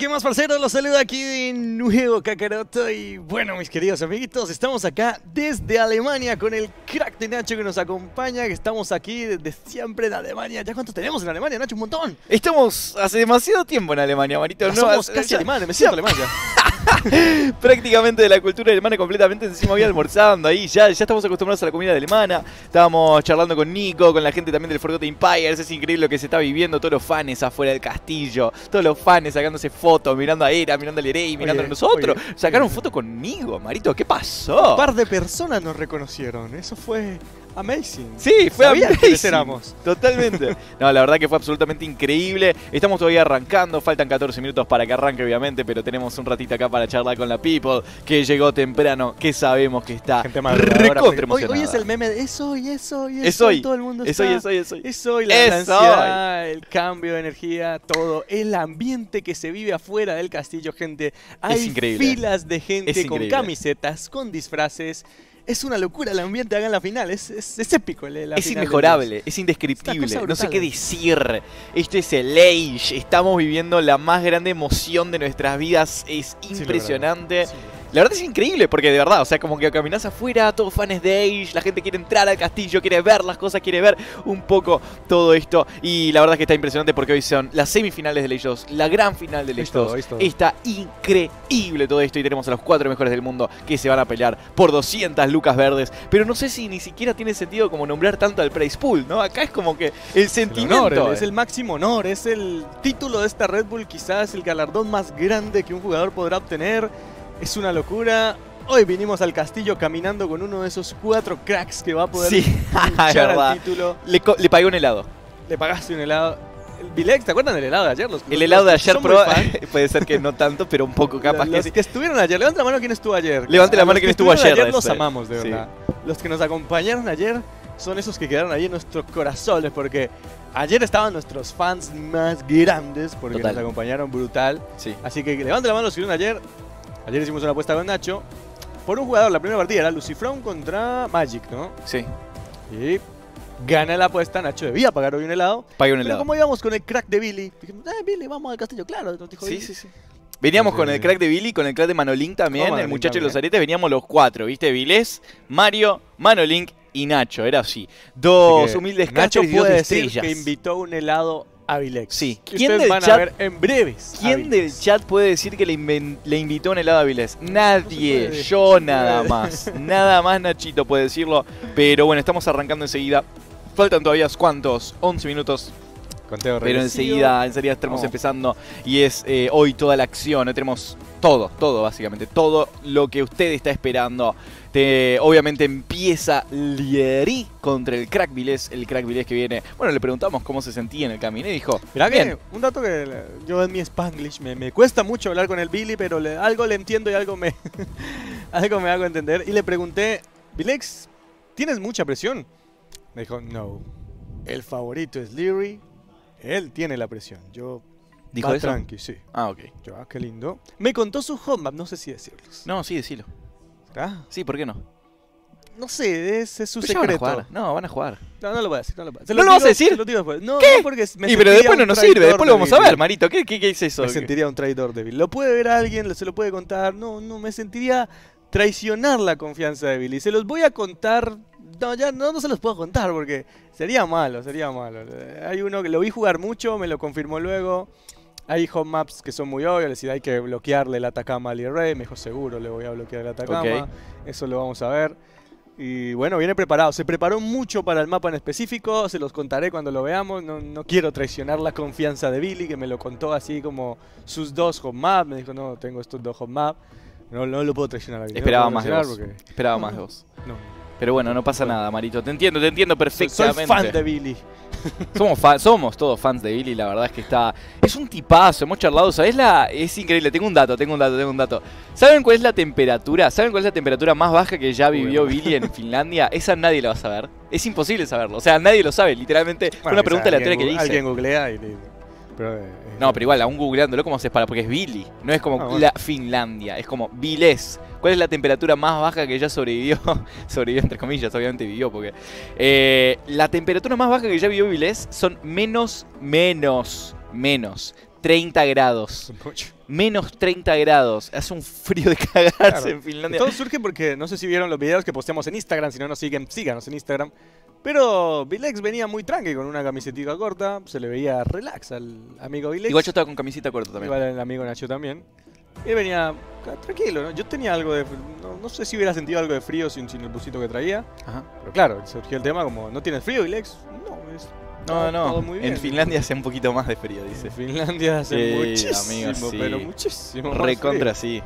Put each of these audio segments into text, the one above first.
¿Qué más, parceros? Los saludo aquí de nuevo, Kakaroto. Y bueno, mis queridos amiguitos, estamos acá desde Alemania con el crack de Nacho que nos acompaña. Que estamos aquí desde siempre en Alemania. ¿Ya cuánto tenemos en Alemania, Nacho? Un montón. Estamos hace demasiado tiempo en Alemania, Marito. No, somos casi alemanes, me siento ya. prácticamente de la cultura alemana completamente. Encima había almorzando ahí, ya, ya estamos acostumbrados a la comida alemana. Estábamos charlando con Nico, con la gente también del Forgotten Empire Es increíble lo que se está viviendo. Todos los fans afuera del castillo, todos los fans sacándose fotos, mirando a Era, mirando al Erei, mirando a nosotros. Sacaron fotos conmigo, Marito, ¿qué pasó? Un par de personas nos reconocieron, eso fue Amazing. Sí, fue Sabía amazing. Totalmente. no, la verdad que fue absolutamente increíble. Estamos todavía arrancando, faltan 14 minutos para que arranque, obviamente, pero tenemos un ratito acá para charlar con la People, que llegó temprano, que sabemos que está recontra hoy, hoy es el meme de es hoy, es hoy, es, hoy. Todo el mundo es está. hoy, es hoy, es hoy. Es hoy la ansiedad, el cambio de energía, todo. El ambiente que se vive afuera del castillo, gente. Hay es increíble. filas de gente con camisetas, con disfraces es una locura el ambiente acá en la final. Es, es, épico. es inmejorable, es indescriptible. No sé qué decir. Este es el Age. Estamos viviendo la más grande emoción de nuestras vidas. Es impresionante. La verdad es increíble, porque de verdad, o sea, como que caminas afuera, todos fans de Age, la gente quiere entrar al castillo, quiere ver las cosas, quiere ver un poco todo esto. Y la verdad es que está impresionante porque hoy son las semifinales de Age 2, la gran final de Age 2. Está increíble todo esto y tenemos a los cuatro mejores del mundo que se van a pelear por 200 lucas verdes. Pero no sé si ni siquiera tiene sentido como nombrar tanto al Price Pool, ¿no? Acá es como que el sentimiento. es el máximo honor, es el título de esta Red Bull, quizás el galardón más grande que un jugador podrá obtener es una locura. Hoy vinimos al castillo caminando con uno de esos cuatro cracks que va a poder sí. al título. Le, le pagué un helado. Le pagaste un helado. Vilex, ¿te acuerdan del helado de ayer? Los, el helado de ayer, puede ser que no tanto, pero un poco capaz los, que, estuvieron ayer, levante la mano quien estuvo ayer. Levante la mano quien estuvo ayer. los este, amamos, de verdad. Los que nos acompañaron ayer son esos que quedaron ahí en nuestros corazones, porque ayer estaban nuestros fans más grandes, porque nos acompañaron brutal. Sí. Así que levante la mano los que estuvieron ayer, Ayer hicimos una apuesta con Nacho. Por un jugador, la primera partida era Lucifrón contra Magic, ¿no? Sí. Y gana la apuesta, Nacho debía pagar hoy un helado. Pagué un helado. Pero íbamos con el crack de Billy, dijimos, eh, Billy, vamos al castillo, claro, dijo Sí, sí, sí. Veníamos con el crack de Billy, con el crack de Manolink también, el muchacho de los aretes, veníamos los cuatro, ¿viste? Vilés, Mario, Manolink y Nacho, era así. Dos humildes Nacho cachos decir que invitó un helado Avilex. Sí. ustedes van a ver en breves. ¿Quién del chat puede decir que le, invitó un helado a Avilés? Nadie. yo nada más. nada más Nachito puede decirlo. Pero bueno, estamos arrancando enseguida. Faltan todavía cuántos? 11 minutos. Conteo Pero enseguida, enseguida estamos empezando. Y es eh, hoy toda la acción. No tenemos todo, todo básicamente, todo lo que usted está esperando. obviamente empieza Lieri contra el Crack el Crack Vilés que viene. Bueno, le preguntamos cómo se sentía en el camino y dijo, mira bien. Un dato que yo en mi Spanglish me, cuesta mucho hablar con el Billy, pero algo le entiendo y algo me, me hago entender. Y le pregunté, Vilex, ¿tienes mucha presión? Me dijo, no. El favorito es Leary. Él tiene la presión. Yo ¿Dijo eso? tranqui, sí. Ah, ok. Ah, qué lindo. Me contó su hotmap, no sé si decirlos. No, sí, decilo. ¿Ah? Sí, ¿por qué no? No sé, es su Pero secreto. Van a jugar. No, van a jugar. No, no lo voy a decir, no lo voy a decir. ¿No lo vas a decir? No, ¿Qué? y pero después no nos sirve, después lo vamos a ver, Marito. ¿Qué, qué, qué es eso? Me sentiría un traidor débil. Lo puede ver alguien, se lo puede contar. No, no, me sentiría traicionar la confianza de Billy. Se los voy a contar. No, ya no, no se los puedo contar porque sería malo, sería malo. Eh, hay uno que lo vi jugar mucho, me lo confirmó luego. Hay home maps que son muy obvias decir, hay que bloquearle el Atacama al Rey. Me dijo, seguro le voy a bloquear el Atacama. Eso lo vamos a ver. Y bueno, viene preparado. Se preparó mucho para el mapa en específico, se los contaré cuando lo veamos. No, quiero traicionar la confianza de Billy, que me lo contó así como sus dos home maps Me dijo, no, tengo estos dos home No, no lo puedo traicionar. Esperaba más de Esperaba más dos. Pero bueno, no pasa nada, Marito. Te entiendo, te entiendo perfectamente. Soy fan de Billy. somos, somos todos fans de Billy, la verdad es que está... Es un tipazo, hemos charlado, ¿sabes la...? Es increíble, tengo un dato, tengo un dato, tengo un dato. ¿Saben cuál es la temperatura? ¿Saben cuál es la temperatura más baja que ya vivió Billy en Finlandia? Esa nadie la va a saber. Es imposible saberlo, o sea, nadie lo sabe, literalmente. una pregunta aleatoria que dice. Alguien googlea y... Pero, eh, no, pero igual, aún googleándolo, ¿cómo se para? Porque es Billy. No es como ah, la Finlandia, es como Viles. ¿Cuál es la temperatura más baja que ya sobrevivió? sobrevivió entre comillas, obviamente vivió porque. Eh, la temperatura más baja que ya vivió Viles son menos, menos, menos. 30 grados. Menos 30 grados. Hace un frío de cagarse en Finlandia. Todo surge porque no sé si vieron los videos que posteamos en Instagram. Si no nos siguen, síganos en Instagram. Pero Vilex venía muy tranqui con una camisetita corta, se le veía relax al amigo Vilex. Igual yo estaba con camiseta corta también. Igual el amigo Nacho también. Y venía tranquilo, Yo tenía algo de... No, sé si hubiera sentido algo de frío sin, sin el busito que traía. Pero claro, surgió el tema como, ¿no tienes frío, Vilex? No, es... No, no, en Finlandia hace un poquito más de frío, dice. Finlandia hace muchísimo, pero muchísimo Recontra, sí.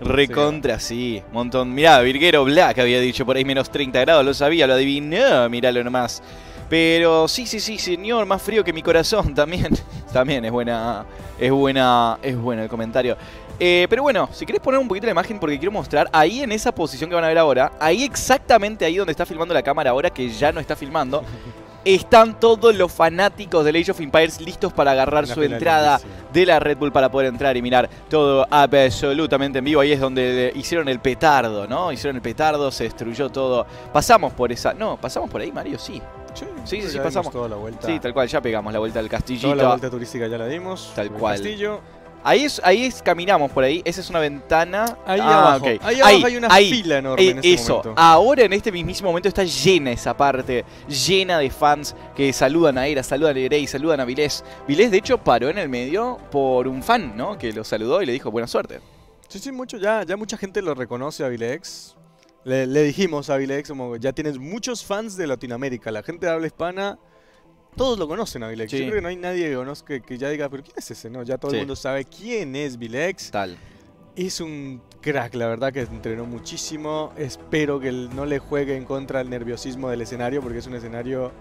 Recontra, sí. Montón. Mirá, Virguero Black había dicho por ahí menos 30 grados. Lo sabía, lo adiviné. Míralo nomás. Pero sí, sí, sí, señor. Más frío que mi corazón también. también es buena. Es buena. Es bueno el comentario. Eh, pero bueno, si querés poner un poquito la imagen porque quiero mostrar ahí en esa posición que van a ver ahora, ahí exactamente ahí donde está filmando la cámara ahora que ya no está filmando, Están todos los fanáticos de Age of Empires listos para agarrar su entrada de la Red Bull para poder entrar y mirar todo absolutamente en vivo. Ahí es donde eh, hicieron el petardo, ¿no? Hicieron el petardo, se destruyó todo. Pasamos por esa... No, pasamos por ahí, Mario, sí. Sí, sí, sí, pasamos. la vuelta. Sí, tal cual, ya pegamos la vuelta del castillo la vuelta turística ya la dimos. Tal cual. Castillo. Ahí, es, ahí es, caminamos por ahí. Esa es una ventana. Ahí ah, abajo. Ahí, hay una fila enorme. Eh, en este eso. Ahora en este mismísimo momento está llena esa parte. Llena de fans que saludan a Era, saludan a Erei, saludan a Vilés. Vilés, de hecho, paró en el medio por un fan, ¿no? Que lo saludó y le dijo buena suerte. Sí, sí, mucho. Ya, ya mucha gente lo reconoce a Vilex. Le, le dijimos a Vilex, como ya tienes muchos fans de Latinoamérica. La gente habla hispana todos lo conocen a Vilex. Yo creo que no hay nadie que ya diga, pero ¿quién es ese? No, ya todo el mundo sabe quién es Vilex. Tal. Es un crack, la verdad que entrenó muchísimo. Espero que no le juegue en contra el nerviosismo del escenario, porque es un escenario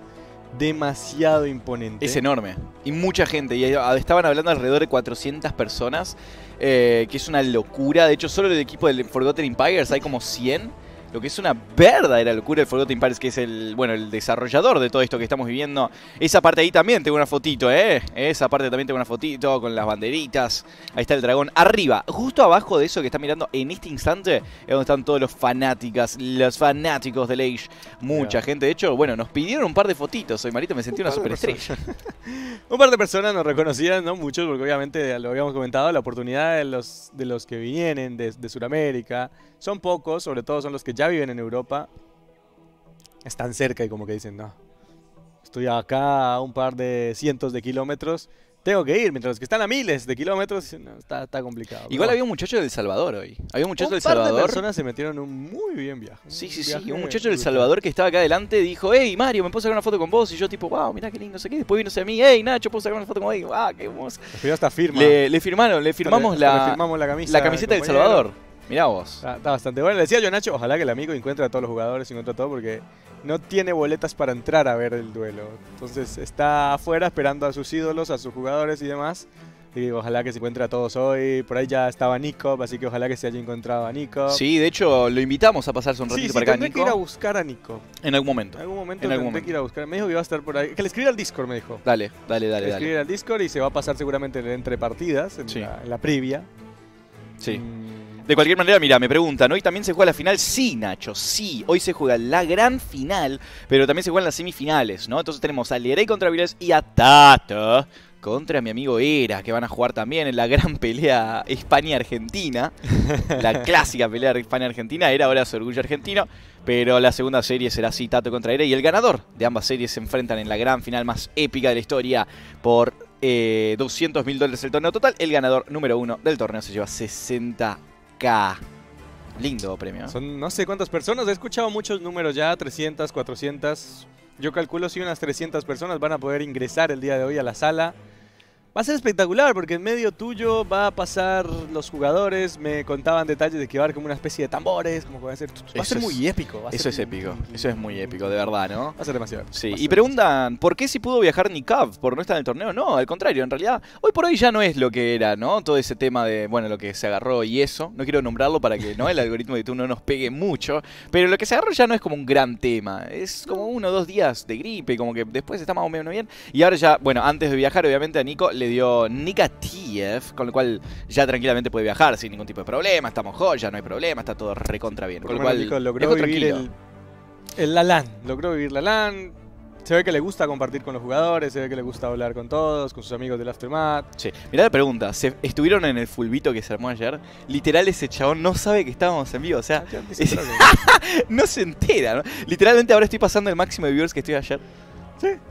demasiado imponente. Es enorme. Y mucha gente. Y ah, estaban hablando alrededor de 400 personas, eh, que es una locura. De hecho, solo el equipo del Forgotten Empires hay como 100 lo que es una verdadera locura el Forgotten Paris, que es el, bueno, el desarrollador de todo esto que estamos viviendo. Esa parte ahí también tengo una fotito, ¿eh? Esa parte también tengo una fotito con las banderitas. Ahí está el dragón. Arriba, justo abajo de eso que está mirando en este instante, es donde están todos los fanáticos los fanáticos de Age. Mucha gente, de hecho, bueno, nos pidieron un par de fotitos. Soy Marito, me sentí una una superestrella. un par de personas nos reconocían, no muchos, porque obviamente lo habíamos comentado, la oportunidad de los, de los que vienen de, de Sudamérica son pocos, sobre todo son los que ya viven en Europa, están cerca y como que dicen, no, estoy acá a un par de cientos de kilómetros, tengo que ir, mientras que están a miles de kilómetros, está, complicado. Igual había un muchacho del Salvador hoy. Había un muchacho del Salvador. personas se metieron un muy bien viaje. Sí, sí, sí. Un muchacho del Salvador que estaba acá adelante dijo, hey Mario, me puedo sacar una foto con vos. Y yo tipo, wow, mirá qué lindo, sé Después vino a mí, hey Nacho, puedo sacar una foto con vos. Y, ah, qué Le Le, firmaron, le firmamos, la, firmamos la, la camiseta del Salvador. Mirá vos. Ah, está, bastante bueno. Le decía yo, Nacho, ojalá que el amigo encuentre a todos los jugadores, encuentre a todo, porque no tiene boletas para entrar a ver el duelo. Entonces está afuera esperando a sus ídolos, a sus jugadores y demás. Y ojalá que se encuentre a todos hoy. Por ahí ya estaba Nico, así que ojalá que se haya encontrado a Nico. Sí, de hecho lo invitamos a pasarse un ratito sí, para sí, acá. que ir a buscar a Nico. En algún momento. En algún momento en que ir a buscar. Me dijo que iba a estar por ahí. Que le escriba al Discord, me dijo. Dale, dale, dale. Le al Discord y se va a pasar seguramente entre partidas, en, la, en previa. Sí. Mm, de cualquier manera, mira, me preguntan, ¿hoy también se juega la final? Sí, Nacho, sí. Hoy se juega la gran final, pero también se juegan las semifinales, ¿no? Entonces tenemos a Leray contra Viles y a Tato contra mi amigo Era, que van a jugar también en la gran pelea España-Argentina. la clásica pelea España-Argentina. Era ahora su orgullo argentino, pero la segunda serie será así, Tato contra Era. Y el ganador de ambas series se enfrentan en la gran final más épica de la historia por 200 eh, mil dólares el torneo total. El ganador número uno del torneo se lleva 60 Lindo premio. ¿eh? Son no sé cuántas personas, he escuchado muchos números ya, 300, 400. Yo calculo si unas 300 personas van a poder ingresar el día de hoy a la sala. Va a ser espectacular porque en medio tuyo va a pasar los jugadores, me contaban detalles de que va a haber como una especie de tambores, como va a ser... Va a ser muy épico. Va a eso es épico, eso es muy épico, de verdad, ¿no? Va a ser demasiado. Sí, y preguntan, ¿por qué si pudo viajar Nikav por no estar en el torneo? No, al contrario, en realidad, hoy por hoy ya no es lo que era, ¿no? Todo ese tema de, bueno, lo que se agarró y eso, no quiero nombrarlo para que no el algoritmo de tú no nos pegue mucho, pero lo que se agarró ya no es como un gran tema, es como uno o dos días de gripe, como que después está más o menos bien, y ahora ya, bueno, antes de viajar, obviamente a Nico dio Nikatiev, con lo cual ya tranquilamente puede viajar sin ningún tipo de problema. Estamos joya, no hay problema, está todo recontra bien. Con lo cual, logró el, Lalan. logró vivir la LAN. Se ve que le gusta compartir con los jugadores, se ve que le gusta hablar con todos, con sus amigos del Aftermath. Sí, mirá la pregunta, estuvieron en el fulbito que se armó ayer? Literal ese chabón no sabe que estábamos en vivo, o sea, no se entera, Literalmente ahora estoy pasando el máximo de viewers que estoy ayer.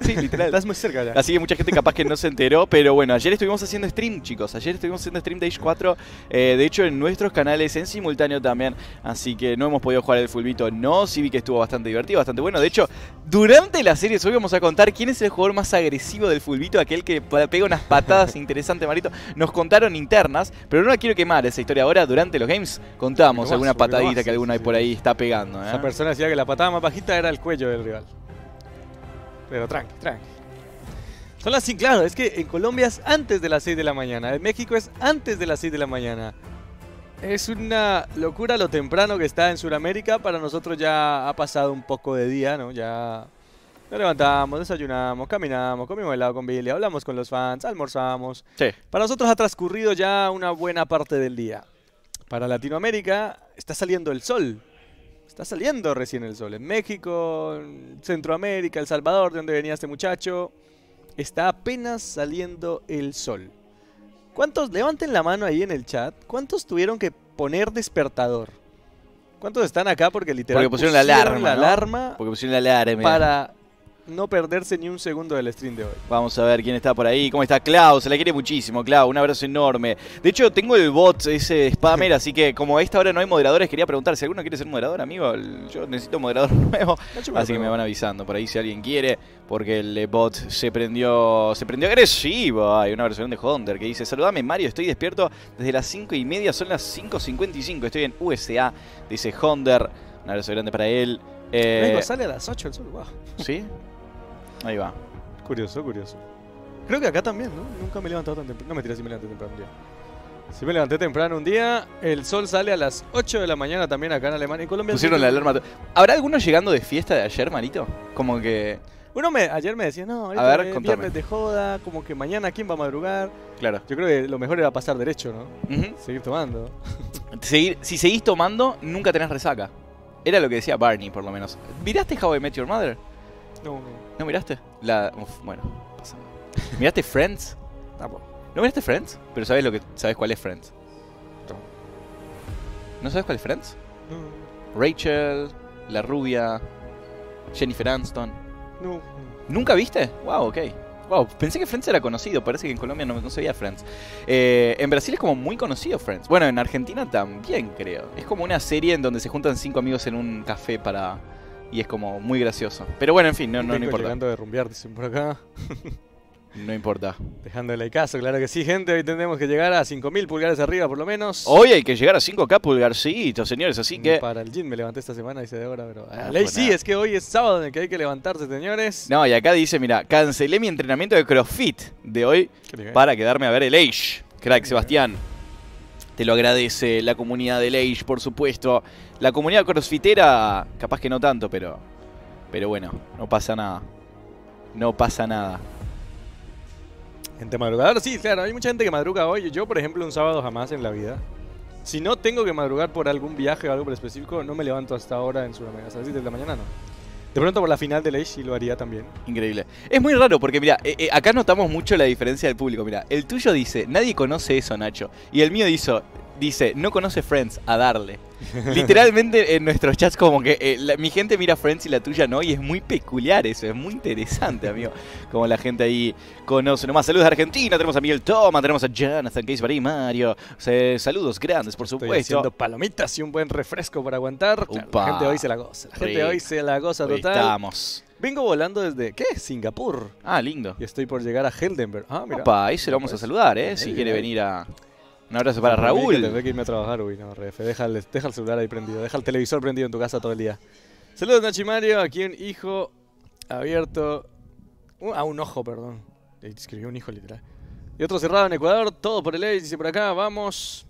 Sí, literal. Estás muy cerca ya. Así que mucha gente capaz que no se enteró, pero bueno, ayer estuvimos haciendo stream, chicos. Ayer estuvimos haciendo stream de Age 4, eh, de hecho en nuestros canales en simultáneo también. Así que no hemos podido jugar el fulbito, no. Sí vi que estuvo bastante divertido, bastante bueno. De hecho, durante la serie hoy vamos a contar quién es el jugador más agresivo del fulbito, aquel que pega unas patadas interesantes, Marito. Nos contaron internas, pero no la quiero quemar esa historia ahora. Durante los games contamos alguna patadita que alguna sí, por ahí está pegando. ¿eh? Esa persona decía que la patada más bajita era el cuello del rival. Pero tranqui, tranqui. Son las 5, claro, es que en Colombia es antes de las 6 de la mañana, en México es antes de las 6 de la mañana. Es una locura lo temprano que está en Sudamérica, para nosotros ya ha pasado un poco de día, ¿no? Ya nos levantamos, desayunamos, caminamos, comimos helado con Billy, hablamos con los fans, almorzamos. Sí. Para nosotros ha transcurrido ya una buena parte del día. Para Latinoamérica está saliendo el sol. Está saliendo recién el sol. En México, Centroamérica, El Salvador, de donde venía este muchacho. Está apenas saliendo el sol. ¿Cuántos, levanten la mano ahí en el chat, cuántos tuvieron que poner despertador? ¿Cuántos están acá porque literalmente porque pusieron, la alarma? La alarma porque pusieron la alarma. Para no perderse ni un segundo del stream de hoy. Vamos a ver quién está por ahí, cómo está Clau, se la quiere muchísimo, Clau, un abrazo enorme. De hecho, tengo el bot, ese spammer, así que como a esta hora no hay moderadores, quería preguntar si alguno quiere ser moderador, amigo. Yo necesito moderador nuevo, así que me van avisando por ahí si alguien quiere, porque el bot se prendió, se prendió agresivo. Hay una versión de Honda que dice, saludame Mario, estoy despierto desde las 5 y media, son las 5.55, estoy en USA, dice Honda. Un abrazo grande para él. Eh, sale a las 8 el sol, wow. ¿Sí? Ahí va. Curioso, curioso. Creo que acá también, ¿no? Nunca me he levantado tan temprano. No me tiras si me levanté temprano un día. Si me levanté temprano un día, el sol sale a las 8 de la mañana también acá en Alemania. y Colombia Pusieron la alarma. ¿Habrá alguno llegando de fiesta de ayer, Marito? Como que. Uno me, ayer me decía, no, ahorita a ver, viernes de joda, como que mañana quién va a madrugar. Claro. Yo creo que lo mejor era pasar derecho, ¿no? Seguir tomando. Seguir, si seguís tomando, nunca tenés resaca. Era lo que decía Barney, por lo menos. ¿Viraste How I Met Your Mother? No, no. ¿No miraste? La. bueno, ¿Miraste Friends? Ah, ¿No miraste Friends? Pero sabes lo que. sabes cuál es Friends. No. sabes cuál es Friends? Rachel, la rubia, Jennifer Aniston. No. ¿Nunca viste? Wow, ok. Wow, pensé que Friends era conocido, parece que en Colombia no, no se veía Friends. Eh, en Brasil es como muy conocido Friends. Bueno, en Argentina también creo. Es como una serie en donde se juntan cinco amigos en un café para y es como muy gracioso. Pero bueno, en fin, no, no, no importa. de por acá. No importa. Dejándole el caso, claro que sí, gente. Hoy tendremos que llegar a 5.000 pulgares arriba, por lo menos. Hoy hay que llegar a 5K pulgarcitos, señores, así que... Para el gym me levanté esta semana, dice ahora pero... Ah, ley pues sí, es que hoy es sábado en el que hay que levantarse, señores. No, y acá dice, mira, cancelé mi entrenamiento de CrossFit de hoy para quedarme a ver el Age. Crack, Sebastián. Te lo agradece la comunidad del Age, por supuesto. La comunidad crossfitera, capaz que no tanto, pero, pero bueno, no pasa nada. No pasa nada. Gente madrugadora, sí, claro, hay mucha gente que madruga hoy. Yo, por ejemplo, un sábado jamás en la vida. Si no tengo que madrugar por algún viaje o algo por específico, no me levanto hasta ahora en Sudamérica. Hasta Desde la mañana no. De pronto por la final de la sí lo haría también. Increíble. Es muy raro porque, mira, eh, eh, acá notamos mucho la diferencia del público. Mira, el tuyo dice, nadie conoce eso, Nacho. Y el mío dice, dice, no conoce Friends, a darle. Literalmente en nuestros chats como que eh, mi gente mira Friends y la tuya no, y es muy peculiar eso, es muy interesante, amigo, como la gente ahí conoce. Nomás saludos a Argentina, tenemos a Miguel Toma, tenemos a Jonathan Case Barry, Mario. saludos grandes, por supuesto. Estoy haciendo palomitas y un buen refresco para aguantar. la gente hoy se la cosa la gente hoy se la goza total. estamos. Vengo volando desde, ¿qué? Singapur. Ah, lindo. Y estoy por llegar a Heldenberg. Ah, mira. Opa, ahí se lo vamos a pues, saludar, ¿eh? Si quiere venir a... Un abrazo para Raúl. Tendré que irme a trabajar, uy, no, Deja el, celular ahí prendido, deja el televisor prendido en tu casa todo el día. Saludos, Nachi Mario. Aquí un hijo abierto. a ah, un ojo, perdón. Escribió un hijo literal. Y otro cerrado en Ecuador. Todo por el aire, dice por acá. Vamos.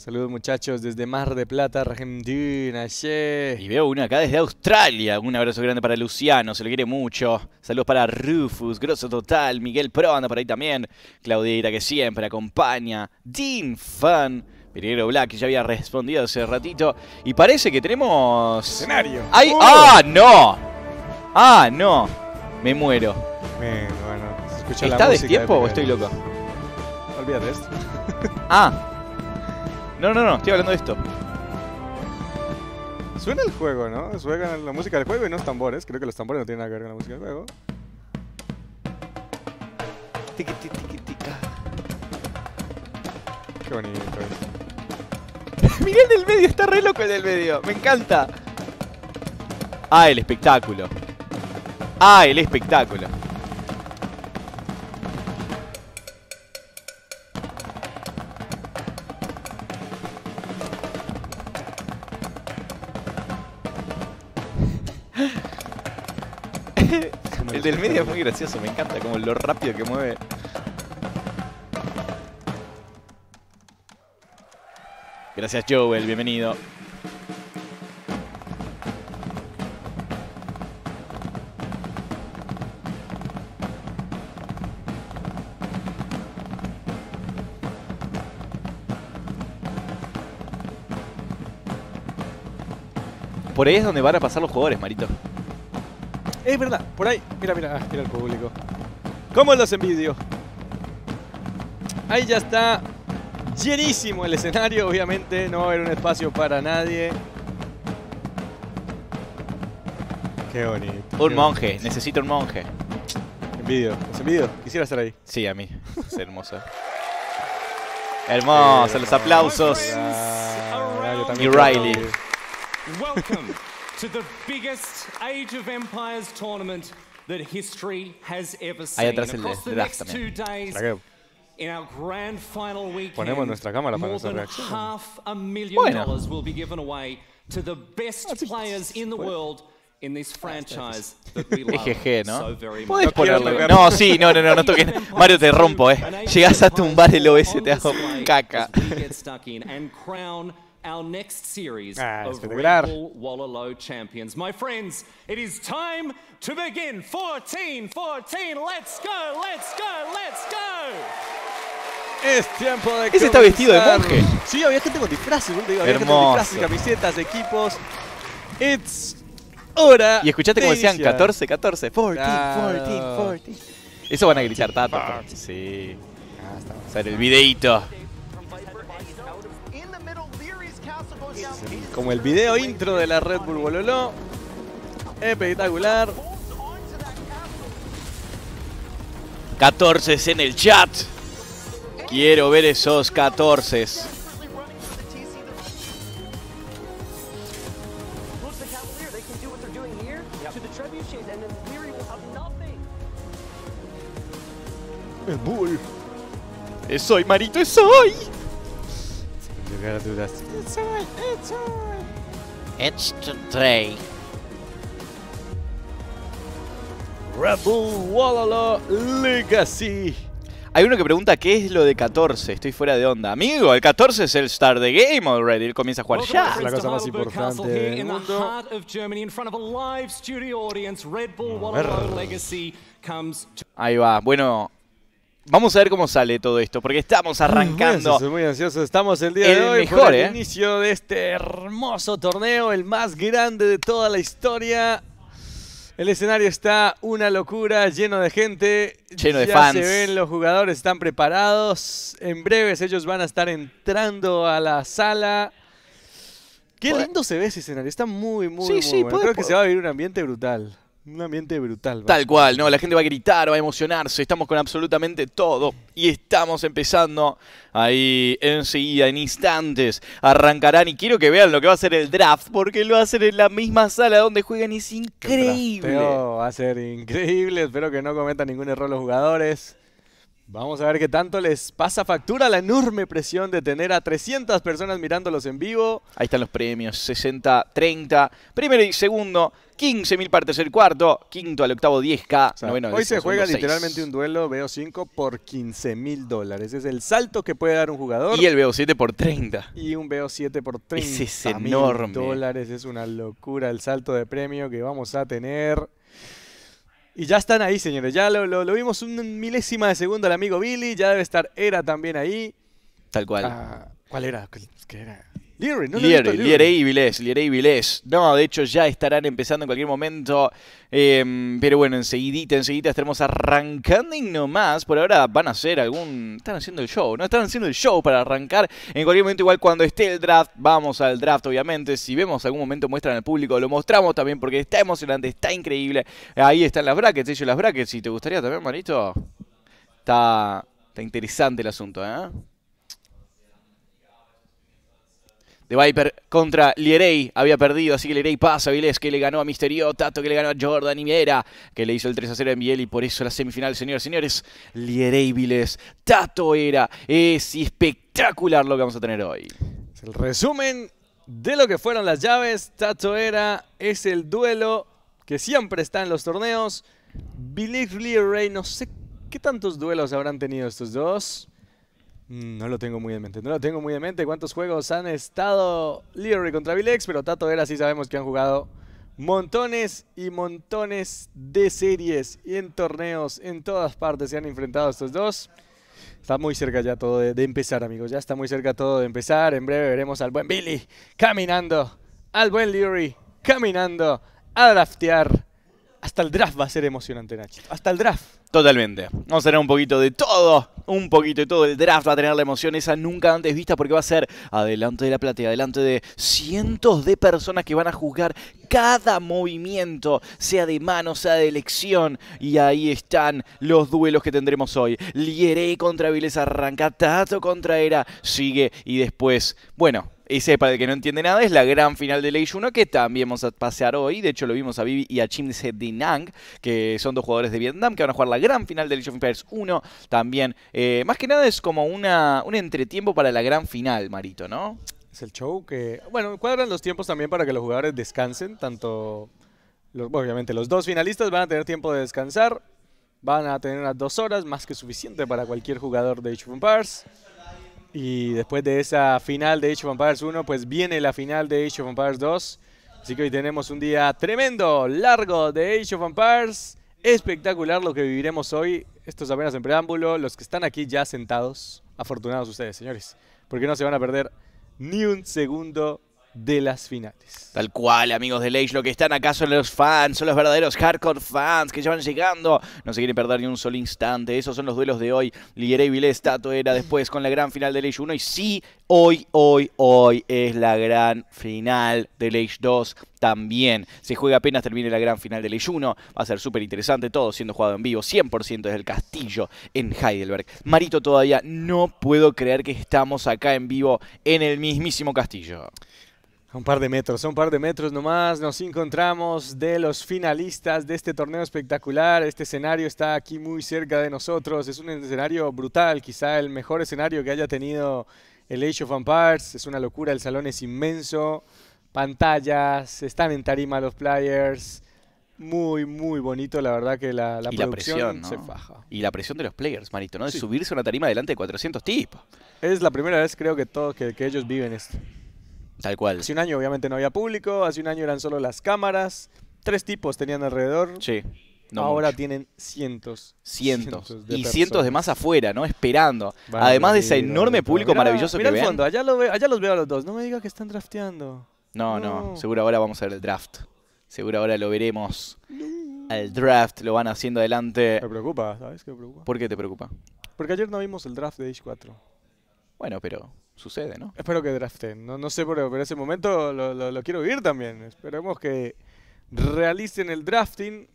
Saludos muchachos desde Mar de Plata, Argentina, yeah. Y veo uno acá desde Australia. Un abrazo grande para Luciano, se lo quiere mucho. Saludos para Rufus, Grosso Total, Miguel anda por ahí también. Claudita que siempre acompaña. Dean Fan. Pereiro Black que ya había respondido hace ratito. Y parece que tenemos... Escenario. ¡Ay! Uh. ¡Ah, no! ¡Ah, no! Me muero. bueno, ¿Está de tiempo o estoy loco? Olvídate esto. ah. No, no, no, estoy hablando de esto. Suena el juego, ¿no? Suena la música del juego y no los tambores. Creo que los tambores no tienen nada que ver con la música del juego. Tiki, tiki, tica. Qué bonito es. Mirá el del medio, está re loco el del medio. Me encanta. Ah, el espectáculo. Ah, el espectáculo. El medio es muy gracioso, me encanta como lo rápido que mueve. Gracias Joel, bienvenido. Por ahí es donde van a pasar los jugadores, Marito. Es verdad, por ahí. Mira, mira, ah, mira el público. ¿Cómo los envidio? Ahí ya está llenísimo el escenario, obviamente. No era un espacio para nadie. Qué bonito. Un monje, necesito un monje. Envidio, los envidio. Quisiera estar ahí. Sí, a mí. Es hermoso. hermoso, los aplausos. Ah, y Riley to the biggest Age of Empires tournament that history has ever seen. Across the next two days, in our grand final weekend, more than half a million dollars will be given away to the best players in the world. in this franchise that we ¿no? Puedes No, sí, no, no, no, no toques. Mario, te rompo, eh. Llegas a tumbar el OS, te hago caca our next series ah, of Red Bull Wallalo champions. My friends, it is time to begin. 14, 14, let's go, let's go, let's go. Es tiempo de Ese está vestido de monje. Sí, había gente con disfraces, ¿no? Había gente con disfraces, camisetas, equipos. It's hora. Y escuchaste como decían 14, 14, 14, ah. 14, 14. Eso van a gritar tanto. Sí. Ah, está. O sea, el videito. Como el video intro de la Red Bull Bololo Espectacular. 14 en el chat. Quiero ver esos 14. Es Bull. Es hoy, Marito, es hoy. It's on, it's ¡Es It's today. Rebel Wallala Legacy. Hay uno que pregunta qué es lo de 14. Estoy fuera de onda. Amigo, el 14 es el Star de Game already. Él comienza a jugar ya. Es la cosa más importante del mundo. Ahí va. Bueno, Vamos a ver cómo sale todo esto, porque estamos arrancando. Muy muy ansioso. Estamos el día de hoy el ¿eh? inicio de este hermoso torneo, el más grande de toda la historia. El escenario está una locura, lleno de gente. Lleno de Se ven, los jugadores están preparados. En breves ellos van a estar entrando a la sala. Qué lindo se ve ese escenario, está muy, muy, sí, sí, Creo que se va a vivir un ambiente brutal. Un ambiente brutal. Tal cual, ¿no? La gente va a gritar, va a emocionarse. Estamos con absolutamente todo. Y estamos empezando ahí enseguida, en instantes. Arrancarán y quiero que vean lo que va a ser el draft, porque lo hacen en la misma sala donde juegan. Es increíble. Va a ser increíble. Espero que no cometan ningún error los jugadores. Vamos a ver qué tanto les pasa factura la enorme presión de tener a 300 personas mirándolos en vivo. Ahí están los premios, 60, 30, primero y segundo, 15.000 partes el cuarto, quinto al octavo 10K, Hoy se juega literalmente un duelo BO5 por 15.000 dólares. Es el salto que puede dar un jugador. Y el BO7 por 30. Y un BO7 por 30. es enorme. dólares, es una locura el salto de premio que vamos a tener. Y ya están ahí, señores. Ya lo, vimos un milésima de segundo al amigo Billy. Ya debe estar Era también ahí. Tal cual. Ah, ¿Cuál era? ¿Qué era? Lierry, no Lierry, Liere y Vilés, y No, de hecho ya estarán empezando en cualquier momento. Em, pero bueno, enseguidita, enseguidita estaremos arrancando y nomás. Por ahora van a hacer algún... Están haciendo el show, ¿no? Están haciendo el show para arrancar. En cualquier momento, igual cuando esté el draft, vamos al draft, obviamente. Si vemos algún momento muestran al público, lo mostramos también porque está emocionante, está increíble. Ahí están las brackets, ellos las brackets. Si te gustaría también, Marito. Está, está interesante el asunto, ¿eh? de Viper contra Lieray Había perdido, así que Lierey pasa. Vilés que le ganó a Misterio, Tato que le ganó a Jordan y Miera, que le hizo el 3 a 0 en Biel y por eso la semifinal, señores señores. Lieray, Vilés, Tato era. Es espectacular lo que vamos a tener hoy. Es el resumen de lo que fueron las llaves. Tato era, es el duelo que siempre está en los torneos. Vilés Lieray, no sé qué tantos duelos habrán tenido estos dos. Mm, no lo tengo muy en mente, no lo tengo muy en mente cuántos juegos han estado Leary contra Vilex, pero Tato era, sí sabemos que han jugado montones y montones de series y en torneos, en todas partes se han enfrentado estos dos. Está muy cerca ya todo de, empezar, amigos, ya está muy cerca todo de empezar. En breve veremos al buen Billy caminando, al buen Leary caminando a draftear hasta el draft va a ser emocionante, Nacho. Hasta el draft. Totalmente. Vamos a tener un poquito de todo. Un poquito de todo. El draft va a tener la emoción esa nunca antes vista porque va a ser adelante de la platea, adelante de cientos de personas que van a juzgar cada movimiento, sea de mano, sea de elección. Y ahí están los duelos que tendremos hoy. Lieré contra Viles arranca, Tato contra Era, sigue y después, bueno, y sepa, el que no entiende nada, es la gran final de Ley 1 que también vamos a pasear hoy. De hecho, lo vimos a Vivi y a Chim Dinang, que son dos jugadores de Vietnam, que van a jugar la gran final de Age of Empires 1 también. Eh, más que nada es como una, un entretiempo para la gran final, Marito, ¿no? Es el show que... Bueno, cuadran los tiempos también para que los jugadores descansen, tanto... obviamente, los dos finalistas van a tener tiempo de descansar. Van a tener unas dos horas, más que suficiente para cualquier jugador de Age of Empires. Y después de esa final de Age of Empires 1, pues viene la final de Age of Empires 2. Así que hoy tenemos un día tremendo, largo de Age of Empires. Espectacular lo que viviremos hoy. Esto es apenas en preámbulo. Los que están aquí ya sentados, afortunados ustedes, señores. Porque no se van a perder ni un segundo de las finales. Tal cual, amigos de ley lo que están acá son los fans, son los verdaderos hardcore fans que ya van llegando. No se quiere perder ni un solo instante. Esos son los duelos de hoy. Liguera y Vilés, era después con la gran final de ley 1. Y sí, hoy, hoy, hoy es la gran final de ley 2 también. Se juega apenas termine la gran final de Age 1. Va a ser súper interesante, todo siendo jugado en vivo, 100% desde el castillo en Heidelberg. Marito, todavía no puedo creer que estamos acá en vivo en el mismísimo castillo un par de metros, un par de metros nomás. Nos encontramos de los finalistas de este torneo espectacular. Este escenario está aquí muy cerca de nosotros. Es un escenario brutal, quizá el mejor escenario que haya tenido el Age of Empires. Es una locura, el salón es inmenso. Pantallas, están en tarima los players. Muy, muy bonito, la verdad que la, la presión, se faja. Y la presión de los players, Marito, ¿no? De subirse una tarima delante de 400 tipos. Es la primera vez, creo que todo que ellos viven esto. Tal cual. Hace un año obviamente no había público, hace un año eran solo las cámaras, tres tipos tenían alrededor. Sí. Ahora tienen cientos. Cientos. y cientos de más afuera, ¿no? Esperando. Además de ese enorme público maravilloso que el Allá, allá los veo a los dos. No me digas que están drafteando. No, no, Seguro ahora vamos a ver el draft. Seguro ahora lo veremos. El draft lo van haciendo adelante. Me preocupa, ¿sabes qué te preocupa? ¿Por qué te preocupa? Porque ayer no vimos el draft de Age 4. Bueno, pero sucede, ¿no? Espero que draften. No, no sé, pero, pero ese momento lo, lo, quiero vivir también. Esperemos que realicen el drafting.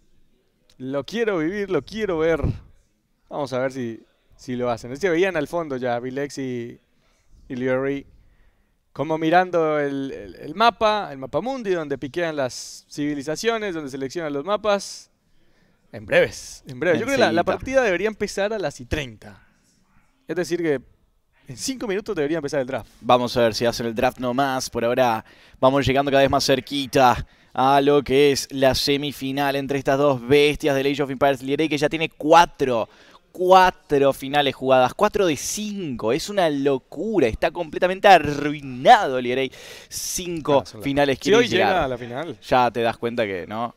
Lo quiero vivir, lo quiero ver. Vamos a ver si, si lo hacen. Se veían al fondo ya Vilex y, y como mirando el, el, mapa, el mapa mundi, donde piquean las civilizaciones, donde seleccionan los mapas. En breves, en breves. Yo creo que la, la partida debería empezar a las y 30. Es decir, que en cinco minutos debería empezar el draft. Vamos a ver si hacen el draft nomás. Por ahora vamos llegando cada vez más cerquita a lo que es la semifinal entre estas dos bestias de Age of Empires Lirey, que ya tiene cuatro cuatro finales jugadas, cuatro de cinco. Es una locura. Está completamente arruinado el Cinco finales que hoy llega a la final. Ya te das cuenta que no.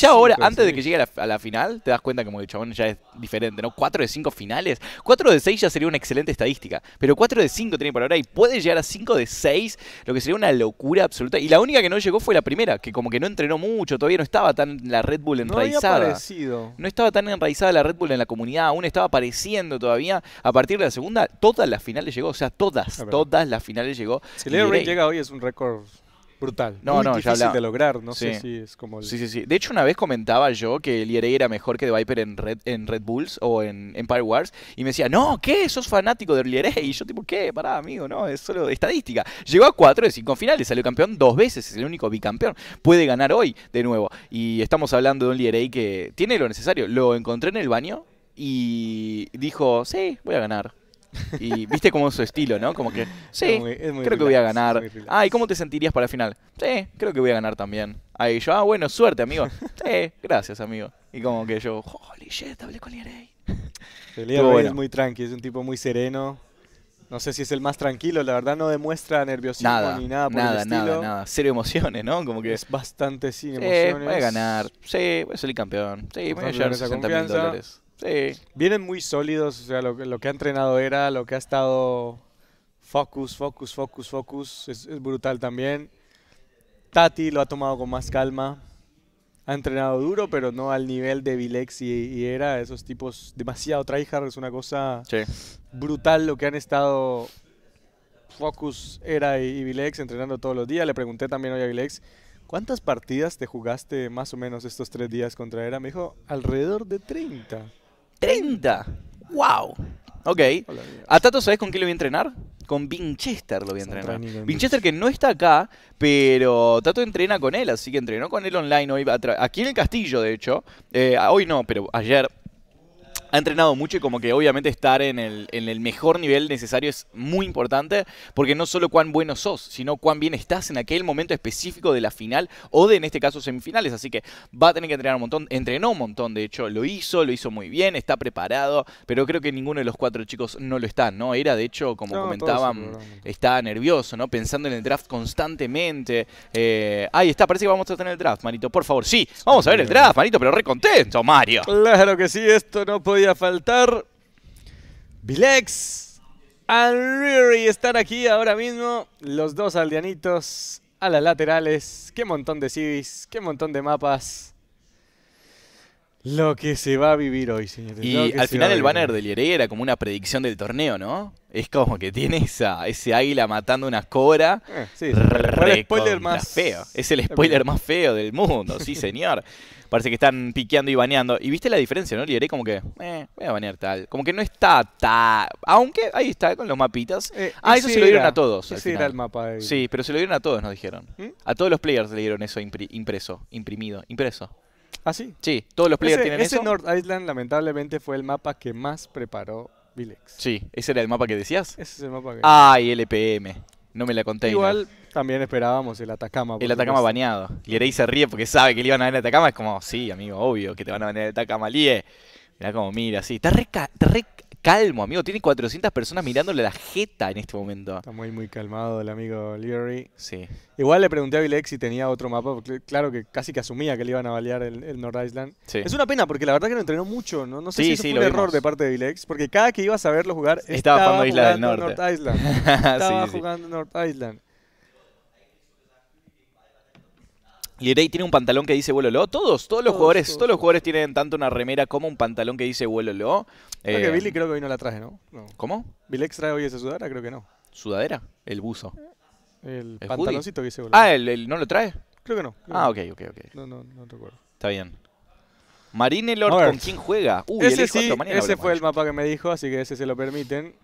ya, ahora, antes de que llegue a la, final, te das cuenta que como el chabón ya es diferente, ¿no? Cuatro de cinco finales. Cuatro de seis ya sería una excelente estadística. Pero cuatro de cinco tiene por ahora y puede llegar a cinco de seis, lo que sería una locura absoluta. Y la única que no llegó fue la primera, que como que no entrenó mucho, todavía no estaba tan la Red Bull enraizada. No, no estaba tan enraizada la Red Bull en la comunidad aún estaba apareciendo todavía. A partir de la segunda, todas las finales llegó. O sea, todas, todas las finales llegó. Si llega hoy es un récord brutal. No, no, difícil de lograr, no sé es como... Sí, sí, De hecho, una vez comentaba yo que Lierey era mejor que The Viper en Red, en Red Bulls o en Empire Wars, y me decía, no, ¿qué? ¿Sos fanático de Lierey? Y yo tipo, ¿qué? Pará, amigo, no, es solo estadística. Llegó a cuatro de cinco finales, salió campeón dos veces, es el único bicampeón. Puede ganar hoy, de nuevo. Y estamos hablando de un Lierey que tiene lo necesario. Lo encontré en el baño, y dijo, sí, voy a ganar. Y viste como su estilo, ¿no? Como que, sí, creo que voy a ganar. Ah, ¿y cómo te sentirías para la final? Sí, creo que voy a ganar también. Ahí yo, ah, bueno, suerte, amigo. sí, gracias, amigo. Y como que yo, holy shit, hablé con Lierey. es muy tranqui, es un tipo muy sereno. No sé si es el más tranquilo, la verdad no demuestra nerviosismo ni nada por nada, el Nada, nada, cero emociones, ¿no? Como que es bastante sin sí, emociones. voy a ganar, sí, voy a salir campeón, sí, voy a ganar 60 mil dólares. Sí, vienen muy sólidos, o sea, lo, lo que ha entrenado era, lo que ha estado focus, focus, focus, focus, es, brutal también. Tati lo ha tomado con más calma, ha entrenado duro, pero no al nivel de Vilex y, era. Esos tipos demasiado tryhard, es una cosa brutal lo que han estado Focus, era y, y, Vilex entrenando todos los días. Le pregunté también hoy a Vilex, ¿cuántas partidas te jugaste más o menos estos tres días contra era? Me dijo, alrededor de 30. 30. ¡Wow! Ok. ¿A Tato sabes con quién lo voy a entrenar? Con Winchester lo voy a entrenar. Winchester que no está acá, pero Tato entrena con él, así que entrenó con él online hoy, aquí en el castillo, de hecho. Eh, hoy no, pero ayer ha entrenado mucho y como que obviamente estar en el, mejor nivel necesario es muy importante, porque no solo cuán bueno sos, sino cuán bien estás en aquel momento específico de la final o de, en este caso, semifinales. Así que va a tener que entrenar un montón, entrenó un montón, de hecho, lo hizo, lo hizo muy bien, está preparado, pero creo que ninguno de los cuatro chicos no lo está, ¿no? Era, de hecho, como comentaban, está nervioso, ¿no? Pensando en el draft constantemente. Eh, ahí está, parece que vamos a tener el draft, Marito, por favor. Sí, vamos a ver el draft, Marito, pero recontento, Mario. Claro que sí, esto no puede a faltar. Vilex y Riri están aquí ahora mismo. Los dos aldeanitos a las laterales. Qué montón de civis, qué montón de mapas. Lo que se va a vivir hoy, señores. Y al final el banner de Lierey era como una predicción del torneo, ¿no? Es como que tiene esa, ese águila matando una cobra. Eh, más feo. Es el spoiler más feo del mundo, sí, señor. Parece que están piqueando y baneando. Y viste la diferencia, ¿no? diré como que, eh, voy a banear tal. Como que no está ta Aunque ahí está, con los mapitas. Eh, ah, eso se lo dieron a todos. Ese era el mapa. Sí, pero se lo dieron a todos, nos dijeron. ¿Mm? A todos los players le dieron eso impreso, imprimido, impreso. ¿Ah, sí? Sí, todos los players tienen eso. Ese North Island, lamentablemente, fue el mapa que más preparó Vilex. Sí, ese era el mapa que decías. Ese es el mapa que. ¡Ay, ah, LPM! No me la conté. Igual también esperábamos el Atacama. El Atacama bañado. Y Lierey se ríe porque sabe que le iban a venir el Atacama. Es como, sí, amigo, obvio que te van a venir el Atacama. Lie. Mirá como mira, sí. Está re calmo, amigo. Tiene 400 personas mirándole la jeta en este momento. Está muy, muy calmado el amigo Leary. Sí. Igual le pregunté a Vilex si tenía otro mapa, porque claro que casi que asumía que le iban a balear el, North Island. Sí. Es una pena, porque la verdad que no entrenó mucho. No, sé si eso fue un error de parte de Vilex, porque cada que iba a saberlo jugar estaba, jugando, Isla del North Island. estaba jugando North Island. Lirey tiene un pantalón que dice vuelo lo. Todos, todos los jugadores, todos. los jugadores tienen tanto una remera como un pantalón que dice vuelo lo. que eh, Billy creo que hoy no la traje, ¿no? cómo ¿Vilex trae hoy esa sudadera? Creo que no. ¿Sudadera? El buzo. El, pantaloncito que dice vuelo. Ah, ¿el, el, no lo trae? Creo que no. ah, ok, ok, ok. No, no, no recuerdo. Está bien. Marine Lord, ¿con quién juega? ese sí, ese fue el mapa que me dijo, así que ese se lo permiten.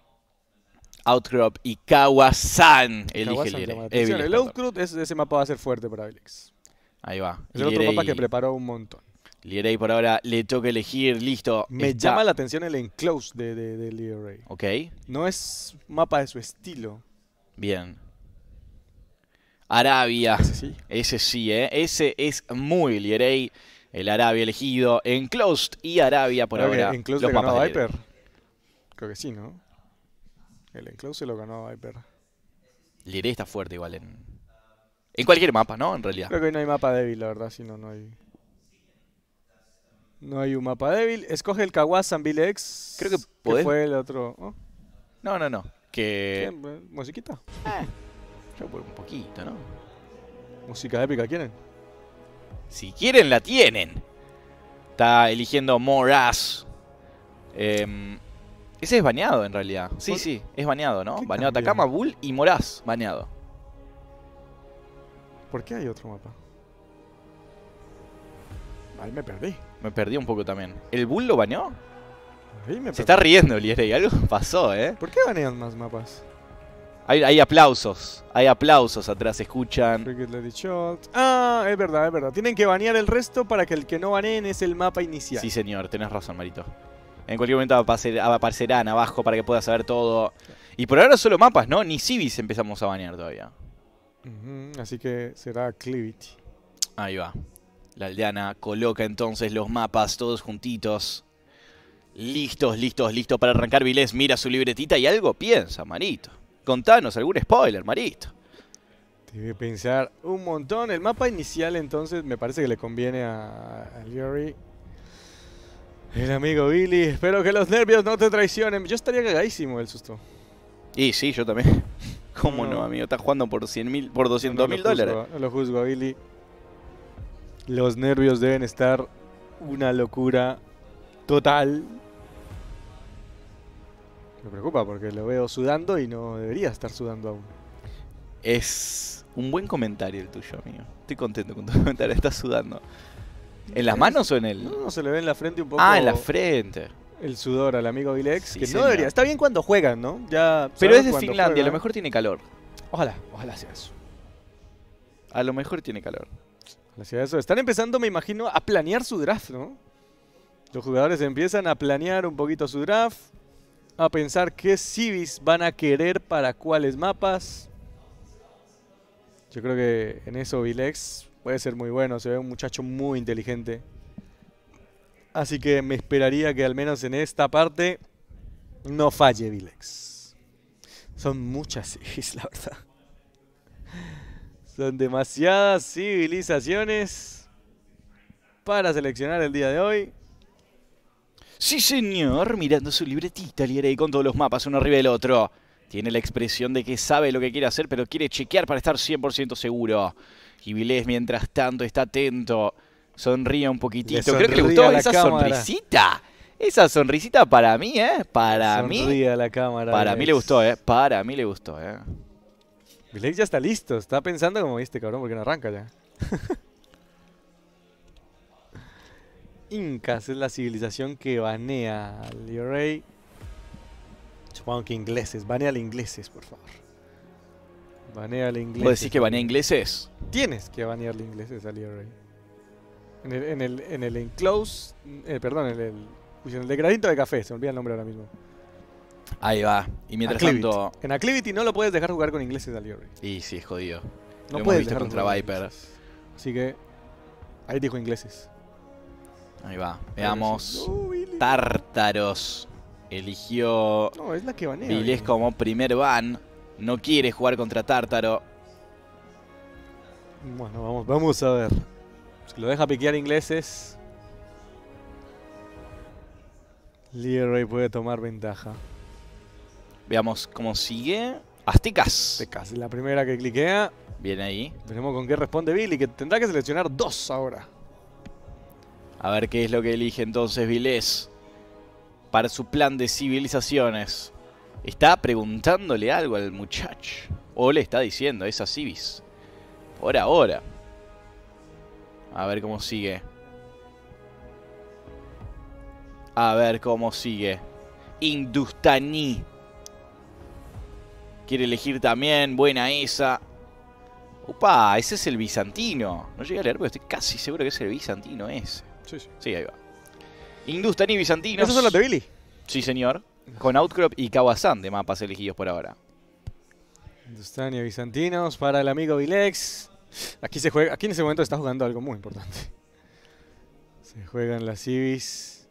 Outcrop y Kawasan. Elige el, el Outcrop, ese, mapa va a ser fuerte para Vilex. Ahí va. Es el otro mapa que preparó un montón. Lierey por ahora le toca elegir, listo. Me llama la atención el enclose de, de, Ok. No es mapa de su estilo. Bien. Arabia. Ese sí. Ese sí, ¿eh? Ese es muy Lierey. El Arabia elegido. Enclosed y Arabia por ahora. Enclosed lo ganó Viper. Creo que sí, ¿no? El Enclosed lo ganó Viper. Lierey está fuerte igual en, en cualquier mapa, ¿no? En realidad. Creo que no hay mapa débil, la verdad, si no, no hay. No hay un mapa débil. Escoge el Kawasan Bilex. Creo que, fue el otro. No, no, no. Que. ¿Musiquita? Eh. un poquito, ¿no? ¿Música épica quieren? Si quieren, la tienen. Está eligiendo Moraz. Em, ese es baneado en realidad. Sí, sí, es baneado, ¿no? Baneado Takama, Bull y Moraz baneado. ¿Por qué hay otro mapa? Ahí me perdí. Me perdí un poco también. ¿El Bull lo baneó? Se está riendo, Liere, y algo pasó, ¿eh? ¿Por qué banean más mapas? Hay, aplausos, hay aplausos atrás, escuchan. Ah, es verdad, es verdad. Tienen que banear el resto para que el que no baneen es el mapa inicial. Sí, señor, tenés razón, Marito. En cualquier momento aparecerán abajo para que puedas saber todo. Y por ahora solo mapas, ¿no? Ni civis empezamos a banear todavía así que será Clivity. Ahí va. La aldeana coloca entonces los mapas todos juntitos. Listos, listos, listos para arrancar. Vilés mira su libretita y algo piensa, Marito. Contanos algún spoiler, Marito. que pensar un montón. El mapa inicial entonces me parece que le conviene a, El amigo Billy. Espero que los nervios no te traicionen. Yo estaría cagadísimo El susto. Y sí, yo también. ¿Cómo no, amigo? Estás jugando por, 100 mil, por 200 mil dólares. No lo juzgo Billy. Los nervios deben estar una locura total. Me preocupa porque lo veo sudando y no debería estar sudando aún. Es un buen comentario el tuyo, amigo. Estoy contento con tu comentario. Estás sudando. ¿En las manos o en él? No, no, se le ve en la frente un poco. Ah, en la frente. El sudor al amigo Vilex, que no debería. Está bien cuando juegan, ¿no? Ya Pero es de Finlandia, a lo mejor tiene calor. Ojalá, ojalá sea eso. A lo mejor tiene calor. Ojalá sea eso. Están empezando, me imagino, a planear su draft, ¿no? Los jugadores empiezan a planear un poquito su draft, a pensar qué civis van a querer para cuáles mapas. Yo creo que en eso Vilex puede ser muy bueno. Se ve un muchacho muy inteligente. Así que me esperaría que al menos en esta parte no falle Vilex. Son muchas civis, la verdad. Son demasiadas civilizaciones para seleccionar el día de hoy. Sí, señor. Mirando su libretita, y con todos los mapas uno arriba del otro. Tiene la expresión de que sabe lo que quiere hacer, pero quiere chequear para estar 100% seguro. Y Vilex, mientras tanto, está atento sonría un poquitito. Creo que le gustó esa sonrisita. Esa sonrisita para mí, ¿eh? Para mí. la cámara. Para mí le gustó, ¿eh? Para mí le gustó, ¿eh? Blake ya está listo. Está pensando como viste, cabrón, porque no arranca ya. Incas es la civilización que banea al Rey. Supongo que ingleses. Banea al ingleses, por favor. Banea al ingleses. ¿Puedes decir que banea ingleses? Tienes que banearle ingleses al Rey. En el, en el, enclose, eh, perdón, en el, en el degradito de café, se me olvida el nombre ahora mismo. Ahí va. Y mientras tanto. En Aclivity no lo puedes dejar jugar con ingleses al Y sí, es jodido. No lo puedes contra Viper. Así que. Ahí dijo ingleses. Ahí va. Veamos. Tártaros. Eligió. No, es la que banea. Viles eh. como primer van. No quiere jugar contra Tártaro. Bueno, vamos, vamos a ver. Si pues lo deja piquear ingleses. Leroy puede tomar ventaja. Veamos cómo sigue. Aztecas. Aztecas, la primera que cliquea. Viene ahí. Veremos con qué responde Billy, que tendrá que seleccionar dos ahora. A ver qué es lo que elige entonces Vilés para su plan de civilizaciones. Está preguntándole algo al muchacho. O le está diciendo, es a Civis. Por ahora. A ver cómo sigue. A ver cómo sigue. Industani. Quiere elegir también. Buena esa. Upa, ese es el bizantino. No llegué a leer, pero estoy casi seguro que es el bizantino ese. Sí, sí. Sí, ahí va. Industani, bizantino. ¿Eso son los de Billy? Sí, señor. Con Outcrop y Kawasan de mapas elegidos por ahora. Industaní bizantinos para el amigo Vilex. Aquí se juega, aquí en ese momento está jugando algo muy importante. Se juegan las Ibis.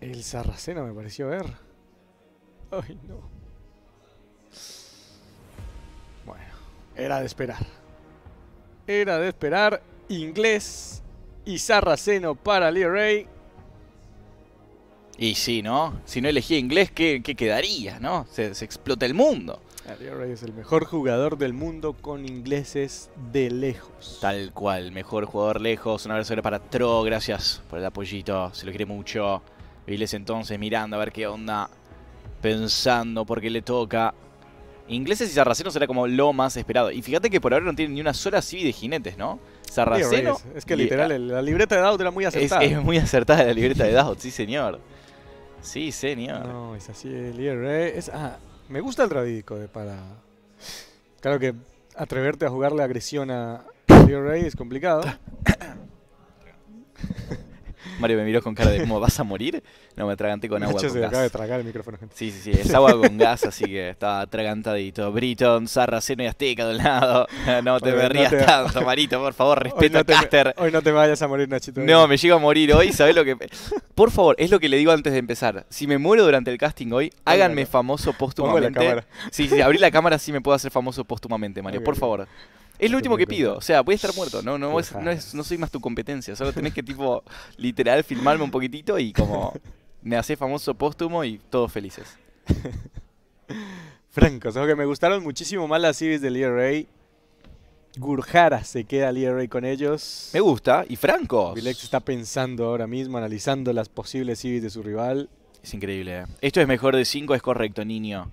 El Sarraceno me pareció ver. Ay, no. Bueno, era de esperar. Era de esperar. Inglés y Sarraceno para Lee Ray. Y sí, ¿no? Si no elegía inglés, ¿qué, quedaría, no? se explota el mundo. Darío es el mejor jugador del mundo con ingleses de lejos. Tal cual, mejor jugador lejos. Un abrazo para Tro, gracias por el apoyito, se lo quiere mucho. Viles entonces mirando a ver qué onda, pensando por qué le toca. Ingleses y sarracenos será como lo más esperado. Y fíjate que por ahora no tienen ni una sola CV de jinetes, ¿no? Sarraceno. es que literal, ah, la libreta de Dowd era muy acertada. Es, muy acertada la libreta de Dowd, sí, señor. Sí, señor. No, es así. El IRA es. Ah, me gusta el Radico de eh, para. Claro que atreverte a jugarle agresión a Leo Rey es complicado. Mario me miró con cara de ¿cómo vas a morir? No, me atraganté con agua. se acaba de tragar el micrófono. Gente. Sí, sí, sí, es agua con gas, así que estaba atragantadito. Briton, Sarraceno y Azteca del lado. No te me rías tanto, Marito, por favor, respeto Caster. Hoy no te vayas a morir, Nachito. No, eh. me llego a morir hoy, ¿sabes lo que...? Por favor, es lo que le digo antes de empezar. Si me muero durante el casting hoy, háganme famoso póstumamente. La cámara. Sí, sí, abrí la cámara, así me puedo hacer famoso póstumamente, Mario, por favor. Es lo último que pido. O sea, puede estar muerto. No, no, no, soy más tu competencia. Solo tenés que, tipo, literal, filmarme un poquitito y como me hacés famoso póstumo y todos felices. Francos, que me gustaron muchísimo más las civis del ERA. Gurjara se queda al ERA con ellos. Me gusta. Y Franco. Vilex está pensando ahora mismo, analizando las posibles civis de su rival. Es increíble. Eh. Esto es mejor de 5, es correcto, niño.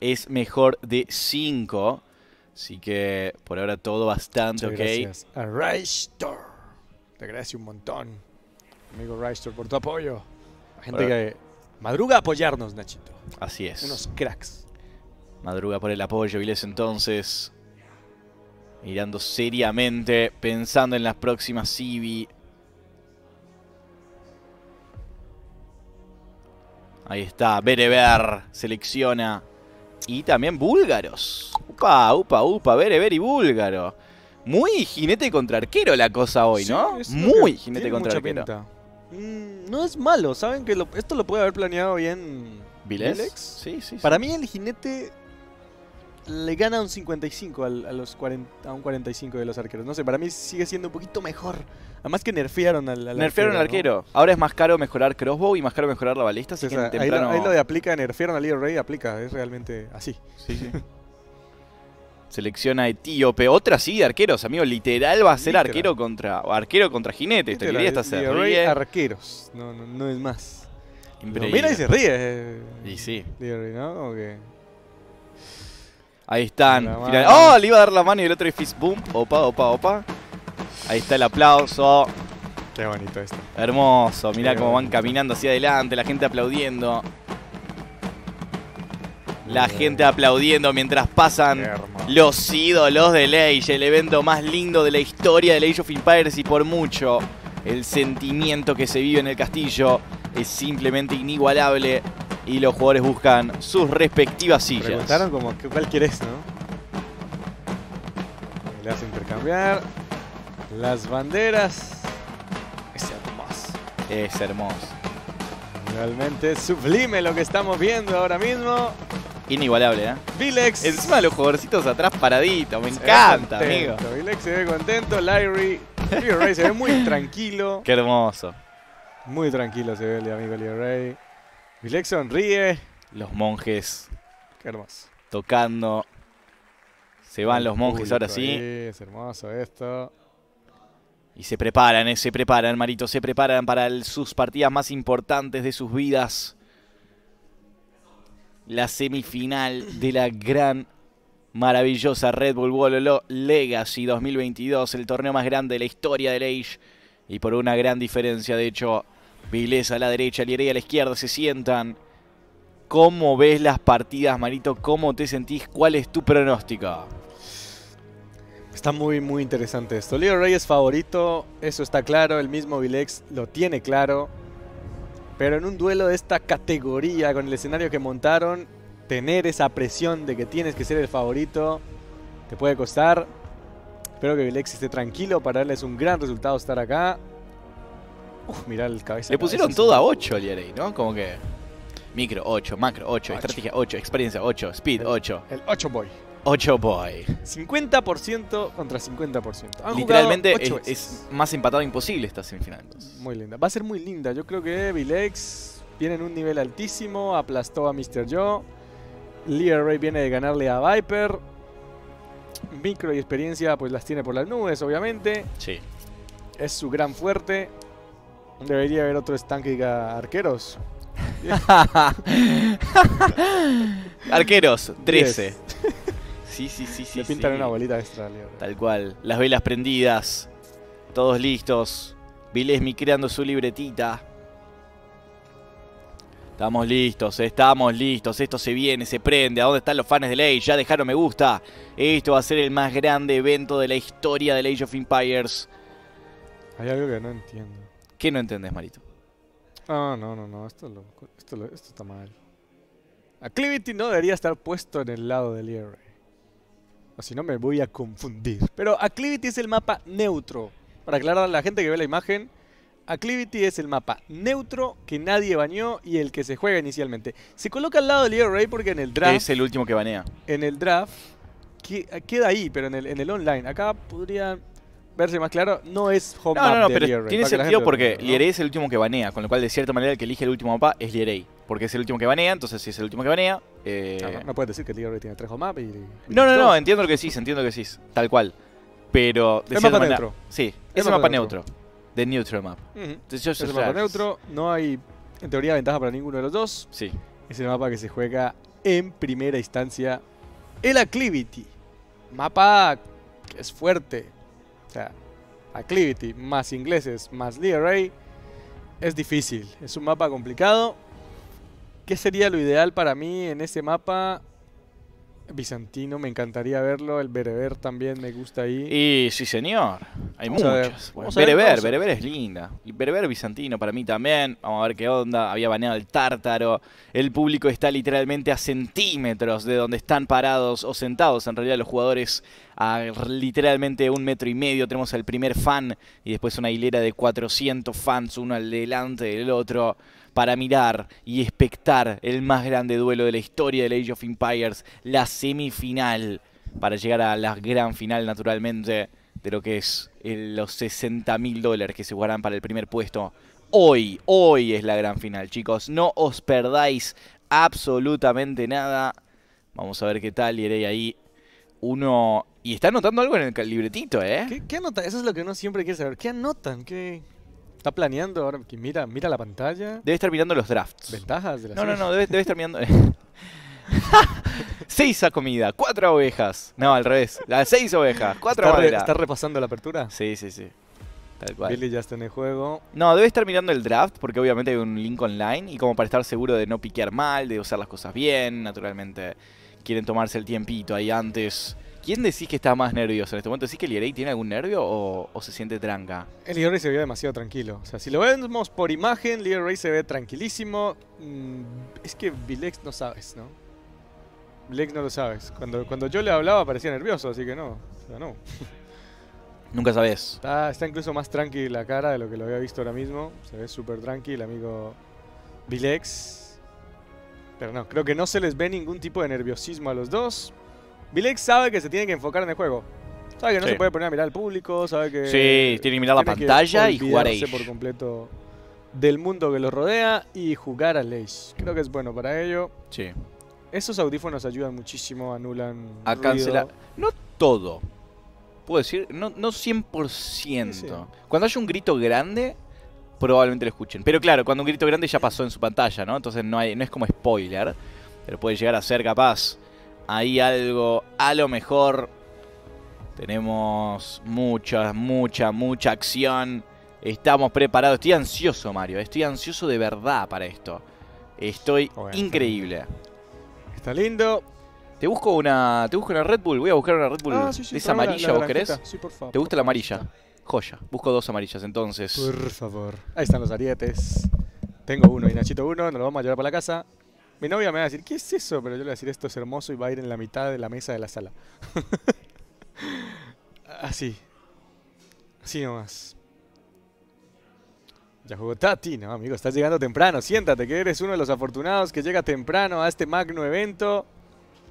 Es mejor de 5. Así que por ahora todo bastante Muchas Gracias a Te agradezco un montón, amigo Reister, por tu apoyo. La gente que madruga a apoyarnos, Nachito. Así es. Unos cracks. Madruga por el apoyo, Viles entonces. Mirando seriamente, pensando en las próximas CB. Ahí está, Bereber selecciona y también búlgaros. Upa, upa, upa, bere, ver y búlgaro. Muy jinete contra arquero la cosa hoy, ¿no? Muy jinete contra arquero. Mm, no es malo, saben que esto lo puede haber planeado bien Vilex. Sí, sí, sí, Para mí el jinete le gana un 55 a, los 40, un 45 de los arqueros. No sé, para mí sigue siendo un poquito mejor. Además que nerfearon al, al nerfearon al arquero. Ahora es más caro mejorar crossbow y más caro mejorar la balista. es lo, de aplica, nerfearon al líder Rey, aplica. Es realmente así. Selecciona a Etíope. Otra sí de arqueros, amigo. Literal va a ser arquero contra arquero contra jinete. Te Arqueros. No, no, es más. mira y se ríe. Eh. Y sí. ¿no? Como que Ahí están. ¡Oh! Le iba a dar la mano y el otro fist boom. Opa, opa, opa. Ahí está el aplauso. Qué bonito esto. Hermoso. Mirá cómo van caminando hacia adelante, la gente aplaudiendo. La gente aplaudiendo mientras pasan los ídolos de Age, el evento más lindo de la historia de Age of Empires y por mucho el sentimiento que se vive en el castillo es simplemente inigualable y los jugadores buscan sus respectivas sillas. Preguntaron como cuál quieres, ¿no? Le hacen intercambiar las banderas. Es hermoso. Es hermoso. Realmente sublime lo que estamos viendo ahora mismo. Inigualable, ¿eh? Vilex. Encima los jugadorcitos atrás paraditos. Me encanta, amigo. Vilex se ve contento. Larry. Ray se ve muy tranquilo. Qué hermoso. Muy tranquilo se ve el amigo Leo Rey. sonríe. Los monjes. Qué hermoso. Tocando. Se van los monjes ahora sí. es hermoso esto. Y se preparan, eh, se preparan, Marito, se preparan para sus partidas más importantes de sus vidas. La semifinal de la gran, maravillosa Red Bull Wololo Legacy 2022, el torneo más grande de la historia del Age. Y por una gran diferencia, de hecho, Viles a la derecha, Lierey a la izquierda, se sientan. ¿Cómo ves las partidas, Marito? ¿Cómo te sentís? ¿Cuál es tu pronóstico? Está muy, muy interesante esto. Leo Rey es favorito, eso está claro. El mismo Vilex lo tiene claro. Pero en un duelo de esta categoría, con el escenario que montaron, tener esa presión de que tienes que ser el favorito, te puede costar. Espero que Vilex esté tranquilo para darles un gran resultado estar acá. Uf, mirá el cabeza. Le pusieron todo a 8 ¿no? Como que. Micro 8, macro 8, estrategia 8, experiencia 8, speed 8. El 8 boy. 8 boy. 50% contra 50%. Literalmente es, más empatado imposible esta semifinal. Muy linda. Va a ser muy linda. Yo creo que Vilex viene en un nivel altísimo. Aplastó a Mr. Joe. Lear viene de ganarle a Viper. Micro y experiencia pues las tiene por las nubes, obviamente. Sí. Es su gran fuerte. Debería haber otro estanque que arqueros. arqueros, 13. Sí, sí, sí, sí. pintan una bolita extra, Tal cual. Las velas prendidas. Todos listos. Vilesmi creando su libretita. Estamos listos, estamos listos. Esto se viene, se prende. ¿A dónde están los fans de Ley? Ya dejaron me gusta. Esto va a ser el más grande evento de la historia de Age of Empires. Hay algo que no entiendo. ¿Qué no entendés, Marito? Ah, no, no, no, esto, está mal. Acclivity no debería estar puesto en el lado del IRA. E. O si no me voy a confundir. Pero Acclivity es el mapa neutro. Para aclarar a la gente que ve la imagen, Acclivity es el mapa neutro que nadie bañó y el que se juega inicialmente. Se coloca al lado del IRA e porque en el draft... Es el último que banea. En el draft queda ahí, pero en el online. Acá podría verse más claro, no es home no, map no, no, pero tiene sentido porque Lierey es el último que banea, con lo cual de cierta manera el que elige el último mapa es Lierey. Porque es el último que banea, entonces si es el último que banea... Eh, no, puedes decir que Lierey tiene tres home map y... no, no, no, entiendo lo que decís, entiendo lo que decís, tal cual. Pero de cierta mapa manera, neutro. Sí, es, mapa, mapa neutro. De neutral map. entonces, es el mapa neutro, no hay en teoría ventaja para ninguno de los dos. Sí. Es el mapa que se juega en primera instancia el acclivity Mapa que es fuerte, o sea, Acclivity más ingleses más Lee es difícil. Es un mapa complicado. ¿Qué sería lo ideal para mí en ese mapa? Bizantino, me encantaría verlo. El Bereber también me gusta ahí. Y sí, señor. Hay muchos. Bereber, Bereber es linda. Y Bereber Bizantino para mí también. Vamos a ver qué onda. Había baneado el tártaro. El público está literalmente a centímetros de donde están parados o sentados. En realidad, los jugadores a literalmente un metro y medio. Tenemos al primer fan y después una hilera de 400 fans, uno al delante del otro para mirar y espectar el más grande duelo de la historia del Age of Empires, la semifinal, para llegar a la gran final naturalmente de lo que es los 60 mil dólares que se jugarán para el primer puesto. Hoy, hoy es la gran final, chicos. No os perdáis absolutamente nada. Vamos a ver qué tal iré ahí. Uno... Y está anotando algo en el libretito, ¿eh? ¿Qué, qué Eso es lo que uno siempre quiere saber. ¿Qué anotan? ¿Qué, Está planeando ahora mira, mira la pantalla. Debe estar mirando los drafts. Ventajas de la No, no, no, debe, estar mirando. seis a comida, cuatro ovejas. No, al revés. Las seis ovejas, cuatro ¿Está, ¿Está repasando la apertura? Sí, sí, sí. Tal cual. Billy ya está en el juego. No, debe estar mirando el draft porque obviamente hay un link online y como para estar seguro de no piquear mal, de usar las cosas bien, naturalmente quieren tomarse el tiempito ahí antes ¿Quién decís que está más nervioso en este momento? ¿Decís que Lierey tiene algún nervio o, se siente tranca? El se ve demasiado tranquilo. O sea, si lo vemos por imagen, Lierey se ve tranquilísimo. Mm, es que Vilex no sabes, ¿no? Vilex no lo sabes. Cuando, cuando yo le hablaba parecía nervioso, así que no. O sea, no. Nunca sabes. Está, incluso más tranqui la cara de lo que lo había visto ahora mismo. Se ve súper tranqui el amigo Vilex. Pero no, creo que no se les ve ningún tipo de nerviosismo a los dos. Vilek sabe que se tiene que enfocar en el juego. Sabe que no se puede poner a mirar al público, sabe que... Sí, tiene que mirar la pantalla y jugar a por completo del mundo que los rodea y jugar a Leis. Creo que es bueno para ello. Sí. Esos audífonos ayudan muchísimo, anulan A cancelar... No todo. Puedo decir, no, 100%. Cuando hay un grito grande, probablemente lo escuchen. Pero claro, cuando un grito grande ya pasó en su pantalla, ¿no? Entonces no, hay, no es como spoiler, pero puede llegar a ser capaz hay algo a lo mejor. Tenemos mucha, mucha, mucha acción. Estamos preparados. Estoy ansioso, Mario. Estoy ansioso de verdad para esto. Estoy increíble. Está lindo. Te busco una. Te Red Bull. Voy a buscar una Red Bull. de ah, ¿Es amarilla vos querés? Sí, por favor. ¿Te gusta la amarilla? Joya. Busco dos amarillas entonces. Por favor. Ahí están los arietes. Tengo uno y Nachito uno. Nos lo vamos a llevar para la casa. Mi novia me va a decir, ¿qué es eso? Pero yo le voy a decir, esto es hermoso y va a ir en la mitad de la mesa de la sala. Así. Así nomás. Ya jugó Tati, no, amigo, estás llegando temprano. Siéntate, que eres uno de los afortunados que llega temprano a este magno evento.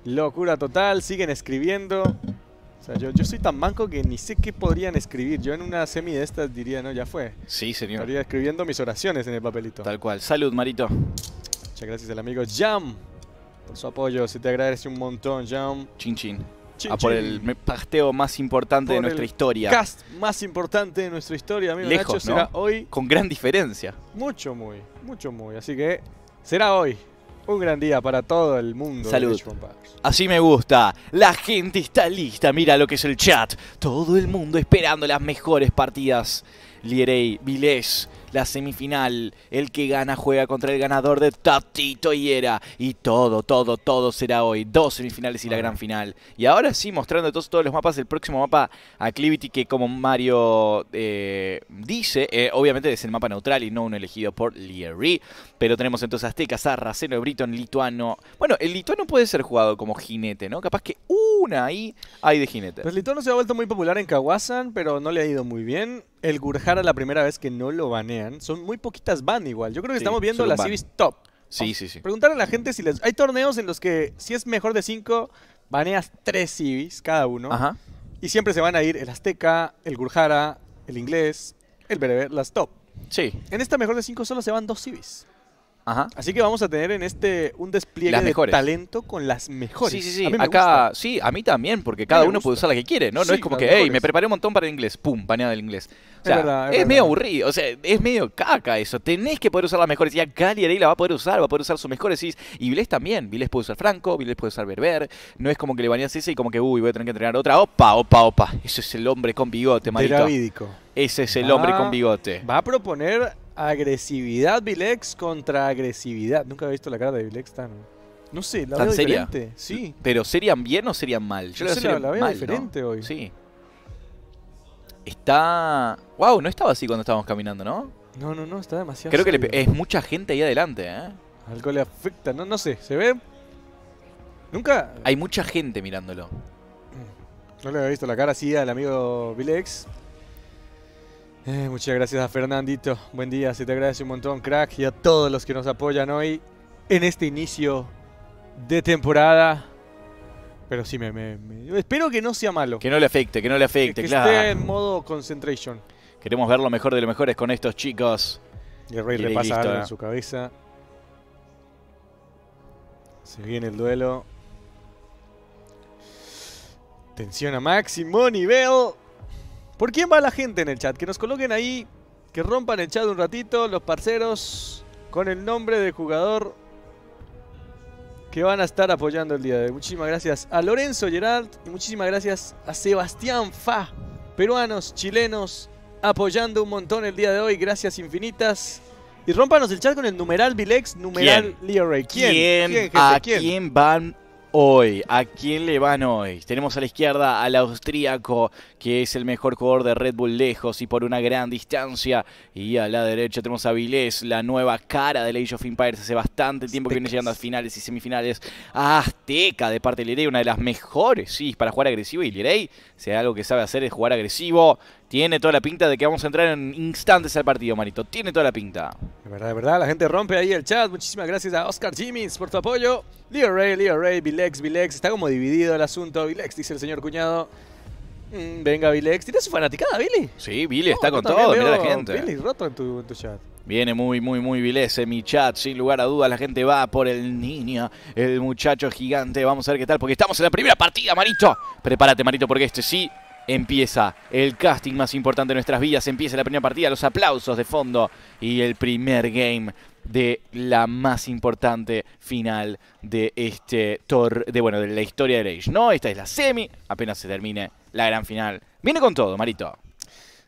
Locura total, siguen escribiendo. O sea, yo, yo soy tan manco que ni sé qué podrían escribir. Yo en una semi de estas diría, no, ya fue. Sí, señor. Estaría escribiendo mis oraciones en el papelito. Tal cual. Salud, Marito gracias al amigo Jam por su apoyo. Se te agradece un montón, Jam. Chin chin. a ah, por el pasteo más importante de nuestra el historia. cast más importante de nuestra historia, amigo Lejos, Nacho, será hoy. Con gran diferencia. Mucho muy, mucho muy. Así que será hoy. Un gran día para todo el mundo. Salud. Así me gusta. La gente está lista. Mira lo que es el chat. Todo el mundo esperando las mejores partidas. Lierey, Vilés, la semifinal. El que gana juega contra el ganador de Tatito Hiera. Y todo, todo, todo será hoy. Dos semifinales y la ah. gran final. Y ahora sí, mostrando todos, todos los mapas, el próximo mapa Aclivity, que como Mario eh, dice, eh, obviamente es el mapa neutral y no uno elegido por Lierry. Pero tenemos entonces Azteca, Zarra, Britton, Lituano. Bueno, el lituano puede ser jugado como jinete, ¿no? Capaz que una ahí hay de jinete. Pues el lituano se ha vuelto muy popular en Kawasan, pero no le ha ido muy bien. El Gurjara la primera vez que no lo banean. Son muy poquitas ban igual. Yo creo que estamos viendo las civis top. Sí, sí, sí. Preguntar a la gente si les... Hay torneos en los que si es mejor de cinco, baneas tres civis cada uno. Ajá. Y siempre se van a ir el azteca, el gurjara, el inglés, el bereber, las top. Sí. En esta mejor de cinco solo se van dos civis. Así que vamos a tener en este un despliegue de talento con las mejores. Sí, sí, sí. Acá, sí, a mí también, porque cada uno puede usar la que quiere, ¿no? no es como que, hey, me preparé un montón para el inglés, pum, baneada el inglés. O sea, es, medio aburrido, o sea, es medio caca eso. Tenés que poder usar las mejores. Ya Galliarei la va a poder usar, va a poder usar sus mejores. Y Viles también. Viles puede usar Franco, Viles puede usar Berber. No es como que le baneas ese y como que, uy, voy a tener que entrenar otra. Opa, opa, opa. ese es el hombre con bigote, marito. Teravídico. Ese es el hombre con ah, bigote. Va a proponer Agresividad Vilex contra agresividad. Nunca había visto la cara de Vilex tan. No sé, la tan veo diferente. Sí. Pero ¿serían bien o serían mal? Yo la, veo diferente hoy. Sí. Está. Wow, no estaba así cuando estábamos caminando, ¿no? No, no, no, está demasiado. Creo que es mucha gente ahí adelante, ¿eh? Algo le afecta, no, no sé, se ve. Nunca. Hay mucha gente mirándolo. No le había visto la cara así al amigo Vilex. Eh, muchas gracias a Fernandito. Buen día, se te agradece un montón, crack, y a todos los que nos apoyan hoy en este inicio de temporada. Pero sí, me, me, espero que no sea malo. Que no le afecte, que no le afecte, que, esté en modo concentration. Queremos ver lo mejor de lo mejor con estos chicos. Y el rey le pasa en su cabeza. Se viene el duelo. Tensión a máximo nivel. ¿Por quién va la gente en el chat? Que nos coloquen ahí, que rompan el chat un ratito, los parceros, con el nombre de jugador que van a estar apoyando el día de hoy. Muchísimas gracias a Lorenzo Gerard y muchísimas gracias a Sebastián Fa, peruanos, chilenos, apoyando un montón el día de hoy. Gracias infinitas. Y rompanos el chat con el numeral Vilex, numeral Leo ¿Quién, ¿A quién? van hoy? ¿A quién le van hoy? Tenemos a la izquierda al austríaco, que es el mejor jugador de Red Bull lejos y por una gran distancia. Y a la derecha tenemos a Vilés, la nueva cara de Age of Empires. Hace bastante tiempo que viene llegando a finales y semifinales. Azteca de parte de Lirey, una de las mejores, sí, para jugar agresivo. Y Lirey, si hay algo que sabe hacer es jugar agresivo. Tiene toda la pinta de que vamos a entrar en instantes al partido, Marito. Tiene toda la pinta. De verdad, de verdad. La gente rompe ahí el chat. Muchísimas gracias a Oscar Jimmins por tu apoyo. Leo Ray, Leo Ray, Vilex, Vilex. Está como dividido el asunto. Vilex, dice el señor cuñado. Mm, venga, Vilex. ¿Tienes su fanaticada, Billy? Sí, Billy está con todo. Mira la gente. Billy roto en tu, chat. Viene muy, muy, muy vilés en mi chat. Sin lugar a dudas, la gente va por el niño, el muchacho gigante. Vamos a ver qué tal, porque estamos en la primera partida, Marito. Prepárate, Marito, porque este sí empieza el casting más importante de nuestras vidas, empieza la primera partida, los aplausos de fondo y el primer game de la más importante final de este tour, de bueno, de la historia de Age, ¿no? Esta es la semi, apenas se termine la gran final. Viene con todo, Marito.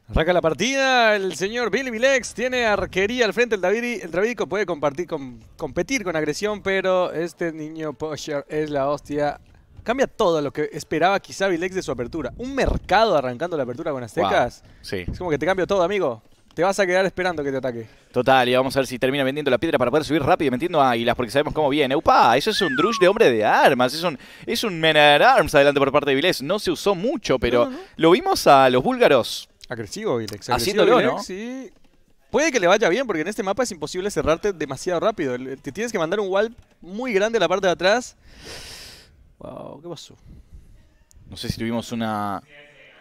Arranca la partida, el señor Billy Milex tiene arquería al frente, el, Daviri, el puede competir con agresión, pero este niño Posher es la hostia Cambia todo lo que esperaba quizá Vilex de su apertura. Un mercado arrancando la apertura con Aztecas. Sí. Es como que te cambio todo, amigo. Te vas a quedar esperando que te ataque. Total, y vamos a ver si termina vendiendo la piedra para poder subir rápido y metiendo águilas, porque sabemos cómo viene. ¡Upa! Eso es un drush de hombre de armas, es un, es un at arms adelante por parte de Vilex No se usó mucho, pero lo vimos a los búlgaros. Agresivo, Vilex. Haciéndolo, ¿no? Sí. Puede que le vaya bien, porque en este mapa es imposible cerrarte demasiado rápido. Te tienes que mandar un wall muy grande a la parte de atrás. ¿qué pasó? No sé si tuvimos una...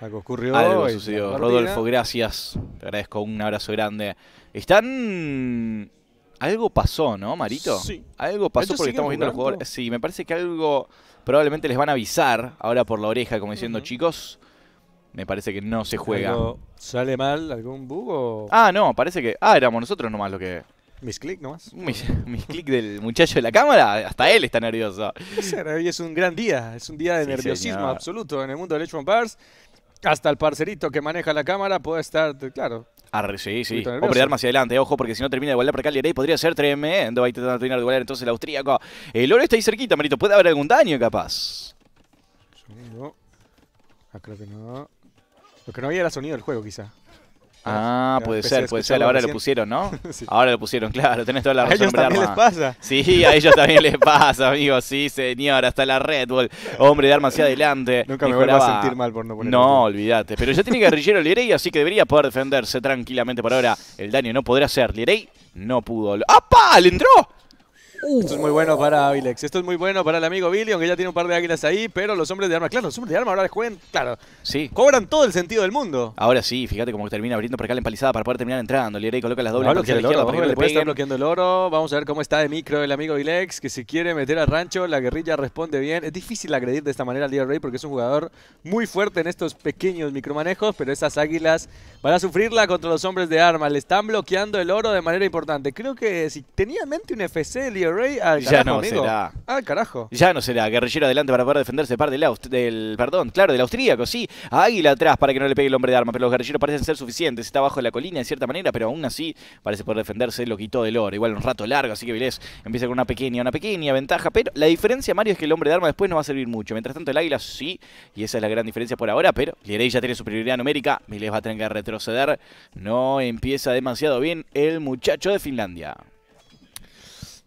Algo ocurrió. Algo sucedió. Rodolfo, gracias. Te agradezco un abrazo grande. Están... Algo pasó, ¿no, Marito? Sí. Algo pasó porque estamos viendo los jugadores. Sí, me parece que algo probablemente les van a avisar ahora por la oreja, como diciendo, chicos, me parece que no se juega. ¿Sale mal algún bug o...? Ah, no, parece que... Ah, éramos nosotros nomás lo que... Mis clic nomás. Mis, mis clic del muchacho de la cámara, hasta él está nervioso. Hoy es un gran día, es un día de nerviosismo absoluto en el mundo del 1 Bars. Hasta el parcerito que maneja la cámara puede estar, claro. sí, sí. O más adelante, ojo, porque si no termina de igualar para y podría ser tremendo. Ahí de igualar entonces el austríaco. El oro está ahí cerquita, Marito. Puede haber algún daño, capaz. Ah, creo que no. Lo que no había era sonido del juego, quizá. Ah, puede ser, puede ser. Ahora lo pusieron, ¿no? Ahora lo pusieron, claro. Tenés toda la razón. A ellos también les pasa. Sí, a ellos también les pasa, amigo. Sí, señor. Hasta la Red Bull. Hombre de arma hacia adelante. Nunca me voy a sentir mal por no ponerlo No, olvídate. Pero ya tiene guerrillero Lirey, así que debería poder defenderse tranquilamente por ahora. El daño no podrá ser. Lirey no pudo. ¡Apa! ¡Le entró! Esto es muy bueno para Vilex, Esto es muy bueno para el amigo Billy, aunque ya tiene un par de águilas ahí, pero los hombres de armas, claro, los hombres de armas ahora les juegan, claro. Sí. Cobran todo el sentido del mundo. Ahora sí, fíjate cómo termina abriendo por acá la empalizada para poder terminar entrando. y coloca las dobles. está bloqueando el oro. Vamos a ver cómo está de micro el amigo Vilex, que si quiere meter al rancho, la guerrilla responde bien. Es difícil agredir de esta manera al Rey porque es un jugador muy fuerte en estos pequeños micromanejos, pero esas águilas van a sufrirla contra los hombres de arma, Le están bloqueando el oro de manera importante. Creo que si tenía en mente un FC, Lirey ya no será. Al carajo. Ya no será. Guerrillero adelante para poder defenderse parte del, del perdón, claro, del austríaco, sí. Águila atrás para que no le pegue el hombre de arma pero los guerrilleros parecen ser suficientes. Está abajo de la colina de cierta manera, pero aún así parece poder defenderse, lo quitó del oro. Igual un rato largo, así que Vilés empieza con una pequeña, una pequeña ventaja, pero la diferencia, Mario, es que el hombre de arma después no va a servir mucho. Mientras tanto, el Águila sí, y esa es la gran diferencia por ahora, pero Lierey ya tiene su superioridad numérica, Vilés va a tener que retroceder. No empieza demasiado bien el muchacho de Finlandia.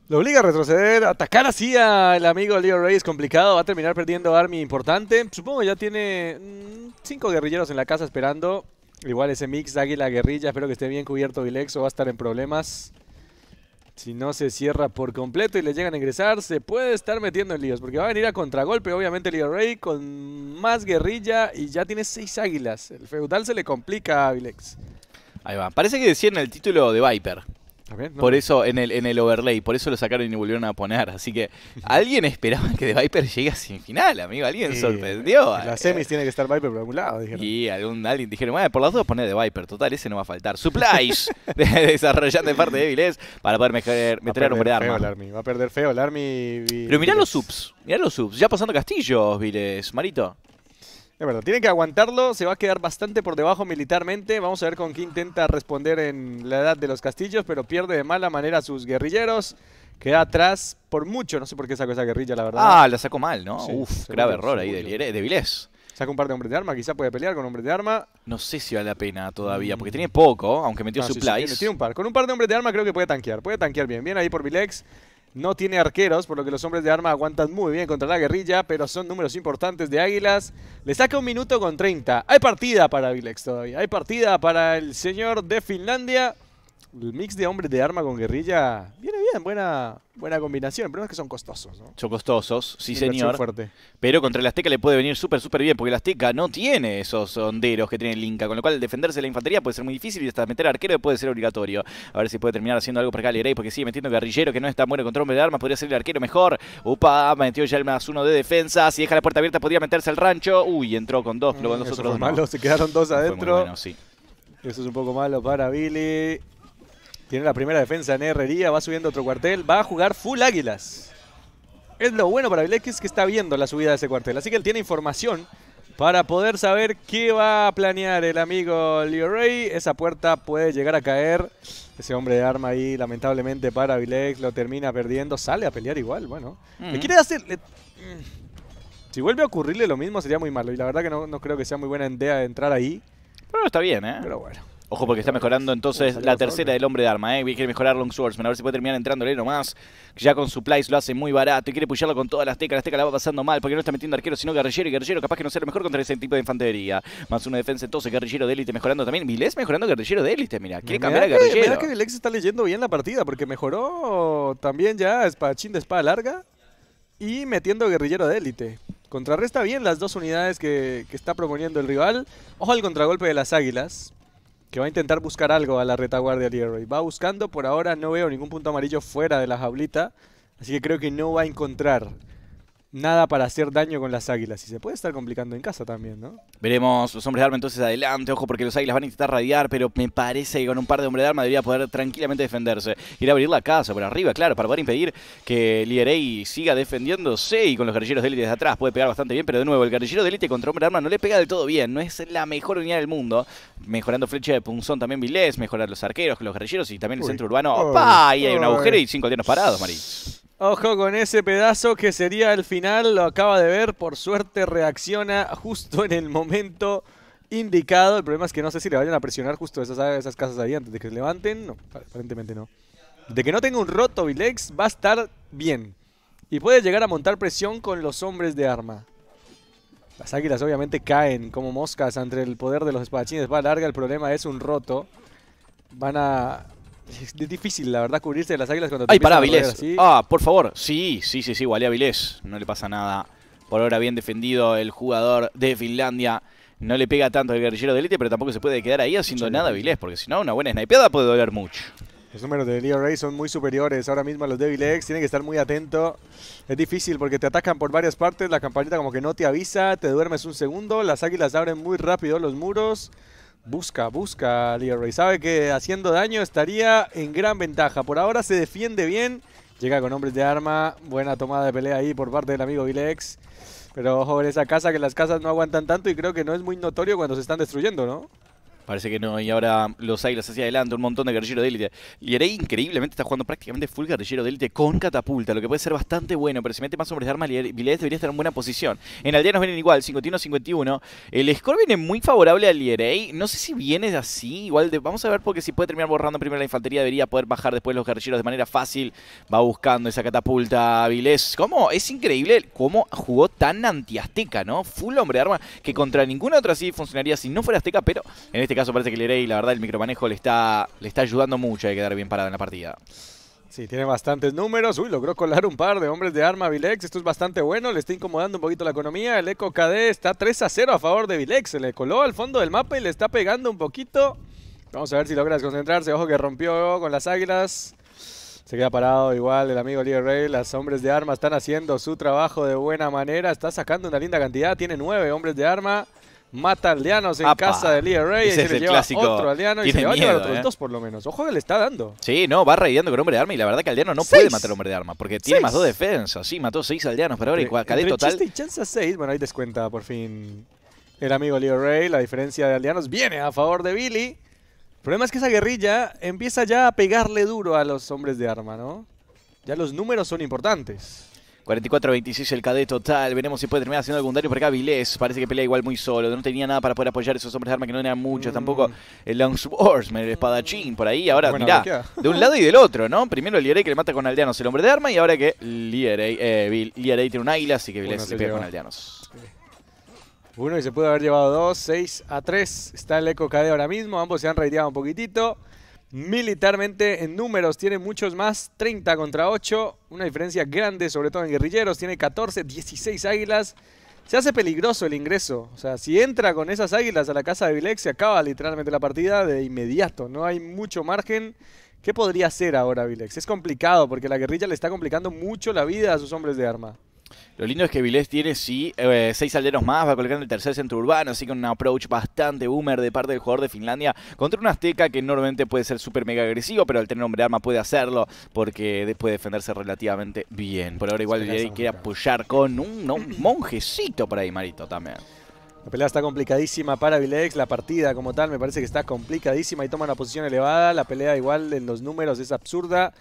Lo obliga a retroceder, atacar así al amigo Leo es complicado, va a terminar perdiendo Army importante. Supongo ya tiene mm, cinco guerrilleros en la casa esperando. Igual ese mix Águila Guerrilla, espero que esté bien cubierto Vilex o va a estar en problemas. Si no se cierra por completo y le llegan a ingresar, se puede estar metiendo en líos. Porque va a venir a contragolpe, obviamente, Leo Rey con más guerrilla y ya tiene seis águilas. El feudal se le complica a Vilex. Ahí va. Parece que decían el título de Viper. Por eso, en el, en el overlay, por eso lo sacaron y volvieron a poner. Así que, ¿alguien esperaba que The Viper llegue a final amigo? ¿Alguien sorprendió? las eh, semis tiene que estar Viper por algún lado, dijeron. Y algún, alguien dijeron, bueno, por las dos poner The Viper, total, ese no va a faltar. Supplies, desarrollando de parte débiles para poder meter, a, hombre de Va a perder feo el Army. Pero mirá los subs, mirá los subs. Ya pasando Castillos, Viles, Marito. Es verdad, tienen que aguantarlo, se va a quedar bastante por debajo militarmente. Vamos a ver con qué intenta responder en la edad de los castillos, pero pierde de mala manera a sus guerrilleros. Queda atrás por mucho, no sé por qué sacó esa guerrilla, la verdad. Ah, la sacó mal, ¿no? Uf, grave error ahí de, de Saca un par de hombres de arma, quizá puede pelear con hombres de arma. No sé si vale la pena todavía, mm. porque tiene poco, aunque metió ah, supplies. Sí, un par. Con un par de hombres de arma creo que puede tanquear, puede tanquear bien. Bien ahí por Vilex. No tiene arqueros, por lo que los hombres de arma aguantan muy bien contra la guerrilla, pero son números importantes de Águilas. Le saca un minuto con 30. Hay partida para Vilex todavía. Hay partida para el señor de Finlandia el mix de hombre de arma con guerrilla viene bien, buena, buena combinación. El problema es que son costosos, Son costosos, sí señor. Pero contra el Azteca le puede venir súper, súper bien, porque el Azteca no tiene esos honderos que tiene el Inca, con lo cual defenderse la infantería puede ser muy difícil y hasta meter arquero puede ser obligatorio. A ver si puede terminar haciendo algo para acá porque sigue metiendo guerrillero que no está bueno contra hombre de arma podría ser el arquero mejor. Upa, metió ya el más uno de defensa, si deja la puerta abierta podría meterse al rancho. Uy, entró con dos, pero con nosotros dos. Malo, se quedaron dos adentro. Eso es un poco malo para Billy. Tiene la primera defensa en Herrería, va subiendo otro cuartel, va a jugar full Águilas. Es lo bueno para Vilex que está viendo la subida de ese cuartel. Así que él tiene información para poder saber qué va a planear el amigo Leo Esa puerta puede llegar a caer. Ese hombre de arma ahí, lamentablemente para Vilex, lo termina perdiendo. Sale a pelear igual, bueno. Le quiere hacer... Mm, si vuelve a ocurrirle lo mismo sería muy malo. Y la verdad que no, no creo que sea muy buena idea entrar ahí. Pero está bien, ¿eh? Pero bueno. Ojo porque está mejorando entonces la tercera del hombre de arma, ¿eh? Quiere mejorar Long Swordsman, a ver si puede terminar entrándole nomás. Ya con supplies lo hace muy barato y quiere puyarlo con todas las tecas. La teca la va pasando mal porque no está metiendo arquero, sino guerrillero. Y guerrillero capaz que no sea el mejor contra ese tipo de infantería. Más una defensa entonces, guerrillero de élite mejorando también. Miles mejorando guerrillero de élite, mira. Quiere cambiar a guerrillero. Mira que Vilex está leyendo bien la partida porque mejoró también ya espadachín de espada larga y metiendo guerrillero de élite. Contrarresta bien las dos unidades que, que está proponiendo el rival. Ojo al contragolpe de las águilas que va a intentar buscar algo a la retaguardia Leroy. Va buscando, por ahora no veo ningún punto amarillo fuera de la jaulita, así que creo que no va a encontrar nada para hacer daño con las águilas. Y se puede estar complicando en casa también, ¿no? Veremos los hombres de arma entonces adelante. Ojo, porque los águilas van a intentar radiar, pero me parece que con un par de hombres de arma debería poder tranquilamente defenderse. Ir a abrir la casa por arriba, claro, para poder impedir que Lierey siga defendiéndose. Y con los guerrilleros de élite desde atrás puede pegar bastante bien, pero de nuevo, el guerrillero de élite contra hombre de arma no le pega del todo bien. No es la mejor unidad del mundo. Mejorando flecha de punzón también Vilés, mejorar los arqueros, con los guerrilleros y también el centro urbano. ¡Opa! Ahí hay un agujero y cinco aldeanos parados, Marí. Ojo con ese pedazo que sería el final, lo acaba de ver, por suerte reacciona justo en el momento indicado. El problema es que no sé si le vayan a presionar justo esas, esas casas ahí antes de que se levanten. No, aparentemente no. De que no tenga un roto Vilex va a estar bien. Y puede llegar a montar presión con los hombres de arma. Las águilas obviamente caen como moscas ante el poder de los espadachines. Va larga, el problema es un roto. Van a es difícil, la verdad, cubrirse de las águilas cuando te ¡Ay, pará, Vilés! Ah, por favor. Sí, sí, sí, sí, a Vilés. No le pasa nada. Por ahora bien defendido el jugador de Finlandia. No le pega tanto el guerrillero de élite, pero tampoco se puede quedar ahí haciendo nada Vilés, porque si no, una buena snipeada puede doler mucho. Los números de Leo Ray son muy superiores ahora mismo a los Devil Eggs. Tienen que estar muy atento. Es difícil porque te atacan por varias partes. La campanita como que no te avisa. Te duermes un segundo. Las águilas abren muy rápido los muros. Busca, busca Leroy. Sabe que haciendo daño estaría en gran ventaja. Por ahora se defiende bien. Llega con hombres de arma. Buena tomada de pelea ahí por parte del amigo Vilex. Pero ojo en esa casa, que las casas no aguantan tanto y creo que no es muy notorio cuando se están destruyendo, ¿no? Parece que no, y ahora los Águilas hacia adelante, un montón de guerrilleros de élite. Lierey increíblemente está jugando prácticamente full guerrillero de élite con catapulta, lo que puede ser bastante bueno, pero si mete más hombres de arma, debería estar en buena posición. En nos vienen igual, 51-51. El score viene muy favorable a Lierey, no sé si viene así, igual de, vamos a ver porque si puede terminar borrando primero la infantería, debería poder bajar después los guerrilleros de manera fácil. Va buscando esa catapulta Vilés. ¿Cómo? Es increíble cómo jugó tan anti-azteca, ¿no? Full hombre de arma, que contra ninguna otra así funcionaría si no fuera azteca, pero en este este caso parece que Lerey, la verdad, el micromanejo le está, le está ayudando mucho a quedar bien parado en la partida. Sí, tiene bastantes números. Uy, logró colar un par de hombres de arma Vilex. Esto es bastante bueno. Le está incomodando un poquito la economía. El Eco KD está 3 a 0 a favor de Vilex. Se le coló al fondo del mapa y le está pegando un poquito. Vamos a ver si logra concentrarse Ojo que rompió con las águilas. Se queda parado igual el amigo Lee Las hombres de arma están haciendo su trabajo de buena manera. Está sacando una linda cantidad. Tiene nueve hombres de arma mata aldeanos en casa de Rey y se le lleva otro aldeano y se le a otros dos por lo menos. Ojo que le está dando. Sí, no, va reyendo con hombre de arma y la verdad que aldeano no puede matar hombre de arma porque tiene más dos defensas. Sí, mató seis aldeanos, pero ahora y cadé total. Y chance a seis. Bueno, ahí descuenta por fin el amigo Leo Ray. La diferencia de aldeanos viene a favor de Billy. El problema es que esa guerrilla empieza ya a pegarle duro a los hombres de arma, ¿no? Ya los números son importantes. 44-26 el cadete total. Veremos si puede terminar haciendo algún daño por acá. Vilés parece que pelea igual muy solo. No tenía nada para poder apoyar esos hombres de arma que no eran muchos. Mm. Tampoco el Longswordsman, el espadachín por ahí. Ahora, de un lado y del otro, ¿no? Primero el Lierey que le mata con aldeanos el hombre de arma. Y ahora que Lierey, eh, tiene un águila, así que Vilés se le pega con aldeanos. Uno y se pudo haber llevado dos, 6 a 3. Está el Eco KD ahora mismo. Ambos se han reideado un poquitito militarmente en números. Tiene muchos más, 30 contra 8. Una diferencia grande, sobre todo en guerrilleros. Tiene 14, 16 águilas. Se hace peligroso el ingreso. O sea, si entra con esas águilas a la casa de Vilex se acaba literalmente la partida de inmediato. No hay mucho margen. ¿Qué podría hacer ahora Vilex? Es complicado porque la guerrilla le está complicando mucho la vida a sus hombres de arma. Lo lindo es que Vilés tiene, sí, eh, seis alderos más, va en el tercer centro urbano, así que un approach bastante boomer de parte del jugador de Finlandia contra un Azteca que normalmente puede ser súper mega agresivo, pero al tener hombre arma puede hacerlo porque puede defenderse relativamente bien. Por ahora igual Vilés quiere apoyar con un, monjecito por ahí, Marito, también. La pelea está complicadísima para Vilex, la partida como tal me parece que está complicadísima y toma una posición elevada, la pelea igual en los números es absurda,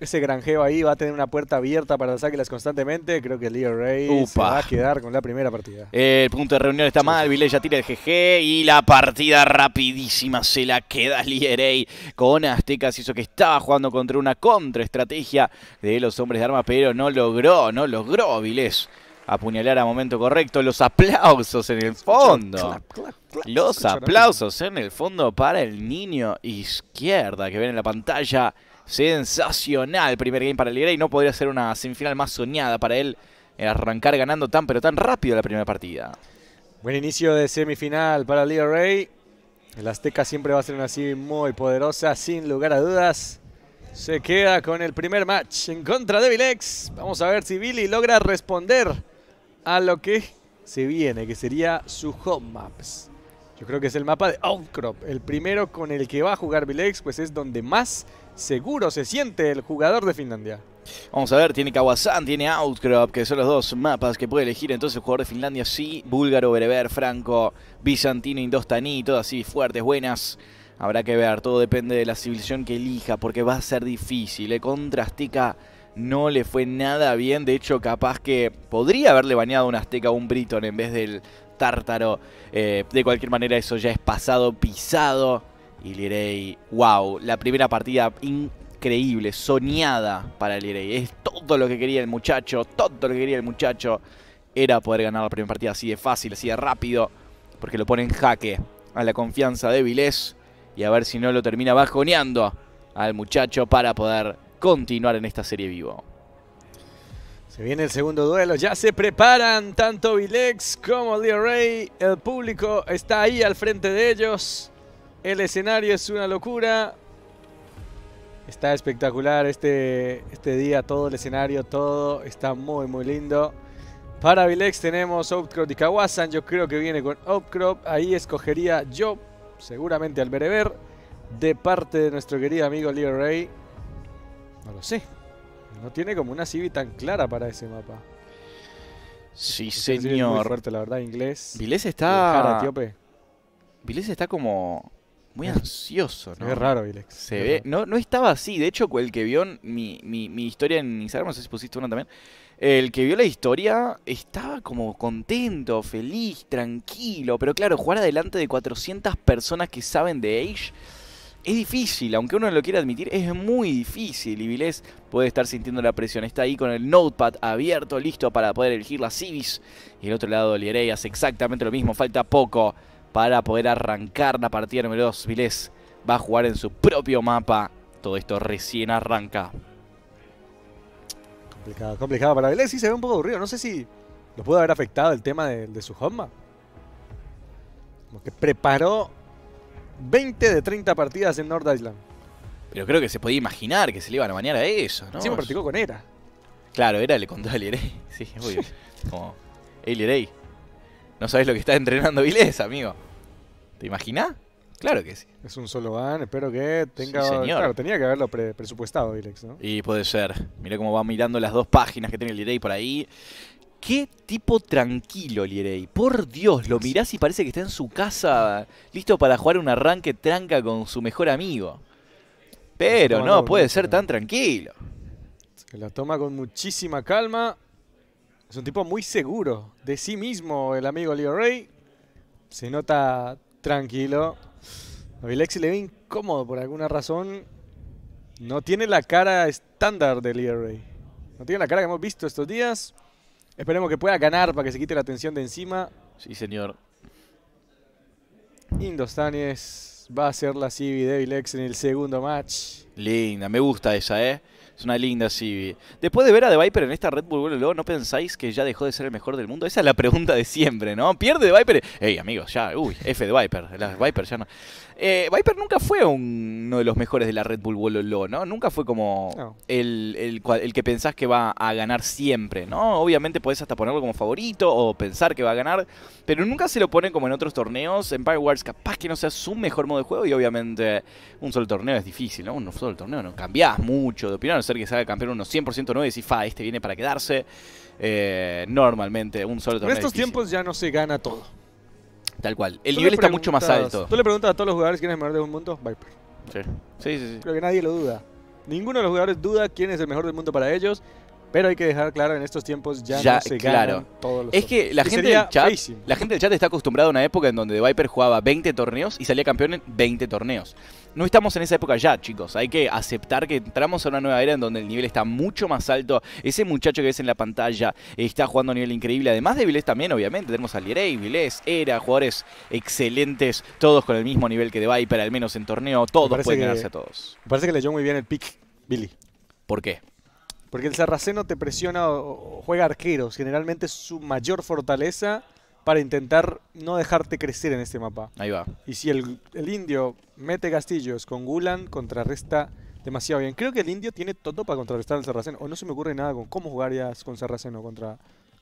ese granjeo ahí va a tener una puerta abierta para las águilas constantemente. Creo que Leo Rey se va a quedar con la primera partida. El punto de reunión está mal. Vilés ya tira el GG y la partida rapidísima se la queda Leo Rey con Aztecas. Hizo que estaba jugando contra una contraestrategia de los hombres de armas, pero no logró, no logró Vilés apuñalar a momento correcto. Los aplausos en el fondo. Los aplausos en el fondo para el niño izquierda que ven en la pantalla. Sensacional primer game para el Grey. No podría ser una semifinal más soñada para él arrancar ganando tan pero tan rápido la primera partida. Buen inicio de semifinal para Liga Rey. El Azteca siempre va a ser una serie muy poderosa, sin lugar a dudas. Se queda con el primer match en contra de Vilex. Vamos a ver si Billy logra responder a lo que se viene, que sería su home maps. Yo creo que es el mapa de Outcrop, el primero con el que va a jugar Vilex, pues es donde más seguro se siente el jugador de Finlandia. Vamos a ver, tiene Kawasan, tiene Outcrop, que son los dos mapas que puede elegir entonces el jugador de Finlandia. Sí, búlgaro, bereber, franco, bizantino, indostaní, todas así fuertes, buenas. Habrá que ver, todo depende de la civilización que elija, porque va a ser difícil. ¿eh? contra Azteca no le fue nada bien, de hecho capaz que podría haberle bañado un Azteca o un Briton en vez del Tártaro. Eh, de cualquier manera eso ya es pasado, pisado. Y Lirey, wow, la primera partida increíble, soñada para Lirey. Es todo lo que quería el muchacho, todo lo que quería el muchacho era poder ganar la primera partida así de fácil, así de rápido, porque lo pone en jaque a la confianza de Vilés y a ver si no lo termina bajoneando al muchacho para poder continuar en esta serie vivo. Se viene el segundo duelo, ya se preparan tanto Vilex como Lirey. el público está ahí al frente de ellos. El escenario es una locura. Está espectacular este, este día, todo el escenario, todo está muy, muy lindo. Para Vilex tenemos Outcrop y Kawasan. Yo creo que viene con Outcrop. Ahí escogería yo, seguramente al bereber, de parte de nuestro querido amigo Leo Rey. No lo sé. No tiene como una CV tan clara para ese mapa. Sí, señor. fuerte, la verdad, inglés. Vilex está. Vilex está como muy ansioso, ¿no? Se raro, Vilex. Se ve. no, no estaba así. De hecho, el que vio mi, mi, historia en Instagram, no sé si pusiste una también. El que vio la historia estaba como contento, feliz, tranquilo. Pero claro, jugar adelante de 400 personas que saben de Age es difícil, aunque uno lo quiera admitir, es muy difícil. Y Vilex puede estar sintiendo la presión. Está ahí con el notepad abierto, listo para poder elegir la civis. Y el otro lado, Lierey hace exactamente lo mismo, falta poco para poder arrancar la partida número 2. Vilés va a jugar en su propio mapa. Todo esto recién arranca. Complicado, complicado para Vilés. Sí se ve un poco aburrido. No sé si lo pudo haber afectado el tema de, su home Como que preparó 20 de 30 partidas en North Island. Pero creo que se podía imaginar que se le iban a bañar a eso, ¿no? Siempre practicó con Era. Claro, Era le contó a Elirey. Sí, obvio. Como, no sabes lo que está entrenando Vilés, amigo. ¿Te imaginas? Claro que sí. Es un solo van, espero que tenga. Claro, tenía que haberlo presupuestado, Ilex. ¿no? Y puede ser. Mira cómo va mirando las dos páginas que tiene el Lirey por ahí. Qué tipo tranquilo, Lirey. Por Dios, lo mirás y parece que está en su casa, listo para jugar un arranque tranca con su mejor amigo. Pero no, puede ser tan tranquilo. Se la toma con muchísima calma. Es un tipo muy seguro de sí mismo, el amigo Lirey. Se nota Tranquilo. A Vilexi le ve incómodo por alguna razón. No tiene la cara estándar del ERA. No tiene la cara que hemos visto estos días. Esperemos que pueda ganar para que se quite la tensión de encima. Sí, señor. Indostanes va a ser la CB de Vilex en el segundo match. Linda, me gusta esa, ¿eh? Es una linda CV. Después de ver a de Viper en esta Red Bull luego ¿no pensáis que ya dejó de ser el mejor del mundo? Esa es la pregunta de siempre, ¿no? ¿Pierde de Viper? Ey, amigos, ya, uy, F de Viper. Las Viper ya no. Eh, Viper nunca fue uno de los mejores de la Red Bull Wololo, ¿no? Nunca fue como el, el, que pensás que va a ganar siempre, ¿no? Obviamente podés hasta ponerlo como favorito o pensar que va a ganar, pero nunca se lo ponen como en otros torneos. Empire Wars capaz que no sea su mejor modo de juego y obviamente un solo torneo es difícil, ¿no? Un solo torneo no cambiás mucho de opinión, a no ser que salga campeón unos 100% nuevo y decís, fa, este viene para quedarse. Eh, normalmente un solo torneo. En estos tiempos ya no se gana todo. Tal cual. El nivel está mucho más alto. Tú le preguntas a todos los jugadores quién es el mejor del mundo, Viper. Sí. sí, sí, sí. Creo que nadie lo duda. Ninguno de los jugadores duda quién es el mejor del mundo para ellos. Pero hay que dejar claro, en estos tiempos ya, no se claro. ganan todos los Es que la gente, del chat, la gente del chat está acostumbrada a una época en donde Viper jugaba 20 torneos y salía campeón en 20 torneos. No estamos en esa época ya, chicos. Hay que aceptar que entramos a una nueva era en donde el nivel está mucho más alto. Ese muchacho que ves en la pantalla eh, está jugando a nivel increíble. Además de Vilés también, obviamente. Tenemos a Lierey, Vilés, Era, jugadores excelentes. Todos con el mismo nivel que The Viper, al menos en torneo. Todos pueden ganarse a todos. Me parece que leyó muy bien el pick, Billy. ¿Por qué? Porque el Sarraceno te presiona o juega arqueros. Generalmente es su mayor fortaleza para intentar no dejarte crecer en este mapa. Ahí va. Y si el, el indio mete castillos con Gulan, contrarresta demasiado bien. Creo que el indio tiene todo para contrarrestar al Sarraceno. O no se me ocurre nada con cómo jugarías con Sarraceno contra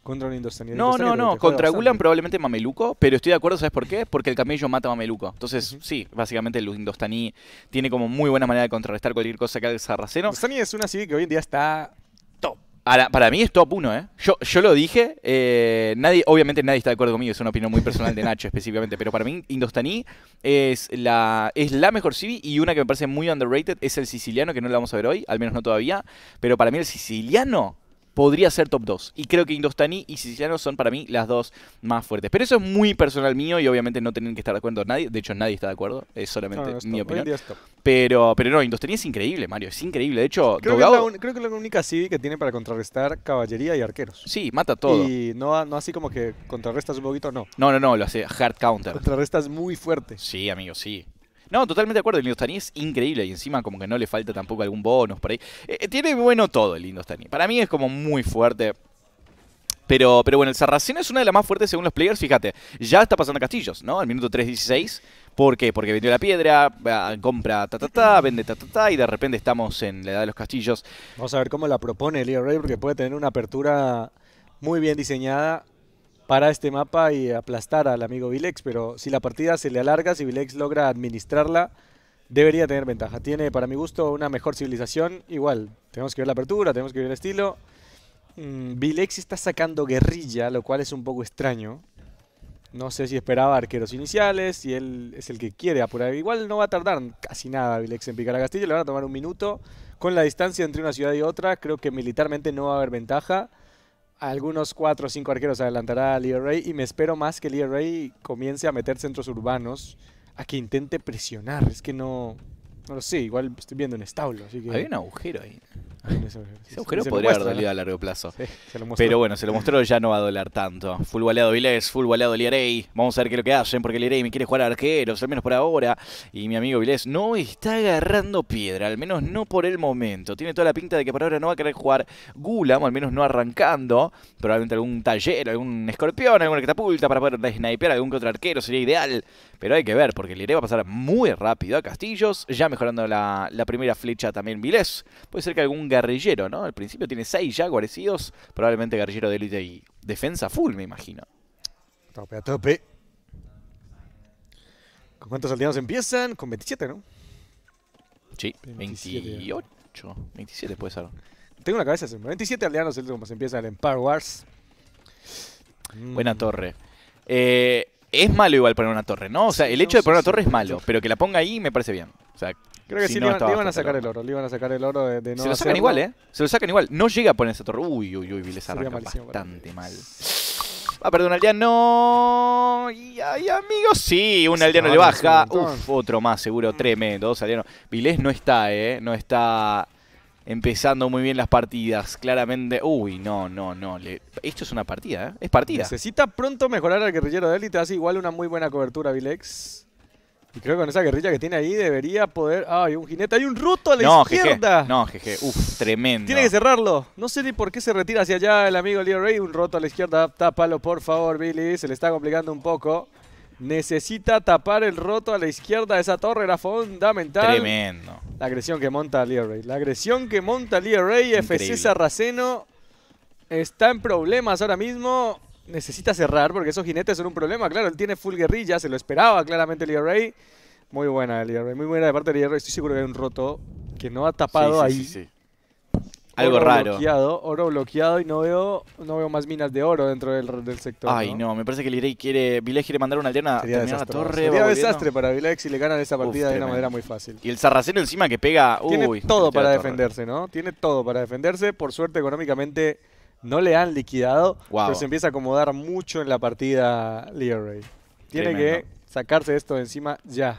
contra un indostaní. No, no, no. Contra Gulan probablemente Mameluco, pero estoy de acuerdo, ¿sabes por qué? Porque el camello mata a Mameluco. Entonces, sí, básicamente el Indostaní tiene como muy buena manera de contrarrestar cualquier cosa que haga el Sarraceno. Indostaní es una CV que hoy en día está top. para mí es top 1, ¿eh? Yo, yo lo dije, eh, nadie, obviamente nadie está de acuerdo conmigo, es una opinión muy personal de Nacho específicamente, pero para mí Indostaní es la, es la mejor Civi y una que me parece muy underrated es el siciliano, que no la vamos a ver hoy, al menos no todavía, pero para mí el siciliano podría ser top 2. Y creo que Indostani y Siciliano son para mí las dos más fuertes. Pero eso es muy personal mío y obviamente no tienen que estar de acuerdo nadie. De hecho, nadie está de acuerdo. Es solamente mi opinión. Pero, pero no, Indostani es increíble, Mario. Es increíble. De hecho, creo, que, es la única CV que tiene para contrarrestar caballería y arqueros. Sí, mata todo. Y no, no así como que contrarrestas un poquito, no. No, no, no, lo hace hard counter. Contrarrestas muy fuerte. Sí, amigo, sí. No, totalmente de acuerdo. El Indostani es increíble y encima como que no le falta tampoco algún bonus por ahí. Eh, eh, tiene bueno todo el Indostani. Para mí es como muy fuerte. Pero, pero bueno, el Sarracino es una de las más fuertes según los players. Fíjate, ya está pasando castillos, ¿no? Al minuto 3.16. ¿Por qué? Porque vendió la piedra, compra ta ta ta, vende ta ta y de repente estamos en la edad de los castillos. Vamos a ver cómo la propone el Ray porque puede tener una apertura muy bien diseñada para este mapa y aplastar al amigo Vilex, pero si la partida se le alarga, si Vilex logra administrarla, debería tener ventaja. Tiene, para mi gusto, una mejor civilización. Igual, tenemos que ver la apertura, tenemos que ver el estilo. Vilex mm, está sacando guerrilla, lo cual es un poco extraño. No sé si esperaba arqueros iniciales, si él es el que quiere apurar. Igual no va a tardar casi nada Vilex en picar a Castillo, le van a tomar un minuto. Con la distancia entre una ciudad y otra, creo que militarmente no va a haber ventaja algunos cuatro o cinco arqueros adelantará a Leo Ray y me espero más que Lee Ray comience a meter centros urbanos, a que intente presionar. Es que no, no lo sé, igual estoy viendo un establo. Hay un agujero ahí. Ese agujero podría haber dolido a largo plazo. Pero bueno, se lo mostró, ya no va a doler tanto. Full baleado Vilés, full baleado Vamos a ver qué es lo que hacen, porque Lirey me quiere jugar a arqueros, al menos por ahora. Y mi amigo Vilés no está agarrando piedra, al menos no por el momento. Tiene toda la pinta de que por ahora no va a querer jugar Gulam, al menos no arrancando. Probablemente algún taller, algún escorpión, alguna catapulta para poder snipear algún que otro arquero sería ideal. Pero hay que ver, porque Liarey va a pasar muy rápido a Castillos, ya mejorando la, la primera flecha también Vilés. Puede ser que algún Garrillero, ¿no? Al principio tiene seis ya guarecidos, probablemente guerrillero de élite y defensa full, me imagino. Tope a tope. ¿Con cuántos aldeanos empiezan? Con 27, ¿no? Sí, 28. 27 puede ser. Tengo una cabeza, 27 aldeanos es como se empieza el Empire Wars. Mm. Buena torre. Eh, es malo igual poner una torre, ¿no? O sea, el hecho de poner una torre es malo, pero que la ponga ahí me parece bien. O sea, Creo que sí, le, iban, a sacar el oro. Le iban a sacar el oro de, de no Se lo sacan igual, ¿eh? Se lo sacan igual. No llega a ponerse torre. Uy, uy, uy, Viles arranca bastante mal. Va ah, a perder un aldeano. Y ay, amigos, sí, un aldeano le baja. Uf, otro más, seguro, tremendo. Dos aldeanos. Viles no está, ¿eh? No está empezando muy bien las partidas. Claramente. Uy, no, no, no. Esto es una partida, ¿eh? Es partida. Necesita pronto mejorar al guerrillero de te Hace igual una muy buena cobertura, Vilex. Y creo que con esa guerrilla que tiene ahí debería poder. ¡Ah, hay un jinete! ¡Hay un roto a la izquierda! No, jeje. Uf, tremendo. Tiene que cerrarlo. No sé ni por qué se retira hacia allá el amigo Leo Rey. Un roto a la izquierda. Tápalo, por favor, Billy. Se le está complicando un poco. Necesita tapar el roto a la izquierda. Esa torre era fundamental. Tremendo. La agresión que monta Leo Rey. La agresión que monta Leo Rey. FC Sarraceno está en problemas ahora mismo necesita cerrar porque esos jinetes son un problema. Claro, él tiene full guerrilla, se lo esperaba claramente el Muy buena muy buena de parte de Liga Estoy seguro que hay un roto que no ha tapado sí, ahí. Sí, algo raro. oro bloqueado y no veo, no veo más minas de oro dentro del, del sector. Ay, ¿no? me parece que Lirey quiere, Vilex quiere mandar una alterna a torre. Sería desastre para Vilex si le ganan esa partida de una manera muy fácil. Y el Sarraceno encima que pega. Tiene todo para defenderse, ¿no? Tiene todo para defenderse. Por suerte, económicamente no le han liquidado, pero se empieza a acomodar mucho en la partida Leeray. Tiene que sacarse esto de encima ya.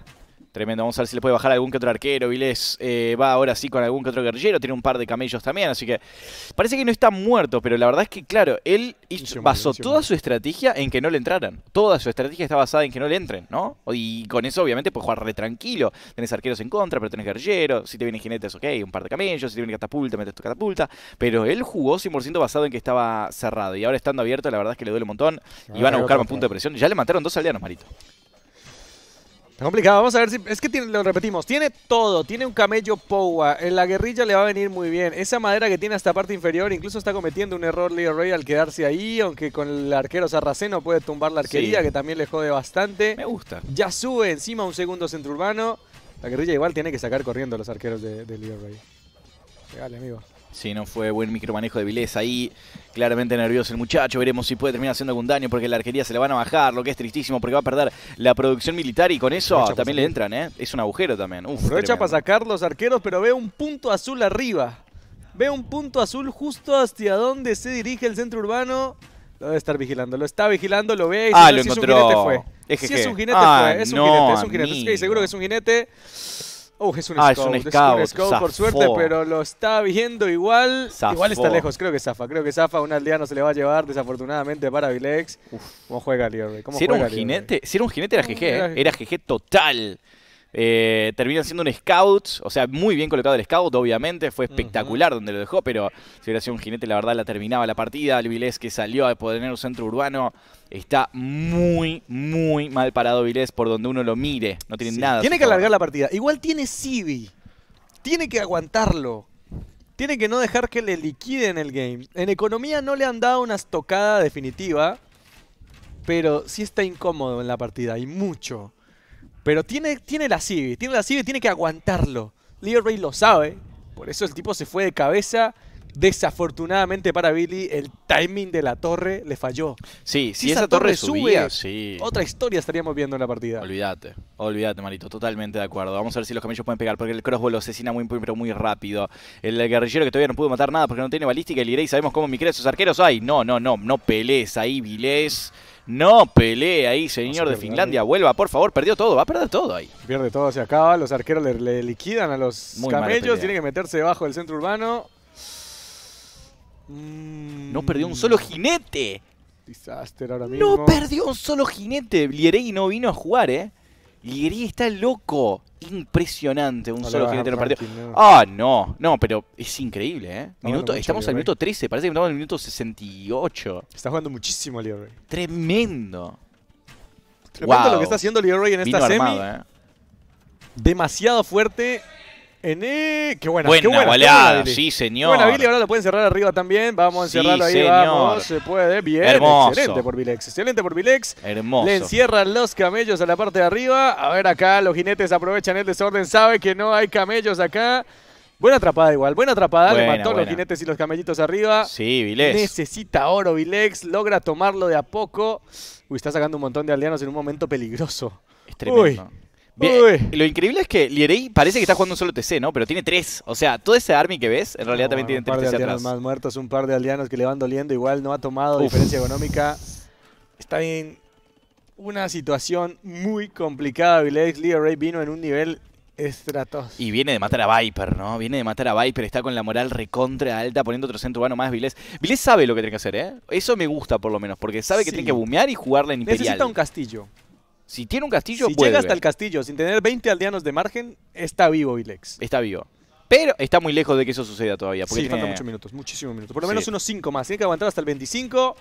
Tremendo, vamos a ver si le puede bajar algún que otro arquero. Viles eh, va ahora sí con algún que otro guerrillero, tiene un par de camellos también, así que parece que no está muerto, pero la verdad es que, claro, él basó toda su estrategia en que no le entraran. Toda su estrategia está basada en que no le entren, ¿no? Y con eso, obviamente, puedes jugar de tranquilo. Tenés arqueros en contra, pero tenés guerrillero, Si te vienen jinetes, ok, un par de camellos. Si te vienen catapulta, metes tu catapulta. Pero él jugó 100% basado en que estaba cerrado. Y ahora estando abierto, la verdad es que le duele un montón. y ah, van a buscar un punto de presión. Ya le mataron dos aldeanos, Marito. Está complicado, vamos a ver si... Es que lo repetimos, tiene todo, tiene un camello Powa, en la guerrilla le va a venir muy bien. Esa madera que tiene hasta parte inferior, incluso está cometiendo un error Leo Rey al quedarse ahí, aunque con el arquero Sarraceno puede tumbar la arquería, que también le jode bastante. Me gusta. Ya sube encima un segundo centro urbano. La guerrilla igual tiene que sacar corriendo los arqueros de, de Leo Rey. Dale amigo. Sí, no fue buen micromanejo de Vilés ahí. Claramente nervioso el muchacho. Veremos si puede terminar haciendo algún daño porque la arquería se le van a bajar, lo que es tristísimo porque va a perder la producción militar y con eso también le entran, ¿eh? Es un agujero también. Aprovecha para sacar los arqueros, pero ve un punto azul arriba. Ve un punto azul justo hacia donde se dirige el centro urbano. Lo debe estar vigilando, lo está vigilando, lo ve y se si ah, lo encontró. Si es un jinete fue. Es, es un jinete fue, es un ah, jinete, seguro que es un jinete. Oh, es un ah, Es un scout, por suerte, pero lo está viendo igual. Igual está lejos, creo que zafa. Creo que zafa. Un aldeano se le va a llevar, desafortunadamente, para Vilex. ¿Cómo juega Liorbe? ¿Cómo si, era un jinete, si era un jinete, era GG. era GG ¿eh? total. Eh, termina siendo un scout, o sea, muy bien colocado el scout, obviamente, fue espectacular donde lo dejó, pero si hubiera sido un jinete, la verdad la terminaba la partida. El Vilés que salió a poder tener un centro urbano, está muy, muy mal parado Vilés por donde uno lo mire, no tiene nada. Tiene que alargar la partida, igual tiene Civi, tiene que aguantarlo. Tiene que no dejar que le liquiden el game. En economía no le han dado una estocada definitiva, pero sí está incómodo en la partida y mucho. Pero tiene, tiene la CIVI, tiene la CIVI, tiene que aguantarlo. Leo lo sabe, por eso el tipo se fue de cabeza. Desafortunadamente para Billy, el timing de la torre le falló. Sí, si, esa, torre, subía, otra historia estaríamos viendo en la partida. Olvídate, olvídate, Marito, totalmente de acuerdo. Vamos a ver si los camellos pueden pegar, porque el crossbow lo asesina muy, muy rápido. El guerrillero que todavía no pudo matar nada porque no tiene balística, el y sabemos cómo migrar esos arqueros. Ay, no, no, no, no pelees ahí, Vilés. No pelea ahí, señor de Finlandia. Vuelva, por favor. Perdió todo. Va a perder todo ahí. Pierde todo, se acaba. Los arqueros le, liquidan a los camellos. Tiene que meterse debajo del centro urbano. Mm. No perdió un solo jinete. ahora mismo. No perdió un solo jinete. Lierey no vino a jugar, ¿eh? Lierey está loco impresionante un solo jinete en partido. No. Ah, no, no, pero es increíble, ¿eh? Minuto, estamos al minuto 13, parece que estamos en el minuto 68. Está jugando muchísimo Leroy. Tremendo. Tremendo lo que está haciendo Leroy en esta semi. ¿eh? Demasiado fuerte en, eh, qué buena, qué buena, sí señor. Bueno, Billy, ahora lo pueden cerrar arriba también. Vamos a encerrarlo ahí, vamos, se puede. Bien, excelente por Vilex, excelente por Vilex. Hermoso. Le encierran los camellos a la parte de arriba. A ver acá, los jinetes aprovechan el desorden, sabe que no hay camellos acá. Buena atrapada igual, buena atrapada, Le mató los jinetes y los camellitos arriba. Sí, Vilex. Necesita oro Vilex, logra tomarlo de a poco. Uy, está sacando un montón de aldeanos en un momento peligroso lo increíble es que Lierey parece que está jugando un solo TC, ¿no? Pero tiene tres. O sea, todo ese army que ves, en realidad también tiene tres TC atrás. Un par de más muertos, un par de aldeanos que le van doliendo. Igual no ha tomado diferencia económica. Está en una situación muy complicada. Vilex vino en un nivel estratos. Y viene de matar a Viper, ¿no? Viene de matar a Viper, está con la moral recontra alta, poniendo otro centro urbano más. Vilés. sabe lo que tiene que hacer, ¿eh? Eso me gusta, por lo menos, porque sabe que tiene que bumear y jugarla en Imperial. Necesita un castillo. Si tiene un castillo, llega hasta el castillo sin tener 20 aldeanos de margen, está vivo Vilex. Está vivo. Pero está muy lejos de que eso suceda todavía. sí, faltan muchos minutos, muchísimos minutos. Por lo menos unos 5 más. Tiene que aguantar hasta el 25.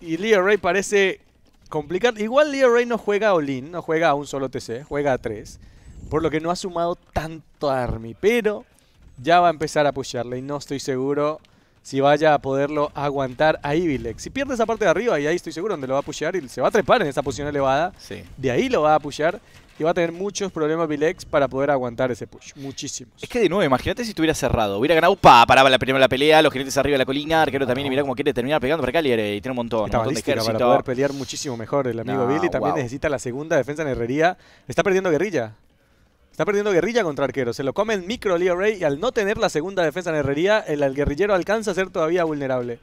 Y Leo Ray parece complicado. Igual Leo Ray no juega a Olin, no juega a un solo TC, juega a 3. Por lo que no ha sumado tanto Army. Pero ya va a empezar a pusharle y no estoy seguro si vaya a poderlo aguantar ahí Vilex. Si pierde esa parte de arriba, y ahí estoy seguro donde lo va a pushear, y se va a trepar en esa posición elevada, de ahí lo va a pushear y va a tener muchos problemas Vilex para poder aguantar ese push. Muchísimos. Es que de nuevo, imagínate si estuviera cerrado. Hubiera ganado, pa, paraba la primera pelea, los gerentes arriba de la colina, arquero también, y mirá cómo quiere terminar pegando para Cali y tiene un montón, un montón de ejército. Para poder pelear muchísimo mejor el amigo Billy. También necesita la segunda defensa en herrería. Está perdiendo guerrilla. Está perdiendo guerrilla contra arquero. Se lo come el micro Leo Rey y al no tener la segunda defensa en herrería, el, guerrillero alcanza a ser todavía vulnerable.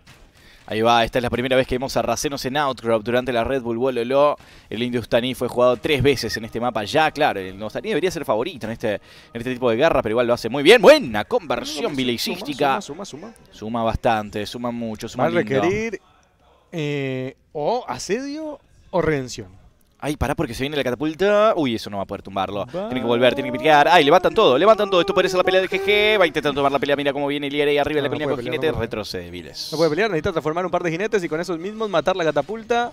Ahí va, esta es la primera vez que vemos a Racenos en Outcrop durante la Red Bull Bololo. El Industaní fue jugado tres veces en este mapa ya, claro. El Industaní debería ser favorito en este, este tipo de guerra, pero igual lo hace muy bien. Buena conversión bilicística. Suma, suma, suma, bastante, suma mucho, suma Va a requerir eh, o asedio o redención. Ay, pará porque se viene la catapulta. Uy, eso no va a poder tumbarlo. Tiene que volver, tiene que pelear. Ay, levantan todo, levantan todo. Esto parece la pelea de GG. Va a intentar tomar la pelea. Mira cómo viene Liere ahí arriba la pelea con jinetes. retrocede, No puede pelear, necesita transformar un par de jinetes y con esos mismos matar la catapulta.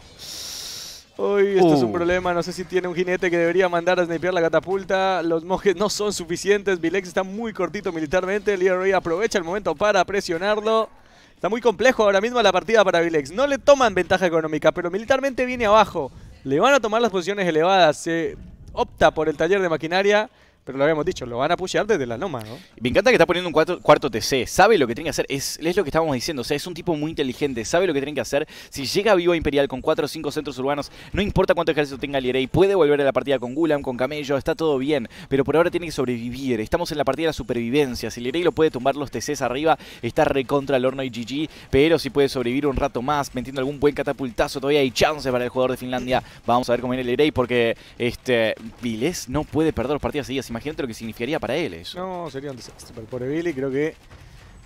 Uy, esto es un uh. problema. No sé si tiene un jinete que debería mandar a snipear la catapulta. Los monjes no son suficientes. Vilex está muy cortito militarmente. ahí aprovecha el momento para presionarlo. Está muy complejo ahora mismo la partida para Vilex. No le toman ventaja económica, pero militarmente viene abajo. Le van a tomar las posiciones elevadas. Se opta por el taller de maquinaria pero lo habíamos dicho, lo van a pushear desde la loma, ¿no? Me encanta que está poniendo un cuarto, TC, sabe lo que tiene que hacer, es, lo que estábamos diciendo, o sea, es un tipo muy inteligente, sabe lo que tiene que hacer. Si llega vivo a Imperial con cuatro o cinco centros urbanos, no importa cuánto ejército tenga Lirey, puede volver a la partida con Gulam, con Camello, está todo bien, pero por ahora tiene que sobrevivir. Estamos en la partida de la supervivencia, si Lirey lo puede tumbar los TCs arriba, está recontra el horno y GG, pero si puede sobrevivir un rato más, metiendo algún buen catapultazo, todavía hay chances para el jugador de Finlandia. Vamos a ver cómo viene Lirey porque este, Viles no puede perder los partidas así Imagínate lo que significaría para él eso. No, sería un desastre para el pobre Billy. Creo que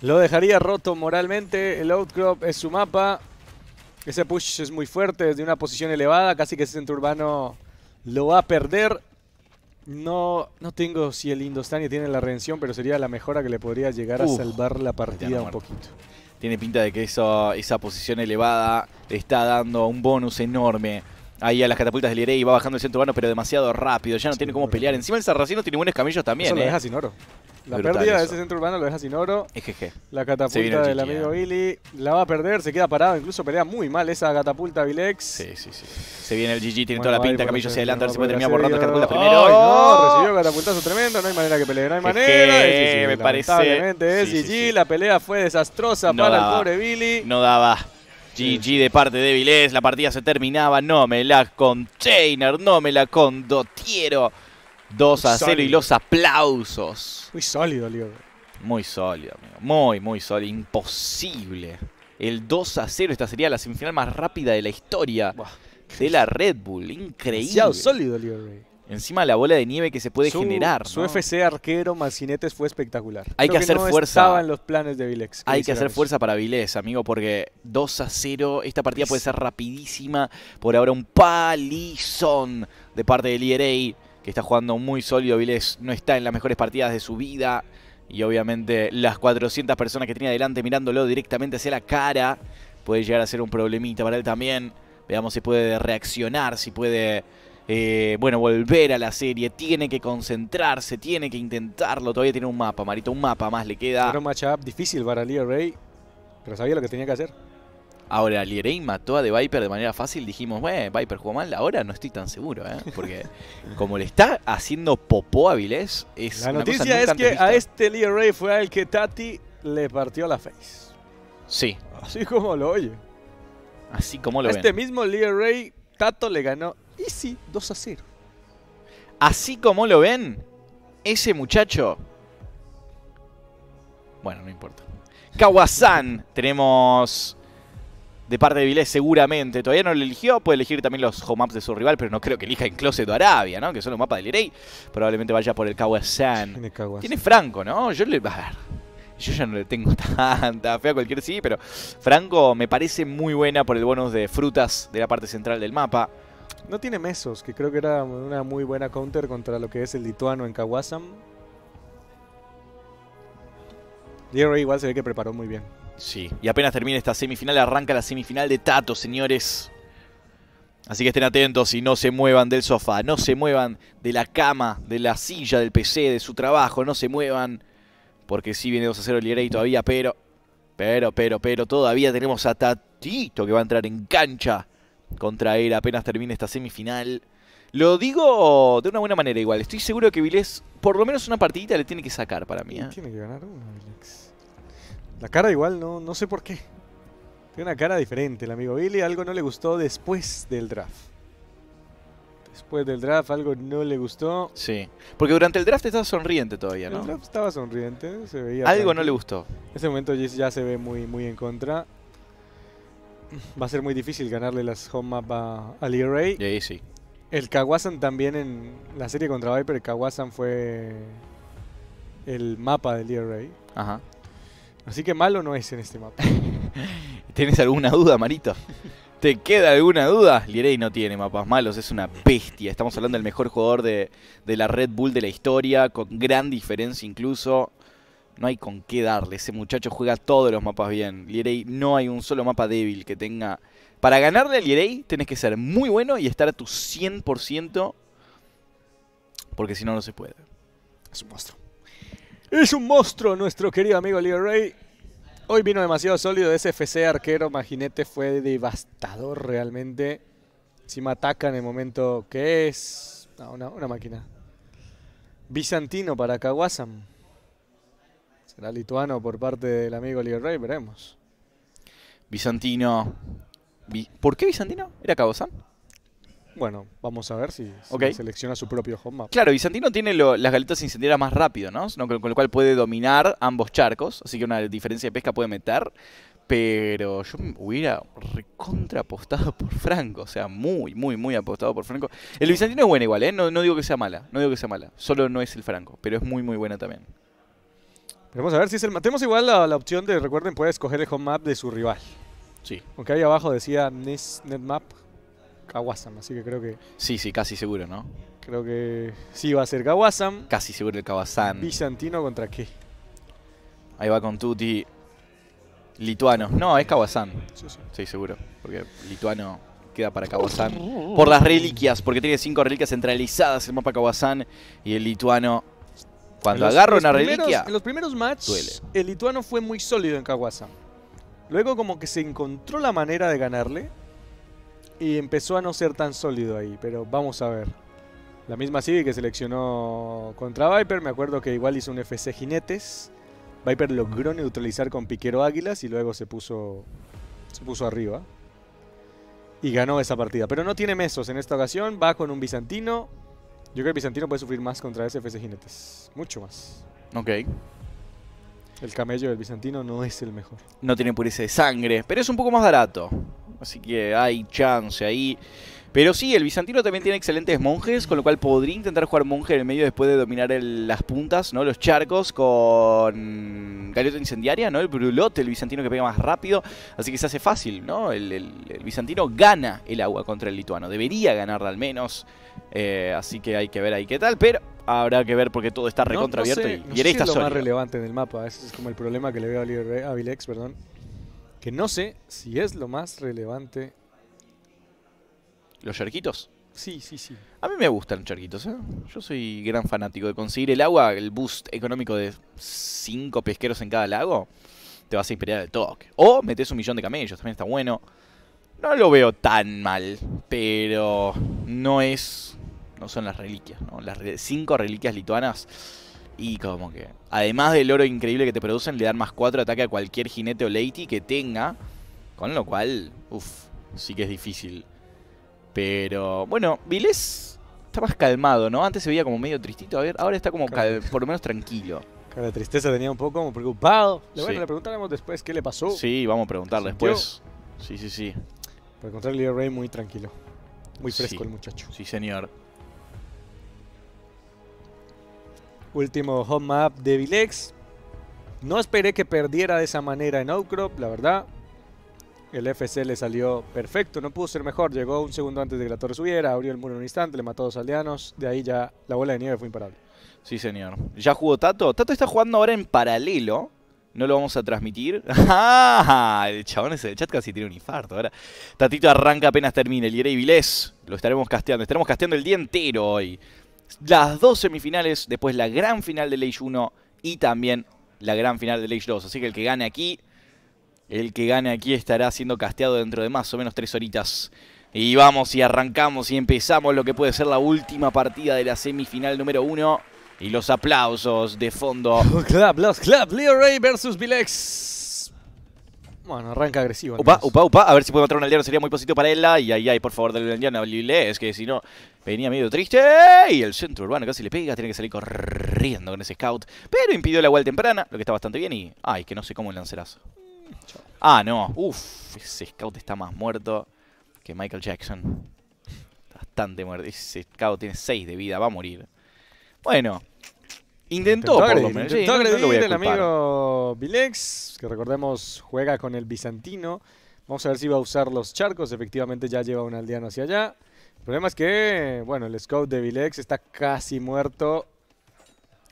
lo dejaría roto moralmente. El Outcrop es su mapa. Ese push es muy fuerte desde una posición elevada. Casi que ese centro urbano lo va a perder. No, no tengo si el Indostania tiene la redención, pero sería la mejora que le podría llegar a salvar la partida un poquito. Tiene pinta de que eso, esa posición elevada le está dando un bonus enorme ahí a las catapultas del y va bajando el centro urbano, pero demasiado rápido, ya no tiene cómo pelear. Encima el Sarracino tiene buenos camillos también. Eso lo eh. deja sin oro. La pérdida de ese centro urbano lo deja sin oro. Ejeje. La catapulta del amigo eh. Billy la va a perder, se queda parado, incluso pelea muy mal esa catapulta Vilex. Sí, sí, sí. Se viene el GG, tiene toda la pinta, Camillo se adelante, a si puede terminar borrando catapulta primero. ¡Ay, ¡Oh! no! Recibió catapultazo tremendo, no hay manera que pelee, no hay manera. Sí, me parece. Lamentablemente es sí, GG, la pelea fue desastrosa para el pobre Billy. No daba. GG de parte de Vilés, la partida se terminaba, no me la con Chainer, no me la con Dotiero. 2 a 0 y los aplausos. Muy sólido, Leo. Muy sólido, amigo. Muy, muy sólido. Imposible. El 2 a 0, esta sería la semifinal más rápida de la historia de la Red Bull. Increíble. sólido, Leo. Encima la bola de nieve que se puede generar. Su FC arquero macinetes, fue espectacular. Hay que hacer fuerza. los planes de Hay que hacer fuerza para Vilés, amigo, porque 2 a 0. Esta partida puede ser rapidísima. Por ahora un palizón de parte del IRA, que está jugando muy sólido. Vilés no está en las mejores partidas de su vida. Y obviamente las 400 personas que tenía adelante mirándolo directamente hacia la cara puede llegar a ser un problemita para él también. Veamos si puede reaccionar, si puede eh, bueno, volver a la serie, tiene que concentrarse, tiene que intentarlo, todavía tiene un mapa, Marito, un mapa más le queda. Era un matchup difícil para Lee pero sabía lo que tenía que hacer. Ahora, Ray mató a The Viper de manera fácil. Dijimos, bueno, Viper jugó mal. Ahora no estoy tan seguro, ¿eh? Porque como le está haciendo popó a es. La noticia es que a este Rey fue al que Tati le partió la face. Sí. Así como lo oye. Así como lo ve. Este mismo Ray Tato le ganó sí, 2 a 0. Así como lo ven, ese muchacho. Bueno, no importa. Kawasan, tenemos de parte de Vilés seguramente. Todavía no lo eligió, puede elegir también los home maps de su rival, pero no creo que elija en Closet o Arabia, ¿no? Que son los mapas del rey Probablemente vaya por el Kawasan. Tiene Franco, ¿no? Yo le... A yo ya no le tengo tanta fe a cualquier sí, pero Franco me parece muy buena por el bonus de frutas de la parte central del mapa. No tiene Mesos, que creo que era una muy buena counter contra lo que es el lituano en Kawasam. Leroy igual se ve que preparó muy bien. Sí, y apenas termina esta semifinal, arranca la semifinal de Tato, señores. Así que estén atentos y no se muevan del sofá, no se muevan de la cama, de la silla, del PC, de su trabajo, no se muevan. Porque sí viene 2 a 0 Lirey todavía, pero, pero, pero, pero, todavía tenemos a Tatito que va a entrar en cancha contra él apenas termine esta semifinal. Lo digo de una buena manera igual. Estoy seguro que Viles por lo menos una partidita le tiene que sacar para mí. ¿eh? Tiene que ganar La cara igual, no, no sé por qué. Tiene una cara diferente el amigo Billy. Algo no le gustó después del draft. Después del draft algo no le gustó. Sí. Porque durante el draft estaba sonriente todavía, ¿no? estaba sonriente, Algo no le gustó. En ese momento ya se ve muy, muy en contra va a ser muy difícil ganarle las home map a, a Lee sí. El Kawasan también en la serie contra Viper, el Kawasan fue el mapa de Lee Ajá. Así que malo no es en este mapa. ¿Tienes alguna duda, Marito? ¿Te queda alguna duda? Ray no tiene mapas malos, es una bestia. Estamos hablando del mejor jugador de, de la Red Bull de la historia, con gran diferencia incluso no hay con qué darle. Ese muchacho juega todos los mapas bien. Lierey no hay un solo mapa débil que tenga... Para ganarle a Lierey tienes que ser muy bueno y estar a tu 100% porque si no, no se puede. Es un monstruo. Es un monstruo nuestro querido amigo Lierey. Hoy vino demasiado sólido ese FC arquero, Maginete fue devastador realmente. Si me ataca en el momento que es... una, una máquina. Bizantino para Kawasan. Era lituano por parte del amigo Oliver Rey, veremos. Bizantino. ¿Por qué Bizantino? ¿Era San? Bueno, vamos a ver si, selecciona su propio home map. Claro, Bizantino tiene las galetas incendiarias más rápido, ¿no? Con, lo cual puede dominar ambos charcos, así que una diferencia de pesca puede meter. Pero yo me hubiera recontra apostado por Franco. O sea, muy, muy, muy apostado por Franco. El bizantino es bueno igual, ¿eh? No, no digo que sea mala. No digo que sea mala. Solo no es el Franco. Pero es muy, muy buena también. Vamos a ver si es el... Tenemos igual la, opción de, recuerden, puede escoger el home map de su rival. Sí. Aunque ahí abajo decía Netmap Kawasam, así que creo que... Sí, sí, casi seguro, ¿no? Creo que sí va a ser Kawasan. Casi seguro el Kawasan. Bizantino contra qué. Ahí va con Tuti. Lituano. No, es Kawasan. Sí, sí. sí seguro. Porque lituano queda para Kawasan. Por las reliquias, porque tiene cinco reliquias centralizadas el mapa Kawasan Y el lituano cuando una reliquia. En los primeros matches, el lituano fue muy sólido en Kawasa. Luego, como que se encontró la manera de ganarle. Y empezó a no ser tan sólido ahí. Pero vamos a ver. La misma Civi que seleccionó contra Viper. Me acuerdo que igual hizo un FC Jinetes. Viper logró neutralizar con Piquero Águilas y luego se puso, se puso arriba. Y ganó esa partida. Pero no tiene mesos en esta ocasión. Va con un bizantino. Yo creo que el Bizantino puede sufrir más contra ese FC Jinetes. Mucho más. Ok. El camello del Bizantino no es el mejor. No tiene pureza de sangre, pero es un poco más barato. Así que hay chance ahí. Pero sí, el bizantino también tiene excelentes monjes, con lo cual podría intentar jugar monje en el medio después de dominar las puntas, ¿no? Los charcos con galeota incendiaria, ¿no? El brulote, el bizantino que pega más rápido. Así que se hace fácil, ¿no? El, bizantino gana el agua contra el lituano. Debería ganar al menos. Eh, así que hay que ver ahí qué tal, pero habrá que ver porque todo está recontra y, no es lo más relevante en mapa. Ese es como el problema que le veo a Vilex, perdón. Que no sé si es lo más relevante los charquitos? Sí, sí, sí. A mí me gustan los charquitos, ¿eh? Yo soy gran fanático de conseguir el agua, el boost económico de cinco pesqueros en cada lago. Te vas a inspirar el toque. O metes un millón de camellos, también está bueno. No lo veo tan mal, pero no es. No son las reliquias, ¿no? Las cinco reliquias lituanas. Y como que. Además del oro increíble que te producen, le dan más cuatro ataque a cualquier jinete o lady que tenga. Con lo cual, uff, sí que es difícil pero bueno, Vilex está más calmado, ¿no? Antes se veía como medio tristito, a ver, ahora está como por lo menos tranquilo. La tristeza tenía un poco como preocupado. Le, bueno, le preguntaremos después qué le pasó. Sí, vamos a preguntar después. Sí, sí, sí. Por encontrar a Rey muy tranquilo. Muy fresco el muchacho. Sí, señor. Último home map de Vilex. No esperé que perdiera de esa manera en Outcrop, la verdad el FC le salió perfecto, no pudo ser mejor. Llegó un segundo antes de que la torre subiera, abrió el muro en un instante, le mató a dos aldeanos. De ahí ya la bola de nieve fue imparable. Sí, señor. Ya jugó Tato. Tato está jugando ahora en paralelo. No lo vamos a transmitir. ¡Ah! El chabón ese del chat casi tiene un infarto. Ahora, Tatito arranca apenas termine. El Irey Vilés lo estaremos casteando. Estaremos casteando el día entero hoy. Las dos semifinales, después la gran final de Age 1 y también la gran final de Age 2. Así que el que gane aquí el que gane aquí estará siendo casteado dentro de más o menos tres horitas. Y vamos y arrancamos y empezamos lo que puede ser la última partida de la semifinal número uno. Y los aplausos de fondo. clap, los clap. Leo Ray versus Bilex. Bueno, arranca agresivo. Upa, upa, upa. A ver si puede matar un aldeano. Sería muy positivo para él. Y ay, ay, por favor, del aldeano Que si no, venía medio triste. Y el centro urbano casi le pega. Tiene que salir corriendo con ese scout. Pero impidió la igual temprana. Lo que está bastante bien. Y ay, que no sé cómo el lancerazo. Ah, no. uff, ese scout está más muerto que Michael Jackson. Bastante muerto. Ese scout tiene 6 de vida, va a morir. Bueno. Intentó, intentó agredir, lo el amigo Vilex, que recordemos juega con el bizantino. Vamos a ver si va a usar los charcos. Efectivamente ya lleva un aldeano hacia allá. El problema es que, bueno, el scout de Vilex está casi muerto.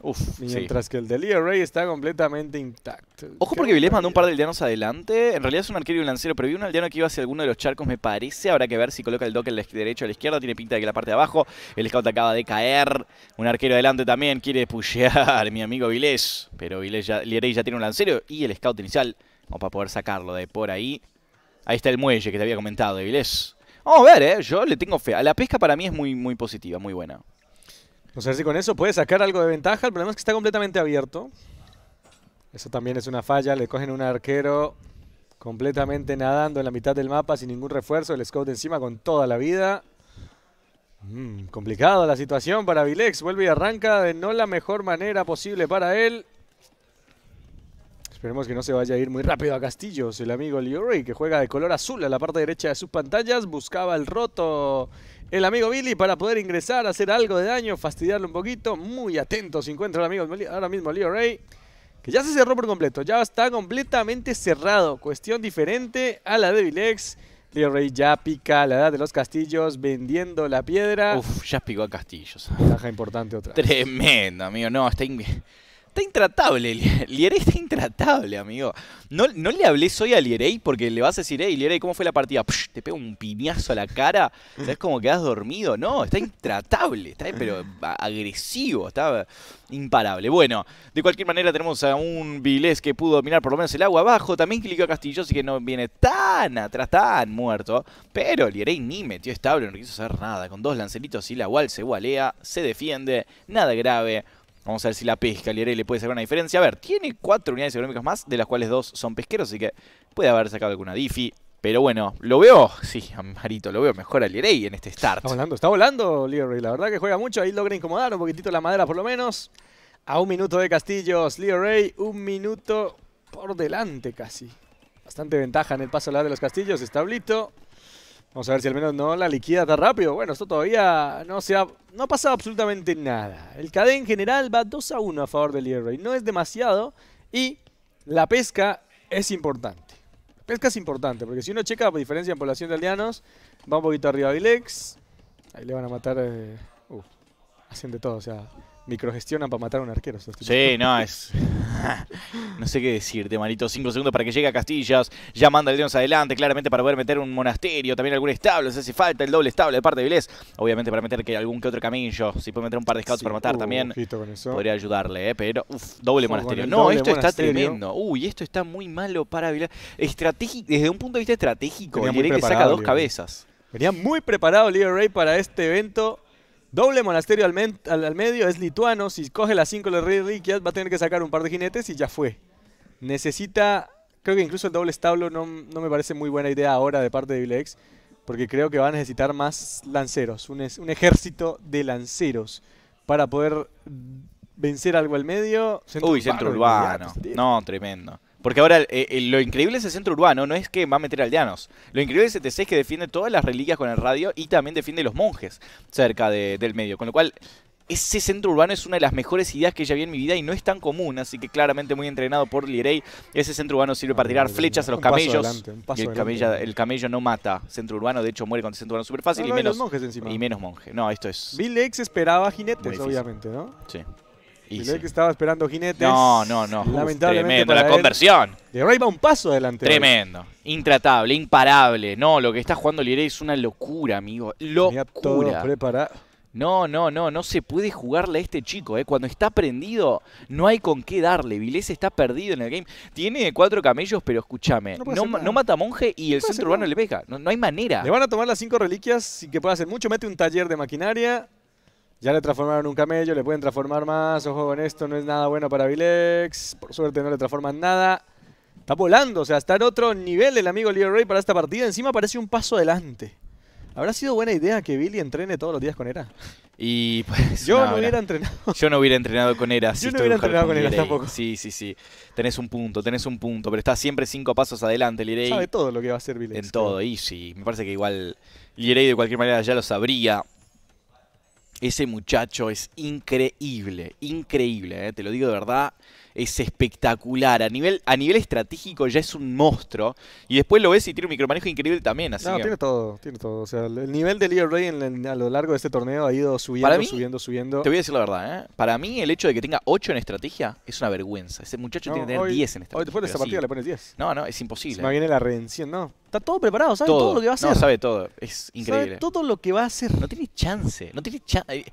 Uf, mientras que el de Rey está completamente intacto. Ojo porque Vilés mandó un par de aldeanos adelante. En realidad es un arquero y un lancero, pero vi un aldeano que iba hacia alguno de los charcos, me parece. Habrá que ver si coloca el dock el derecho o la izquierda. Tiene pinta de que la parte de abajo. El scout acaba de caer. Un arquero adelante también quiere pushear, mi amigo Vilés. Pero Vilés ya, tiene un lancero y el scout inicial. Vamos para poder sacarlo de por ahí. Ahí está el muelle que te había comentado de Vilés. Vamos a ver, ¿eh? Yo le tengo fe. La pesca para mí es muy, muy positiva, muy buena. No sé si con eso puede sacar algo de ventaja. El problema es que está completamente abierto. Eso también es una falla. Le cogen un arquero completamente nadando en la mitad del mapa sin ningún refuerzo. El scout encima con toda la vida. Mm, complicada la situación para Vilex. Vuelve y arranca de no la mejor manera posible para él. Esperemos que no se vaya a ir muy rápido a Castillos. El amigo Liori, que juega de color azul a la parte derecha de sus pantallas, buscaba el roto el amigo Billy para poder ingresar, hacer algo de daño, fastidiarlo un poquito. Muy atento se encuentra el amigo ahora mismo Leo Rey. Que ya se cerró por completo, ya está completamente cerrado. Cuestión diferente a la de Vilex. Leo Rey ya pica la edad de los castillos vendiendo la piedra. Uf, ya picó a castillos. Caja importante otra. Tremendo, amigo. No, está, in... Está intratable, Lierey está intratable, amigo. No, no le hablé hoy a Lierey porque le vas a decir, hey, Lierey, ¿cómo fue la partida? te pego un piñazo a la cara, como cómo has dormido? No, está intratable, está pero agresivo, está imparable. Bueno, de cualquier manera tenemos a un Vilés que pudo dominar por lo menos el agua abajo. También clicó a Castillo, así que no viene tan atrás, tan muerto. Pero Lierey ni metió estable, no quiso hacer nada. Con dos lancelitos y la Wall se gualea, se defiende, nada grave. Vamos a ver si la pesca Liarelli le puede hacer una diferencia. A ver, tiene cuatro unidades económicas más, de las cuales dos son pesqueros, así que puede haber sacado alguna difi Pero bueno, lo veo, sí, Amarito, lo veo mejor a Lirey en este start. Está volando, está volando Lirey, la verdad que juega mucho, ahí logra incomodar un poquitito la madera por lo menos. A un minuto de Castillos, Lirey, un minuto por delante casi. Bastante ventaja en el paso lado de los Castillos, establito. Vamos a ver si al menos no la liquida tan rápido. Bueno, esto todavía no se ha, no pasado absolutamente nada. El cad en general va 2 a 1 a favor del Hierro no es demasiado. Y la pesca es importante. La pesca es importante porque si uno checa la diferencia en población de aldeanos, va un poquito arriba a Vilex. Ahí le van a matar... Eh, uh, hacen de todo, o sea microgestionan para matar a un arquero. Sí, no, es. no sé qué decirte, manito. Cinco segundos para que llegue a Castillas. Ya manda el dios adelante, claramente para poder meter un monasterio. También algún establo. Se hace falta el doble establo de parte de Vilés. Obviamente para meter que algún que otro camillo. Si puede meter un par de scouts para matar uh, también. Podría ayudarle, ¿eh? Pero, doble monasterio. No, esto está tremendo. Uy, esto está muy malo para Vilés. Desde un punto de vista estratégico, diré que saca dos cabezas. Venía muy preparado Leo Ray para este evento. Doble monasterio al, medio es lituano. Si coge las 5 las Rey riquias, va a tener que sacar un par de jinetes y ya fue. Necesita. Creo que incluso el doble establo no, me parece muy buena idea ahora de parte de Vilex. Porque creo que va a necesitar más lanceros. Un, ejército de lanceros. Para poder vencer algo al medio. Uy, centro urbano. No, tremendo. Porque ahora eh, eh, lo increíble es el centro urbano, no es que va a meter aldeanos. Lo increíble es el TC es que defiende todas las reliquias con el radio y también defiende los monjes cerca del medio. Con lo cual, ese centro urbano es una de las mejores ideas que ya vi en mi vida y no es tan común. Así que claramente muy entrenado por Lirey. Ese centro urbano sirve para tirar flechas a los camellos. y el, camello no mata centro urbano, de hecho muere con centro urbano súper fácil y, menos, encima. y menos monje. No, esto es... Bill Lex esperaba jinetes, obviamente, ¿no? Sí estaba esperando jinetes. No, no, no. Lamentablemente Tremendo, la conversión. De Rey va un paso adelante. Tremendo. Intratable, imparable. No, lo que está jugando Lirey es una locura, amigo. Locura. No, no, no, no se puede jugarle a este chico. ¿eh? Cuando está prendido, no hay con qué darle. Vilés está perdido en el game. Tiene cuatro camellos, pero escúchame. No, mata monje y el centro urbano le pega. No, hay manera. Le van a tomar las cinco reliquias sin que pueda hacer mucho. Mete un taller de maquinaria. Ya le transformaron un camello, le pueden transformar más. Ojo con esto, no es nada bueno para Vilex. Por suerte no le transforman nada. Está volando, o sea, está en otro nivel el amigo Leo Ray para esta partida. Encima parece un paso adelante. ¿Habrá sido buena idea que Billy entrene todos los días con Era? Y pues, Yo no, hubiera entrenado. Yo no hubiera entrenado con Era. Yo no hubiera entrenado con, Era tampoco. Sí, sí, sí. Tenés un punto, tenés un punto. Pero está siempre cinco pasos adelante, Lirey. Sabe todo lo que va a hacer Vilex. En todo, y sí. Me parece que igual Lirey de cualquier manera ya lo sabría. Ese muchacho es increíble, increíble, eh, te lo digo de verdad, es espectacular. A nivel, a nivel estratégico ya es un monstruo. Y después lo ves y tiene un micromanejo increíble también. no, tiene todo, tiene todo. O sea, el nivel de League Rey a lo largo de este torneo ha ido subiendo, subiendo, subiendo. Te voy a decir la verdad, ¿eh? Para mí el hecho de que tenga 8 en estrategia es una vergüenza. Ese muchacho tiene que tener 10 en estrategia. Hoy después de esa partida le pones 10. No, no, es imposible. Se viene la redención, ¿no? Está todo preparado, sabe todo, lo que va a hacer. No, sabe todo. Es increíble. todo lo que va a hacer. No tiene chance. No tiene chance. Eh,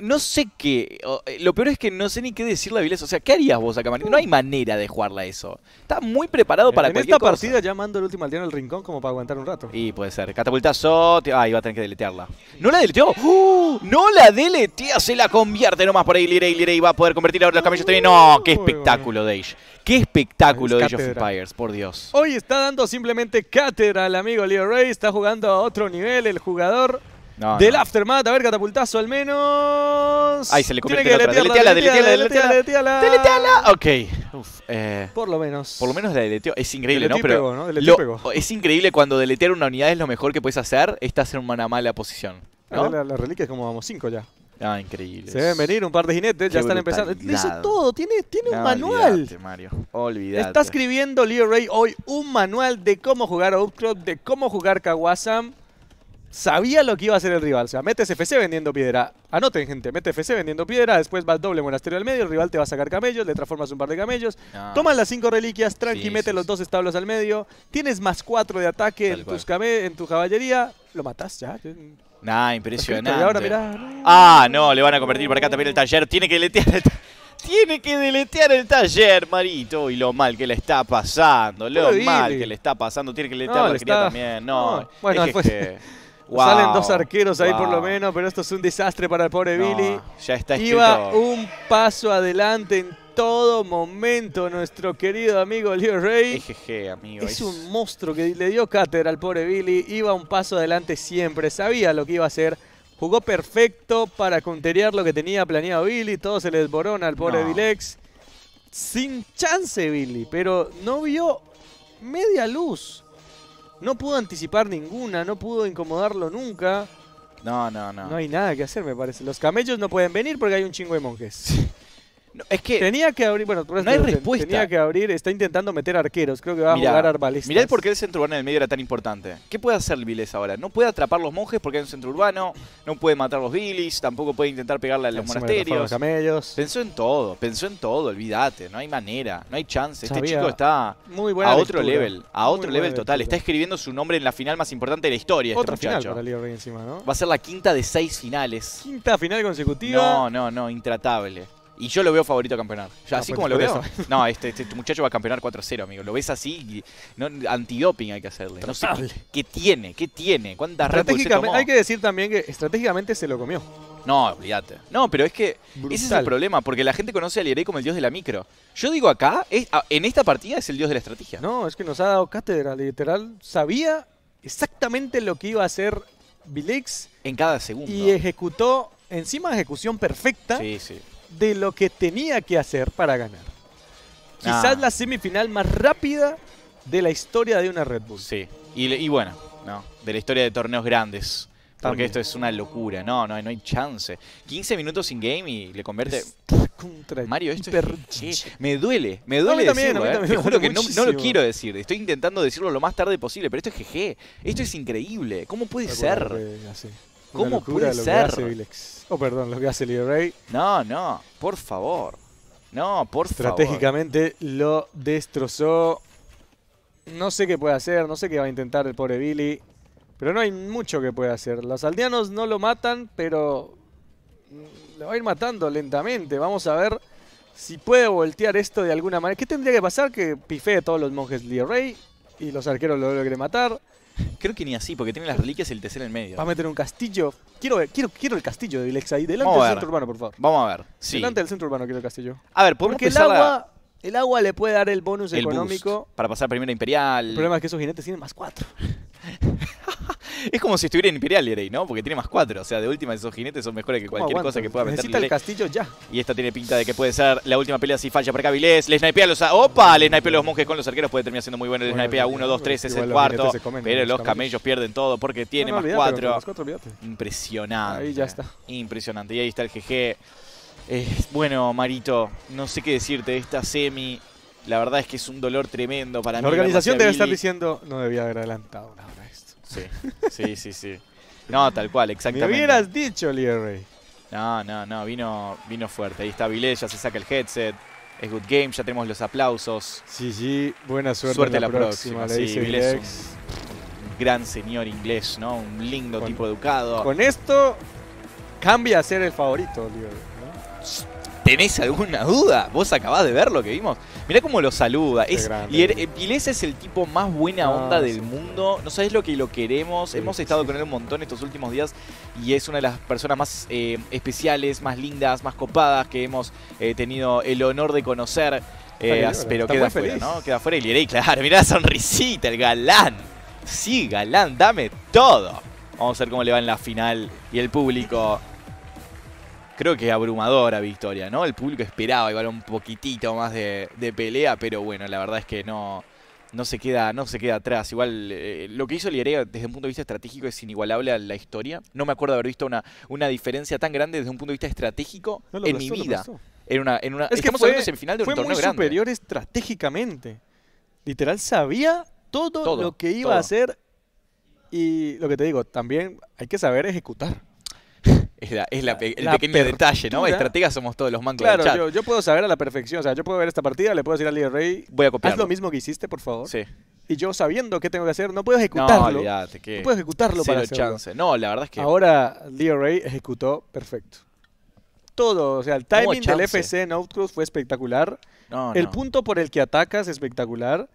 no sé qué. Eh, lo peor es que no sé ni qué decirle a Vilés. O sea, ¿qué harías vos acá? No. no hay manera de jugarla eso. Está muy preparado para en esta partida ya mando el último aldeano al rincón como para aguantar un rato. Y puede ser. Catapultazo. Ah, va a tener que deletearla. ¡No la deleteó! ¡Oh! ¡No la deletea! Se la convierte nomás por ahí. Lirey, Lirey va a poder convertir ahora los camellos también. ¡No! ¡Qué espectáculo, Deish! Qué espectáculo de Age of Empires, por Dios. Hoy está dando simplemente cátedra al amigo Leo Rey. Está jugando a otro nivel el jugador. del Aftermath, a ver, catapultazo al menos. Ahí se le convierte la otra. Deleteala, deleteala, deleteala. Deleteala. Ok. Eh, por lo menos. Por lo menos la deleteó. Es increíble, ¿no? Pero ¿no? es increíble cuando deletear una unidad es lo mejor que puedes hacer. Esta hacer una mala posición. ¿no? La, la, reliquia es como vamos, 5 ya. Ah, increíble. Se deben venir un par de jinetes, ya están empezando. Dice todo, tiene, tiene un manual. Mario. Olvídate. Está escribiendo Leo Ray hoy un manual de cómo jugar a Outcrop, de cómo jugar Kawasam. Sabía lo que iba a hacer el rival. O sea, metes FC vendiendo piedra. Anoten, gente. mete FC vendiendo piedra. Después vas doble monasterio al medio. El rival te va a sacar camellos. Le transformas un par de camellos. Ah. Tomas las cinco reliquias. Tranqui, mete los dos establos al medio. Tienes más cuatro de ataque en, tus en tu caballería. Lo matas ya. Nah, impresionante. Ah, no, le van a convertir por acá también el taller. Tiene que deletear, el tiene que deletear el taller, Marito. Y lo mal que le está pasando. Lo mal que le está pasando. Tiene que deletear la también. bueno, es Salen dos arqueros ahí por lo menos, pero esto es un desastre para el pobre Billy. Ya está Iba un paso adelante en todo momento nuestro querido amigo Leo Rey. amigo. Es, un monstruo que le dio cátedra al pobre Billy. Iba un paso adelante siempre, sabía lo que iba a hacer. Jugó perfecto para conteriar lo que tenía planeado Billy. Todo se le desborona al pobre Sin chance Billy, pero no vio media luz. No pudo anticipar ninguna, no pudo incomodarlo nunca. No, no, no. No hay nada que hacer, me parece. Los camellos no pueden venir porque hay un chingo de monjes. es que tenía que abrir, bueno, no hay respuesta. Tenía que abrir, está intentando meter arqueros, creo que va a jugar arbalistas. Mirá el por qué el centro urbano en el medio era tan importante. ¿Qué puede hacer Viles ahora? No puede atrapar los monjes porque hay un centro urbano, no puede matar los Vilis, tampoco puede intentar pegarle a los monasterios. Pensó en todo, pensó en todo, olvídate, no hay manera, no hay chance. Este chico está a otro level, a otro level total. Está escribiendo su nombre en la final más importante de la historia. Este Otra final encima, ¿no? Va a ser la quinta de seis finales. Quinta final consecutiva. No, no, no, intratable. Y yo lo veo favorito a campeonar. Ah, así pues como lo veo. No, este, este, este, muchacho va a campeonar 4-0, amigo. Lo ves así. No, antidoping hay que hacerle. No sé qué, tiene, qué tiene. ¿Cuántas Estratégicamente, Hay que decir también que estratégicamente se lo comió. No, olvídate. No, pero es que ese es el problema, porque la gente conoce a Lierey como el dios de la micro. Yo digo acá, en esta partida es el dios de la estrategia. No, es que nos ha dado cátedra, literal. Sabía exactamente lo que iba a hacer Vilix. En cada segundo. Y ejecutó, encima ejecución perfecta. Sí, sí de lo que tenía que hacer para ganar. Quizás ah. la semifinal más rápida de la historia de una Red Bull. Sí, y, bueno, no, de la historia de torneos grandes. Porque esto es una locura. No, no, no hay chance. 15 minutos sin game y le convierte. Contra Mario, esto Me duele, me duele también, ¿eh? no, lo quiero decir. Estoy intentando decirlo lo más tarde posible, pero esto es GG. Esto es increíble. ¿Cómo puede ser? Eh, ¿Cómo puede ser? Oh, perdón, lo que hace ray. No, no, por favor. No, por favor. Estratégicamente lo destrozó. No sé qué puede hacer, no sé qué va a intentar el pobre Billy. Pero no hay mucho que pueda hacer. Los aldeanos no lo matan, pero lo va a ir matando lentamente. Vamos a ver si puede voltear esto de alguna manera. ¿Qué tendría que pasar? Que pifee todos los monjes Lee Rey y los arqueros lo logren matar. Creo que ni así, porque tiene las reliquias y el TC en el medio. Va a meter un castillo. Quiero, ver, quiero, quiero el castillo de Vilex ahí. Delante del centro urbano, por favor. Vamos a ver. Delante del centro urbano quiero el castillo. A ver, porque el agua, el agua le puede dar el bonus económico. para pasar a imperial. El problema es que esos jinetes tienen más cuatro. es como si estuviera en Imperial Rey, ¿no? Porque tiene más cuatro. O sea, de última esos jinetes son mejores que cualquier cosa que pueda meter Necesita el castillo ya. Y esta tiene pinta de que puede ser la última pelea si falla para acá Le snipea a los... ¡Opa! Le snipea los monjes con los arqueros. Puede terminar siendo muy bueno. Le snipea 1, 2, 3, es el cuarto. pero los camellos, pierden todo porque tiene más cuatro. Impresionante. Ahí ya está. Impresionante. Y ahí está el GG. bueno, Marito, no sé qué decirte. Esta semi... La verdad es que es un dolor tremendo para la mí. La organización debe estar diciendo, no debía haber adelantado. nada Sí, sí, sí, sí. No, tal cual, exactamente. Me hubieras dicho, Lierre. No, no, no, vino, vino fuerte. Ahí está ya se saca el headset. Es good game, ya tenemos los aplausos. Sí, sí, buena suerte. Suerte la, próxima, sí, un gran señor inglés, ¿no? Un lindo tipo educado. Con esto cambia a ser el favorito, Lierre, ¿no? ¿Tenés alguna duda? ¿Vos acabás de ver lo que vimos? Mirá cómo lo saluda. Es, Piles es el tipo más buena onda del mundo. No sabés lo que lo queremos. Hemos estado con él un montón estos últimos días y es una de las personas más eh, especiales, más lindas, más copadas que hemos eh, tenido el honor de conocer. Eh, pero queda fuera, ¿no? Queda fuera y claro. Mirá la sonrisita, el galán. Sí, galán, dame todo. Vamos a ver cómo le va en la final y el público creo que es abrumadora victoria, ¿no? El público esperaba igual un poquitito más de, pelea, pero bueno, la verdad es que no, no se queda, no se queda atrás. Igual eh, lo que hizo Lierega desde un punto de vista estratégico es inigualable a la historia. No me acuerdo haber visto una, una diferencia tan grande desde un punto de vista estratégico en mi vida. En una, en una, es que el final de un fue muy superior estratégicamente. Literal sabía todo, lo que iba a hacer y lo que te digo, también hay que saber ejecutar. Es, la, es la, el pequeño detalle, ¿no? Estrategas somos todos los mancos claro, Yo, puedo saber a la perfección. O sea, yo puedo ver esta partida, le puedo decir al Leo rey... Voy a copiar. Haz lo mismo que hiciste, por favor. Sí. Y yo sabiendo qué tengo que hacer, no puedo ejecutarlo. No, que no puedo ejecutarlo para hacerlo. chance. No, la verdad es que... Ahora, Leo rey ejecutó perfecto. Todo. O sea, el timing del FC en Outcross fue espectacular. el punto por el que atacas espectacular.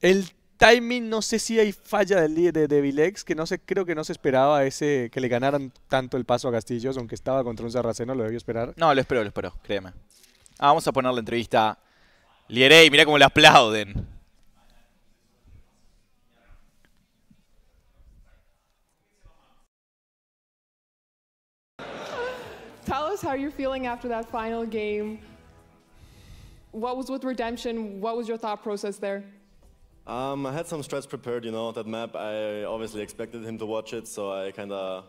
El timing, no sé si hay falla de, de, de Vilex, que no sé, creo que no se esperaba ese que le ganaran tanto el paso a Castillos, aunque estaba contra un Sarraceno, lo debió esperar. No, lo esperó, lo esperó, créeme. Ah, vamos a poner la entrevista. Lierey, mira cómo le aplauden. Tell us how you're feeling after that final game. What was with redemption? What was your thought process there? Um, I had some strats prepared, you know, that map. I obviously expected him to watch it, so I kind of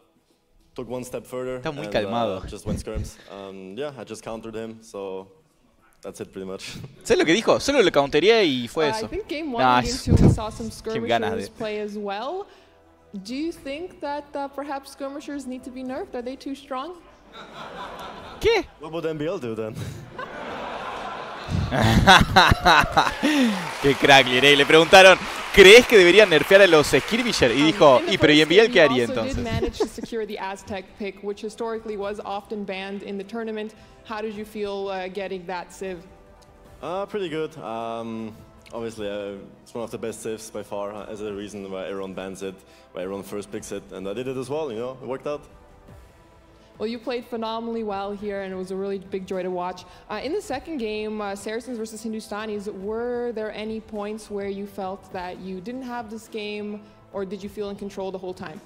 took one step further. Está muy and, calmado. Uh, just went skirms. Um, yeah, I just countered him, so that's it pretty much. ¿Sabes lo que dijo? Solo lo counteré y fue uh, eso. Uh, I think game one nah, and game two we saw some skirmishers play as well. Do you think that uh, perhaps skirmishers need to be nerfed? Are they too strong? ¿Qué? What would MBL do then? Qué crack, Lirey. Le preguntaron, ¿crees que deberían nerfear a los Skirmisher? Y um, dijo, ¿y pero y en qué haría entonces? How did you feel uh, getting that sieve? Uh, pretty good. Um, obviously, uh, it's one of the best saves by far. Uh, as a reason why everyone bans it, why everyone first picks it, and I did it as well. You know, it worked out. Well, you played phenomenally well here, and it was a really big joy to watch. Uh, in the second game, uh, Saracens versus Hindustanis, were there any points where you felt that you didn't have this game, or did you feel in control the whole time?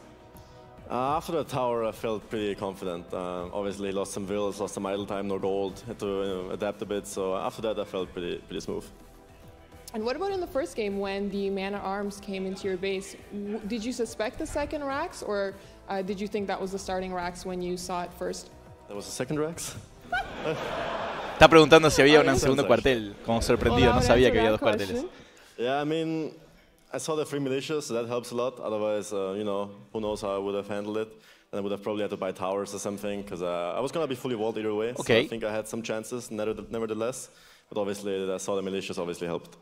Uh, after the tower, I felt pretty confident. Uh, obviously, lost some wills, lost some idle time, no gold. Had to you know, adapt a bit. So after that, I felt pretty pretty smooth. And what about in the first game when the man at arms came into your base? W did you suspect the second racks, or uh, did you think that was the starting racks when you saw it first? That was the second racks? Está preguntando si había ah, un segundo cuartel, como sorprendido, no sabía que había dos cuarteles. Yeah, I mean, I saw the free militias, so that helps a lot. Otherwise, uh, you know, who knows how I would have handled it. And I would have probably had to buy towers or something, because uh, I was going to be fully walled either way. Okay. So I think I had some chances, nevertheless. But obviously, I saw the militias obviously helped.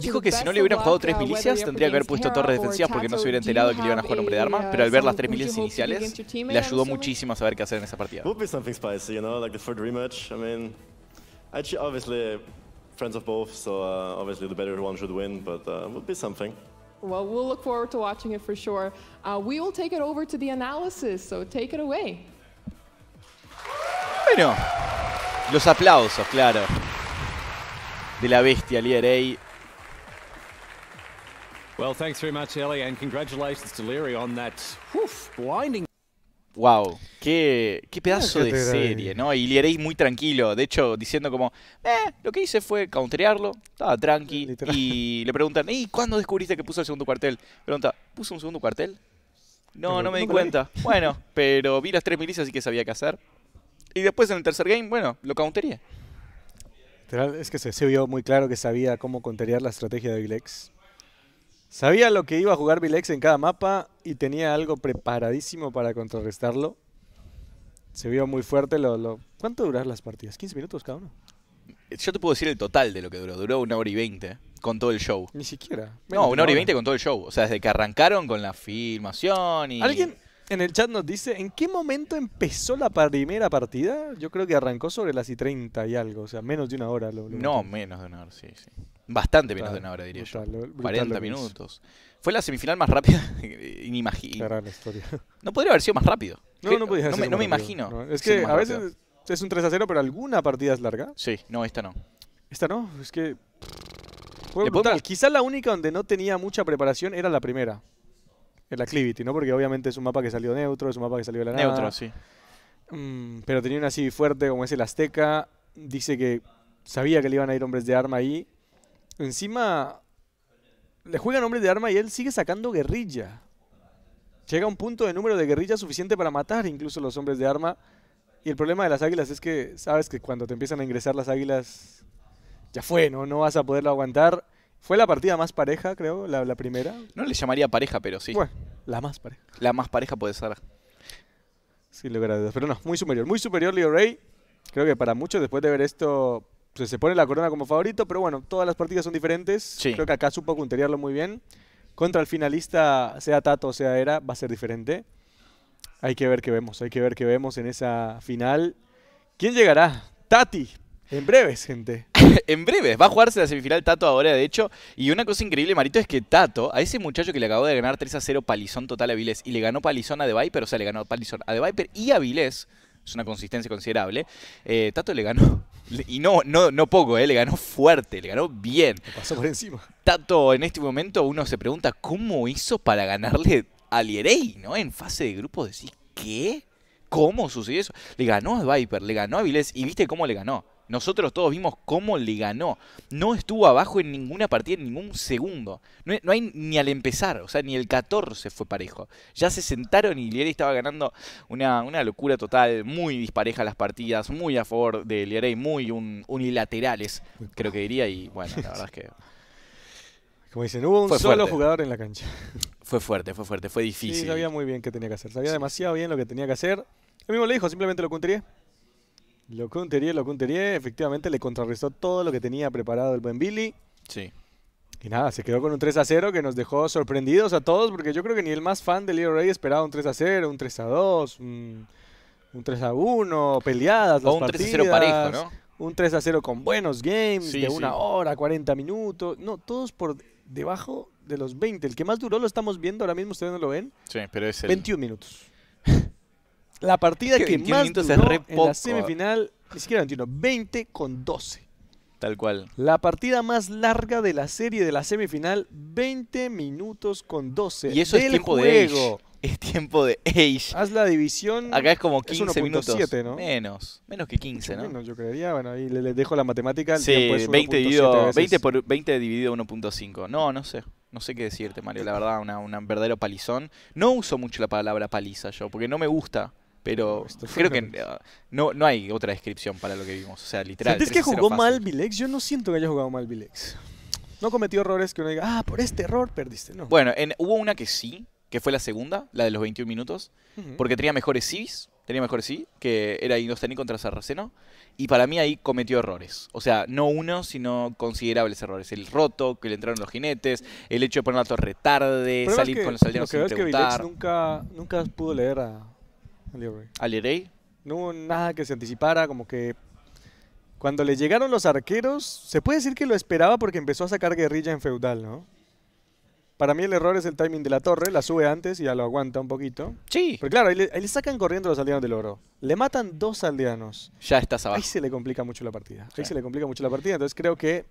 Dijo que si no le hubieran jugado tres uh, milicias, tendría que haber puesto torres defensivas porque no se hubiera enterado que le iban a jugar hombre de armas, uh, pero al ver las tres milicias iniciales, le ayudó muchísimo a saber qué hacer en esa partida. friends of both, so uh, obviously the better one should win, but uh, it would be something. Well, we'll look forward to watching it for sure. Uh, we will take it over to the analysis, so take it away. Bueno, los aplausos, claro de la bestia lierei Well, Wow, qué, qué pedazo de serie, ¿no? Y Lierey muy tranquilo, de hecho, diciendo como, eh, lo que hice fue counterearlo, estaba tranqui. Y le preguntan, ¿y cuándo descubriste que puso el segundo cuartel? Pregunta, ¿puso un segundo cuartel? No, no me di cuenta. Bueno, pero vi las tres milicias, y que sabía qué hacer. Y después en el tercer game, bueno, lo counteré. Es que se, se vio muy claro que sabía cómo contrariar la estrategia de Vilex. Sabía lo que iba a jugar Vilex en cada mapa y tenía algo preparadísimo para contrarrestarlo. Se vio muy fuerte. Lo, lo... ¿Cuánto duraron las partidas? ¿15 minutos cada uno? Yo te puedo decir el total de lo que duró. Duró una hora y veinte con todo el show. Ni siquiera. No, una hora y veinte con todo el show. O sea, desde que arrancaron con la filmación y... ¿Alguien, en el chat nos dice, ¿en qué momento empezó la primera partida? Yo creo que arrancó sobre las y 30 y algo, o sea, menos de una hora. no, menos de una hora, sí, sí. Bastante menos de una hora, diría yo. 40 minutos. Fue la semifinal más rápida, No podría haber sido más rápido. No, no, me, imagino. es que a veces es un 3 a 0, pero alguna partida es larga. Sí, no, esta no. Esta no, es que... Quizá la única donde no tenía mucha preparación era la primera el Aclivity, ¿no? Porque obviamente es un mapa que salió neutro, es un mapa que salió de la nada. Neutro, sí. Mm, pero tenía una así fuerte como es el Azteca. Dice que sabía que le iban a ir hombres de arma ahí. Encima, le juegan hombres de arma y él sigue sacando guerrilla. Llega a un punto de número de guerrilla suficiente para matar incluso los hombres de arma. Y el problema de las águilas es que sabes que cuando te empiezan a ingresar las águilas, ya fue, ¿no? No vas a poderlo aguantar. Fue la partida más pareja, creo, la, primera. No le llamaría pareja, pero sí. Bueno, la más pareja. La más pareja puede ser. Sí, lo dudas. Pero no, muy superior. Muy superior Leo Rey. Creo que para muchos, después de ver esto, pues, se pone la corona como favorito. Pero bueno, todas las partidas son diferentes. Sí. Creo que acá supo punteriarlo muy bien. Contra el finalista, sea Tato o sea Era, va a ser diferente. Hay que ver qué vemos. Hay que ver qué vemos en esa final. ¿Quién llegará? Tati. En breves, gente. en breve. Va a jugarse la semifinal Tato ahora, de hecho. Y una cosa increíble, Marito, es que Tato, a ese muchacho que le acabó de ganar 3 a 0 palizón total a Vilés y le ganó palizón a The Viper, o sea, le ganó palizón a The Viper y a Vilés, es una consistencia considerable, eh, Tato le ganó. Y no, no, no poco, eh, le ganó fuerte, le ganó bien. pasó por encima. Tato, en este momento uno se pregunta cómo hizo para ganarle a Lierey, ¿no? En fase de grupo decís, ¿qué? ¿Cómo sucedió eso? Le ganó a Viper, le ganó a Vilés y viste cómo le ganó. Nosotros todos vimos cómo le ganó. No estuvo abajo en ninguna partida, en ningún segundo. No, hay ni al empezar, o sea, ni el 14 fue parejo. Ya se sentaron y Lieray estaba ganando una, locura total, muy dispareja las partidas, muy a favor de Lieré, muy unilaterales, creo que diría. Y bueno, la verdad es que. Como dicen, hubo un solo jugador en la cancha. Fue fuerte, fue fuerte, fue difícil. Sí, sabía muy bien qué tenía que hacer. Sabía demasiado bien lo que tenía que hacer. El mismo le dijo, simplemente lo contaría. Lo Counterier, lo efectivamente le contrarrestó todo lo que tenía preparado el buen Billy. Sí. Y nada, se quedó con un 3 a 0 que nos dejó sorprendidos a todos, porque yo creo que ni el más fan de Little Ray esperaba un 3 a 0, un 3 a 2, un, 3 a 1, peleadas, o un partidas, 3 a 0 ¿no? Un 3 a 0 con buenos games, de una hora, 40 minutos. No, todos por debajo de los 20. El que más duró lo estamos viendo, ahora mismo ustedes no lo ven. Sí, pero es el... 21 minutos. La partida que más duró en la semifinal, ni siquiera 21, 20 con 12. Tal cual. La partida más larga de la serie de la semifinal, 20 minutos con 12. Y eso es tiempo de Age. Es tiempo de Age. Haz la división. Acá es como 15 minutos. ¿no? Menos. Menos que 15, ¿no? Menos, yo creería. Bueno, ahí les dejo la matemática. sí, 20, dividido, por 20 dividido 1.5. No, no sé. No sé qué decirte, Mario. La verdad, un verdadero palizón. No uso mucho la palabra paliza yo, porque no me gusta. Pero creo que ah, no, no hay otra descripción para lo que vimos. O sea, literal. ¿Sentís que jugó mal Vilex? Yo no siento que haya jugado mal Vilex. No cometió errores que uno diga, ah, por este error perdiste. No. Bueno, hubo una que sí, que fue la segunda, la de los 21 minutos, porque tenía mejores civis, tenía mejores sí, que era Indostani contra Sarraceno, y para mí ahí cometió errores. O sea, no uno, sino considerables errores. El roto, que le entraron los jinetes, el hecho de poner la torre tarde, salir con los aldeanos sin preguntar. Que nunca, nunca pudo leer a, Alirey. No nada que se anticipara, como que cuando le llegaron los arqueros, se puede decir que lo esperaba porque empezó a sacar guerrilla en feudal, ¿no? Para mí el error es el timing de la torre, la sube antes y ya lo aguanta un poquito. Sí. Pero claro, ahí le, sacan corriendo los aldeanos del oro. Le matan dos aldeanos. Ya estás abajo. Ahí se le complica mucho la partida. Ahí se le complica mucho la partida. Entonces creo que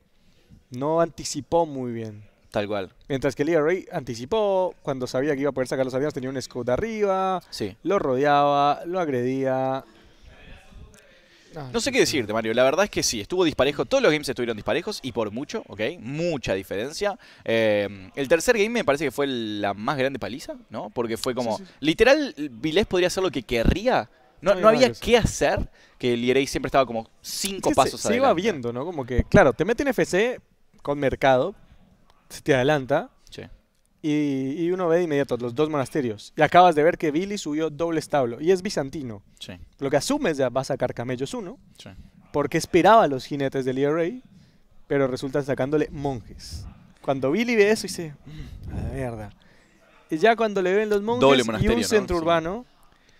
no anticipó muy bien. Tal cual. Mientras que el anticipó cuando sabía que iba a poder sacar los aviones, tenía un scout arriba, sí. lo rodeaba, lo agredía. no sé qué decirte, Mario. La verdad es que sí, estuvo disparejo. Todos los games estuvieron disparejos y por mucho, ¿ok? Mucha diferencia. Em, el tercer game me parece que fue la más grande paliza, ¿no? Porque fue como. Literal, Vilés podría hacer lo que querría. No, había qué hacer, que el Lierey siempre estaba como cinco pasos arriba. Se iba viendo, ¿no? Como que, claro, te meten FC con mercado, se te adelanta. Y, y, uno ve de inmediato los dos monasterios. Y acabas de ver que Billy subió doble establo. Y es bizantino. Lo que asumes ya va a sacar camellos uno. Porque esperaba los jinetes del IRA. Pero resulta sacándole monjes. Cuando Billy ve eso, dice: mm, la mierda. Y ya cuando le ven los monjes y un centro urbano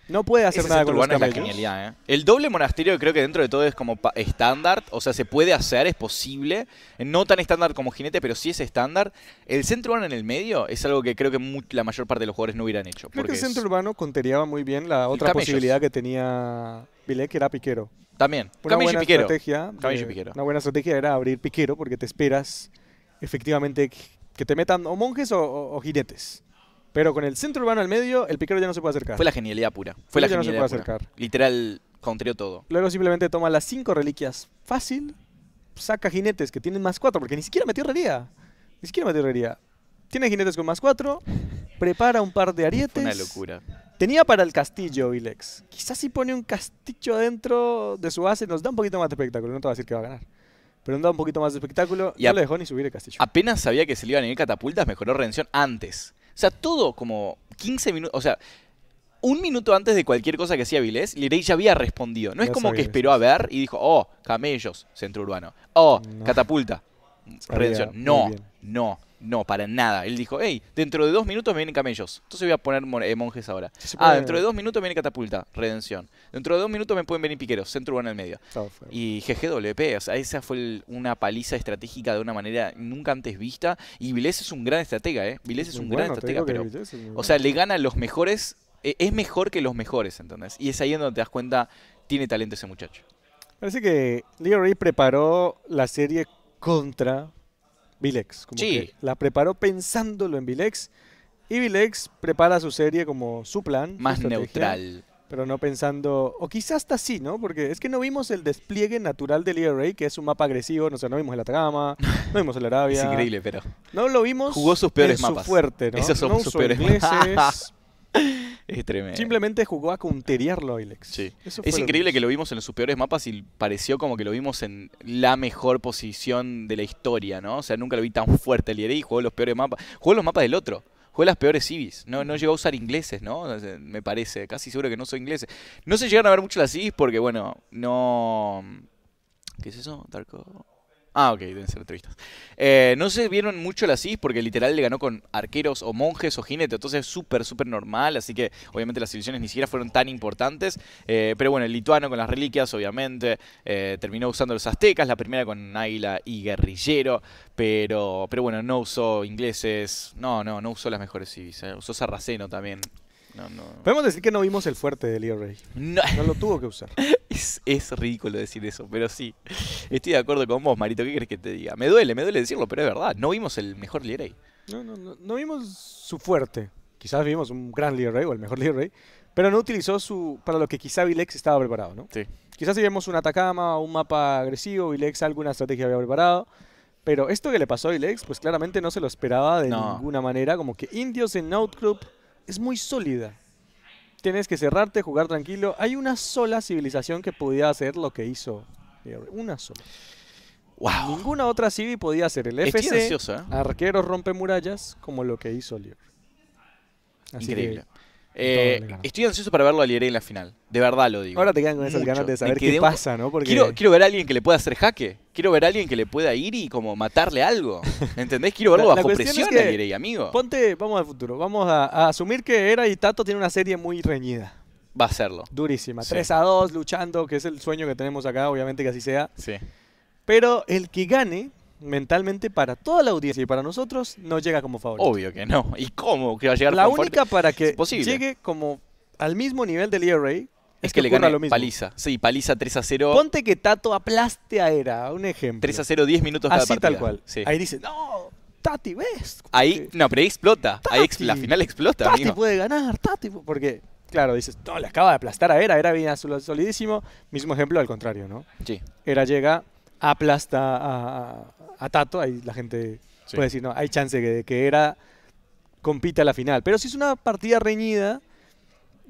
no puede hacer nada con ¿eh? El doble monasterio creo que dentro de todo es como estándar, o sea, se puede hacer, es posible. No tan estándar como jinete, pero sí es estándar. El centro urbano en el medio es algo que creo que la mayor parte de los jugadores no hubieran hecho. porque el centro urbano contenía muy bien la otra posibilidad que tenía Vilek, que era piquero. También. Una buena piquero. Estrategia Una buena estrategia era abrir piquero porque te esperas efectivamente que te metan o monjes o jinetes. Pero con el centro urbano al medio, el piquero ya no se puede acercar. Fue la genialidad pura. Fue la genialidad pura. Literal, contrario todo. Luego simplemente toma las cinco reliquias fácil, saca jinetes que tienen más cuatro, porque ni siquiera metió herrería. Ni siquiera metió herrería. Tiene jinetes con más cuatro, prepara un par de arietes. una locura. Tenía para el castillo, Vilex. Quizás si pone un castillo adentro de su base nos da un poquito más de espectáculo. No te va a decir que va a ganar pero nos da un poquito más de espectáculo. Y no le dejó ni subir el castillo. Apenas sabía que se le iban a catapultas, mejoró redención antes. O sea, todo como 15 minutos, o sea, un minuto antes de cualquier cosa que hacía Vilés, Lirey ya había respondido. No es como que esperó a ver y dijo, oh, camellos, centro urbano. Oh, catapulta, redención. no, no. No, para nada. Él dijo, hey, dentro de dos minutos me vienen camellos. Entonces voy a poner eh, monjes ahora. ah, dentro de dos minutos viene catapulta, redención. Dentro de dos minutos me pueden venir piqueros, centro bueno, en el medio. y GGWP, o sea, esa fue una paliza estratégica de una manera nunca antes vista. Y Vilés es un gran estratega, ¿eh? Vilés es un gran estratega, pero... O sea, le gana a los mejores, eh, es mejor que los mejores, entonces. Y es ahí en donde te das cuenta, tiene talento ese muchacho. Parece que Ray preparó la serie contra Vilex. Como que la preparó pensándolo en Vilex. Y Vilex prepara su serie como su plan. Más neutral. Pero no pensando, o quizás hasta sí, ¿no? Porque es que no vimos el despliegue natural del ERA, que es un mapa agresivo, no sé, no vimos el Atacama, no vimos el Arabia. es increíble, pero. No lo vimos. Jugó sus peores mapas. Su fuerte, ¿no? Esos son sus peores Es tremendo. Simplemente jugó a counterearlo Ilex. Es increíble que, lo vimos en los peores mapas y pareció como que lo vimos en la mejor posición de la historia, ¿no? O sea, nunca lo vi tan fuerte el y jugó los peores mapas. Jugó los mapas del otro. Jugó las peores civis. No, no llegó a usar ingleses, ¿no? Me parece. Casi seguro que no soy inglés No se llegaron a ver mucho las civis porque, bueno, no. ¿Qué es eso? Darko. Ah, ok, deben ser entrevistas. Eh, no se vieron mucho las CIS porque literal le ganó con arqueros o monjes o jinetes, entonces es súper, súper normal, así que obviamente las elecciones ni siquiera fueron tan importantes. Eh, pero bueno, el lituano con las reliquias, obviamente, eh, terminó usando los aztecas, la primera con águila y guerrillero, pero, pero bueno, no usó ingleses, no, no, no usó las mejores CIS, usó sarraceno también. No, no. Podemos decir que no vimos el fuerte de Leo No. lo tuvo que usar. Es, ridículo decir eso, pero sí. Estoy de acuerdo con vos, Marito. ¿Qué crees que te diga? Me duele, me duele decirlo, pero es verdad. No vimos el mejor Leo No, no, no, no vimos su fuerte. Quizás vimos un gran Leo o el mejor Leo pero no utilizó su para lo que quizá Vilex estaba preparado, ¿no? Sí. Quizás si vemos un Atacama, un mapa agresivo, Vilex alguna estrategia había preparado. Pero esto que le pasó a Vilex, pues claramente no se lo esperaba de ninguna manera. Como que indios en Outgroup es muy sólida. Tienes que cerrarte, jugar tranquilo. Hay una sola civilización que podía hacer lo que hizo. Una sola. Wow. Ninguna otra civi podía hacer el FC. ¿eh? Arqueros rompe murallas como lo que hizo Lior. Increíble. Eh, estoy ansioso para verlo a Lieré en la final. De verdad lo digo. Ahora te quedan con esas ganas de saber qué pasa, ¿no? Quiero, ver a alguien que le pueda hacer jaque. Quiero ver a alguien que le pueda ir y como matarle algo. ¿Entendés? Quiero verlo bajo presión a amigo. Ponte, vamos al futuro. Vamos a, asumir que Era y Tato tiene una serie muy reñida. Va a serlo. Durísima. 3 a 2, luchando, que es el sueño que tenemos acá, obviamente que así sea. Sí. Pero el que gane mentalmente para toda la audiencia y para nosotros no llega como favorito. Obvio que no. ¿Y cómo que va a llegar La única para que llegue como al mismo nivel del ERA es que, le gana lo paliza. Sí, paliza 3 a 0. Ponte que Tato aplaste a Era, un ejemplo. 3 a 0, 10 minutos cada Así tal cual. Ahí dice, no, Tati, ves. Ahí, no, pero ahí explota. ahí la final explota, Tati puede ganar, Tati. Porque, claro, dices, no, le acaba de aplastar a Era. Era venía solidísimo. Mismo ejemplo al contrario, ¿no? Sí. Era llega aplasta a, Tato, ahí la gente puede decir, no, hay chance de que era compita a la final. Pero si es una partida reñida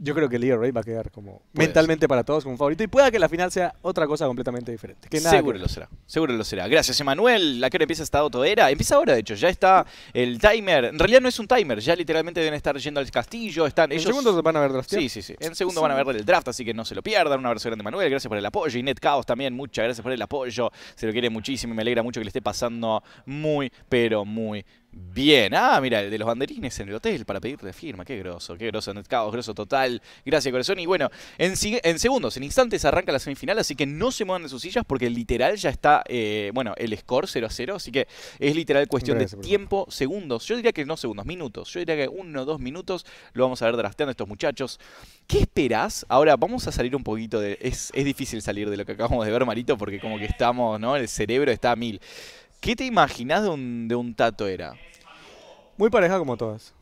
yo creo que Lee Ray va a quedar como mentalmente para todos como favorito y pueda que la final sea otra cosa completamente diferente. seguro lo será, seguro lo será. Gracias, Emanuel. ¿La que no empieza esta era? Empieza ahora, de hecho. Ya está el timer. En realidad no es un timer, ya literalmente deben estar yendo al castillo. Están, En segundos van a ver draft. Sí, sí, sí. En segundo van a ver el draft, así que no se lo pierdan. Un abrazo grande, Manuel. Gracias por el apoyo. Y Net Caos también, muchas gracias por el apoyo. Se lo quiere muchísimo y me alegra mucho que le esté pasando muy, pero muy Bien, ah, mira, el de los banderines en el hotel para pedirle firma, qué groso, qué groso, Netcaos, groso total, gracias corazón. Y bueno, en, segundos, en instantes arranca la semifinal, así que no se muevan de sus sillas porque literal ya está, eh, bueno, el score 0 a 0, así que es literal cuestión de tiempo, segundos, yo diría que no segundos, minutos, yo diría que uno o dos minutos lo vamos a ver drasteando estos muchachos. ¿Qué esperás? Ahora vamos a salir un poquito de, es, es difícil salir de lo que acabamos de ver, Marito, porque como que estamos, ¿no? El cerebro está a mil. ¿Qué te imaginas de un, Tato era? Muy pareja como todas.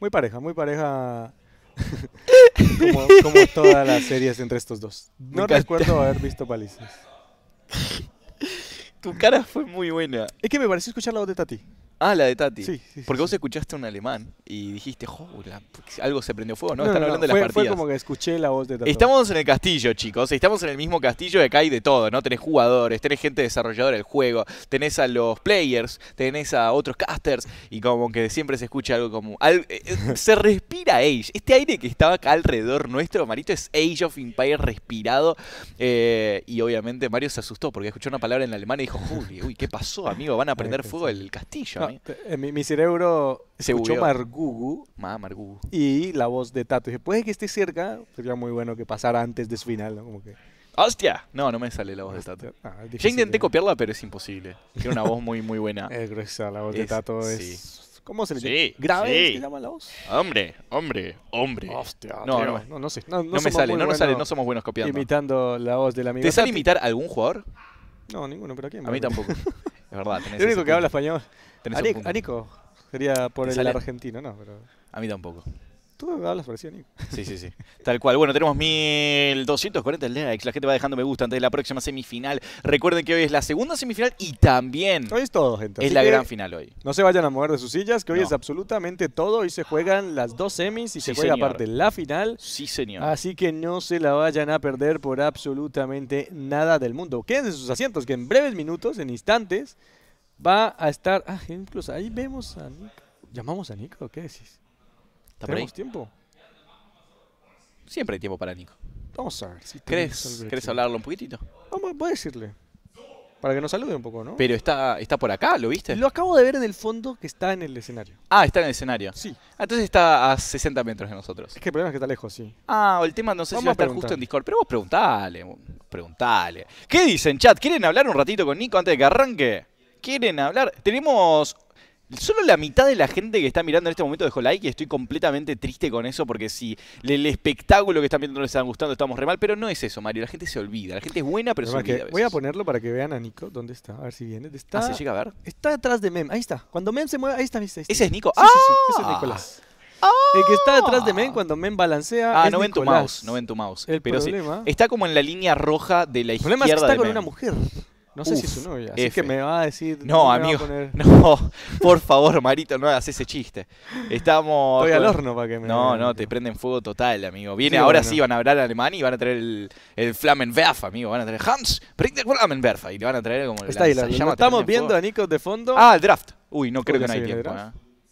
Muy pareja, muy pareja. como, como, todas las series entre estos dos. No recuerdo haber visto palizas. tu cara fue muy buena. Es que me pareció escuchar la voz de Tati. Ah, la de Tati. Sí, sí, Porque vos escuchaste un alemán y dijiste, joder, algo se prendió fuego, ¿no? Están hablando de las partidas. Fue como que escuché la voz de Tati. Estamos en el castillo, chicos. Estamos en el mismo castillo de acá hay de todo, ¿no? Tenés jugadores, tenés gente desarrolladora del juego, tenés a los players, tenés a otros casters y como que siempre se escucha algo como... Eh, eh, se respira Age. Este aire que estaba acá alrededor nuestro, Marito, es Age of Empire respirado. Eh, y obviamente Mario se asustó porque escuchó una palabra en alemán y dijo, Juli, uy, ¿qué pasó, amigo? Van a prender fuego el castillo. ¿eh? Eh, mi, mi, cerebro se escuchó Margugu. Ma, Y la voz de Tato. Y dije, puede que esté cerca, sería muy bueno que pasara antes de su final, Como que... ¡Hostia! No, no me sale la voz de Tato. Ah, ya intenté ¿eh? copiarla, pero es imposible. Tiene una voz muy, muy buena. Es gruesa, la voz de Tato es... ¿Cómo se le llama? ¿Grave sí. se llama la voz? Hombre, hombre, hombre. Hostia, no, no, sé. No, no, me sale, no nos sale, no somos buenos copiando. Imitando la voz de la amiga? ¿Te sale imitar algún jugador? No, ninguno, pero ¿a quién? A mí tampoco. es verdad. el único que habla español a, Nico. Sería por el argentino, ¿no? A mí tampoco. Tú hablas parecido, Nico. Sí, sí, sí. Tal cual. Bueno, tenemos 1240 likes. La gente va dejando me gusta antes de la próxima semifinal. Recuerden que hoy es la segunda semifinal y también. Hoy es todo, gente. Es la gran final hoy. No se vayan a mover de sus sillas, que hoy es absolutamente todo. Hoy se juegan las dos semis y se juega aparte la final. Sí, señor. Así que no se la vayan a perder por absolutamente nada del mundo. Quédense en sus asientos, que en breves minutos, en instantes. Va a estar. Ah, incluso ahí vemos a Nico. ¿Llamamos a Nico? ¿Qué decís? ¿Tenemos tiempo? Siempre hay tiempo para Nico. Vamos a ver. Si ¿Querés, hablarlo un poquitito? Vamos, voy a decirle. Para que nos salude un poco, ¿no? Pero está, está por acá, ¿lo viste? Lo acabo de ver en el fondo que está en el escenario. Ah, está en el escenario. Sí. Ah, entonces está a 60 metros de nosotros. Es que el problema es que está lejos, sí. Ah, o el tema no sé si va a estar justo en Discord. Pero vos preguntale, preguntale. ¿Qué dicen, chat? ¿Quieren hablar un ratito con Nico antes de que arranque? quieren hablar. Tenemos Solo la mitad de la gente que está mirando en este momento dejó like y estoy completamente triste con eso porque si el espectáculo que están viendo no les está gustando, estamos re mal, pero no es eso, Mario. La gente se olvida. La gente es buena, pero, se olvida. Voy a ponerlo para que vean a Nico. ¿Dónde está? A ver si viene. Está, ah, a ver? Está atrás de Mem. Ahí está. Cuando Mem se mueve, ahí está. ¿Ese es Nico? ¡Ah! sí, Ese es Nicolás. Ah. El que está detrás de Mem cuando Mem balancea. Ah, no ven tu mouse, no ven tu mouse. está como en la línea roja de la izquierda. El problema es que está con una mujer. No sé si es su novia, así que me va a decir. No, amigo. No, por favor, Marito, no hagas ese chiste. Estamos. Estoy al horno para que me. No, no, te prenden fuego total, amigo. Viene ahora sí, van a hablar alemán y van a traer el, el amigo. Van a traer Hans, bring the Flammenwerfer Y le van a traer como. Está ahí, estamos viendo a Nico de fondo. Ah, el draft. Uy, no creo que no hay tiempo. ¿eh?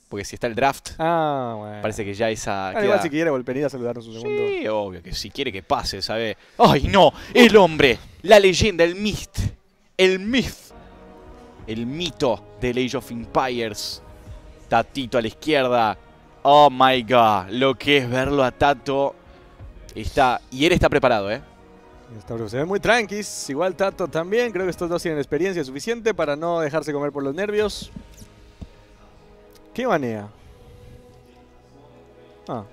Porque si está el draft, ah, bueno. parece que ya esa. Ah, queda... igual si quiere volver a saludarnos un segundo. Sí, obvio que si quiere que pase, ¿sabe? ¡Ay, no! El hombre, la leyenda, el mist el myth, el mito del Age of Empires. Tatito a la izquierda. Oh my god, lo que es verlo a Tato. Está, y él está preparado, ¿eh? Se ve muy tranquis, igual Tato también. Creo que estos dos tienen experiencia suficiente para no dejarse comer por los nervios. ¿Qué banea? Ah,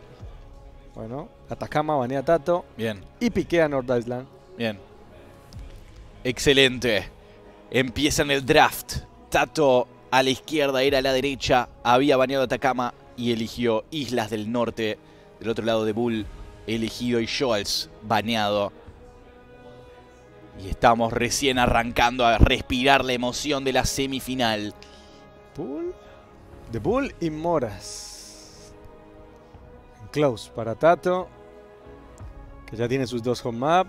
bueno, Atacama banea a Tato. Bien. Y piquea a Nord Island. Bien. Excelente. Empieza en el draft. Tato a la izquierda, era a la derecha. Había baneado Atacama y eligió Islas del Norte. Del otro lado de Bull, elegido y Scholz baneado. Y estamos recién arrancando a respirar la emoción de la semifinal. Bull, de Bull y Moras. Close para Tato, que ya tiene sus dos home map.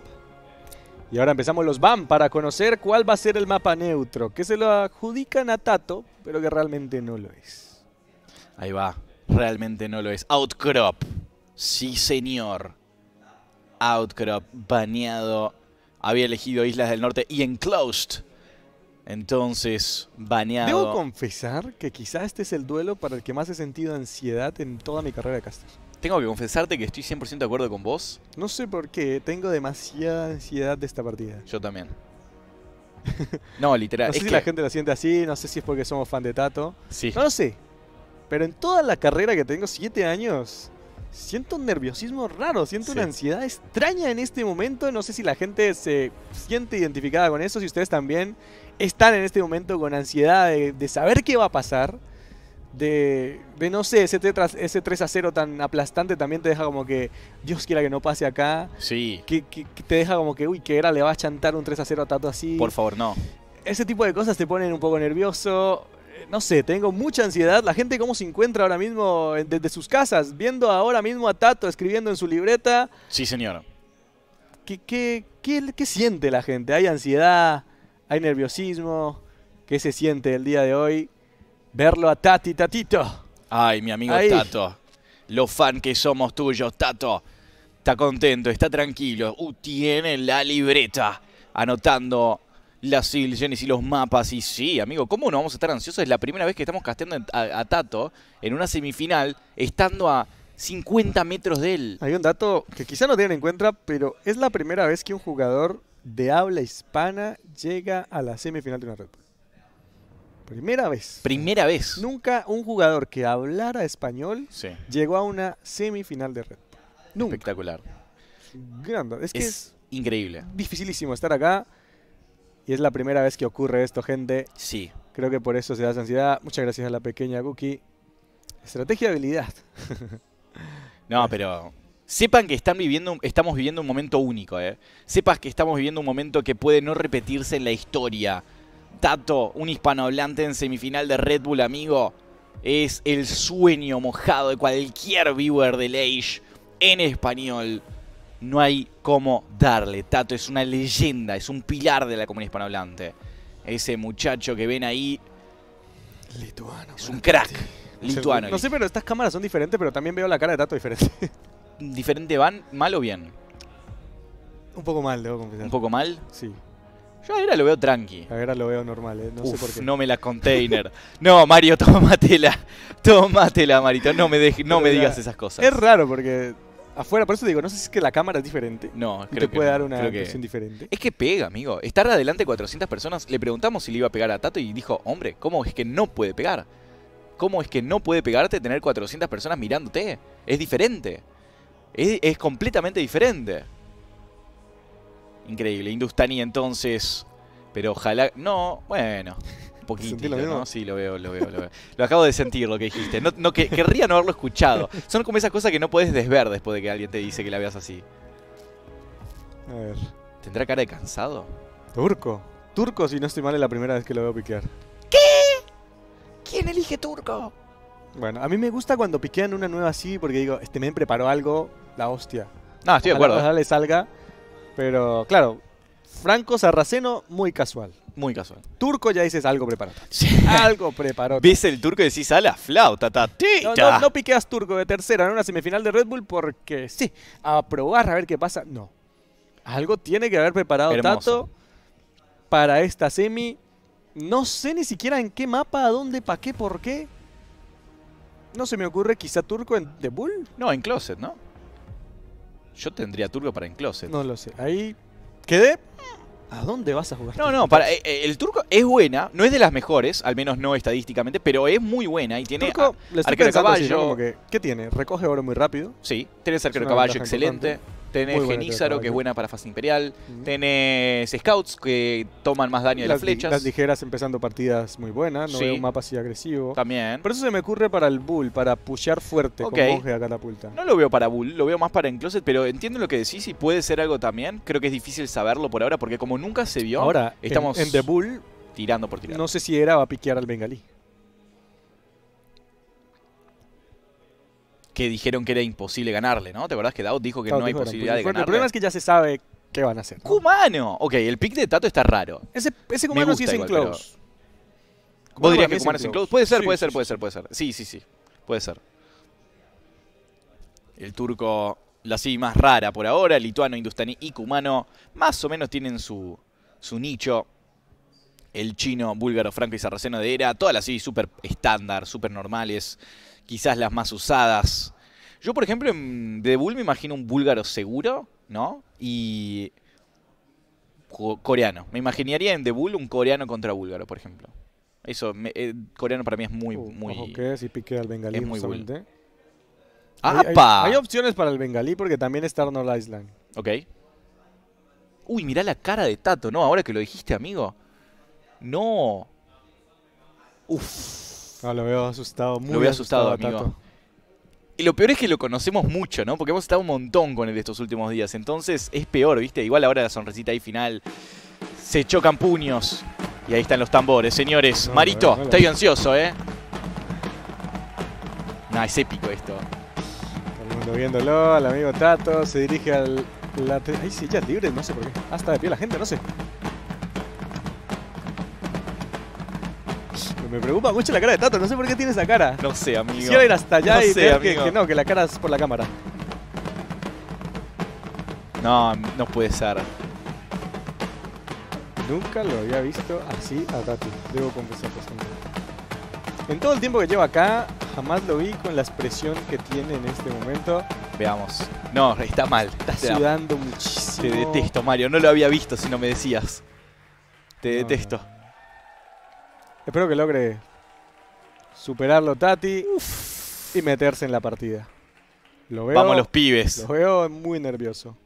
Y ahora empezamos los BAM para conocer cuál va a ser el mapa neutro, que se lo adjudican a Tato, pero que realmente no lo es. Ahí va, realmente no lo es. Outcrop, sí señor. Outcrop, baneado. Había elegido Islas del Norte y Enclosed. Entonces, baneado. Debo confesar que quizás este es el duelo para el que más he sentido ansiedad en toda mi carrera de caster tengo que confesarte que estoy 100% de acuerdo con vos. No sé por qué, tengo demasiada ansiedad de esta partida. Yo también. no, literal. no sé si la gente la siente así, no sé si es porque somos fan de Tato. Sí. No lo sé. Pero en toda la carrera que tengo, 7 años, siento un nerviosismo raro, siento una ansiedad extraña en este momento. No sé si la gente se siente identificada con eso, si ustedes también están en este momento con ansiedad de saber qué va a pasar de, no sé, ese, 3 a 0 tan aplastante también te deja como que Dios quiera que no pase acá. Sí. Que, te deja como que, uy, que era le va a chantar un 3 a 0 a Tato así. Por favor, no. Ese tipo de cosas te ponen un poco nervioso. Eh, no sé, tengo mucha ansiedad. La gente cómo se encuentra ahora mismo eh, desde sus casas, viendo ahora mismo a Tato escribiendo en su libreta. Sí, señor. ¿Qué, qué, qué, qué siente la gente? ¿Hay ansiedad? ¿Hay nerviosismo? ¿Qué se siente el día de hoy? verlo a Tati, Tatito. Ay, mi amigo Tato. Los fan que somos tuyos, Tato. Está contento, está tranquilo. Uh, tiene la libreta anotando las ilusiones y los mapas. Y sí, amigo, ¿cómo no vamos a estar ansiosos? Es la primera vez que estamos casteando a, Tato en una semifinal, estando a 50 metros de él. Hay un dato que quizá no tienen en cuenta, pero es la primera vez que un jugador de habla hispana llega a la semifinal de una Red Primera vez. Primera vez. Nunca un jugador que hablara español llegó a una semifinal de Red Nunca. Espectacular. Grande. Es que es, increíble. Dificilísimo estar acá. Y es la primera vez que ocurre esto, gente. Sí. Creo que por eso se da ansiedad. Muchas gracias a la pequeña Cookie. Estrategia de habilidad. no, pero Sepan que están viviendo, estamos viviendo un momento único. Eh. Sepas que estamos viviendo un momento que puede no repetirse en la historia. Tato, un hispanohablante en semifinal de Red Bull, amigo, es el sueño mojado de cualquier viewer de Leish en español. No hay cómo darle. Tato es una leyenda, es un pilar de la comunidad hispanohablante. Ese muchacho que ven ahí. Lituano. Es un crack. Lituano. No sé, pero estas cámaras son diferentes, pero también veo la cara de Tato diferente. ¿Diferente van? ¿Mal o bien? Un poco mal, debo confesar. ¿Un poco mal? Sí. Yo ahora lo veo tranqui. Ahora lo veo normal, ¿eh? no sé por qué. No me la container. no, Mario, tómatela. Tómatela, Marito. No me, deje, no me digas esas cosas. Es raro porque afuera, por eso digo, no sé si es que la cámara es diferente. No, creo que... te puede dar una impresión diferente. Es que pega, amigo. Estar adelante 400 personas, le preguntamos si le iba a pegar a Tato y dijo, hombre, ¿cómo es que no puede pegar? ¿Cómo es que no puede pegarte tener 400 personas mirándote? Es diferente. es, es completamente diferente. Increíble. Industani entonces. Pero ojalá. No, bueno. Un lo ¿no? Sí, lo veo, lo veo, lo veo. lo acabo de sentir lo que dijiste. No, no que, querría no haberlo escuchado. Son como esas cosas que no puedes desver después de que alguien te dice que la veas así. A ver. ¿Tendrá cara de cansado? Turco. Turco, si no estoy mal, es la primera vez que lo veo piquear. ¿Qué? ¿Quién elige turco? Bueno, a mí me gusta cuando piquean una nueva así porque digo, este me preparó algo, la hostia. No, estoy de acuerdo. le salga pero claro, Franco Sarraceno, muy casual. Muy casual. Turco ya dices algo preparado. Algo preparado. Viste el turco y decís a la flauta, tatita. No, no, piqueas turco de tercera en una semifinal de Red Bull porque sí, a probar a ver qué pasa. No. Algo tiene que haber preparado Tato para esta semi. No sé ni siquiera en qué mapa, a dónde, para qué, por qué. No se me ocurre quizá turco en The Bull. No, en Closet, ¿no? Yo tendría turco para encloset. No lo sé. Ahí quedé. ¿A dónde vas a jugar? No, no, para, eh, eh, el turco es buena, no es de las mejores, al menos no estadísticamente, pero es muy buena y tiene arquero de caballo. que, ¿Qué tiene? Recoge oro muy rápido. Sí, tiene arquero de caballo excelente tenés Genízaro, que es buena para fase imperial, tenés Scouts, que toman más daño de las, flechas. Las ligeras empezando partidas muy buenas, no veo un mapa así agresivo. También. Por eso se me ocurre para el Bull, para pushear fuerte con a catapulta. No lo veo para Bull, lo veo más para Encloset, pero entiendo lo que decís y puede ser algo también. Creo que es difícil saberlo por ahora, porque como nunca se vio, ahora estamos en, The Bull tirando por tirando. No sé si era va a piquear al bengalí. que dijeron que era imposible ganarle, ¿no? ¿Te acordás que Daud dijo que no hay posibilidad de ganarle? El problema es que ya se sabe qué van a hacer. ¡Cumano! Ok, el pick de Tato está raro. Ese, Cumano sí es en close. ¿Vos dirías que Cumano es en close? Puede ser, puede ser, puede ser, puede ser. Sí, sí, sí. Puede ser. El turco, la sí más rara por ahora. el Lituano, industaní y Cumano más o menos tienen su, su nicho. El chino, búlgaro, franco y sarraceno de era. Todas las CI súper estándar, súper normales quizás las más usadas. Yo, por ejemplo, en The Bull me imagino un búlgaro seguro, ¿no? Y coreano. Me imaginaría en The Bull un coreano contra búlgaro, por ejemplo. Eso, eh, coreano para mí es muy, muy... Ojo si pique al bengalí es muy bueno. Hay, hay, opciones para el bengalí porque también está Arnold Island. Ok. Uy, mirá la cara de Tato, ¿no? Ahora que lo dijiste, amigo. No. Uf. No, ah, lo veo asustado, muy Lo veo asustado, amigo. Y lo peor es que lo conocemos mucho, ¿no? Porque hemos estado un montón con él de estos últimos días. Entonces es peor, ¿viste? Igual ahora la sonrisita ahí final. Se chocan puños. Y ahí están los tambores, señores. Marito, estoy ansioso, ¿eh? No, es épico esto. Todo el mundo viéndolo, al amigo Tato se dirige al... La... Ay, sí, ya libre, no sé por qué. Hasta ah, de pie la gente, no sé. Me preocupa mucho la cara de Tato, no sé por qué tiene esa cara. No sé, amigo. Quiero ir hasta allá y sé, ver que, no, que la cara es por la cámara. No, no puede ser. Nunca lo había visto así a Tato, debo confesar En todo el tiempo que llevo acá, jamás lo vi con la expresión que tiene en este momento. Veamos. No, está mal. Está sudando muchísimo. Te detesto, Mario. No lo había visto si no me decías. Te detesto. Espero que logre superarlo Tati y meterse en la partida. Lo Vamos los pibes. Lo veo muy nervioso.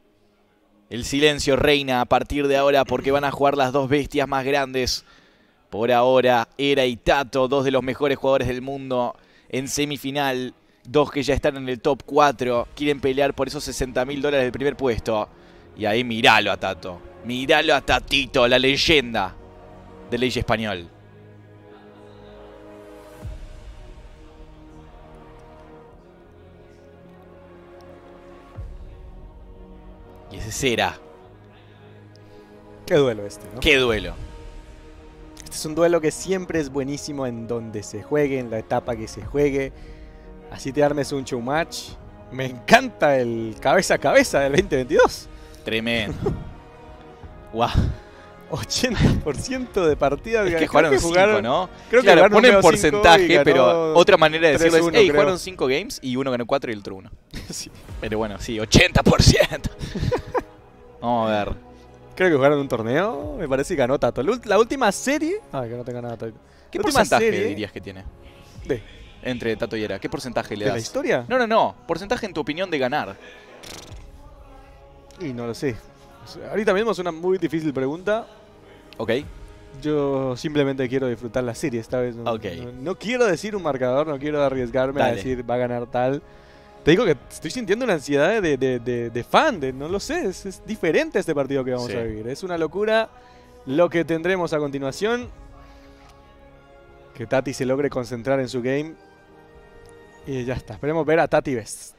El silencio reina a partir de ahora porque van a jugar las dos bestias más grandes. Por ahora, Era y Tato, dos de los mejores jugadores del mundo en semifinal. Dos que ya están en el top 4. Quieren pelear por esos 60 mil dólares del primer puesto. Y ahí miralo a Tato. Miralo a Tatito, la leyenda del ley español. Y ese será. Qué duelo este, ¿no? Qué duelo. Este es un duelo que siempre es buenísimo en donde se juegue, en la etapa que se juegue. Así te armes un show match. Me encanta el cabeza a cabeza del 2022. Tremendo. ¡Guau! 80% de partidas es que, jugaron 5, ¿no? Creo claro, que ponen porcentaje, pero otra manera de decirlo es, hey, jugaron 5 games y uno ganó 4 y el otro 1. Pero bueno, sí, 80%. Vamos a ver. Creo que jugaron un torneo, me parece que ganó Tato. La última serie... Ah, que no tenga nada Tato. ¿Qué porcentaje dirías que tiene? De. Entre Tato y Era, ¿qué porcentaje le das? ¿De la historia? No, no, no. Porcentaje en tu opinión de ganar. Y no lo sé. Ahorita mismo es una muy difícil pregunta. Ok. Yo simplemente quiero disfrutar la serie esta vez. No, no, quiero decir un marcador, no quiero arriesgarme a decir va a ganar tal. Te digo que estoy sintiendo una ansiedad de, de, fan, no lo sé, es, diferente este partido que vamos a vivir. Es una locura lo que tendremos a continuación. Que Tati se logre concentrar en su game. Y ya está, esperemos ver a Tati Best.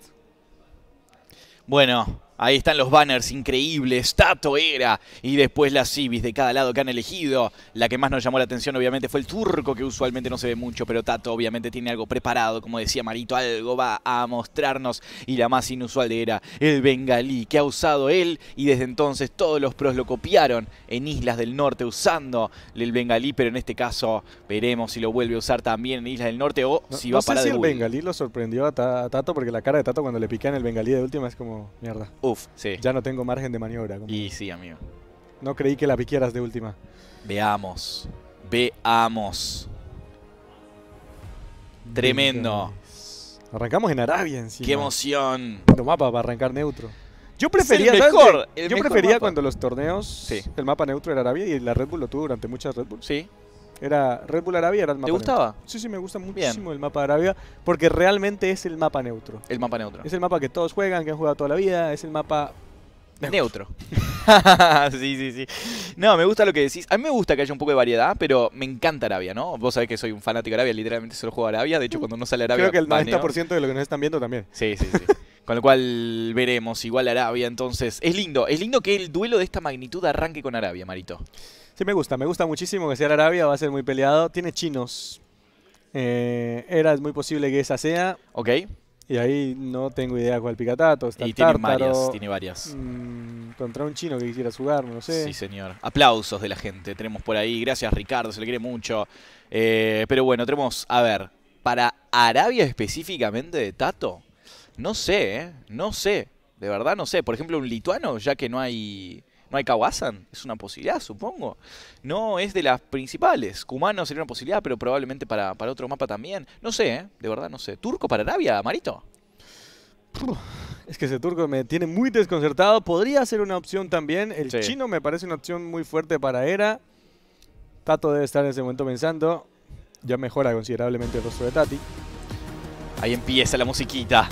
Bueno, Ahí están los banners increíbles, Tato era. Y después las civis de cada lado que han elegido. La que más nos llamó la atención obviamente fue el turco, que usualmente no se ve mucho, pero Tato obviamente tiene algo preparado, como decía Marito, algo va a mostrarnos. Y la más inusual de era el bengalí, que ha usado él y desde entonces todos los pros lo copiaron en Islas del Norte usando el bengalí, pero en este caso veremos si lo vuelve a usar también en Islas del Norte o si va para si el bengalí lo sorprendió a Tato porque la cara de Tato cuando le pican el bengalí de última es como mierda. Ya no tengo margen de maniobra. Y sí, amigo. No creí que la piquieras de última. Veamos. Veamos. Tremendo. Arrancamos en Arabia encima. ¡Qué emoción! El mapa para arrancar neutro. Yo prefería, yo prefería cuando los torneos, el mapa neutro era Arabia y la Red Bull lo tuvo durante muchas Red Bull. Sí, era Red Bull Arabia era el mapa ¿Te gustaba? Sí, sí, me gusta muchísimo el mapa de Arabia porque realmente es el mapa neutro. El mapa neutro. Es el mapa que todos juegan, que han jugado toda la vida, es el mapa neutro. sí, sí, sí. No, me gusta lo que decís. A mí me gusta que haya un poco de variedad, pero me encanta Arabia, ¿no? Vos sabés que soy un fanático de Arabia, literalmente solo juego Arabia. De hecho, cuando no sale Arabia. Creo que el 90% de lo que nos están viendo también. Sí, sí, sí. Con lo cual veremos, igual Arabia, entonces. Es lindo, es lindo que el duelo de esta magnitud arranque con Arabia, Marito. Sí, me gusta, me gusta muchísimo que sea Arabia, va a ser muy peleado. Tiene chinos. Eh, era, muy posible que esa sea. Ok. Y ahí no tengo idea cuál picatato. Está y tiene varias, tiene varias. Mm, contra un chino que quisiera jugar, no sé. Sí, señor. Aplausos de la gente tenemos por ahí. Gracias, Ricardo, se le quiere mucho. Eh, pero bueno, tenemos, a ver, para Arabia específicamente de Tato, no sé, ¿eh? no sé. De verdad no sé. Por ejemplo, un lituano, ya que no hay no hay Kawasan, es una posibilidad, supongo. No es de las principales. Kumano sería una posibilidad, pero probablemente para, para otro mapa también. No sé, ¿eh? de verdad no sé. ¿Turco para Arabia, Marito? Es que ese turco me tiene muy desconcertado. Podría ser una opción también. El chino me parece una opción muy fuerte para Era. Tato debe estar en ese momento pensando. Ya mejora considerablemente el rostro de Tati. Ahí empieza la musiquita.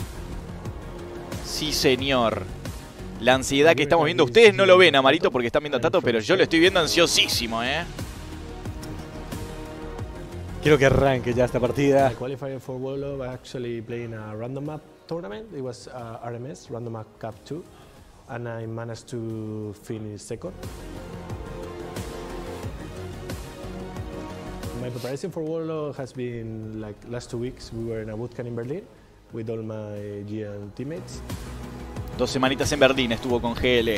Sí, señor la ansiedad que estamos viendo. Ustedes no lo ven, Amarito, porque están viendo a Tato, pero yo lo estoy viendo ansiosísimo, ¿eh? Quiero que arranque ya esta partida. qualifying for World of actually playing a random map tournament. It was uh, RMS, Random Map Cup 2, and I managed to finish second. My preparation for World has been like last two weeks. We were in a bootcamp in Berlin with all my GM teammates. Dos semanitas en Berlín estuvo con GL.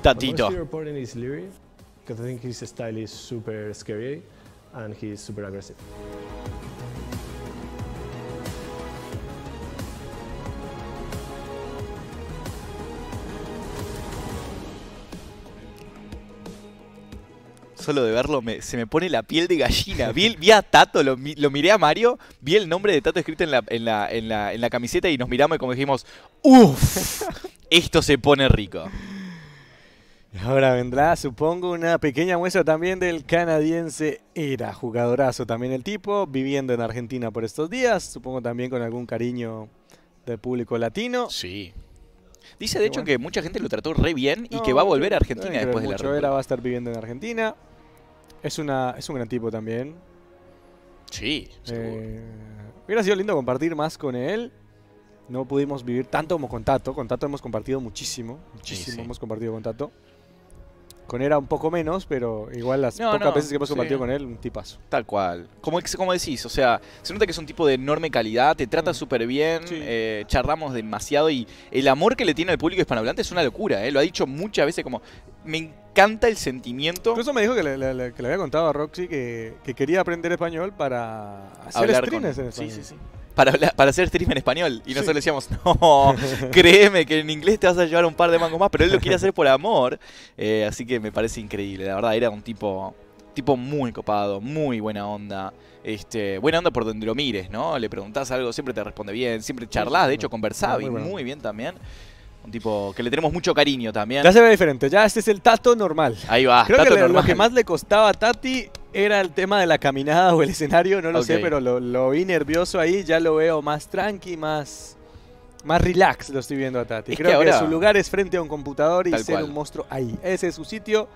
Tatito. Because I think his style is super scary and he's super aggressive. solo de verlo se me pone la piel de gallina. Vi, a Tato, lo, miré a Mario, vi el nombre de Tato escrito en la, en la, camiseta y nos miramos y como dijimos, uff, esto se pone rico. Ahora vendrá, supongo, una pequeña muestra también del canadiense. Era jugadorazo también el tipo, viviendo en Argentina por estos días, supongo también con algún cariño del público latino. Sí. Dice de hecho que mucha gente lo trató re bien y que va a volver a Argentina después de la Era va a estar viviendo en Argentina. Es, una, es un gran tipo también. Sí, eh, Hubiera sido lindo compartir más con él. No pudimos vivir tanto como contacto contacto hemos compartido muchísimo. Muchísimo hemos compartido contacto con era un poco menos, pero igual las pocas veces que hemos compartido con él, un tipazo. Tal cual. Como, como decís, o sea, se nota que es un tipo de enorme calidad, te trata mm. súper bien, eh, charlamos demasiado y el amor que le tiene al público hispanohablante es una locura, eh. lo ha dicho muchas veces como, me encanta el sentimiento. eso me dijo que le, había contado a Roxy que, quería aprender español para hacer Hablar streams en español. Sí, sí, sí para, para hacer stream en español. Y nosotros le decíamos, no, créeme que en inglés te vas a llevar un par de mangos más, pero él lo quiere hacer por amor. Eh, así que me parece increíble, la verdad, era un tipo tipo muy copado, muy buena onda. Este, buena onda por donde lo mires, ¿no? Le preguntás algo, siempre te responde bien, siempre charlas, de hecho conversaba muy bien también tipo que le tenemos mucho cariño también. Ya se ve diferente, ya este es el Tato normal. Ahí va, Creo que lo que más le costaba a Tati era el tema de la caminada o el escenario, no lo sé, pero lo, vi nervioso ahí, ya lo veo más tranqui, más, más relax lo estoy viendo a Tati. Creo que, ahora... su lugar es frente a un computador y ser un monstruo ahí. Ese es su sitio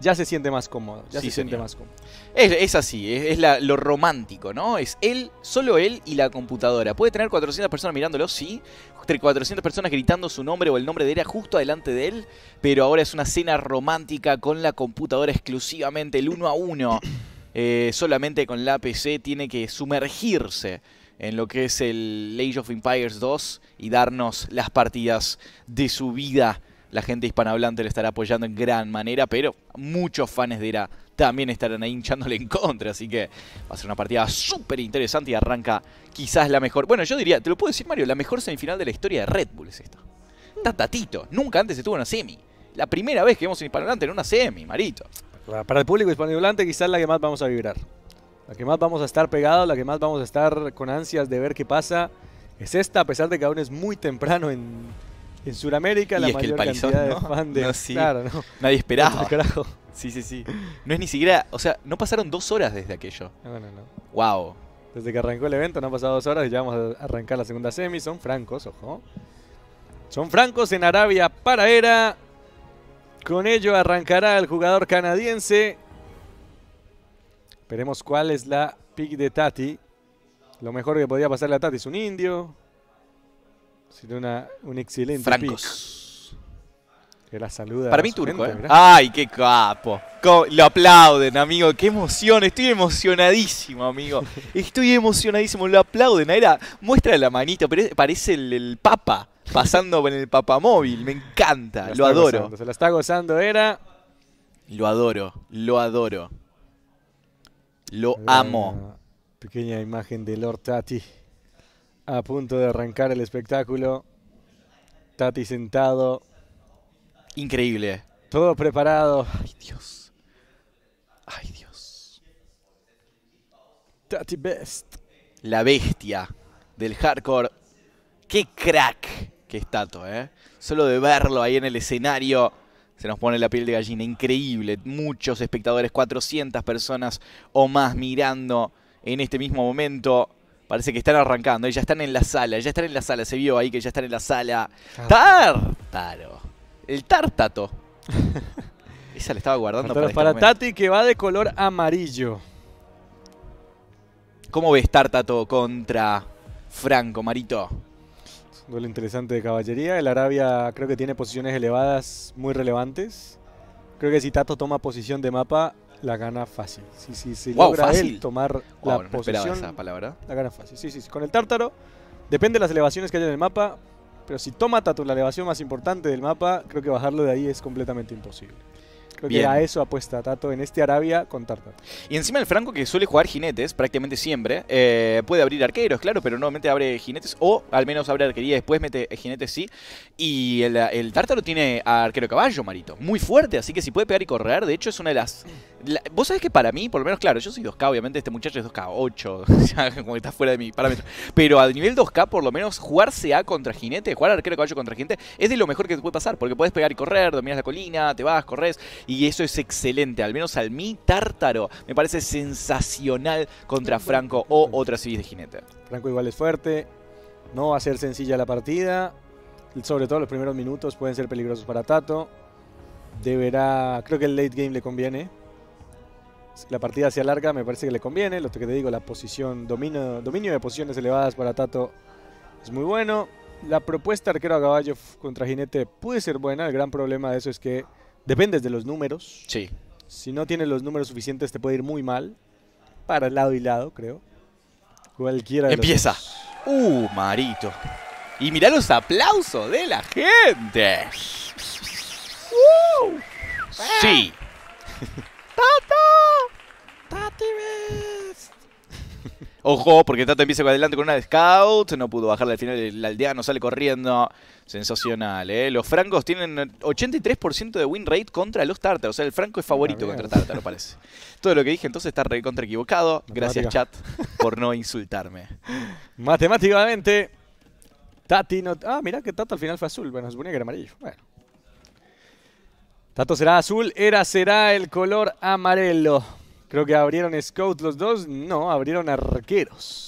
ya se siente más cómodo. Ya se siente más cómodo. Es, así, es, lo romántico, ¿no? Es él, solo él y la computadora. Puede tener 400 personas mirándolo, sí. 400 personas gritando su nombre o el nombre de era justo adelante de él. Pero ahora es una cena romántica con la computadora exclusivamente, el uno a uno. Eh, solamente con la PC tiene que sumergirse en lo que es el Age of Empires 2 y darnos las partidas de su vida la gente hispanohablante le estará apoyando en gran manera, pero muchos fans de ira también estarán ahí hinchándole en contra, así que va a ser una partida súper interesante y arranca quizás la mejor, bueno yo diría, te lo puedo decir Mario, la mejor semifinal de la historia de Red Bull es esta. Tatatito, nunca antes se tuvo una semi. La primera vez que vemos un hispanohablante en una semi, Marito. Para el público hispanohablante quizás la que más vamos a vibrar. La que más vamos a estar pegados, la que más vamos a estar con ansias de ver qué pasa, es esta, a pesar de que aún es muy temprano en, en Sudamérica la mayor cantidad de fan de... Nadie esperaba. Sí, sí, sí. No es ni siquiera... O sea, no pasaron dos horas desde aquello. Ah, no, no, no. Wow. Desde que arrancó el evento no han pasado dos horas y ya vamos a arrancar la segunda semi. Son francos, ojo. Son francos en Arabia para Era. Con ello arrancará el jugador canadiense. Veremos cuál es la pick de Tati. Lo mejor que podía pasarle a Tati es un indio. Sino una, un excelente Francos. la saluda. Para mí turco, ¿eh? Ay, qué capo. Lo aplauden, amigo. Qué emoción. Estoy emocionadísimo, amigo. Estoy emocionadísimo. Lo aplauden. Era, muestra la manito. Parece el, papa pasando con el papamóvil. Me encanta. lo adoro. se la está gozando, era. Lo adoro. Lo adoro. Lo amo. Pequeña imagen de Lord Tati. A punto de arrancar el espectáculo. Tati sentado. Increíble. Todo preparado. Ay, Dios. Ay, Dios. Tati Best. La bestia del hardcore. Qué crack que es Tato, ¿eh? Solo de verlo ahí en el escenario se nos pone la piel de gallina. Increíble. Muchos espectadores, 400 personas o más mirando en este mismo momento. Parece que están arrancando, ¿eh? ya están en la sala, ya están en la sala, se vio ahí que ya están en la sala. Ah. ¡Tártaro! El tártato. Esa le estaba guardando para este Para Tati que va de color amarillo. ¿Cómo ves Tártato contra Franco, Marito? Es un duelo interesante de caballería. El Arabia creo que tiene posiciones elevadas muy relevantes. Creo que si Tato toma posición de mapa, la gana fácil. Si, si, si logra él tomar la posición, palabra. la gana fácil. Sí, sí, Con el tártaro, depende de las elevaciones que haya en el mapa, pero si toma Tatu la elevación más importante del mapa, creo que bajarlo de ahí es completamente imposible. Creo que a eso apuesta Tato en este Arabia con Tartar. Y encima el Franco, que suele jugar jinetes prácticamente siempre, eh, puede abrir arqueros, claro, pero normalmente abre jinetes, o al menos abre arquería, después mete jinetes sí. Y el, Tartaro lo tiene arquero caballo, Marito, muy fuerte, así que si puede pegar y correr, de hecho es una de las... Vos sabés que para mí, por lo menos, claro, yo soy 2K, obviamente este muchacho es 2K8, como que está fuera de mi parámetro, pero al nivel 2K, por lo menos, jugarse a contra jinete, jugar arquero caballo contra jinete, es de lo mejor que te puede pasar, porque puedes pegar y correr, dominas la colina, te vas, corres, y eso es excelente, al menos al mí, tártaro me parece sensacional contra Franco o otra civil de jinete. Franco igual es fuerte, no va a ser sencilla la partida, sobre todo los primeros minutos pueden ser peligrosos para Tato, deberá, creo que el late game le conviene, la partida se larga me parece que le conviene, lo que te digo, la posición, dominio, dominio de posiciones elevadas para Tato es muy bueno, la propuesta arquero a caballo contra jinete puede ser buena. El gran problema de eso es que Dependes de los números. Sí. Si no tienes los números suficientes, te puede ir muy mal. Para lado y lado, creo. Cualquiera Empieza. uh, Marito. Y mira los aplausos de la gente. Sí. ¡Tato! ¡Tati Ojo, porque Tato empieza con adelante con una de scout. No pudo bajarle al final. El aldeano sale corriendo. Sensacional, ¿eh? Los francos tienen 83% de win rate contra los tártaros. O sea, el franco es ah, favorito contra contra tártaro, parece. Todo lo que dije entonces está recontra equivocado. Gracias, chat, por no insultarme. Matemáticamente, Tati no... Ah, mirá que Tato al final fue azul. Bueno, suponía que era amarillo. Bueno. Tato será azul, era será el color amarelo. Creo que abrieron scout los dos. No, abrieron arqueros.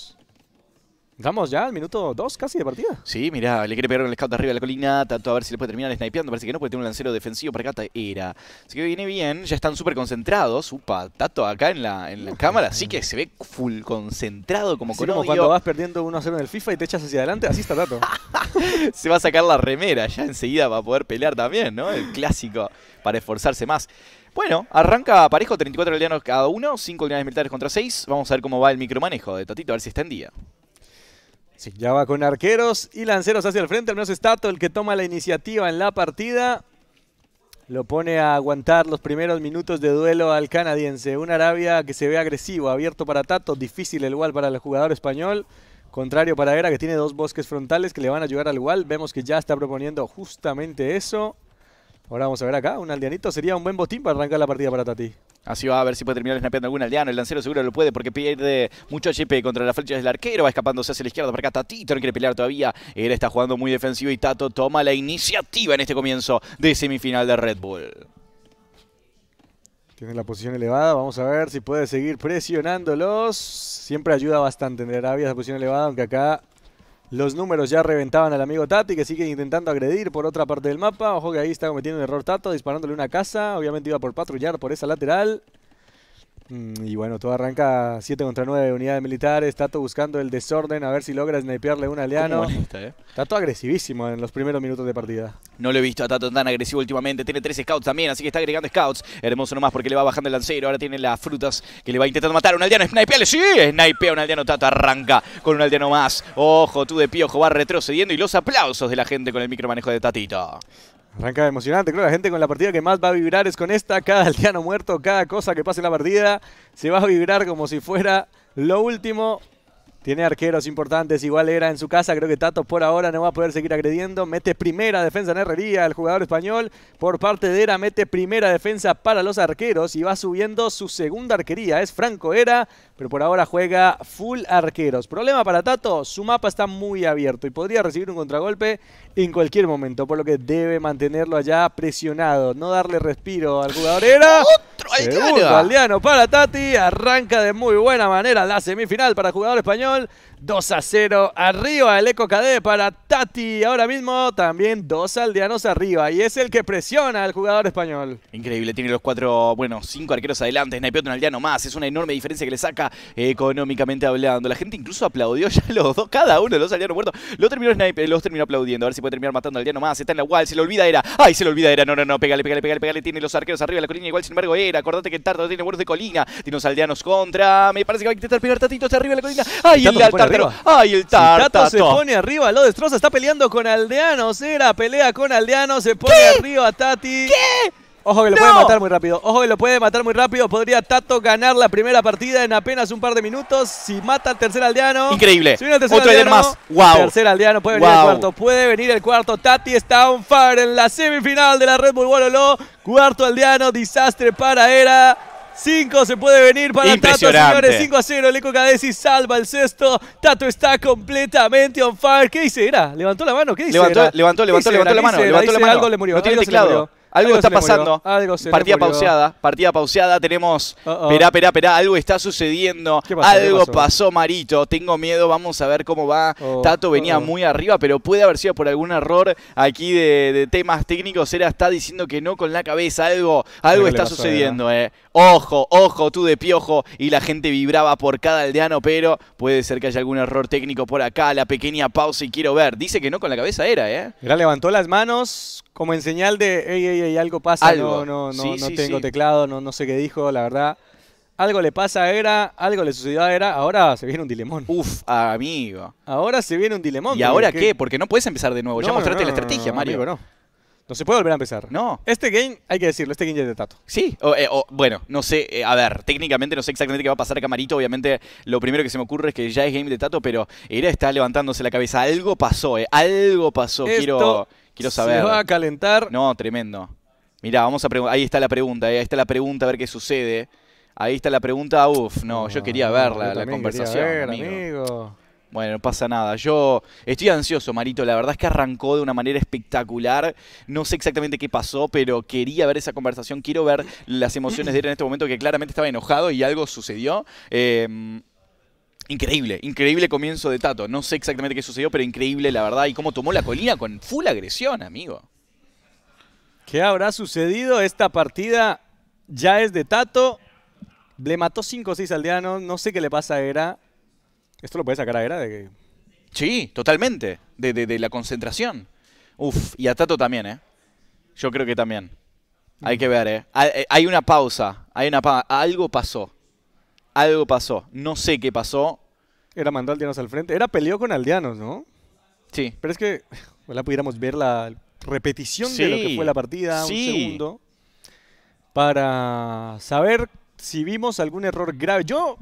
Vamos ya al minuto dos casi de partida. Sí, mira, le quiere pegar un scout arriba de la colina. Tanto a ver si le puede terminar snipeando. Parece que no, porque tiene un lancero defensivo para acá. Era. Así que viene bien. Ya están súper concentrados. Upa, Tato acá en la, en la cámara. Así que se ve full concentrado como con como cuando vas perdiendo 1 a 0 en el FIFA y te echas hacia adelante. Así está Tato. se va a sacar la remera. Ya enseguida va a poder pelear también, ¿no? El clásico para esforzarse más. Bueno, arranca parejo, 34 aldeanos cada uno, 5 unidades militares contra 6. Vamos a ver cómo va el micromanejo de Tatito, a ver si está en día. ya va con arqueros y lanceros hacia el frente. Al menos es Tato el que toma la iniciativa en la partida. Lo pone a aguantar los primeros minutos de duelo al canadiense. Un Arabia que se ve agresivo, abierto para Tato, difícil el igual para el jugador español. Contrario para Vera, que tiene dos bosques frontales que le van a ayudar al igual. Vemos que ya está proponiendo justamente eso. Ahora vamos a ver acá, un aldeanito sería un buen botín para arrancar la partida para Tati. Así va a ver si puede terminar snapeando algún aldeano. El lancero seguro lo puede porque pierde mucho HP contra la flecha del arquero. Va escapándose hacia la izquierda. Para acá Tati, no quiere pelear todavía. Él está jugando muy defensivo y Tato toma la iniciativa en este comienzo de semifinal de Red Bull. Tiene la posición elevada. Vamos a ver si puede seguir presionándolos. Siempre ayuda bastante en Arabia esa posición elevada, aunque acá los números ya reventaban al amigo Tati, que sigue intentando agredir por otra parte del mapa. Ojo que ahí está cometiendo un error Tato, disparándole una casa. Obviamente iba por patrullar por esa lateral. Mm, y bueno, todo arranca 7 contra 9 unidades militares. Tato buscando el desorden, a ver si logra snipearle un aliano. Eh. Tato agresivísimo en los primeros minutos de partida. No lo he visto a Tato tan agresivo últimamente. Tiene 3 scouts también, así que está agregando scouts. Hermoso nomás porque le va bajando el lancero. Ahora tiene las frutas que le va intentando matar. Un aldeano, snipeale. Sí, snipea un aldeano. Tato arranca con un aldeano más. Ojo, tú de piojo va retrocediendo. Y los aplausos de la gente con el micromanejo de Tatito. Arranca emocionante, creo la gente con la partida que más va a vibrar es con esta. Cada aldeano muerto, cada cosa que pase en la partida, se va a vibrar como si fuera lo último. Tiene arqueros importantes, igual era en su casa, creo que Tato por ahora no va a poder seguir agrediendo. Mete primera defensa en herrería el jugador español. Por parte de Era mete primera defensa para los arqueros y va subiendo su segunda arquería. Es Franco Era, pero por ahora juega full arqueros. Problema para Tato, su mapa está muy abierto y podría recibir un contragolpe en cualquier momento, por lo que debe mantenerlo allá presionado, no darle respiro al jugador Era. Aldeano para Tati. Arranca de muy buena manera la semifinal para jugador español. 2 a 0 arriba el Eco KD para Tati. Ahora mismo también dos aldeanos arriba. Y es el que presiona al jugador español. Increíble, tiene los cuatro, bueno, cinco arqueros adelante. Snipeó un aldeano más. Es una enorme diferencia que le saca económicamente hablando. La gente incluso aplaudió ya los dos, cada uno de los aldeanos muertos. Lo terminó Snipe, los terminó aplaudiendo. A ver si puede terminar matando al aldeano más. Está en la wall, se le olvida era. Ay, se le olvida era. No, no, no. Pégale, pégale, pégale, pégale. Tiene los arqueros arriba. La colina igual, sin embargo, eh, Acordate que el tiene buenos de colina. Tiene unos aldeanos contra. Me parece que va a intentar pegar Tatito hacia arriba de la colina. ¡Ay, el, el ¡Ay, el Tarto! Si Tato se pone arriba, lo destroza. Está peleando con aldeanos. Era pelea con aldeanos. Se pone arriba Tati. ¿Qué? Ojo que lo puede matar muy rápido. Ojo que lo puede matar muy rápido. Podría Tato ganar la primera partida en apenas un par de minutos. Si mata al tercer aldeano. Increíble. Otro aldeano, más. Wow. Tercer aldeano. Puede venir el cuarto. Puede venir el cuarto. Tati está on fire en la semifinal de la Red Bull Cuarto aldeano. Desastre para Era. 5 se puede venir para Tato, señores. 5 a 0. Leco Cadesi salva el sexto. Tato está completamente on fire. ¿Qué dice Era? Levantó la mano. ¿Qué dice Levantó, Era? levantó, levantó, levantó, la mano. Levantó la mano. Algo le murió. No tiene algo, está pasando. Algo partida pauseada, partida pauseada. Tenemos. Uh -oh. Perá, Algo está sucediendo. Algo pasó? Marito. Tengo miedo. Vamos a ver cómo va. Oh, Tato venía muy arriba, pero puede haber sido por algún error aquí de, temas técnicos. Era está diciendo que no con la cabeza. Algo, algo está sucediendo, ¿eh? Eh. Ojo, ojo, tú de piojo. Y la gente vibraba por cada aldeano, pero puede ser que haya algún error técnico por acá. La pequeña pausa y quiero ver. Dice que no con la cabeza era, ¿eh? Era levantó las manos como en señal de, ey, algo pasa, no, no, no, tengo teclado, no, no sé qué dijo, la verdad. Algo le pasa a Era, algo le sucedió a Era, ahora se viene un dilemón. Uf, amigo. Ahora se viene un dilemón. ¿Y ahora qué? Porque no puedes empezar de nuevo. ya mostraste la estrategia, Mario. no se puede volver a empezar. No. Este game, hay que decirlo, este game ya es de Tato. Sí, eh, bueno, no sé, eh, a ver, técnicamente no sé exactamente qué va a pasar Camarito. Obviamente, lo primero que se me ocurre es que ya es game de Tato, pero Era está levantándose la cabeza. Algo pasó, eh, algo pasó. Quiero. Quiero saber. ¿Se va a calentar? No, tremendo. Mirá, vamos a preguntar. ahí está la pregunta, ahí está la pregunta, a ver qué sucede. Ahí está la pregunta, Uf, no, yo ah, quería verla, la conversación. amigo. Bueno, no pasa nada. Yo estoy ansioso, Marito. La verdad es que arrancó de una manera espectacular. No sé exactamente qué pasó, pero quería ver esa conversación. Quiero ver las emociones de él en este momento, que claramente estaba enojado y algo sucedió. Eh, Increíble, increíble comienzo de Tato. No sé exactamente qué sucedió, pero increíble la verdad. Y cómo tomó la colina con full agresión, amigo. ¿Qué habrá sucedido? Esta partida ya es de Tato. Le mató 5 o 6 aldeanos. No sé qué le pasa a Era. ¿Esto lo puede sacar a Era? De Sí, totalmente. De, la concentración. Uf, y a Tato también, ¿eh? Yo creo que también. Hay que ver, ¿eh? Hay, eh, una pausa. Hay una pa Algo pasó. Algo pasó. No sé qué pasó era mandó aldeanos al frente. Era peleó con aldeanos, ¿no? Sí. Pero es que ojalá pudiéramos ver la repetición de lo que fue la partida, un segundo, para saber si vimos algún error grave. Yo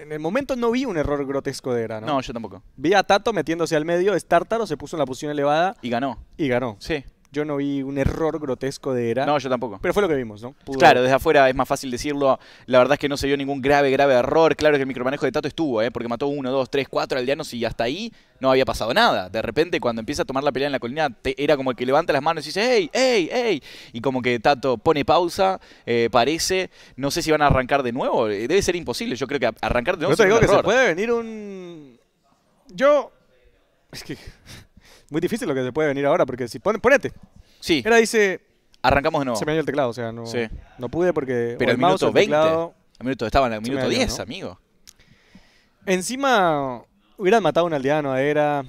en el momento no vi un error grotesco de Era, ¿no? No, yo tampoco. Vi a Tato metiéndose al medio, Startaro se puso en la posición elevada. Y ganó. Y ganó. Sí. Yo no vi un error grotesco de Era. No, yo tampoco. Pero fue lo que vimos, ¿no? Claro, desde afuera es más fácil decirlo. La verdad es que no se vio ningún grave, grave error. Claro que el micromanejo de Tato estuvo, ¿eh? Porque mató uno, dos, tres, cuatro aldeanos y hasta ahí no había pasado nada. De repente, cuando empieza a tomar la pelea en la colina, te, era como el que levanta las manos y dice, ¡Ey, hey, hey! Y como que Tato pone pausa, eh, parece. No sé si van a arrancar de nuevo. Eh, debe ser imposible. Yo creo que arrancar de nuevo. No te digo que puede venir un. Yo. Es que muy difícil lo que se puede venir ahora, porque si ponete. Sí. Era dice. Arrancamos de Se me ido el teclado, o sea, no, pude porque. Pero el, minuto 20. El minuto, estaba en el minuto 10, amigo. Encima, hubieran matado a un aldeano Era.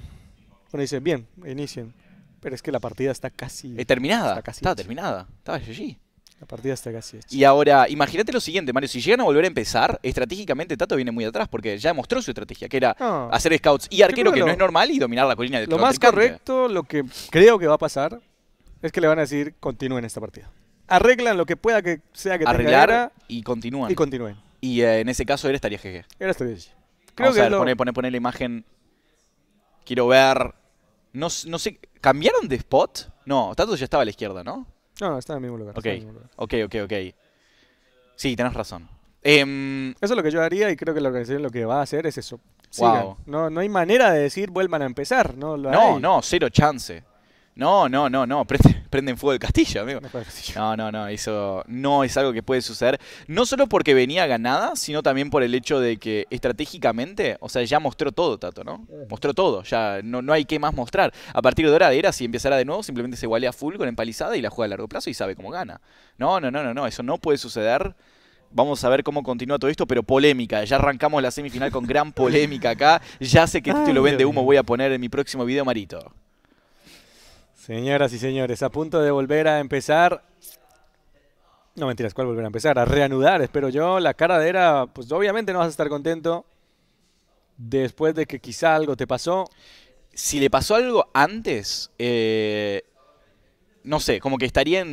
Bueno, dicen, bien, inicien. Pero es que la partida está casi. terminada. Está, terminada. Estaba allí. La partida está casi hecha. Y ahora, imagínate lo siguiente, Mario. Si llegan a volver a empezar, estratégicamente Tato viene muy atrás porque ya demostró su estrategia, que era hacer scouts y arquero, que no es normal, y dominar la colina Tato. Lo más correcto, lo que creo que va a pasar, es que le van a decir continúen esta partida. Arreglan lo que pueda que sea que Arreglar Arreglara y continúen. Y continúen. Y eh, en ese caso, él estaría GG. Él estaría GG. Vamos a ver, poner, la imagen. Quiero ver. No, no sé. ¿Cambiaron de spot? No, Tato ya estaba a la izquierda, ¿no? No, está en el mismo lugar. Ok, ok, ok, Sí, tenés razón. Em, eso es lo que yo haría y creo que la organización lo que va a hacer es eso. No, no hay manera de decir vuelvan a empezar. No, no, no, cero chance. No, no, no, no. Prende, prenden fuego el castillo, amigo. No, no, no. Eso no es algo que puede suceder. No solo porque venía ganada, sino también por el hecho de que estratégicamente, o sea, ya mostró todo, Tato, ¿no? Eh. Mostró todo. Ya no, no hay qué más mostrar. A partir de ahora, de era, si empezara de nuevo, simplemente se a full con empalizada y la juega a largo plazo y sabe cómo gana. No, no, no, no, no. Eso no puede suceder. Vamos a ver cómo continúa todo esto, pero polémica. Ya arrancamos la semifinal con gran polémica acá. Ya sé que esto lo vende humo, voy a poner en mi próximo video, Marito. Señoras y señores, a punto de volver a empezar. No mentiras, ¿cuál volver a empezar? A reanudar, espero yo. La cara era, pues obviamente no vas a estar contento después de que quizá algo te pasó. Si le pasó algo antes, eh, no sé, como que estaría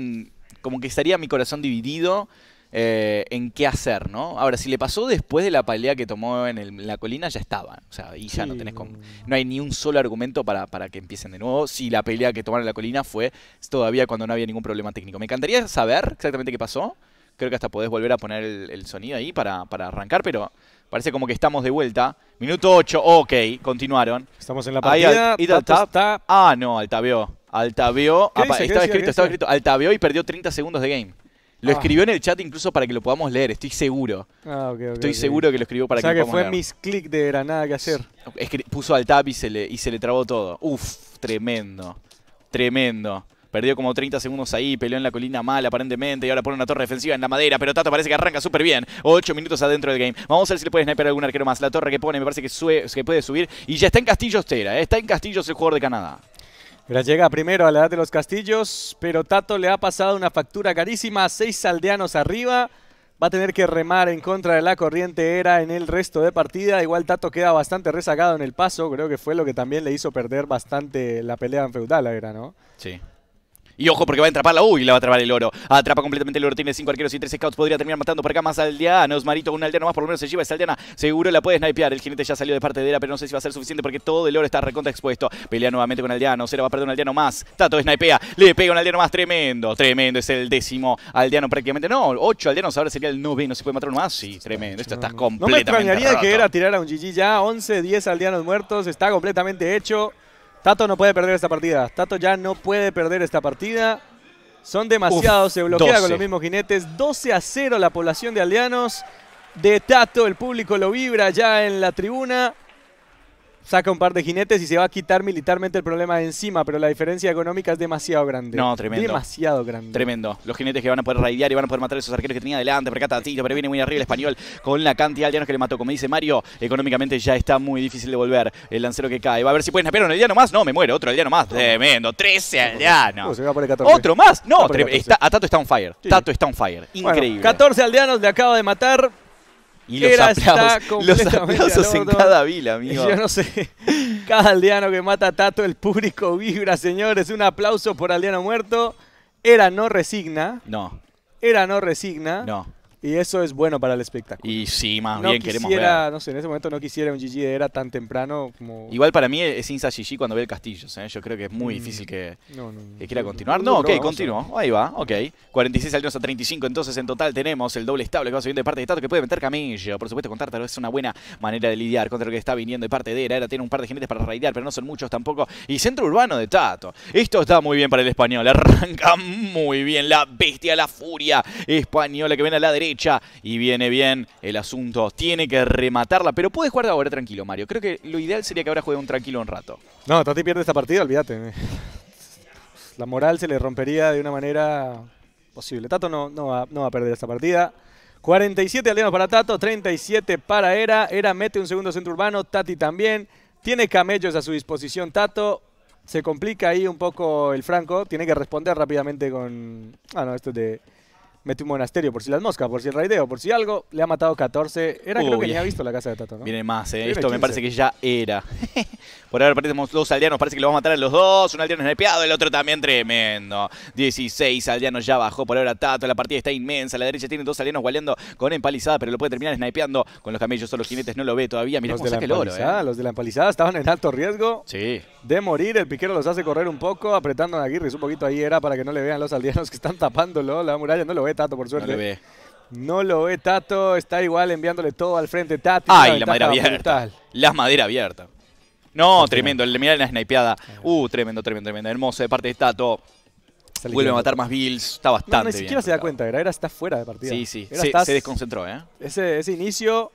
como que estaría mi corazón dividido. Eh, en qué hacer, ¿no? Ahora, si le pasó después de la pelea que tomó en, la colina, ya estaba. O sea, y ya no tenés. como no hay ni un solo argumento para, para que empiecen de nuevo. Si la pelea que tomaron en la colina fue todavía cuando no había ningún problema técnico. Me encantaría saber exactamente qué pasó. Creo que hasta podés volver a poner el, sonido ahí para, arrancar, pero. Parece como que estamos de vuelta. Minuto 8, ok, continuaron. Estamos en la pelea Ahí, está... Ah, no, Altavio altavio. estaba escrito, estaba escrito, Altaveo y perdió 30 segundos de game. Lo ah. escribió en el chat incluso para que lo podamos leer, estoy seguro. Ah, okay, okay, estoy seguro que lo escribió para que, lo podamos leer. O sea que fue mis clic de granada que hacer. puso al tap y se, le, y se le trabó todo. Uf, tremendo. Tremendo. Perdió como 30 segundos ahí, peleó en la colina mal aparentemente y ahora pone una torre defensiva en la madera, pero Tato parece que arranca súper bien. 8 minutos adentro del game. Vamos a ver si le puede sniper algún arquero más. La torre que pone me parece que, se puede subir y ya está en Castillo Estera, ¿eh? está en Castillo el jugador de Canadá llega primero a la edad de los castillos, pero Tato le ha pasado una factura carísima, seis aldeanos arriba. Va a tener que remar en contra de la corriente era en el resto de partida. Igual Tato queda bastante rezagado en el paso. Creo que fue lo que también le hizo perder bastante la pelea en feudal, era, ¿no? Sí. Y ojo porque va a atraparla. Uy, la va a atrapar el oro. Atrapa completamente el oro. Tiene 5 arqueros y tres scouts. Podría terminar matando por acá más aldeanos. Marito, un aldeano más por lo menos se lleva esa aldeana. Seguro la puede snipear. El jinete ya salió de parte de era, pero no sé si va a ser suficiente porque todo el oro está recontra expuesto. Pelea nuevamente con aldeano. Cero va a perder un aldeano más. Tato snipea. Le pega un aldeano más. Tremendo. Tremendo. Es el décimo aldeano prácticamente. No, 8 aldeanos. Ahora sería el noveno. No se puede matar uno más. Sí, tremendo. Esto está completamente. No me extrañaría que era tirar a un GG ya. 11, 10 aldeanos muertos. Está completamente hecho. Tato no puede perder esta partida. Tato ya no puede perder esta partida. Son demasiados, se bloquea con los mismos jinetes. 12 a 0 la población de aldeanos. De Tato, el público lo vibra ya en la tribuna saca un par de jinetes y se va a quitar militarmente el problema de encima, pero la diferencia económica es demasiado grande. No, tremendo. Demasiado grande. Tremendo. Los jinetes que van a poder raidear y van a poder matar a esos arqueros que tenía adelante. Percata Tito. pero viene muy arriba el español con la cantidad de aldeanos que le mató. Como dice Mario, económicamente ya está muy difícil de volver el lancero que cae. Va a ver si pueden pero un aldeano más. No, me muero. Otro aldeano más. Tremendo. 13 aldeanos. Otro más. No, a Tato está on fire. Tato está on fire. Increíble. 14 aldeanos le acaba de matar. Y los aplausos, en cada vila, amigo. Yo no sé. Cada aldeano que mata a Tato, el público vibra, señores. Un aplauso por aldeano muerto. Era no resigna. No. Era no resigna. No. Y eso es bueno para el espectáculo. Y sí, más bien queremos ver. No sé, en ese momento no quisiera un GG de era tan temprano como. Igual para mí es Insa GG cuando ve el castillo. ¿eh? Yo creo que es muy mm. difícil que, quiera continuar. No, ok, continuó. Ahí va, ok. 46 menos a 35. Entonces en total tenemos el doble estable que va subiendo de parte de Tato que puede meter Camillo. Por supuesto, con vez es una buena manera de lidiar contra lo que está viniendo de parte de Era. Era tiene un par de jinetes para raidear, pero no son muchos tampoco. Y centro urbano de Tato. Esto está muy bien para el español. Arranca muy bien la bestia, la furia española que viene a la derecha y viene bien el asunto. Tiene que rematarla, pero puede jugar ahora tranquilo, Mario. Creo que lo ideal sería que ahora juegue un tranquilo un rato. No, Tati pierde esta partida, olvídate. La moral se le rompería de una manera posible. Tato no, no, va, no va a perder esta partida. 47 aldeanos para Tato, 37 para Era. Era mete un segundo centro urbano, Tati también. Tiene camellos a su disposición Tato. Se complica ahí un poco el Franco. Tiene que responder rápidamente con... Ah, no, esto es de mete un monasterio por si las moscas, por si el raideo, por si algo. Le ha matado 14. Era creo que ya ha visto la casa de Tato, ¿no? Viene más, eh. Esto me parece que ya era. por ahora perdemos dos aldeanos. Parece que lo vamos a matar a los dos. Un aldeano snipeado, el otro también tremendo. 16 aldeanos ya bajó. Por ahora Tato. La partida está inmensa. La derecha tiene dos aldeanos gualeando con empalizada, pero lo puede terminar snipeando con los camellos o los jinetes. No lo ve todavía. Mira, los cómo de oro, eh. Los de la empalizada estaban en alto riesgo sí. de morir. El piquero los hace correr un poco, apretando a Aguirre. Un poquito ahí era para que no le vean los aldeanos que están tapándolo. La muralla no lo Tato, por suerte. No lo ve. Tato, está igual enviándole todo al frente Tati. Ay, la madera abierta. La madera abierta. No, tremendo, Le mirar la snipeada. Uh, tremendo, tremendo, tremendo. Hermoso de parte de Tato. Vuelve a matar más Bills, está bastante no, ni siquiera se da cuenta, Era está fuera de partida. Sí, sí, se, desconcentró, ¿eh? Ese, ese inicio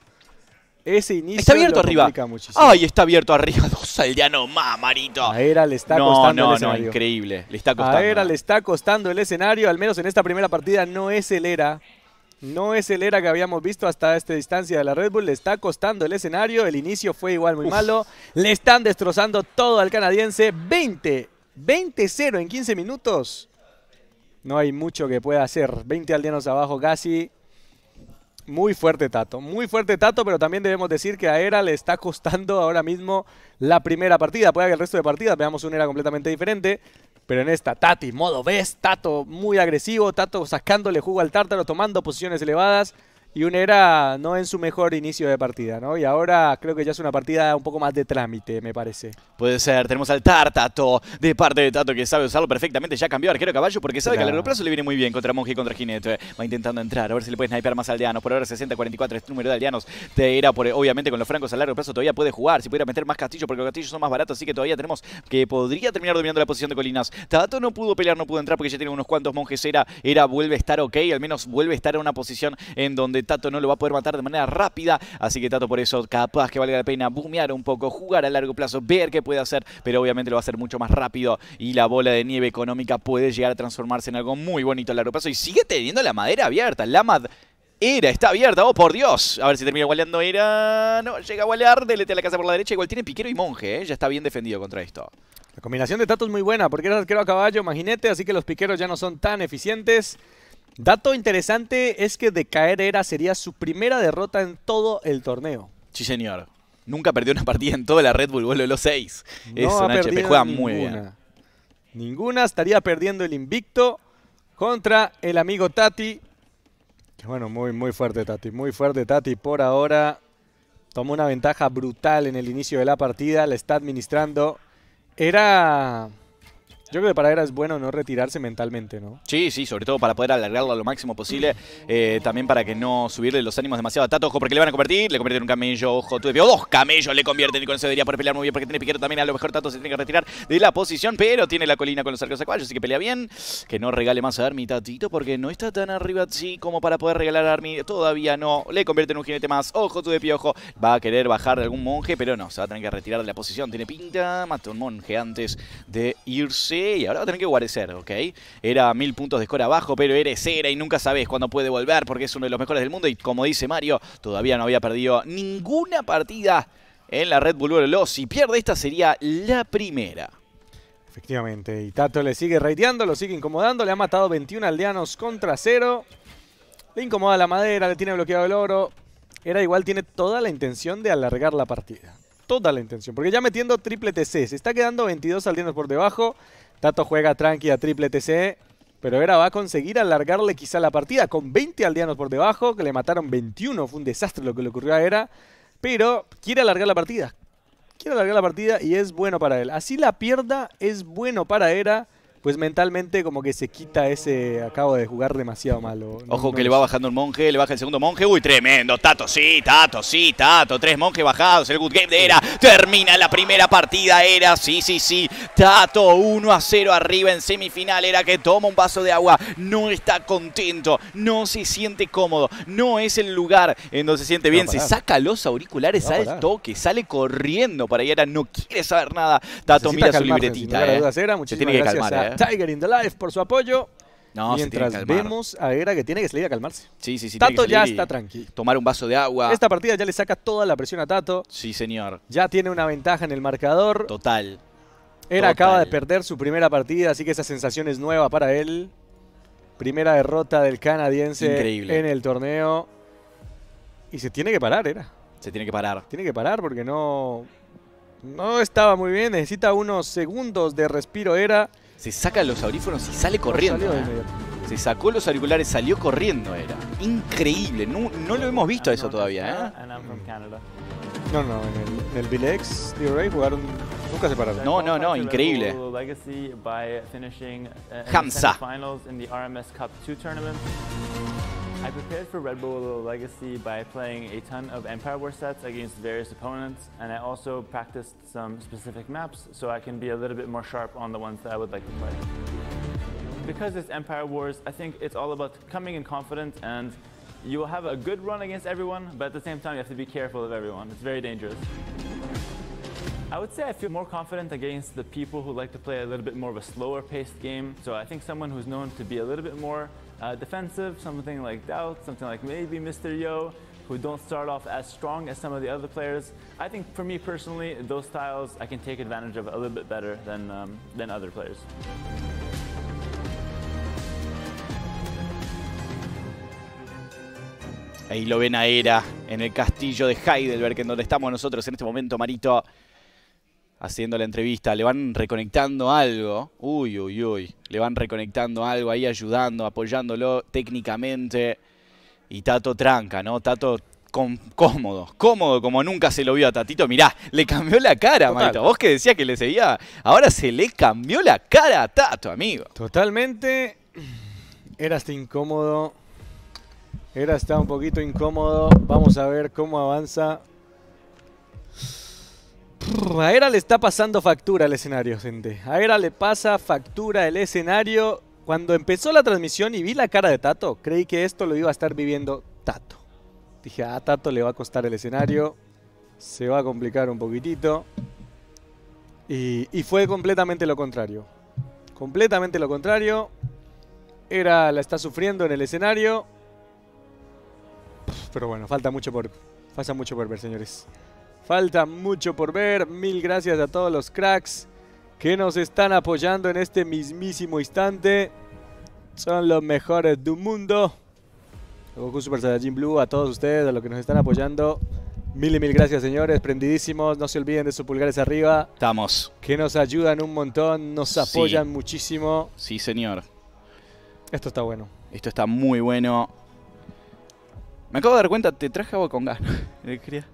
ese inicio está abierto arriba. Ay, está abierto arriba. Dos aldeanos más, Marito. A Era le está costando el escenario. No, increíble. Le está costando. A le está costando el escenario. Al menos en esta primera partida no es el Era. No es el Era que habíamos visto hasta esta distancia de la Red Bull. Le está costando el escenario. El inicio fue igual muy malo. Le están destrozando todo al canadiense. 20. 20-0 en 15 minutos. No hay mucho que pueda hacer. 20 aldeanos abajo casi. Muy fuerte Tato, muy fuerte Tato, pero también debemos decir que a Era le está costando ahora mismo la primera partida. Puede que el resto de partidas veamos un Era completamente diferente, pero en esta Tati, modo ves, Tato muy agresivo, Tato sacándole jugo al tártaro, tomando posiciones elevadas y un era no en su mejor inicio de partida, ¿no? Y ahora creo que ya es una partida un poco más de trámite, me parece. Puede ser, tenemos al Tartato de parte de Tato que sabe usarlo perfectamente, ya cambió arquero caballo porque sabe que a largo plazo le viene muy bien contra Monje y contra Jinete. Eh. Va intentando entrar, a ver si le puede sniper más aldeanos, por ahora 60-44 es número de aldeanos, te era por, obviamente con los francos a largo plazo todavía puede jugar, si pudiera meter más castillos porque los castillos son más baratos, así que todavía tenemos que podría terminar dominando la posición de Colinas. Tato no pudo pelear, no pudo entrar porque ya tiene unos cuantos monjes, era, era vuelve a estar ok, al menos vuelve a estar en una posición en donde Tato no lo va a poder matar de manera rápida. Así que Tato por eso capaz que valga la pena Bumear un poco, jugar a largo plazo, ver qué puede hacer. Pero obviamente lo va a hacer mucho más rápido. Y la bola de nieve económica puede llegar a transformarse en algo muy bonito a largo plazo. Y sigue teniendo la madera abierta. La madera era, está abierta, oh por Dios. A ver si termina gualeando Era. No, llega a gualear, delete a la casa por la derecha. Igual tiene Piquero y Monje, eh, ya está bien defendido contra esto. La combinación de Tato es muy buena, porque era arquero a caballo, imagínate, así que los piqueros ya no son tan eficientes. Dato interesante es que de caer Era sería su primera derrota en todo el torneo. Sí, señor. Nunca perdió una partida en toda la Red Bull vuelo los seis. No es un juega muy buena. Ninguna estaría perdiendo el invicto contra el amigo Tati. Que bueno, muy, muy fuerte Tati, muy fuerte Tati por ahora. Tomó una ventaja brutal en el inicio de la partida, la está administrando. Era yo creo que para Era es bueno no retirarse mentalmente, ¿no? Sí, sí, sobre todo para poder alargarlo lo máximo posible. Eh, también para que no subirle los ánimos demasiado a Tato. Ojo, porque le van a convertir. Le convierte un camello. Ojo, tú Piojo, dos camellos le convierten. Y con eso debería poder pelear muy bien porque tiene piquero también. A lo mejor Tato se tiene que retirar de la posición. Pero tiene la colina con los arcos acuarios. Así que pelea bien. Que no regale más a Armi, Tatito. Porque no está tan arriba así como para poder regalar a Armi. Todavía no. Le convierte en un jinete más. Ojo, tú de piojo. Va a querer bajar de algún monje. Pero no, se va a tener que retirar de la posición. Tiene pinta. Mata un monje antes de irse y ahora va a tener que guarecer, ¿ok? Era mil puntos de score abajo, pero eres cera y nunca sabes cuándo puede volver porque es uno de los mejores del mundo y como dice Mario, todavía no había perdido ninguna partida en la Red Bull Oro Si pierde esta sería la primera. Efectivamente, y Tato le sigue raideando, lo sigue incomodando, le ha matado 21 aldeanos contra cero. Le incomoda la madera, le tiene bloqueado el oro. Era igual, tiene toda la intención de alargar la partida. Toda la intención. Porque ya metiendo triple TC, se está quedando 22 aldeanos por debajo. Tato juega tranqui a triple TC. Pero ERA va a conseguir alargarle quizá la partida con 20 aldeanos por debajo, que le mataron 21, fue un desastre lo que le ocurrió a ERA, Pero quiere alargar la partida, quiere alargar la partida y es bueno para él. Así la pierda, es bueno para Era pues mentalmente como que se quita ese acabo de jugar demasiado malo. Ojo que le va bajando el monje, le baja el segundo monje. Uy, tremendo. Tato, sí, Tato, sí, Tato. Tres monjes bajados. El good game de Era. Termina la primera partida. Era, sí, sí, sí. Tato 1 a 0 arriba en semifinal. Era que toma un vaso de agua. No está contento. No se siente cómodo. No es el lugar en donde se siente bien. se saca los auriculares al toque. Sale corriendo para Era. No quiere saber nada. Tato mira su libretita. ¿eh? Se tiene que calmar, eh. Tiger in the Life por su apoyo. Mientras vemos a Era que tiene que salir a calmarse. Sí, sí, sí. Tato ya está tranquilo. Tomar un vaso de agua. Esta partida ya le saca toda la presión a Tato. Sí, señor. Ya tiene una ventaja en el marcador. Total. Era acaba de perder su primera partida, así que esa sensación es nueva para él. Primera derrota del canadiense en el torneo. Y se tiene que parar, Era. Se tiene que parar. Tiene que parar porque no, no estaba muy bien. Necesita unos segundos de respiro, Era. Se saca los aurífonos y sale corriendo. ¿eh? Se sacó los auriculares, salió corriendo, era. Increíble, no, no lo hemos visto eso todavía, ¿eh? No, no, en el, en el jugaron nunca se pararon. No, no, no, increíble. Uh, Hamza. I prepared for Red Bull Legacy by playing a ton of Empire War sets against various opponents, and I also practiced some specific maps so I can be a little bit more sharp on the ones that I would like to play. Because it's Empire Wars, I think it's all about coming in confident and you will have a good run against everyone, but at the same time you have to be careful of everyone. It's very dangerous. I would say I feel more confident against the people who like to play a little bit more of a slower paced game. So I think someone who's known to be a little bit more uh, defensive, something like doubt, something like maybe Mr. Yo, who don't start off as strong as some of the other players. I think for me personally, those styles I can take advantage of a little bit better than, um, than other players. Ahí lo ven a Era en el castillo de Heidelberg, en donde estamos nosotros en este momento, Marito. haciendo la entrevista, le van reconectando algo. Uy, uy, uy. Le van reconectando algo ahí, ayudando, apoyándolo técnicamente. Y Tato tranca, ¿no? Tato cómodo, cómodo como nunca se lo vio a Tatito. Mirá, le cambió la cara, mato. Vos que decía que le seguía, ahora se le cambió la cara a Tato, amigo. Totalmente. Era hasta incómodo. Era hasta un poquito incómodo. Vamos a ver cómo avanza a Era le está pasando factura al escenario, gente. A Era le pasa factura el escenario. Cuando empezó la transmisión y vi la cara de Tato, creí que esto lo iba a estar viviendo Tato. Dije, a ah, Tato le va a costar el escenario, se va a complicar un poquitito. Y, fue completamente lo contrario. Completamente lo contrario. Era la está sufriendo en el escenario. Pero bueno, falta mucho por, falta mucho por ver, señores. Falta mucho por ver. Mil gracias a todos los cracks que nos están apoyando en este mismísimo instante. Son los mejores del mundo. Goku Super Saiyajin Blue, a todos ustedes, a los que nos están apoyando. Mil y mil gracias, señores. Prendidísimos. No se olviden de sus pulgares arriba. Estamos. Que nos ayudan un montón, nos apoyan muchísimo. Sí, señor. Esto está bueno. Esto está muy bueno. Me acabo de dar cuenta, te traje algo con gas.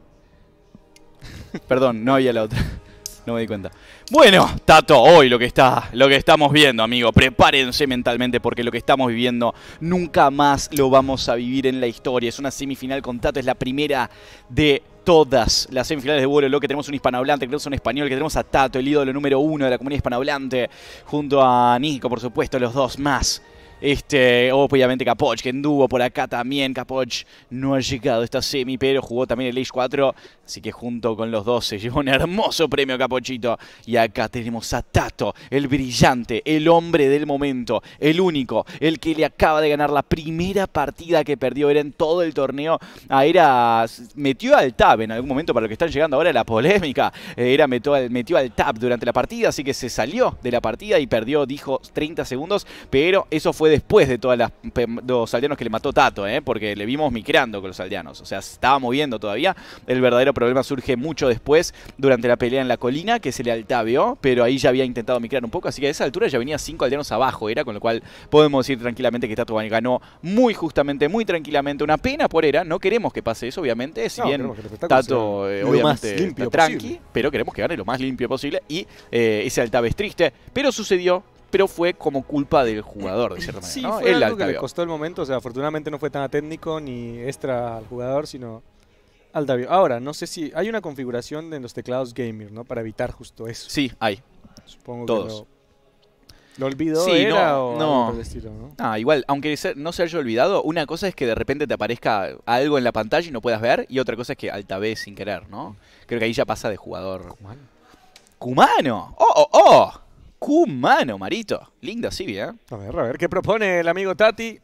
Perdón, no había la otra. No me di cuenta. Bueno, Tato, hoy lo que está, lo que estamos viendo, amigo, prepárense mentalmente porque lo que estamos viviendo nunca más lo vamos a vivir en la historia. Es una semifinal con Tato, es la primera de todas las semifinales de vuelo lo que tenemos un hispanohablante, que tenemos un español, que tenemos a Tato, el ídolo número uno de la comunidad hispanohablante, junto a Nico, por supuesto, los dos más este, obviamente Capoch, que anduvo por acá también. Capoch no ha llegado a esta semi, pero jugó también el Age 4. Así que junto con los dos se llevó un hermoso premio Capochito. Y acá tenemos a Tato, el brillante, el hombre del momento, el único, el que le acaba de ganar la primera partida que perdió. Era en todo el torneo. Ah, era. Metió al tab en algún momento, para lo que están llegando ahora la polémica. Eh, era metió metió al tab durante la partida, así que se salió de la partida y perdió, dijo, 30 segundos. Pero eso fue después de todos los aldeanos que le mató Tato, ¿eh? porque le vimos micrando con los aldeanos. O sea, se estaba moviendo todavía. El verdadero problema surge mucho después, durante la pelea en la colina, que se le altaveó, pero ahí ya había intentado micrar un poco. Así que a esa altura ya venía cinco aldeanos abajo, era con lo cual podemos decir tranquilamente que Tato ganó muy justamente, muy tranquilamente. Una pena por era. No queremos que pase eso, obviamente. Si bien Tato, eh, obviamente, tranqui, pero queremos que gane lo más limpio posible. Y eh, ese altave es triste, pero sucedió pero fue como culpa del jugador, de cierta manera. Sí, fue que le costó el momento. O sea, afortunadamente no fue tan técnico ni extra al jugador, sino al Davio. Ahora, no sé si hay una configuración en los teclados gamer, ¿no? Para evitar justo eso. Sí, hay. Supongo que lo, lo olvidó no, estilo, ¿no? Ah, igual, aunque no se haya olvidado, una cosa es que de repente te aparezca algo en la pantalla y no puedas ver, y otra cosa es que vez sin querer, ¿no? Creo que ahí ya pasa de jugador. Cumano. ¡Cumano! ¡Oh, oh, oh! Cumano, Marito. Lindo, sí, bien. ¿eh? A ver, a ver, ¿qué propone el amigo Tati?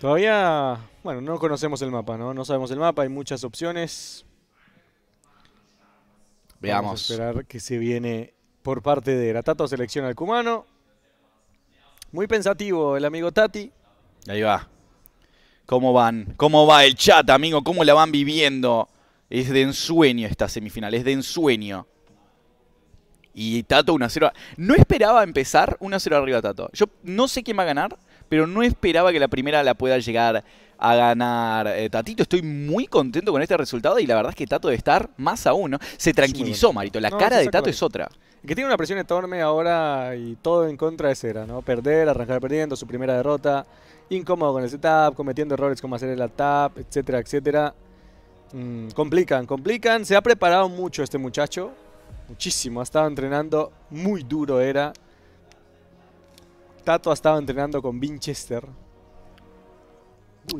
Todavía, bueno, no conocemos el mapa, ¿no? No sabemos el mapa, hay muchas opciones. Veamos. Vamos a esperar que se viene por parte de Ratato, selecciona al cumano. Muy pensativo el amigo Tati. Ahí va. ¿Cómo van? ¿Cómo va el chat, amigo? ¿Cómo la van viviendo? Es de ensueño esta semifinal, es de ensueño. Y Tato 1-0. No esperaba empezar 1-0 arriba Tato. Yo no sé quién va a ganar, pero no esperaba que la primera la pueda llegar a ganar eh, Tatito. Estoy muy contento con este resultado y la verdad es que Tato de estar más a uno. Se tranquilizó, Marito. La cara de Tato es otra. Que tiene una presión enorme ahora y todo en contra de Cera, ¿no? Perder, arrancar perdiendo, su primera derrota, incómodo con el setup, cometiendo errores como hacer el tap, etcétera, etcétera. Mm, complican, complican. Se ha preparado mucho este muchacho muchísimo. ha estado entrenando muy duro, era. Tato ha estado entrenando con Winchester.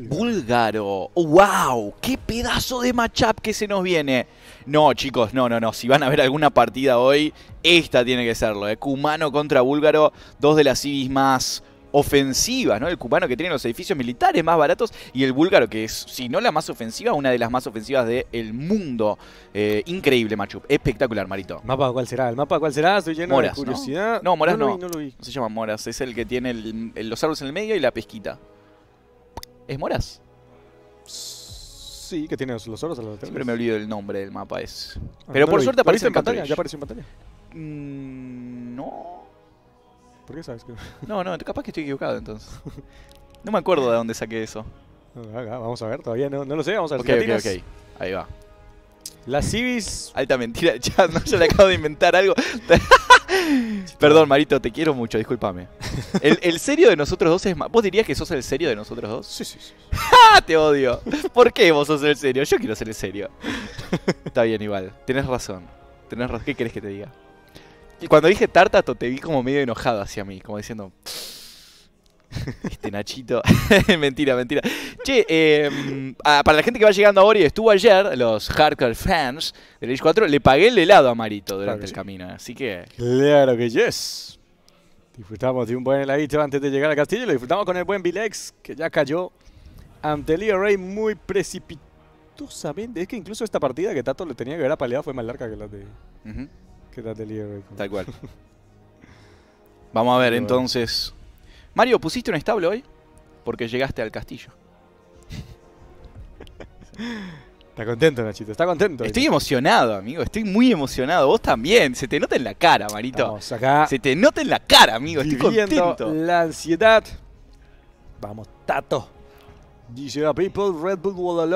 Búlgaro. ¡Wow! ¡Qué pedazo de matchup que se nos viene! No, chicos, no, no, no. Si van a ver alguna partida hoy, esta tiene que serlo. ¿eh? Cumano contra Búlgaro, dos de las Ibis más ofensivas, ¿no? El cubano que tiene los edificios militares más baratos y el búlgaro que es, si no la más ofensiva, una de las más ofensivas del mundo. Eh, increíble, Machu. Espectacular, Marito. ¿Mapa cuál será? ¿El mapa cuál será? Estoy lleno de curiosidad. No, Moras no. No. lo vi. no. se llama Moras, es el que tiene los árboles en el medio y la pesquita. ¿Es Moras? Sí, que tiene los, árboles a los Siempre me olvido el nombre del mapa, es. Ah, Pero por suerte aparece en pantalla. ¿Ya apareció en pantalla? no. ¿Por qué sabes que no? No, capaz que estoy equivocado entonces. No me acuerdo de dónde saqué eso. vamos a ver, todavía no, lo sé, vamos a ver. Ok, ok, ok. Ahí va. La civis... Alta mentira, chat, no, yo le acabo de inventar algo. Perdón, Marito, te quiero mucho, Disculpame El, serio de nosotros dos es más. ¿Vos dirías que sos el serio de nosotros dos? Sí, sí, sí. te odio. ¿Por qué vos sos el serio? Yo quiero ser el serio. Está bien, igual. Tenés razón. Tenés razón. ¿Qué querés que te diga? cuando dije Tartato, te vi como medio enojado hacia mí, como diciendo... Este Nachito. mentira, mentira. Che, em, para la gente que va llegando ahora y estuvo ayer, los hardcore fans del Age 4, le pagué el helado a Marito durante el camino. Así que. Claro que yes. Disfrutamos de un buen heladito antes de llegar al castillo. Lo disfrutamos con el buen Vilex, que ya cayó ante Leo Rey muy precipitosamente. Es que incluso esta partida que Tato le tenía que haber apaleado fue más larga que la de que da Tal cual. Vamos a ver, entonces. Mario, ¿pusiste un establo hoy? Porque llegaste al castillo. Está contento, Nachito, está contento. Estoy emocionado, amigo, estoy muy emocionado. Vos también, se te nota en la cara, Marito. Acá se te nota en la cara, amigo, estoy contento. La ansiedad. Vamos, Tato. Dice la People, Red Bull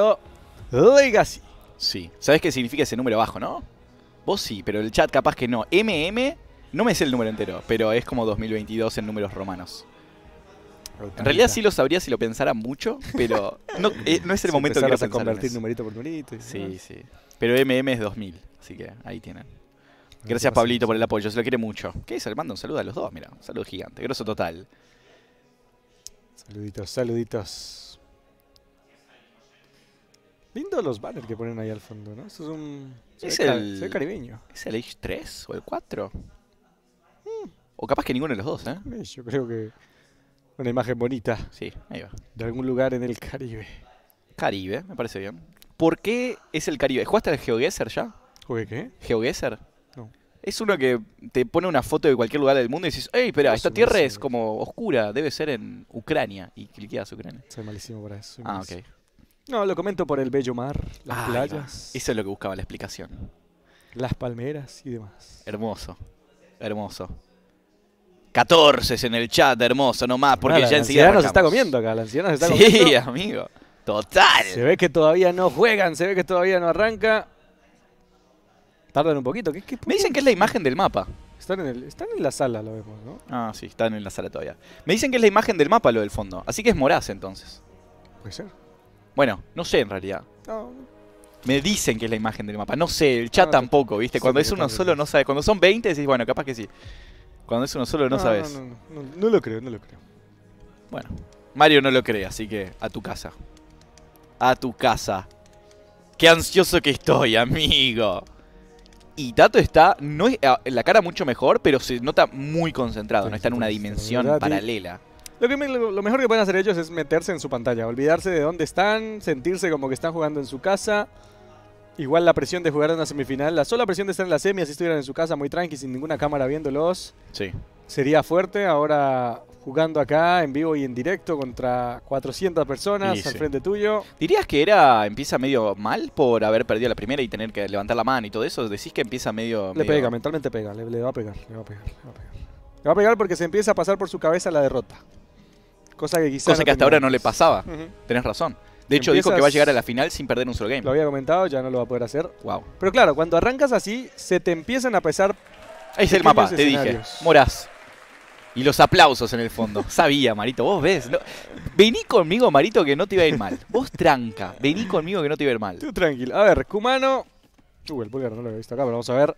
Legacy. Sí, ¿sabes qué significa ese número bajo, no? Vos sí, pero el chat capaz que no. MM, no me sé el número entero, pero es como 2022 en números romanos. En realidad sí lo sabría si lo pensara mucho, pero no, eh, es el momento de a convertir numerito por numerito. sí, sí. Pero MM es 2000, así que ahí tienen. Gracias Pablito por el apoyo, se lo quiere mucho. ¿Qué es? Le un saludo a los dos, mira, un saludo gigante, grosso total. Saluditos, saluditos. Lindo los banners que ponen ahí al fondo, ¿no? Eso es un. es el, caribeño. ¿Es el h 3 o el 4? Hmm. O capaz que ninguno de los dos, ¿eh? ¿eh? Yo creo que. Una imagen bonita. Sí, ahí va. De algún lugar en el Caribe. Caribe, me parece bien. ¿Por qué es el Caribe? ¿Jugaste al GeoGuessr ya? ¿Jugué qué? ¿GeoGuessr? No. Es uno que te pone una foto de cualquier lugar del mundo y dices, ¡Ey, espera, esta tierra es como oscura, debe ser en Ucrania! Y cliqueas Ucrania. Soy malísimo para eso. Ah, ok. No, lo comento por el bello mar, las playas. Eso es lo que buscaba la explicación. Las palmeras y demás. Hermoso, hermoso. 14 en el chat, hermoso, nomás, porque ah, ya enseguida. La nos está comiendo acá, la anciana nos está sí, amigo, total. Se ve que todavía no juegan, se ve que todavía no arranca. Tardan un poquito. Me dicen que es la imagen del mapa. Están están en la sala, lo vemos, ¿no? Ah, sí, están en la sala todavía. Me dicen que es la imagen del mapa lo del fondo. Así que es Moraz entonces. Puede ser. Bueno, no sé en realidad. Me dicen que es la imagen del mapa. No sé, el chat tampoco, ¿viste? Cuando es uno solo no sabes. Cuando son 20 decís, bueno, capaz que sí. Cuando es uno solo no, sabes. No, no, lo creo, no lo creo. Bueno, Mario no lo cree, así que a tu casa. A tu casa. Qué ansioso que estoy, amigo. Y Tato está, no es, la cara mucho mejor, pero se nota muy concentrado, no está en una dimensión ¿eh? paralela. Lo, mejor que pueden hacer ellos es meterse en su pantalla, olvidarse de dónde están, sentirse como que están jugando en su casa. Igual la presión de jugar en la semifinal, la sola presión de estar en la semi, si estuvieran en su casa muy tranqui, sin ninguna cámara viéndolos, sí. sería fuerte. Ahora jugando acá en vivo y en directo contra 400 personas al frente tuyo. ¿Dirías que era empieza medio mal por haber perdido la primera y tener que levantar la mano y todo eso? ¿Decís que empieza medio...? Le pega, mentalmente pega, le, va a pegar, le va a pegar, le va a pegar. Le va a pegar porque se empieza a pasar por su cabeza la derrota. Cosa que hasta ahora no le pasaba. Tenés razón. De hecho, dijo que va a llegar a la final sin perder un solo game. Lo había comentado, ya no lo va a poder hacer. Wow. Pero claro, cuando arrancas así, se te empiezan a pesar. Ahí es el mapa, te dije. Morás. Y los aplausos en el fondo. Sabía, Marito, vos ves. Vení conmigo, Marito, que no te iba a ir mal. Vos tranca. Vení conmigo que no te iba a ir mal. Tú tranquilo. A ver, cumano Uh, el pulgar no lo he visto acá, pero vamos a ver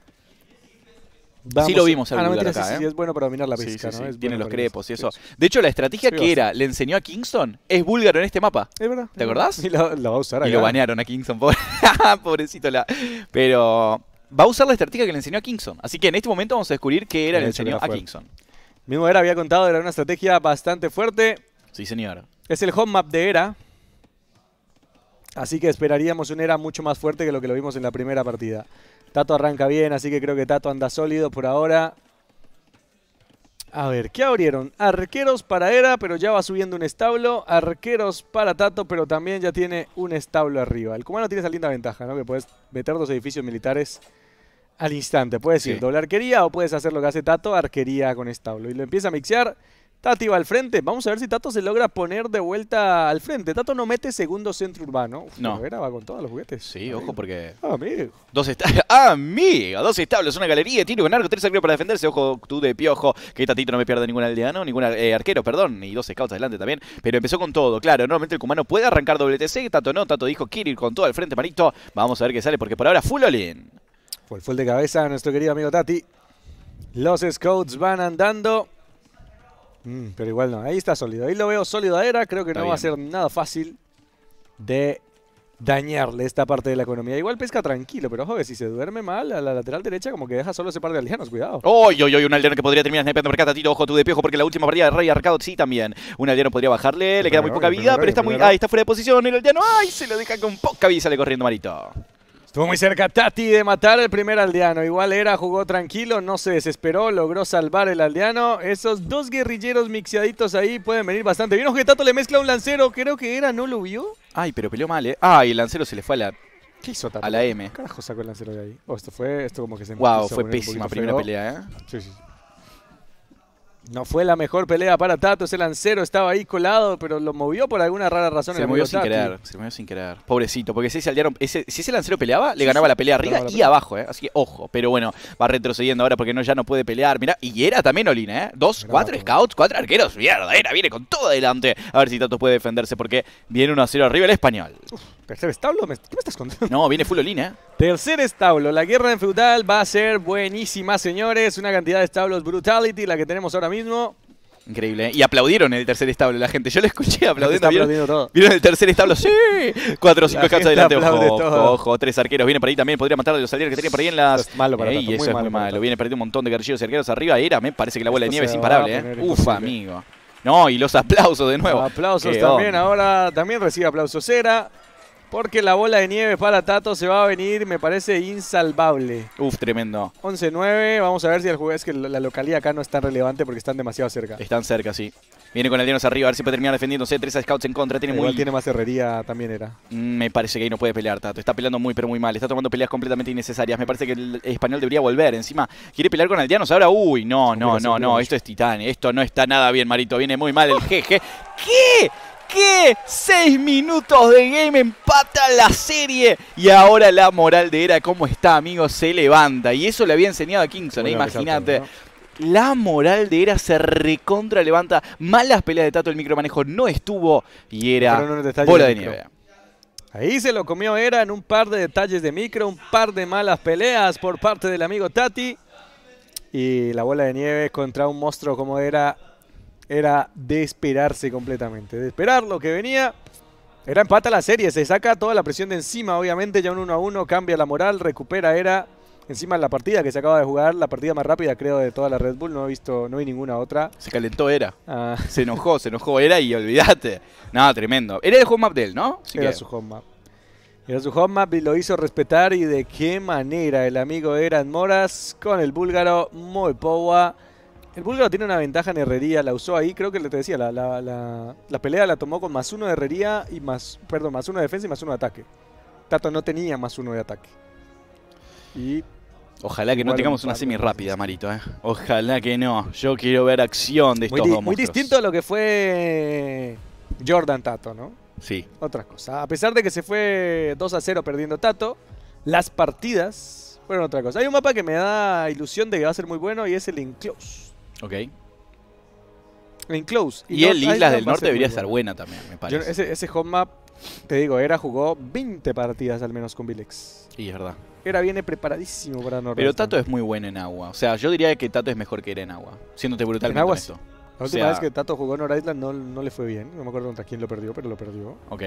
sí lo vimos al ah, acá, ¿eh? es bueno para dominar la pesca, Tiene los crepos y eso. De hecho, la estrategia que era, le enseñó a Kingston, es búlgaro en este mapa. ¿Te acordás? Y lo, va a usar Y lo banearon a Kingston, pobrecito Pero va a usar la estrategia que le enseñó a Kingston. Así que en este momento vamos a descubrir qué era le enseñó a Kingston. Mismo Era había contado, era una estrategia bastante fuerte. Sí, señor. Es el home map de Era. Así que esperaríamos un Era mucho más fuerte que lo que lo vimos en la primera partida. Tato arranca bien, así que creo que Tato anda sólido por ahora. A ver, ¿qué abrieron? Arqueros para Era, pero ya va subiendo un establo. Arqueros para Tato, pero también ya tiene un establo arriba. El cubano tiene esa linda ventaja, ¿no? Que puedes meter dos edificios militares al instante. Puedes ir doble arquería o puedes hacer lo que hace Tato, arquería con establo. Y lo empieza a mixear. Tati va al frente. Vamos a ver si Tato se logra poner de vuelta al frente. Tato no mete segundo centro urbano. Uf, no. va con todos los juguetes. Sí, ojo porque... Amigo. Dos establos. Amigo. Dos establos. Una galería. Tiro un arco. Tres arqueros para defenderse. Ojo tú de piojo. Que Tati no me pierda ningún aldeano. Ningún eh, arquero, perdón. Y dos scouts adelante también. Pero empezó con todo. Claro, normalmente el cubano puede arrancar WTC. Tato no. Tato dijo quiere ir con todo al frente, Marito. Vamos a ver qué sale porque por ahora full all Fue el full de cabeza nuestro querido amigo Tati. Los scouts van andando. Mm, pero igual no, ahí está sólido. Ahí lo veo sólido a Era, creo que no va a ser nada fácil de dañarle esta parte de la economía. Igual pesca tranquilo, pero ojo que si se duerme mal a la lateral derecha, como que deja solo ese par de aldeanos, cuidado. ¡Oy, oy, oy! Un aldeano que podría terminar snipeando mercado. Tiro, ojo, tú de piojo, porque la última partida de Rey arcado sí también. Un aldeano podría bajarle, le queda muy poca vida, pero está muy... ahí está fuera de posición el aldeano. ¡Ay! Se lo deja con poca vida, sale corriendo Marito. Estuvo muy cerca Tati de matar el primer aldeano. Igual era, jugó tranquilo, no se desesperó, logró salvar el aldeano. Esos dos guerrilleros mixeaditos ahí pueden venir bastante bien. Ojo que Tato le mezcla un lancero, creo que era, ¿no lo vio? Ay, pero peleó mal, ¿eh? Ay, ah, el lancero se le fue a la... ¿Qué hizo A la M. carajo sacó el lancero de ahí? Oh, esto fue, esto como que se... Wow, fue pésima primera pelea, ¿eh? Sí, sí. No fue la mejor pelea para Tato, ese lancero estaba ahí colado, pero lo movió por alguna rara razón. Se movió sin se movió sin querer. Pobrecito, porque si ese, ese, si ese lancero peleaba, le ganaba la pelea arriba y abajo, ¿eh? así que ojo. Pero bueno, va retrocediendo ahora porque no, ya no puede pelear. mira y era también Olina, ¿eh? Dos, cuatro scouts, cuatro arqueros. Mierda, era, viene con todo adelante. A ver si Tato puede defenderse porque viene un acero 0 arriba el español. ¿Tercer establo? ¿Qué me estás contando? No, viene full olina. ¿eh? Tercer establo. La guerra en feudal va a ser buenísima, señores. Una cantidad de establos brutality la que tenemos ahora mismo. Increíble. ¿eh? Y aplaudieron el tercer establo la gente. Yo lo escuché aplaudiendo. Está Aplaudiendo todo. ¿Vieron el tercer establo? ¡Sí! Cuatro o cinco caps adelante. Ojo, ojo, tres arqueros. Viene por ahí también. Podría matar a los arqueros que tenía por ahí en las. Eso es malo para Eso es muy malo. Viene perdiendo un montón de guerrilleros y arqueros arriba. Era, me parece que la bola de nieve es imparable. ¿eh? Uf, amigo. No, y los aplausos de nuevo. aplausos también. Ahora también recibe aplausos Era. Porque la bola de nieve para Tato se va a venir, me parece insalvable. Uf, tremendo. 11-9, vamos a ver si el juez, es que la localidad acá no es tan relevante porque están demasiado cerca. Están cerca, sí. Viene con el Dinos arriba, a ver si puede terminar defendiéndose. Tres scouts en contra, tiene Igual muy... tiene más herrería también era. Mm, me parece que ahí no puede pelear Tato. Está peleando muy, pero muy mal. Está tomando peleas completamente innecesarias. Me parece que el español debería volver. Encima, quiere pelear con el dienos. ahora. Uy, no, no, no, no. Esto es titán. Esto no está nada bien, Marito. Viene muy mal el jeje. ¿Qué? qué? Seis minutos de game empata la serie. Y ahora la moral de Era, ¿cómo está, amigo? Se levanta. Y eso le había enseñado a Kingston, imagínate. La moral de Era se recontra levanta. Malas peleas de Tato, el micromanejo no estuvo. Y era bola de nieve. Ahí se lo comió Era en un par de detalles de micro, un par de malas peleas por parte del amigo Tati. Y la bola de nieve contra un monstruo como era era de esperarse completamente. De esperar lo que venía. Era empata la serie, se saca toda la presión de encima, obviamente, ya un 1 a 1, cambia la moral, recupera, era encima la partida que se acaba de jugar, la partida más rápida creo de toda la Red Bull, no he visto, no hay ninguna otra. Se calentó Era. Ah. Se enojó, se enojó Era y olvídate. Nada, no, tremendo. Era el home map de él, ¿no? era su home map. Era su home map y lo hizo respetar y de qué manera el amigo Eran Moras con el búlgaro poa. El búlgaro tiene una ventaja en herrería, la usó ahí, creo que te decía, la, la, la, pelea la tomó con más uno de herrería y más, perdón, más uno de defensa y más uno de ataque. Tato no tenía más uno de ataque. Y Ojalá que no tengamos una semi rápida, Marito. ¿eh? Ojalá que no. Yo quiero ver acción de estos muy Muy distinto a lo que fue eh, Jordan Tato, ¿no? Sí. Otra cosa. A pesar de que se fue 2 a 0 perdiendo Tato, las partidas fueron otra cosa. Hay un mapa que me da ilusión de que va a ser muy bueno y es el Enclose. Ok. En Close. Y, el Islas del Norte debería estar buena también, me parece. ese, home map, te digo, era jugó 20 partidas al menos con Vilex. Y es verdad. Era viene preparadísimo para Norte. Pero Tato es muy bueno en agua. O sea, yo diría que Tato es mejor que era en agua. Siéndote brutal en agua, La última vez que Tato jugó en Nord Island no, le fue bien. No me acuerdo contra quién lo perdió, pero lo perdió. Ok.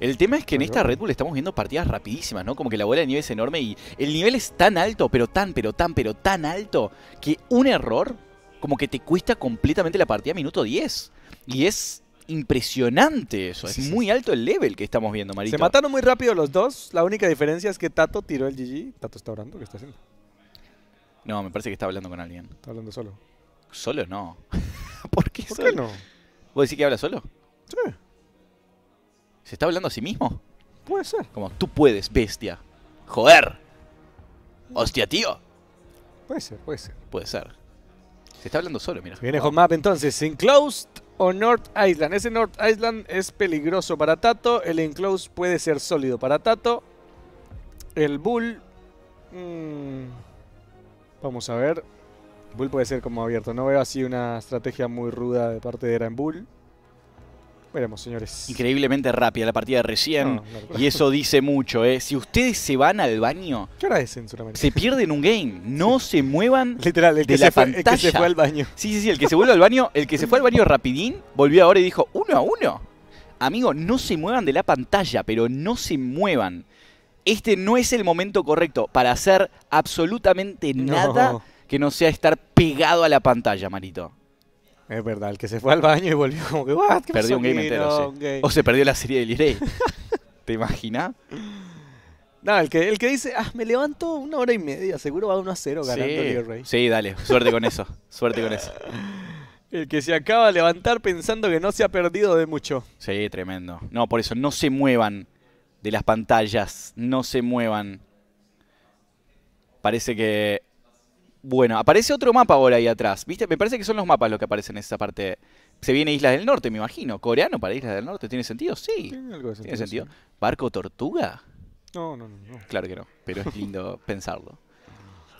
El tema es que en esta Red Bull estamos viendo partidas rapidísimas, ¿no? Como que la bola de nieve es enorme y el nivel es tan alto, pero tan, pero tan, pero tan alto, que un error como que te cuesta completamente la partida minuto 10. Y es impresionante eso. es muy alto el level que estamos viendo, Marito. Se mataron muy rápido los dos. La única diferencia es que Tato tiró el GG. ¿Tato está orando? ¿Qué está haciendo? No, me parece que está hablando con alguien. Está hablando solo. Solo no. ¿Por qué ¿Por Qué no? ¿Vos decís que habla solo? Sí. ¿Se está hablando a sí mismo? Puede ser. Como, tú puedes, bestia. Joder. Hostia, tío. Puede ser, puede ser. Puede ser. Se está hablando solo, mira. Viene home map entonces, enclosed o North Island. Ese North Island es peligroso para Tato, el enclosed puede ser sólido para Tato. El Bull... Mm, vamos a ver. Bull puede ser como abierto. No veo así una estrategia muy ruda de parte de Gran Bull. Veremos, señores. Increíblemente rápida la partida de recién. Ah, y eso dice mucho, ¿eh? Si ustedes se van al baño. Se pierden un game. No se muevan. Literal, el, de que la se fue, el, que se fue, al baño. Sí, sí, sí. El que se vuelve al baño, el que se fue al baño rapidín, volvió ahora y dijo: uno a uno. Amigo, no se muevan de la pantalla, pero no se muevan. Este no es el momento correcto para hacer absolutamente nada que no sea estar pegado a la pantalla, Marito. Es verdad, el que se fue al baño y volvió como que, ¿What? Perdió un game entero, O se perdió la serie de Liray. ¿Te imaginas? No, el que, el que dice, ah, me levanto una hora y media, seguro va 1 a 0 ganando sí, dale. Suerte con eso. Suerte con eso. El que se acaba de levantar pensando que no se ha perdido de mucho. Sí, tremendo. No, por eso, no se muevan de las pantallas. No se muevan. Parece que bueno, aparece otro mapa ahora ahí atrás. ¿Viste? Me parece que son los mapas los que aparecen en esa parte. Se viene Islas del Norte, me imagino. Coreano para Islas del Norte. ¿Tiene sentido? Sí. Tiene, algo de sentido, ¿Barco tortuga? No, no, no, Claro que no. Pero es lindo pensarlo.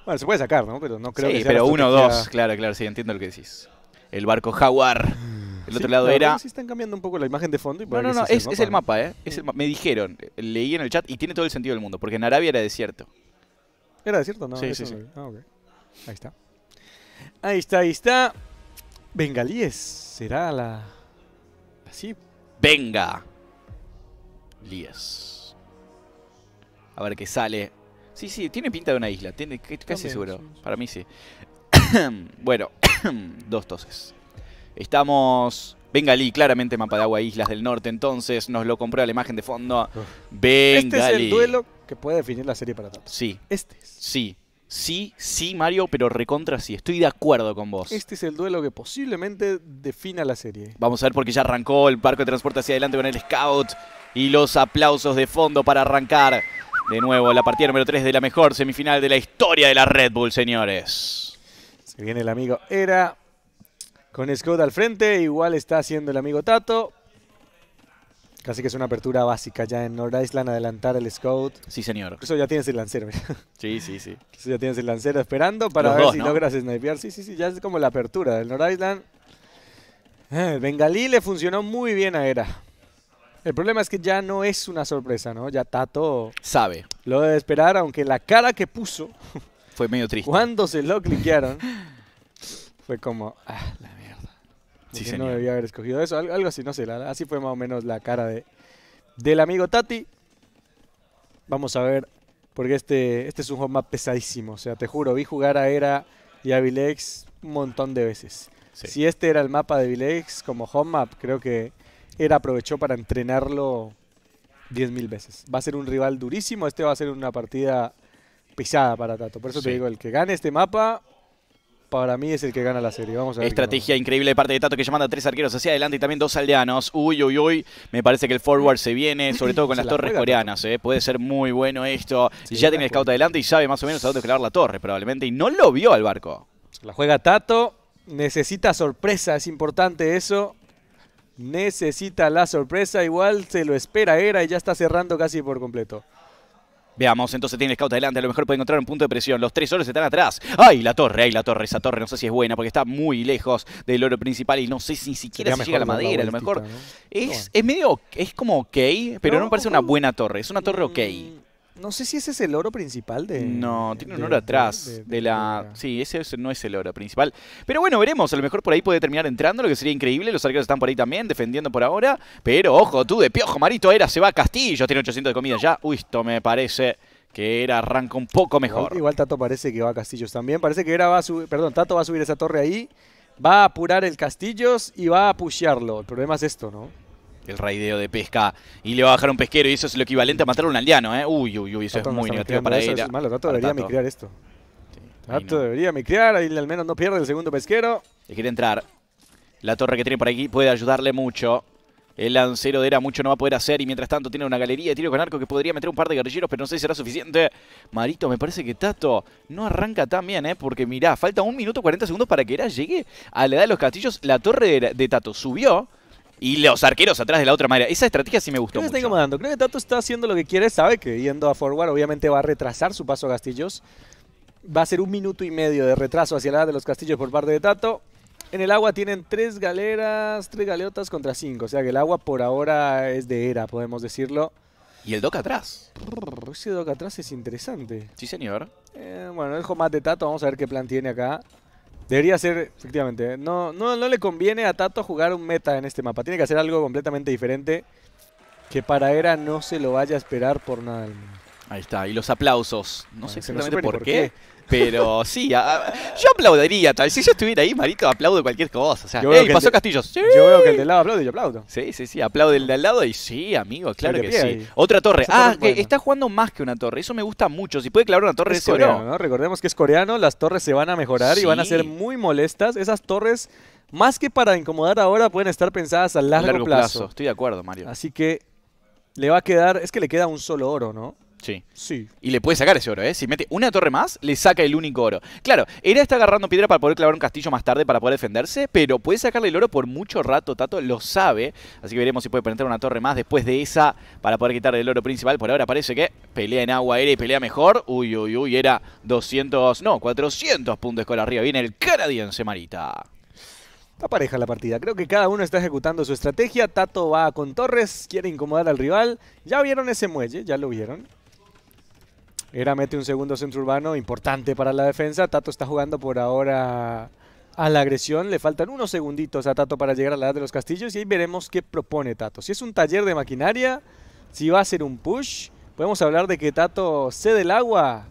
Bueno, se puede sacar, ¿no? Pero no creo sí, pero uno o dos. Claro, claro. Sí, entiendo lo que decís. El barco Jaguar. El otro lado era. Sí, están cambiando un poco la imagen de fondo. Y no, no, no. Es, el mapa, ¿eh? Es me dijeron, leí en el chat y tiene todo el sentido del mundo. Porque en Arabia era desierto. ¿Era desierto? No. Sí, sí, sí. Ah, Ahí está. Ahí está, ahí está. Bengalíes será la. Así. Venga. Líes. A ver qué sale. Sí, sí, tiene pinta de una isla. Tiene, casi seguro. Para mí sí. bueno, dos toses. Estamos. Bengalí, claramente mapa de agua, islas del norte. Entonces nos lo compró la imagen de fondo. Bengalí. Este es el duelo que puede definir la serie para tanto. Sí. Este. Sí. Sí, sí, Mario, pero recontra sí. Estoy de acuerdo con vos. Este es el duelo que posiblemente defina la serie. Vamos a ver porque ya arrancó el parque de transporte hacia adelante con el scout. Y los aplausos de fondo para arrancar. De nuevo, la partida número 3 de la mejor semifinal de la historia de la Red Bull, señores. Se viene el amigo Era con Scout al frente. Igual está haciendo el amigo Tato. Casi que es una apertura básica ya en Nord Island, adelantar el scout. Sí, señor. Eso ya tienes el lancero. sí, sí, sí. Eso ya tienes el lancero esperando para ver si logras snipear. Sí, sí, sí, ya es como la apertura del Nord Island. Eh, Bengalí le funcionó muy bien a Era. El problema es que ya no es una sorpresa, ¿no? Ya Tato... Sabe. Lo debe esperar, aunque la cara que puso... Fue medio triste. Cuando se lo cliquearon... fue como... Ah, Sí, No debía haber escogido eso. Algo, así, no sé. así fue más o menos la cara de, del amigo Tati. Vamos a ver, porque este, este es un home map pesadísimo. O sea, te juro, vi jugar a Era y a Vilex un montón de veces. Si este era el mapa de Vilex como home map, creo que Era aprovechó para entrenarlo 10.000 veces. Va a ser un rival durísimo. Este va a ser una partida pesada para Tato. Por eso te digo, el que gane este mapa para mí es el que gana la serie. Vamos a Estrategia increíble de parte de Tato que llamando a tres arqueros hacia adelante y también dos aldeanos. Uy, uy, uy. Me parece que el forward se viene, sobre todo con las torres coreanas. Eh. Puede ser muy bueno esto. ya tiene el scout adelante y sabe más o menos a dónde escalar la torre probablemente. Y no lo vio al barco. La juega Tato. Necesita sorpresa, es importante eso. Necesita la sorpresa. Igual se lo espera Era y ya está cerrando casi por completo. Veamos, entonces tiene el Scout adelante, a lo mejor puede encontrar un punto de presión. Los tres oros están atrás. ¡Ay, la torre! ¡Ay, la torre! Esa torre no sé si es buena porque está muy lejos del oro principal y no sé si siquiera se llega a la madera. a lo mejor es, es medio, es como ok, pero no, no me parece una buena torre. Es una torre ok. No sé si ese es el oro principal de... No, tiene un oro atrás. De, la... Sí, ese no es el oro principal. Pero bueno, veremos. A lo mejor por ahí puede terminar entrando, lo que sería increíble. Los arqueros están por ahí también, defendiendo por ahora. Pero ojo, tú de piojo, Marito Era se va a Castillo. Tiene 800 de comida ya. Uy, esto me parece que era arranca un poco mejor. Igual, Tato parece que va a Castillos también. Parece que era va a subir... Perdón, Tato va a subir esa torre ahí. Va a apurar el Castillos y va a pushearlo. El problema es esto, ¿no? el raideo de pesca y le va a bajar un pesquero y eso es lo equivalente a matar a un aldeano, ¿eh? Uy, uy, uy, eso es muy negativo para ella. malo, Tato debería micrear esto. Tato debería micrear. ahí al menos no pierde el segundo pesquero. Le quiere entrar. La torre que tiene por aquí puede ayudarle mucho. El lancero de era mucho no va a poder hacer y mientras tanto tiene una galería de tiro con arco que podría meter un par de guerrilleros, pero no sé si será suficiente. Marito, me parece que Tato no arranca tan bien, ¿eh? porque mirá, falta un minuto 40 segundos para que era llegue a la edad de los castillos. La torre de Tato subió y los arqueros atrás de la otra manera. Esa estrategia sí me gustó Creo que está Creo que Tato está haciendo lo que quiere, sabe que yendo a forward obviamente va a retrasar su paso a Castillos. Va a ser un minuto y medio de retraso hacia la de los Castillos por parte de Tato. En el agua tienen tres galeras, tres galeotas contra cinco. O sea que el agua por ahora es de era, podemos decirlo. Y el Dock atrás. Ese Dock atrás es interesante. Sí, señor. Eh, bueno, el más de Tato. Vamos a ver qué plan tiene acá. Debería ser, efectivamente. ¿eh? No, no, no le conviene a Tato jugar un meta en este mapa. Tiene que hacer algo completamente diferente que para Era no se lo vaya a esperar por nada Ahí está, y los aplausos. No sé exactamente por, qué pero sí, yo aplaudiría. Tal. Si yo estuviera ahí, Marito, aplaudo cualquier cosa. O sea, pasó Castillos. Yo veo que el de al lado aplaude y yo aplaudo. Sí, sí, sí. Aplaude el de lado y sí, amigo, claro que sí. Otra torre. ah, está jugando más que una torre. Eso me gusta mucho. Si puede clavar una torre, es no. Recordemos que es coreano. Las torres se van a mejorar y van a ser muy molestas. Esas torres más que para incomodar ahora, pueden estar pensadas a largo, plazo. Estoy de acuerdo, Mario. Así que le va a quedar, es que le queda un solo oro, ¿no? Sí. Sí. Y le puede sacar ese oro, ¿eh? Si mete una torre más, le saca el único oro. Claro, Era está agarrando piedra para poder clavar un castillo más tarde para poder defenderse, pero puede sacarle el oro por mucho rato, Tato lo sabe. Así que veremos si puede penetrar una torre más después de esa para poder quitarle el oro principal. Por ahora parece que pelea en agua aérea y pelea mejor. Uy, uy, uy, era 200, no, 400 puntos con arriba. Viene el canadiense Marita. Está pareja la partida. Creo que cada uno está ejecutando su estrategia. Tato va con Torres, quiere incomodar al rival. Ya vieron ese muelle, ya lo vieron. Era mete un segundo centro urbano importante para la defensa. Tato está jugando por ahora a la agresión. Le faltan unos segunditos a Tato para llegar a la edad de los castillos y ahí veremos qué propone Tato. Si es un taller de maquinaria, si va a ser un push, podemos hablar de que Tato cede el agua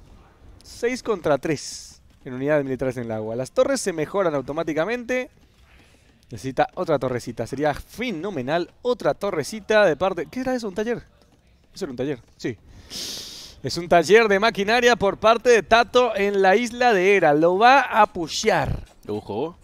6 contra 3 en unidades militares en el agua. Las torres se mejoran automáticamente. Necesita otra torrecita. Sería fenomenal otra torrecita de parte... ¿Qué era eso? ¿Un taller? Eso era un taller, sí. Es un taller de maquinaria por parte de Tato en la isla de Era. Lo va a pushear. lujo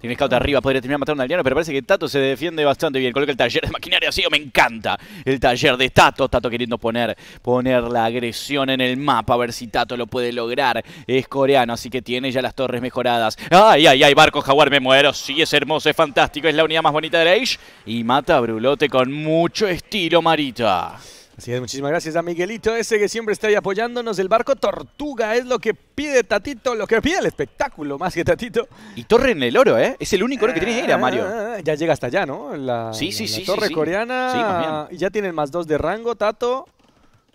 Tiene scout arriba, podría terminar matando a Aliano, pero parece que Tato se defiende bastante bien. Coloca el taller de maquinaria así, me encanta el taller de Tato. Tato queriendo poner, poner la agresión en el mapa, a ver si Tato lo puede lograr. Es coreano, así que tiene ya las torres mejoradas. ¡Ay, ay, ay! Barco Jaguar, me muero. Sí, es hermoso, es fantástico, es la unidad más bonita de Age. Y mata a Brulote con mucho estilo, Marita. Así es, muchísimas gracias a Miguelito ese que siempre está ahí apoyándonos. El barco Tortuga es lo que pide Tatito, lo que pide el espectáculo más que Tatito. Y torre en el oro, ¿eh? Es el único oro que tiene que a Mario. Ah, ah, ya llega hasta allá, ¿no? La, sí, sí, torre coreana. Sí, más bien. Ya tienen más dos de rango, Tato.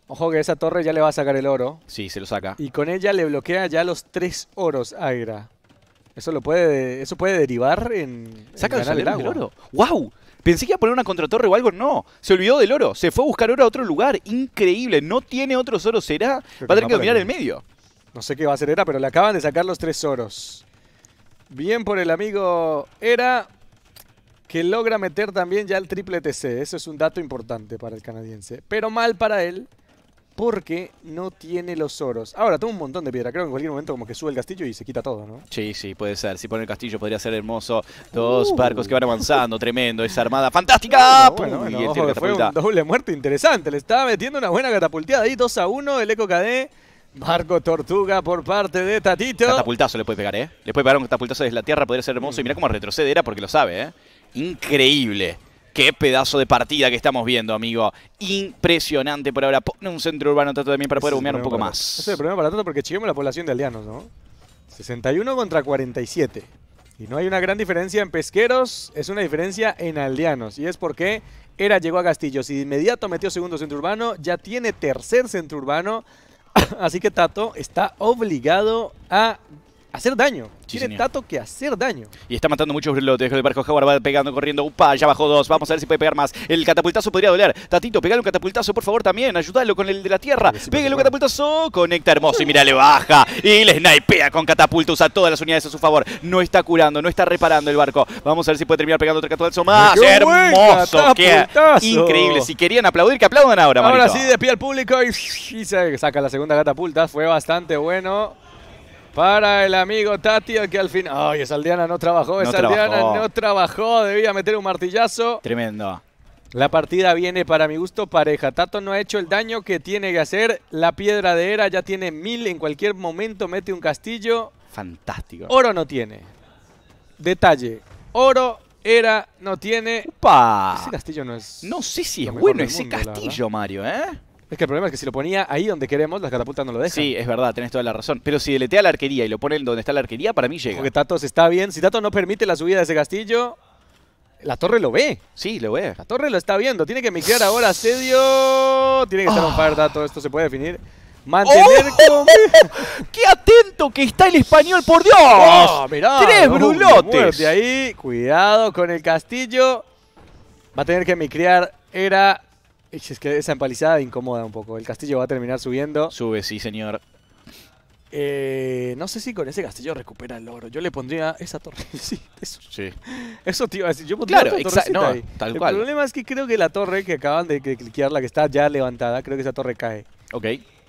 Ojo que esa torre ya le va a sacar el oro. Sí, se lo saca. Y con ella le bloquea ya los tres oros Aira. Eso lo puede, eso puede derivar en. Saca el, oro. ¡Wow! Pensé que iba a poner una contratorre o algo, no. Se olvidó del oro, se fue a buscar oro a otro lugar. Increíble, no tiene otros oros, será. va a tener que, dominar el medio. No sé qué va a hacer Era, pero le acaban de sacar los tres oros. Bien por el amigo Era, que logra meter también ya el triple TC. Eso es un dato importante para el canadiense. Pero mal para él, porque no tiene los oros. Ahora, toma un montón de piedra. Creo que en cualquier momento como que sube el castillo y se quita todo, ¿no? Sí, sí, puede ser. Si pone el castillo podría ser hermoso. Dos uh. barcos que van avanzando. Tremendo. Esa armada fantástica. Ah, bueno, bueno, fue un doble muerte interesante. Le estaba metiendo una buena catapulteada ahí. 2 a 1. El Eco KD. Marco Tortuga por parte de Tatito. Catapultazo le puede pegar, ¿eh? Le puede pegar un catapultazo desde la tierra. Podría ser hermoso. Y mira cómo retrocede era porque lo sabe, ¿eh? Increíble. Qué pedazo de partida que estamos viendo, amigo. Impresionante por ahora. Pone un centro urbano Tato también para poder humear un poco más. es el problema para Tato porque me la población de aldeanos, ¿no? 61 contra 47. Y no hay una gran diferencia en pesqueros, es una diferencia en aldeanos. Y es porque Era llegó a Castillos y de inmediato metió segundo centro urbano, ya tiene tercer centro urbano. Así que Tato está obligado a hacer daño. Tiene Tato que hacer daño. Y está matando muchos brelotes. El barco Jaguar va pegando, corriendo. Upa, ya bajó dos. Vamos a ver si puede pegar más. El catapultazo podría doler. Tatito, pegale un catapultazo, por favor, también. Ayúdalo con el de la tierra. Sí, Pégale un catapultazo. Conecta hermoso. Y mira, le baja. Y le snipea con catapulta. Usa todas las unidades a su favor. No está curando, no está reparando el barco. Vamos a ver si puede terminar pegando otro catapultazo más. ¡Qué hermoso! ¡Qué increíble! Si querían aplaudir, que aplaudan ahora, Ahora sí, despide al público y, saca la segunda catapulta. Fue bastante bueno para el amigo Tatio que al final... ¡Ay, esa aldeana no trabajó! Esa no aldeana no trabajó, debía meter un martillazo. Tremendo. La partida viene para mi gusto pareja. Tato no ha hecho el daño que tiene que hacer. La piedra de Era ya tiene mil. En cualquier momento mete un castillo. Fantástico. Oro no tiene. Detalle. Oro, Era no tiene. ¡Upa! Ese castillo no es... No sé si es bueno ese castillo, Mario, ¿eh? Es que el problema es que si lo ponía ahí donde queremos, las catapultas no lo dejan. Sí, es verdad, tenés toda la razón. Pero si deletea la arquería y lo pone donde está la arquería, para mí llega. Porque Tato está bien. Si Tato no permite la subida de ese castillo, la torre lo ve. Sí, lo ve. La torre lo está viendo. Tiene que micrear ahora asedio. Tiene que estar un par, Tato. Esto se puede definir. Mantener ¡Oh! ¡Qué atento que está el español, por Dios! Ah, ¡Tres brulotes! De ahí, cuidado con el castillo. Va a tener que micriar. Era es que esa empalizada incomoda un poco. El castillo va a terminar subiendo. Sube, sí, señor. Eh, no sé si con ese castillo recupera el oro. Yo le pondría esa torre. Sí, Eso, sí. eso te iba a decir. Yo pondría claro, exacto. No, tal cual. El problema es que creo que la torre que acaban de cliquear, la que está ya levantada, creo que esa torre cae. Ok.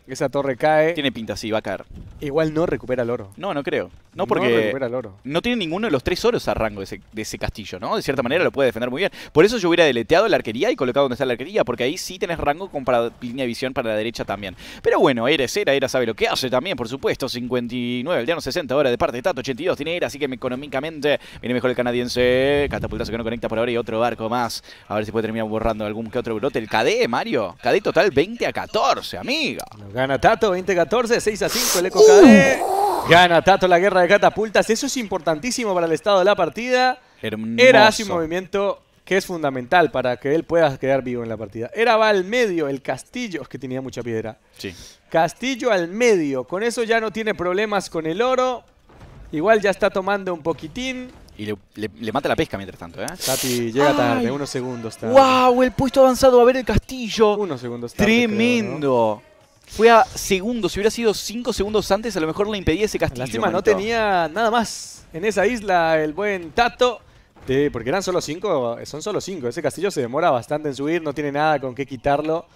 Esa torre cae. Tiene pinta, sí, va a caer. Igual no recupera el oro. No, no creo. No porque no, recupera el oro. no tiene ninguno de los tres oros a rango de ese, castillo, ¿no? De cierta manera lo puede defender muy bien. Por eso yo hubiera deleteado la arquería y colocado donde está la arquería, porque ahí sí tenés rango con para, línea de visión para la derecha también. Pero bueno, Era Era, Era sabe lo que hace también, por supuesto. 59, el diano 60 ahora de parte de Tato, 82 tiene Era, así que económicamente viene mejor el canadiense. Catapultazo que no conecta por ahora y otro barco más. A ver si puede terminar borrando algún que otro brote. El KD, Mario. KD total 20 a 14, amiga. Gana Tato, 20-14, 6 a 5 el Eco KD. Gana Tato la guerra de catapultas. Eso es importantísimo para el estado de la partida. Era un movimiento que es fundamental para que él pueda quedar vivo en la partida. Era va al medio, el castillo, que tenía mucha piedra. Sí. Castillo al medio, con eso ya no tiene problemas con el oro. Igual ya está tomando un poquitín. Y le, mata la pesca mientras tanto, ¿eh? Tati llega tarde, unos segundos tarde. ¡Wow! El puesto avanzado a ver el castillo. Unos segundos tarde. Tremendo. Fue a segundos, si hubiera sido 5 segundos antes, a lo mejor le impedía ese castillo. Lástima, no tenía nada más en esa isla el buen Tato. porque eran solo 5, son solo 5. Ese castillo se demora bastante en subir, no tiene nada con qué quitarlo.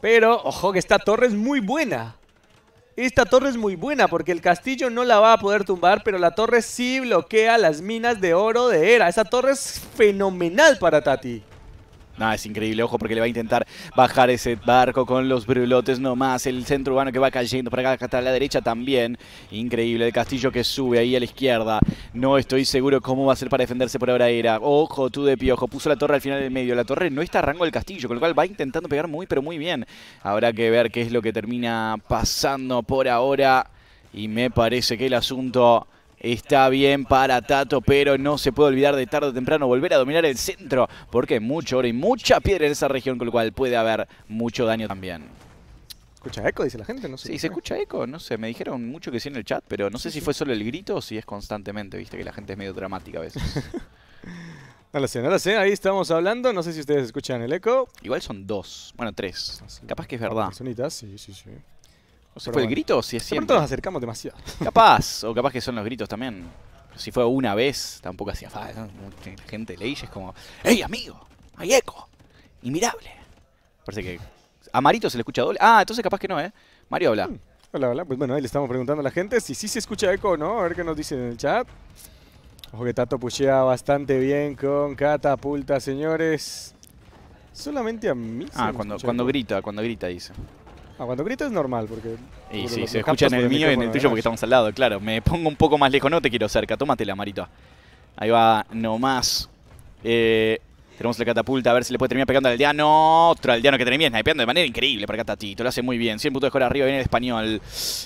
Pero, ojo que esta torre es muy buena. Esta torre es muy buena porque el castillo no la va a poder tumbar, pero la torre sí bloquea las minas de oro de Era. Esa torre es fenomenal para Tati. Ah, es increíble, ojo, porque le va a intentar bajar ese barco con los brulotes nomás. El centro urbano que va cayendo para acá, hasta la derecha también. Increíble, el castillo que sube ahí a la izquierda. No estoy seguro cómo va a ser para defenderse por ahora era. Ojo, tú de piojo, puso la torre al final del medio. La torre no está a rango del castillo, con lo cual va intentando pegar muy, pero muy bien. Habrá que ver qué es lo que termina pasando por ahora. Y me parece que el asunto está bien para Tato, pero no se puede olvidar de tarde o temprano volver a dominar el centro, porque hay mucho oro y mucha piedra en esa región, con lo cual puede haber mucho daño también. ¿Escucha eco? Dice la gente, no sé. Sí, se escucha eco, no sé, me dijeron mucho que sí en el chat, pero no sé si fue solo el grito o si es constantemente, viste que la gente es medio dramática a veces. no lo sé, no lo sé, ahí estamos hablando, no sé si ustedes escuchan el eco. Igual son dos, bueno, tres. Capaz que es verdad. Sonitas, sí, sí, sí. ¿Fue el grito o si es cierto nos acercamos demasiado. Capaz, o capaz que son los gritos también. Si fue una vez, tampoco hacía falta. La gente leí es como, ¡Ey, amigo! ¡Hay eco! ¡Inmirable! Parece que a Marito se le escucha doble. Ah, entonces capaz que no, ¿eh? Mario habla. Mm, hola, hola. Pues bueno, ahí le estamos preguntando a la gente si sí se escucha eco o no. A ver qué nos dicen en el chat. Ojo que Tato pushea bastante bien con catapulta, señores. Solamente a mí. Ah, se cuando, cuando grita, cuando grita, dice. Ah, cuando grito es normal, porque... Y sí, se escucha en el mío y en el tuyo porque estamos al lado, claro. Me pongo un poco más lejos, no te quiero cerca. Tómatela, Marito. Ahí va nomás. Eh, tenemos la catapulta, a ver si le puede terminar pegando al aldeano. Otro aldeano que termina pegando de manera increíble para Catatito, Lo hace muy bien. 100 puntos de escuela arriba, viene el español.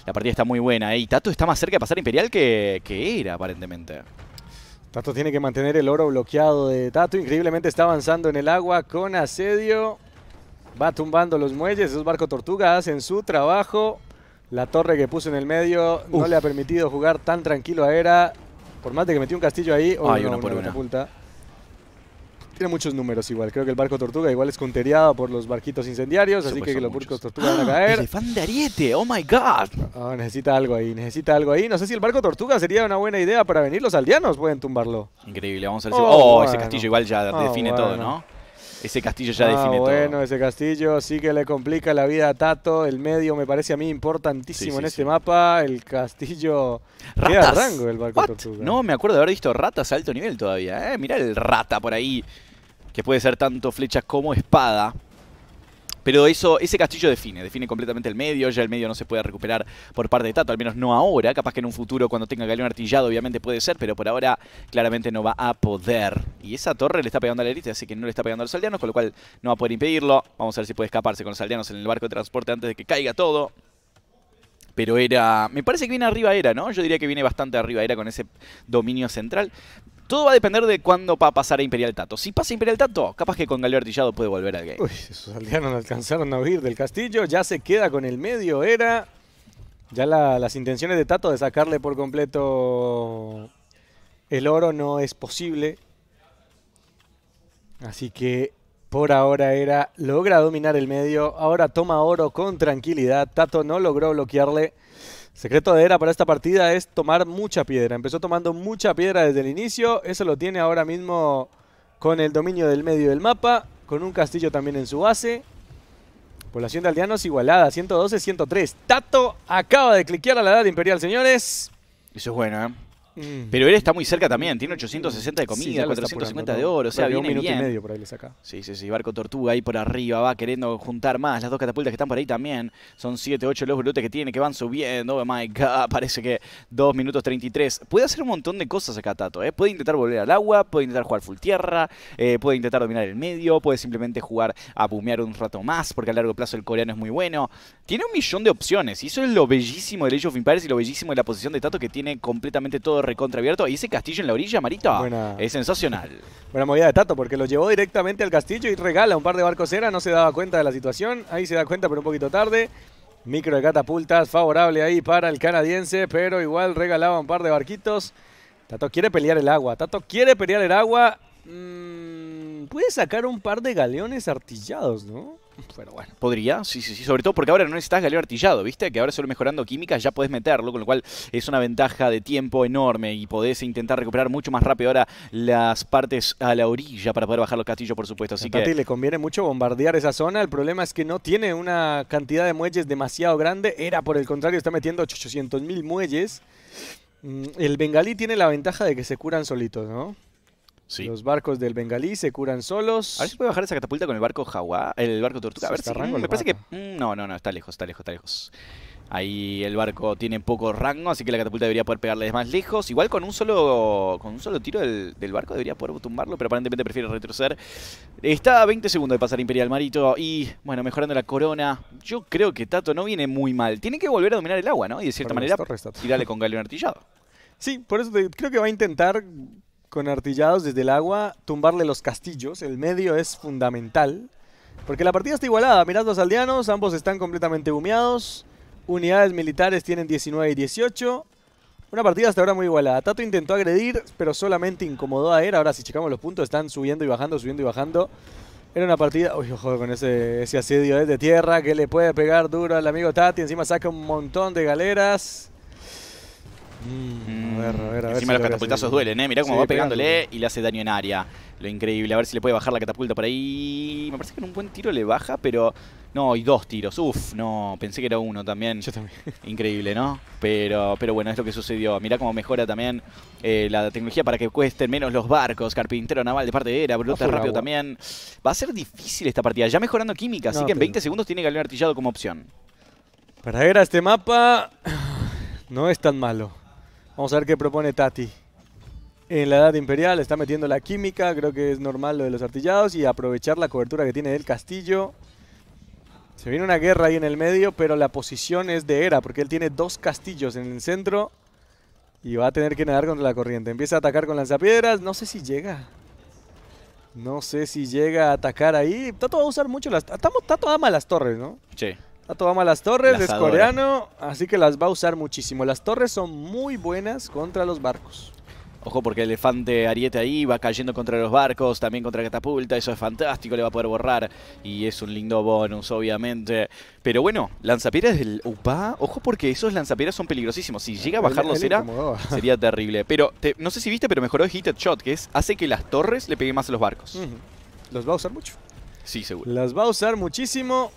La partida está muy buena. Y Tato está más cerca de pasar Imperial que, que era, aparentemente. Tato tiene que mantener el oro bloqueado de Tato. Increíblemente está avanzando en el agua con asedio. Va tumbando los muelles, esos barcos tortugas hacen su trabajo. La torre que puso en el medio no le ha permitido jugar tan tranquilo a Era. Por más de que metió un castillo ahí, oh, no, una por una. Tiene muchos números igual. Creo que el barco tortuga igual es conteriado por los barquitos incendiarios, así que los Burcos barcos tortuga van a ¡Ah! caer. fan de ariete! ¡Oh, my God! Ah, necesita algo ahí, necesita algo ahí. No sé si el barco tortuga sería una buena idea para venir. Los aldeanos pueden tumbarlo. Increíble, vamos a ver si... Oh, oh ese castillo igual ya ah, define todo, ¿no? Ese castillo ya ah, bueno, ese castillo sí que le complica la vida a Tato. El medio me parece a mí importantísimo en este mapa. El castillo... Ratas. rango el barco tortuga. No, me acuerdo de haber visto ratas a alto nivel todavía. ¿eh? Mirá el rata por ahí, que puede ser tanto flechas como espada. Pero eso, ese castillo define, define completamente el medio, ya el medio no se puede recuperar por parte de Tato, al menos no ahora, capaz que en un futuro cuando tenga Galeón artillado obviamente puede ser, pero por ahora claramente no va a poder. Y esa torre le está pegando a la élite, así que no le está pegando a los aldeanos, con lo cual no va a poder impedirlo. Vamos a ver si puede escaparse con los aldeanos en el barco de transporte antes de que caiga todo. Pero era... Me parece que viene arriba era, ¿no? Yo diría que viene bastante arriba era con ese dominio central. Todo va a depender de cuándo va a pasar Imperial Tato. Si pasa Imperial Tato, capaz que con Galio Artillado puede volver al game. Uy, esos aldeanos alcanzaron a huir del castillo. Ya se queda con el medio. Era ya las intenciones de Tato de sacarle por completo el oro no es posible. Así que por ahora era, logra dominar el medio, ahora toma oro con tranquilidad. Tato no logró bloquearle Secreto de Era para esta partida es tomar mucha piedra. Empezó tomando mucha piedra desde el inicio. Eso lo tiene ahora mismo con el dominio del medio del mapa. Con un castillo también en su base. Población de aldeanos igualada. 112-103. Tato acaba de cliquear a la edad imperial, señores. Eso es bueno, ¿eh? Mm. Pero él está muy cerca también, tiene 860 de comida, 450 de oro, o sea, viene un minuto y medio por ahí le saca. Sí, sí, sí, Barco Tortuga ahí por arriba, va queriendo juntar más, las dos catapultas que están por ahí también, son 7, 8 los bolotes que tiene, que van subiendo, oh my god, parece que 2 minutos 33. Puede hacer un montón de cosas acá Tato, ¿eh? puede intentar volver al agua, puede intentar jugar full tierra, eh, puede intentar dominar el medio, puede simplemente jugar a bumear un rato más, porque a largo plazo el coreano es muy bueno. Tiene un millón de opciones, y eso es lo bellísimo Del Age of Empires y lo bellísimo de la posición de Tato que tiene completamente todo recontraabierto. Ahí ese castillo en la orilla, Marito, es sensacional. Buena movida de Tato, porque lo llevó directamente al castillo y regala un par de barcos era. No se daba cuenta de la situación. Ahí se da cuenta, pero un poquito tarde. Micro de catapultas, favorable ahí para el canadiense, pero igual regalaba un par de barquitos. Tato quiere pelear el agua. Tato quiere pelear el agua. Mmm. Puedes sacar un par de galeones artillados, ¿no? Pero bueno, podría, sí, sí, sí. Sobre todo porque ahora no necesitas galeón artillado, ¿viste? Que ahora solo mejorando química ya podés meterlo, con lo cual es una ventaja de tiempo enorme y podés intentar recuperar mucho más rápido ahora las partes a la orilla para poder bajar los castillos, por supuesto. Así a que... le conviene mucho bombardear esa zona. El problema es que no tiene una cantidad de muelles demasiado grande. Era, por el contrario, está metiendo 800.000 muelles. Mm, el bengalí tiene la ventaja de que se curan solitos, ¿no? Los barcos del Bengalí se curan solos. A ver si puede bajar esa catapulta con el barco Jaguar, el barco Tortuga. A ver si, me parece que... Mm, no, no, no, está lejos, está lejos, está lejos. Ahí el barco tiene poco rango, así que la catapulta debería poder pegarle más lejos. Igual con un solo con un solo tiro del, barco debería poder tumbarlo, pero aparentemente prefiere retroceder. Está a 20 segundos de pasar Imperial Marito y, bueno, mejorando la corona. Yo creo que Tato no viene muy mal. Tiene que volver a dominar el agua, ¿no? Y de cierta manera tirarle con galeón artillado. Sí, por eso creo que va a intentar con artillados desde el agua, tumbarle los castillos. El medio es fundamental. Porque la partida está igualada. Mirad los aldeanos, ambos están completamente humeados. Unidades militares tienen 19 y 18. Una partida hasta ahora muy igualada. Tato intentó agredir, pero solamente incomodó a él. Er, ahora si checamos los puntos, están subiendo y bajando, subiendo y bajando. Era una partida... Uy, ojo con ese, ese asedio desde tierra que le puede pegar duro al amigo Tati. Encima saca un montón de galeras. Mm, a ver, a ver, a los catapultazos duelen, ¿eh? Mirá cómo va pegándole y le hace daño en área. Lo increíble. A ver si le puede bajar la catapulta por ahí. Me parece que en un buen tiro le baja, pero... No, y dos tiros. Uf, no. Pensé que era uno también. Yo también. Increíble, ¿no? Pero, pero bueno, es lo que sucedió. Mirá cómo mejora también eh, la tecnología para que cuesten menos los barcos. Carpintero naval de parte de Era. Brota rápido también. Va a ser difícil esta partida. Ya mejorando química. así que en 20 segundos tiene Galeón Artillado como opción. Para Era este mapa no es tan malo. Vamos a ver qué propone Tati. En la edad imperial está metiendo la química, creo que es normal lo de los artillados y aprovechar la cobertura que tiene el castillo. Se viene una guerra ahí en el medio, pero la posición es de Era, porque él tiene dos castillos en el centro y va a tener que nadar contra la corriente. Empieza a atacar con lanzapiedras, no sé si llega. No sé si llega a atacar ahí. Tato va a usar mucho las... Tato, Tato ama las torres, ¿no? Sí. Tato las torres, es coreano, así que las va a usar muchísimo. Las torres son muy buenas contra los barcos. Ojo porque el elefante ariete ahí va cayendo contra los barcos, también contra catapulta, eso es fantástico, le va a poder borrar y es un lindo bonus obviamente. Pero bueno, lanzapiedras del UPA, ojo porque esos lanzapiedras son peligrosísimos, si llega a bajarlos, será, sería terrible. Pero no sé si viste, pero mejoró Heated Shot, que es hace que las torres le peguen más a los barcos. Los va a usar mucho. Sí, seguro. Las va a usar muchísimo.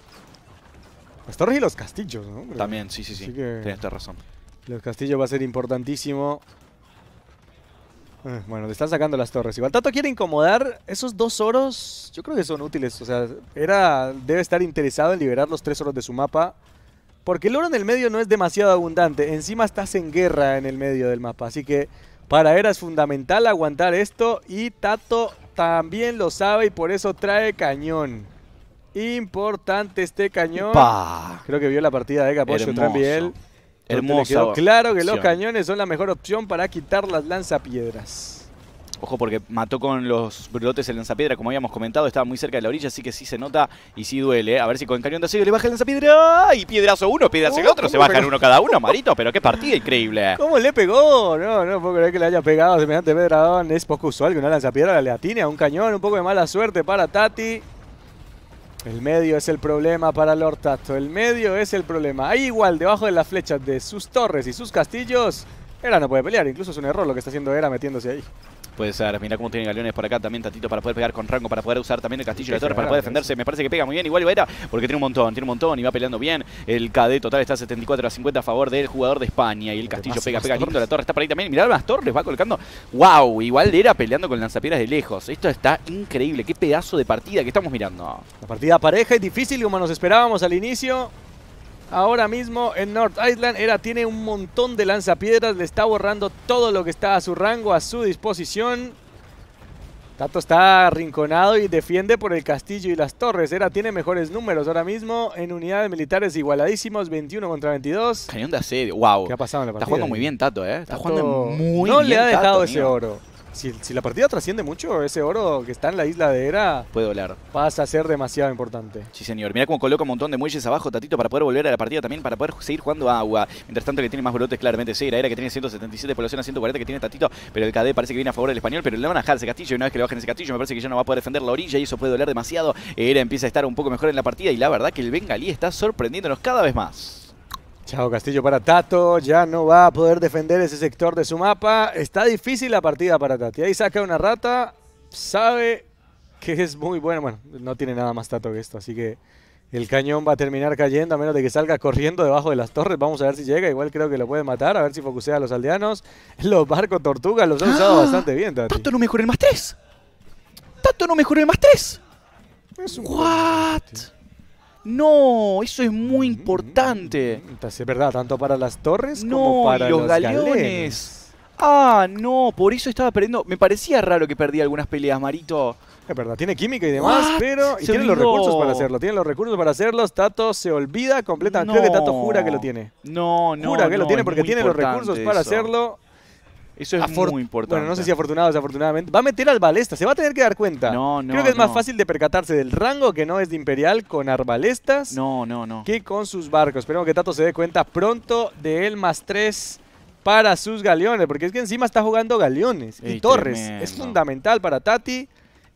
Las torres y los castillos, ¿no? También, sí, sí, sí. Tienes razón. Los castillos va a ser importantísimo. Eh, bueno, le están sacando las torres. Igual Tato quiere incomodar esos dos oros. Yo creo que son útiles. O sea, era debe estar interesado en liberar los tres oros de su mapa. Porque el oro en el medio no es demasiado abundante. Encima estás en guerra en el medio del mapa. Así que para Era es fundamental aguantar esto. Y Tato también lo sabe y por eso trae cañón. Importante este cañón. Creo que vio la partida de Capocho también. Hermoso. claro que los cañones son la mejor opción para quitar las lanzapiedras. Ojo porque mató con los brotes el lanzapiedra, como habíamos comentado, estaba muy cerca de la orilla, así que sí se nota y sí duele. A ver si con el cañón de así le baja el lanzapiedra. Y piedrazo uno, piedrazo el uh, otro, se bajan uno cada uno, Marito, pero qué partida increíble. ¿Cómo le pegó? No, no puedo creer que le haya pegado semejante pedradón. Es poco usual que una lanzapiedra le atine a un cañón, un poco de mala suerte para Tati. El medio es el problema para Lord Tato. El medio es el problema. Ahí igual, debajo de las flechas de sus torres y sus castillos, Era no puede pelear. Incluso es un error lo que está haciendo Era metiéndose ahí. Puede ser, mira cómo tiene Galeones por acá también tantito para poder pegar con rango, para poder usar también el castillo de la torre, para poder defenderse. Me parece que pega muy bien, igual era, porque tiene un montón, tiene un montón y va peleando bien. El KD total está 74 a 50 a favor del jugador de España y el castillo pega, pega junto lindo, la torre está por ahí también. Mirá las torres, va colocando. ¡Wow! Igual era peleando con lanzapiedras de lejos. Esto está increíble, qué pedazo de partida que estamos mirando. La partida pareja es difícil como nos esperábamos al inicio ahora mismo en North Island. Era, tiene un montón de lanzapiedras, le está borrando todo lo que está a su rango, a su disposición. Tato está arrinconado y defiende por el castillo y las torres. Era tiene mejores números ahora mismo en unidades militares igualadísimos, 21 contra 22. Cañón de asedio, wow. ha pasado Está jugando muy bien Tato, ¿eh? Está jugando muy no bien. No le ha dejado ese oro si, la partida trasciende mucho, ese oro que está en la isla de Era puede volar. Pasa a ser demasiado importante. Sí, señor. Mira cómo coloca un montón de muelles abajo, Tatito, para poder volver a la partida también, para poder seguir jugando agua. Mientras tanto, que tiene más brotes claramente Seira Era. que tiene 177, población a 140 que tiene Tatito, pero el KD parece que viene a favor del español, pero le van a dejar ese castillo. Y una vez que le bajen ese castillo, me parece que ya no va a poder defender la orilla y eso puede doler demasiado. Era empieza a estar un poco mejor en la partida y la verdad que el bengalí está sorprendiéndonos cada vez más. Chao Castillo para Tato, ya no va a poder defender ese sector de su mapa. Está difícil la partida para Tati. Ahí saca una rata, sabe que es muy buena. Bueno, no tiene nada más Tato que esto, así que el cañón va a terminar cayendo a menos de que salga corriendo debajo de las torres. Vamos a ver si llega, igual creo que lo puede matar, a ver si focusea a los aldeanos. Los barcos tortugas los han usado ah, bastante bien, Tati. Tato no mejoró el más tres! Tato no mejoró el más tres! What? No, eso es muy mm, importante. Mm, mm. Pues es verdad, tanto para las torres como para los, galeones. Ah, no, por eso estaba perdiendo. Me parecía raro que perdí algunas peleas, Marito. Es verdad, tiene química y demás, pero. Y tiene los recursos para hacerlo, tiene los recursos para hacerlo. Tato se olvida completamente. Creo que Tato jura que lo tiene. No, no. Jura que lo tiene porque tiene los recursos para hacerlo eso es muy importante. Bueno, no sé si afortunado desafortunadamente. Va a meter al balesta, se va a tener que dar cuenta. No, no. Creo que es más fácil de percatarse del rango que no es de Imperial con arbalestas. No, no, no. Que con sus barcos. Esperemos que Tato se dé cuenta pronto de él más tres para sus galeones. Porque es que encima está jugando galeones y torres. Es fundamental para Tati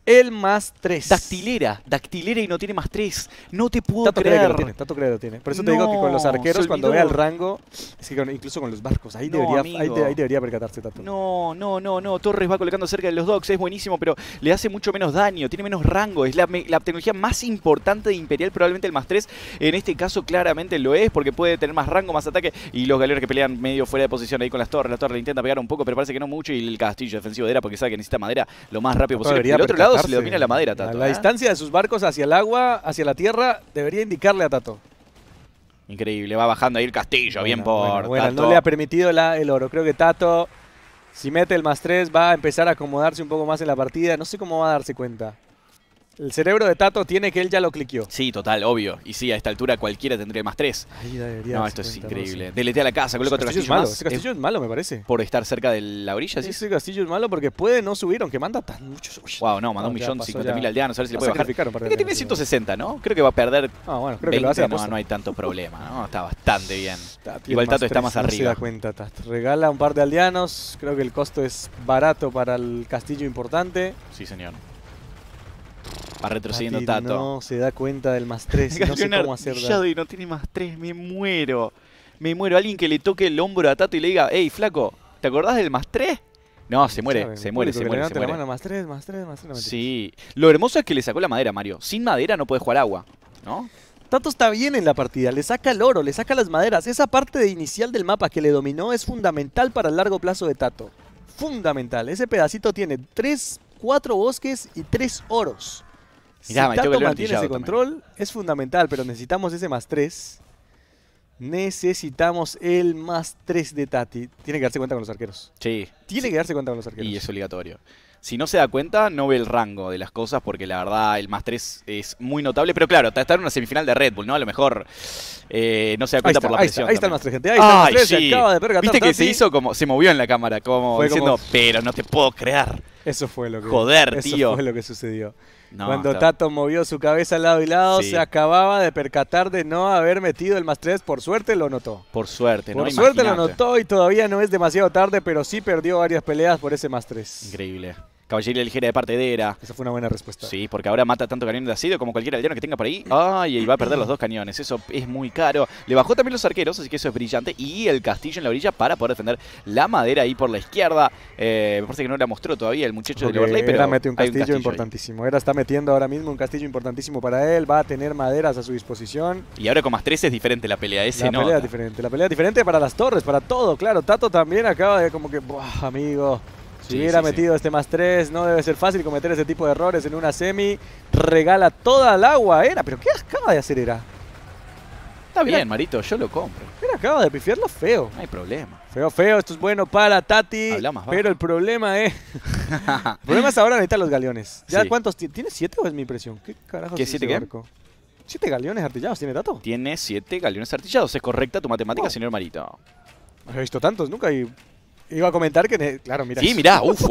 el más 3. Dactilera, dactilera y no tiene más 3. No te puedo creer. tiene, tiene. Por eso te digo que con los arqueros, cuando vea el rango, es que incluso con los barcos, ahí, debería, ahí, debería percatarse Tato No, no, no, no. Torres va colocando cerca de los docks, es buenísimo, pero le hace mucho menos daño, tiene menos rango. Es la, tecnología más importante de Imperial, probablemente el más 3. En este caso, claramente lo es, porque puede tener más rango, más ataque. Y los galeros que pelean medio fuera de posición ahí con las torres. La torre le intenta pegar un poco, pero parece que no mucho. Y el castillo defensivo de Era, porque sabe que necesita madera lo más rápido posible. otro lado, la madera eh, la ¿eh? distancia de sus barcos hacia el agua, hacia la tierra, debería indicarle a Tato. Increíble, va bajando ahí el castillo, bien por bueno, no le ha permitido la, el oro. Creo que Tato, si mete el más 3, va a empezar a acomodarse un poco más en la partida. No sé cómo va a darse cuenta. El cerebro de Tato tiene que él ya lo cliqueó. Sí, total, obvio. Y sí, a esta altura cualquiera tendría más tres. Ahí debería no, esto es increíble. Deletea la casa, coloca otro castillo, malo. Más. Ese castillo es, malo, me parece. Por estar cerca de la orilla, ¿sí? Ese castillo es malo porque puede no subir, aunque manda tan muchos... Wow, no, mandó un millón cincuenta mil aldeanos. A ver si le puede bajar. que tiene 160, ¿no? Creo que va a perder Ah, bueno, creo que lo hace no, no hay tanto problema, ¿no? Está bastante bien. Igual Tato está más arriba. se da cuenta, Tato. Regala un par de aldeanos. Creo que el costo es barato para el castillo importante. Sí, señor. Va retrocediendo Tato. No se da cuenta del más 3. no sé cómo hacerlo. Y no tiene más 3. Me muero. Me muero. Alguien que le toque el hombro a Tato y le diga, hey, flaco, ¿te acordás del más 3? No, se muere, se muere, se muere. más 3, más 3, más 3. sí. Lo hermoso es que le sacó la madera, Mario. Sin madera no puede jugar agua, ¿no? Tato está bien en la partida, le saca el oro, le saca las maderas. Esa parte inicial del mapa que le dominó es fundamental para el largo plazo de Tato fundamental. Ese pedacito tiene tres cuatro bosques y tres oros. si Tato mantiene ese control, es fundamental, pero necesitamos ese más tres. Necesitamos el más tres de Tati. Tiene que darse cuenta con los arqueros. Sí. Tiene que darse cuenta con los arqueros. Y es obligatorio si no se da cuenta, no ve el rango de las cosas, porque la verdad el más 3 es muy notable. Pero claro, está en una semifinal de Red Bull, ¿no? A lo mejor eh, no se da cuenta por la presión. ahí está el más 3, gente. Ahí está el más 3, Viste que se hizo como, se movió en la cámara, como diciendo, pero no te puedo creer. Eso fue lo que. Joder, eso fue lo que sucedió. Cuando Tato movió su cabeza al lado y lado, se acababa de percatar de no haber metido el más 3. Por suerte lo notó. Por suerte, Por suerte lo notó y todavía no es demasiado tarde, pero sí perdió varias peleas por ese más 3. Increíble. Caballería ligera de parte de Era. Esa fue una buena respuesta. Sí, porque ahora mata tanto cañón de asedio como cualquier aldeano que tenga por ahí. Ay, y va a perder los dos cañones. Eso es muy caro. Le bajó también los arqueros, así que eso es brillante. Y el castillo en la orilla para poder defender la madera ahí por la izquierda. Eh, me parece que no la mostró todavía el muchacho del de Overlay, pero. Era mete un castillo, importantísimo. Era está metiendo ahora mismo un castillo importantísimo para él. Va a tener maderas a su disposición. Y ahora con más 13 es diferente la pelea. Ese no. La pelea es diferente. La pelea es diferente para las torres, para todo. Claro, Tato también acaba de como que. Buah, amigo. Si hubiera metido este más 3, no debe ser fácil cometer ese tipo de errores en una semi. Regala toda el agua, Era. ¿Pero qué acaba de hacer Era? Está bien, Marito, yo lo compro. Era acaba de pifiarlo feo. No hay problema. Feo, feo, esto es bueno para Tati. pero el problema es... Eh. el problema es ahora necesitan los galeones. ¿Ya cuántos tiene? ¿Tiene siete o es mi impresión? ¿Qué carajo ¿Qué siete qué? ¿Siete galeones artillados tiene dato Tiene siete galeones artillados. Es correcta tu matemática, señor Marito. No he visto tantos, nunca hay Iba a comentar que.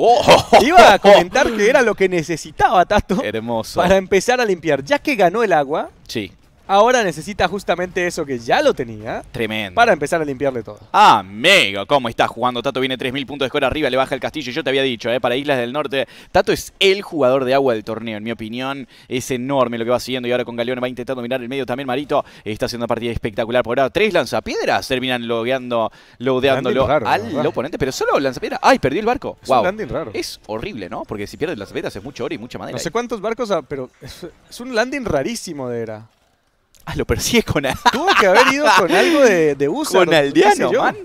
Oh. Iba a comentar era lo que necesitaba Tato. Hermoso. Para empezar a limpiar. Ya que ganó el agua. Sí. Ahora necesita justamente eso que ya lo tenía. Tremendo. Para empezar a limpiarle todo. Amigo, ¿cómo está jugando? Tato viene 3.000 puntos de score arriba, le baja el castillo. Yo te había dicho, ¿eh? para Islas del Norte, Tato es el jugador de agua del torneo. En mi opinión, es enorme lo que va haciendo. Y ahora con Galeón va intentando mirar el medio también. Marito está haciendo una partida espectacular por ahora. Tres lanzapiedras terminan logueando, al oponente, pero solo lanzapiedras. ¡Ay, perdí el barco! Es wow. un landing raro. Es horrible, ¿no? Porque si pierdes lanzapiedras es mucho oro y mucha madera. No sé cuántos barcos, ah, pero es un landing rarísimo de era. Ah, lo persigue con... Tuvo que haber ido con algo de, de uso. Con Aldeano, man.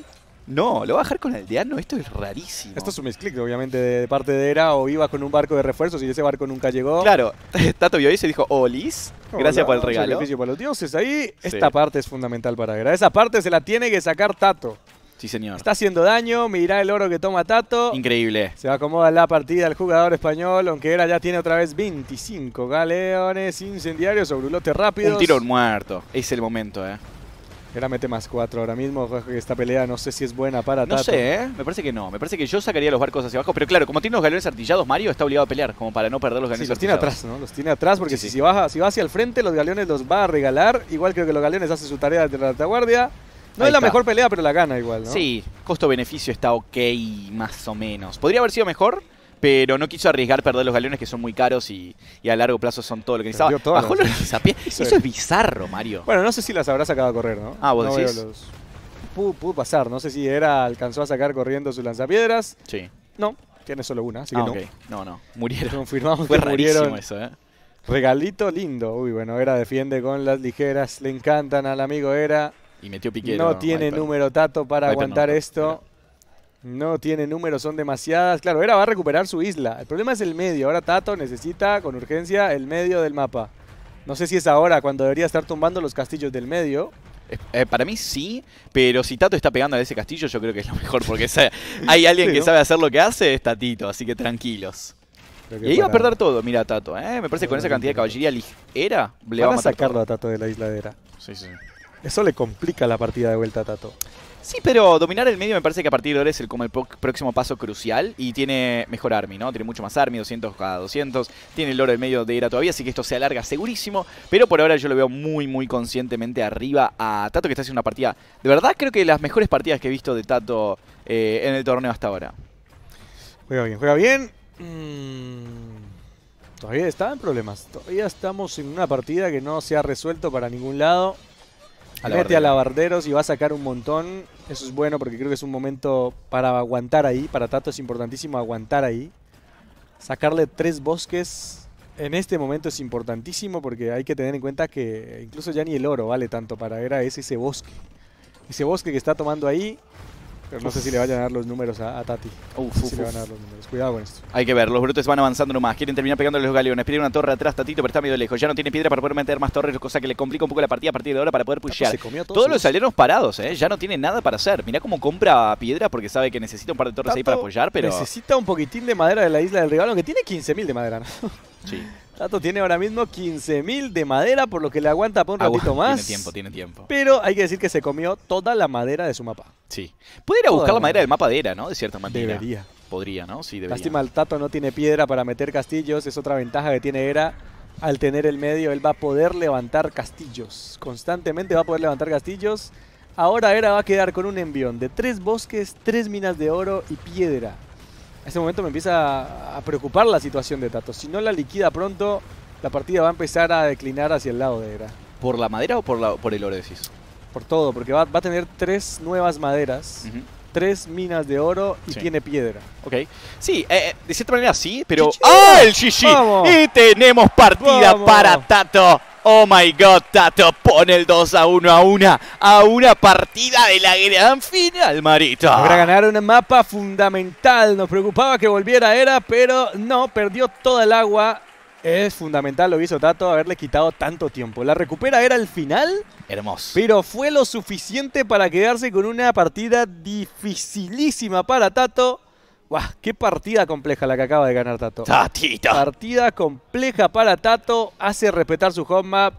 No, lo va a dejar con Aldeano, esto es rarísimo. Esto es un misclick, obviamente, de, parte de Era, o iba con un barco de refuerzos y ese barco nunca llegó. Claro, Tato vio ahí se dijo, Olis, oh, oh, gracias por el regalo. Sacrificio para los dioses, ahí esta parte es fundamental para Era. Esa parte se la tiene que sacar Tato. Sí, señor. Está haciendo daño, mirá el oro que toma Tato. Increíble. Se acomoda la partida el jugador español, aunque era ya tiene otra vez 25 galeones incendiarios sobre un rápido. Un tiro muerto. Es el momento, eh. Era mete más 4 ahora mismo. Esta pelea no sé si es buena para Tato. No sé, ¿eh? Me parece que no. Me parece que yo sacaría los barcos hacia abajo. Pero claro, como tiene los galeones artillados, Mario está obligado a pelear, como para no perder los galeones los tiene atrás, ¿no? Los tiene atrás, porque si, baja, va hacia el frente, los galeones los va a regalar. Igual creo que los galeones hacen su tarea de la retaguardia. No es la mejor pelea, pero la gana igual, ¿no? Sí, costo-beneficio está ok, más o menos. Podría haber sido mejor, pero no quiso arriesgar perder los galeones que son muy caros y, a largo plazo son todo lo que necesitaba. Bajó los lanzapiedras. Eso es bizarro, Mario. Bueno, no sé si las habrá sacado a correr, ¿no? Ah, vos decís. Pudo, pasar, no sé si era alcanzó a sacar corriendo sus lanzapiedras. Sí. No, tiene solo una, así que ah, okay. no. No, no, murieron. Confirmamos que murieron. eso, ¿eh? Regalito lindo. Uy, bueno, era defiende con las ligeras. Le encantan al amigo era. Y metió Piquero. No tiene número Tato para aguantar esto. No tiene número, son demasiadas. Claro, ERA va a recuperar su isla. El problema es el medio. Ahora Tato necesita con urgencia el medio del mapa. No sé si es ahora cuando debería estar tumbando los castillos del medio. Eh, para mí sí, pero si Tato está pegando a ese castillo, yo creo que es lo mejor, porque hay alguien que sabe hacer lo que hace, es Tatito, así que tranquilos. y iba a perder todo, mira Tato, eh. me parece que con esa cantidad de caballería ligera, le va a matar sacarlo a Tato de la isladera. Sí, sí. Eso le complica la partida de vuelta a Tato. Sí, pero dominar el medio me parece que a partir de ahora es el, como el próximo paso crucial. Y tiene mejor army, ¿no? Tiene mucho más army, 200 cada 200. Tiene el oro en medio de ira todavía, así que esto se alarga segurísimo. Pero por ahora yo lo veo muy, muy conscientemente arriba a Tato, que está haciendo una partida. De verdad, creo que las mejores partidas que he visto de Tato eh, en el torneo hasta ahora. Juega bien, juega bien. Mm, todavía está problemas. Todavía estamos en una partida que no se ha resuelto para ningún lado. Mete a Lavarderos y va a sacar un montón. Eso es bueno porque creo que es un momento para aguantar ahí. Para Tato es importantísimo aguantar ahí. Sacarle tres bosques en este momento es importantísimo porque hay que tener en cuenta que incluso ya ni el oro vale tanto para Era. Es ese bosque. Ese bosque que está tomando ahí pero no sé si le vayan a dar los números a, Tati. si los números. Cuidado con esto. Hay que ver, los brutos van avanzando nomás. Quieren terminar pegándole los galeones. Piden una torre atrás, Tatito, pero está medio lejos. Ya no tiene piedra para poder meter más torres, cosa que le complica un poco la partida a partir de ahora para poder pushear. todos, los salieron parados, ¿eh? Ya no tiene nada para hacer. Mirá cómo compra piedra porque sabe que necesita un par de torres ahí para apoyar, pero... Necesita un poquitín de madera de la isla del rival, aunque tiene 15.000 de madera, Sí. Tato tiene ahora mismo 15.000 de madera, por lo que le aguanta por un ratito más. Tiene tiempo, tiene tiempo. Pero hay que decir que se comió toda la madera de su mapa. Sí. Puede ir a buscar la madera del mapa de Era, ¿no? De cierta manera. Debería. Podría, ¿no? Sí, debería. Lástima, el Tato no tiene piedra para meter castillos. Es otra ventaja que tiene Era. Al tener el medio, él va a poder levantar castillos. Constantemente va a poder levantar castillos. Ahora Era va a quedar con un envión de tres bosques, tres minas de oro y piedra en este momento me empieza a preocupar la situación de Tato. Si no la liquida pronto, la partida va a empezar a declinar hacia el lado de Era. ¿Por la madera o por, la, por el oro, Por todo, porque va, va a tener tres nuevas maderas tres minas de oro y tiene piedra. Ok. Sí, eh, eh, de cierta manera sí, pero... ¡Ah, el Shishi! Y tenemos partida para Tato. Oh my god, Tato pone el 2 a 1 a una, a una partida de la gran final, Marito. para ganar un mapa fundamental. Nos preocupaba que volviera Era, pero no, perdió toda el agua es fundamental, lo hizo Tato, haberle quitado tanto tiempo. La recupera era el final. Hermoso. Pero fue lo suficiente para quedarse con una partida dificilísima para Tato. qué partida compleja la que acaba de ganar Tato. Tatito. Partida compleja para Tato. Hace respetar su home map.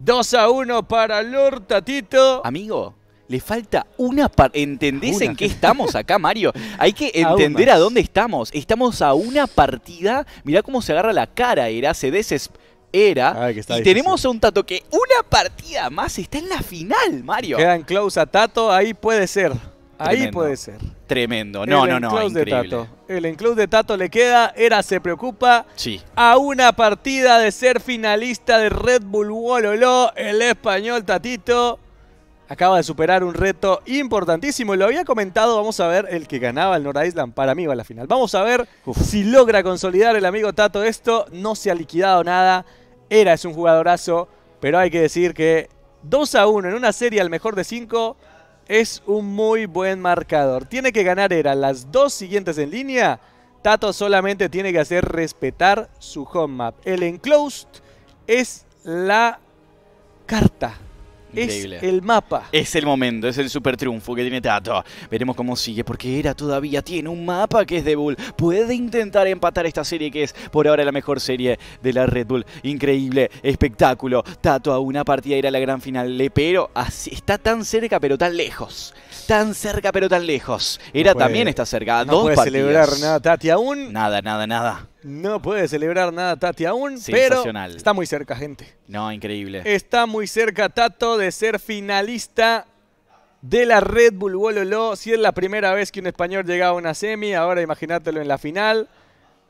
2 a 1 para Lord Tatito. Amigo, le falta una parte. ¿Entendés en qué estamos acá, Mario? Hay que entender a, dónde estamos. Estamos a una partida. Mirá cómo se agarra la cara, Era. Se desespera. y tenemos a un Tato que una partida más está en la final, Mario. Quedan close a Tato. Ahí puede ser. Ahí puede ser. Tremendo. No, no, no. Increíble. De Tato. El enclose de Tato le queda. Era se preocupa. Sí. A una partida de ser finalista de Red Bull Wololo. El español Tatito acaba de superar un reto importantísimo. Lo había comentado, vamos a ver, el que ganaba el Nord Island para mí va a la final. Vamos a ver si logra consolidar el amigo Tato esto. No se ha liquidado nada. Era es un jugadorazo, pero hay que decir que 2 a 1 en una serie al mejor de 5 es un muy buen marcador. Tiene que ganar Era las dos siguientes en línea. Tato solamente tiene que hacer respetar su home map. El enclosed es la carta es el mapa. Es el momento, es el super triunfo que tiene Tato. Veremos cómo sigue, porque Era todavía tiene un mapa que es de Bull. Puede intentar empatar esta serie que es por ahora la mejor serie de la Red Bull. Increíble, espectáculo. Tato a una partida era la gran final. Pero así, está tan cerca, pero tan lejos. Tan cerca, pero tan lejos. Era también está cerca. No puede celebrar nada, Tati, aún. Nada, nada, nada. No puede celebrar nada Tati aún, pero está muy cerca, gente. No, increíble. Está muy cerca Tato de ser finalista de la Red Bull Si es la primera vez que un español llega a una semi, ahora imagínatelo en la final.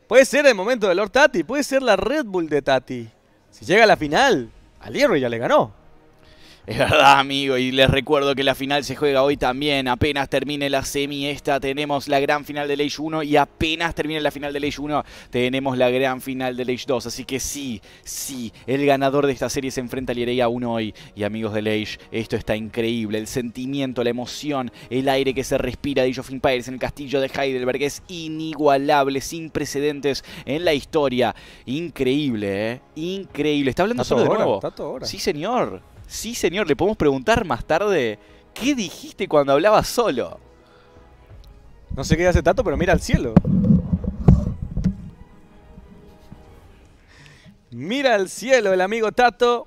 Puede ser el momento de Lord Tati, puede ser la Red Bull de Tati. Si llega a la final, al hierro ya le ganó. Es verdad, amigo, y les recuerdo que la final se juega hoy también. Apenas termine la semi esta, tenemos la gran final de Age 1 y apenas termine la final de Age 1, tenemos la gran final de Age 2. Así que sí, sí, el ganador de esta serie se enfrenta al IREI 1 hoy. Y amigos de Age, esto está increíble. El sentimiento, la emoción, el aire que se respira de Age Pires en el castillo de Heidelberg es inigualable, sin precedentes en la historia. Increíble, ¿eh? Increíble. ¿Está hablando solo de nuevo? Sí, señor. Sí, señor, le podemos preguntar más tarde. ¿Qué dijiste cuando hablabas solo? No sé qué hace Tato, pero mira al cielo. Mira al cielo el amigo Tato.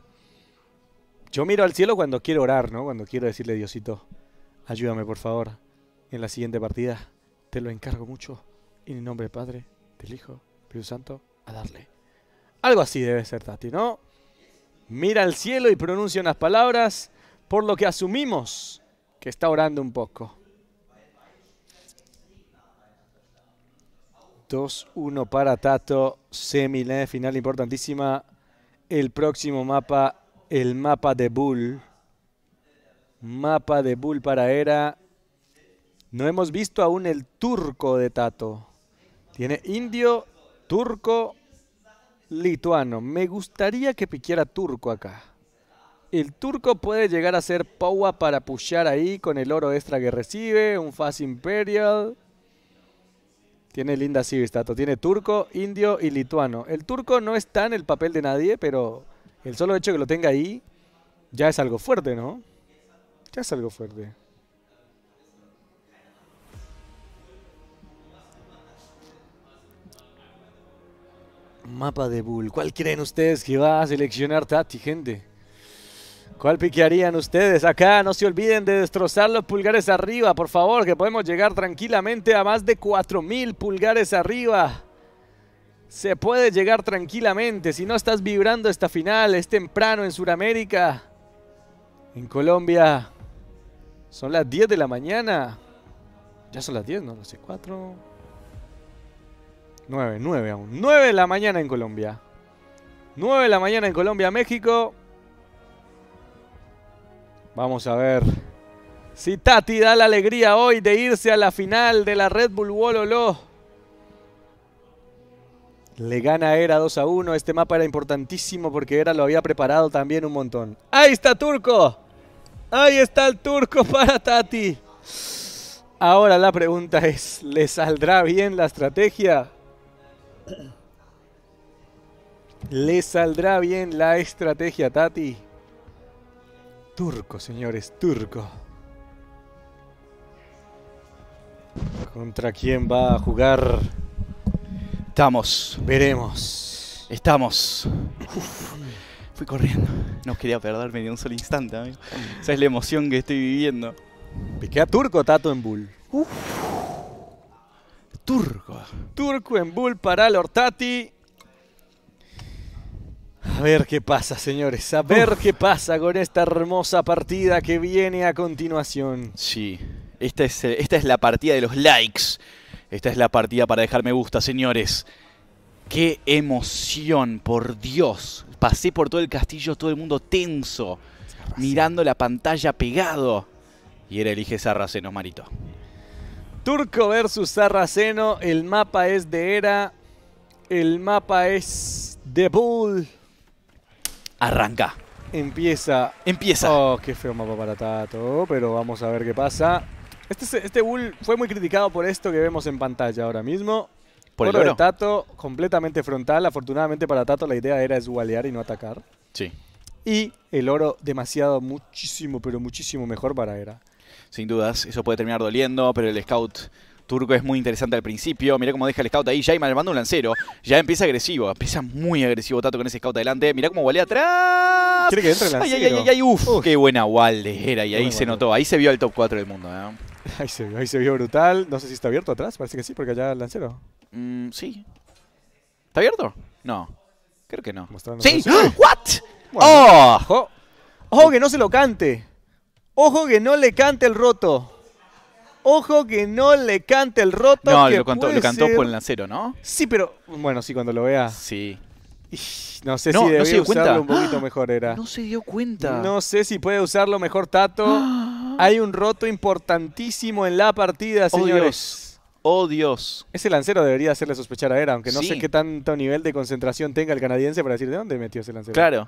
Yo miro al cielo cuando quiero orar, ¿no? Cuando quiero decirle, Diosito, ayúdame por favor en la siguiente partida. Te lo encargo mucho. En el nombre del Padre, del Hijo, del Santo, a darle. Algo así debe ser, Tati, ¿no? mira al cielo y pronuncia unas palabras, por lo que asumimos que está orando un poco. 2-1 para Tato, semi final importantísima. El próximo mapa, el mapa de Bull. Mapa de Bull para Era. No hemos visto aún el turco de Tato. Tiene indio, turco, Lituano. Me gustaría que piquiera turco acá. El turco puede llegar a ser Powa para pushar ahí con el oro extra que recibe. Un Fast Imperial. Tiene linda Civistato. Tiene turco, indio y lituano. El turco no está en el papel de nadie, pero el solo hecho de que lo tenga ahí ya es algo fuerte, ¿no? Ya es algo fuerte. Mapa de Bull. ¿Cuál creen ustedes que va a seleccionar Tati, gente? ¿Cuál piquearían ustedes? Acá no se olviden de destrozar los pulgares arriba, por favor, que podemos llegar tranquilamente a más de 4.000 pulgares arriba. Se puede llegar tranquilamente, si no estás vibrando esta final, es temprano en Sudamérica. En Colombia son las 10 de la mañana. Ya son las 10, no, no sé, 4, 9, 9 aún. 9 de la mañana en Colombia. 9 de la mañana en Colombia, México. Vamos a ver si Tati da la alegría hoy de irse a la final de la Red Bull Wololo. Le gana Era 2 a 1. Este mapa era importantísimo porque Era lo había preparado también un montón. ¡Ahí está Turco! ¡Ahí está el Turco para Tati! Ahora la pregunta es, ¿le saldrá bien la estrategia? Le saldrá bien la estrategia, Tati. Turco, señores, turco. ¿Contra quién va a jugar? Estamos. Veremos. Estamos. fui corriendo. No quería perderme ni un solo instante, amigo. Esa es la emoción que estoy viviendo. a turco, Tato, en Bull. Turco. Turco en bull para Lortati. A ver qué pasa, señores. A ver qué pasa con esta hermosa partida que viene a continuación. Sí, esta es, eh, esta es la partida de los likes. Esta es la partida para dejar me gusta, señores. ¡Qué emoción! Por Dios. Pasé por todo el castillo, todo el mundo tenso, mirando la pantalla pegado. Y era Elige Sarraceno, Marito. Turco versus Sarraceno. El mapa es de Era. El mapa es de Bull. Arranca. Empieza. Empieza. Oh, qué feo mapa para Tato. Pero vamos a ver qué pasa. Este, este Bull fue muy criticado por esto que vemos en pantalla ahora mismo. Por el oro. Tato, completamente frontal. Afortunadamente para Tato la idea era esgualear y no atacar. Sí. Y el oro demasiado, muchísimo, pero muchísimo mejor para Era. Sin dudas, eso puede terminar doliendo, pero el scout turco es muy interesante al principio. mira cómo deja el scout ahí. Ya y manda un lancero. Ya empieza agresivo. Empieza muy agresivo Tato con ese scout adelante. mira cómo vale atrás. Quiere que entre el lancero. Ay, ay, ay, ay uf, Qué buena gualde era. Y ahí se notó. Ahí se vio el top 4 del mundo. ¿eh? Ahí, se vio, ahí se vio brutal. No sé si está abierto atrás. Parece que sí, porque allá el lancero. Mm, sí. ¿Está abierto? No. Creo que no. ¿Sí? ¡Ah! ¿What? ¡Oh! oh, que no se lo cante! Ojo que no le cante el roto. Ojo que no le cante el roto. No, lo, cantó, por el lancero, ¿no? Sí, pero. Bueno, sí, cuando lo vea. Sí. No sé si debía usarlo un poquito mejor era. No se dio cuenta. No sé si puede usarlo mejor Tato. Hay un roto importantísimo en la partida, oh, señores. Dios. Oh Dios. Ese lancero debería hacerle sospechar a Era, aunque no sé qué tanto nivel de concentración tenga el canadiense para decir de dónde metió ese lancero. Claro.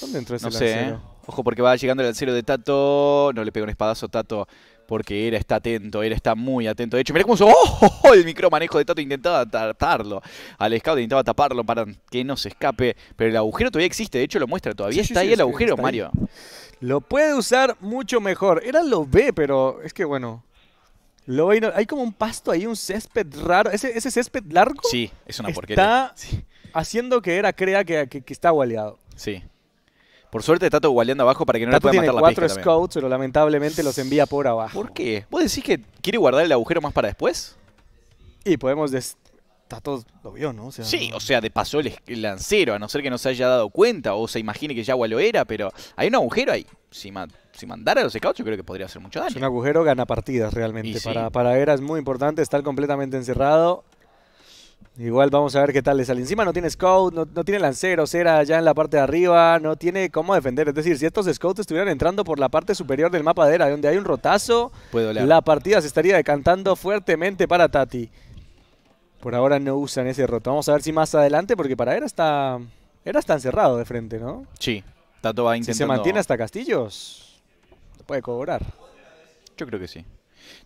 ¿Dónde entró ese no Sé, ¿eh? Ojo porque va llegando el alcero de Tato. No le pega un espadazo a Tato porque era está atento, era está muy atento. De hecho, mira cómo ¡Oh! usó el micromanejo de Tato. Intentaba taparlo al scout, intentaba taparlo para que no se escape. Pero el agujero todavía existe, de hecho lo muestra. Todavía está ahí el agujero, Mario. Lo puede usar mucho mejor. Era lo ve, pero es que bueno... Lo hay como un pasto ahí, un césped raro. ¿Ese, césped largo? Sí, es una porquería. Está haciendo que era crea que, que, está gualeado. Sí. Por suerte está todo gualeando abajo para que no le pueda matar la cuatro scouts, pero lamentablemente los envía por abajo. ¿Por qué? ¿Vos decís que quiere guardar el agujero más para después? Y podemos... Des... Tato lo vio, ¿no? sí, o sea, de pasó el, lancero, a no ser que no se haya dado cuenta o se imagine que ya lo era, pero hay un agujero ahí. Si, si mandara a los scouts yo creo que podría hacer mucho daño. Es un agujero gana partidas realmente. Para, para Era es muy importante estar completamente encerrado. Igual vamos a ver qué tal le sale. Encima no tiene scout, no, tiene lancero, era ya en la parte de arriba, no tiene cómo defender. Es decir, si estos scouts estuvieran entrando por la parte superior del mapa de era, donde hay un rotazo, la partida se estaría decantando fuertemente para Tati. Por ahora no usan ese roto. Vamos a ver si más adelante, porque para era está, era está encerrado de frente, ¿no? Sí, Tato va intentando... Si se mantiene hasta Castillos, lo puede cobrar. Yo creo que sí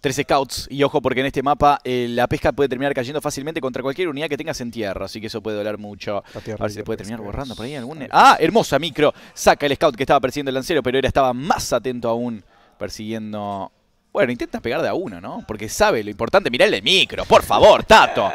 tres scouts. Y ojo, porque en este mapa eh, la pesca puede terminar cayendo fácilmente contra cualquier unidad que tengas en tierra. Así que eso puede doler mucho. A ver si se puede terminar borrando por ahí algún... ¡Ah! Hermosa micro. Saca el scout que estaba persiguiendo el lancero, pero era estaba más atento aún persiguiendo... Bueno, intenta pegar de a uno, ¿no? Porque sabe lo importante. Mirá el micro, por favor, Tato.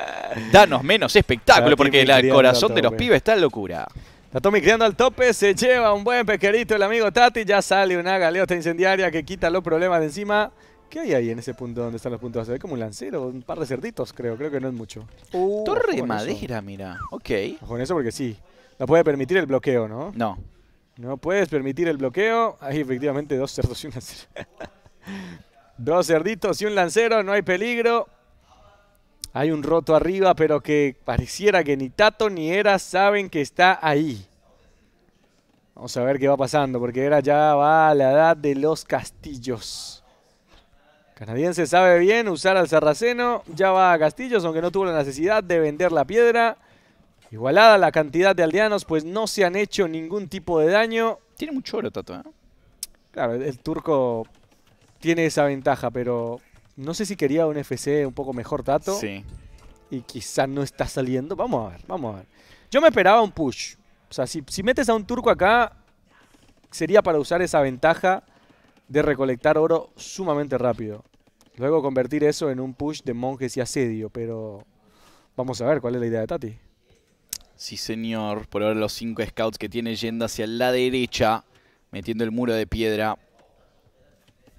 Danos menos espectáculo, porque el corazón de los pibes está en locura. La Tommy al tope, se lleva un buen pesquerito el amigo Tati, ya sale una galeota incendiaria que quita los problemas de encima. ¿Qué hay ahí en ese punto donde están los puntos? Se como un lancero, un par de cerditos, creo. Creo que no es mucho. Uh, Torre de madera, mira. Ok. con eso porque sí. No puede permitir el bloqueo, ¿no? No. No puedes permitir el bloqueo. Hay efectivamente dos cerdos y un lancero. dos cerditos y un lancero, no hay peligro. Hay un roto arriba, pero que pareciera que ni Tato ni Era saben que está ahí. Vamos a ver qué va pasando, porque Era ya va a la edad de los castillos. Canadiense sabe bien usar al Sarraceno. Ya va a Castillos, aunque no tuvo la necesidad de vender la piedra. Igualada la cantidad de aldeanos, pues no se han hecho ningún tipo de daño. Tiene mucho oro, Tato, ¿eh? Claro, el, turco tiene esa ventaja, pero no sé si quería un FC un poco mejor, Tato. Sí. Y quizá no está saliendo. Vamos a ver, vamos a ver. Yo me esperaba un push. O sea, si metes a un turco acá, sería para usar esa ventaja de recolectar oro sumamente rápido. Luego convertir eso en un push de monjes y asedio, pero vamos a ver cuál es la idea de Tati. Sí, señor. Por ahora los cinco scouts que tiene yendo hacia la derecha, metiendo el muro de piedra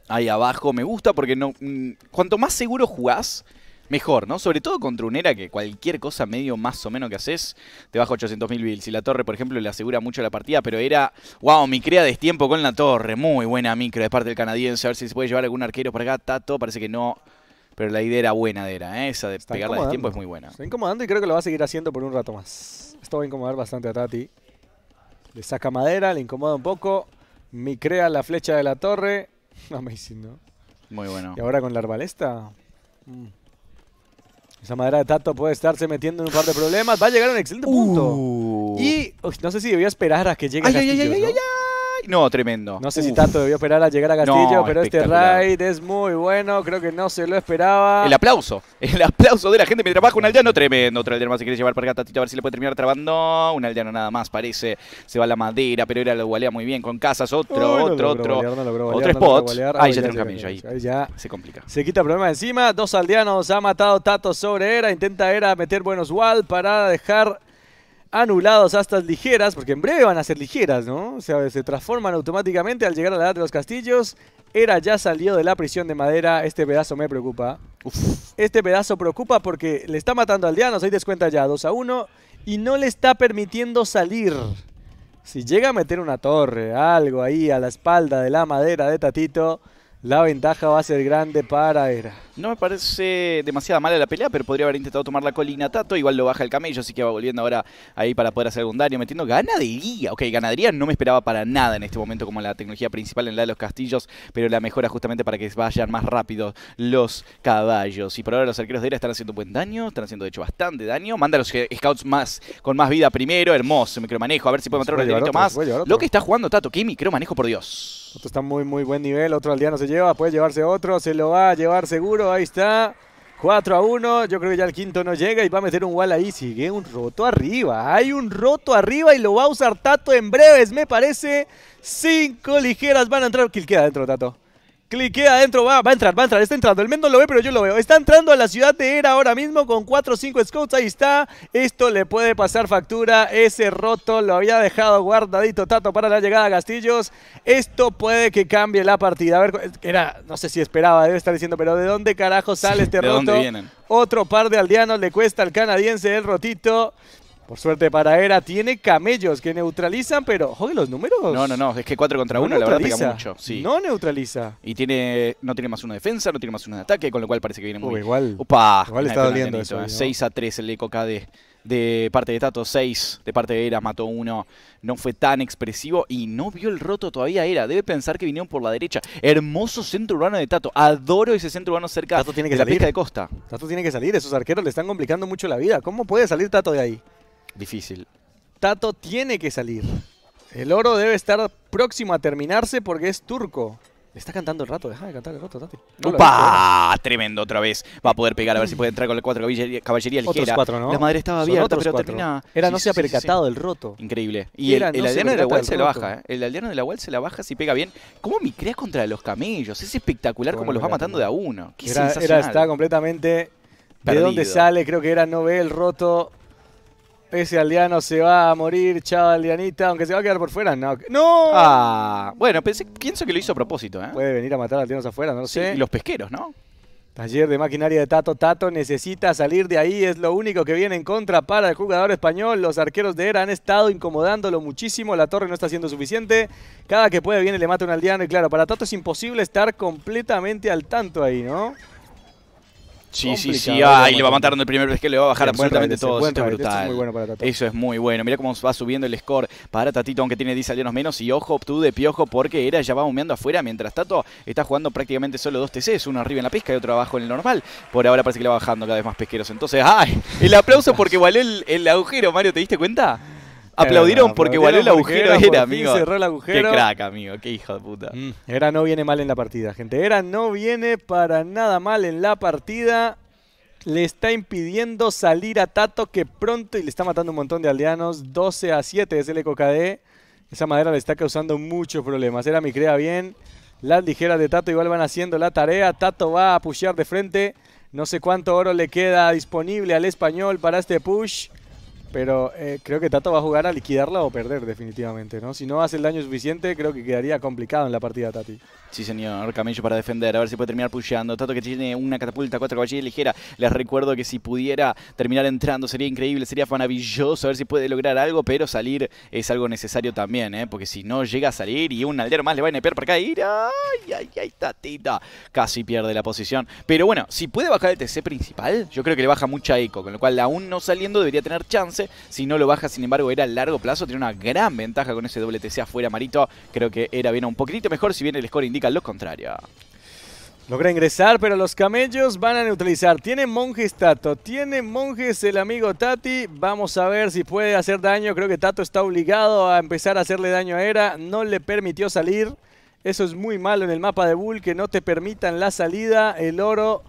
ahí abajo. Me gusta porque no, mm, cuanto más seguro jugás, mejor, ¿no? Sobre todo contra un era que cualquier cosa medio más o menos que haces te baja 800.000 bills. si la torre, por ejemplo, le asegura mucho la partida, pero era, wow, Micrea crea destiempo con la torre. Muy buena micro de parte del canadiense. A ver si se puede llevar algún arquero para acá. Tato, parece que no. Pero la idea era buena, de era, ¿eh? esa de pegarla de es muy buena. Está incomodando y creo que lo va a seguir haciendo por un rato más. Esto va a incomodar bastante a Tati. Le saca madera, le incomoda un poco. Micrea la flecha de la torre. Amazing, ¿no? Muy bueno. Y ahora con la arbalesta. Mm. Esa madera de Tato puede estarse metiendo en un par de problemas. Va a llegar a un excelente punto. Uh. Y no sé si debía esperar a que llegue ay, Castillo, ay, ay, no, tremendo. No sé si Tato debió esperar a llegar a Castillo, pero este raid es muy bueno, creo que no se lo esperaba. El aplauso, el aplauso de la gente mientras baja un aldeano, tremendo. Otro aldeano más se quiere llevar para acá, Tatito, a ver si le puede terminar trabando. Un aldeano nada más, parece. Se va la madera, pero era lo igualía muy bien con casas. Otro, otro, otro. otro spot. Ahí, ya tiene un se complica. Se quita el problema encima, dos aldeanos ha matado Tato sobre Era, intenta Era meter buenos wall para dejar anulados hasta ligeras, porque en breve van a ser ligeras, ¿no? O sea, se transforman automáticamente al llegar a la edad de los castillos. Era ya salió de la prisión de madera. Este pedazo me preocupa. Este pedazo preocupa porque le está matando al aldeanos. Ahí descuenta ya 2 a 1. Y no le está permitiendo salir. Si llega a meter una torre, algo ahí a la espalda de la madera de Tatito, la ventaja va a ser grande para Era. No me parece demasiada mala la pelea, pero podría haber intentado tomar la colina Tato. Igual lo baja el camello, así que va volviendo ahora ahí para poder hacer algún daño. Metiendo ganadería. Ok, ganadería no me esperaba para nada en este momento como la tecnología principal en la de los castillos, pero la mejora justamente para que vayan más rápido los caballos. Y por ahora los arqueros de Era están haciendo buen daño, están haciendo de hecho bastante daño. Manda a los scouts más con más vida primero. Hermoso, micromanejo. A ver si puedo matar un más. Lo que está jugando Tato, creo micromanejo, por Dios. Otro está muy, muy buen nivel. Otro aldeano se lleva. Puede llevarse otro. Se lo va a llevar seguro. Ahí está. 4 a 1. Yo creo que ya el quinto no llega y va a meter un wall ahí. Sigue un roto arriba. Hay un roto arriba y lo va a usar Tato en breves, me parece. Cinco ligeras van a entrar. ¿qué queda dentro, Tato. Cliquea adentro, va, va a entrar, va a entrar, está entrando. El Mendo lo ve, pero yo lo veo. Está entrando a la ciudad de Era ahora mismo con 4 o 5 scouts. Ahí está. Esto le puede pasar factura. Ese roto lo había dejado guardadito Tato para la llegada a Castillos. Esto puede que cambie la partida. A ver, era, no sé si esperaba, debe estar diciendo, pero ¿de dónde carajo sale este roto? Otro par de aldeanos le cuesta al canadiense el rotito. Por suerte para Era, tiene camellos que neutralizan, pero joder, los números. No, no, no, es que 4 contra 1 la verdad pega mucho. No neutraliza. Y tiene no tiene más una defensa, no tiene más uno de ataque, con lo cual parece que viene uh, muy. bien. igual. igual está doliendo eso, 6 a 3 el eco de, de parte de Tato, 6 de parte de Era, mató uno. No fue tan expresivo y no vio el roto todavía Era. Debe pensar que vinieron por la derecha. Hermoso centro urbano de Tato. Adoro ese centro urbano cerca Tato tiene que salir. de costa. Tato tiene que salir, esos arqueros le están complicando mucho la vida. ¿Cómo puede salir Tato de ahí? Difícil. Tato tiene que salir. El oro debe estar próximo a terminarse porque es turco. Le está cantando el rato, deja de cantar el rato, Tati. ¿eh? Tremendo otra vez. Va a poder pegar, a ver si puede entrar con el 4 caballería ligera. ¿no? La madre estaba abierta, pero Era no se ha percatado el roto. Increíble. Y el, aldeano de la Wall se la baja, ¿eh? El aldeano de la Wall se la baja si pega bien. ¿Cómo crea contra los camellos? Es espectacular cómo los va matando de a uno. Qué Era, está completamente... ¿De dónde sale? Creo que era, no ve el roto. Ese Aldeano se va a morir, chao Aldeanita, aunque se va a quedar por fuera, no. ¡No! Ah. bueno, pensé, pienso que lo hizo a propósito, ¿eh? Puede venir a matar a Aldeanos afuera, no sé. Y los pesqueros, ¿no? Taller de maquinaria de Tato Tato necesita salir de ahí, es lo único que viene en contra para el jugador español. Los arqueros de ERA han estado incomodándolo muchísimo, la torre no está siendo suficiente. Cada que puede viene le mata un aldeano y claro, para Tato es imposible estar completamente al tanto ahí, ¿no? Sí, sí, sí, ¡ay! le va a matar en el primer vez que le va a bajar absolutamente todo. eso es brutal. es muy bueno para Tatito. Eso es muy bueno. Mira cómo va subiendo el score para Tatito, aunque tiene 10 llenos menos. Y ojo, obtuvo de piojo, porque era ya va humeando afuera, mientras Tato está jugando prácticamente solo dos TCs, uno arriba en la pesca y otro abajo en el normal. Por ahora parece que le va bajando cada vez más pesqueros. Entonces, ¡ay! El aplauso porque valió el agujero, Mario, ¿te diste cuenta? aplaudieron porque valió el agujero, era, amigo. Cerró el agujero. Qué crack, amigo, qué hijo de puta. Mm. Era no viene mal en la partida, gente. Era no viene para nada mal en la partida. Le está impidiendo salir a Tato que pronto y le está matando un montón de aldeanos. 12 a 7 es el EcoKD. Esa madera le está causando muchos problemas. Era mi crea bien. Las ligeras de Tato igual van haciendo la tarea. Tato va a pushear de frente. No sé cuánto oro le queda disponible al español para este push. Pero eh, creo que Tato va a jugar a liquidarla o perder definitivamente, ¿no? Si no hace el daño suficiente, creo que quedaría complicado en la partida, Tati. Sí, señor. Camillo para defender. A ver si puede terminar pusheando. Tato que tiene una catapulta, cuatro caballería ligera. Les recuerdo que si pudiera terminar entrando sería increíble, sería maravilloso. A ver si puede lograr algo, pero salir es algo necesario también, ¿eh? Porque si no llega a salir y un aldero más le va a nepear para acá. ¡Ay, ay, ay, Tatita! Casi pierde la posición. Pero bueno, si puede bajar el TC principal, yo creo que le baja mucha eco. Con lo cual, aún no saliendo, debería tener chance si no lo baja, sin embargo, era a largo plazo. Tiene una gran ventaja con ese doble TC afuera, Marito. Creo que era bien un poquitito mejor, si bien el score indica lo contrario. Logra ingresar, pero los camellos van a neutralizar. Tiene monjes Tato, tiene monjes el amigo Tati. Vamos a ver si puede hacer daño. Creo que Tato está obligado a empezar a hacerle daño a Era. No le permitió salir. Eso es muy malo en el mapa de Bull, que no te permitan la salida. El oro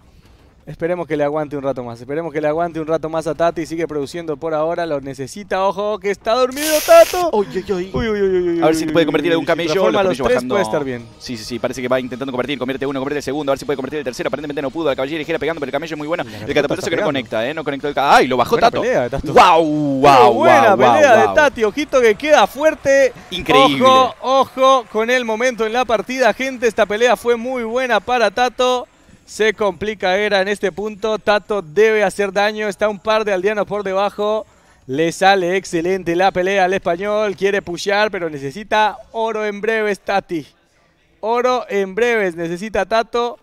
Esperemos que le aguante un rato más. Esperemos que le aguante un rato más a Tati. Sigue produciendo por ahora. Lo necesita. Ojo, que está dormido Tato. Uy, uy, uy. a ver si te puede convertir en un camello. Si los los tres puede estar bien. Sí, sí, sí. Parece que va intentando convertir. Convierte uno, convierte el segundo. A ver si puede convertir el tercero. Aparentemente no pudo. La caballería ligera pegando, pero el camello es muy bueno. el catapulto que no conecta, ¿eh? No conectó el ¡Ay! Lo bajó Tato. ¡Wow! ¡Wow! buena pelea de Tati. Ojito que queda fuerte. Increíble. Ojo, ojo con el momento en la partida, gente. Esta pelea fue muy buena para Tato. Se complica Era en este punto. Tato debe hacer daño. Está un par de aldeanos por debajo. Le sale excelente la pelea al español. Quiere pushar, pero necesita oro en breves, Tati. Oro en breves necesita Tato.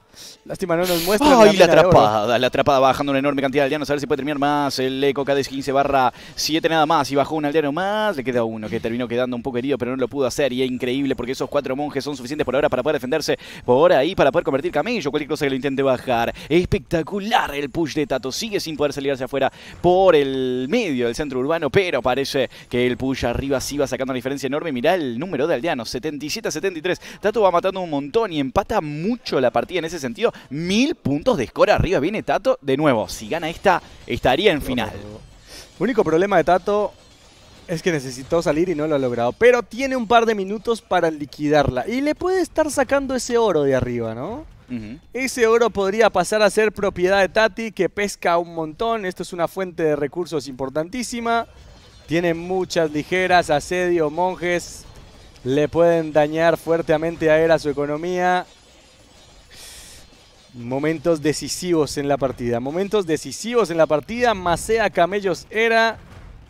Lástima, no nos muestra. la, atrapada, la atrapada bajando una enorme cantidad de aldeanos. A ver si puede terminar más. El Eco KDS 15 barra 7 nada más. Y bajó un aldeano más. Le queda uno que terminó quedando un poco herido, pero no lo pudo hacer. Y es increíble porque esos cuatro monjes son suficientes por ahora para poder defenderse por ahí, para poder convertir camello. Cualquier cosa que lo intente bajar. Espectacular el push de Tato. Sigue sin poder salir hacia afuera por el medio del centro urbano, pero parece que el push arriba sí va sacando una diferencia enorme. Mirá el número de aldeanos: 77 73. Tato va matando un montón y empata mucho la partida en ese sentido, mil puntos de score arriba viene Tato. De nuevo, si gana esta, estaría en final. El único problema de Tato es que necesitó salir y no lo ha logrado. Pero tiene un par de minutos para liquidarla. Y le puede estar sacando ese oro de arriba, ¿no? Ese oro podría pasar a ser propiedad de Tati, que pesca un montón. Esto es una fuente de recursos importantísima. Tiene muchas ligeras, asedio, monjes. Le pueden dañar fuertemente a él a su economía. Momentos decisivos en la partida. Momentos decisivos en la partida. Macea Camellos era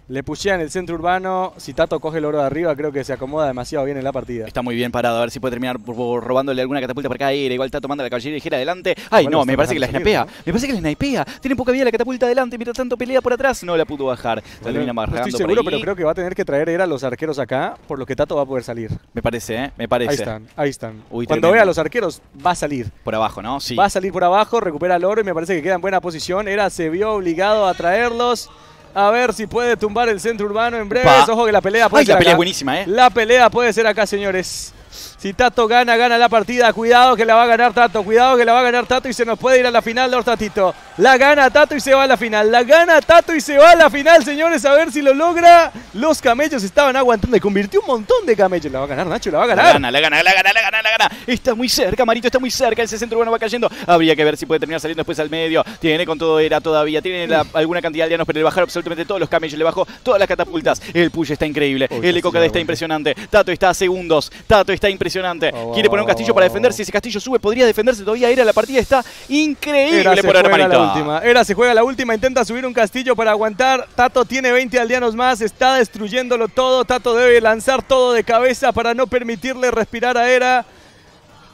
le pusía en el centro urbano. Si Tato coge el oro de arriba, creo que se acomoda demasiado bien en la partida. Está muy bien parado. A ver si puede terminar robándole alguna catapulta para acá. igual Tato manda la caballería ligera adelante. Ay, no, me parece que la snipea. Me parece que la snipea. Tiene poca vida la catapulta adelante. mira tanto pelea por atrás. No la pudo bajar. termina estoy seguro, pero creo que va a tener que traer era a los arqueros acá. Por lo que Tato va a poder salir. Me parece, ¿eh? Me parece. Ahí están, ahí están. Cuando vea a los arqueros, va a salir. Por abajo, ¿no? Sí. Va a salir por abajo, recupera el oro y me parece que queda en buena posición. Era se vio obligado a traerlos. A ver si puede tumbar el centro urbano en breve. Ojo que la pelea puede la pelea buenísima, ¿eh? La pelea puede ser acá, señores. Si Tato gana, gana la partida. Cuidado que la va a ganar Tato. Cuidado que la va a ganar Tato y se nos puede ir a la final Lord Tatito. La gana Tato y se va a la final. La gana Tato y se va a la final, señores. A ver si lo logra. Los camellos estaban aguantando. Y convirtió un montón de camellos. La va a ganar Nacho, la va a ganar. La gana, la gana, la gana, la gana, la gana. Está muy cerca, Marito. Está muy cerca. Ese centro bueno va cayendo. Habría que ver si puede terminar saliendo después al medio. Tiene con todo era todavía. Tiene alguna cantidad de llanos, pero le bajaron absolutamente todos los camellos. Le bajó todas las catapultas. El push está increíble. el el Ecocade está impresionante. Tato está a segundos. Tato está impresionante impresionante. Oh, Quiere poner un castillo para defenderse. Ese castillo sube, podría defenderse todavía. Era la partida está increíble Era, por La última. Era se juega la última, intenta subir un castillo para aguantar. Tato tiene 20 aldeanos más, está destruyéndolo todo. Tato debe lanzar todo de cabeza para no permitirle respirar a Era.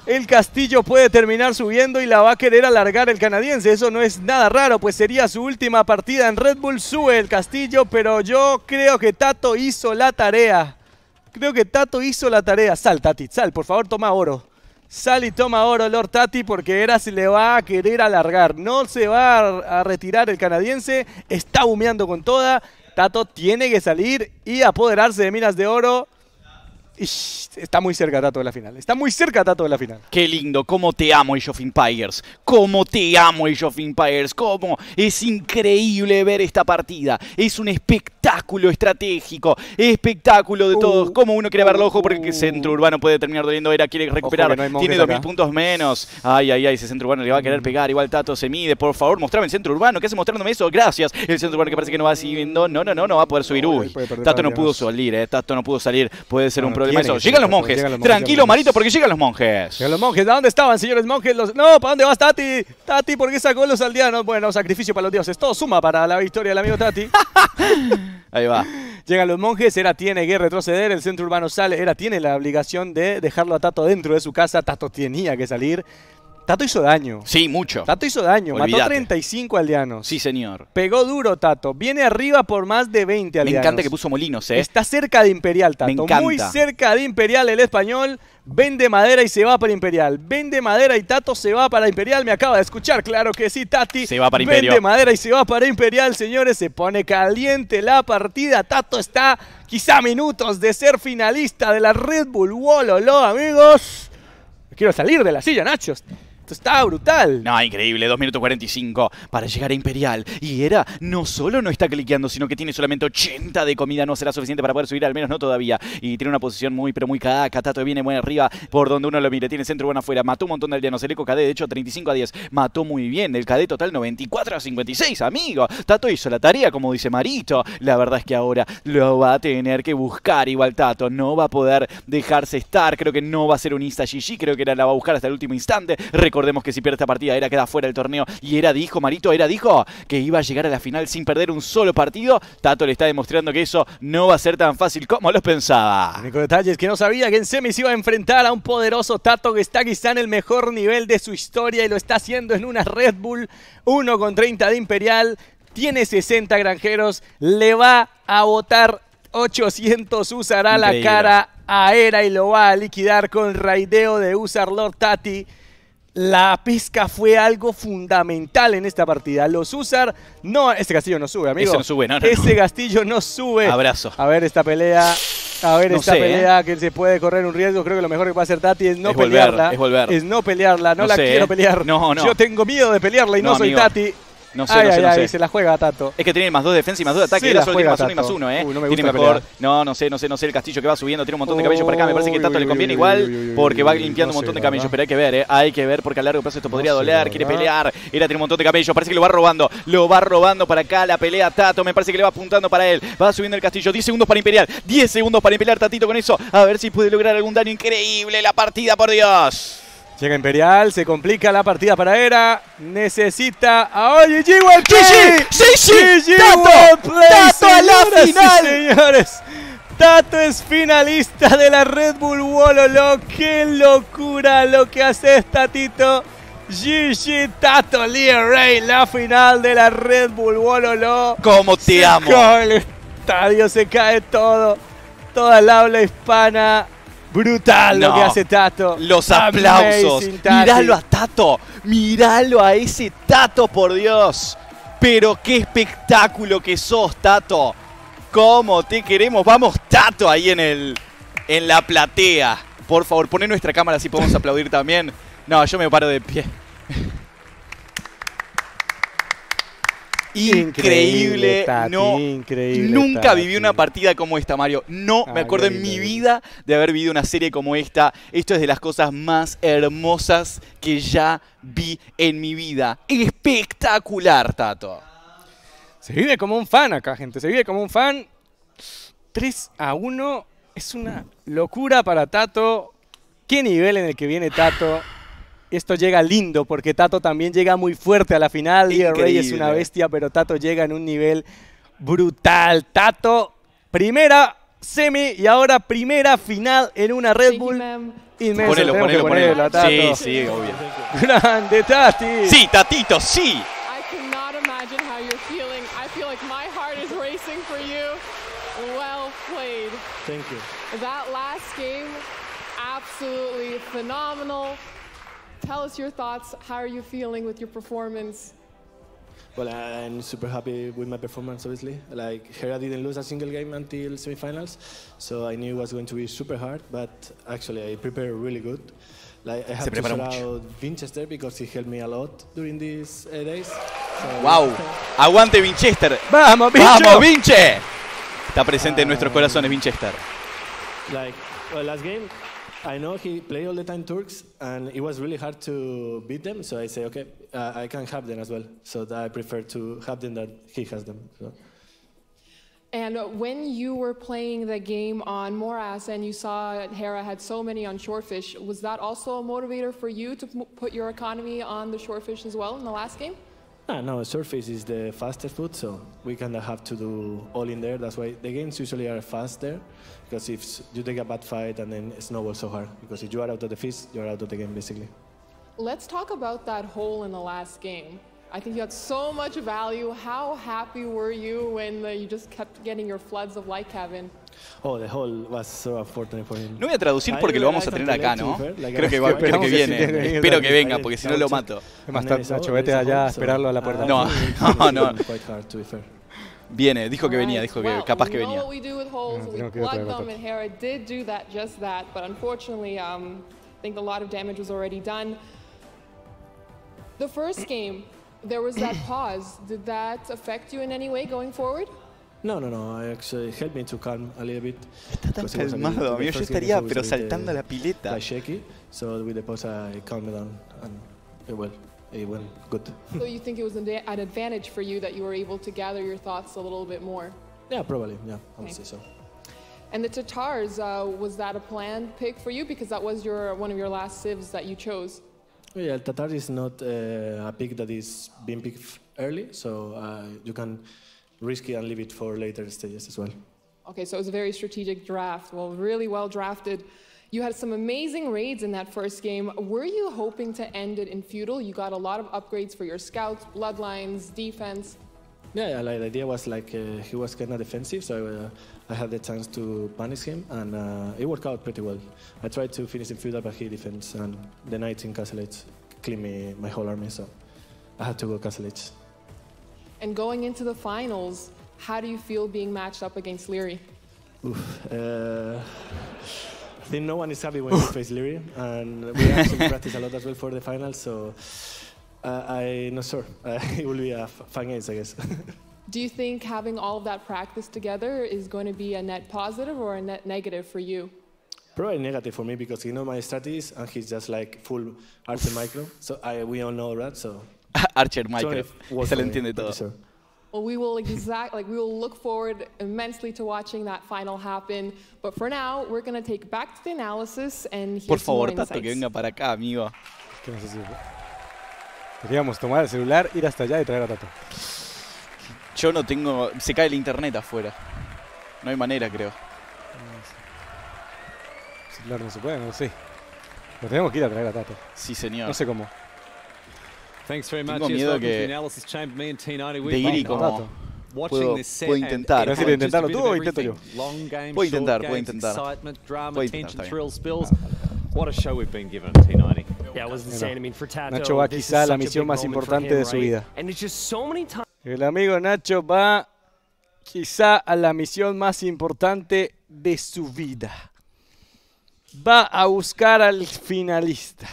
El castillo puede terminar subiendo y la va a querer alargar el canadiense. Eso no es nada raro, pues sería su última partida en Red Bull. Sube el castillo, pero yo creo que Tato hizo la tarea. Creo que Tato hizo la tarea. Sal, Tati, sal, por favor, toma oro. Sal y toma oro, Lord Tati, porque era si le va a querer alargar. No se va a retirar el canadiense. Está humeando con toda. Tato tiene que salir y apoderarse de minas de oro está muy cerca Tato de la final. Está muy cerca Tato de la final. Qué lindo, cómo te amo Age of Empires. Cómo te amo Age of Empires. Cómo es increíble ver esta partida. Es un espectáculo estratégico. Espectáculo de todos. Uh, Como uno quiere verlo, ojo, porque el uh. Centro Urbano puede terminar doliendo. Era, quiere recuperar. Tiene Tiene 2.000 puntos menos. Ay, ay, ay, ese Centro Urbano le va a querer mm. pegar. Igual Tato se mide. Por favor, mostrame el Centro Urbano. ¿Qué hace mostrándome eso? Gracias. El Centro Urbano que parece que no va siguiendo. No, no, no, no va a poder subir. Uy, Tato no pudo salir, eh. Tato no pudo salir. Puede ser un problema Llegan, los monjes. Tranquilo, Marito, porque llegan los monjes. Llegan los monjes. dónde estaban, señores monjes? No, ¿para dónde vas, Tati? Tati, ¿por qué sacó los aldeanos? Bueno, sacrificio para los dioses. Todo suma para la victoria del amigo Tati. Ahí va. Llegan los monjes, Era tiene que retroceder, el centro urbano sale, Era tiene la obligación de dejarlo a Tato dentro de su casa, Tato tenía que salir, Tato hizo daño. Sí, mucho. Tato hizo daño. Mató 35 aldeanos. Sí, señor. Pegó duro, Tato. Viene arriba por más de 20 aldeanos. Me encanta que puso Molinos, ¿eh? Está cerca de Imperial, Tato. Muy cerca de Imperial el español. Vende madera y se va para Imperial. Vende madera y Tato se va para Imperial. Me acaba de escuchar, claro que sí, Tati. Se va para Imperial. Vende madera y se va para Imperial, señores. Se pone caliente la partida. Tato está quizá minutos de ser finalista de la Red Bull Wololo, amigos. Quiero salir de la silla, Nachos está brutal. No, increíble. 2 minutos 45 para llegar a Imperial. Y Era no solo no está cliqueando, sino que tiene solamente 80 de comida. No será suficiente para poder subir, al menos no todavía. Y tiene una posición muy, pero muy cagada. Tato viene muy arriba por donde uno lo mire. Tiene centro bueno afuera. Mató un montón de aldeanos. El Eco KD, de hecho, 35 a 10. Mató muy bien. El KD total 94 a 56, amigo. Tato hizo la tarea, como dice Marito. La verdad es que ahora lo va a tener que buscar igual Tato. No va a poder dejarse estar. Creo que no va a ser un Insta GG. Creo que la va a buscar hasta el último instante. Recordemos que si pierde esta partida, Era queda fuera del torneo. Y Era dijo, Marito, Era dijo que iba a llegar a la final sin perder un solo partido. Tato le está demostrando que eso no va a ser tan fácil como lo pensaba. Único detalle que no sabía que en semis iba a enfrentar a un poderoso Tato que está quizá en el mejor nivel de su historia y lo está haciendo en una Red Bull 1 con 30 de Imperial. Tiene 60 granjeros, le va a botar 800 usará la cara a Era y lo va a liquidar con raideo de Usar Lord Tati. La pizca fue algo fundamental en esta partida. Los Usar, no, este castillo no sube, amigo. Ese no Ese castillo no sube. Abrazo. A ver esta pelea. A ver esta ¿eh? pelea que se puede correr un riesgo. Creo que lo mejor que puede hacer Tati es no pelearla. Volver, es volver. Es no pelearla. No, la quiero ¿eh? pelear. No, no. Yo tengo miedo de pelearla y no, soy Tati. No sé, no sé, se la juega Tato. Es que tiene más dos defensa y más dos ataques ataque. tiene más uno ¿eh? no me tiene mejor. No, no sé, no sé, no sé. El castillo que va subiendo tiene un montón de cabello para acá. Me parece que Tato le conviene igual porque va limpiando un montón de cabellos. Pero hay que ver, ¿eh? Hay que ver porque a largo plazo esto podría doler. Quiere pelear. Era tiene un montón de cabello Parece que lo va robando. Lo va robando para acá. La pelea Tato. Me parece que le va apuntando para él. Va subiendo el castillo. 10 segundos para imperial. 10 segundos para imperial Tatito con eso. A ver si puede lograr algún daño increíble. La partida, por Dios. Llega Imperial, se complica la partida para Era. Necesita a Oye GG Gigi, Play. ¡Sí, ¡Gigi! sí tato ¡Tato a la final! señores. Tato es finalista de la Red Bull Wololo. ¡Qué locura lo que haces, Tatito! Gigi Tato Lee la final de la Red Bull Wololo. ¡Cómo te amo! Con el estadio se cae todo. Toda la habla hispana Brutal lo que hace Tato. Los aplausos. Míralo a Tato. míralo a ese Tato, por Dios. Pero qué espectáculo que sos, Tato. ¿Cómo te queremos? Vamos, Tato, ahí en, el, en la platea. Por favor, pone nuestra cámara si podemos aplaudir también. No, yo me paro de pie. Increíble, no, increíble, nunca viví una partida como esta, Mario. No me acuerdo en mi vida de haber vivido una serie como esta. Esto es de las cosas más hermosas que ya vi en mi vida. Espectacular, Tato. Se vive como un fan acá, gente. Se vive como un fan. 3 a 1 es una locura para Tato. Qué nivel en el que viene Tato esto llega lindo porque Tato también llega muy fuerte a la final. El Rey es una bestia, pero Tato llega en un nivel brutal. Tato, primera semi y ahora primera final en una Red Bull. Inmenso, ponelo, ponelo, ponelo, Tato. Sí, sí, obvio. Grande, Tati. Sí, Tatito, sí. Thank you. That last game, absolutely phenomenal. tell us your thoughts. How are you feeling with your performance? Well, I'm super happy with my performance, obviously. Like, Hera didn't lose a single game until semifinals, so I knew it was going to be super hard, but actually I prepared really good. Like, I had to shout out Winchester because he helped me a lot during these uh, days. So wow, aguante Winchester. Vamos, Vincho. Vamos, Vinche. Está presente uh, en nuestros um, corazones Winchester. Like, well, last game, I know he played all the time Turks, and it was really hard to beat them. So I say, okay, uh, I can have them as well. So I prefer to have them that he has them. So. And when you were playing the game on Morass and you saw Hera had so many on Shorefish, was that also a motivator for you to put your economy on the Shorefish as well in the last game? No, ah, no, surface is the fastest foot, so we kind of have to do all in there. That's why the games usually are fast there, because if you take a bad fight and then snowball so hard, because if you are out of the fist, you're out of the game basically. Let's talk about that hole in the last game. I think you had so much value. How happy were you when uh, you just kept getting your floods of light Kevin? Oh, the hole was so unfortunate for him. No voy a traducir porque lo vamos a tener acá, ¿no? Creo que, va, creo que viene. Espero que venga, porque si no lo mato. Es más tarde, Nacho, vete allá a esperarlo a la puerta. No, no, no. Viene, dijo que venía, dijo que capaz que venía. No, The first game, there was that pause. Did that affect you in any way going forward? No, no, no, actually helped me to calm a little bit. Está tan calmado, amigo. Yo estaría pero saltando uh, la pileta. shaky, so with the pause I calmed down and it well, it went good. so you think it was an, advantage for you that you were able to gather your thoughts a little bit more? Yeah, probably, yeah, I would okay. say so. And the Tatars, uh, was that a planned pick for you? Because that was your one of your last sieves that you chose. Yeah, Tatar is not uh, a pick that is being picked early, so uh, you can risk it and leave it for later stages as well. Okay, so it was a very strategic draft. Well, really well drafted. You had some amazing raids in that first game. Were you hoping to end it in feudal? You got a lot of upgrades for your scouts, bloodlines, defense. Yeah, yeah like, the idea was like uh, he was kind of defensive, so uh, I had the chance to punish him, and uh, it worked out pretty well. I tried to finish in feudal, but he defends, and the knights in Castlage clean me my whole army, so I had to go Castlage. And going into the finals, how do you feel being matched up against Leary? Oof, uh, I think no one is happy when you face Leary, and we actually practice a lot as well for the finals, so uh, I'm not sure. it will be a fun game, I guess. Do you think having all of that practice together is going to be a net positive or a net negative for you? Probably negative for me because he knows my strategies and he's just like full Archer Micro. So I, we all know that. So Archer Micro. Se le entiende todo. Sure. Well, we will exact like we will look forward immensely to watching that final happen. But for now, we're gonna take back to the analysis and hear Por favor, some more Tato, que venga para acá, amigo. Queríamos tomar el celular, ir hasta allá y traer a Tato. Yo no tengo... Se cae el internet afuera. No hay manera, creo. Claro, no se puede, no sé. Lo tenemos que ir a traer a Tato. Sí, señor. No sé cómo. Tengo miedo que de ir y como puedo, puedo intentar. ¿Puedo intentarlo tú o intento yo? Puedo intentar, puedo intentar. Puedo intentar, What a show we've been given, T90. Nacho va quizá la misión más importante de su vida. El amigo Nacho va quizá a la misión más importante de su vida. Va a buscar al finalista.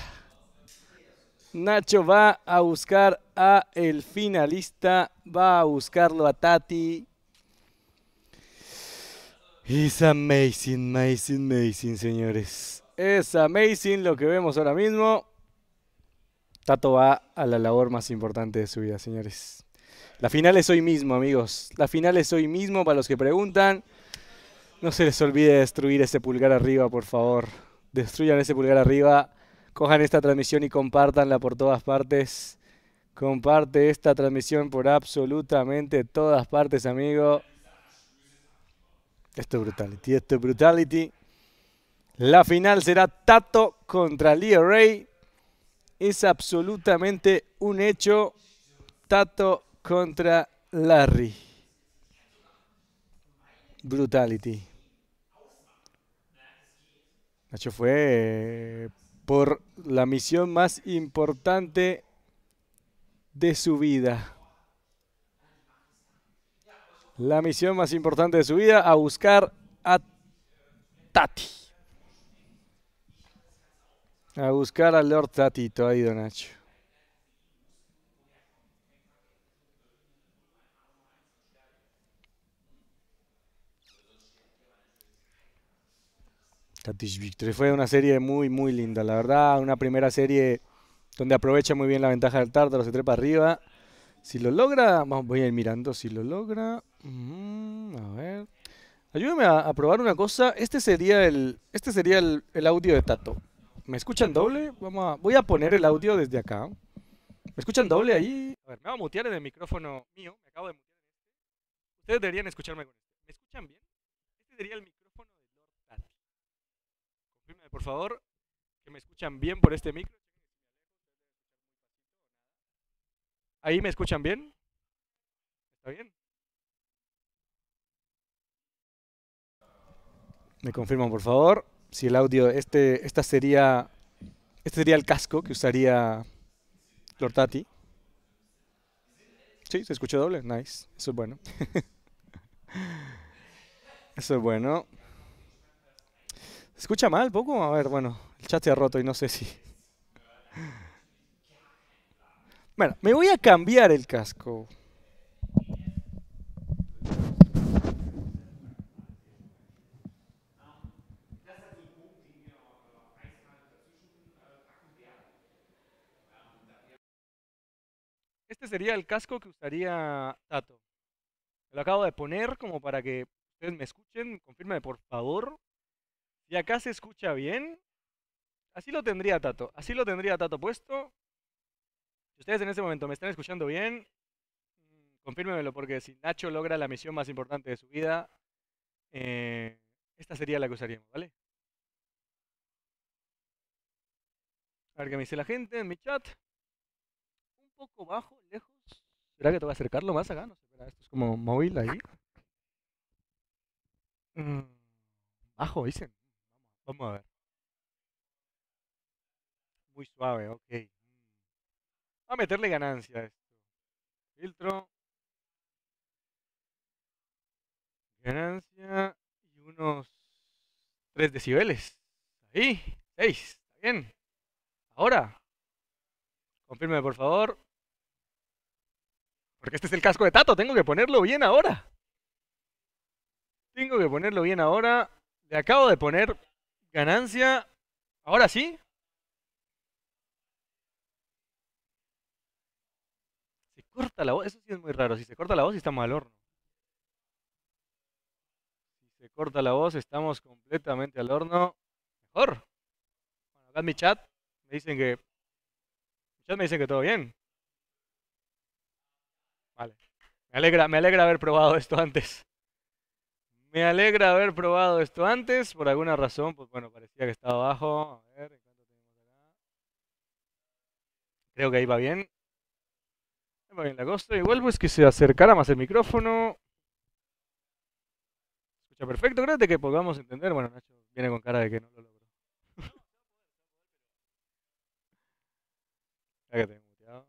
Nacho va a buscar a el finalista, va a buscarlo a Tati. Es amazing, amazing, amazing, señores. Es amazing lo que vemos ahora mismo. Tato va a la labor más importante de su vida, señores. La final es hoy mismo, amigos. La final es hoy mismo, para los que preguntan. No se les olvide destruir ese pulgar arriba, por favor. Destruyan ese pulgar arriba. Cojan esta transmisión y compártanla por todas partes. Comparte esta transmisión por absolutamente todas partes, amigo. Esto es Brutality, esto es Brutality. La final será Tato contra Leo Rey. Es absolutamente un hecho. Tato contra Larry. Brutality. Nacho fue eh, por la misión más importante de su vida. La misión más importante de su vida a buscar a Tati. A buscar al Lord Tatito, ha ido, Nacho. Tatish Victory. Fue una serie muy, muy linda, la verdad. Una primera serie donde aprovecha muy bien la ventaja del Tártaro, se trepa arriba. Si lo logra, voy a ir mirando. Si lo logra. Mm, a ver. Ayúdame a, probar una cosa. Este sería el. Este sería el, audio de Tato. ¿Me escuchan doble? Vamos voy a poner el audio desde acá. ¿Me escuchan doble ahí? A ver, me voy a mutear en el micrófono mío. Me acabo de mutear. Este. Ustedes deberían escucharme este. ¿Me escuchan bien? Este sería el micrófono por favor, que me escuchan bien por este micro. ¿Ahí me escuchan bien? ¿Está bien? Me confirman, por favor, si el audio, este, esta sería, este sería el casco que usaría Lortati. Sí, se escucha doble, nice, eso es bueno. eso es bueno escucha mal poco? A ver, bueno, el chat se ha roto y no sé si... Bueno, me voy a cambiar el casco. Este sería el casco que usaría Tato. lo acabo de poner como para que ustedes me escuchen. Confirme por favor y acá se escucha bien. Así lo tendría Tato. Así lo tendría Tato puesto. Si ustedes en ese momento me están escuchando bien, mm, confírmemelo porque si Nacho logra la misión más importante de su vida, eh, esta sería la que usaríamos, ¿vale? A ver qué me dice la gente en mi chat. Un poco bajo, lejos. ¿Será que te voy a acercarlo más acá? No sé, esto es como móvil ahí. Mm, bajo, dicen. Vamos a ver. Muy suave, ok. Mm. Vamos a meterle ganancia a esto. Filtro. Ganancia y unos 3 decibeles. Ahí, 6. Está bien. Ahora. Confírmeme, por favor. Porque este es el casco de Tato. Tengo que ponerlo bien ahora. Tengo que ponerlo bien ahora. Le acabo de poner Ganancia, ahora sí. Se corta la voz, eso sí es muy raro. Si se corta la voz, estamos al horno. Si se corta la voz, estamos completamente al horno. Mejor. Bueno, acá en mi chat me dicen que. me dicen que todo bien. Vale. Me alegra, me alegra haber probado esto antes. Me alegra haber probado esto antes. Por alguna razón, pues bueno, parecía que estaba abajo. A ver, Creo que ahí va bien. Ahí va bien la cosa. Igual pues que se acercara más el micrófono. Escucha perfecto. Créate que podamos entender. Bueno, Nacho viene con cara de que no lo logró. ya que tengo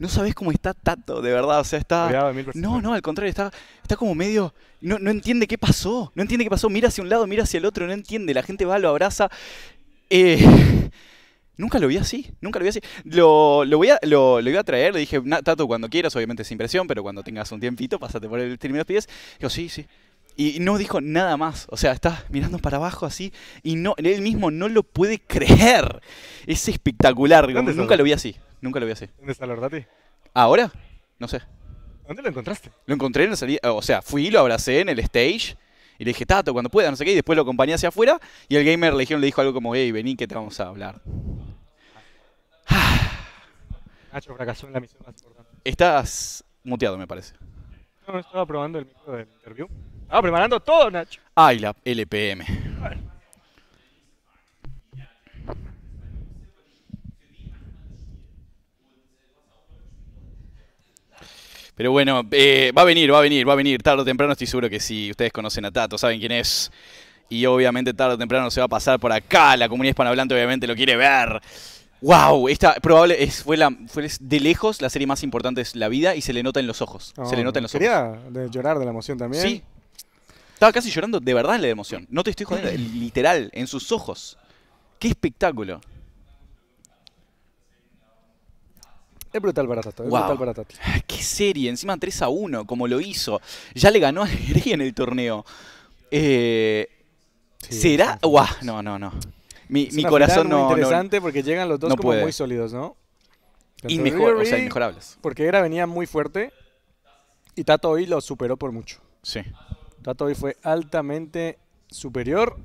no sabes cómo está Tato, de verdad. O sea, está. No, no, al contrario, está, está como medio. No, entiende qué pasó. No entiende qué pasó. Mira hacia un lado, mira hacia el otro, no entiende. La gente va, lo abraza. Eh, nunca lo vi así, nunca lo vi así. Lo, voy a, lo, a traer, le dije, Tato, cuando quieras, obviamente sin presión, pero cuando tengas un tiempito, pásate por el término de los pies. Digo, sí, sí. Y no dijo nada más. O sea, está mirando para abajo así y no, él mismo no lo puede creer. Es espectacular. Nunca lo vi así. Nunca lo vi así. ¿Dónde está la ¿Ahora? No sé. ¿Dónde lo encontraste? Lo encontré en la salida. O sea, fui, lo abracé en el stage. Y le dije, Tato, cuando pueda, no sé qué. Y después lo acompañé hacia afuera. Y el gamer le, le dijo algo como, hey, vení que te vamos a hablar. Ah. Nacho fracasó en la misión más importante. Estás muteado, me parece. No, estaba probando el micro del interview. Estaba preparando todo, Nacho. Ay, la LPM. Pero bueno, eh, va a venir, va a venir, va a venir. Tarde o temprano estoy seguro que si Ustedes conocen a Tato, saben quién es. Y obviamente tarde o temprano se va a pasar por acá. La comunidad hispanohablante obviamente lo quiere ver. ¡Wow! Esta probable fue, de lejos la serie más importante es la vida y se le nota en los ojos. se le nota en los ojos. De llorar de la emoción también. Sí. Estaba casi llorando de verdad en la emoción. No te estoy jodiendo, literal, en sus ojos. ¡Qué espectáculo! Es brutal barato, es brutal Qué serie, encima 3 a 1, como lo hizo. Ya le ganó a Alegría en el torneo. Eh, ¿Será? Guau, no, no, no. Mi, corazón no muy interesante porque llegan los dos como muy sólidos, ¿no? y o sea, inmejorables. Porque era venía muy fuerte y Tato hoy lo superó por mucho. Sí. Tato hoy fue altamente superior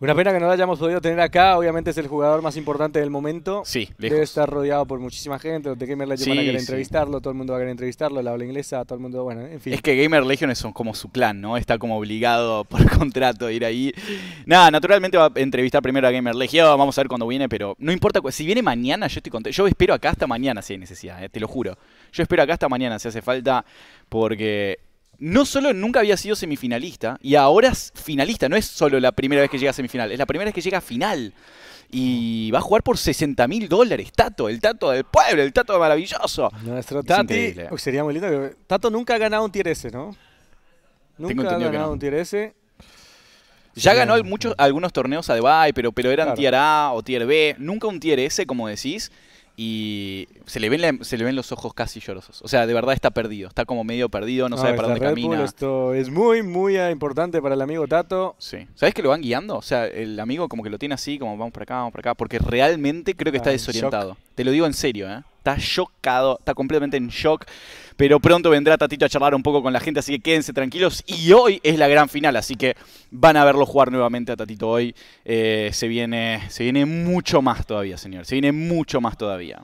una pena que no lo hayamos podido tener acá. Obviamente es el jugador más importante del momento. Sí, lejos. Debe estar rodeado por muchísima gente. Los de Gamer Legion van a querer entrevistarlo. Todo el mundo va a querer entrevistarlo. La habla inglesa, todo el mundo. Bueno, en fin. Es que Gamer Legion son como su clan, ¿no? Está como obligado por contrato a ir ahí. Nada, naturalmente va a entrevistar primero a Gamer Legion. Vamos a ver cuándo viene, pero no importa. Si viene mañana, yo estoy contento. Yo espero acá hasta mañana si hay necesidad, eh, te lo juro. Yo espero acá hasta mañana si hace falta, porque no solo nunca había sido semifinalista, y ahora es finalista, no es solo la primera vez que llega a semifinal, es la primera vez que llega a final. Y va a jugar por 60 mil dólares, Tato, el Tato del pueblo, el Tato maravilloso. Nuestro Tati, sería muy lindo Tato nunca ha ganado un tier S, ¿no? Nunca ha ganado un tier S. Ya ganó muchos, algunos torneos a Dubai, pero, pero eran tier A o tier B. Nunca un tier S, como decís y se le, ven em, se le ven los ojos casi llorosos. O sea, de verdad está perdido, está como medio perdido, no, sabe ah, para dónde camina. esto es muy, muy ah, importante para el amigo Tato. Sí. ¿Sabes que lo van guiando? O sea, el amigo como que lo tiene así, como vamos para acá, vamos para acá, porque realmente creo que está desorientado. Te lo digo en serio, ¿eh? está chocado, está completamente en shock. Pero pronto vendrá Tatito a charlar un poco con la gente, así que quédense tranquilos. Y hoy es la gran final, así que van a verlo jugar nuevamente a Tatito hoy. Eh, se, viene, se viene mucho más todavía, señor. Se viene mucho más todavía.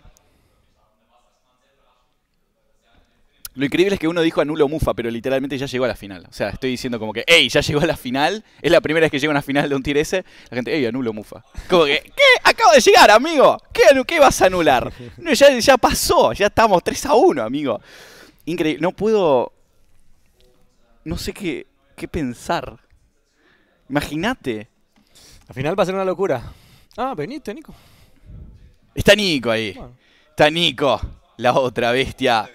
Lo increíble es que uno dijo anulo Mufa, pero literalmente ya llegó a la final. O sea, estoy diciendo como que, hey, ya llegó a la final. Es la primera vez que llega a una final de un tier ese. La gente, hey, anulo Mufa. Como que, ¿qué? Acabo de llegar, amigo. ¿Qué, qué vas a anular? No, ya, ya pasó. Ya estamos 3 a 1, amigo. Increíble. No puedo... No sé qué, pensar. Imagínate. Al final va a ser una locura. Ah, veniste, Nico. Está Nico ahí. Está Nico, la otra bestia.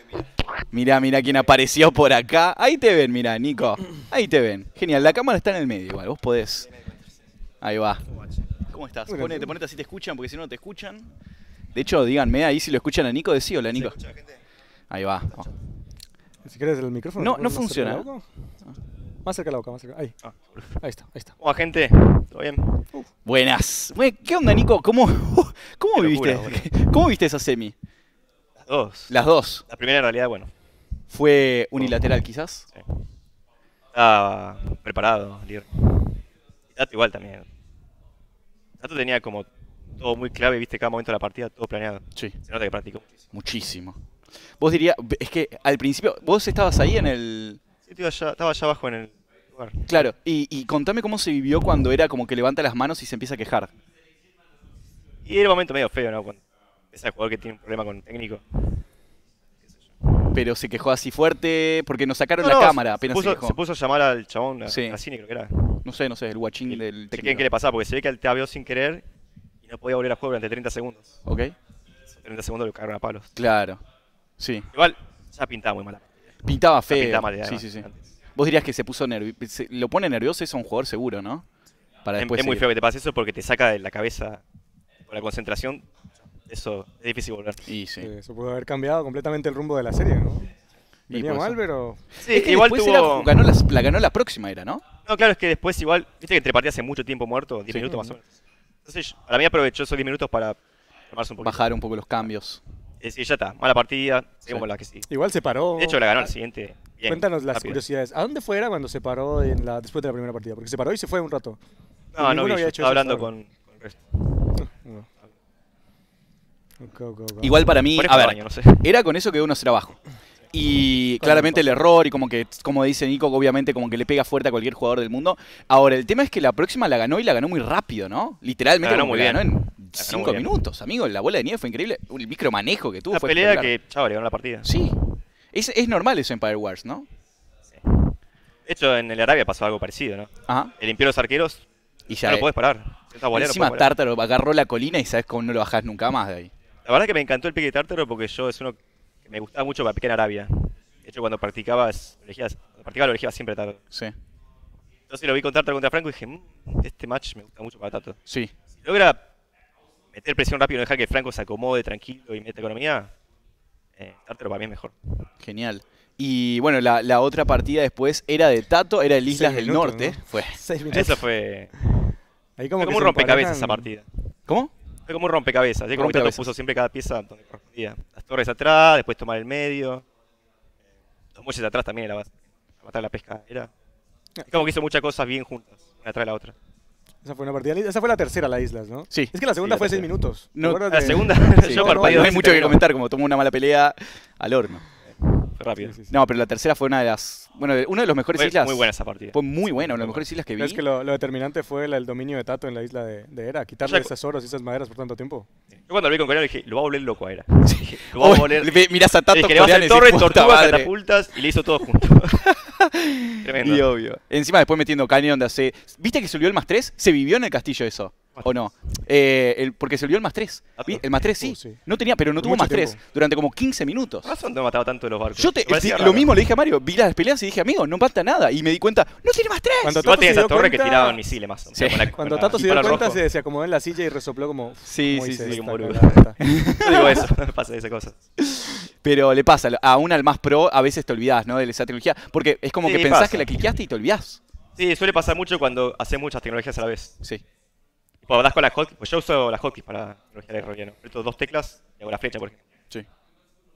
Mirá, mirá quién apareció por acá. Ahí te ven, mirá, Nico. Ahí te ven. Genial, la cámara está en el medio igual, vos podés. Ahí va. ¿Cómo estás? Ponete, ponete así te escuchan, porque si no, no te escuchan. De hecho, díganme ahí si lo escuchan a Nico, decí hola, Nico. Ahí va. Si querés el micrófono. No, no funciona. Más cerca la boca, más cerca. Ahí. Ah. Ahí está, ahí está. Hola, gente. ¿Todo bien? Buenas. ¿Qué onda, Nico? ¿Cómo, viviste? ¿Cómo viste esa semi? Las dos. Las dos. La primera, en realidad, bueno, ¿Fue unilateral quizás? Sí. Estaba preparado, Lier. Dato igual también. Dato tenía como todo muy clave, viste, cada momento de la partida, todo planeado. Sí. Se nota que practicó muchísimo. Vos dirías, es que al principio, vos estabas ahí en el... Sí, estaba allá abajo en el lugar. Claro, y, contame cómo se vivió cuando era como que levanta las manos y se empieza a quejar. Y era un momento medio feo, ¿no? Ese jugador que tiene un problema con el técnico pero se quejó así fuerte porque nos sacaron la cámara. Se, apenas puso, se, quejó. se, puso a llamar al chabón, a, cine creo que era. No sé, no sé, el guachín del... ¿Qué, ¿Qué le pasaba? Porque se ve que él te abrió sin querer y no podía volver a jugar durante 30 segundos. Ok. 30 segundos lo cagaron a palos. Claro, sí. Igual, ya pintaba muy mal. Pintaba feo. pintaba mal, sí, sí, sí. Vos dirías que se puso nervioso, lo pone nervioso es un jugador seguro, ¿no? Para es, es muy feo que te pase eso porque te saca de la cabeza por la concentración eso es difícil volver. Y sí. eso pudo haber cambiado completamente el rumbo de la serie, ¿no? Venía mal, pero... Sí, es que igual tuvo... ganó la, ganó la próxima, era, ¿no? No, claro, es que después igual... Viste que entre partidas hace mucho tiempo muerto, 10 minutos más o menos. Entonces, para mí aprovechó esos 10 minutos para un Bajar un poco los cambios. Y eh, ya está, mala partida, seguimos la que sí. Igual se paró. De hecho, la ganó el siguiente. Cuéntanos las curiosidades. ¿A dónde fue era cuando se paró en la, después de la primera partida? Porque se paró y se fue un rato. No, no, vi, estaba hablando con, con el resto. Ah. Igual para mí, a ver, era con eso que uno será bajo. Y claramente el error y como que, como dice Nico, obviamente como que le pega fuerte a cualquier jugador del mundo. Ahora, el tema es que la próxima la ganó y la ganó muy rápido, ¿no? Literalmente la muy bien. en 5 minutos, amigo. La bola de nieve fue increíble. El micromanejo que tuvo. La fue pelea que, chaval, ganó la partida. Sí. Es, normal eso en Power Wars, ¿no? De hecho, en el Arabia pasó algo parecido, ¿no? El imperio de los arqueros y ya no lo podés parar. Encima Tartaro agarró la colina y sabes cómo no lo bajás nunca más de ahí. La verdad que me encantó el pique tártaro porque yo es uno que me gustaba mucho para Pequeña Arabia. De hecho, cuando practicabas, elegías, practicaba lo elegías siempre tato Sí. Entonces lo vi con Tartaro contra Franco y dije, mm, este match me gusta mucho para tato Sí. Si logra meter presión rápido y dejar que Franco se acomode tranquilo y meta economía, eh, tártaro para mí mejor. Genial. Y bueno, la, otra partida después era de Tato, era el Islas del Norte. Fue. Eso fue. Ahí como, fue rompecabezas esa partida. ¿Cómo? Fue como un rompecabezas, así como lo puso siempre cada pieza donde correspondía. Las torres atrás, después tomar el medio. Los muelles atrás también era matar la pesca. Era. Es como que hizo muchas cosas bien juntas, una atrás de la otra. Esa fue una partida. Esa fue la tercera, la Islas, ¿no? Sí. Es que la segunda fue seis minutos. No, la segunda, yo no, hay mucho que comentar, como tomó una mala pelea al horno. No, pero la tercera fue una de las. Bueno, una de los mejores fue islas. Muy buena esa partida. Fue muy bueno una de las mejores islas que vi. Es que lo, determinante fue el, dominio de Tato en la isla de, Era, quitarle esas oros y esas maderas por tanto tiempo. Yo cuando lo vi con Coreano dije, lo va a volver loco a Era. lo va a oh, volver. Le, mirás a Tato le vas a torre, tortuga, catapultas y le hizo todo junto. Tremendo. Y obvio. Encima después metiendo cañón de hace. ¿Viste que subió el más 3? Se vivió en el castillo eso. ¿O no? Eh, porque se olvidó el más 3. Ah, el más 3 uh, sí. No tenía, pero no tuvo más 3 durante como 15 minutos. ¿Por son no mataba tanto de los barcos? Yo lo mismo le dije a Mario. Vi las peleas y dije, amigo, no mata nada. Y me di cuenta, no tiene más 3. Cuando Igual tenía esa torre que que tiraban misiles más. Cuando Tato se dio cuenta, se, se, acomodó en la silla y resopló como... Sí, sí, sí. Como no digo eso, pasa esa cosa. Pero le pasa, a al más pro a veces te olvidás, ¿no? De esa tecnología. Porque es como que pensás que la cliqueaste y te olvidás. Sí, suele pasar mucho cuando haces muchas tecnologías a la vez. Sí. Tipo, das con las hotkeys. Pues yo uso las hotkeys para tecnología el relleno. estos dos teclas y hago la flecha, por ejemplo. Sí.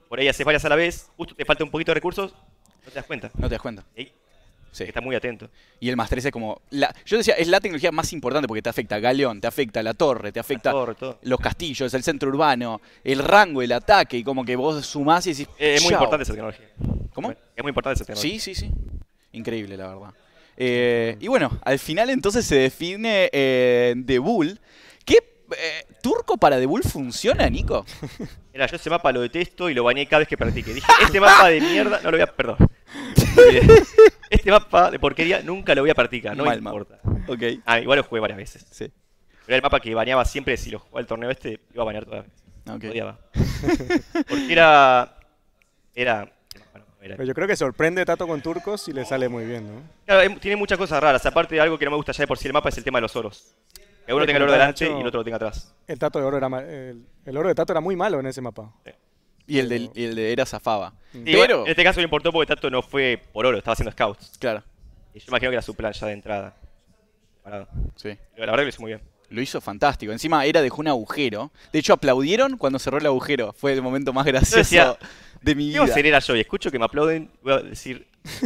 Por ahí haces varias a la vez, justo te falta un poquito de recursos, no te das cuenta. No te das cuenta. ¿Sí? estás muy atento. Y el más ese es como. yo decía, es la tecnología más importante porque te afecta Galeón, te afecta la torre, te afecta torre, los castillos, el centro urbano, el rango, el ataque, y como que vos sumás y decís. es muy importante esa tecnología. ¿Cómo? Es muy importante esa tecnología. Sí, sí, sí. Increíble, la verdad. Eh, y bueno, al final entonces se define eh, The Bull. ¿Qué eh, turco para The Bull funciona, Nico? Mira, yo ese mapa lo detesto y lo bañé cada vez que practiqué. Dije, este mapa de mierda, no lo voy a. Perdón. Este mapa de porquería nunca lo voy a practicar, no importa. Okay. Ah, igual lo jugué varias veces. Sí. Pero era el mapa que bañaba siempre, si lo jugaba el torneo este, iba a bañar todas las veces. Okay. Odiaba. Porque era. Era. Pero yo creo que sorprende Tato con turcos y le sale muy bien, ¿no? Eh, tiene muchas cosas raras. Aparte de algo que no me gusta ya de por sí el mapa es el tema de los oros. Que uno tenga el oro delante y el otro lo tenga atrás. El Tato de oro era el, oro de Tato era muy malo en ese mapa. Y el, de, era zafaba. Mm. en este caso le importó porque Tato no fue por oro, estaba haciendo scouts. Claro. Y yo imagino que era su playa de entrada. Sí. la verdad que lo hizo muy bien. Lo hizo fantástico. Encima era dejó un agujero. De hecho, aplaudieron cuando cerró el agujero. Fue el momento más gracioso de mi yo y escucho que me aplauden, voy a decir... Se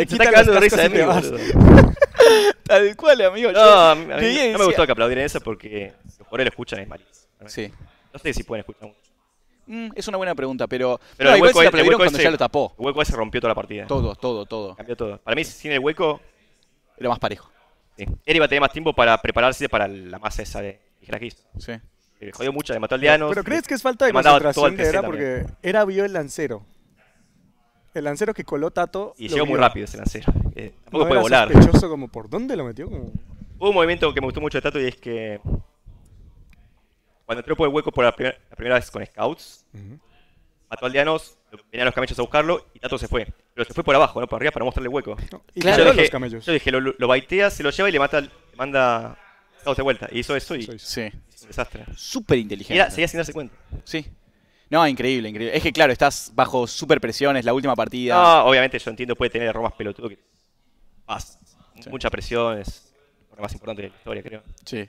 está cagando de risa de mi Tal cual, amigo. No, no me gustó que aplaudieran eso porque por lo escuchan es malísimo. Sí. No sé si pueden escuchar mucho. Mm, es una buena pregunta, pero. Pero el hueco, cuando ya lo tapó. El hueco ese rompió toda la partida. Todo, todo, todo. Cambió todo. Para mí, sin el hueco. Era más parejo. Sí. Él iba a tener más tiempo para prepararse para la masa esa de Sí. Eh, jodió mucho, le mató aldeanos. Pero ¿crees que es falta de concentración de Era? Porque era vio el lancero. El lancero que coló Tato. Y llegó muy rápido ese lancero. Eh, tampoco puede volar. sospechoso como por dónde lo metió. Hubo un movimiento que me gustó mucho de Tato y es que. Cuando entró por el hueco por la, primera vez con scouts, Mató al mató aldeanos, venían los camellos a buscarlo y Tato se fue. Pero se fue por abajo, no por arriba, para mostrarle hueco. y claro, yo dije, los camellos. Yo dije, lo, baitea, se lo lleva y le mata, manda scouts de vuelta. Y hizo eso y. Sí desastre. súper inteligente. Seguía sin darse cuenta. Sí. No, increíble, increíble. Es que claro, estás bajo super presiones. la última partida. No, obviamente yo entiendo, puede tener robas pelotudo que más. Mucha presión es lo más importante de la historia, creo. Sí.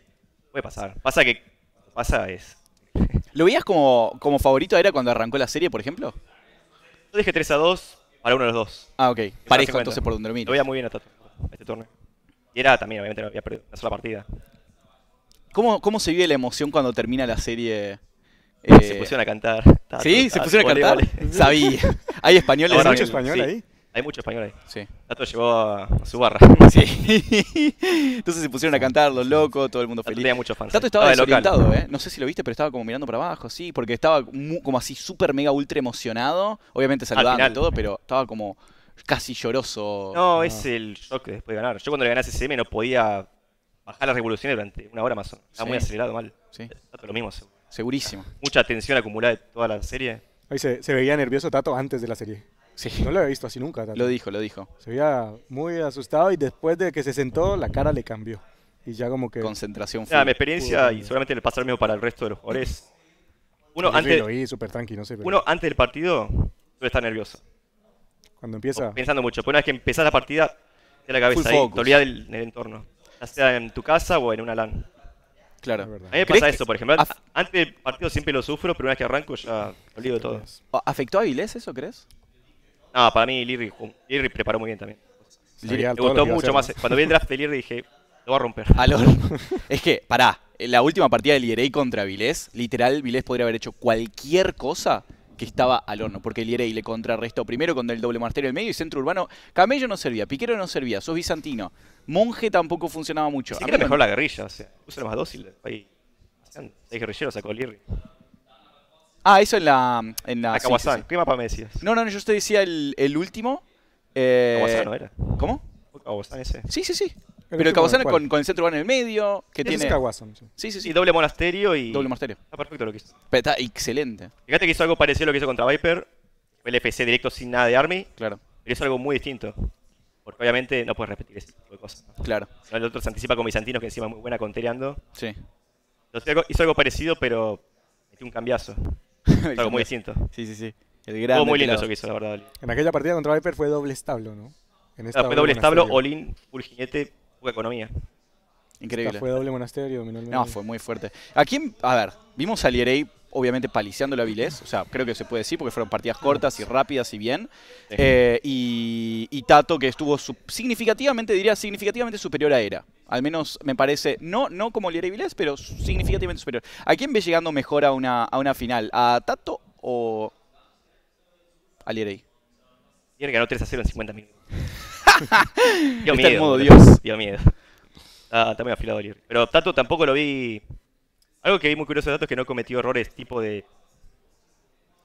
Puede pasar. Pasa que pasa es. ¿Lo veías como, como favorito era cuando arrancó la serie, por ejemplo? Yo dije 3 a 2 para uno de los dos. Ah, ok. Parejo entonces por donde lo miro. Lo veía muy bien a, este torneo. Y era también, obviamente, no había perdido una sola partida. ¿Cómo, ¿Cómo se vive la emoción cuando termina la serie? Se eh, pusieron a cantar. ¿Sí? ¿Se pusieron a cantar? Sabía. ¿Hay españoles? ¿Hay mucho español ahí? Hay mucho español ahí. Sí. Tato llevó a su barra. Sí. Entonces se pusieron a cantar los locos, todo el mundo feliz. Tato tenía muchos fans. Tato estaba, ah, desorientado, ¿eh? No sé si lo viste, pero estaba como mirando para abajo, sí. Porque estaba como así súper mega ultra emocionado. Obviamente saludando y todo, pero estaba como casi lloroso. No, ah. es el shock después de ganar. Yo cuando le gané a SSM no podía bajar las revoluciones durante una hora más. O menos. Está muy acelerado, mal. Sí. Tato lo mismo. Seguro. Segurísimo. Mucha tensión acumulada de toda la serie. Ahí se, veía nervioso Tato antes de la serie. Sí. No lo había visto así nunca. Tato. Lo dijo, lo dijo. Se veía muy asustado y después de que se sentó, la cara le cambió. Y ya como que. Concentración. Fue, ya, mi experiencia, y seguramente le pasará mismo para el resto de los jugadores. Uno, antes, lo super tranqui, no sé, pero... uno antes del partido suele estar nervioso. Cuando empieza. pensando mucho. pues una vez que empezás la partida, te la cabeza ahí, te olvidás del entorno ya sea en tu casa o en una LAN. Claro. A mí me pasa eso, por ejemplo. Antes del partido siempre lo sufro, pero una vez que arranco ya olvido todo. ¿Afectó a Vilés eso, crees? No, para mí Lirri, Lirri preparó muy bien también. Lirri, gustó mucho más. Cuando vi el draft de Lirri dije, lo voy a romper. es que, pará, la última partida de Lirri contra Vilés, literal, Vilés podría haber hecho cualquier cosa que estaba al horno, porque Lierey le contrarrestó primero con el doble martero en medio y centro urbano. Camello no servía, Piquero no servía, sos bizantino. Monje tampoco funcionaba mucho. Sí, que era mejor la guerrilla, o sea, más dócil. Ahí. guerrilleros sacó Lierry. Ah, eso en la. En la, para sí, sí, No, no, yo te decía el, el último. Eh... era. ¿Cómo? ese. Sí, sí, sí pero el Cabozán con, con, el centro urbano en el medio, que tiene... sí. sí. sí, doble monasterio y... Doble monasterio. Está perfecto lo que hizo. Pero está excelente. Fíjate que hizo algo parecido a lo que hizo contra Viper. El FC directo sin nada de Army. Claro. Pero hizo algo muy distinto. Porque obviamente no puedes repetir ese tipo de cosas. Claro. El otro se anticipa con Bizantinos, que encima es muy buena contereando. Sí. Entonces hizo algo parecido, pero metió un cambiazo. algo muy distinto. Sí, sí, sí. El Fue muy lindo eso que hizo, la verdad. En aquella partida contra Viper fue doble establo, ¿no? En fue doble establo, olin in economía. Increíble. fue doble monasterio, No, fue muy fuerte. ¿A quién? A ver, vimos a Lierey obviamente paliciando la vilez o sea, creo que se puede decir porque fueron partidas cortas y rápidas y bien. Eh, y, y, Tato que estuvo significativamente, diría, significativamente superior a Era. Al menos me parece, no, no como Lierey Vilés, pero significativamente superior. ¿A quién ve llegando mejor a una, a una final? ¿A Tato o a Lierey? Lierey ganó 3 a 0 en 50 minutos. Está en modo Dios. Dio Ah, está muy afilado Pero Tato tampoco lo vi. Algo que vi muy curioso de Tato es que no cometió errores tipo de.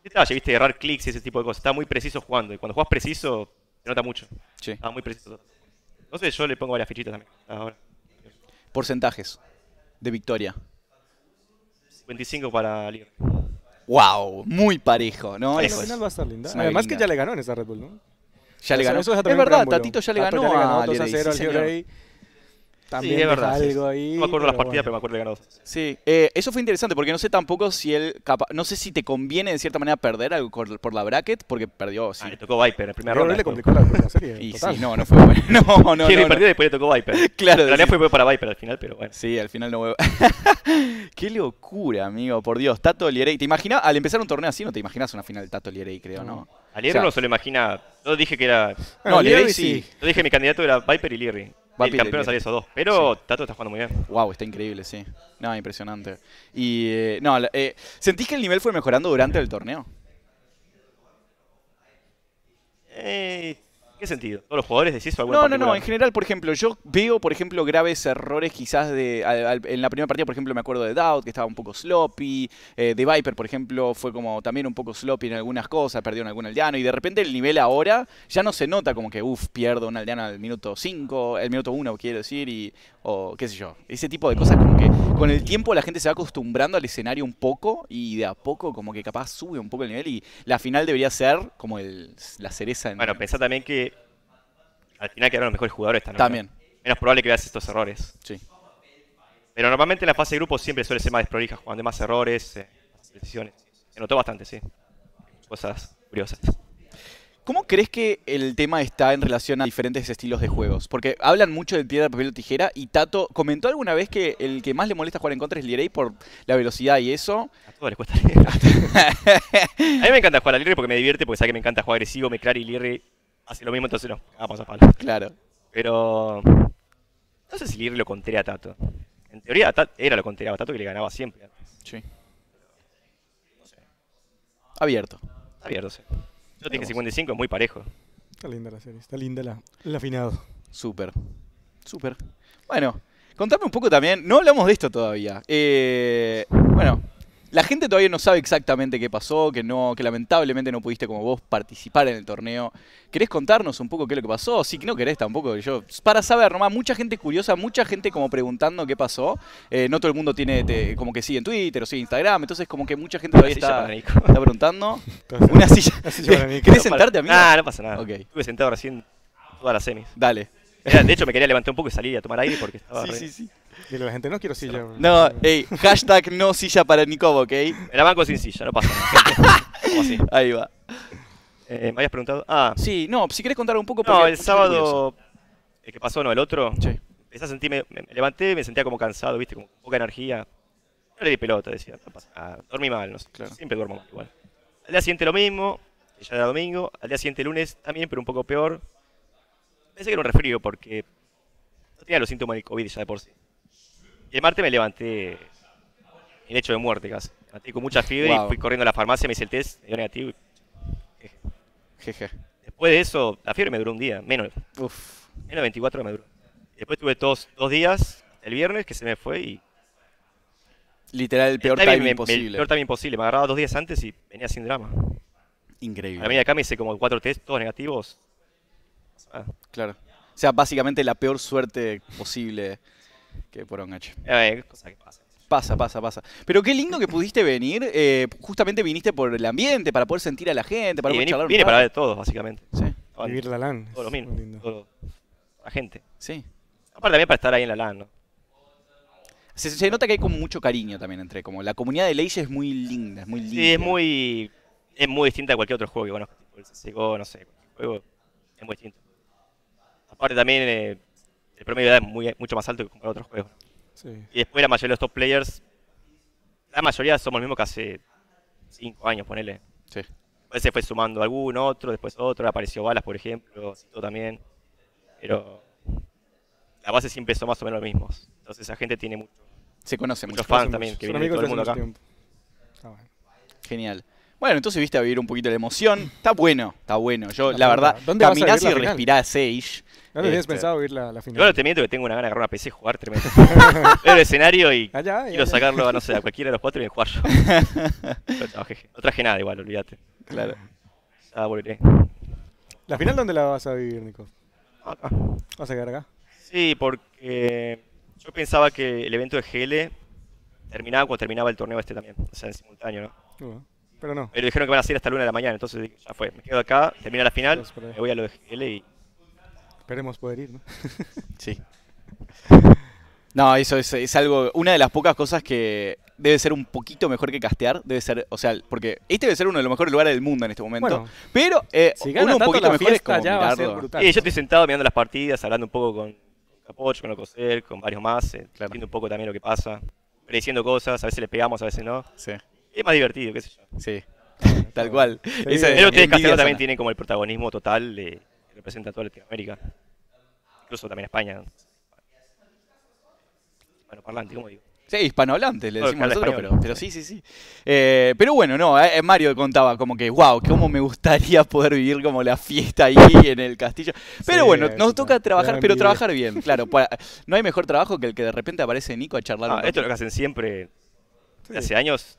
Detalle, viste, errar clics y ese tipo de cosas. Está muy preciso jugando. Y cuando juegas preciso, se nota mucho. Sí. Está muy preciso. Entonces yo le pongo varias fichitas también. Ahora. Porcentajes de victoria. 55 para Lir Wow, muy parejo, ¿no? final va a estar linda. Además que ya le ganó en esa Red Bull, ¿no? Ya le ganó. Eso, es, verdad, Tatito ya le ganó, ya 2 a 0 al También sí, es verdad, No me acuerdo las partidas, pero me acuerdo que ganó. Sí, eh, eso fue interesante porque no sé tampoco si él. no sé si te conviene de cierta manera perder algo por, la bracket porque perdió. Sí. Ah, le tocó Viper el primer ronda. le complicó la, serie. y sí, no, no fue bueno. No, no, no, después le tocó Viper. Claro. La fue para Viper al final, pero bueno. Sí, al final no fue. Qué locura, amigo, por Dios. Tato Lierey. ¿Te imaginas? Al empezar un torneo así, no te imaginas una final de Tato Lierey, creo, ¿no? no a o no se lo imagina. Yo dije que era. Ah, no, no sí. Yo dije que mi candidato era Viper y Leary. el campeón salía esos dos. Pero Tato está jugando muy bien. Wow, está increíble, sí. No, impresionante. Y eh, no, eh, ¿sentís que el nivel fue mejorando durante el torneo? Eh, qué sentido? ¿Todos los jugadores decís algo No, no, no. En general, por ejemplo, yo veo, por ejemplo, graves errores quizás de en la primera partida, por ejemplo, me acuerdo de Doubt, que estaba un poco sloppy. Eh, de Viper, por ejemplo, fue como también un poco sloppy en algunas cosas, perdió en algún aldeano. Y de repente el nivel ahora ya no se nota como que, uff, pierdo un aldeano al minuto 5, el minuto 1, quiero decir, y o qué sé yo. Ese tipo de cosas como que con el tiempo la gente se va acostumbrando al escenario un poco y de a poco como que capaz sube un poco el nivel y la final debería ser como el, la cereza. bueno, pensá también que al final quedaron los mejores jugadores también. También. Menos probable que veas estos errores. Sí. Pero normalmente en la fase de grupo siempre suele ser más desprolija, jugando más errores, eh, decisiones. Se notó bastante, sí. Cosas curiosas. ¿Cómo crees que el tema está en relación a diferentes estilos de juegos? Porque hablan mucho de piedra, papel o tijera y Tato comentó alguna vez que el que más le molesta jugar en contra es Lirey por la velocidad y eso. A todos les cuesta a mí me encanta jugar a Lirey porque me divierte, porque sabe que me encanta jugar agresivo, meclari y Lirey hace lo mismo, entonces no, vamos a palo. Claro. Pero no sé si Lir lo conté a Tato. En teoría era lo conté a Tato que le ganaba siempre. Sí. No sé. Abierto. Abierto, sí. Yo tengo 55, es muy parejo. Está linda la serie, está linda la, el afinado. Súper, súper. Bueno, contame un poco también, no hablamos de esto todavía. Eh, bueno, la gente todavía no sabe exactamente qué pasó, que no, que lamentablemente no pudiste como vos participar en el torneo. ¿Querés contarnos un poco qué es lo que pasó? Si que no querés tampoco. Yo, para saber, nomás, mucha gente curiosa, mucha gente como preguntando qué pasó. Eh, no todo el mundo tiene, como que sigue en Twitter o sigue en Instagram, entonces como que mucha gente todavía está, preguntando. una silla. para mí. ¿Querés sentarte a mí? Ah, no pasa nada. Estuve sentado recién todas las semis. Dale. de hecho, me quería levantar un poco y salir a tomar aire porque estaba. Sí, sí, sí a la gente no quiero silla. No, hashtag no silla para Nicobo, ¿ok? Era banco sin silla, no pasa nada. así. Ahí va. Eh, ¿Me habías preguntado? Ah. Sí, no, si querés contar un poco. No, el sábado. El que pasó, ¿no? El otro. Sí. Empecé a sentirme. Me, levanté, me sentía como cansado, ¿viste? Como poca energía. No le di pelota, decía. Dormí mal, no sé. Siempre duermo mal, igual. Al día siguiente lo mismo. Ya era domingo. Al día siguiente lunes también, pero un poco peor. Pensé que era un resfrío porque no tenía los síntomas del COVID ya de por sí. Y el martes me levanté en hecho de muerte casi. levanté con mucha fiebre y fui corriendo a la farmacia, me hice el test, dio negativo. Jeje. Después de eso, la fiebre me duró un día, menos. Uf. Menos 24 me duró. Después tuve dos, dos días, el viernes, que se me fue y... Literal, el peor timing, posible. El peor timing posible. Me agarraba dos días antes y venía sin drama. Increíble. A mí acá me hice como cuatro test, todos negativos. Ah. Claro. O sea, básicamente la peor suerte posible Qué ver, Eh, cosa que pasa. Pasa, pasa, pasa. Pero qué lindo que pudiste venir. Eh, justamente viniste por el ambiente, para poder sentir a la gente, para poder vení, charlar. Vine para ver todos, básicamente. Sí. Vivir la LAN. Todo lo mismo. Lindo. la gente. Sí. Aparte también para estar ahí en la LAN, ¿no? Se, nota que hay como mucho cariño también entre, como la comunidad de Leyes es muy linda, es muy linda. Sí, es muy, es muy distinta a cualquier otro juego que conozco, el no sé, juego es muy distinto. Aparte también eh, el promedio de edad es muy, mucho más alto que con otros juegos. Y después la mayoría de los top players, la mayoría somos los mismos que hace cinco años, ponele. Después se fue sumando algún otro, después otro, apareció Balas, por ejemplo, también. Pero la base siempre son más o menos los mismos. Entonces esa gente tiene mucho. Se conoce muchos fans también, que todo el mundo acá. Ah, Genial. Bueno, entonces viste a vivir un poquito de emoción. Está bueno, está bueno. Yo, la, la verdad, caminás y respirás Sage. No lo habías este, pensado ir la, la final. Bueno, te miento que tengo una gana de agarrar una PC y jugar tremendo. Veo el escenario y ah, quiero sacarlo, a, no sé, a cualquiera de los cuatro y jugar yo. no, no, traje nada igual, olvídate. Claro. Ah, volveré. ¿La final dónde la vas a vivir, Nico? Acá. ¿Vas a quedar acá? Sí, porque eh, yo pensaba que el evento de GL terminaba cuando terminaba el torneo este también, o sea, en simultáneo, ¿no? Uh, pero no. Pero dijeron que van a ser hasta la una de la mañana, entonces ya fue. Me quedo acá, termina la final, me voy a lo de GL y Queremos poder ir, ¿no? sí. No, eso es, algo, una de las pocas cosas que debe ser un poquito mejor que castear, debe ser, o sea, porque este debe ser uno de los mejores lugares del mundo en este momento. pero eh, si uno un poquito mejor es como Brutal, Y yo estoy sentado mirando las partidas, hablando un poco con Capocho, con Ocosel, con varios más, Entendiendo eh, viendo un poco también lo que pasa, prediciendo cosas, a veces le pegamos, a veces no. Sí. Es más divertido, qué sé yo. Sí. Tal cual. pero ustedes castear también tienen como el protagonismo total de representa toda Latinoamérica, incluso también España. Bueno, parlante, ¿cómo digo? Sí, hispanohablante, le decimos nosotros, pero, sí, sí, sí. Eh, pero bueno, no, eh, eh, Mario contaba como que, wow, cómo me gustaría poder vivir como la fiesta ahí en el castillo. Pero bueno, nos toca trabajar, pero trabajar bien, claro. no hay mejor trabajo que el que de repente aparece Nico a charlar. Ah, esto es lo que hacen siempre. Hace años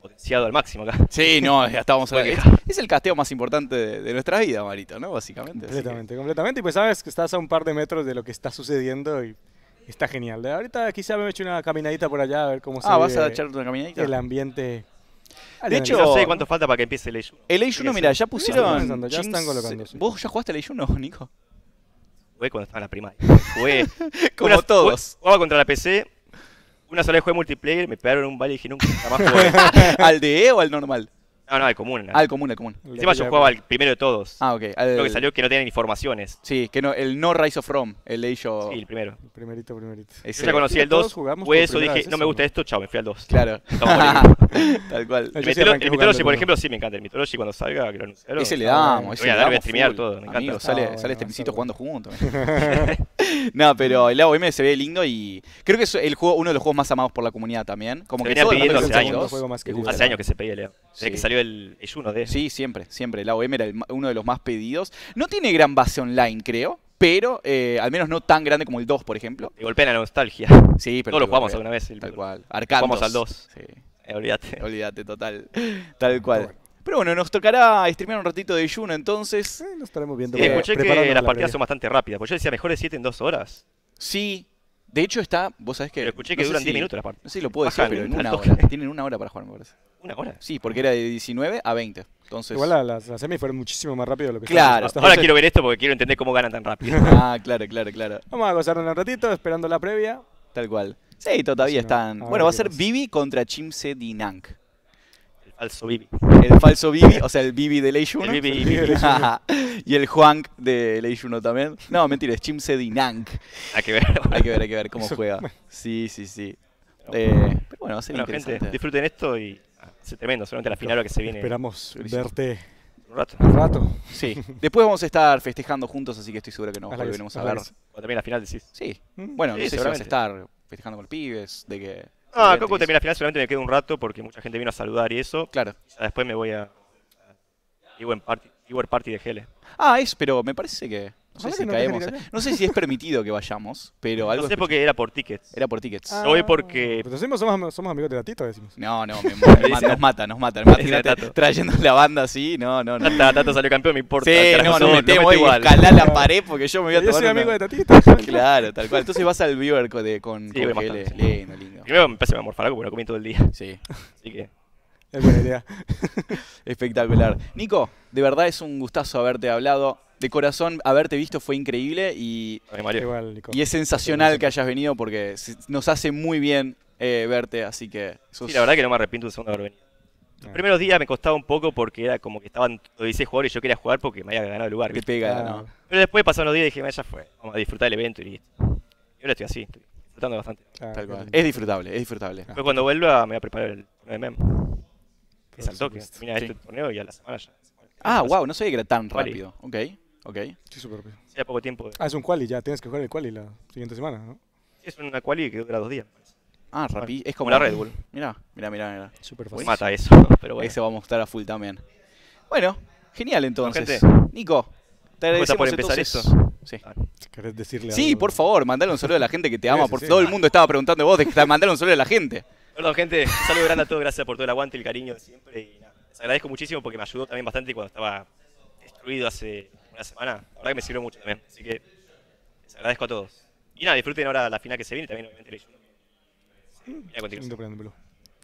potenciado al máximo acá. Sí, no, ya estábamos bueno, es, es, el casteo más importante de, nuestra vida, Marito, ¿no? Básicamente. Completamente, completamente. Y pues sabes que estás a un par de metros de lo que está sucediendo y está genial. Ahorita quizá me hecho una caminadita por allá a ver cómo ah, se Ah, vas a una caminadita. El ambiente de hecho, no sé oh, cuánto falta para que empiece el Age 1 El Age 1 mira, ya pusieron. ya están colocando. ¿Vos ya jugaste el Age 1 Nico? Jugué cuando estaba en la primaria. Jugué. Como todos. Jugaba contra la PC una sola vez jugué multiplayer, me pegaron en un baile y dije nunca más jugué. ¿Al DE e o al normal? No, no, al común. Ah, al común, al común. Encima yo jugaba al primero de todos. Ah, ok. Lo que salió que no tenían informaciones. Sí, que no, el no Rise of Rome, el de ellos. Sí, el primero. El primerito, primerito. Yo ya conocí el 2, fue eso, dije, no me gusta esto, chao, me fui al 2. Claro. Tal cual. El, Mythology, por ejemplo, sí me encanta. El Mythology cuando salga, Ese le damos, ese le damos. Voy a streamear todo, me encanta. Sale este pisito jugando juntos. No, pero el AOM se ve lindo y creo que es el juego, uno de los juegos más amados por la comunidad también. Como que venía pidiendo hace años. Hace años que se pedía, Leo. que salió el es uno de Sí, siempre, siempre. El AOM era uno de los más pedidos. No tiene gran base online, creo. Pero eh, al menos no tan grande como el 2, por ejemplo. y golpea la nostalgia. Sí, pero. Todos lo jugamos alguna vez. tal cual. Jugamos al 2. Sí. Eh, olvídate. Olvídate, total. Tal cual. Pero bueno, nos tocará streamear un ratito de Juno, entonces. Sí, nos estaremos viendo. escuché eh, que las partidas son bastante rápidas. pues yo decía, mejor de 7 en 2 horas. Sí, de hecho está, vos sabés que... escuché que duran 10 minutos la parte. No lo puedo decir, pero en una hora. Tienen una hora para jugar, me parece. ¿Una hora? Sí, porque era de 19 a 20. Entonces... Igual las semis fueron muchísimo más rápido de lo que Claro. Ahora quiero ver esto porque quiero entender cómo ganan tan rápido. ah, claro, claro, claro. Vamos a gozar un ratito, esperando la previa. Tal cual. Sí, todavía están... bueno, va a ser Vivi contra Chimse Dinank falso Bibi. El falso Bibi, o sea, el Bibi de Ley El Bibi, y el Juan de Ley también. No, mentira, es Chimse Nank. Hay que ver. hay que ver, hay que ver cómo juega. Sí, sí, sí. pero eh, bueno, va a ser bueno, Gente, disfruten esto y ah, es tremendo, solamente la final lo que se viene. Esperamos verte un rato. Un rato. Sí. Después vamos a estar festejando juntos, así que estoy seguro que nos volveremos a hablar. O también la final decís. Sí. Bueno, sí, no sé si vas a estar festejando con los pibes, de que Ah, Coco termina al final solamente me quedo un rato porque mucha gente vino a saludar y eso. Claro. Después me voy a. Iwer Party, Party de Gele. Ah, es, pero me parece que. No sé si caemos. ¿eh? No sé si es permitido que vayamos, pero algo. No sé porque era por tickets. Era por tickets. Ah. Hoy porque. somos, amigos de Tatito, decimos. No, no, nos mata, nos mata. trayendo la banda así, no, no. no. salió campeón, me importa. Sí, no, no, me voy igual. Escalar la pared porque yo me voy a tomar. Yo soy amigo de Tatito. Claro, tal cual. Entonces vas al viewer con. con lindo, lindo. me parece a morfar algo porque lo comí todo el día. Sí. Así que. Es buena idea. Espectacular. Nico, de verdad es un gustazo haberte hablado de corazón, haberte visto fue increíble y, y es sensacional que hayas venido porque nos hace muy bien eh, verte, así que... la verdad que no me arrepiento un segundo de haber venido. Ah. Los primeros días me costaba un poco porque era como que estaban los 16 jugadores y yo quería jugar porque me había ganado el lugar. Pero después pasaron los días y dije, ya fue, vamos a disfrutar el evento y listo. Y ahora estoy así, estoy disfrutando bastante. Es disfrutable, es disfrutable. Después cuando vuelva me voy a preparar el MM. mem. Es al toque, termina este torneo y a la semana ya. Ah, wow, no sabía que era tan rápido. Ok. Ok. Sí, súper bien. poco tiempo. Ah, es un quali, ya tienes que jugar el quali la siguiente semana, ¿no? Sí, es una quali que dura dos días. Ah, rápido. es como, la Red Bull. Mira, mira, mira, fácil. Mata eso, pero Ahí se va a mostrar a full también. Bueno, genial entonces. Nico, te agradecemos por empezar esto. Sí. decirle sí, por favor, mandale un saludo a la gente que te ama. Porque Todo el mundo estaba preguntando vos, mandale un saludo a la gente. Perdón, gente. Un saludo grande a todos. Gracias por todo el aguante y el cariño de siempre. les agradezco muchísimo porque me ayudó también bastante cuando estaba destruido hace la semana. La verdad que me sirvió mucho también. Así que les agradezco a todos. Y nada, disfruten ahora la final que se viene también obviamente leyendo.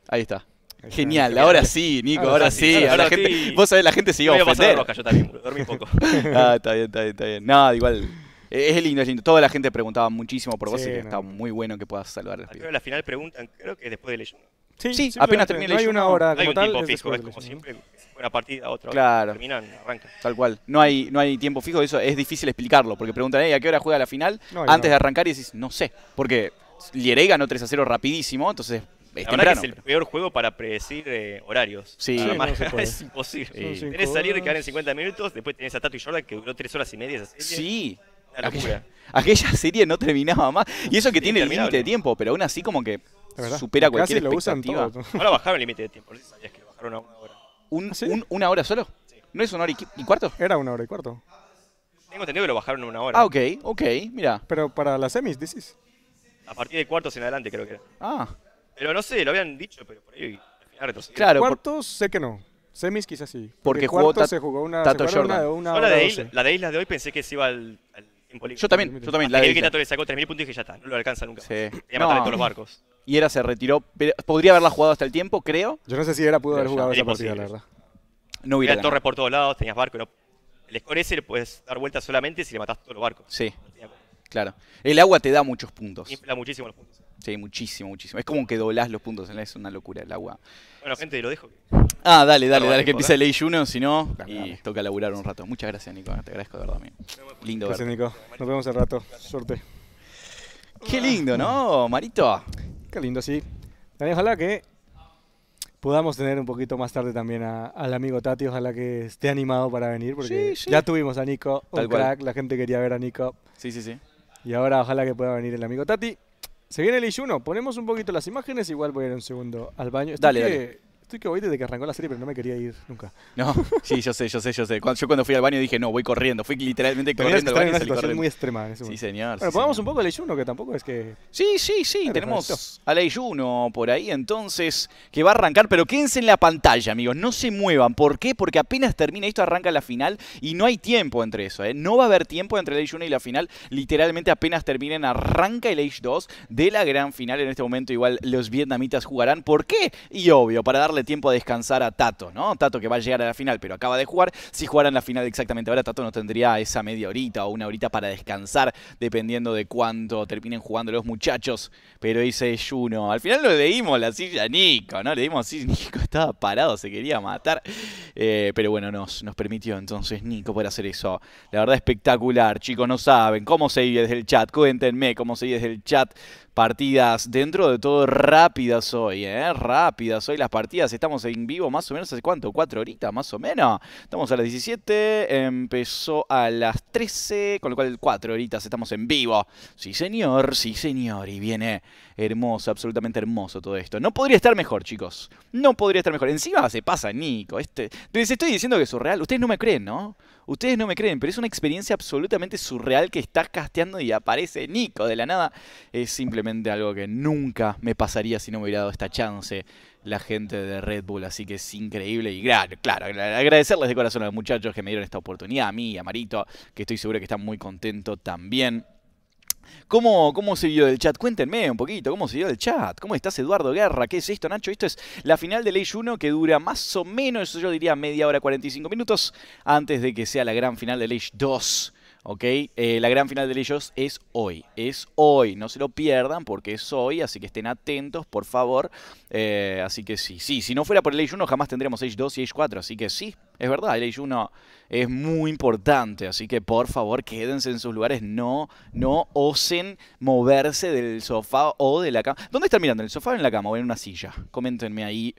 Ahí está. Genial, ahora sí, Nico, ahora, sí. Ahora gente, vos sabés, la gente se iba a ofender. yo también, dormí un poco. ah, está bien, está bien, está bien. No, igual, es lindo, es lindo. Toda la gente preguntaba muchísimo por vos y que está muy bueno que puedas saludar. Creo la final preguntan, creo que después de leyendo. Sí, apenas termina No hay una hora hay un tiempo fijo, es como siempre una partida, otra, claro. terminan, arranca Tal cual. No hay, no hay tiempo fijo, eso es difícil explicarlo, porque preguntan, ¿a qué hora juega la final? Antes de arrancar y decís, no sé, porque Lieré ganó 3 a 0 rapidísimo, entonces es temprano. es el peor juego para predecir horarios. Sí, es imposible. Sí. Tenés salir y quedar en 50 minutos, después tenés a Tato y Jordan que duró 3 horas y media Sí. aquella, aquella serie no terminaba más. Y eso que tiene el límite de tiempo, pero aún así como que supera cualquier lo expectativa. Usan Ahora bajaron el límite de tiempo, no sé sabías que lo bajaron a una hora. ¿Un, ¿Ah, ¿Sí? un, una hora solo? ¿No es una hora y, cuarto? Era una hora y cuarto. Tengo entendido que lo bajaron a una hora. Ah, ok, ok, mira. Pero para las semis, dices. A partir de cuartos en adelante, creo que era. Ah. Pero no sé, lo habían dicho, pero por ahí al final Claro, cuartos sé que no. Semis quizás sí. Porque, porque jugó se jugó una, Tato Jordan. Una, la, de la, Islas de hoy pensé que se iba al, al tiempo libre. Yo también, yo también. Ah, la de que Tato le sacó 3.000 puntos y dije ya está, no lo alcanza nunca. Sí. llama no. matar todos los barcos y era se retiró. Podría haberla jugado hasta el tiempo, creo. Yo no sé si era pudo haber jugado esa partida, la verdad. No hubiera. torre por todos lados, tenías barco. El score ese le puedes dar vuelta solamente si le matas todos los barcos. Sí. claro. El agua te da muchos puntos. Infla muchísimo los puntos. Sí, muchísimo, muchísimo. Es como que doblás los puntos, es una locura el agua. Bueno, gente, lo dejo. Ah, dale, dale, dale, que empiece el Age 1, si no, y toca laburar un rato. Muchas gracias, Nico, te agradezco de verdad, Lindo Gracias, Nico. Nos vemos al rato. Suerte. Qué lindo, ¿no, Marito? Qué lindo, sí. También ojalá que podamos tener un poquito más tarde también al amigo Tati, ojalá que esté animado para venir, porque ya tuvimos a Nico, un crack, la gente quería ver a Nico. Sí, sí, sí. Y ahora ojalá que pueda venir el amigo Tati. Se viene el 1. ponemos un poquito las imágenes, igual voy a ir un segundo al baño. dale, dale. Estoy que voy desde que arrancó la serie, pero no me quería ir nunca. No, sí, yo sé, yo sé, yo sé. yo cuando fui al baño dije, no, voy corriendo. Fui literalmente corriendo al baño. una situación muy extrema. sí, señor. Bueno, pongamos un poco al 1 que tampoco es que... Sí, sí, sí. Tenemos al 1 por ahí, entonces, que va a arrancar. Pero quédense en la pantalla, amigos. No se muevan. ¿Por qué? Porque apenas termina esto, arranca la final y no hay tiempo entre eso. ¿eh? No va a haber tiempo entre el 1 y la final. Literalmente apenas terminen, arranca el Age 2 de la gran final. En este momento igual los vietnamitas jugarán. ¿Por qué? Y obvio, para darle tiempo a descansar a Tato, ¿no? Tato que va a llegar a la final, pero acaba de jugar. Si jugara en la final exactamente ahora, Tato no tendría esa media horita o una horita para descansar, dependiendo de cuánto terminen jugando los muchachos. Pero dice Juno, al final lo leímos la silla a Nico, ¿no? Le dimos así, Nico estaba parado, se quería matar. Eh, pero bueno, nos, nos permitió entonces Nico poder hacer eso. La verdad espectacular, chicos, no saben cómo se desde el chat. Cuéntenme cómo se desde el chat partidas dentro de todo rápidas hoy, ¿eh? Rápidas hoy las partidas. Estamos en vivo más o menos hace cuánto, cuatro horitas más o menos. Estamos a las 17, empezó a las 13, con lo cual cuatro horitas estamos en vivo. Sí señor, sí señor, y viene hermoso, absolutamente hermoso todo esto. No podría estar mejor, chicos. No podría estar mejor. Encima se pasa Nico, este... Les estoy diciendo que es surreal, ustedes no me creen, ¿no? Ustedes no me creen, pero es una experiencia absolutamente surreal que está casteando y aparece Nico de la nada. Es simplemente algo que nunca me pasaría si no me hubiera dado esta chance la gente de Red Bull. Así que es increíble. Y claro, claro, agradecerles de corazón a los muchachos que me dieron esta oportunidad, a mí, a Marito, que estoy seguro que están muy contentos también. ¿Cómo, ¿Cómo se vio el chat? Cuéntenme un poquito, ¿cómo se vio el chat? ¿Cómo estás, Eduardo Guerra? ¿Qué es esto, Nacho? Esto es la final de Ley 1 que dura más o menos, yo diría, media hora, 45 minutos antes de que sea la gran final de Ley 2 ¿ok? Eh, la gran final de ellos es hoy, es hoy, no se lo pierdan porque es hoy, así que estén atentos, por favor. Eh, así que sí, sí, si no fuera por el Age 1 jamás tendríamos Age 2 y Age 4, así que sí, es verdad, el Age 1 es muy importante, así que por favor quédense en sus lugares, no, no osen moverse del sofá o de la cama. ¿Dónde están mirando? ¿En el sofá o en la cama o en una silla? Coméntenme ahí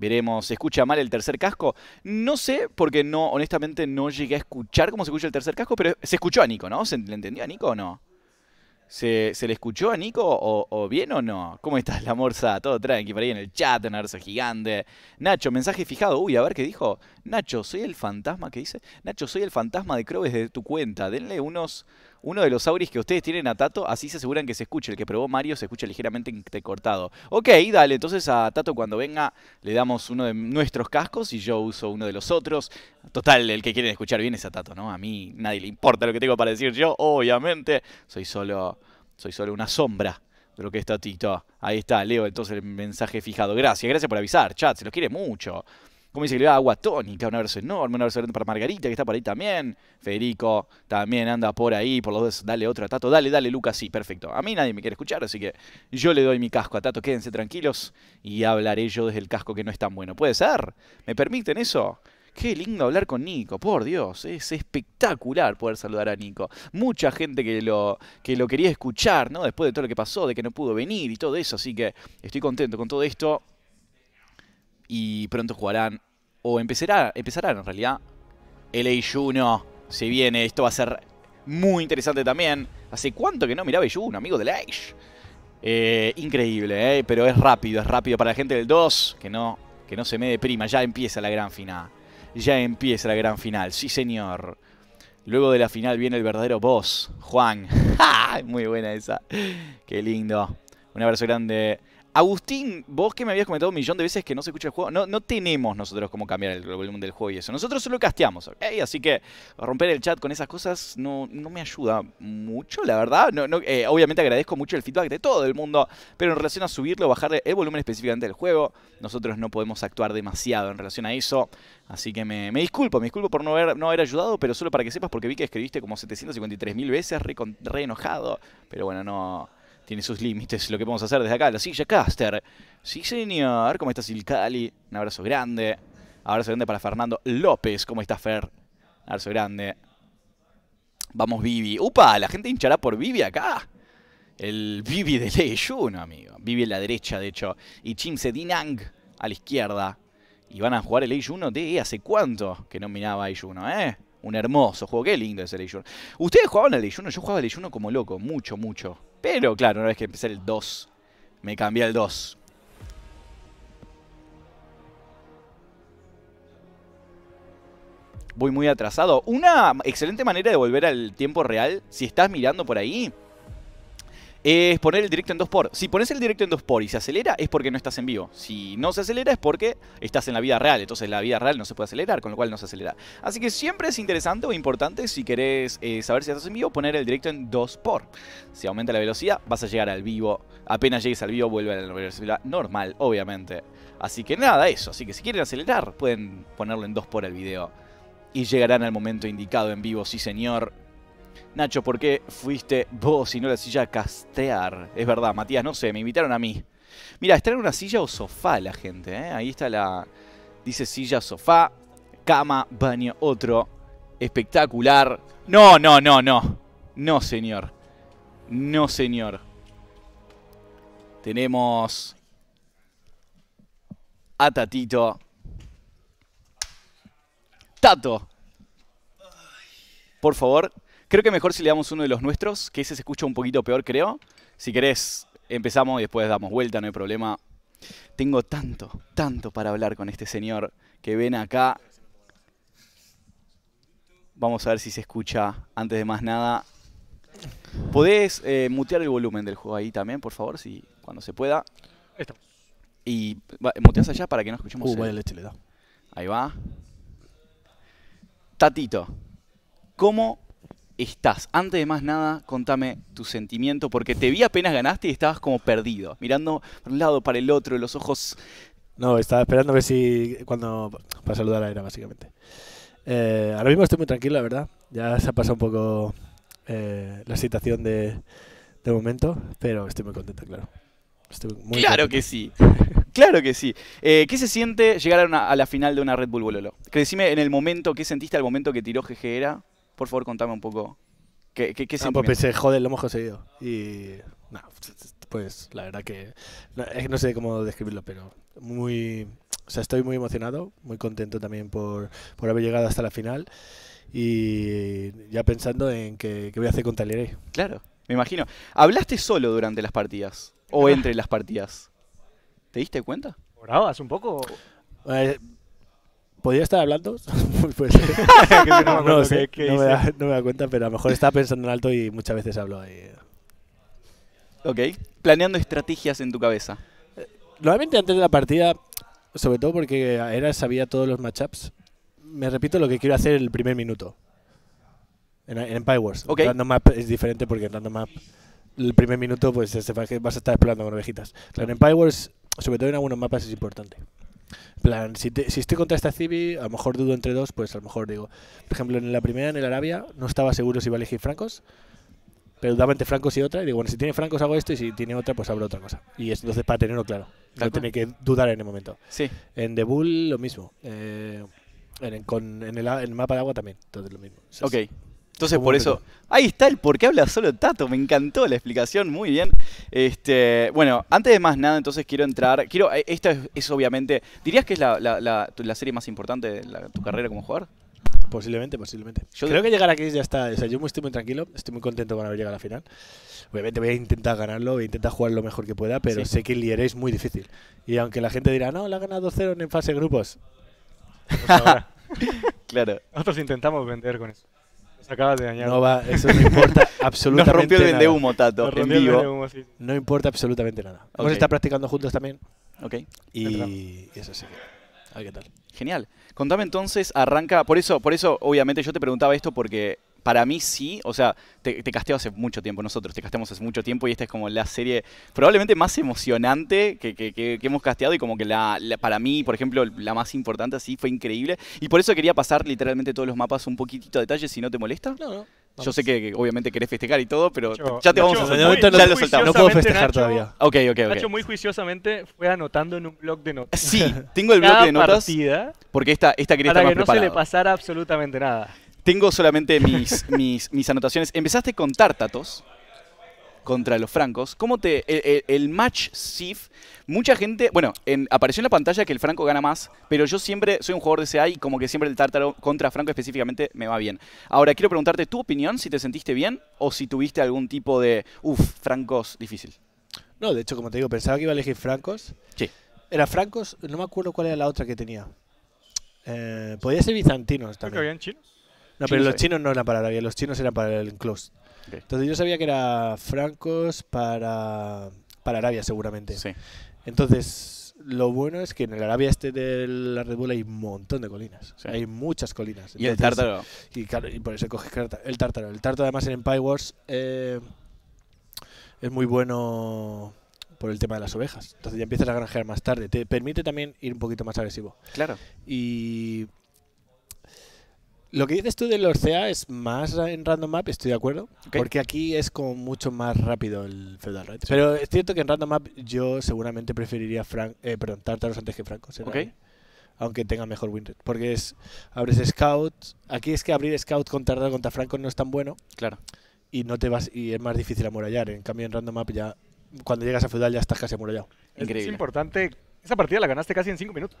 Veremos, ¿se escucha mal el tercer casco? No sé, porque no, honestamente no llegué a escuchar cómo se escucha el tercer casco, pero se escuchó a Nico, ¿no? ¿Se le entendió a Nico o no? ¿Se, le escuchó a Nico o, bien o no? ¿Cómo estás, la morsa? Todo tranqui por ahí en el chat, en Gigante. Nacho, mensaje fijado. Uy, a ver qué dijo. Nacho, soy el fantasma, ¿qué dice? Nacho, soy el fantasma de Crobes de tu cuenta. Denle unos uno de los auris que ustedes tienen a Tato, así se aseguran que se escuche. El que probó Mario se escucha ligeramente cortado. Ok, dale, entonces a Tato cuando venga le damos uno de nuestros cascos y yo uso uno de los otros. Total, el que quieren escuchar bien es a Tato, ¿no? A mí nadie le importa lo que tengo para decir yo, obviamente. Soy solo, soy solo una sombra de lo que es Tatito. Ahí está, leo entonces el mensaje fijado. Gracias, gracias por avisar, chat, se los quiere mucho como dice que le da agua tónica, una abrazo enorme, un abrazo grande para Margarita, que está por ahí también. Federico también anda por ahí, por los dos, dale otro a Tato, dale, dale, Lucas, sí, perfecto. A mí nadie me quiere escuchar, así que yo le doy mi casco a Tato, quédense tranquilos y hablaré yo desde el casco que no es tan bueno. ¿Puede ser? ¿Me permiten eso? Qué lindo hablar con Nico, por Dios, es espectacular poder saludar a Nico. Mucha gente que lo, que lo quería escuchar, ¿no? Después de todo lo que pasó, de que no pudo venir y todo eso, así que estoy contento con todo esto y pronto jugarán, o empezará, empezarán en realidad, El LA 1 Se viene, esto va a ser muy interesante también. ¿Hace cuánto que no miraba 1, amigo de Age? Eh, increíble, eh, pero es rápido, es rápido para la gente del 2, que no, que no se me deprima, ya empieza la gran final. Ya empieza la gran final, sí señor. Luego de la final viene el verdadero boss, Juan. Muy buena esa. Qué lindo. Un abrazo grande Agustín, vos que me habías comentado un millón de veces que no se escucha el juego, no, no tenemos nosotros cómo cambiar el volumen del juego y eso. Nosotros solo casteamos, ¿ok? Así que romper el chat con esas cosas no, me ayuda mucho, la verdad. No, eh, obviamente agradezco mucho el feedback de todo el mundo, pero en relación a subirlo o bajar el volumen específicamente del juego, nosotros no podemos actuar demasiado en relación a eso. Así que me, disculpo, me disculpo por no haber, no haber ayudado, pero solo para que sepas, porque vi que escribiste como 753 mil veces, re enojado. Pero bueno, no tiene sus límites lo que podemos hacer desde acá. La silla Caster. Sí, señor. ¿Cómo estás, Silcali? Un abrazo grande. Abrazo grande para Fernando López. ¿Cómo estás, Fer? Abrazo grande. Vamos, Vivi. ¡Upa! La gente hinchará por Vivi acá. El Vivi de Leyuno, amigo. Vivi en la derecha, de hecho. Y se Dinang a la izquierda. Y van a jugar el e uno de hace cuánto que no miraba e uno ¿eh? Un hermoso juego. Qué lindo ese Ay-1. Ustedes jugaban al 1 e Yo jugaba el uno como loco. Mucho, mucho. Pero claro, una vez que empecé el 2, me cambié el 2. Voy muy atrasado. Una excelente manera de volver al tiempo real, si estás mirando por ahí, es poner el directo en 2 por. Si pones el directo en 2 x y se acelera, es porque no estás en vivo. Si no se acelera, es porque estás en la vida real. Entonces la vida real no se puede acelerar, con lo cual no se acelera. Así que siempre es interesante o importante, si querés eh, saber si estás en vivo, poner el directo en 2 x Si aumenta la velocidad, vas a llegar al vivo. Apenas llegues al vivo, vuelve a la velocidad normal, obviamente. Así que nada, eso. Así que si quieren acelerar, pueden ponerlo en 2 por el video. Y llegarán al momento indicado en vivo, sí señor. Nacho, ¿por qué fuiste vos y no la silla a castear? Es verdad, Matías, no sé, me invitaron a mí. Mira, está en una silla o sofá la gente, ¿eh? Ahí está la... Dice silla, sofá, cama, baño, otro. Espectacular. No, no, no, no. No, señor. No, señor. Tenemos a Tatito. Tato. Por favor, Creo que mejor si le damos uno de los nuestros, que ese se escucha un poquito peor, creo. Si querés, empezamos y después damos vuelta, no hay problema. Tengo tanto, tanto para hablar con este señor que ven acá. Vamos a ver si se escucha antes de más nada. Podés eh, mutear el volumen del juego ahí también, por favor, si cuando se pueda. Y muteas allá para que no escuchemos. Uh, ahí va. Tatito, ¿cómo estás? Antes de más nada, contame tu sentimiento, porque te vi apenas ganaste y estabas como perdido, mirando para un lado, para el otro, los ojos... No, estaba esperando a ver si... cuando... para saludar a Era, básicamente. Eh, ahora mismo estoy muy tranquilo, la verdad. Ya se ha pasado un poco eh, la situación de, momento, pero estoy muy contento, claro. muy claro que sí. Claro que sí. Eh, ¿Qué se siente llegar a, la final de una Red Bull Bololo? Que decime en el momento, ¿qué sentiste al momento que tiró GG era? Por favor, contame un poco qué, qué, qué ah, pues joder, lo hemos conseguido. Y pues la verdad que no, sé cómo describirlo, pero muy... O sea, estoy muy emocionado, muy contento también por, por haber llegado hasta la final y ya pensando en qué, voy a hacer con Talleray. Claro, me imagino. ¿Hablaste solo durante las partidas o ah. entre las partidas? ¿Te diste cuenta? ¿Orabas un poco? Eh, ¿Podría estar hablando? pues, no, me da, cuenta, pero a lo mejor estaba pensando en alto y muchas veces hablo ahí. Ok. Planeando estrategias en tu cabeza. normalmente antes de la partida, sobre todo porque era sabía todos los matchups, me repito lo que quiero hacer el primer minuto. En, en Empire Wars. Random Map es diferente porque en Random Map el primer minuto pues vas a estar explorando con ovejitas. en Empire sobre todo en algunos mapas, es importante plan, si, estoy contra esta Civi, a lo mejor dudo entre dos, pues a lo mejor digo. Por ejemplo, en la primera, en el Arabia, no estaba seguro si iba a elegir francos, pero dudaba entre francos y otra. Y digo, bueno, si tiene francos hago esto y si tiene otra, pues habrá otra cosa. Y es, entonces para tenerlo claro, no tiene que dudar en el momento. Sí. En The Bull, lo mismo. Eh, en, con, en, el, mapa de agua también, todo lo mismo. Entonces, por eso. Ahí está el por qué habla solo Tato. Me encantó la explicación. Muy bien. Este, bueno, antes de más nada, entonces quiero entrar. Quiero. Eh, esto es, obviamente. ¿Dirías que es la, la, serie más importante de tu carrera como jugador? Posiblemente, posiblemente. Yo creo que llegar aquí ya está. O sea, yo estoy muy tranquilo, estoy muy contento con haber llegado a la final. Obviamente voy a intentar ganarlo, voy a intentar jugar lo mejor que pueda, pero sé que el es muy difícil. Y aunque la gente dirá, no, la ha ganado 2-0 en fase grupos. Pues claro. Nosotros intentamos vender con eso acabas de dañar. No va, eso no importa absolutamente nada. Nos rompió el vendehumo, Tato, en vivo. No importa absolutamente nada. Vamos a estar practicando juntos también. Ok. Y eso sí. A ver qué tal. Genial. Contame entonces, arranca, por eso, por eso obviamente yo te preguntaba esto porque para mí sí, o sea, te, te, casteo hace mucho tiempo nosotros, te casteamos hace mucho tiempo y esta es como la serie probablemente más emocionante que, hemos casteado y como que la, para mí, por ejemplo, la más importante así fue increíble. Y por eso quería pasar literalmente todos los mapas un poquitito de detalle, si no te molesta. No, no. Yo sé que, obviamente querés festejar y todo, pero ya te vamos a muy, No puedo festejar todavía. Ok, ok, ok. Nacho muy juiciosamente fue anotando en un blog de notas. Sí, tengo el blog de notas. porque esta, esta quería estar más que no se le pasara absolutamente nada. Tengo solamente mis, anotaciones. Empezaste con Tartatos contra los francos. ¿Cómo te. El, match Sif, mucha gente. Bueno, apareció en la pantalla que el franco gana más, pero yo siempre soy un jugador de CA y como que siempre el tártaro contra franco específicamente me va bien. Ahora, quiero preguntarte tu opinión, si te sentiste bien o si tuviste algún tipo de. Uf, francos difícil. No, de hecho, como te digo, pensaba que iba a elegir francos. Sí. Era francos, no me acuerdo cuál era la otra que tenía. Eh, podía ser bizantinos también. Creo que habían chinos. No, pero los chinos no eran para Arabia, los chinos eran para el enclosed. Entonces yo sabía que era francos para, para Arabia seguramente. Sí. Entonces, lo bueno es que en el Arabia este de la Red Bull hay un montón de colinas. Hay muchas colinas. y el tártaro. Y, por eso coges el tártaro. El tártaro además en Empire Wars eh, es muy bueno por el tema de las ovejas. Entonces ya empiezas a granjear más tarde. Te permite también ir un poquito más agresivo. Claro. Y lo que dices tú del Orcea es más en Random Map, estoy de acuerdo. Porque aquí es como mucho más rápido el Feudal Red. Pero es cierto que en Random Map yo seguramente preferiría Frank, eh, perdón, Tartaros antes que Franco. Aunque tenga mejor win Porque es. Abres Scout. Aquí es que abrir Scout con Tartaros contra Franco no es tan bueno. Claro. Y no te vas. Y es más difícil amurallar. En cambio, en Random Map ya. Cuando llegas a Feudal ya estás casi amurallado. Es importante. Esa partida la ganaste casi en 5 minutos.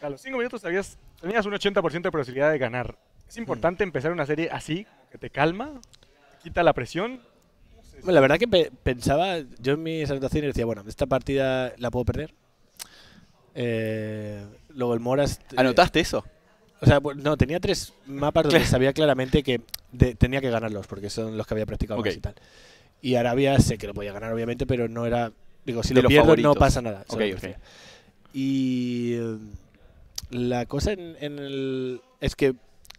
A los 5 minutos tenías un 80% de posibilidad de ganar. ¿Es importante empezar una serie así, que te calma, quita la presión? la verdad que pensaba, yo en mis anotaciones decía, bueno, esta partida la puedo perder. Eh, luego el Moras... Eh, ¿Anotaste eso? O sea, pues, no, tenía tres mapas donde sabía claramente que tenía que ganarlos, porque son los que había practicado más y tal. Y Arabia sé que lo podía ganar, obviamente, pero no era... Digo, si lo pierdo no pasa nada. Okay, okay. Y... Eh, la cosa es que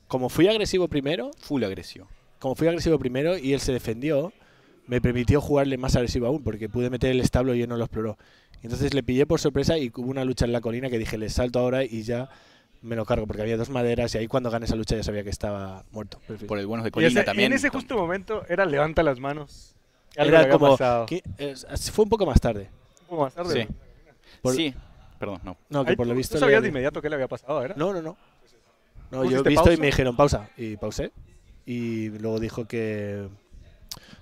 como fui agresivo primero... Full agresivo. Como fui agresivo primero y él se defendió, me permitió jugarle más agresivo aún, porque pude meter el establo y él no lo exploró. Entonces le pillé por sorpresa y hubo una lucha en la colina que dije, le salto ahora y ya me lo cargo, porque había dos maderas y ahí cuando gané esa lucha ya sabía que estaba muerto. Por el bueno de colina también. en ese justo momento era levanta las manos. era como... Eh, fue un poco más tarde. Un poco más tarde. Sí. sí. Perdón, no. No, que por lo visto. ¿Tú sabías de inmediato qué le había pasado, era? No, no, no. No, yo he visto y me dijeron pausa. Y pausé. Y luego dijo que.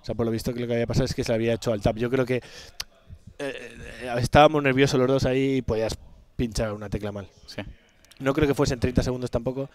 O sea, por lo visto que lo que había pasado es que se había hecho al tap. Yo creo que. Eh, eh, estábamos nerviosos los dos ahí y podías pinchar una tecla mal. Sí. No creo que fuesen 30 segundos tampoco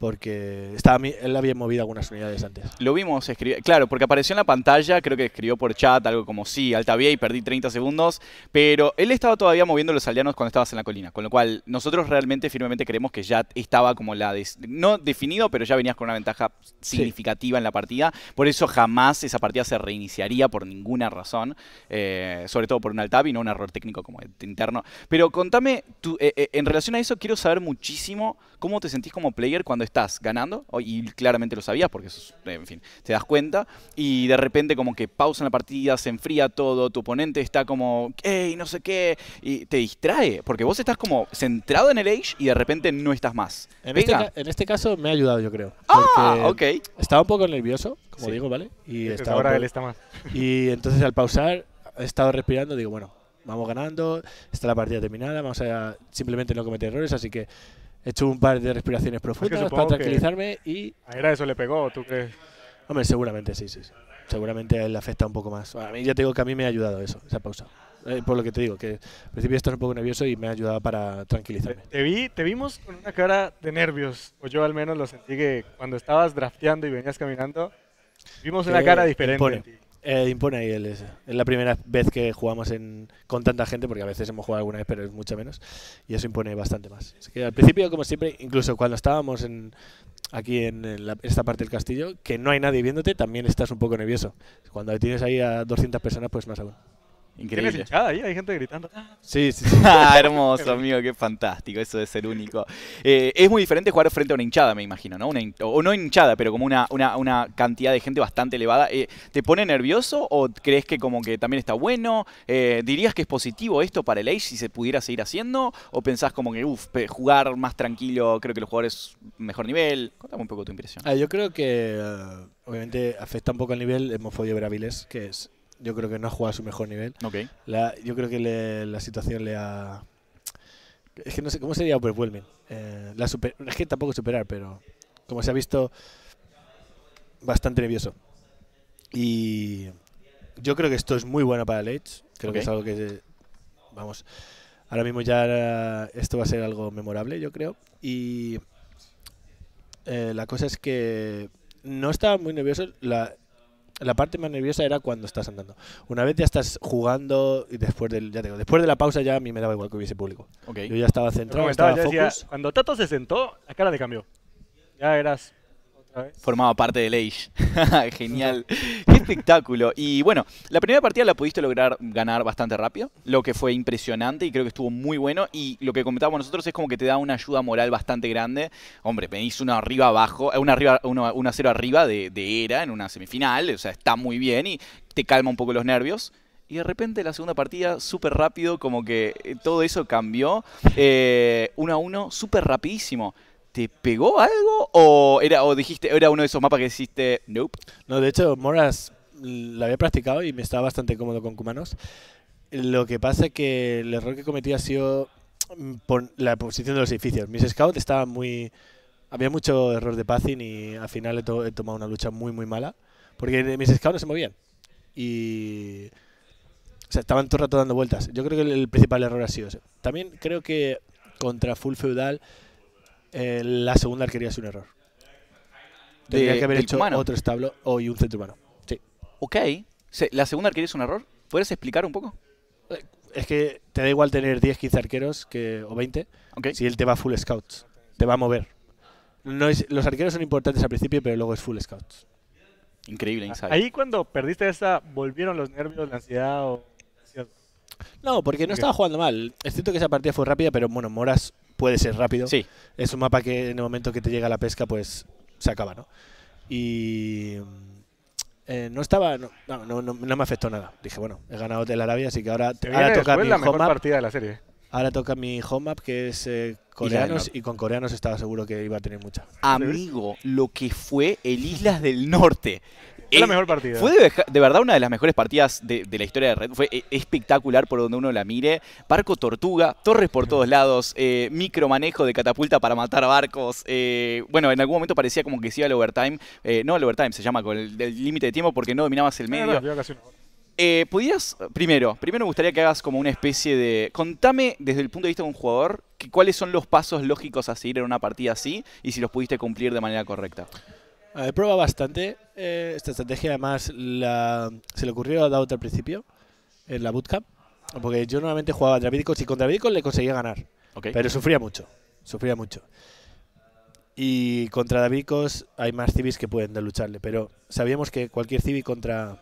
porque estaba, él había movido algunas unidades antes. Lo vimos claro, porque apareció en la pantalla, creo que escribió por chat algo como sí, Altavia y perdí 30 segundos, pero él estaba todavía moviendo los aldeanos cuando estabas en la colina, con lo cual nosotros realmente firmemente creemos que ya estaba como la, no definido, pero ya venías con una ventaja significativa en la partida, por eso jamás esa partida se reiniciaría por ninguna razón, eh, sobre todo por un altavi y no un error técnico como interno. Pero contame, tú, eh, eh, en relación a eso quiero saber muchísimo cómo te sentís como player cuando estás ganando, y claramente lo sabías porque, en fin, te das cuenta, y de repente como que pausa la partida, se enfría todo, tu oponente está como, hey, no sé qué, y te distrae, porque vos estás como centrado en el Age y de repente no estás más. En, este, en este, caso me ha ayudado, yo creo. Ah, ok. Estaba un poco nervioso, como digo, ¿vale? Y ahora él está más. Y entonces al pausar, he estado respirando, digo, bueno, vamos ganando, está la partida terminada, vamos a simplemente no cometer errores, así que He hecho un par de respiraciones profundas para tranquilizarme y... A era eso le pegó, ¿tú crees? Hombre, seguramente sí, sí, Seguramente le afecta un poco más. A mí ya te digo que a mí me ha ayudado eso, esa pausa. Eh, por lo que te digo, que al principio estás un poco nervioso y me ha ayudado para tranquilizarme. Te, vi, te vimos con una cara de nervios, o yo al menos lo sentí que cuando estabas drafteando y venías caminando, vimos una cara diferente. Eh, impone ahí el Es la primera vez que jugamos en, con tanta gente, porque a veces hemos jugado alguna vez, pero es mucho menos. Y eso impone bastante más. Así que al principio, como siempre, incluso cuando estábamos en, aquí en, esta parte del castillo, que no hay nadie viéndote, también estás un poco nervioso. Cuando tienes ahí a 200 personas, pues más aún. Increíble. hay gente gritando. Sí, sí, sí. ah, hermoso, amigo, qué fantástico, eso de ser único. Eh, es muy diferente jugar frente a una hinchada, me imagino, ¿no? o no hinchada, pero como una, cantidad de gente bastante elevada. Eh, ¿Te pone nervioso o crees que como que también está bueno? Eh, ¿Dirías que es positivo esto para el Age si se pudiera seguir haciendo? ¿O pensás como que, uff, jugar más tranquilo, creo que los jugadores mejor nivel? Contame un poco tu impresión. Ah, yo creo que, obviamente, afecta un poco el nivel Hemofodio Braviles, que es yo creo que no ha jugado a su mejor nivel. yo creo que la situación le ha... Es que no sé, ¿cómo sería overwhelming? Eh, es que tampoco superar, pero como se ha visto, bastante nervioso. Y yo creo que esto es muy bueno para Leitch. Creo que es algo que, vamos, ahora mismo ya esto va a ser algo memorable, yo creo. Y eh, la cosa es que no estaba muy nervioso. La, la parte más nerviosa era cuando estás andando. Una vez ya estás jugando y después del, ya digo, después de la pausa ya a mí me daba igual que hubiese público. Yo ya estaba centrado, estaba focus. cuando Tato se sentó, la cara de cambio. Ya eras Formaba parte del Age. Genial. Qué espectáculo. Y bueno, la primera partida la pudiste lograr ganar bastante rápido, lo que fue impresionante y creo que estuvo muy bueno. Y lo que comentábamos nosotros es como que te da una ayuda moral bastante grande. Hombre, venís uno arriba abajo, eh, una arriba, cero arriba de, era en una semifinal. O sea, está muy bien y te calma un poco los nervios y de repente la segunda partida, súper rápido, como que eh, todo eso cambió. Eh, uno a uno, súper rapidísimo. ¿Te pegó algo? ¿O era, o dijiste, era uno de esos mapas que hiciste nope? No, de hecho, Moras la había practicado y me estaba bastante cómodo con Kumanos. Lo que pasa es que el error que cometí ha sido mm, la posición de los edificios. Mis scouts estaban muy. Había mucho error de pathing y al final he, tomado una lucha muy, muy mala. Porque mis scouts no se movían. Y. O sea, estaban todo el rato dando vueltas. Yo creo que el, principal error ha sido ese. También creo que contra Full Feudal eh, la segunda arquería es un error. Tendría que haber hecho otro establo y un centro humano. Sí. Ok. ¿La segunda arquería es un error? ¿Puedes explicar un poco? Eh, es que te da igual tener 10, 15 arqueros que, o 20 si él te va full scouts. Te va a mover. No los arqueros son importantes al principio, pero luego es full scouts. Increíble insight. Ahí cuando perdiste esa, ¿volvieron los nervios, la ansiedad o...? No, porque no estaba jugando mal. Es cierto que esa partida fue rápida, pero bueno, Moras puede ser rápido. Sí. Es un mapa que en el momento que te llega la pesca, pues se acaba, ¿no? Y eh, no estaba, no, no, me afectó nada. Dije, bueno, he ganado de la Arabia, así que ahora, te ahora toca mi la de la serie. ¿eh? Ahora toca mi home map, que es eh, coreanos, y, con coreanos estaba seguro que iba a tener mucha. Amigo, lo que fue el Islas del Norte. Fue la eh, mejor partida. Fue de, verdad una de las mejores partidas de, la historia de Red. Fue eh, espectacular por donde uno la mire. Barco Tortuga, torres por todos lados, eh, micromanejo de catapulta para matar barcos. Eh, bueno, en algún momento parecía como que se iba al overtime. no al overtime, se llama con el límite de tiempo porque no dominabas el medio. eh, ¿Podías, primero, primero me gustaría que hagas como una especie de... Contame desde el punto de vista de un jugador que, cuáles son los pasos lógicos a seguir en una partida así y si los pudiste cumplir de manera correcta. He probado bastante. Eh, esta estrategia además se le ocurrió a Daut al principio, en la bootcamp. Porque yo normalmente jugaba contra Vicos y contra Vicos le conseguía ganar. Pero sufría mucho, sufría mucho. Y contra Davicos hay más civis que pueden lucharle. Pero sabíamos que cualquier civi contra,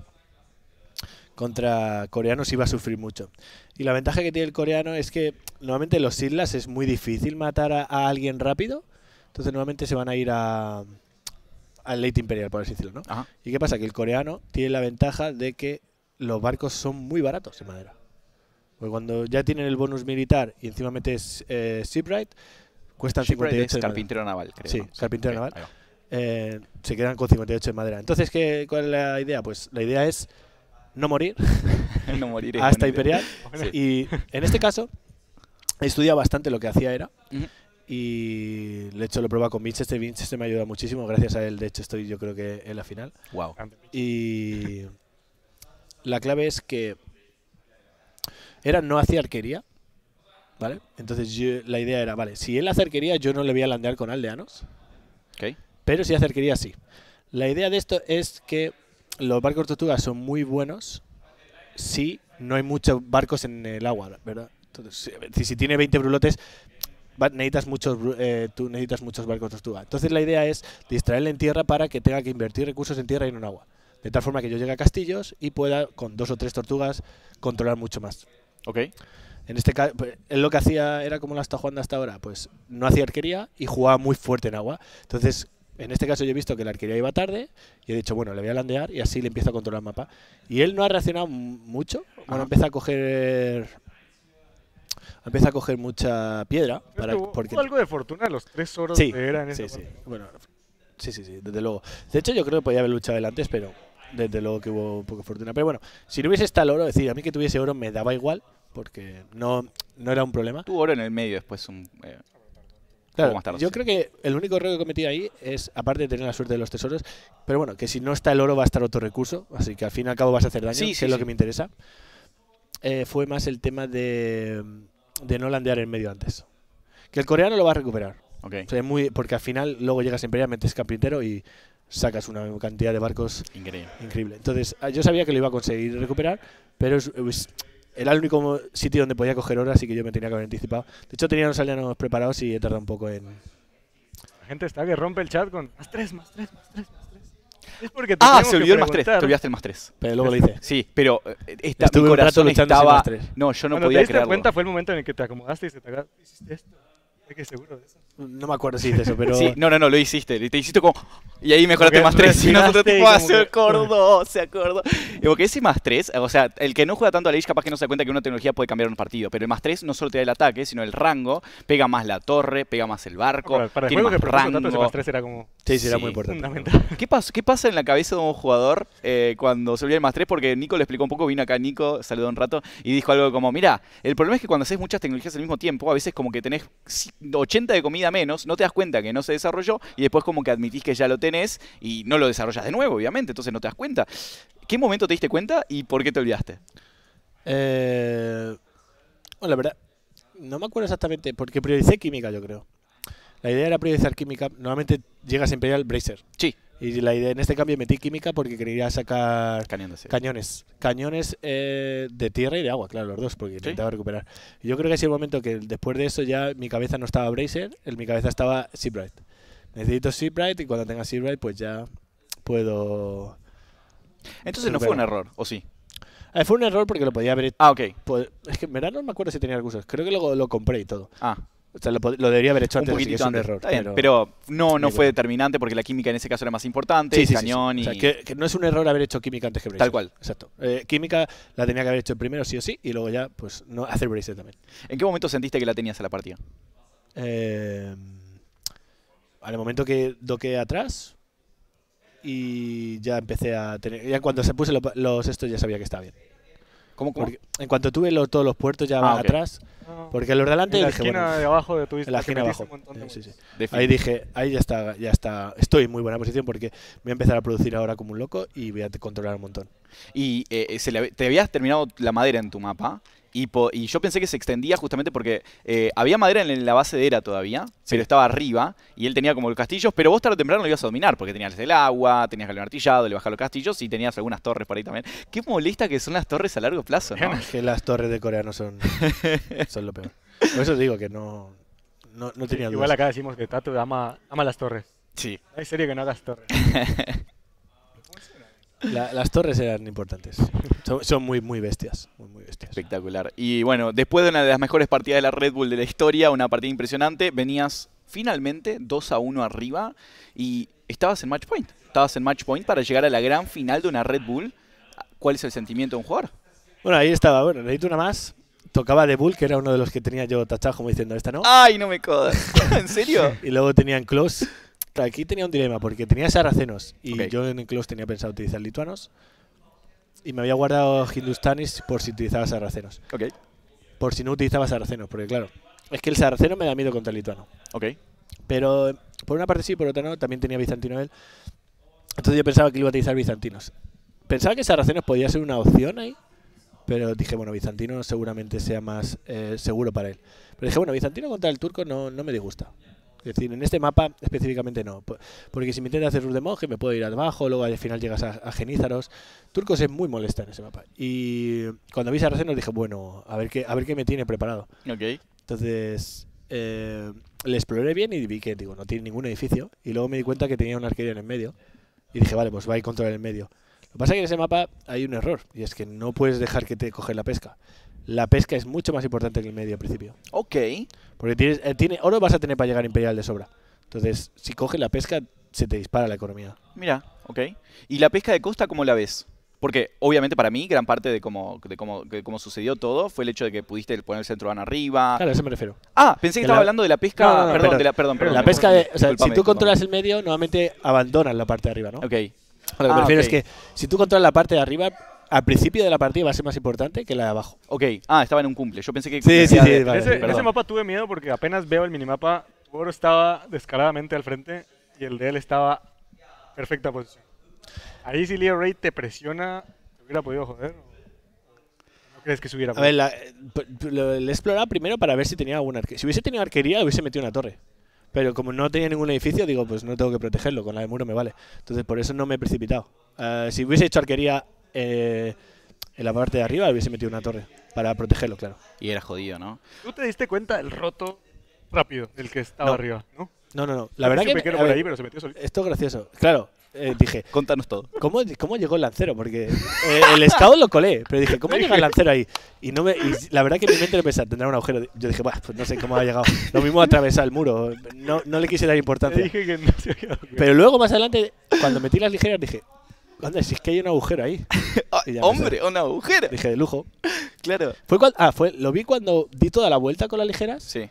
contra coreanos iba a sufrir mucho. Y la ventaja que tiene el coreano es que normalmente en los Islas es muy difícil matar a, a alguien rápido. Entonces normalmente se van a ir a al late imperial, por así decirlo, ¿no? ¿Y qué pasa? Que el coreano tiene la ventaja de que los barcos son muy baratos de madera. Porque cuando ya tienen el bonus militar y encima metes eh, shipwright, cuestan 58 es carpintero naval, creo. Sí, carpintero naval. Eh, se quedan con 58 de madera. Entonces, ¿cuál es la idea? Pues la idea es no morir. no morir. hasta imperial. Y en este caso, he estudiado bastante lo que hacía era y de hecho lo he probado con Winchester. se este me ayuda muchísimo, gracias a él. De hecho, estoy yo creo que en la final. Wow. Y la clave es que era no hacia arquería, ¿vale? Entonces la idea era, vale, si él hace arquería, yo no le voy a landear con aldeanos. Pero si hace arquería, sí. La idea de esto es que los barcos tortugas son muy buenos si no hay muchos barcos en el agua, ¿verdad? Entonces, si, si tiene 20 brulotes, necesitas muchos, eh, tú necesitas muchos barcos tortuga. Entonces la idea es distraerle en tierra para que tenga que invertir recursos en tierra y no en agua. De tal forma que yo llegue a castillos y pueda, con dos o tres tortugas, controlar mucho más. Ok. En este caso, pues, él lo que hacía era como lo está jugando hasta ahora. Pues no hacía arquería y jugaba muy fuerte en agua. Entonces, en este caso yo he visto que la arquería iba tarde y he dicho, bueno, le voy a landear y así le empiezo a controlar el mapa. Y él no ha reaccionado mucho. Bueno, empieza a coger empieza a coger mucha piedra. Para, porque... algo de fortuna los tres oros sí, eran sí, sí. Bueno, sí, sí, sí, desde luego. De hecho, yo creo que podía haber luchado antes, pero desde luego que hubo de fortuna. Pero bueno, si no hubiese estado el oro, es decir, a mí que tuviese oro me daba igual, porque no, no era un problema. Tuvo oro en el medio después un... Eh, claro, yo creo que el único error que cometí ahí es, aparte de tener la suerte de los tesoros, pero bueno, que si no está el oro va a estar otro recurso, así que al fin y al cabo vas a hacer daño, que es lo que me interesa. Eh, fue más el tema de de no landear en medio antes. Que el coreano lo va a recuperar. Okay. muy, porque al final luego llegas imperialmente es metes carpintero y sacas una cantidad de barcos increíble. increíble. Entonces, ah, yo sabía que lo iba a conseguir recuperar, pero era el único sitio donde podía coger horas, así que yo me tenía que haber anticipado. De hecho, tenía los aldeanos preparados y he tardado un poco en... La gente está que rompe el chat con más tres, más tres, más tres. Más es porque te ah, se olvidó el más 3. Te olvidaste el más 3. Pero luego lo hice. Sí, pero eh, esta, mi corazón estaba. No, yo no Cuando podía te diste cuenta fue el momento en el que te acomodaste y se te hiciste esto. No me acuerdo si hiciste eso, pero. Sí, no, no, no, lo hiciste. Te hiciste como. Y ahí mejoraste más 3. Y nosotros tipo, ah, se acordó, se acordó. Y porque ese más 3, o sea, el que no juega tanto a la Age capaz que no se da cuenta que una tecnología puede cambiar un partido. Pero el más 3 no solo te da el ataque, sino el rango. Pega más la torre, pega más el barco. para el que rango. más 3 era como. Sí, sí, era muy importante. ¿Qué, pasa, ¿Qué pasa en la cabeza de un jugador eh, cuando se olvida el más 3? Porque Nico le explicó un poco, vino acá Nico, saludó un rato y dijo algo como: Mira, el problema es que cuando haces muchas tecnologías al mismo tiempo, a veces como que tenés 80 de comida menos, no te das cuenta que no se desarrolló y después como que admitís que ya lo tenés y no lo desarrollas de nuevo, obviamente, entonces no te das cuenta. ¿Qué momento te diste cuenta y por qué te olvidaste? Eh, bueno, la verdad, no me acuerdo exactamente, porque prioricé química, yo creo. La idea era priorizar química. Normalmente llegas a Imperial Bracer. Sí. Y la idea en este cambio metí química porque quería sacar Cañones, cañones, eh, de tierra y de agua, claro, los dos, porque intentaba recuperar. Yo creo que es el momento que después de eso ya mi cabeza no estaba Bracer, en mi cabeza estaba Seabright. Necesito Seabright y cuando tenga Seabright pues ya puedo... Entonces no fue un error, ¿o sí? Eh, fue un error porque lo podía haber... Ah, ok. es que en verdad no me acuerdo si tenía recursos. Creo que luego lo compré y todo. Ah. O sea, lo, debería haber hecho antes, un Un error, pero, no, no fue determinante porque la química en ese caso era más importante, cañón y... que, no es un error haber hecho química antes que Bracer. Tal cual. Exacto. Eh, química la tenía que haber hecho primero sí o sí y luego ya pues no hacer Bracer también. ¿En qué momento sentiste que la tenías a la partida? Eh, al momento que doqué atrás y ya empecé a tener... Ya cuando se puse los estos ya sabía que estaba bien. En cuanto tuve todos los puertos ya ah, atrás, ah, porque los de delante la dije, de abajo de tu en la Ahí dije, ahí ya está, ya está, estoy en muy buena posición porque voy a empezar a producir ahora como un loco y voy a controlar un montón. Y eh, eh, te habías terminado la madera en tu mapa y, yo pensé que se extendía justamente porque eh, había madera en la base de Era todavía, pero estaba arriba y él tenía como los castillos, pero vos tarde o temprano lo ibas a dominar porque tenías el agua, tenías el artillado, le bajás los castillos y tenías algunas torres por ahí también. Qué molesta que son las torres a largo plazo, que las torres de Corea no son, lo peor. Por eso digo que no, tenía Igual acá decimos que Tato ama, ama las torres. Sí. hay serio que no hagas torres. las torres eran importantes. Son, muy, muy bestias. Espectacular. Y bueno, después de una de las mejores partidas de la Red Bull de la historia, una partida impresionante, venías finalmente 2 a 1 arriba y estabas en match point. Estabas en match point para llegar a la gran final de una Red Bull. ¿Cuál es el sentimiento de un jugador? Bueno, ahí estaba. Bueno, necesito una más. Tocaba de Bull, que era uno de los que tenía yo tachado, como diciendo, esta no. ¡Ay, no me codas! ¿En serio? y luego tenían Close, Aquí tenía un dilema, porque tenía saracenos y yo en Close tenía pensado utilizar lituanos. Y me había guardado hindustanis por si utilizaba saracenos ok Por si no utilizaba saracenos porque claro, es que el saraceno me da miedo contra el lituano. Ok. Pero por una parte sí, por otra no, también tenía bizantino él. Entonces yo pensaba que iba a utilizar bizantinos. Pensaba que saracenos podía ser una opción ahí, pero dije, bueno, bizantino seguramente sea más eh, seguro para él. Pero dije, bueno, bizantino contra el turco no, no me disgusta. Es decir, en este mapa específicamente no. Porque si me intenta hacer un de monje, me puedo ir abajo, luego al final llegas a, a, Genízaros. Turcos es muy molesta en ese mapa. Y cuando vi a nos dije, bueno, a ver qué, a ver qué me tiene preparado. ok Entonces, eh, le exploré bien y vi que digo, no tiene ningún edificio. Y luego me di cuenta que tenía una arquería en el medio. Y dije, vale, pues va a ir en el medio. Lo que pasa es que en ese mapa hay un error, y es que no puedes dejar que te cogen la pesca. La pesca es mucho más importante que el medio al principio. Ok. Porque eh, tiene, oro vas a tener para llegar Imperial de sobra. Entonces, si coges la pesca, se te dispara la economía. Mira, ok. ¿Y la pesca de costa cómo la ves? Porque obviamente para mí gran parte de cómo, de sucedió todo fue el hecho de que pudiste poner el centro van arriba. Claro, a eso me refiero. Ah, pensé que, estaba hablando de la pesca. perdón, perdón, la, pesca de, o sea, si tú controlas el medio, nuevamente abandonas la parte de arriba, ¿no? Ok. Lo que prefiero ah, es que si tú controlas la parte de arriba, al principio de la partida va a ser más importante que la de abajo. Ok, ah, estaba en un cumple. Yo pensé que. Sí, sí, sí. ese, mapa tuve miedo porque apenas veo el minimapa, Goro estaba descaradamente al frente y el de él estaba perfecta posición. Ahí si Leo Ray te presiona, te hubiera podido joder. ¿No crees que subiera? A ver, lo exploraba primero para ver si tenía alguna arquería. Si hubiese tenido arquería, hubiese metido una torre. Pero como no tenía ningún edificio, digo, pues no tengo que protegerlo, con la de muro me vale. Entonces por eso no me he precipitado. Eh, si hubiese hecho arquería eh, en la parte de arriba le hubiese metido una torre para protegerlo, claro. Y era jodido, ¿no? ¿Tú te diste cuenta el roto rápido del que estaba arriba, no? No, no, La verdad que. Me, por ahí, pero se metió solito. Esto es gracioso. Claro, eh, dije. Contanos todo. ¿cómo, ¿Cómo llegó el lancero? Porque eh, el estado lo colé, pero dije, ¿cómo llega el lancero ahí? Y, no me, la verdad que mi mente me pensaba, tendrá un agujero. Yo dije, pues no sé cómo ha llegado. Lo mismo atravesar el muro. No, no le quise dar importancia. pero luego, más adelante, cuando metí las ligeras, dije, Anda, si es que hay un agujero ahí. ¡Hombre, un agujero! Dije, de lujo. Claro. Fue cuando, ah, fue, lo vi cuando di toda la vuelta con la ligera? Sí.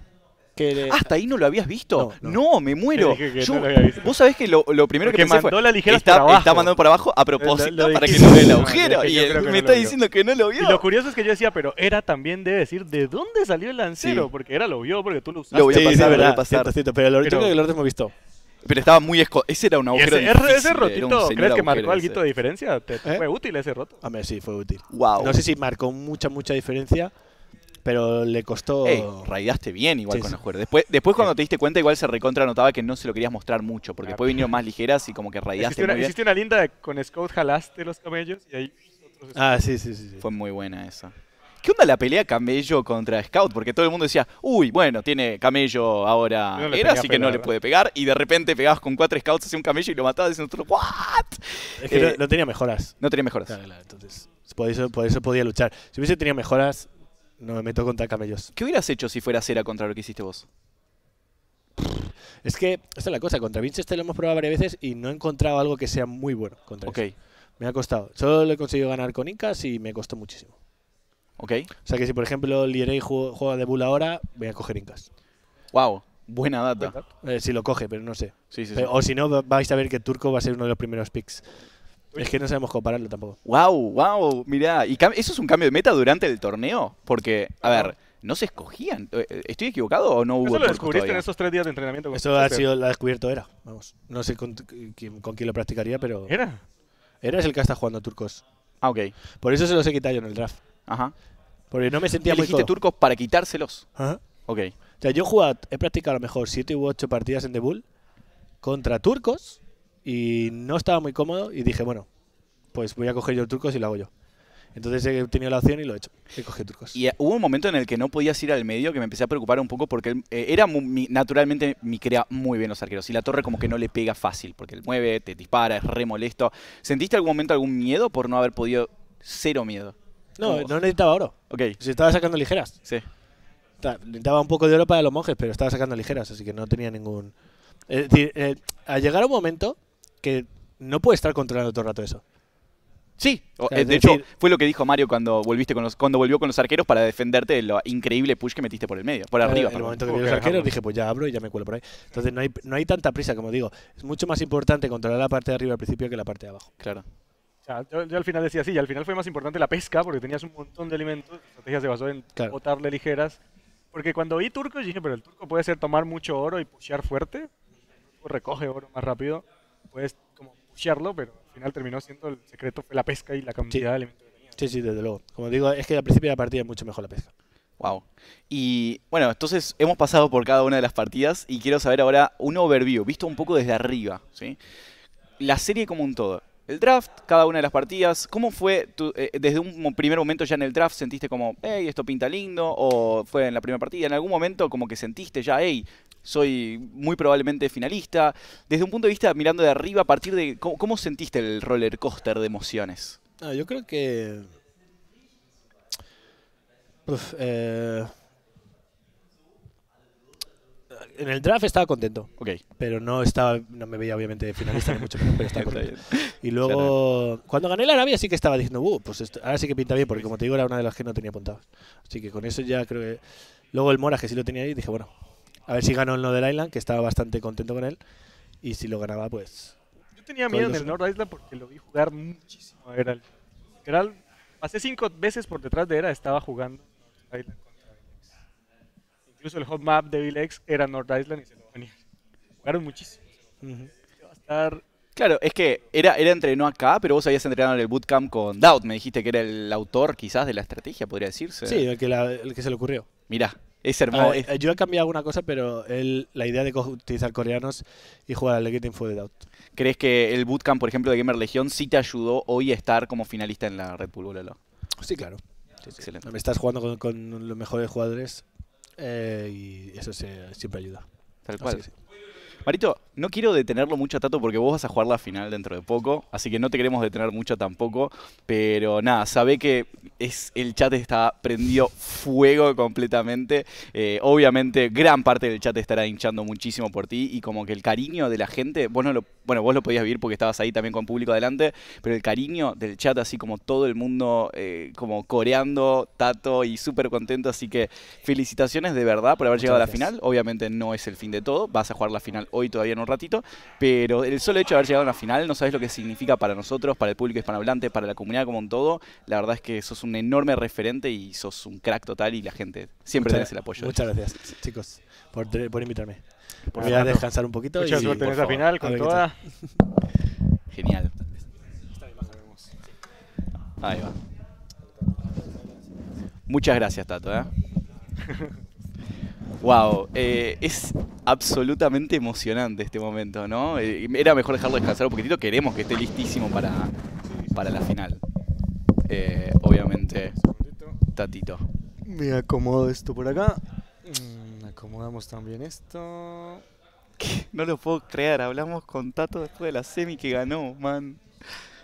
Que Hasta ahí no lo habías visto. No, me muero. Yo, no vos sabés que lo, primero que pensé mandó fue, la ligera está, está mandando para abajo a propósito para que no vea el agujero. y me está diciendo que no lo vio. Y lo curioso es que yo decía, pero era también de decir de dónde salió el lancero. Porque era lo vio, porque tú lo usaste. Lo voy a pasar, voy a pasar. pero lo, pero... que lo hemos visto. Pero estaba muy Ese era un agujero. Ese, rotito, ¿crees que marcó algo de diferencia? ¿Te, ¿Eh? ¿Fue útil ese roto? A mí sí, fue útil. Wow. No sé si marcó mucha, mucha diferencia, pero le costó. raidaste bien igual con los el Después, después cuando te diste cuenta, igual se recontra notaba que no se lo querías mostrar mucho, porque después vinieron más ligeras y como que raidaste. Hiciste una, hiciste una linda con Scout jalaste los camellos y ahí. Ah, sí, sí, sí. Fue muy buena esa. ¿Qué onda la pelea Camello contra Scout? Porque todo el mundo decía, uy, bueno, tiene Camello ahora era, así que no le puede pegar. Y de repente pegabas con cuatro Scouts hacia un Camello y lo matabas diciendo, ¿what? Es que eh, no, tenía mejoras. No tenía mejoras. Claro, claro, entonces por eso, podía luchar. Si hubiese tenido mejoras, no me meto contra Camellos. ¿Qué hubieras hecho si fuera Cera contra lo que hiciste vos? Es que, esta es la cosa, contra Vince este lo hemos probado varias veces y no he encontrado algo que sea muy bueno contra Ok. Me ha costado. Solo lo he conseguido ganar con Incas y me costó muchísimo. O sea que si, por ejemplo, Lierey juega de bull ahora, voy a coger Incas. Wow, buena data. Eh, si lo coge, pero no sé. O si no, vais a ver que Turco va a ser uno de los primeros picks. Es que no sabemos compararlo tampoco. Wow, wow, mirá. ¿Y eso es un cambio de meta durante el torneo? Porque, a ver, no se escogían. Eh, eh, ¿Estoy equivocado o no hubo Eso lo descubriste en esos tres días de entrenamiento. Eso ha sido la descubierto era. Vamos, no sé con, con, quién lo practicaría, pero. Era. Era es el que está jugando turcos. Ah, ok. Por eso se los he quitado yo en el draft. Ajá. Porque no me sentía muy turcos para quitárselos. Ajá. Ok. O sea, yo he, he practicado a lo mejor 7 u 8 partidas en The Bull contra turcos y no estaba muy cómodo y dije, bueno, pues voy a coger yo turcos y lo hago yo. Entonces he tenido la opción y lo he hecho. He cogido turcos. Y eh, hubo un momento en el que no podías ir al medio que me empecé a preocupar un poco porque eh, era naturalmente mi crea muy bien los arqueros y la torre como que no le pega fácil porque él mueve, te dispara, es re molesto. ¿Sentiste algún momento algún miedo por no haber podido cero miedo? No, no necesitaba oro. Ok. Se estaba sacando ligeras. Sí. Necesitaba un poco de oro para los monjes, pero estaba sacando ligeras, así que no tenía ningún. Es decir, eh, al llegar a un momento que no puede estar controlando todo el rato eso. Sí, eh, de hecho fue lo que dijo Mario cuando volviste con los, cuando volvió con los arqueros para defenderte de lo increíble push que metiste por el medio, por arriba. En el momento que vi los arqueros dije, pues ya abro y ya me cuelo por ahí. Entonces no hay, no hay tanta prisa, como digo. Es mucho más importante controlar la parte de arriba al principio que la parte de abajo. Claro yo, al final decía sí, y al final fue más importante la pesca porque tenías un montón de alimentos. La estrategia se basó en botarle ligeras. Porque cuando vi turcos, dije, pero el turco puede ser tomar mucho oro y pushear fuerte. turco recoge oro más rápido. Puedes como pushearlo, pero al final terminó siendo el secreto fue la pesca y la cantidad de alimentos que Sí, sí, desde luego. Como digo, es que al principio de la partida es mucho mejor la pesca. Wow. Y bueno, entonces hemos pasado por cada una de las partidas y quiero saber ahora un overview, visto un poco desde arriba, ¿sí? La serie como un todo el draft, cada una de las partidas. ¿Cómo fue eh, desde un primer momento ya en el draft? ¿Sentiste como, hey, esto pinta lindo? ¿O fue en la primera partida? ¿En algún momento como que sentiste ya, hey, soy muy probablemente finalista? Desde un punto de vista mirando de arriba, a partir de. ¿Cómo, sentiste el roller coaster de emociones? Ah, yo creo que. Pues, eh, en el draft estaba contento. Pero no estaba, no me veía obviamente finalista ni mucho pero estaba contento. Y luego, cuando gané la Arabia sí que estaba diciendo, uh, pues ahora sí que pinta bien, porque como te digo, era una de las que no tenía puntadas." Así que con eso ya creo que. Luego el Mora, que sí lo tenía ahí, dije, bueno, a ver si ganó el Northern Island, que estaba bastante contento con él. Y si lo ganaba, pues. Yo tenía miedo en el Island porque lo vi jugar muchísimo Era, pasé cinco veces por detrás de Era, estaba jugando Island Incluso el map de Vilex era North Island y se lo venía. Jugaron muchísimo. Claro, es que era, era entrenó acá, pero vos habías entrenado en el bootcamp con Doubt. Me dijiste que era el autor quizás de la estrategia, podría decirse. Sí, el que, se le ocurrió. Mirá, es hermoso. Eh, yo he cambiado alguna cosa, pero la idea de utilizar coreanos y jugar al Legitim fue de Doubt. ¿Crees que el bootcamp, por ejemplo, de Gamer Legion sí te ayudó hoy a estar como finalista en la Red Bull Sí, claro. Excelente. estás jugando con los mejores jugadores eh, y eso siempre ayuda. Tal cual. Marito, no quiero detenerlo mucho a Tato porque vos vas a jugar la final dentro de poco, así que no te queremos detener mucho tampoco, pero nada, sabe que es, el chat está prendido fuego completamente, eh, obviamente gran parte del chat estará hinchando muchísimo por ti y como que el cariño de la gente, vos no lo bueno, vos lo podías vivir porque estabas ahí también con público adelante, pero el cariño del chat, así como todo el mundo eh, como coreando, tato y súper contento, así que felicitaciones de verdad por haber llegado a la final. Obviamente no es el fin de todo, vas a jugar la final hoy todavía en un ratito, pero el solo hecho de haber llegado a la final, no sabes lo que significa para nosotros, para el público hispanohablante, para la comunidad como un todo, la verdad es que sos un enorme referente y sos un crack total y la gente siempre tenés el apoyo. Muchas gracias, chicos, por invitarme voy a descansar un poquito. Mucha y, suerte en esa final con toda. Genial. Ahí va. Muchas gracias, Tato. ¿eh? wow, eh, es absolutamente emocionante este momento, ¿no? Eh, era mejor dejarlo descansar un poquitito. Queremos que esté listísimo para, para la final. Eh, obviamente, Tatito. Me acomodo esto por acá. Mm acomodamos también esto. No lo puedo creer, hablamos con Tato después de la semi que ganó, man.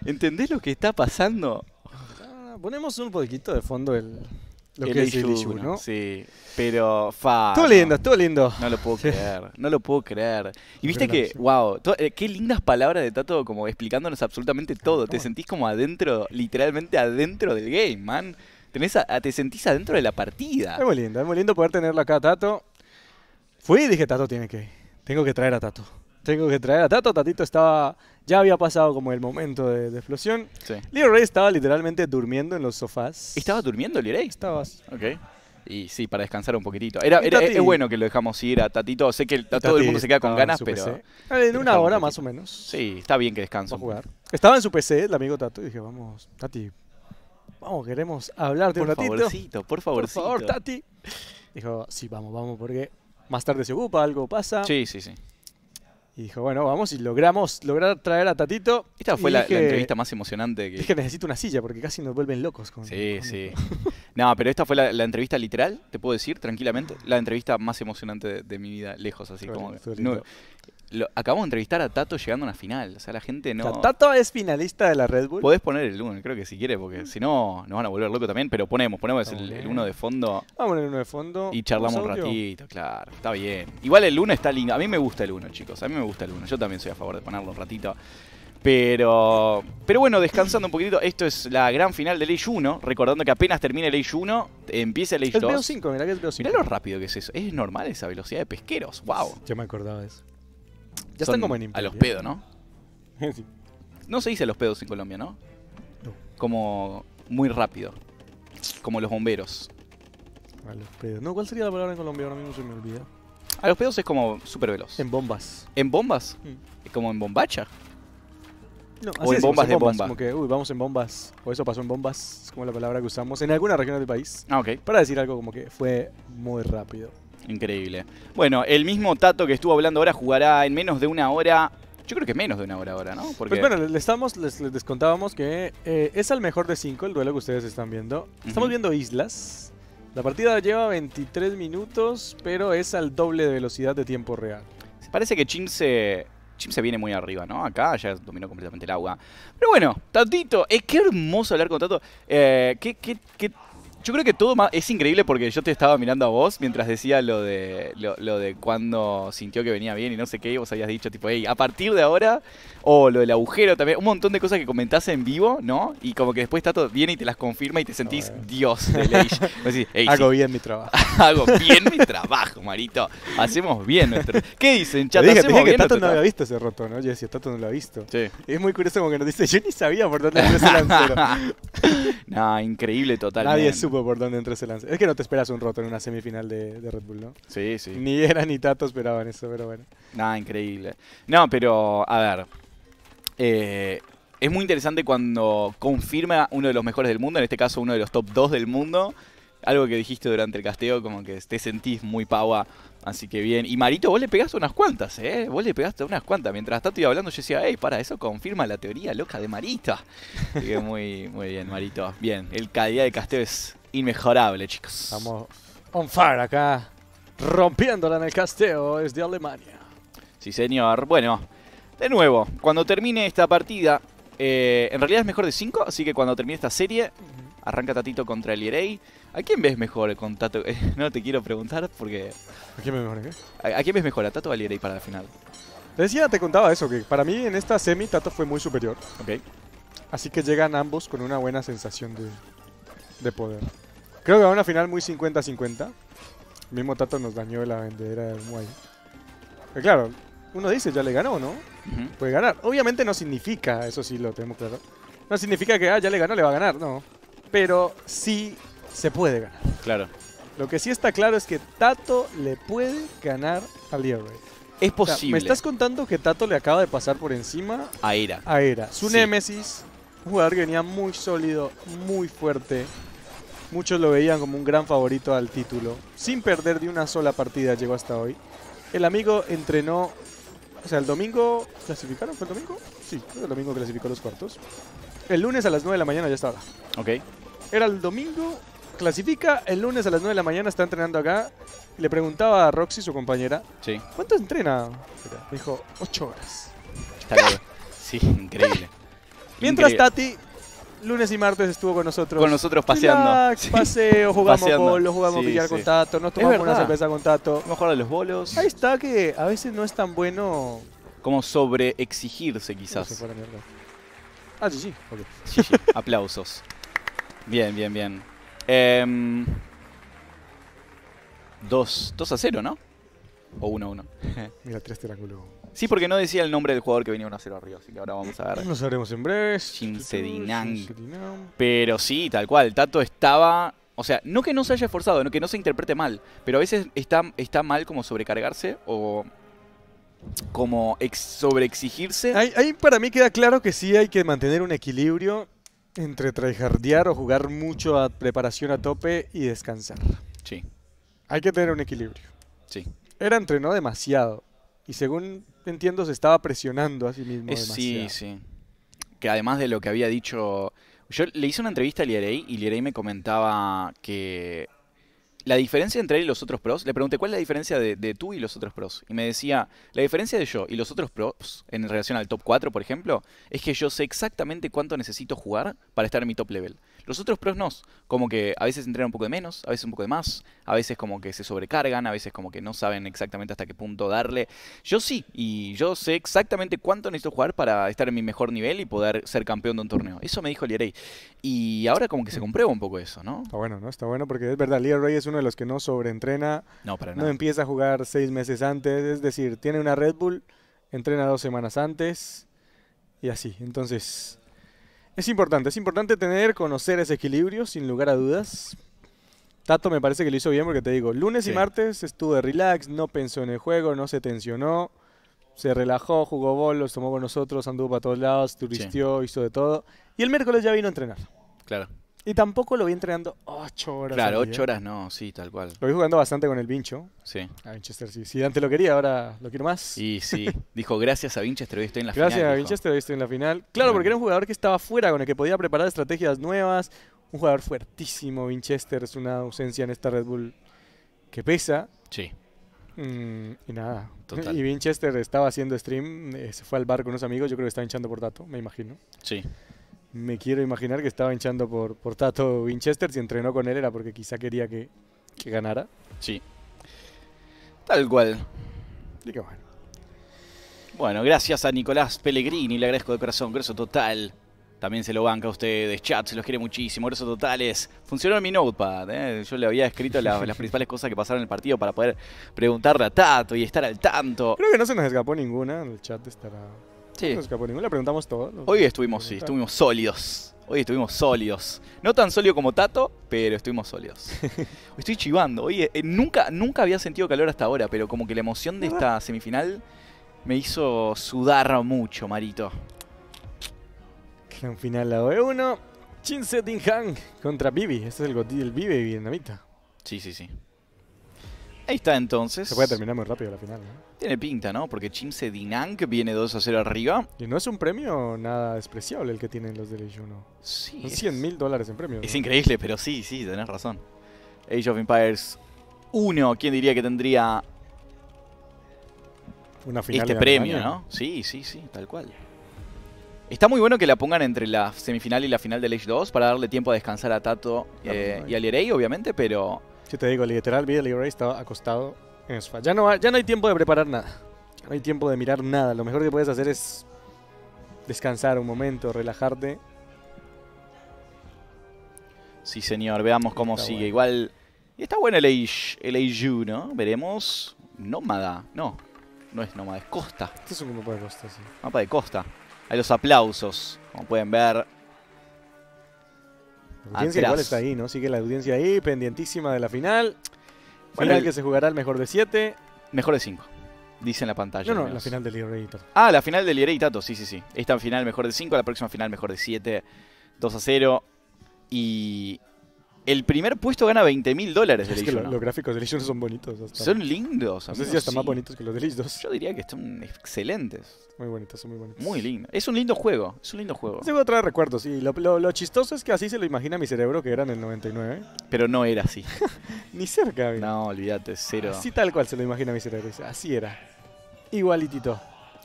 ¿Entendés lo que está pasando? Ah, ponemos un poquito de fondo el, lo que ¿no? Sí, pero fa. Todo lindo, todo lindo. No lo puedo creer, no lo puedo creer. Y viste que, wow, eh, qué lindas palabras de Tato como explicándonos absolutamente todo. Te sentís como adentro, literalmente adentro del game, man. Tenés te sentís adentro de la partida. Es muy lindo, es muy lindo poder tenerlo acá, Tato. Fui y dije, Tato tiene que, tengo que traer a Tato. Tengo que traer a Tato. Tatito estaba, ya había pasado como el momento de, explosión. Sí. estaba literalmente durmiendo en los sofás. ¿Estaba durmiendo Liray? Estabas. Ok. Y sí, para descansar un poquitito. Era, es bueno que lo dejamos ir a Tatito. Sé que todo el mundo se queda con ganas, pero. Ah, en una hora más o menos. Sí, está bien que descanso. jugar. Estaba en su PC el amigo Tato y dije, vamos, Tati. Vamos, queremos hablarte un ratito. Por favorcito, por favorcito. Por favor, Tati. Dijo, sí, vamos, vamos, porque más tarde se ocupa, algo pasa. Sí, sí, sí. Y dijo, bueno, vamos y logramos lograr traer a Tatito. Esta fue la, entrevista más emocionante. Que... Dije, necesito una silla porque casi nos vuelven locos. Con, sí, sí. no, pero esta fue la, entrevista literal, te puedo decir tranquilamente, la entrevista más emocionante de, mi vida, lejos, así como acabamos de entrevistar a Tato llegando a una final. O sea, la gente no. Tato es finalista de la Red Bull. Podés poner el 1, creo que si quieres porque si no, nos van a volver locos también. Pero ponemos, ponemos el, uno 1 de fondo. Vamos a poner el 1 de fondo. Y charlamos un ratito, claro. Está bien. Igual el 1 está lindo. A mí me gusta el 1, chicos. A mí me gusta el 1. Yo también soy a favor de ponerlo un ratito. Pero, pero bueno, descansando un poquitito, esto es la gran final del Age 1. Recordando que apenas termina el Age 1, empieza el Age 2. El 5 mirá que es 5 Mirá lo rápido que es eso. Es normal esa velocidad de pesqueros, wow. Yo me acordaba de eso. Ya están como en A los pedos, ¿no? No se dice a los pedos en Colombia, ¿no? No. Como muy rápido. Como los bomberos. A los pedos. No, ¿cuál sería la palabra en Colombia? Ahora mismo se me olvida. A los pedos es como súper veloz. En bombas. ¿En bombas? Mm. ¿Es ¿Como en bombacha? No, así o en bombas de Bomba. Como que, uy, vamos en bombas. O eso pasó en bombas, es como la palabra que usamos en alguna región del país. Ah, ok. Para decir algo como que fue muy rápido. Increíble. Bueno, el mismo Tato que estuvo hablando ahora jugará en menos de una hora. Yo creo que menos de una hora ahora, ¿no? Porque... Pues bueno, estamos, les, contábamos que eh, es al mejor de cinco el duelo que ustedes están viendo. Estamos viendo islas. La partida lleva 23 minutos, pero es al doble de velocidad de tiempo real. Parece que Chim se, viene muy arriba, ¿no? Acá ya dominó completamente el agua. Pero bueno, Tatito, eh, qué hermoso hablar con Tato. Eh, qué, qué, qué yo creo que todo es increíble porque yo te estaba mirando a vos mientras decía lo de lo, de cuando sintió que venía bien y no sé qué, y vos habías dicho tipo, hey, a partir de ahora, o lo del agujero también, un montón de cosas que comentás en vivo, ¿no? Y como que después Tato viene y te las confirma y te sentís ah, Dios de ley. Hago bien mi trabajo. Hago bien mi trabajo, Marito. Hacemos bien nuestro ¿Qué dicen, chat? Dije, que Tato no había visto ese roto, ¿no? Yo decía, Tato no lo ha visto. Sí. Es muy curioso como que nos dice, yo ni sabía por dónde empezó el no, increíble total. Nadie súper por donde dónde ese lance. Es que no te esperas un roto en una semifinal de, Red Bull, ¿no? Sí, sí. Ni era ni Tato esperaban eso, pero bueno. Nada, increíble. No, pero a ver. Eh, es muy interesante cuando confirma uno de los mejores del mundo, en este caso uno de los top 2 del mundo. Algo que dijiste durante el casteo, como que te sentís muy pava, Así que bien. Y Marito, vos le pegaste unas cuantas, ¿eh? Vos le pegaste unas cuantas. Mientras Tato iba hablando, yo decía, hey, para, eso confirma la teoría loca de Marito. Así muy, muy bien, Marito. Bien, el calidad de casteo es inmejorable, chicos. Estamos on fire acá, rompiéndola en el casteo Es de Alemania. Sí, señor. Bueno, de nuevo, cuando termine esta partida, eh, en realidad es mejor de 5, así que cuando termine esta serie, arranca Tatito contra el ¿A quién ves mejor con Tato? no te quiero preguntar porque... ¿A quién ves mejor? ¿A, quién ves mejor? ¿A Tato o a para la final? decía, te contaba eso, que para mí en esta semi Tato fue muy superior. Ok. Así que llegan ambos con una buena sensación de, de poder. Creo que va a una final muy 50-50. Mismo Tato nos dañó la vendedera del Muay. Pero claro, uno dice, ya le ganó, ¿no? Puede ganar. Obviamente no significa, eso sí lo tenemos claro. No significa que ah, ya le ganó, le va a ganar, no. Pero sí se puede ganar. Claro. Lo que sí está claro es que Tato le puede ganar a Ray. Es posible. Me estás contando que Tato le acaba de pasar por encima a Ira A Su némesis, un jugador que venía muy sólido, muy fuerte. Muchos lo veían como un gran favorito al título. Sin perder de una sola partida llegó hasta hoy. El amigo entrenó... O sea, el domingo... ¿Clasificaron? ¿Fue el domingo? Sí, el domingo clasificó los cuartos. El lunes a las 9 de la mañana ya estaba. Ok. Era el domingo, clasifica, el lunes a las 9 de la mañana está entrenando acá. Le preguntaba a Roxy, su compañera, sí. ¿cuánto entrena? Dijo, 8 horas. Está sí, increíble. Mientras Tati lunes y martes estuvo con nosotros. Con nosotros paseando. paseo, jugamos paseando. jugamos a pillar con Tato, nos tomamos una cerveza con Tato. de a los bolos. Ahí está que a veces no es tan bueno... Como sobre exigirse quizás. No Ah, sí, sí. Aplausos. Bien, bien, bien. Em, dos, dos a cero ¿no? O uno a uno Mira, tres triángulos. Sí, porque no decía el nombre del jugador que venía un 0 arriba, así que ahora vamos a ver. Lo sabremos en breve. Chincedinang. Pero sí, tal cual, Tato estaba... O sea, no que no se haya esforzado, no que no se interprete mal, pero a veces está, está mal como sobrecargarse o como sobreexigirse. Ahí, para mí queda claro que sí hay que mantener un equilibrio entre traijardear o jugar mucho a preparación a tope y descansar. Sí. Hay que tener un equilibrio. Sí. Era entrenó demasiado. Y según entiendo, se estaba presionando a sí mismo. sí, sí. Que además de lo que había dicho. Yo le hice una entrevista a Lierey y Lierey me comentaba que la diferencia entre él y los otros pros, le pregunté cuál es la diferencia de, de, tú y los otros pros. Y me decía, la diferencia de yo y los otros pros en relación al top 4, por ejemplo, es que yo sé exactamente cuánto necesito jugar para estar en mi top level. Los otros pros no, como que a veces entrenan un poco de menos, a veces un poco de más, a veces como que se sobrecargan, a veces como que no saben exactamente hasta qué punto darle. Yo sí, y yo sé exactamente cuánto necesito jugar para estar en mi mejor nivel y poder ser campeón de un torneo. Eso me dijo Rey. Y ahora como que se comprueba un poco eso, ¿no? Está bueno, ¿no? Está bueno porque es verdad, Rey es uno de los que no sobreentrena, no, para nada. no empieza a jugar seis meses antes, es decir, tiene una Red Bull, entrena dos semanas antes y así. Entonces... Es importante, es importante tener, conocer ese equilibrio, sin lugar a dudas. Tato me parece que lo hizo bien porque te digo, lunes y martes estuvo de relax, no pensó en el juego, no se tensionó, se relajó, jugó bolos, tomó con nosotros, anduvo para todos lados, turistió, hizo de todo. Y el miércoles ya vino a entrenar. Claro. Y tampoco lo vi entrenando ocho horas. Claro, ocho horas no, sí, tal cual. Lo vi jugando bastante con el Vincho. Sí. A ah, Winchester, sí. Si antes lo quería, ahora lo quiero más. Sí, sí, dijo, gracias a Winchester hoy estoy en la final. Gracias a Winchester hoy estoy en la final. Claro, porque era un jugador que estaba fuera, con el que podía preparar estrategias nuevas. Un jugador fuertísimo, Winchester. Es una ausencia en esta Red Bull que pesa. Sí. Mm, y nada. Total. Y Winchester estaba haciendo stream, eh, se fue al bar con unos amigos, yo creo que estaba hinchando por dato, me imagino. Sí me quiero imaginar que estaba hinchando por, por Tato Winchester. Si entrenó con él era porque quizá quería que, ganara. Sí. Tal cual. Y qué bueno. Bueno, gracias a Nicolás Pellegrini. Le agradezco de corazón. Grosso total. También se lo banca a ustedes. Chat, se los quiere muchísimo. Grueso totales. Funcionó mi notepad. ¿eh? Yo le había escrito las principales cosas que pasaron en el partido para poder preguntarle a Tato y estar al tanto. Creo que no se nos escapó ninguna. El chat estará preguntamos Hoy estuvimos, sí, estuvimos sólidos. Hoy estuvimos sólidos. No tan sólido como Tato, pero estuvimos sólidos. Estoy chivando. Eh, nunca, nunca había sentido calor hasta ahora, pero como que la emoción de esta semifinal me hizo sudar mucho, Marito. Gran final lado de uno. Chin Setin Hang contra Bibi. Este es el gotil del Bibi vietnamita. Sí, sí, sí. Ahí está entonces. Se puede terminar muy rápido la final. ¿no? Tiene pinta, ¿no? Porque Chimse Dinank viene 2 a 0 arriba. Y no es un premio nada despreciable el que tienen los de 1. Sí. Son 100 mil dólares en premio. Es increíble, pero sí, sí, tenés razón. Age of Empires 1, ¿quién diría que tendría Una final este premio, no? Sí, sí, sí, tal cual. Está muy bueno que la pongan entre la semifinal y la final del Age 2 para darle tiempo a descansar a Tato eh, y a Lierey, obviamente, pero yo te digo, literal, Vida Libre estaba acostado en el sofá. Ya no, ya no hay tiempo de preparar nada. no hay tiempo de mirar nada. Lo mejor que puedes hacer es descansar un momento, relajarte. Sí, señor. Veamos cómo sigue. Igual. Y Está bueno el, Age, el ¿no? Veremos... Nómada. No, no es nómada, es costa. Este es un mapa de costa, sí. Mapa de costa. Hay los aplausos, como pueden ver. La ah, audiencia igual está ahí, ¿no? Sigue la audiencia ahí, pendientísima de la final. Final que se jugará el mejor de 7. Mejor de 5. Dice en la pantalla. No, no, la final del Lirey y Ah, la final del Lirey y sí, sí, sí. Esta final mejor de 5, la próxima final mejor de 7. 2 a 0. Y el primer puesto gana 20 mil dólares Es que los gráficos de Legion son bonitos. Son lindos. No sé más bonitos que los de Legion Yo diría que están excelentes. Muy bonitos, son muy bonitos. Muy lindo. Es un lindo juego. Es un lindo juego. Se traer recuerdos. Y lo, chistoso es que así se lo imagina mi cerebro que era en el 99. Pero no era así. Ni cerca. No, olvídate, cero. Así tal cual se lo imagina mi cerebro. Así era. Igualitito.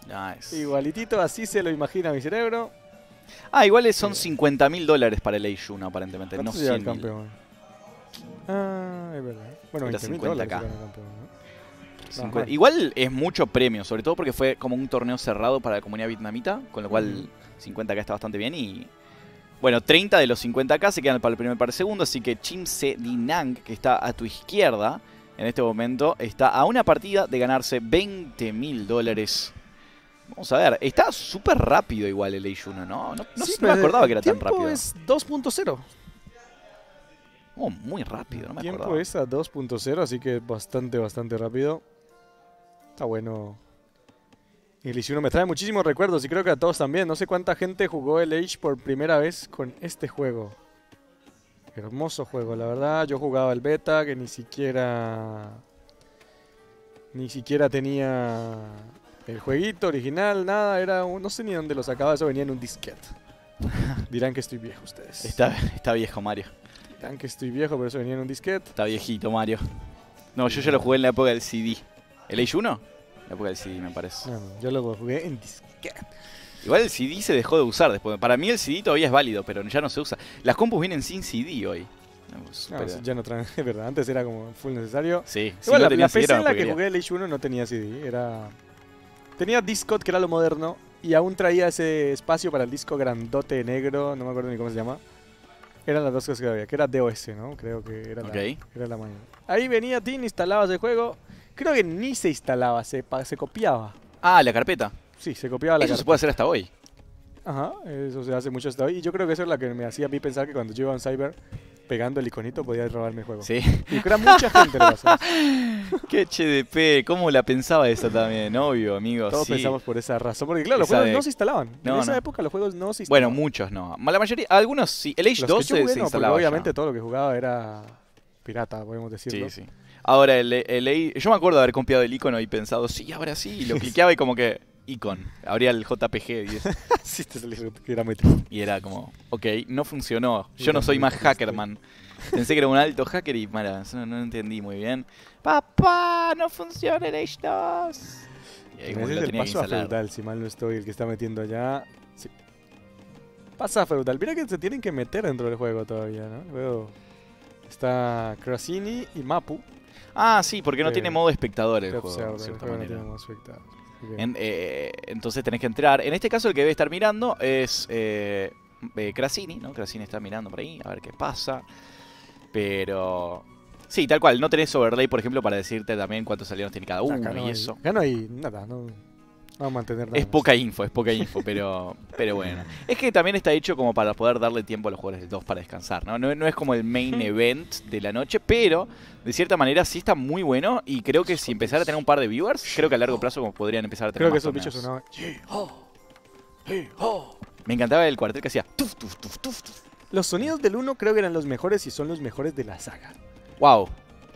Nice. Igualitito, así se lo imagina mi cerebro. Ah, igual son 50.000 50 mil dólares para el 1, aparentemente. No sé. Ah, es verdad. Bueno, Acá. igual es mucho premio, sobre todo porque fue como un torneo cerrado para la comunidad vietnamita, con lo cual 50k está bastante bien y bueno, 30 de los 50k se quedan para el primer el segundo, así que Chimse Dinang, que está a tu izquierda en este momento, está a una partida de ganarse 20 mil dólares. Vamos a ver, está súper rápido igual el Age 1, No, no, me acordaba que era tan rápido. es 2.0. Oh, muy rápido, no me tiempo es a 2.0, así que bastante, bastante rápido. Está bueno. El Age 1 me trae muchísimos recuerdos y creo que a todos también. No sé cuánta gente jugó el Age por primera vez con este juego. Hermoso juego, la verdad. Yo jugaba el beta que ni siquiera... Ni siquiera tenía el jueguito original, nada, era un, no sé ni dónde lo sacaba, eso venía en un disquete. Dirán que estoy viejo ustedes. Está, viejo Mario. Dirán que estoy viejo, pero eso venía en un disquete. Está viejito Mario. No, yo ya lo jugué en la época del CD. ¿El Age 1? La época del CD, me parece. Ah, yo lo jugué en disquete. Igual el CD se dejó de usar después. Para mí el CD todavía es válido, pero ya no se usa. Las compus vienen sin CD hoy. Ah, ya no traen, verdad. Antes era como full necesario. Sí, Igual, no la, la, PC en la que jugué el Age 1 no tenía CD. Era Tenía Discord, que era lo moderno, y aún traía ese espacio para el disco grandote negro, no me acuerdo ni cómo se llama. Eran las dos cosas que había, que era DOS, ¿no? Creo que era, la, mañana. Ahí venía Tin, instalabas el juego. Creo que ni se instalaba, se, copiaba. Ah, la carpeta. Sí, se copiaba la carpeta. Eso se puede hacer hasta hoy. Ajá, eso se hace mucho hasta hoy. Y yo creo que eso es lo que me hacía a mí pensar que cuando yo iba a un cyber pegando el iconito podía robar mi juego. Sí. Y era mucha gente lo Qué HDP, cómo la pensaba esa también, obvio, amigos. Todos pensamos por esa razón, porque claro, los juegos no se instalaban. en esa época los juegos no se instalaban. Bueno, muchos no. La mayoría, algunos sí. El Age 2 se, instalaba. Obviamente todo lo que jugaba era pirata, podemos decirlo. Sí, sí. Ahora, el, Age, yo me acuerdo de haber copiado el icono y pensado, sí, ahora sí, y lo cliqueaba y como que icon. Abría el JPG y, sí, te y era como, ok, no funcionó. Yo no soy más hackerman. Pensé que era un alto hacker y mala, no, entendí muy bien. ¡Papá! ¡No funciona el h Y el paso a feudal, si mal no estoy, el que está metiendo allá. Sí. Pasa a feudal. Mira que se tienen que meter dentro del juego todavía, ¿no? está Crasini y Mapu. Ah, sí, porque no tiene modo espectador el juego, No tiene modo espectador. En, eh, entonces tenés que entrar. En este caso el que debe estar mirando es eh, eh ¿no? Krasini está mirando por ahí, a ver qué pasa. Pero... Sí, tal cual. No tenés overlay, por ejemplo, para decirte también cuántos salieron tiene cada uno y eso. Ya no hay nada, no mantener es poca info, es poca info, pero, pero bueno. Es que también está hecho como para poder darle tiempo a los jugadores de 2 para descansar, ¿no? ¿no? es como el main event de la noche, pero de cierta manera sí está muy bueno y creo que si empezara a tener un par de viewers, creo que a largo plazo podrían empezar a tener Creo que esos bichos sonaban. Me encantaba el cuartel que hacía Los sonidos del 1 creo que eran los mejores y son los mejores de la saga. Wow.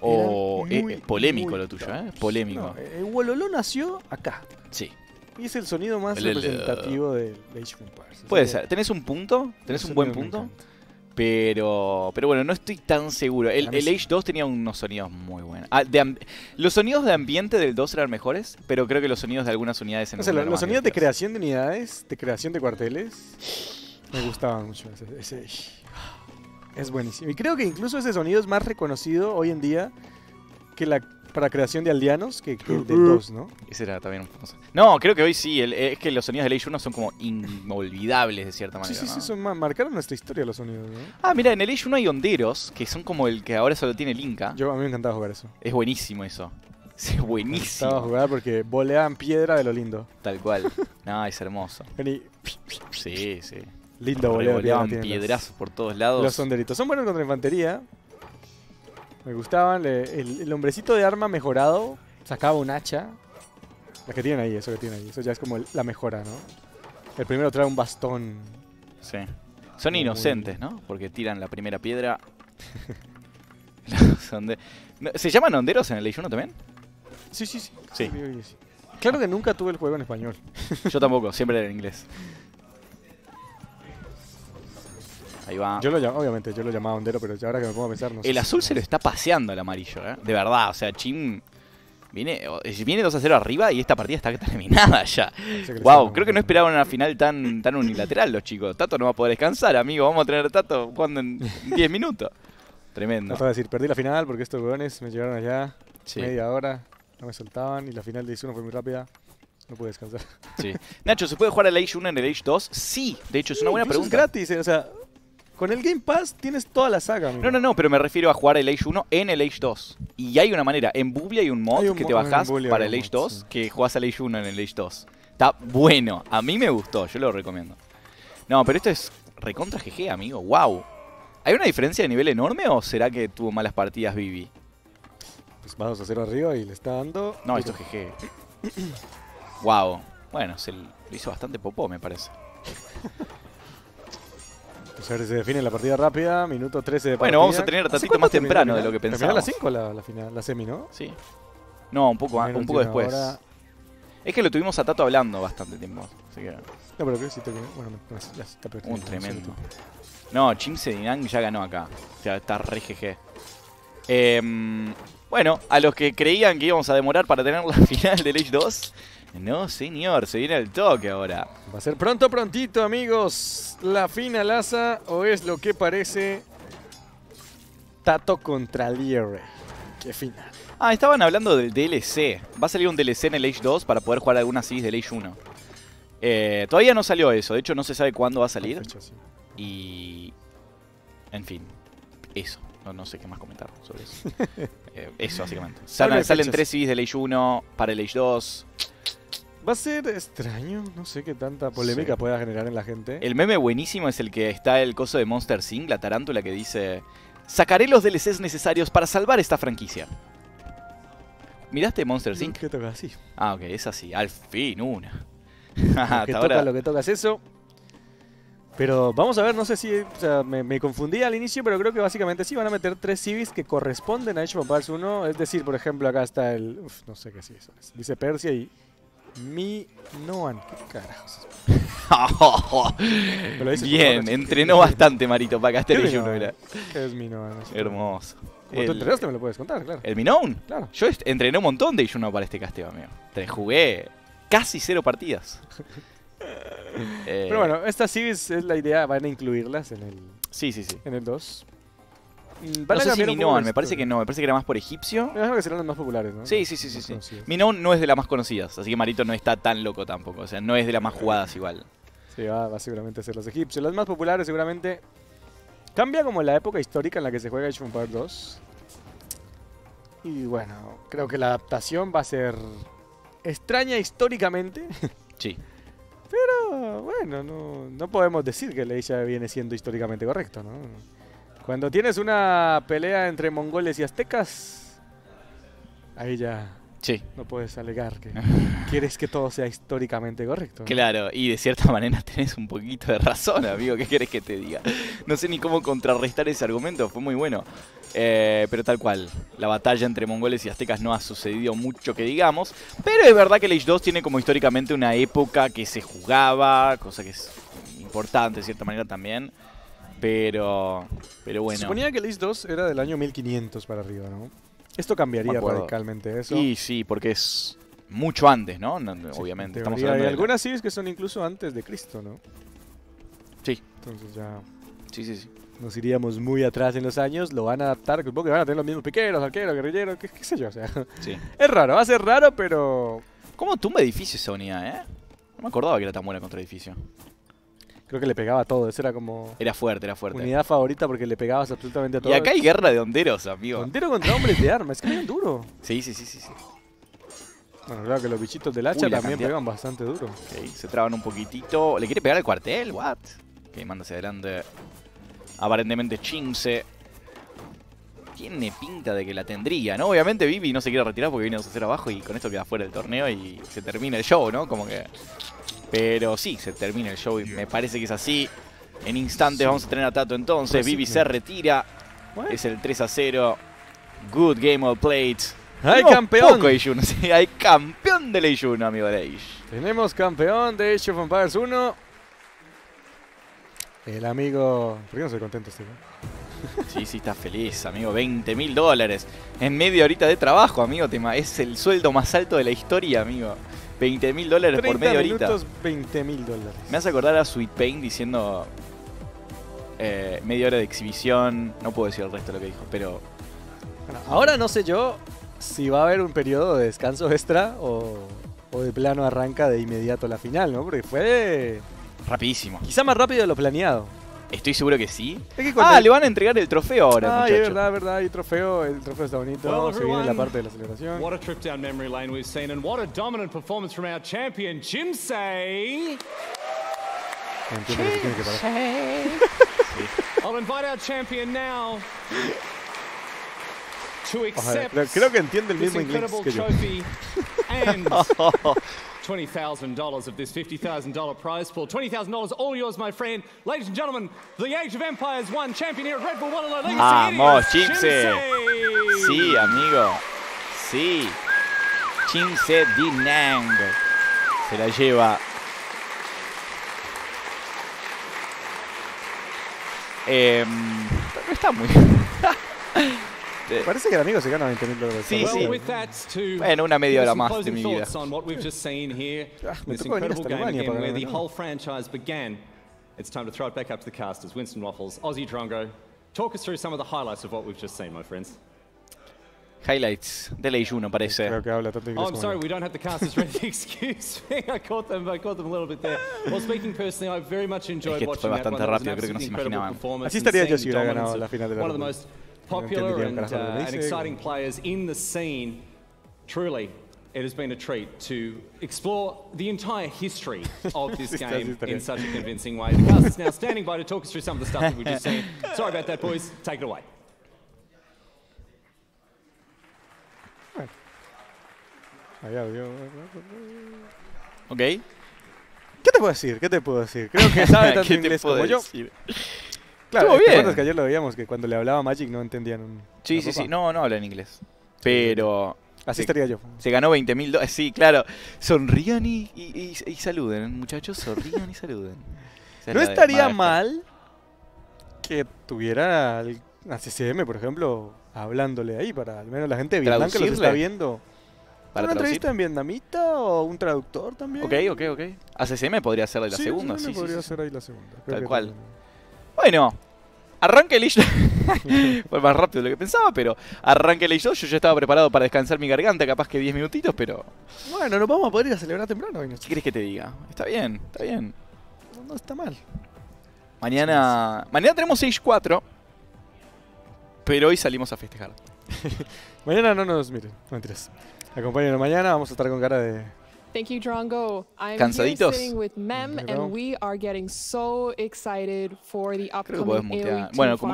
O oh, eh, polémico lo tuyo, ¿eh? Polémico. No, eh, nació acá. Sí. Y es el sonido más representativo uh, de, Age of Empires. Puede ser. ¿Tenés un punto? ¿Tenés un buen punto? Pero, pero bueno, no estoy tan seguro. El, Age 2 tenía unos sonidos muy buenos. Ah, los sonidos de ambiente del 2 eran mejores, pero creo que los sonidos de algunas unidades en o sea, los, sonidos de creación de unidades, de creación de cuarteles, me gustaban mucho. ese, es buenísimo. Y creo que incluso ese sonido es más reconocido hoy en día que la para creación de aldeanos que, el del 2, ¿no? Ese era también un famoso. No, creo que hoy sí. Eh, es que los sonidos de Age 1 son como inolvidables de cierta manera. Sí, sí, sí. Son, marcaron nuestra historia los sonidos, ¿no? Ah, mira, en el Age 1 hay honderos que son como el que ahora solo tiene el Inca. Yo a mí me encantaba jugar eso. Es buenísimo eso. Es buenísimo. Estaba a jugar porque volean piedra de lo lindo. Tal cual. no, es hermoso. Sí, sí. Lindo voleo. piedrazos por todos lados. Los sonderitos. Son buenos contra infantería, me gustaban. el, hombrecito de arma mejorado sacaba un hacha. La que tienen ahí, eso que tiene ahí. Eso ya es como la mejora, ¿no? El primero trae un bastón. Sí. Son inocentes, ¿no? Porque tiran la primera piedra. de... ¿Se llaman honderos en el Age 1 también? Sí, sí, sí. sí. Claro que nunca tuve el juego en español. Yo tampoco, siempre era en inglés. Ahí va. Yo lo llamaba, obviamente, yo lo llamaba hondero, pero ahora que me pongo a pensar, no El azul se lo está paseando al amarillo, ¿eh? De verdad, o sea, Chim viene, eh, viene 2 a 0 arriba y esta partida está terminada ya. Wow, creo que no esperaban una final tan, tan unilateral los chicos. Tato no va a poder descansar, amigo. Vamos a tener Tato jugando en 10 minutos. Tremendo. voy decir, perdí la final porque estos hueones me llevaron allá media hora, no me soltaban y la final de H1 fue muy rápida. No pude descansar. Sí. Nacho, ¿se puede jugar el Age 1 en el Age 2? Sí, de hecho es una buena pregunta. Es gratis, eh, o sea, con el Game Pass tienes toda la saga. Amigo. No, no, no, pero me refiero a jugar el Age 1 en el Age 2. Y hay una manera, en Bublia hay un mod que te bajás para el Age 2 que jugás al Age 1 en el Age 2. Está bueno, a mí me gustó, yo lo recomiendo. No, pero esto es recontra GG, amigo, wow. ¿Hay una diferencia de nivel enorme o será que tuvo malas partidas Bibi? Pues vamos a hacer arriba y le está dando... No, esto es GG. wow. Bueno, se lo hizo bastante popó, me parece. Pues si se define la partida rápida, minuto 13 de partida. Bueno, vamos a tener tantito más temprano de lo que pensamos. a las 5 la, final, la semi, ¿no? Sí. No, un poco, un poco después. Es que lo tuvimos a Tato hablando bastante tiempo. Así que... No, pero que sí. te... Bueno, ya está Un tremendo. No, Chim Sedinang ya ganó acá. O sea, está re GG. Em, bueno, a los que creían que íbamos a demorar para tener la final del Age 2, no, señor, se viene el toque ahora. Va a ser pronto, prontito, amigos. La fina o es lo que parece Tato contra Lierre. Qué final. Ah, estaban hablando del DLC. Va a salir un DLC en el Age 2 para poder jugar algunas series del Age 1. Eh, todavía no salió eso. De hecho, no se sabe cuándo va a salir. Y... En fin. Eso. No, sé qué más comentar sobre eso. Eh, eso, básicamente. Salen, salen tres CDs del Age 1 para el Age 2. Va a ser extraño, no sé qué tanta polémica pueda generar en la gente. El meme buenísimo es el que está el coso de Monster Sing, la tarántula que dice: Sacaré los DLCs necesarios para salvar esta franquicia. ¿Miraste Monster Inc? Que así. Ah, ok, es así. Al fin, una. lo, que toca, lo que toca eso. Pero vamos a ver, no sé si me, confundí al inicio, pero creo que básicamente sí van a meter tres civis que corresponden a Age of 1. Es decir, por ejemplo, acá está el... Uf, no sé qué sí eso, Dice Persia y mi ¿Qué carajos? Bien, entrenó bastante Marito para Castel y Juno. Es Minoan. Hermoso. el... tú entrenaste me lo puedes contar, claro. ¿El Minoan? Claro. Yo entrené un montón de Juno para este casteo, amigo. Te jugué casi cero partidas. Pero bueno, eh, esta series es la idea, van a incluirlas en el... Sí, sí, sí. En el 2. Mm, no sé si me parece que no, me parece que era más por egipcio. Me parece que serán las más populares, ¿no? Sí, sí, sí, sí. sí. no es de las más conocidas, así que Marito no está tan loco tampoco. O sea, no es de las más jugadas igual. Sí, va, seguramente a ser los egipcios. Las más populares seguramente... Cambia como la época histórica en la que se juega Age of Empires 2. Y bueno, creo que la adaptación va a ser extraña históricamente. Sí. Pero bueno, no, no podemos decir que la viene siendo históricamente correcto, ¿no? Cuando tienes una pelea entre mongoles y aztecas, ahí ya sí. no puedes alegar que quieres que todo sea históricamente correcto. Claro, y de cierta manera tenés un poquito de razón, amigo, ¿qué quieres que te diga? No sé ni cómo contrarrestar ese argumento, fue muy bueno. Eh, pero tal cual, la batalla entre mongoles y aztecas no ha sucedido mucho que digamos. Pero es verdad que el Age 2 tiene como históricamente una época que se jugaba, cosa que es importante de cierta manera también. Pero, pero bueno. Se suponía que el IS-2 era del año 1500 para arriba, ¿no? Esto cambiaría radicalmente eso. Y sí, porque es mucho antes, ¿no? obviamente. Estamos hablando algunas series que son incluso antes de Cristo, ¿no? Sí. Entonces ya... Sí, sí, sí. Nos iríamos muy atrás en los años, lo van a adaptar, supongo que van a tener los mismos piqueros, arqueros, guerrilleros, qué, sé yo, o sea. Sí. Es raro, va a ser raro, pero... ¿Cómo tumba edificios esa eh? No me acordaba que era tan buena contra edificio. Creo que le pegaba todo, eso era como... Era fuerte, era fuerte. Unidad favorita porque le pegabas absolutamente a todo. Y acá hay guerra de honderos, amigo. Hondero contra hombres de armas, es que duro. Sí, sí, sí, sí, sí. Bueno, claro que los bichitos del hacha también pegan bastante duro. Ok, se traban un poquitito. ¿Le quiere pegar al cuartel? ¿What? Ok, manda hacia adelante. Aparentemente Chimse. Tiene pinta de que la tendría, ¿no? Obviamente Vivi no se quiere retirar porque viene 2-0 abajo y con esto queda fuera del torneo y se termina el show, ¿no? Como que pero sí, se termina el show y me parece que es así. En instantes vamos a tener a Tato entonces. Vivi se retira. Es el 3 a 0. Good game of plates. Hay campeón. hay campeón de amigo de Tenemos campeón de Age of Empires 1. El amigo. ¿Por qué no se contento este? Sí, sí, está feliz, amigo. 20 mil dólares. En media horita de trabajo, amigo. Es el sueldo más alto de la historia, amigo. 20 mil dólares por media minutos, horita. mil dólares. Me hace acordar a Sweet Pain diciendo eh, media hora de exhibición. No puedo decir el resto de lo que dijo, pero. ahora no sé yo si va a haber un periodo de descanso extra o, o de plano arranca de inmediato la final, ¿no? Porque fue. Rapidísimo. Quizá más rápido de lo planeado. Estoy seguro que sí. Ah, le van a entregar el trofeo ahora, ah, es verdad, verdad, el trofeo, el trofeo está bonito. Se viene la parte de la celebración. What a trip down memory lane we've seen and what a dominant performance from our champion Jimsei. Entiendo I'll invite our champion now. To accept Ojalá, creo que entiende el mismo inglés que yo. $20,000 of this $50,000 prize pool. $20,000 all yours, my friend. Ladies and gentlemen, the Age of Empires one champion here at Red Bull Waterloo Legacy. Vamos, Chimse. Sí, amigo. Sí. Chimse Dinang. Se la lleva. Eh, está muy... Este... Parece que el amigo se gana 20 mil dólares. Sí, sí. Bueno, una media hora más de mi vida. ah, me tocó venir hasta Alemania para ganar. It's time to throw it back up to the casters. Winston Waffles, Aussie Drongo. Talk us through some of the highlights of what we've just seen, my friends. Highlights de la Juno, parece. Creo que habla tanto inglés. Oh, I'm sorry, we don't have the casters ready. Excuse me, I caught them. I caught them a little bit there. Well, speaking personally, I very much enjoyed es que watching fue bastante that rápido, creo que no se imaginaban. Así estaría yo si hubiera ganado la final de la One of the most popular and, uh, and exciting players in the scene. Truly, it has been a treat to explore the entire history of this game in such a convincing way. The cast is now standing by to talk us through some of the stuff that we've just seen. Sorry about that, boys. Take it away. Ok. ¿Qué te puedo decir? ¿Qué te puedo decir? Creo que sabe tanto inglés como decir? yo. Claro, bien es que ayer lo veíamos que cuando le hablaba Magic no entendían? Sí, sí, sí. No, no habla en inglés. Pero. Así estaría yo. Se ganó 20 mil dólares. Sí, claro. Sonrían y, saluden, muchachos. Sonrían y saluden. no estaría mal que tuviera al, por ejemplo, hablándole ahí para al menos la gente de Vietnam que los está viendo. ¿Para ¿Una entrevista en vietnamita o un traductor también? Ok, ok, ok. ACCM podría ser ahí la segunda, sí, podría ser ahí la segunda. Tal cual. Bueno, arranque el Age Fue más rápido de lo que pensaba, pero Arranque el Age 2. Yo ya estaba preparado para descansar mi garganta, capaz que 10 minutitos, pero. Bueno, nos vamos a poder ir a celebrar temprano ¿Qué querés que te diga? Está bien, está bien. No, está mal. Mañana. Mañana tenemos Age 4. Pero hoy salimos a festejar. mañana no nos miren, No mentiras. Acompáñenos mañana, vamos a estar con cara de, Thank you, Drongo. I'm Cansaditos. with Mem and we are getting so excited for the upcoming bueno, como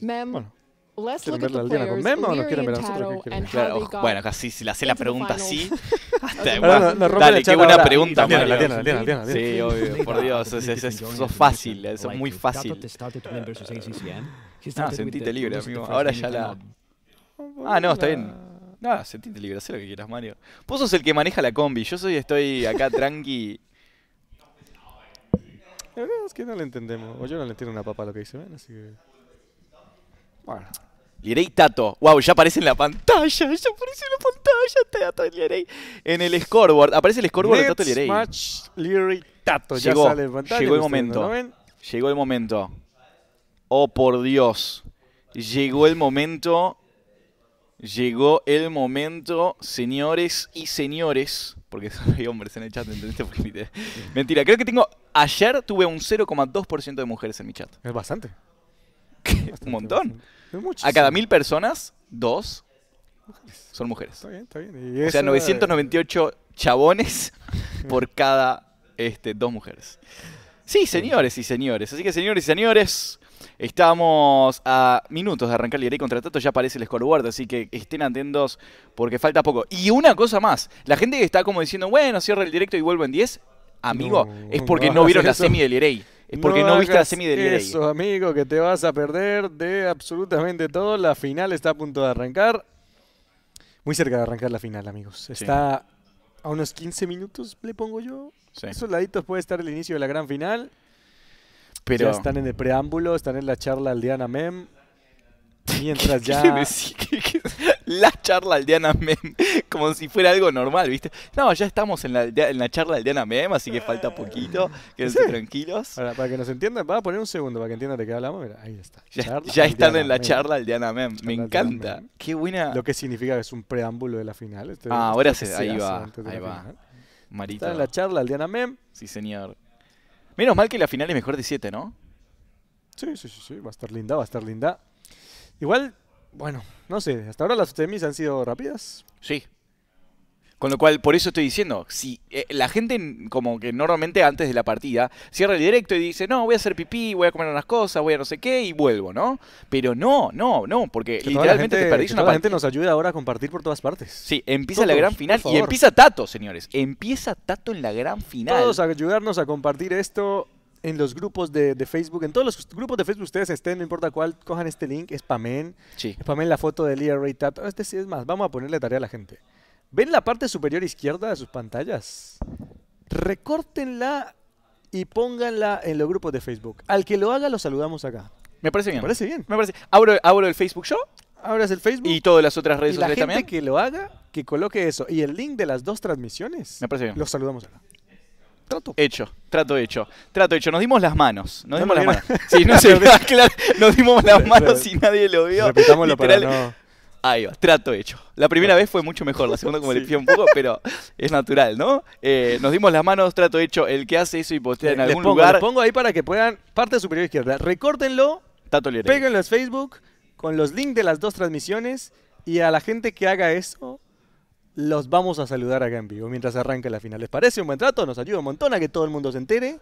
Mem, bueno. Mem ver nosotros? bueno, casi si la hace la pregunta así. dale, qué buena pregunta, Mario. Sí, obvio, por Dios, eso es fácil, eso es muy fácil. libre, Ahora ya la... Ah, no, está bien. No, sentite libre, haz lo que quieras, Mario. Vos sos el que maneja la combi, yo soy estoy acá tranqui. La es que no le entendemos, o yo no le tiro una papa a lo que dice ven, así que... Bueno. Lirey Tato. Wow, ya aparece en la pantalla. Ya aparece en la pantalla Tato Lirey. En el scoreboard. Aparece el scoreboard de Tato Lirey. Match Lirey Tato. Llegó, ya sale en pantalla. Llegó el momento. llegó el momento. Oh, por Dios. Llegó el momento Llegó el momento, señores y señores, porque hay hombres en el chat, ¿entendiste? mentira, creo que tengo, ayer tuve un 0,2% de mujeres en mi chat. Es bastante. un montón. A cada mil personas, dos son mujeres. Está bien, está bien. o sea, 998 chabones por cada este, dos mujeres. Sí, señores y señores. Así que, señores y señores, Estamos a minutos de arrancar y contra Tato, ya aparece el scoreboard, así que estén atentos porque falta poco. Y una cosa más, la gente que está como diciendo, bueno, cierra el directo y vuelvo en 10, amigo, es porque no, vieron la semi del Es porque no, viste la semi del Eso, amigo, que te vas a perder de absolutamente todo. La final está a punto de arrancar. Muy cerca de arrancar la final, amigos. Está a unos 15 minutos, le pongo yo. Sí. Esos laditos puede estar el inicio de la gran final. Pero... Ya están en el preámbulo, están en la charla Diana MEM. Mientras ya. La charla al Diana mem, como si fuera algo normal, ¿viste? No, ya estamos en la, en la charla aldeana mem, así que falta poquito, quédense tranquilos. Ahora, para que nos entiendan, va a poner un segundo para que entiendan de qué hablamos. ahí está. Ya, están en la charla charla Diana mem, me encanta. Qué buena. Lo que significa que es un preámbulo de la final. Este ah, ahora se, ahí va, ahí va. Marita. Está en la charla al Diana mem. Sí, señor. Menos mal que la final es mejor de 7, ¿no? Sí, sí, sí, sí, va a estar linda, va a estar linda. Igual, bueno, no sé, hasta ahora las semis han sido rápidas. Sí, con lo cual, por eso estoy diciendo, si eh, la gente como que normalmente antes de la partida cierra el directo y dice, no, voy a hacer pipí, voy a comer unas cosas, voy a no sé qué y vuelvo, ¿no? Pero no, no, no, porque literalmente te la gente nos ayuda ahora a compartir por todas partes. Sí, empieza la gran final y empieza Tato, señores. Empieza Tato en la gran final. Todos a ayudarnos a compartir esto en los grupos de, Facebook, en todos los grupos de Facebook ustedes estén, no importa cuál, cojan este link, spamen, sí. spamen la foto de Lee Ray Tato. Este sí es más, vamos a ponerle tarea a la gente. ¿Ven la parte superior izquierda de sus pantallas? Recórtenla y pónganla en los grupos de Facebook. Al que lo haga, lo saludamos acá. Me parece bien. Me parece bien. Abro, el Facebook Show. Ahora es el Facebook. Y todas las otras redes y la gente que lo haga, que coloque eso. Y el link de las dos transmisiones. Me parece bien. Los saludamos acá. Trato. Hecho, trato hecho, trato hecho. Nos dimos las manos. Nos dimos las manos. Sí, no sé, nos dimos las manos y nadie lo vio. Repitámoslo para no. Ahí va, trato hecho. La primera vez fue mucho mejor, la segunda como le pido un poco, pero es natural, ¿no? Eh, nos dimos las manos, trato hecho. El que hace eso y postea en algún lugar. Les pongo ahí para que puedan, parte superior izquierda, recórtenlo, Tato péguenlo en Facebook, con los links de las dos transmisiones, y a la gente que haga eso, los vamos a saludar acá en vivo mientras arranca la final. ¿Les parece un buen trato? Nos ayuda un montón a que todo el mundo se entere.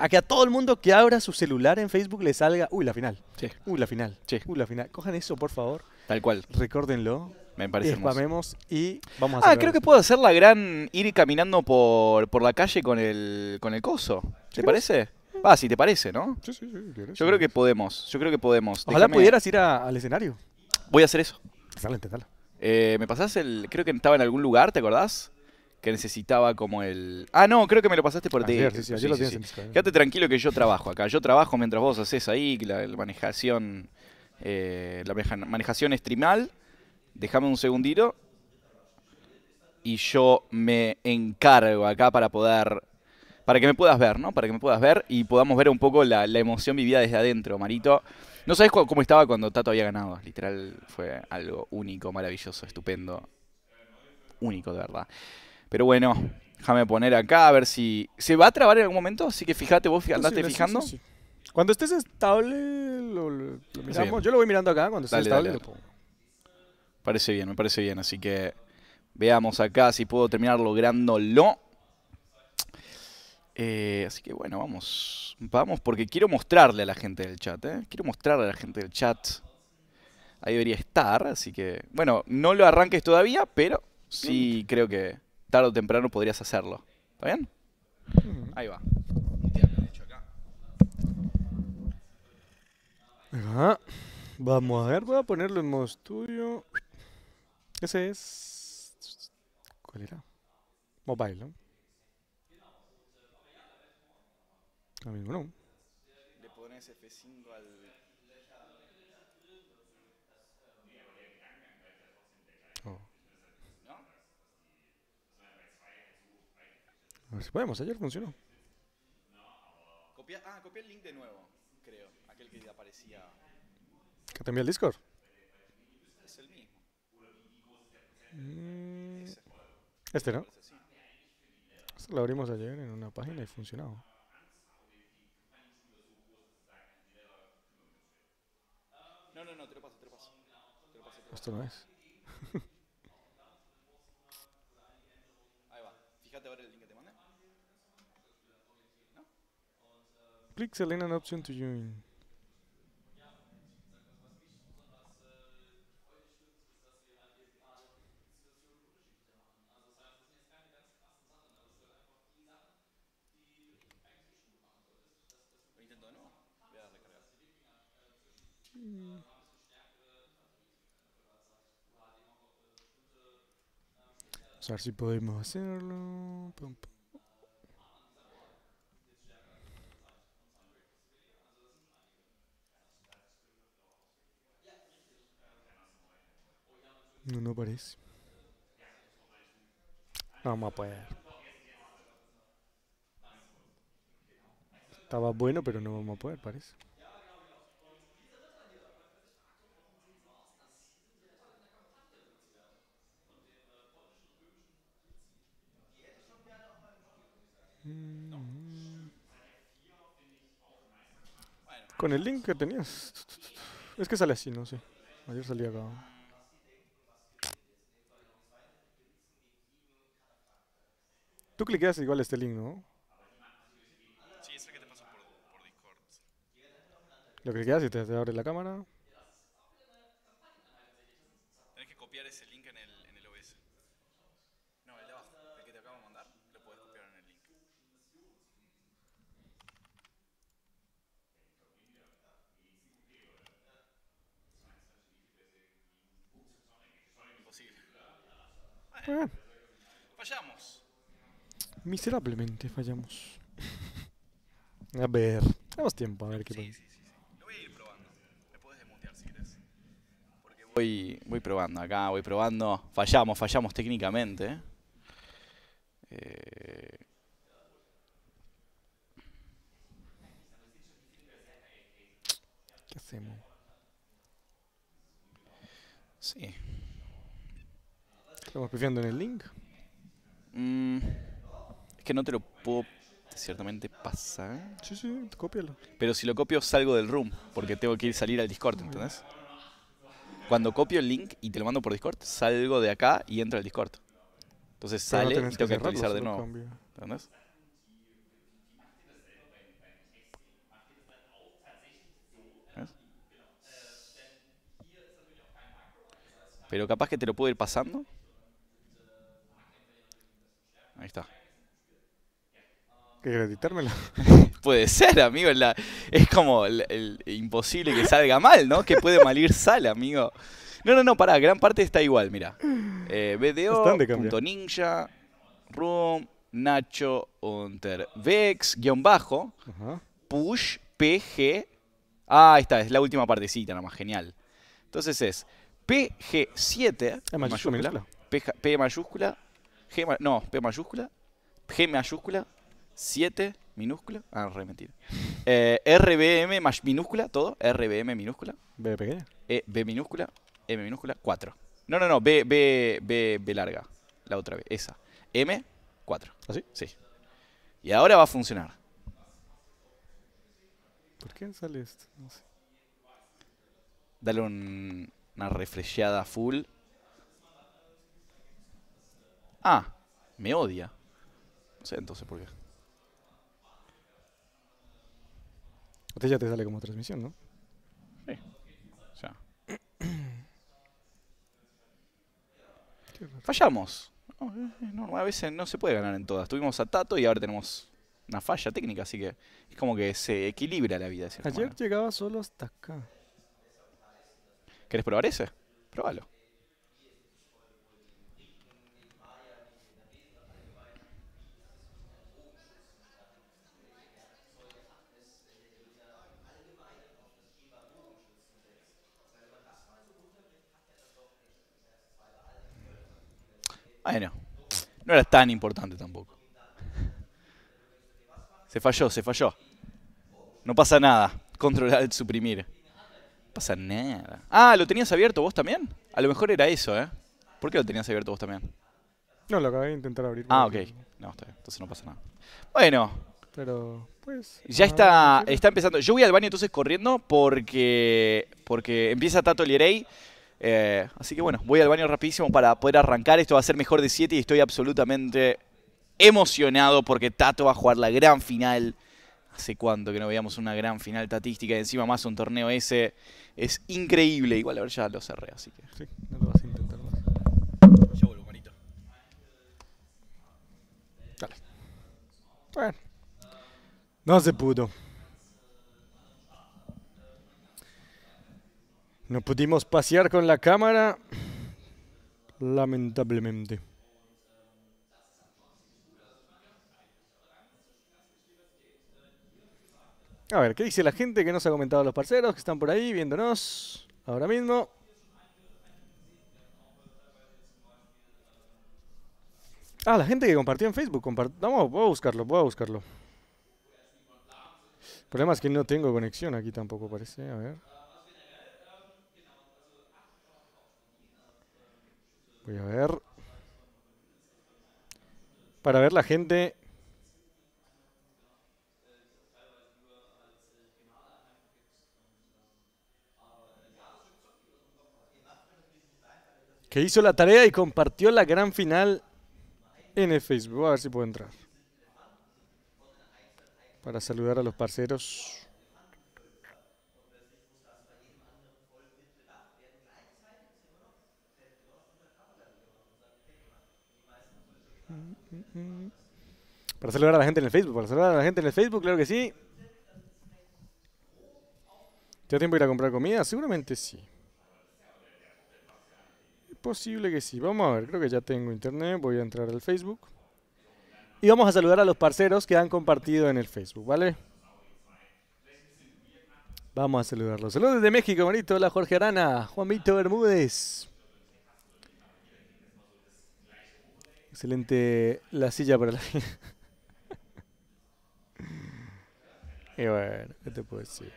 A que a todo el mundo que abra su celular en Facebook le salga, uy, la final. Uy, la final. Uy, la final. Cojan eso, por favor. Tal cual. Recórdenlo. Me parece Spamemos y vamos a Ah, creo que puedo hacer la gran ir caminando por, por la calle con el, con el coso. ¿Te parece? ah, si te parece, ¿no? Sí, sí, sí. Yo creo que podemos. Yo creo que podemos. Ojalá pudieras ir al escenario. Voy a hacer eso. Excelente, tal. Eh, ¿Me pasás el...? Creo que estaba en algún lugar, ¿te acordás? Que necesitaba como el... Ah, no, creo que me lo pasaste por ti. Sí, sí, sí, Quédate tranquilo que yo trabajo acá. Yo trabajo mientras vos haces ahí la manejación... Eh, la manejación es Déjame un segundito. Y yo me encargo acá para poder... Para que me puedas ver, ¿no? Para que me puedas ver y podamos ver un poco la, emoción vivida desde adentro, Marito. No sabes cómo estaba cuando Tato había ganado. Literal, fue algo único, maravilloso, estupendo. Único, de verdad. Pero bueno, déjame poner acá a ver si. ¿Se va a trabar en algún momento? Así que fíjate, vos andaste fijando. Cuando estés estable, lo, miramos. Yo lo voy mirando acá. Cuando estés estable, Parece bien, me parece bien. Así que veamos acá si puedo terminar lográndolo. Eh, así que bueno, vamos. Vamos, porque quiero mostrarle a la gente del chat. ¿eh? Quiero mostrarle a la gente del chat. Ahí debería estar, así que... Bueno, no lo arranques todavía, pero sí creo que tarde o temprano podrías hacerlo. ¿Está bien? Mm. Ahí va. Ajá. Vamos a ver, voy a ponerlo en modo estudio. Ese es. ¿Cuál era? Mobile, ¿no? Amigo, no. Le pones F5 al. ¿No? Oh. A ver si podemos, ayer funcionó. Copia, ah, copia el link de nuevo que aparecía. te envía el Discord? Es el mismo. Mm, este, ¿no? Este lo abrimos ayer en una página y funcionaba. No, no, no, te lo paso, te lo paso. paso, Esto no es. Ahí va. Fíjate ver el link que te mandé. Click select option to join. Vamos a ver si podemos hacerlo. No, no parece. Vamos a poder. Estaba bueno, pero no vamos a poder, parece. Con el link que tenías. Es que sale así, no sé. Ayer salía acá. Tú cliqueas igual este link, ¿no? Sí, es el que te pasó por, por Discord. Lo cliqueas y te, te abre la cámara. Ah. Fallamos. Miserablemente fallamos. a ver, tenemos tiempo a ver qué pasa. voy probando. voy, probando acá, voy probando. Fallamos, fallamos técnicamente. Eh. ¿Qué hacemos? Sí. Estamos pifiando en el link. Mm, es que no te lo puedo ciertamente pasar. Sí, sí, cópialo. Pero si lo copio salgo del room, porque tengo que ir salir al Discord, ¿entendés? Cuando copio el link y te lo mando por Discord, salgo de acá y entro al Discord. Entonces sale y tengo que, actualizar de nuevo. ¿Entendés? Pero capaz que te lo puedo ir pasando. Ahí está. ¿Que gratitármelo puede ser, amigo. es como el, imposible que salga mal, ¿no? Que puede malir sal, amigo. No, no, no, pará. Gran parte está igual, mira. Eh, BDO, ninja, room, Nacho, Unter, Vex, guión bajo, push, PG. Ah, ahí está, es la última partecita más. genial. Entonces es PG7, mayúscula, P mayúscula, G, no, P mayúscula, G mayúscula, 7 minúscula, ah, re mentira. Eh, RBM minúscula, todo, RBM minúscula. B pequeña. E, B minúscula, M minúscula, 4. No, no, no, B, B, B, B larga, la otra vez esa. M, 4. ¿Así? ¿Ah, sí. Y ahora va a funcionar. ¿Por qué sale esto? No sé. Dale un, una refresheada full. Ah, me odia. No sé entonces por qué. Usted ya te sale como transmisión, ¿no? Sí. O sea. Fallamos. No, a veces no se puede ganar en todas. Tuvimos a Tato y ahora tenemos una falla técnica, así que es como que se equilibra la vida. Ayer llegaba solo hasta acá. ¿Querés probar ese? Próbalo. Bueno, no era tan importante tampoco. Se falló, se falló. No pasa nada. Controlar, el suprimir. No pasa nada. Ah, ¿lo tenías abierto vos también? A lo mejor era eso, ¿eh? ¿Por qué lo tenías abierto vos también? No, lo acabé de intentar abrir. Ah, ok. No, está bien. Entonces no pasa nada. Bueno. Pero, pues... Ya está, está empezando. Yo voy al baño entonces corriendo porque, porque empieza Tato Lierey. Eh, así que bueno, voy al baño rapidísimo para poder arrancar. Esto va a ser mejor de 7 y estoy absolutamente emocionado porque Tato va a jugar la gran final. Hace cuánto que no veíamos una gran final tatística y encima más un torneo ese. Es increíble. Igual a ver, ya lo cerré, así que. Sí, no te vas a intentar más. Ya vuelvo, manito. Dale. No se pudo. No pudimos pasear con la cámara, lamentablemente. A ver, ¿qué dice la gente que nos ha comentado los parceros que están por ahí viéndonos ahora mismo? Ah, la gente que compartió en Facebook. Vamos, voy a buscarlo, voy a buscarlo. El problema es que no tengo conexión aquí tampoco, parece. A ver. Voy a ver. Para ver la gente. Que hizo la tarea y compartió la gran final en Facebook. a ver si puedo entrar. Para saludar a los parceros. Para saludar a la gente en el Facebook, para saludar a la gente en el Facebook, claro que sí. ¿Te tiempo ir a comprar comida? Seguramente sí. Es posible que sí. Vamos a ver, creo que ya tengo internet. Voy a entrar al Facebook. Y vamos a saludar a los parceros que han compartido en el Facebook, ¿vale? Vamos a saludarlos. Saludos desde México, bonito. Hola Jorge Arana, Juanito Bermúdez. Excelente la silla para la Y bueno, ¿qué te puedo decir?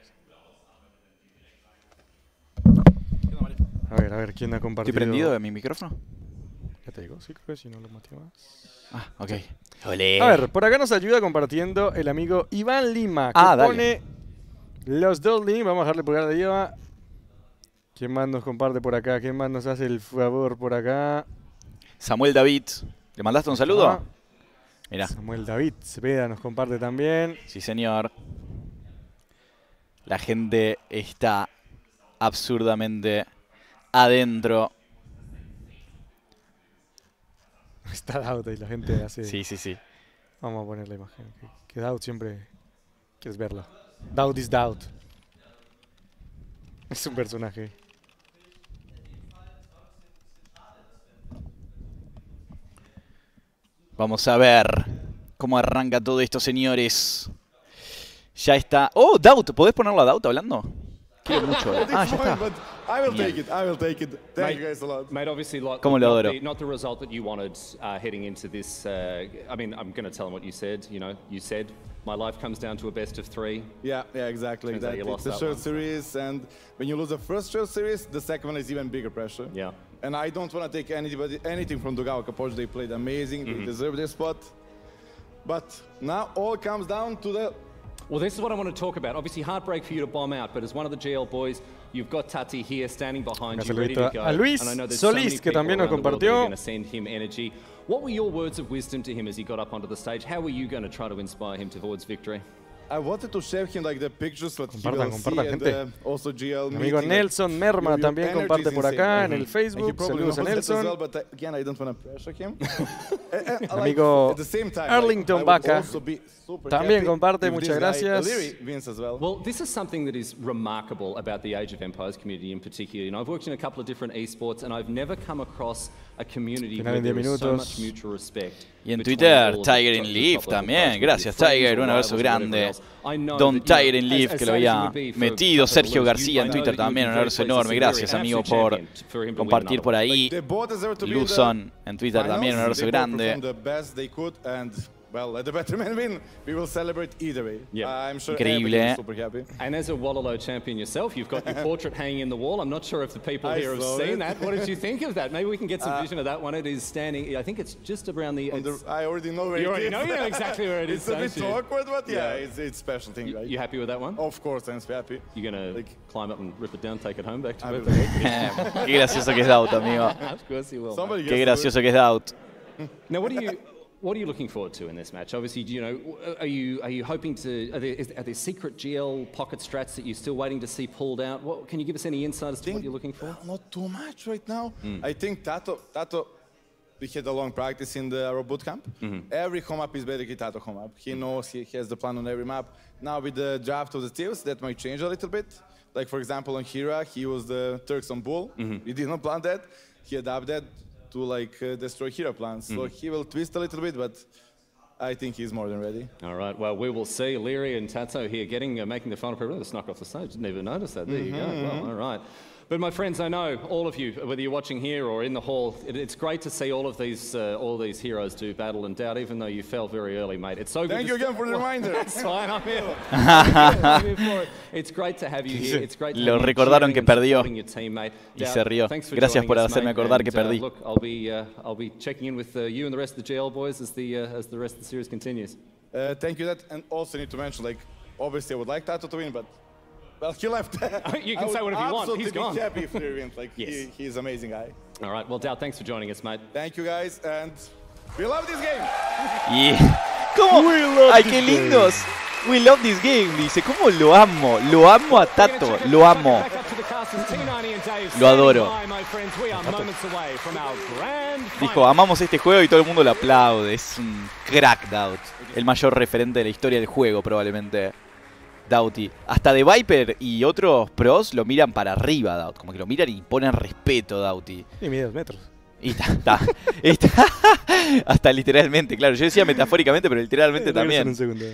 A ver, a ver, ¿quién ha compartido? ¿Estoy prendido de mi micrófono? Ya te digo, sí, creo que si no lo maté más. Ah, ok. A ver, por acá nos ayuda compartiendo el amigo Iván Lima, que ah, pone los dos Vamos a dejarle pulgar de lleva. ¿Quién más nos comparte por acá? ¿Quién más nos hace el favor por acá? Samuel David. ¿Le mandaste un saludo? Mira. Samuel David Cepeda nos comparte también. Sí, señor. La gente está absurdamente adentro. Está y la gente hace. Sí, sí, sí. Vamos a poner la imagen. Que Dout siempre quieres verlo. Doubt is Doubt. Es un personaje. Vamos a ver cómo arranca todo esto, señores. Ya está. ¡Oh, Doubt! ¿Podés ponerlo a Doubt hablando? Quiero mucho. Eh. Ah, ya está. I will take it. I will take it. Thank you guys a lot. Mate, obviously, like, Como lo adoro. Not the result that you wanted uh, heading into this. Uh, I mean, I'm going to tell them what you said. You know, you said my life comes down to a best of three. Yeah, yeah, exactly. Turns that, it's a short series, and when you lose the first short series, the second one is even bigger pressure. Yeah. And I don't want to take anybody, anything from Dugawa Kapoch. They played amazing. Mm -hmm. They mm-hmm. deserve their spot. But now all comes down to the well, this is what I want to talk about. Obviously, heartbreak for you to bomb out, but as one of the GL boys, you've got Tati here standing behind you, ready to go. A Luis Solís, so que también nos compartió. What were your words of wisdom to him as he got up onto the stage? How were you going to try to inspire him towards victory? I wanted to share him like the pictures that compartan, he compartan, see gente. And, uh, also GL meeting, Amigo Nelson Merma like, también comparte por acá en el Facebook. Saludos a Nelson. Well, but uh, again, I don't want to pressure him. and, and, like, Amigo time, Arlington Baca también comparte. Muchas gracias. Well. well, this is something that is remarkable about the Age of Empires community in particular. You know, I've worked in a couple of different esports, and I've never come across en minutos. Y en Twitter, Tiger in Leaf también. Gracias, Tiger. Un abrazo grande. Don Tiger in Leaf, que lo había metido. Sergio García en Twitter también. Un abrazo enorme. Gracias, amigo, por compartir por ahí. Luzon en Twitter también. Un abrazo grande. well, let the better man win. We will celebrate either way. Yeah. Uh, I'm sure Increíble. Eh? super happy. And as a Waterloo champion yourself, you've got your portrait hanging in the wall. I'm not sure if the people I here have seen it. that. What did you think of that? Maybe we can get some uh, vision of that one. It is standing, I think it's just around the... the I already know where you already know, you exactly where it it's is, It's a bit you? awkward, but yeah, yeah, It's, it's special thing. You, right? you happy with that one? Of course, I'm happy. You're going like, to climb up and rip it down, take it home back to Bethlehem? Qué gracioso que es out, amigo. Of course he will. Somebody Qué gracioso que es out. Now, what do you... What are you looking forward to in this match? Obviously, you know, are you are you hoping to? Are there, is, are there secret GL pocket strats that you're still waiting to see pulled out? What, can you give us any insight as to what you're looking for? Uh, not too much right now. Mm. I think Tato Tato. We had a long practice in the Arrow bootcamp. Mm -hmm. Every home up is basically Tato home up. He mm-hmm. knows he has the plan on every map. Now with the draft of the teams, that might change a little bit. Like for example on Hira, he was the Turks on Bull. Mm -hmm. We did not plan that. He adapted to like uh, destroy hero plans, Mm. So mm-hmm. he will twist a little bit, but I think he's more than ready. All right. Well, we will see. Leary and Tato here getting uh, making the final pre Let's off the stage. Didn't even notice that. There mm -hmm. you go. Mm-hmm. Well, all right. But my friends, I know all of you, whether you're watching here or in the hall, it, it's great to see all of these uh, all these heroes do battle and doubt, even though you fell very early, mate. It's so Thank good. Thank you again for the reminder. It's fine. I'm here. I'm here it. It's great to have you here. It's great. To Lo recordaron que perdió y se rió. Gracias por hacerme acordar que uh, perdí. Look, I'll be uh, I'll be checking in with uh, you and the rest of the JL boys as the uh, as the rest of the series continues. Uh, thank you. That and also need to mention, like, obviously, I would like Tato to win, but Well, he left. you can say whatever you want. He's gone. happy if he wins. Like, yes. he, he's amazing guy. All right. Well, Dow, thanks for joining us, mate. Thank you, guys. And we love this game. Yeah. ¿Cómo? We love Ay, qué lindos. Game. We love this game. Dice, ¿cómo lo amo? Lo amo a Tato. Lo amo. Lo adoro. Dijo, amamos este juego y todo el mundo lo aplaude. Es un crack, Doubt. El mayor referente de la historia del juego, probablemente. Doughty. Hasta de Viper y otros pros lo miran para arriba, Doughty. Como que lo miran y ponen respeto, Doughty. Y mide dos metros. Y está, Hasta literalmente, claro. Yo decía metafóricamente, pero literalmente también. Un segundo.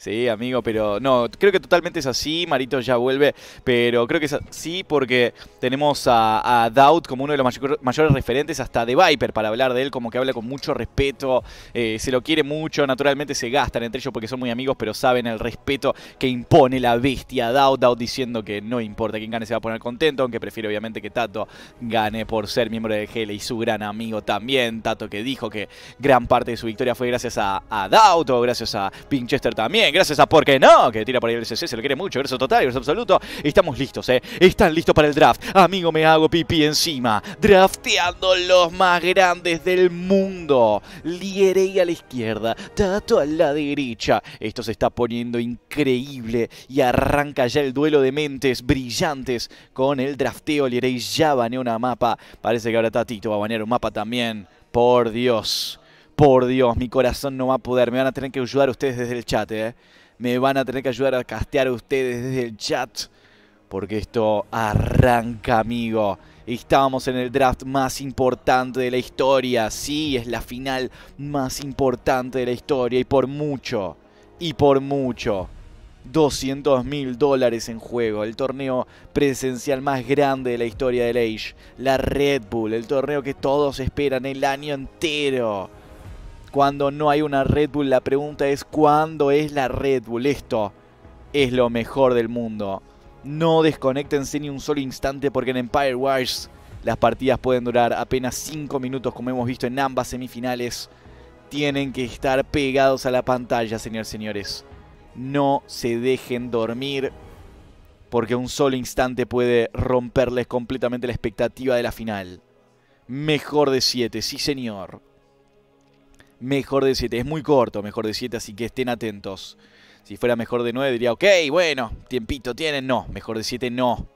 Sí, amigo, pero no, creo que totalmente es así. Marito ya vuelve, pero creo que es así porque tenemos a, a como uno de los mayores referentes, hasta de Viper para hablar de él, como que habla con mucho respeto, eh, se lo quiere mucho. Naturalmente se gastan entre ellos porque son muy amigos, pero saben el respeto que impone la bestia Doubt. Doubt diciendo que no importa quién gane, se va a poner contento, aunque prefiere obviamente que Tato gane por ser miembro de GL y su gran amigo también. Tato que dijo que gran parte de su victoria fue gracias a, a o gracias a Pinchester también gracias a Porque No, que tira por ahí el CC, se lo quiere mucho, verso total, verso absoluto. Estamos listos, ¿eh? Están listos para el draft. Amigo, me hago pipí encima. Drafteando los más grandes del mundo. Lierey a la izquierda, Tato a la derecha. Esto se está poniendo increíble y arranca ya el duelo de mentes brillantes con el drafteo. Lierey ya baneó una mapa. Parece que ahora Tatito va a banear un mapa también. Por Dios por Dios, mi corazón no va a poder. Me van a tener que ayudar ustedes desde el chat, ¿eh? Me van a tener que ayudar a castear a ustedes desde el chat. Porque esto arranca, amigo. Estábamos en el draft más importante de la historia. Sí, es la final más importante de la historia. Y por mucho. Y por mucho. 200 mil dólares en juego. El torneo presencial más grande de la historia del Age. La Red Bull. El torneo que todos esperan el año entero cuando no hay una Red Bull. La pregunta es cuándo es la Red Bull. Esto es lo mejor del mundo. No desconectense ni un solo instante porque en Empire Wars las partidas pueden durar apenas 5 minutos como hemos visto en ambas semifinales. Tienen que estar pegados a la pantalla, señores señores. No se dejen dormir porque un solo instante puede romperles completamente la expectativa de la final. Mejor de 7, sí señor mejor de 7. Es muy corto, mejor de 7, así que estén atentos. Si fuera mejor de 9 diría, ok, bueno, tiempito tienen. No, mejor de 7 no.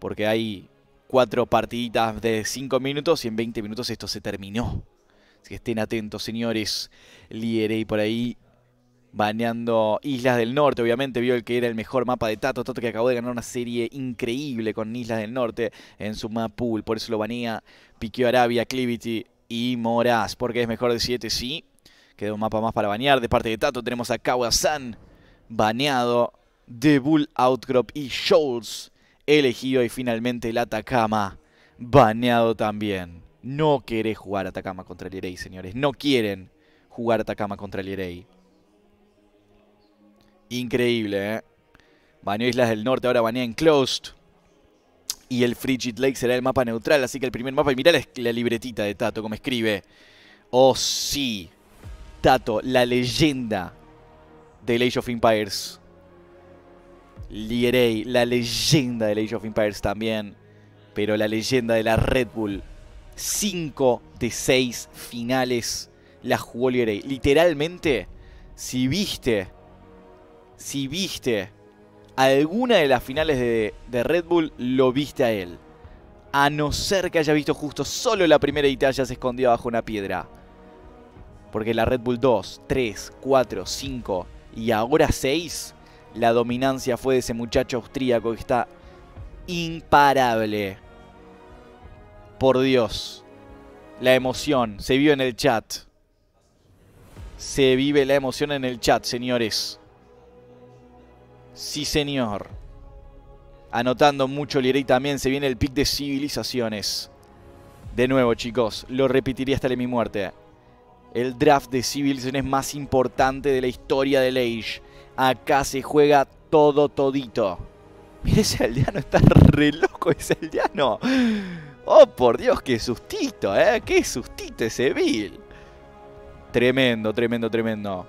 Porque hay cuatro partiditas de 5 minutos y en 20 minutos esto se terminó. Así que estén atentos, señores. y por ahí baneando Islas del Norte. Obviamente vio el que era el mejor mapa de Tato. Tato que acabó de ganar una serie increíble con Islas del Norte en su map pool. Por eso lo banea. Piqueó Arabia, Clivity y Moraz, porque es mejor de 7, sí. Queda un mapa más para banear. De parte de Tato tenemos a Kawasan, baneado. The Bull Outcrop y Shoals, elegido. Y finalmente el Atacama, baneado también. No quiere jugar Atacama contra el Irei, señores. No quieren jugar Atacama contra el Irei. Increíble, ¿eh? Baneó Islas del Norte, ahora banea en y el Frigid Lake será el mapa neutral. Así que el primer mapa, y mirá la, libretita de Tato, como escribe. Oh sí, Tato, la leyenda de Age of Empires. Lierey, la leyenda de Age of Empires también. Pero la leyenda de la Red Bull. 5 de 6 finales la jugó Lierey. Literalmente, si viste, si viste alguna de las finales de, Red Bull lo viste a él. A no ser que haya visto justo solo la primera y te hayas escondido bajo una piedra. Porque la Red Bull 2, 3, 4, 5 y ahora 6, la dominancia fue de ese muchacho austríaco que está imparable. Por Dios, la emoción se vio en el chat. Se vive la emoción en el chat, señores. Sí, señor. Anotando mucho y también. Se viene el pick de civilizaciones. De nuevo, chicos. Lo repetiría hasta mi muerte. El draft de civilizaciones más importante de la historia del Age. Acá se juega todo todito. Mira ese aldeano, está re loco ese aldeano. Oh, por Dios, qué sustito, ¿eh? Qué sustito ese Bill. Tremendo, tremendo, tremendo.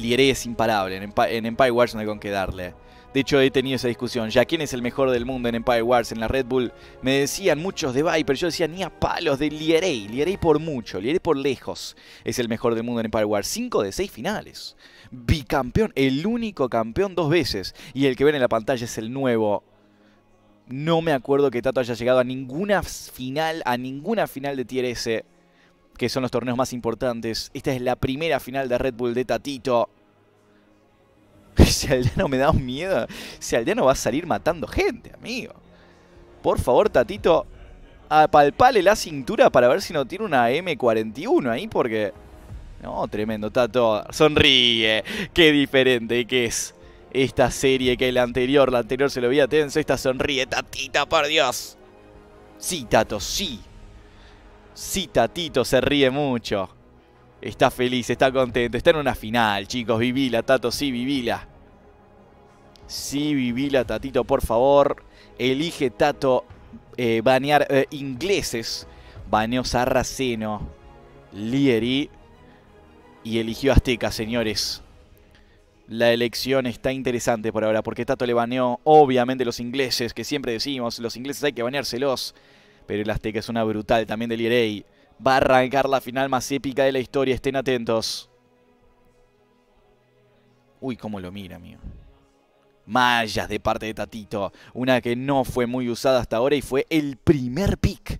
Lieré es imparable. En, Empire Wars no hay con qué darle. De hecho, he tenido esa discusión. Ya, ¿quién es el mejor del mundo en Empire Wars, en la Red Bull? Me decían muchos de Viper. Yo decía, ni a palos de Lierey. Lierey por mucho. Lieré por lejos es el mejor del mundo en Empire Wars. Cinco de seis finales. Bicampeón. El único campeón dos veces. Y el que ven en la pantalla es el nuevo. No me acuerdo que Tato haya llegado a ninguna final, a ninguna final de tier S que son los torneos más importantes. Esta es la primera final de Red Bull de Tatito. Si aldeano me da un miedo. Si aldeano va a salir matando gente, amigo. Por favor, Tatito, apalpale la cintura para ver si no tiene una M41 ahí, porque... No, tremendo, Tato. Sonríe. Qué diferente que es esta serie que la anterior. La anterior se lo veía tenso. Esta sonríe, Tatita, por Dios. Sí, Tato, sí. Sí, Tatito se ríe mucho. Está feliz, está contento. Está en una final, chicos. Vivila, Tato, sí, vivila. Sí, vivila, Tatito, por favor. Elige, Tato, eh, banear eh, ingleses. Baneó Sarraceno, Lieri y eligió Azteca, señores. La elección está interesante por ahora porque Tato le baneó, obviamente, los ingleses, que siempre decimos, los ingleses hay que baneárselos. Pero el Azteca es una brutal también del Va a arrancar la final más épica de la historia. Estén atentos. Uy, cómo lo mira, mío. Mallas de parte de Tatito. Una que no fue muy usada hasta ahora y fue el primer pick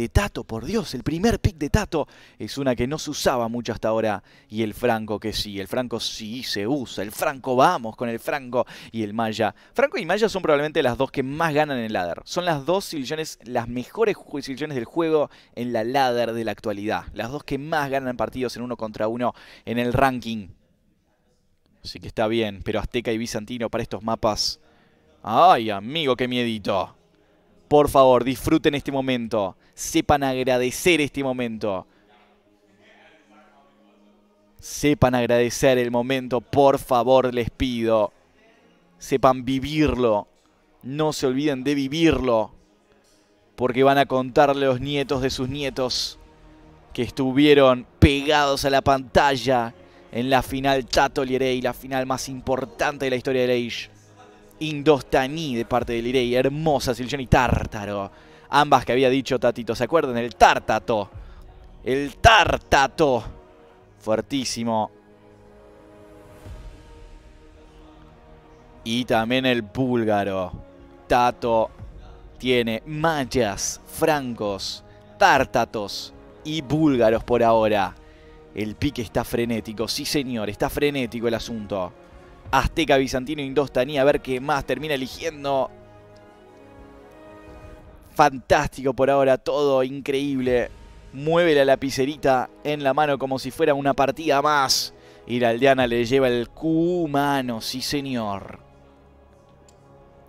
de Tato, por Dios, el primer pick de Tato es una que no se usaba mucho hasta ahora. Y el Franco que sí, el Franco sí se usa, el Franco vamos con el Franco y el Maya. Franco y Maya son probablemente las dos que más ganan en el ladder. Son las dos sillones, las mejores sillones del juego en la ladder de la actualidad. Las dos que más ganan partidos en uno contra uno en el ranking. Así que está bien, pero Azteca y Bizantino para estos mapas. ¡Ay, amigo, qué miedito! Por favor, disfruten este momento. Sepan agradecer este momento. Sepan agradecer el momento, por favor, les pido. Sepan vivirlo. No se olviden de vivirlo. Porque van a contarle los nietos de sus nietos que estuvieron pegados a la pantalla en la final Tato la final más importante de la historia de Age. Indostaní de parte de Lirey Hermosa y Tártaro. Ambas que había dicho Tatito. ¿Se acuerdan? El Tártato. El Tártato. Fuertísimo. Y también el búlgaro. Tato tiene mayas, francos, tártatos y búlgaros por ahora. El pique está frenético, sí señor, está frenético el asunto. Azteca, Bizantino, Indostanía a ver qué más termina eligiendo. Fantástico por ahora, todo increíble. Mueve la lapicerita en la mano como si fuera una partida más. Y la aldeana le lleva el cumano, sí señor.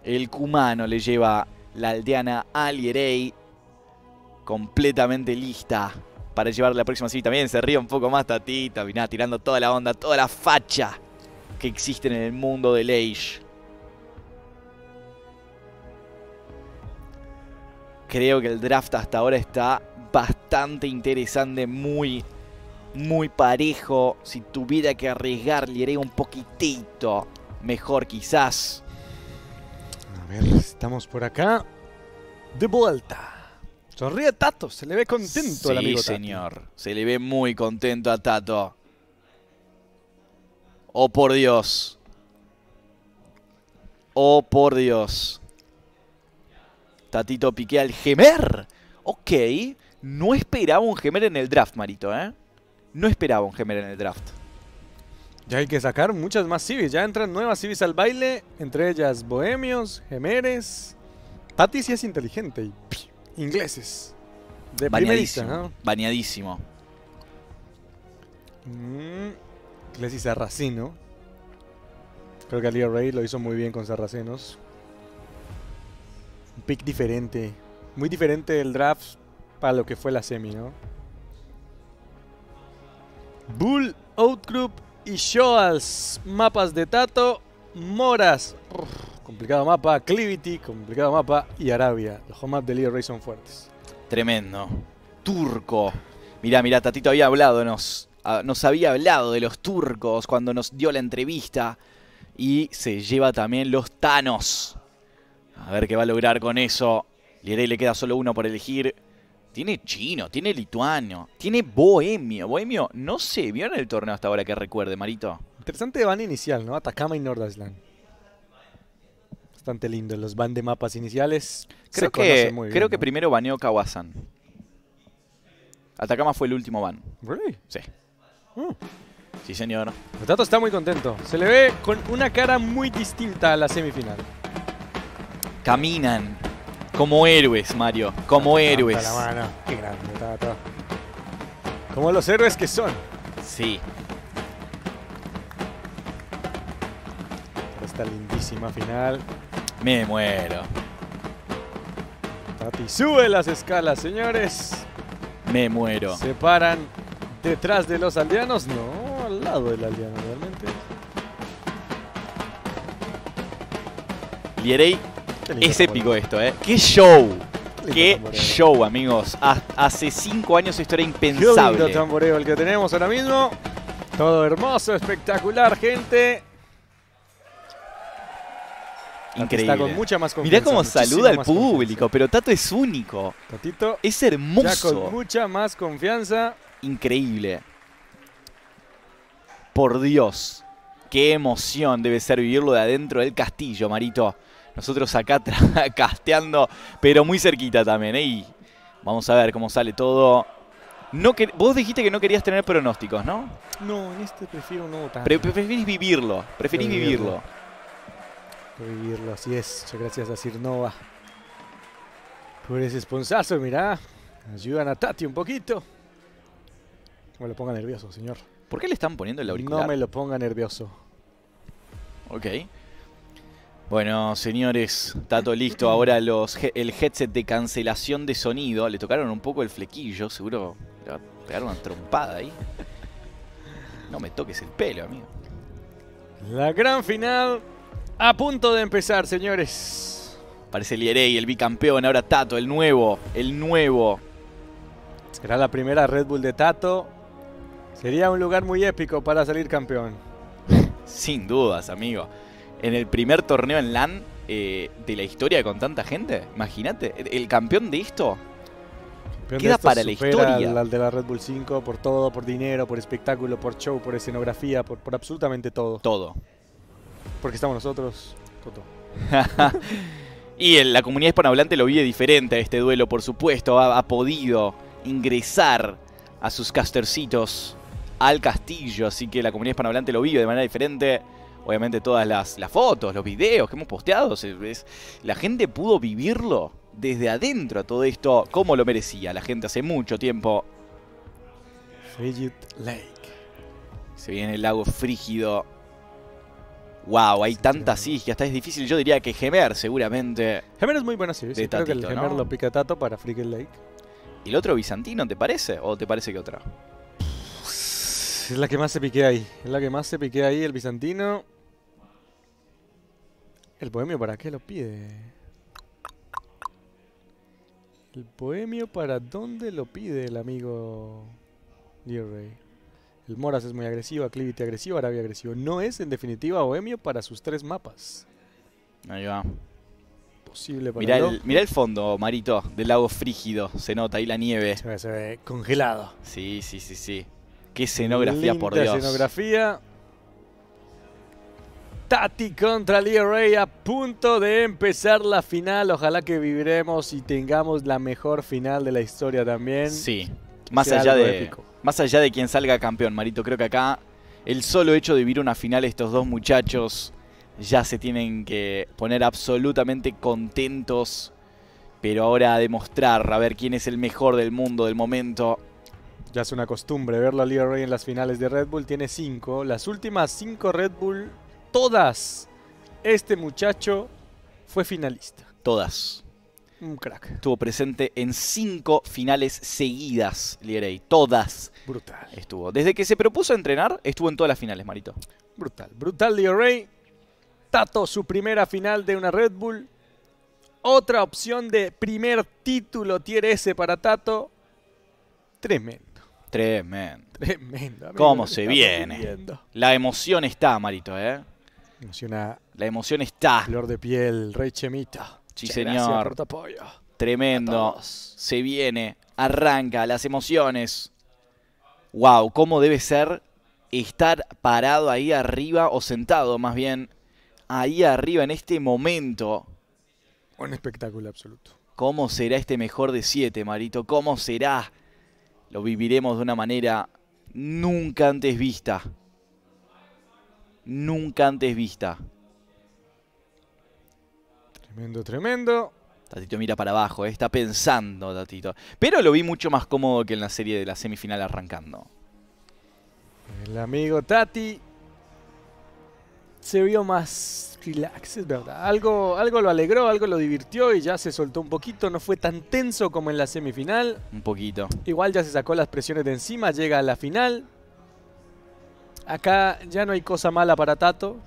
El cumano le lleva la aldeana Alierei, Completamente lista para llevar la próxima. Sí, también se ríe un poco más Tatita. Mirá, tirando toda la onda, toda la facha que existen en el mundo del Age. Creo que el draft hasta ahora está bastante interesante, muy, muy parejo. Si tuviera que arriesgar, le un poquitito mejor quizás. A ver, estamos por acá. De vuelta. Sonríe Tato, se le ve contento sí, amigo señor. Se le ve muy contento a Tato. Oh, por Dios. Oh, por Dios. Tatito pique al gemer. Ok. No esperaba un gemer en el draft, Marito, ¿eh? No esperaba un gemer en el draft. Ya hay que sacar muchas más civis. Ya entran nuevas civis al baile. Entre ellas bohemios, gemeres. Tati sí es inteligente. ingleses. De baneadísimo, ¿no? Mm. Clesi Sarracino. Creo que Leo Rey lo hizo muy bien con Sarracenos. Un pick diferente. Muy diferente del draft para lo que fue la semi, ¿no? Bull, Outgroup y Shoals. Mapas de Tato, Moras. complicado mapa. Clivity, complicado mapa. Y Arabia. Los home maps de Leo Rey son fuertes. Tremendo. Turco. Mirá, mirá, Tatito había hablado, nos Ah, nos había hablado de los turcos cuando nos dio la entrevista. Y se lleva también los Thanos. A ver qué va a lograr con eso. Lierey le queda solo uno por elegir. Tiene chino, tiene lituano, tiene bohemio. Bohemio no se vio en el torneo hasta ahora que recuerde, Marito. Interesante van inicial, ¿no? Atacama y Nordasland. Bastante lindo los van de mapas iniciales. Creo que, creo que primero baneó Kawasan. Atacama fue el último van. ¿Really? Sí. Sí, señor. El Tato está muy contento. Se le ve con una cara muy distinta a la semifinal. Caminan como héroes, Mario. Como héroes. Como los héroes que son. Sí. Esta lindísima final. Me muero. Tati sube las escalas, señores. Me muero. Se paran detrás de los aldeanos, no, al lado del aldeano realmente. Lierey, es épico esto, ¿eh? ¡Qué show! ¡Qué show, amigos! Hace cinco años esto era impensable. Qué tamboreo el que tenemos ahora mismo. Todo hermoso, espectacular, gente. Increíble. Está con mucha más Mirá cómo saluda al público, pero Tato es único. Tatito. Es hermoso. Ya con mucha más confianza increíble. Por Dios, qué emoción debe ser vivirlo de adentro del castillo, Marito. Nosotros acá casteando, pero muy cerquita también. ¿eh? vamos a ver cómo sale todo. No que, vos dijiste que no querías tener pronósticos, ¿no? No, en este prefiero no tanto. preferís vivirlo, preferís vivirlo. vivirlo. así es. Muchas gracias a Sirnova por ese esponsazo, mirá. Ayudan a Tati un poquito me lo ponga nervioso, señor. ¿Por qué le están poniendo el auricular? No me lo ponga nervioso. Ok. Bueno, señores, Tato listo. Ahora los, el headset de cancelación de sonido. Le tocaron un poco el flequillo, seguro le pegaron una trompada ahí. No me toques el pelo, amigo. La gran final a punto de empezar, señores. Parece el Lierey, e e el bicampeón. Ahora Tato, el nuevo, el nuevo. Será la primera Red Bull de Tato. Sería un lugar muy épico para salir campeón. Sin dudas, amigo. En el primer torneo en LAN eh, de la historia con tanta gente, imagínate, el campeón de esto queda para la historia. de la Red Bull 5 por todo, por dinero, por espectáculo, por show, por escenografía, por, absolutamente todo. Todo. Porque estamos nosotros, Toto. y la comunidad hispanohablante lo vive diferente este duelo, por supuesto. ha, ha podido ingresar a sus castercitos al castillo. Así que la comunidad hispanohablante lo vive de manera diferente. Obviamente todas las, fotos, los videos que hemos posteado, la gente pudo vivirlo desde adentro a todo esto como lo merecía la gente hace mucho tiempo. Frigid Lake. Se viene el lago frígido. Wow, hay tantas sí. hasta es difícil. Yo diría que Gemer, seguramente. Gemer es muy buena serie. creo que el Gemer lo pica para Frigid Lake. ¿Y el otro bizantino, te parece? ¿O te parece que otro? es la que más se pique ahí. Es la que más se pique ahí el bizantino. ¿El poemio para qué lo pide? ¿El poemio para dónde lo pide el amigo Rey? El Moras es muy agresivo, Aclivity agresivo, Arabia agresivo. No es en definitiva bohemio para sus tres mapas. Ahí va. Posible para mirá el, el fondo, Marito, del lago frígido. Se nota ahí la nieve. se ve congelado. Sí, sí, sí, sí. Qué escenografía, por Dios. escenografía. Tati contra Leo Rey a punto de empezar la final. Ojalá que viviremos y tengamos la mejor final de la historia también. Sí, más allá de más allá de quien salga campeón, Marito, creo que acá el solo hecho de vivir una final estos dos muchachos ya se tienen que poner absolutamente contentos, pero ahora a demostrar, a ver quién es el mejor del mundo del momento. Ya es una costumbre verlo a Leo en las finales de Red Bull. Tiene cinco. Las últimas cinco Red Bull, todas. Este muchacho fue finalista. Todas. Un crack. Estuvo presente en cinco finales seguidas, Lierey. Todas. Brutal. Estuvo. Desde que se propuso entrenar, estuvo en todas las finales, Marito. Brutal. Brutal Lierey. Tato, su primera final de una Red Bull. Otra opción de primer título tier S para Tato. Tremendo. Tremendo. Tremendo. ¿Cómo se viene? La emoción está, Marito, ¿eh? La emoción está. Flor de piel, rey chemita. Sí, señor. Tremendo. Se viene, arranca las emociones. Wow, cómo debe ser estar parado ahí arriba o sentado más bien ahí arriba en este momento. Un espectáculo absoluto. ¿Cómo será este mejor de siete, Marito? ¿Cómo será? Lo viviremos de una manera nunca antes vista. Nunca antes vista. Tremendo, tremendo. Tatito mira para abajo, eh, está pensando Tatito. Pero lo vi mucho más cómodo que en la serie de la semifinal arrancando. El amigo Tati se vio más relax, es verdad. Algo, algo lo alegró, algo lo divirtió y ya se soltó un poquito. No fue tan tenso como en la semifinal. Un poquito. Igual ya se sacó las presiones de encima, llega a la final. Acá ya no hay cosa mala para Tato.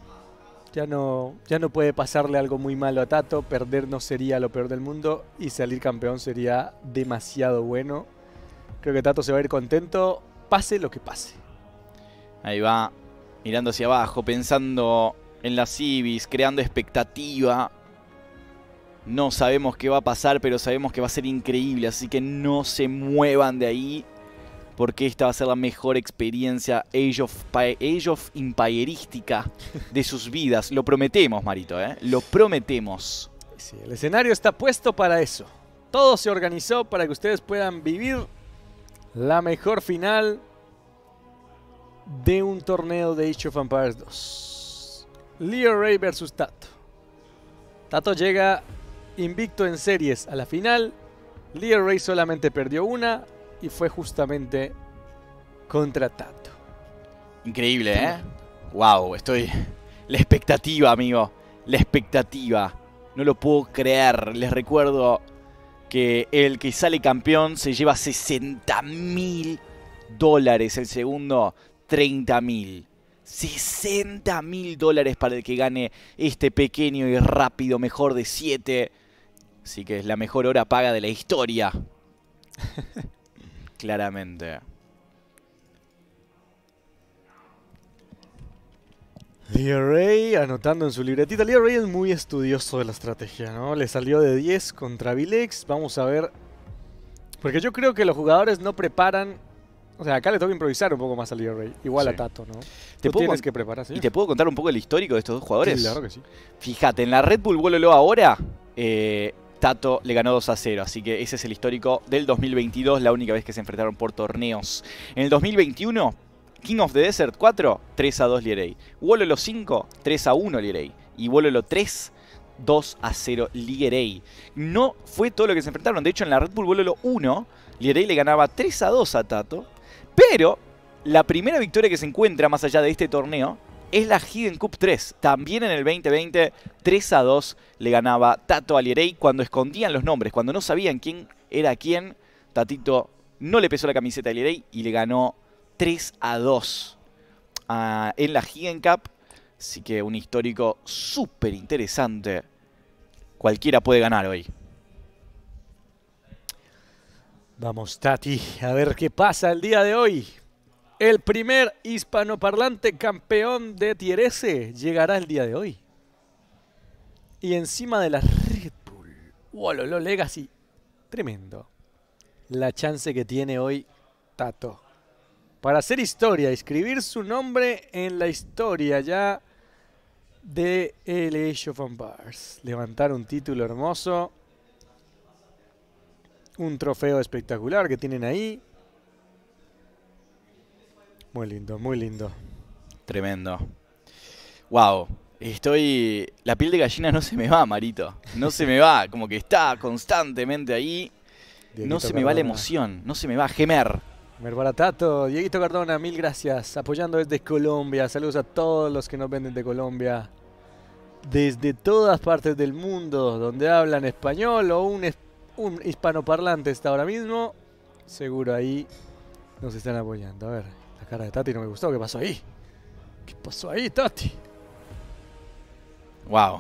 Ya no, ya no puede pasarle algo muy malo a Tato. Perder no sería lo peor del mundo y salir campeón sería demasiado bueno. Creo que Tato se va a ir contento, pase lo que pase. Ahí va, mirando hacia abajo, pensando en las civis, creando expectativa. No sabemos qué va a pasar, pero sabemos que va a ser increíble, así que no se muevan de ahí. Porque esta va a ser la mejor experiencia Age of, Age de sus vidas. Lo prometemos, Marito, ¿eh? Lo prometemos. el escenario está puesto para eso. Todo se organizó para que ustedes puedan vivir la mejor final de un torneo de Age of Empires 2. Leo Ray versus Tato. Tato llega invicto en series a la final. Leo Ray solamente perdió una y fue justamente contra Tato. Increíble, ¿eh? Wow, estoy... La expectativa, amigo. La expectativa. No lo puedo creer. Les recuerdo que el que sale campeón se lleva 60 mil dólares. El segundo, 30 mil. 60 mil dólares para el que gane este pequeño y rápido mejor de 7. Así que es la mejor hora paga de la historia. Claramente. Lee Ray anotando en su libretita. Lee Ray es muy estudioso de la estrategia, ¿no? Le salió de 10 contra Vilex. Vamos a ver. Porque yo creo que los jugadores no preparan o sea, acá le toca improvisar un poco más al Rey. Igual a Tato, ¿no? Te tienes que prepararse. Y te puedo contar un poco el histórico de estos dos jugadores. Sí, claro que sí. Fíjate, en la Red Bull Wololo ahora, eh, Tato le ganó 2 a 0. Así que ese es el histórico del 2022, la única vez que se enfrentaron por torneos. En el 2021, King of the Desert 4, 3 a 2 Lierey. Wololo 5, 3 a 1 Lierey. Y Wololo 3, 2 a 0 Lierey. No fue todo lo que se enfrentaron. De hecho, en la Red Bull Wololo 1, Lierey le ganaba 3 a 2 a Tato. Pero la primera victoria que se encuentra más allá de este torneo es la Hidden Cup 3. También en el 2020, 3 a 2 le ganaba Tato Alirey cuando escondían los nombres, cuando no sabían quién era quién. Tatito no le pesó la camiseta a y le ganó 3 a 2 ah, en la Hidden Cup. Así que un histórico súper interesante. Cualquiera puede ganar hoy. Vamos, Tati, a ver qué pasa el día de hoy. El primer hispanoparlante campeón de Tierese llegará el día de hoy. Y encima de la Red Bull. Wololo Legacy. Tremendo. La chance que tiene hoy Tato. Para hacer historia, escribir su nombre en la historia ya de El Age Bars. Levantar un título hermoso. Un trofeo espectacular que tienen ahí. Muy lindo, muy lindo. Tremendo. Wow. Estoy. La piel de gallina no se me va, Marito. No se me va. Como que está constantemente ahí. no se me va la emoción. No se me va. Gemer. Gemer Baratato. Dieguito Cardona, mil gracias. Apoyando desde Colombia. Saludos a todos los que nos venden de Colombia. Desde todas partes del mundo donde hablan español o un español un hispanoparlante está ahora mismo. Seguro ahí nos están apoyando. A ver, la cara de Tati no me gustó. ¿Qué pasó ahí? ¿Qué pasó ahí, Tati? Wow.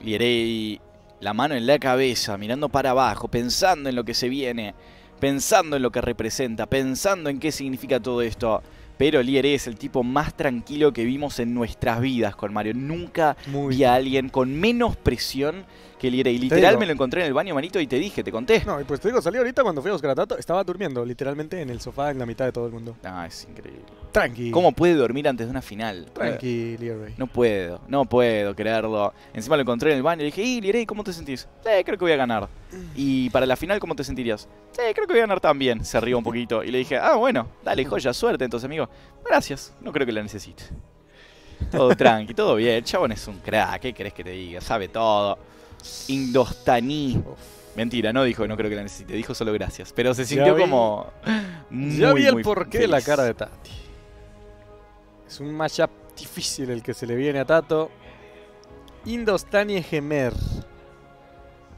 Lierey la mano en la cabeza, mirando para abajo, pensando en lo que se viene, pensando en lo que representa, pensando en qué significa todo esto. Pero Lieré es el tipo más tranquilo que vimos en nuestras vidas con Mario. Nunca vi a alguien con menos presión y literal me lo encontré en el baño, manito, y te dije, te conté. No, y pues te digo, salí ahorita cuando fuimos a buscar estaba durmiendo, literalmente en el sofá en la mitad de todo el mundo. Ah, es increíble. Tranqui. ¿Cómo puede dormir antes de una final? Tranqui, No puedo, no puedo creerlo. Encima lo encontré en el baño y dije, y Liera, ¿cómo te sentís? Eh, creo que voy a ganar. Y para la final, ¿cómo te sentirías? Sí creo que voy a ganar también. Se rió un poquito. Y le dije, ah, bueno, dale, joya, suerte entonces, amigo. Gracias, no creo que la necesite. Todo tranqui, todo bien. Chabón es un crack, ¿qué crees que te diga? Sabe todo. Indostani, Mentira, no dijo, no creo que la necesite, dijo solo gracias. Pero se sintió como. Muy, ya vi el porqué de la cara de Tati. Es un matchup difícil el que se le viene a Tato. Indostani Gemer.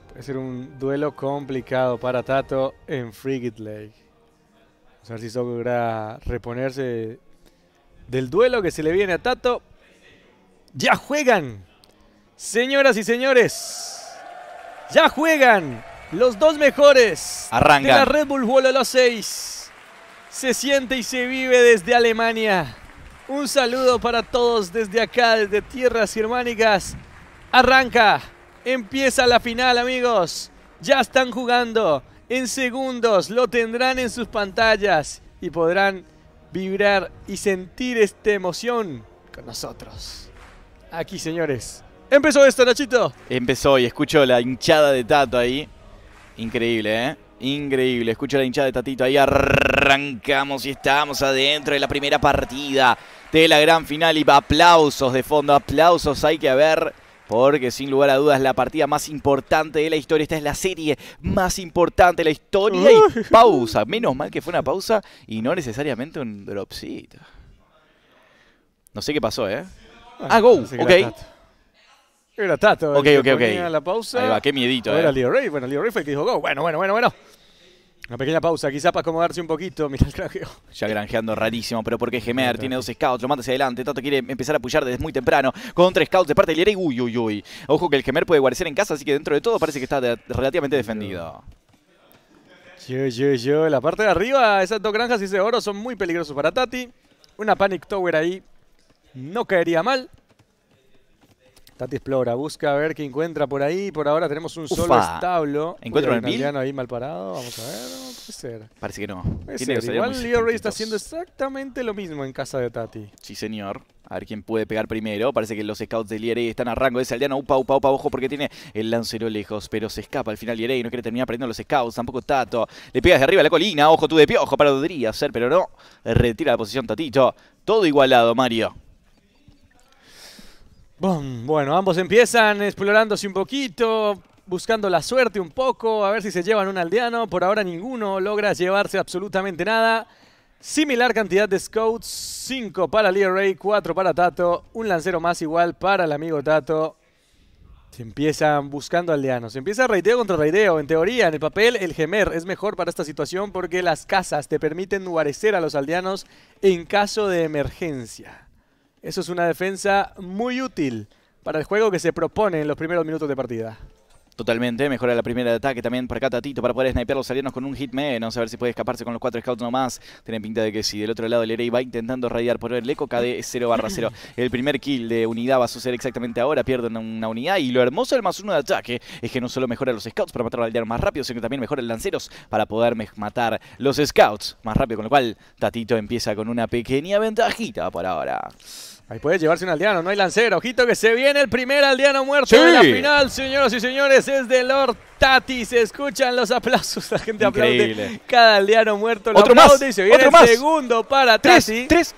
Puede ser un duelo complicado para Tato en Frigid Lake. Vamos a ver si logra reponerse del duelo que se le viene a Tato. ¡Ya juegan! Señoras y señores. Ya juegan los dos mejores arranca de la Red Bull Vuelo a los Seis. Se siente y se vive desde Alemania. Un saludo para todos desde acá, desde tierras germánicas. Arranca, empieza la final amigos. Ya están jugando. En segundos lo tendrán en sus pantallas y podrán vibrar y sentir esta emoción con nosotros. Aquí señores, Empezó esto, Nachito. Empezó y escucho la hinchada de Tato ahí. Increíble, ¿eh? Increíble. Escucho la hinchada de Tatito ahí. Arrancamos y estamos adentro de la primera partida de la gran final. Y aplausos de fondo, aplausos hay que haber. Porque sin lugar a dudas la partida más importante de la historia. Esta es la serie más importante de la historia. Y pausa. Menos mal que fue una pausa y no necesariamente un dropcito. No sé qué pasó, ¿eh? Ah, go. Ok. Era Tato. Ok, ok, ok. La pausa. Ahí va, qué miedito. Eh. Bueno, Leo Ray fue el que dijo go. Bueno, bueno, bueno, bueno. Una pequeña pausa, quizás para acomodarse un poquito. Mira el granjeo. Ya granjeando rarísimo, pero porque Gemer tiene dos scouts, lo manda hacia adelante. Tato quiere empezar a apoyar desde muy temprano con tres scouts de parte del y Uy, uy, uy. Ojo que el Gemer puede guarecer en casa, así que dentro de todo parece que está relativamente defendido. Yo, yo, yo. La parte de arriba, esas dos granjas y ese oro son muy peligrosos para Tati. Una Panic Tower ahí no caería mal. Tati explora, busca a ver qué encuentra por ahí. Por ahora tenemos un solo establo. Encuentra un el ahí mal parado. Vamos a ver, no puede ser. Parece que no. Igual Leo está haciendo exactamente lo mismo en casa de Tati. Sí, señor. A ver quién puede pegar primero. Parece que los scouts de Lierey están a rango de ese aldeano. Upa, upa, upa, ojo porque tiene el lancero lejos. Pero se escapa al final Lierey. No quiere terminar perdiendo los scouts. Tampoco Tato. Le pega de arriba a la colina. Ojo tú de piojo. Para podría hacer, pero no. Retira la posición Tatito. Todo igualado, Mario. Bueno, ambos empiezan explorándose un poquito, buscando la suerte un poco, a ver si se llevan un aldeano. Por ahora ninguno logra llevarse absolutamente nada. Similar cantidad de scouts, 5 para Lear Ray, 4 para Tato, un lancero más igual para el amigo Tato. Se empiezan buscando aldeanos, se empieza raideo contra raideo. En teoría, en el papel, el gemer es mejor para esta situación porque las casas te permiten guarecer a los aldeanos en caso de emergencia. Eso es una defensa muy útil para el juego que se propone en los primeros minutos de partida. Totalmente, mejora la primera de ataque también para acá Tatito para poder snipear los alienos con un hit menos, a ver si puede escaparse con los cuatro scouts nomás. Tienen pinta de que si del otro lado el Erei va intentando radiar por el Eco KD 0 barra 0. El primer kill de unidad va a suceder exactamente ahora, pierden una unidad y lo hermoso del más uno de ataque es que no solo mejora los scouts para matar al más rápido, sino que también mejora el lanceros para poder matar los scouts más rápido, con lo cual Tatito empieza con una pequeña ventajita por ahora. Ahí puede llevarse un aldeano, no hay lancero. Ojito que se viene el primer aldeano muerto de la final, señoras y señores. Es de Lord Tati. Se escuchan los aplausos. La gente aplaude cada aldeano muerto. Lo Otro Y se viene el segundo para tres, Tres,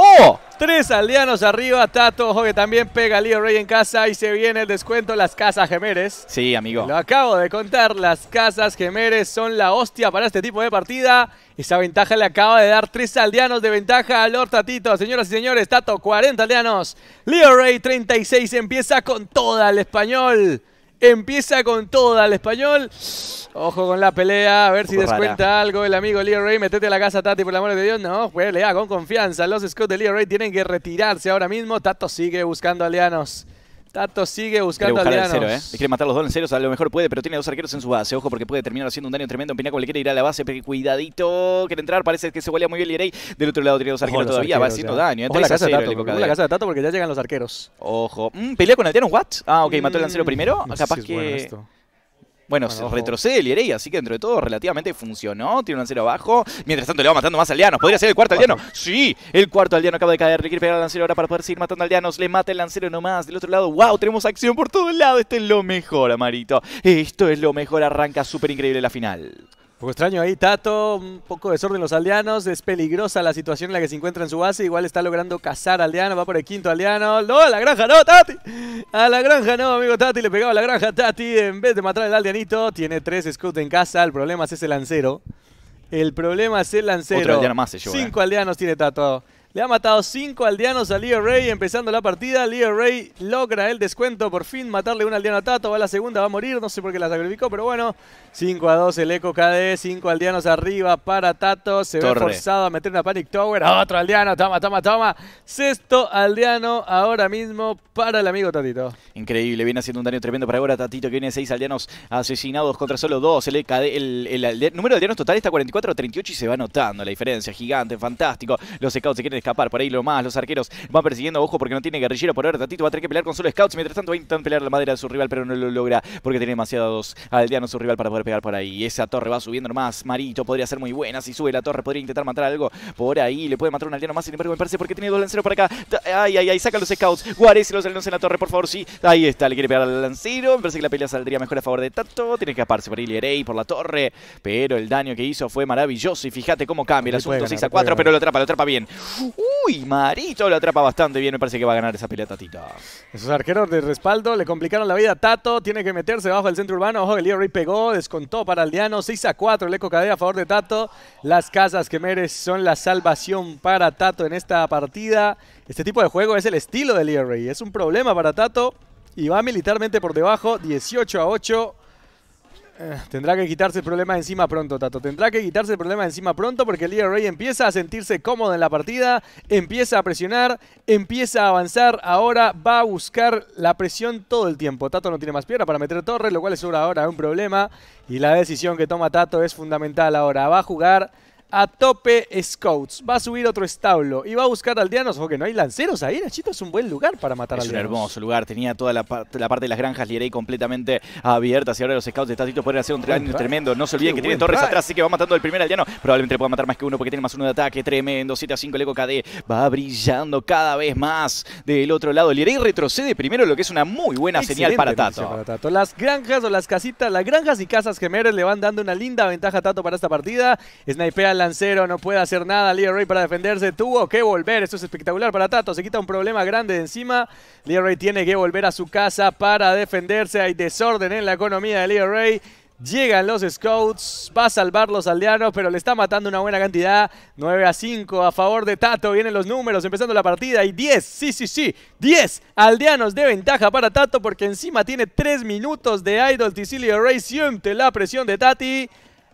¡Oh! Tres aldeanos arriba, Tato, ojo que también pega Leo Rey en casa y se viene el descuento Las Casas Gemeres. Sí, amigo. Lo acabo de contar, Las Casas Gemeres son la hostia para este tipo de partida. Esa ventaja le acaba de dar tres aldeanos de ventaja a Lord Tatito. Señoras y señores, Tato, 40 aldeanos. Leo Rey, 36, empieza con toda el español. Empieza con toda el español. Ojo con la pelea, a ver si descuenta algo el amigo Leo Ray. Metete a la casa, Tati, por el amor de Dios. No, pelea con confianza. Los Scott de Leo Ray tienen que retirarse ahora mismo. Tato sigue buscando aliados. Tato sigue buscando quiere al cero, ¿eh? quiere matar los dos en a lo mejor puede, pero tiene dos arqueros en su base. Ojo porque puede terminar haciendo un daño tremendo. Pinaco le quiere ir a la base, pero cuidadito, quiere entrar. Parece que se huele muy bien Lirey. Del otro lado tiene dos arqueros todavía, arqueros, va haciendo daño. Ojo la, casa de Tato, porque, Tato porque ya llegan los arqueros. Ojo. Mm, pelea con un ¿what? Ah, ok, mató el mm. lancero primero. Capaz que... Bueno, retrocede Lierey, así que dentro de todo relativamente funcionó. Tiene un lancero abajo. Mientras tanto le va matando más aldeanos. ¿Podría ser el cuarto aldeano? Sí, el cuarto aldeano acaba de caer. Le quiere pegar al lancero ahora para poder seguir matando aldeanos. Le mata el lancero nomás. Del otro lado, wow, tenemos acción por todo el lado. Esto es lo mejor, Amarito. Esto es lo mejor. Arranca súper increíble la final poco extraño ahí, Tato, un poco de desorden los aldeanos, es peligrosa la situación en la que se encuentra en su base, igual está logrando cazar aldeano, va por el quinto aldeano, no, a la granja no, Tati, a la granja no, amigo Tati, le pegaba a la granja Tati, en vez de matar al aldeanito, tiene tres scouts en casa, el problema es ese lancero, el problema es el lancero, Otro aldeano más se cinco eh. aldeanos tiene Tato, le ha matado cinco aldeanos a Leo Rey empezando la partida. Leo Rey logra el descuento, por fin matarle un aldeano a Tato. Va a la segunda, va a morir. No sé por qué la sacrificó, pero bueno. 5 a 2 el Eco KD, 5 aldeanos arriba para Tato. Se ve forzado a meter una Panic Tower. Otro aldeano, toma, toma, toma. Sexto aldeano ahora mismo para el amigo Tatito. Increíble, viene haciendo un daño tremendo para ahora Tatito que viene 6 aldeanos asesinados contra solo 2. El, el, número de aldeanos total está 44 a 38 y se va notando la diferencia. Gigante, fantástico. Los scouts se quieren escapar por ahí lo más. Los arqueros van persiguiendo, ojo, porque no tiene guerrillero por ahora. Tatito va a tener que pelear con solo scouts. Mientras tanto va a intentar pelear la madera de su rival, pero no lo logra porque tiene demasiados aldeanos su rival para poder pegar por ahí. Esa torre va subiendo nomás. Marito podría ser muy buena. Si sube la torre, podría intentar matar algo. Por ahí le puede matar un aldeano más. Sin embargo, me parece porque tiene dos lanceros por acá. Ay, ay, ay. Saca los scouts. Guarese los aldeanos en la torre, por favor. Sí, ahí está. Le quiere pegar al lancero. Me parece que la pelea saldría mejor a favor de Tato. Tiene que escaparse por ahí rey por la torre. Pero el daño que hizo fue maravilloso. Y fíjate cómo cambia el asunto. 6 a 4, pero lo atrapa, lo atrapa bien. Uy, Marito lo atrapa bastante bien. Me parece que va a ganar esa pelea Tatito. Esos arqueros de respaldo le complicaron la vida a Tato. Tiene que meterse bajo el centro urbano. Ojo, el y pegó todo para Aldeano. 6 a 4 el Eco Cadea a favor de Tato. Las casas que merece son la salvación para Tato en esta partida. Este tipo de juego es el estilo del Rey. Es un problema para Tato. Y va militarmente por debajo. 18 a 8. Eh, tendrá que quitarse el problema encima pronto, Tato. Tendrá que quitarse el problema encima pronto porque el líder Rey empieza a sentirse cómodo en la partida, empieza a presionar, empieza a avanzar. Ahora va a buscar la presión todo el tiempo. Tato no tiene más piedra para meter torre, lo cual es ahora un problema. Y la decisión que toma Tato es fundamental ahora. Va a jugar a tope Scouts. Va a subir otro establo y va a buscar aldeanos. Ojo que no hay lanceros ahí, Nachito. Es un buen lugar para matar al aldeanos. Es un hermoso lugar. Tenía toda la, parte de las granjas Lierey completamente abierta. Y ahora los Scouts de Tatito pueden hacer un tremendo. No se olviden que tiene torres atrás, así que va matando el primer aldeano. Probablemente le pueda matar más que uno porque tiene más uno de ataque. Tremendo. 7 a 5 el Eco KD. Va brillando cada vez más del otro lado. Lierey retrocede primero, lo que es una muy buena señal para Tato. Las granjas o las casitas, las granjas y casas gemelas le van dando una linda ventaja a Tato para esta partida. Snipea lancero, no puede hacer nada. Ray para defenderse tuvo que volver. Esto es espectacular para Tato. Se quita un problema grande de encima. Ray tiene que volver a su casa para defenderse. Hay desorden en la economía de Ray. Llegan los scouts, va a salvar los aldeanos, pero le está matando una buena cantidad. 9 a 5 a favor de Tato, vienen los números, empezando la partida. Y 10, sí, sí, sí, 10 aldeanos de ventaja para Tato, porque encima tiene 3 minutos de Idol. Ray siente la presión de Tati.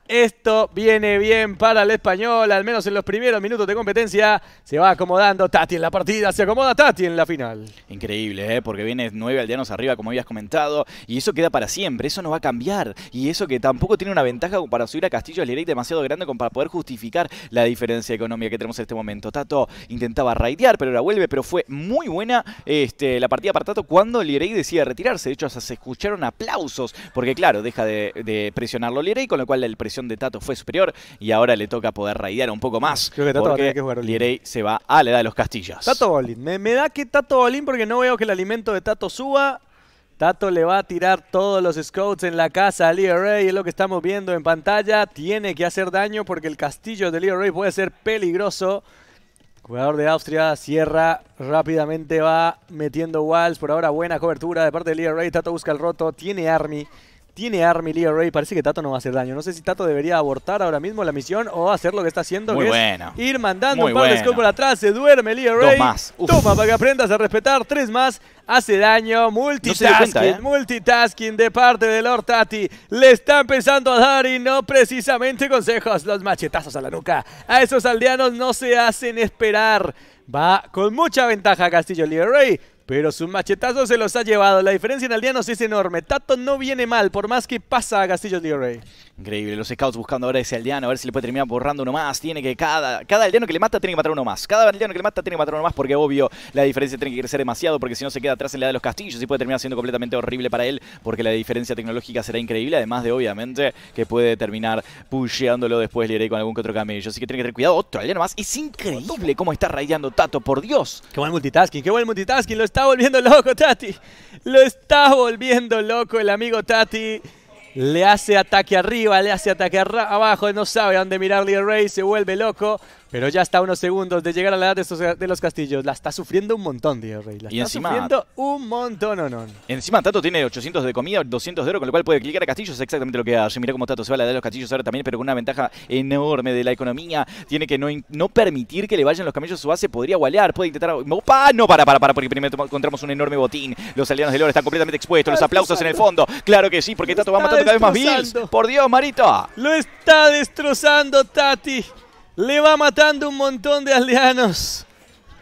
Esto viene bien para el español, al menos en los primeros minutos de competencia. Se va acomodando Tati en la partida, se acomoda Tati en la final. Increíble, ¿eh? porque viene nueve aldeanos arriba, como habías comentado, y eso queda para siempre, eso no va a cambiar. Y eso que tampoco tiene una ventaja para subir a Castillo Lerey demasiado grande como para poder justificar la diferencia económica que tenemos en este momento. Tato intentaba raidear, pero la vuelve, pero fue muy buena este, la partida para Tato cuando Lirey decide retirarse. De hecho, hasta se escucharon aplausos, porque claro, deja de, de presionarlo Lirey, con lo cual el de Tato fue superior y ahora le toca poder raidear un poco más. Creo que Tato que jugar. se va a la edad de los castillos. Tato Bolín. Me, da que Tato Bolín porque no veo que el alimento de Tato suba. Tato le va a tirar todos los scouts en la casa a Leo es lo que estamos viendo en pantalla. Tiene que hacer daño porque el castillo de Leo puede ser peligroso. jugador de Austria cierra rápidamente, va metiendo walls. Por ahora buena cobertura de parte de Leo Tato busca el roto, tiene Army tiene Army Leo Ray. Parece que Tato no va a hacer daño. No sé si Tato debería abortar ahora mismo la misión o hacer lo que está haciendo, bueno. ir mandando un de por atrás. Se duerme Leo Ray. más. Toma para que aprendas a respetar. Tres más. Hace daño. Multitasking. ¿eh? Multitasking de parte de Lord Tati. Le está empezando a dar y no precisamente consejos. Los machetazos a la nuca. A esos aldeanos no se hacen esperar. Va con mucha ventaja Castillo Leo Ray. Pero su machetazo se los ha llevado. La diferencia en aldeanos es enorme. Tato no viene mal, por más que pasa a de Rey. Increíble, los scouts buscando ahora ese aldeano, a ver si le puede terminar borrando uno más. Tiene que cada, cada aldeano que le mata tiene que matar uno más. Cada aldeano que le mata tiene que matar uno más porque obvio la diferencia tiene que crecer demasiado porque si no se queda atrás en la de los castillos y puede terminar siendo completamente horrible para él porque la diferencia tecnológica será increíble. Además de obviamente que puede terminar pusheándolo después iré con algún que otro camello. Así que tiene que tener cuidado. Otro aldeano más. Es increíble cómo está rayando Tato, por Dios. Qué buen multitasking, qué buen multitasking. Lo está volviendo loco Tati. Lo está volviendo loco el amigo Tati. Le hace ataque arriba, le hace ataque abajo, no sabe dónde mirar Lee rey, se vuelve loco. Pero ya está unos segundos de llegar a la edad de, los castillos. La está sufriendo un montón, Dios Rey. La y está encima, sufriendo un montón, no, no. Encima Tato tiene 800 de comida, 200 de oro, con lo cual puede clicar a castillos. Exactamente lo que hace. Mira cómo Tato se va a la edad de los castillos ahora también, pero con una ventaja enorme de la economía. Tiene que no, no permitir que le vayan los camellos su base. Podría gualear, puede intentar... ¡Opa! No, para, para, para, porque primero encontramos un enorme botín. Los aliados del oro están completamente expuestos. Los aplausos en el fondo. Claro que sí, porque Tato va matando cada vez más bills. ¡Por Dios, Marito! Lo está destrozando, Tati. Le va matando un montón de aldeanos.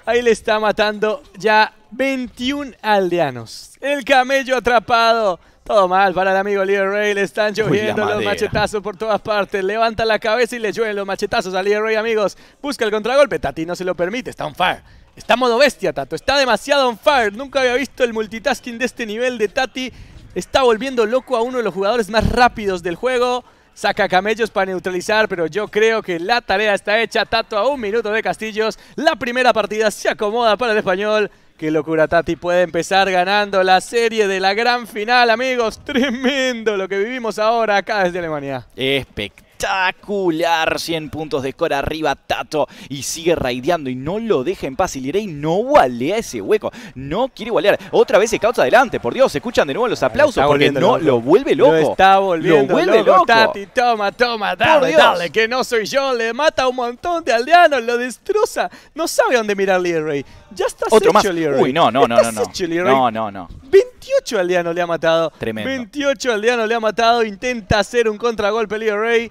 Ahí le está matando ya 21 aldeanos. El camello atrapado. Todo mal para el amigo Lear Ray. Le están lloviendo los machetazos por todas partes. Levanta la cabeza y le llueven los machetazos a Lear amigos. Busca el contragolpe. Tati no se lo permite. Está on fire. Está modo bestia, Tato. Está demasiado on fire. Nunca había visto el multitasking de este nivel de Tati. Está volviendo loco a uno de los jugadores más rápidos del juego. Saca camellos para neutralizar, pero yo creo que la tarea está hecha. Tato a un minuto de Castillos. La primera partida se acomoda para el español. Qué locura, Tati. Puede empezar ganando la serie de la gran final, amigos. Tremendo lo que vivimos ahora acá desde Alemania. Espectacular espectacular. 100 puntos de score arriba Tato y sigue raideando y no lo deja en paz. Y Lirey no gualea ese hueco, no quiere igualear Otra vez se causa adelante, por Dios, se escuchan de nuevo los aplausos porque no lo vuelve loco. está volviendo loco, Tati, toma, toma, dale, dale, que no soy yo. Le mata un montón de aldeanos, lo destroza. No sabe dónde mirar Lirey. Ya está Otro hecho, más. Uy, no, no, no, no, no. no, 28 aldeanos le ha matado. Tremendo. 28 aldeanos le ha matado. Intenta hacer un contragolpe Ray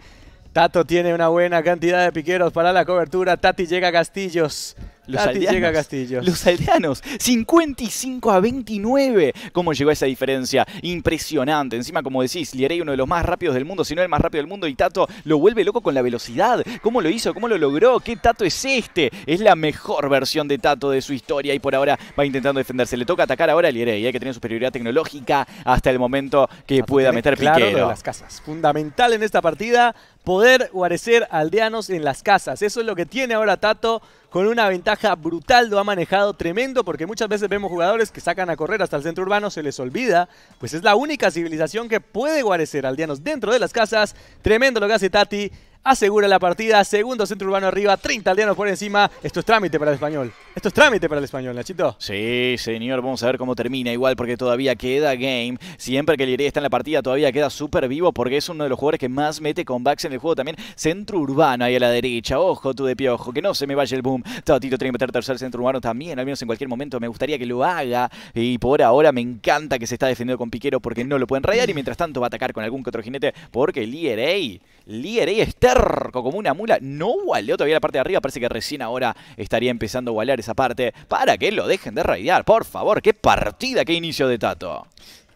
Tato tiene una buena cantidad de piqueros para la cobertura. Tati llega a Castillos. Los aldeanos, llega Castillo. Los aldeanos, 55 a 29. ¿Cómo llegó esa diferencia? Impresionante. Encima, como decís, Lierey uno de los más rápidos del mundo, si no el más rápido del mundo, y Tato lo vuelve loco con la velocidad. ¿Cómo lo hizo? ¿Cómo lo logró? ¿Qué Tato es este? Es la mejor versión de Tato de su historia y por ahora va intentando defenderse. Le toca atacar ahora a Lierey. Hay que tener superioridad tecnológica hasta el momento que pueda meter claro piquero. las casas. Fundamental en esta partida poder guarecer aldeanos en las casas. Eso es lo que tiene ahora Tato con una ventaja brutal, lo ha manejado tremendo, porque muchas veces vemos jugadores que sacan a correr hasta el centro urbano, se les olvida, pues es la única civilización que puede guarecer aldeanos dentro de las casas. Tremendo lo que hace Tati asegura la partida. Segundo centro urbano arriba, 30 aldeanos por encima. Esto es trámite para el español. Esto es trámite para el español, Nachito. Sí, señor. Vamos a ver cómo termina igual porque todavía queda game. Siempre que lierey está en la partida todavía queda súper vivo porque es uno de los jugadores que más mete con backs en el juego también. Centro urbano ahí a la derecha. Ojo tú de piojo, que no se me vaya el boom. tito tiene que meter tercer centro urbano también, al menos en cualquier momento. Me gustaría que lo haga. Y por ahora me encanta que se está defendiendo con Piquero porque no lo pueden rayar y mientras tanto va a atacar con algún que otro jinete porque el Lierrey ahí esterco como una mula. No gualeó todavía la parte de arriba. Parece que recién ahora estaría empezando a gualear esa parte. Para que lo dejen de raidear, por favor. Qué partida, qué inicio de Tato.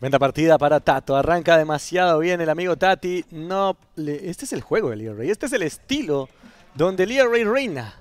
Venta partida para Tato. Arranca demasiado bien el amigo Tati. No, este es el juego de Lierrey, Este es el estilo donde Lierrey reina.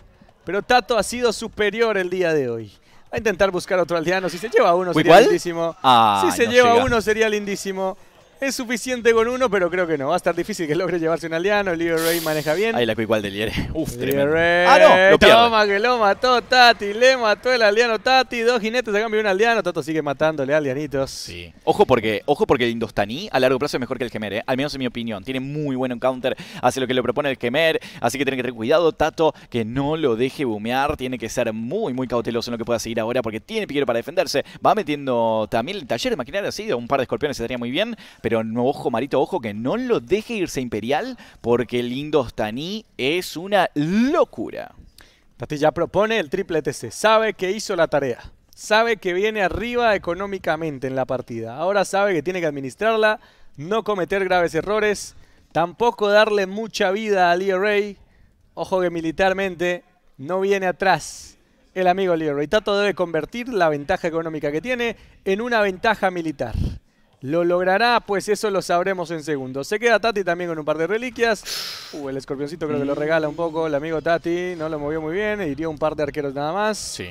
Pero Tato ha sido superior el día de hoy. Va a intentar buscar otro aldeano. Si se lleva uno sería lindísimo. Ah, si se lleva uno sería lindísimo. Es suficiente con uno, pero creo que no. Va a estar difícil que logre llevarse un aldeano. Libre Rey maneja bien. Ahí la igual de Liere. Uf, tremendo. ah, no, Toma, que lo mató Tati. Le mató el aliano, Tati. Dos jinetes a cambio de un aldeano. Tato sigue matándole a alianitos. Sí. Ojo porque, ojo porque el Indostaní a largo plazo es mejor que el Gemer, ¿eh? al menos en mi opinión. Tiene muy buen encounter Hace lo que le propone el Gemer. Así que tiene que tener cuidado, Tato, que no lo deje bumear. Tiene que ser muy, muy cauteloso en lo que pueda seguir ahora porque tiene piquero para defenderse. Va metiendo también el taller de maquinaria sido Un par de escorpiones estaría muy bien pero ojo, Marito, ojo que no lo deje irse Imperial porque el Indostaní es una locura. Tati ya propone el triple TC, sabe que hizo la tarea, sabe que viene arriba económicamente en la partida, ahora sabe que tiene que administrarla, no cometer graves errores, tampoco darle mucha vida a Lee Ray, ojo que militarmente no viene atrás el amigo Lee Ray. Tato debe convertir la ventaja económica que tiene en una ventaja militar. ¿Lo logrará? Pues eso lo sabremos en segundos. Se queda Tati también con un par de reliquias. Uh, el escorpioncito creo que lo regala un poco. El amigo Tati no lo movió muy bien. Diría un par de arqueros nada más. Sí.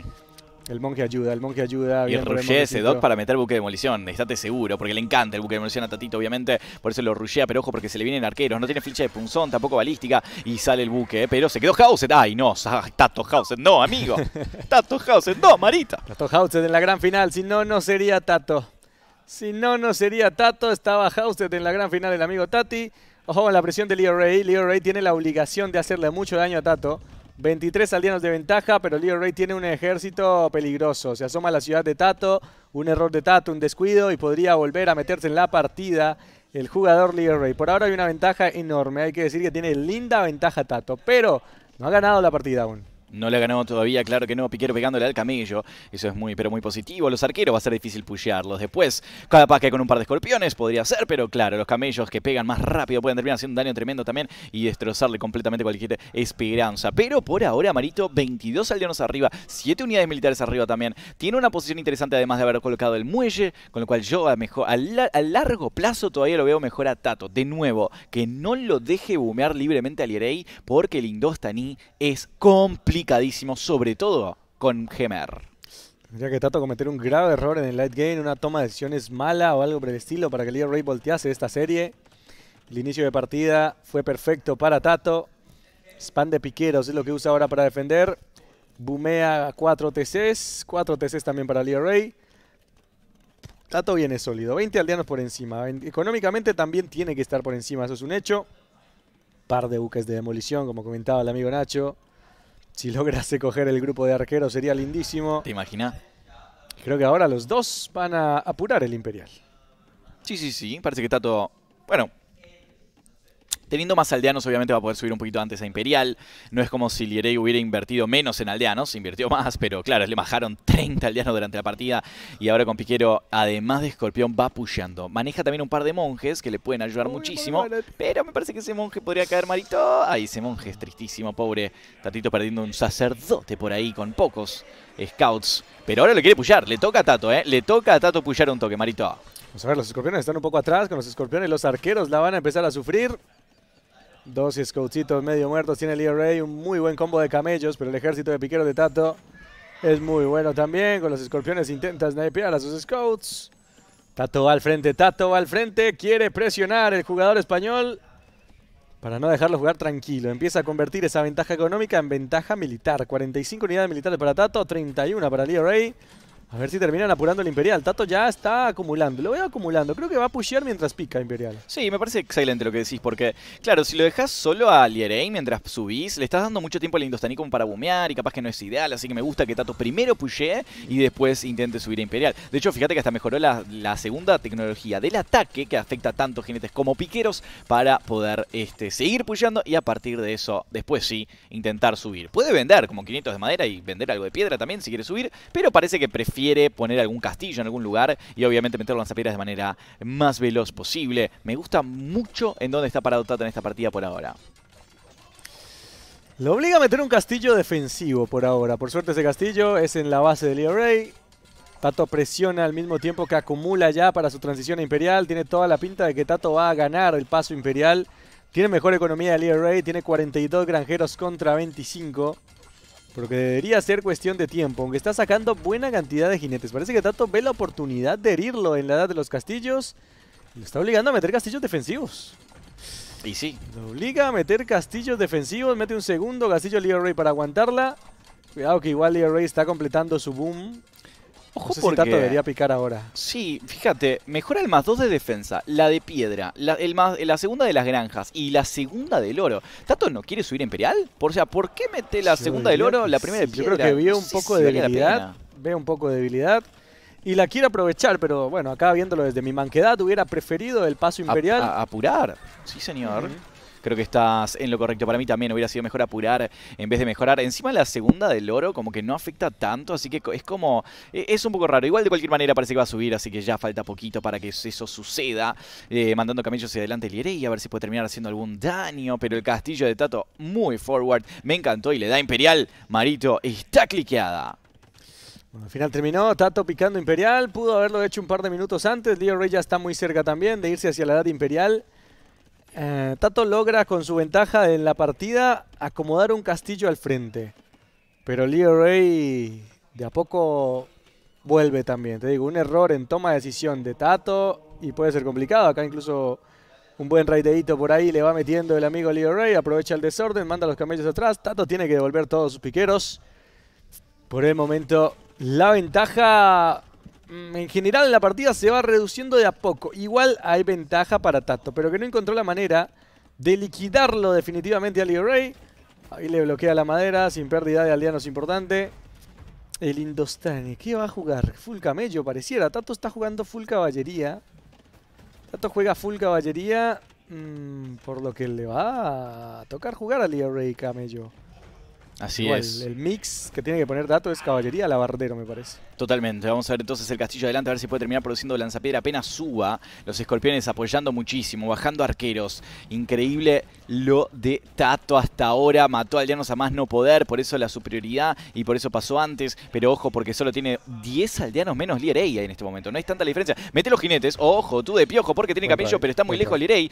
El monje ayuda, el monje ayuda. Y rushea ese Doc, para meter buque de demolición. Estate seguro, porque le encanta el buque de demolición a Tatito, obviamente. Por eso lo rushea, pero ojo, porque se le vienen arqueros. No tiene flecha de punzón, tampoco balística. Y sale el buque, ¿eh? pero se quedó Hauset. Ay, no, Tato Hauset, no, amigo. Tato Hauset, no, Marita. Tato Hauset en la gran final, si no, no sería Tato. Si no, no sería Tato. Estaba Hausted en la gran final del amigo Tati. Ojo con la presión de Leo Rey. Leo tiene la obligación de hacerle mucho daño a Tato. 23 aldeanos de ventaja, pero Leo Rey tiene un ejército peligroso. Se asoma a la ciudad de Tato, un error de Tato, un descuido y podría volver a meterse en la partida el jugador Leo Rey. Por ahora hay una ventaja enorme. Hay que decir que tiene linda ventaja Tato, pero no ha ganado la partida aún. No le ha ganado todavía, claro que no. Piquero pegándole al camello. Eso es muy, pero muy positivo. Los arqueros va a ser difícil pushearlos. Después, cada que con un par de escorpiones podría ser, pero claro, los camellos que pegan más rápido pueden terminar haciendo un daño tremendo también y destrozarle completamente cualquier esperanza. Pero por ahora, Marito, 22 aldeanos arriba, 7 unidades militares arriba también. Tiene una posición interesante además de haber colocado el muelle, con lo cual yo a, mejor, largo plazo todavía lo veo mejor a Tato. De nuevo, que no lo deje bumear libremente al Lerei. porque el Indostani es complicado complicadísimo, sobre todo con Gemer. Tendría que Tato cometer un grave error en el light game, una toma de decisiones mala o algo por el estilo para que el Ray voltease esta serie. El inicio de partida fue perfecto para Tato. Spam de piqueros es lo que usa ahora para defender. Bumea 4 TCs, 4 TCs también para Leo Tato viene sólido, 20 aldeanos por encima. Económicamente también tiene que estar por encima, eso es un hecho. Par de buques de demolición, como comentaba el amigo Nacho. Si logras coger el grupo de arqueros sería lindísimo. ¿Te imaginas? Creo que ahora los dos van a apurar el Imperial. Sí, sí, sí. Parece que está todo... Bueno, Teniendo más aldeanos, obviamente va a poder subir un poquito antes a Imperial. No es como si Lierey hubiera invertido menos en aldeanos, invirtió más, pero claro, le bajaron 30 aldeanos durante la partida. Y ahora con Piquero, además de Escorpión, va pusheando. Maneja también un par de monjes que le pueden ayudar muchísimo. Pero me parece que ese monje podría caer marito. ahí ese monje es tristísimo, pobre. Tatito perdiendo un sacerdote por ahí con pocos scouts. Pero ahora le quiere pullar. Le toca a Tato, ¿eh? Le toca a Tato pullar un toque, Marito. Vamos a ver, los escorpiones están un poco atrás con los escorpiones. Los arqueros la van a empezar a sufrir. Dos scouts medio muertos tiene Leo Rey. Un muy buen combo de camellos, pero el ejército de piqueros de Tato es muy bueno también. Con los escorpiones intenta snipear a sus scouts. Tato va al frente, Tato va al frente. Quiere presionar el jugador español para no dejarlo jugar tranquilo. Empieza a convertir esa ventaja económica en ventaja militar. 45 unidades militares para Tato, 31 para Leo Rey. A ver si terminan apurando el Imperial. Tato ya está acumulando. Lo veo acumulando. Creo que va a pushear mientras pica Imperial. Sí, me parece excelente lo que decís. Porque, claro, si lo dejas solo a lierei mientras subís, le estás dando mucho tiempo al indostaní como para bumear y capaz que no es ideal. Así que me gusta que Tato primero pushee y después intente subir a Imperial. De hecho, fíjate que hasta mejoró la, segunda tecnología del ataque que afecta tanto jinetes como piqueros para poder este, seguir pusheando y a partir de eso, después sí, intentar subir. Puede vender como 500 de madera y vender algo de piedra también si quiere subir, pero parece que prefiere Quiere poner algún castillo en algún lugar y obviamente meter lanzapiedras de manera más veloz posible. Me gusta mucho en dónde está parado Tata en esta partida por ahora. Lo obliga a meter un castillo defensivo por ahora. Por suerte ese castillo es en la base del rey Tato presiona al mismo tiempo que acumula ya para su transición Imperial. Tiene toda la pinta de que Tato va a ganar el paso Imperial. Tiene mejor economía del rey Tiene 42 granjeros contra 25. Porque debería ser cuestión de tiempo, aunque está sacando buena cantidad de jinetes. Parece que Tato ve la oportunidad de herirlo en la edad de los castillos. Lo está obligando a meter castillos defensivos. Y sí. Lo obliga a meter castillos defensivos. Mete un segundo castillo Leo Rey para aguantarla. Cuidado que igual Leo está completando su boom. Ojo porque... Tato debería picar ahora. Sí, fíjate, mejora el más dos de defensa, la de piedra, la, el más, la segunda de las granjas y la segunda del oro. ¿Tato no quiere subir Imperial? Por, sea, ¿por qué mete la segunda del oro, la primera de piedra? Yo creo que vio un poco de debilidad, ve un poco de debilidad y la quiero aprovechar, pero bueno, acá viéndolo desde mi manquedad, hubiera preferido el paso Imperial. apurar, sí señor. Creo que estás en lo correcto. Para mí también hubiera sido mejor apurar en vez de mejorar. Encima la segunda del oro como que no afecta tanto, así que es como... E, es un poco raro. Igual de cualquier manera parece que va a subir, así que ya falta poquito para que eso suceda. Eh, mandando camellos hacia adelante y a ver si puede terminar haciendo algún daño. Pero el castillo de Tato muy forward. Me encantó y le da Imperial. Marito está cliqueada. Bueno, al final terminó, Tato picando Imperial, pudo haberlo hecho un par de minutos antes, Leo Rey ya está muy cerca también de irse hacia la edad Imperial. Eh, Tato logra con su ventaja en la partida acomodar un castillo al frente. Pero Leo Rey de a poco vuelve también. Te digo, un error en toma de decisión de Tato y puede ser complicado. Acá incluso un buen raideíto por ahí le va metiendo el amigo Leo Rey. Aprovecha el desorden, manda los camellos atrás. Tato tiene que devolver todos sus piqueros. Por el momento, la ventaja Mm, en general la partida se va reduciendo de a poco. Igual hay ventaja para Tato, pero que no encontró la manera de liquidarlo definitivamente a Leo Rey. Ahí le bloquea la madera, sin pérdida de aldeanos importante. El Indostani, ¿qué va a jugar? Full camello, pareciera. Tato está jugando full caballería. Tato juega full caballería, mm, por lo que le va a tocar jugar a Liorrey camello. Así es. El mix que tiene que poner Dato es caballería labardero, me parece. Totalmente. Vamos a ver entonces el castillo adelante, a ver si puede terminar produciendo lanzapiedra. Apenas suba, los escorpiones apoyando muchísimo, bajando arqueros. Increíble lo de Tato hasta ahora. Mató a aldeanos a más no poder, por eso la superioridad y por eso pasó antes. Pero ojo, porque solo tiene 10 aldeanos menos Lierey en este momento. No hay tanta diferencia. Mete los jinetes. Ojo, tú de piojo, porque tiene capillo, pero está muy, lejos lejos Lirey.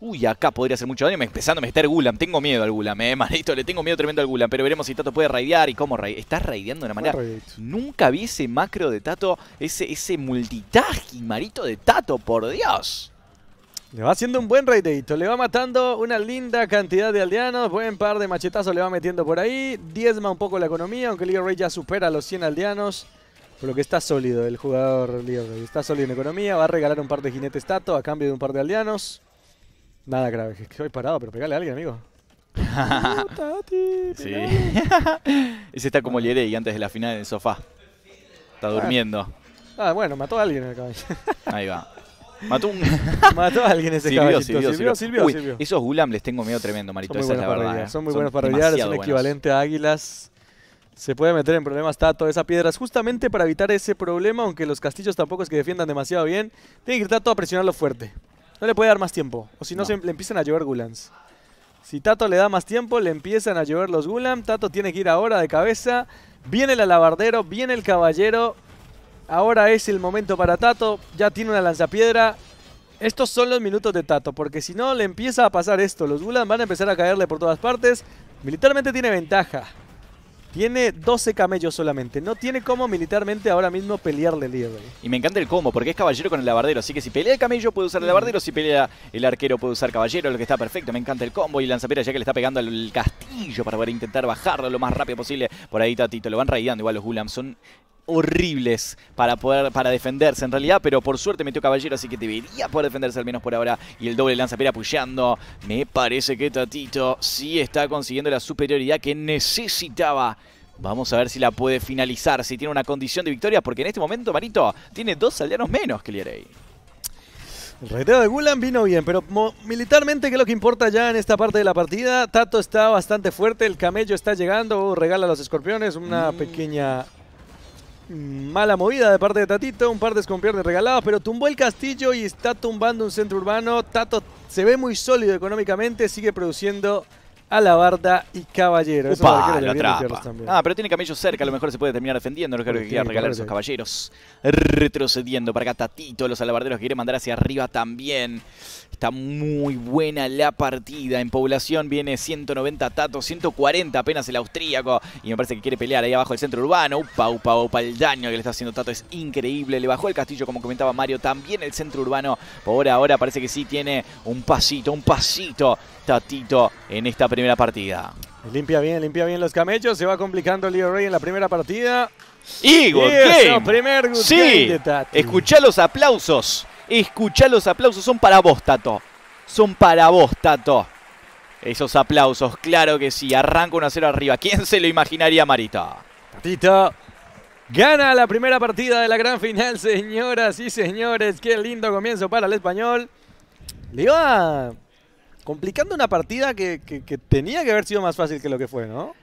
Uy, acá podría hacer mucho daño. empezando a meter Gulam. Tengo miedo al Gulam, eh, manito. Le tengo miedo tremendo al Gulam. Pero veremos si Tato puede raidear y cómo raidear. Está raideando de una manera... Nunca vi ese macro de Tato, ese, ese marito de Tato, por Dios. Le va haciendo un buen raideito, le va matando una linda cantidad de aldeanos, buen par de machetazos le va metiendo por ahí, diezma un poco la economía, aunque League Ray ya supera los 100 aldeanos, por lo que está sólido el jugador League Ray, está sólido en economía, va a regalar un par de jinetes tato a cambio de un par de aldeanos. Nada grave, estoy parado, pero pegale a alguien, amigo sí. Ese está como Lierey antes de la final en el sofá. Está durmiendo. Ah, bueno, mató a alguien en el caballo. Ahí va. Mató, un... mató a alguien ese caballo. caballito. Sirvió, Silvio sirvió, Esos gulam les tengo miedo tremendo, Marito. Son muy buenos para verdad, Son muy buenos para un equivalente a águilas. Se puede meter en problemas Tato. Esa piedra es justamente para evitar ese problema, aunque los castillos tampoco es que defiendan demasiado bien. Tiene que ir Tato a presionarlo fuerte. No le puede dar más tiempo. O si no, se le empiezan a llevar gulams si Tato le da más tiempo, le empiezan a llover los Gulam. Tato tiene que ir ahora de cabeza. Viene el alabardero, viene el caballero. Ahora es el momento para Tato. Ya tiene una lanzapiedra. Estos son los minutos de Tato, porque si no le empieza a pasar esto. Los Gulam van a empezar a caerle por todas partes. Militarmente tiene ventaja. Tiene 12 camellos solamente. No tiene cómo militarmente ahora mismo pelearle libre Y me encanta el combo, porque es caballero con el labardero. Así que si pelea el camello puede usar el labardero, si pelea el arquero puede usar caballero, lo que está perfecto. Me encanta el combo y lanzapera ya que le está pegando al castillo para poder intentar bajarlo lo más rápido posible. Por ahí Tatito, lo van rayando igual los Gulam. Son horribles para poder para defenderse en realidad, pero por suerte metió Caballero, así que debería poder defenderse al menos por ahora. Y el doble lanza Pera apoyando. Me parece que Tatito sí está consiguiendo la superioridad que necesitaba. Vamos a ver si la puede finalizar, si tiene una condición de victoria, porque en este momento, manito tiene dos aldeanos menos que Lierey. El reteo de Gulan vino bien, pero militarmente, que es lo que importa ya en esta parte de la partida? Tato está bastante fuerte, el camello está llegando, regala a los escorpiones una mm. pequeña Mm, mala movida de parte de Tatito, un par de escompiernes regalados, pero tumbó el castillo y está tumbando un centro urbano. Tato se ve muy sólido económicamente, sigue produciendo Alabarda y Caballero. Ah, pero tiene camellos cerca, a lo mejor se puede terminar defendiendo. No creo que quiera regalar a esos caballeros. Retrocediendo para acá Tatito, los alabarderos quiere mandar hacia arriba también. Está muy buena la partida. En población viene 190 Tato, 140 apenas el austríaco. Y me parece que quiere pelear ahí abajo el centro urbano. pau upa, upa. El daño que le está haciendo Tato es increíble. Le bajó el castillo, como comentaba Mario. También el centro urbano. Por ahora parece que sí tiene un pasito, un pasito Tatito en esta primera partida. Limpia bien, limpia bien los camellos. Se va complicando Leo Rey en la primera partida. Y, y primer good sí. Game de los aplausos Escuchá los aplausos, son para vos, Tato. Son para vos, Tato. Esos aplausos, claro que sí. Arranca una 0 arriba. ¿Quién se lo imaginaría, Marito? Tatito. Gana la primera partida de la gran final, señoras y señores. Qué lindo comienzo para el español. Le iba complicando una partida que, tenía que haber sido más fácil que lo que fue, ¿no?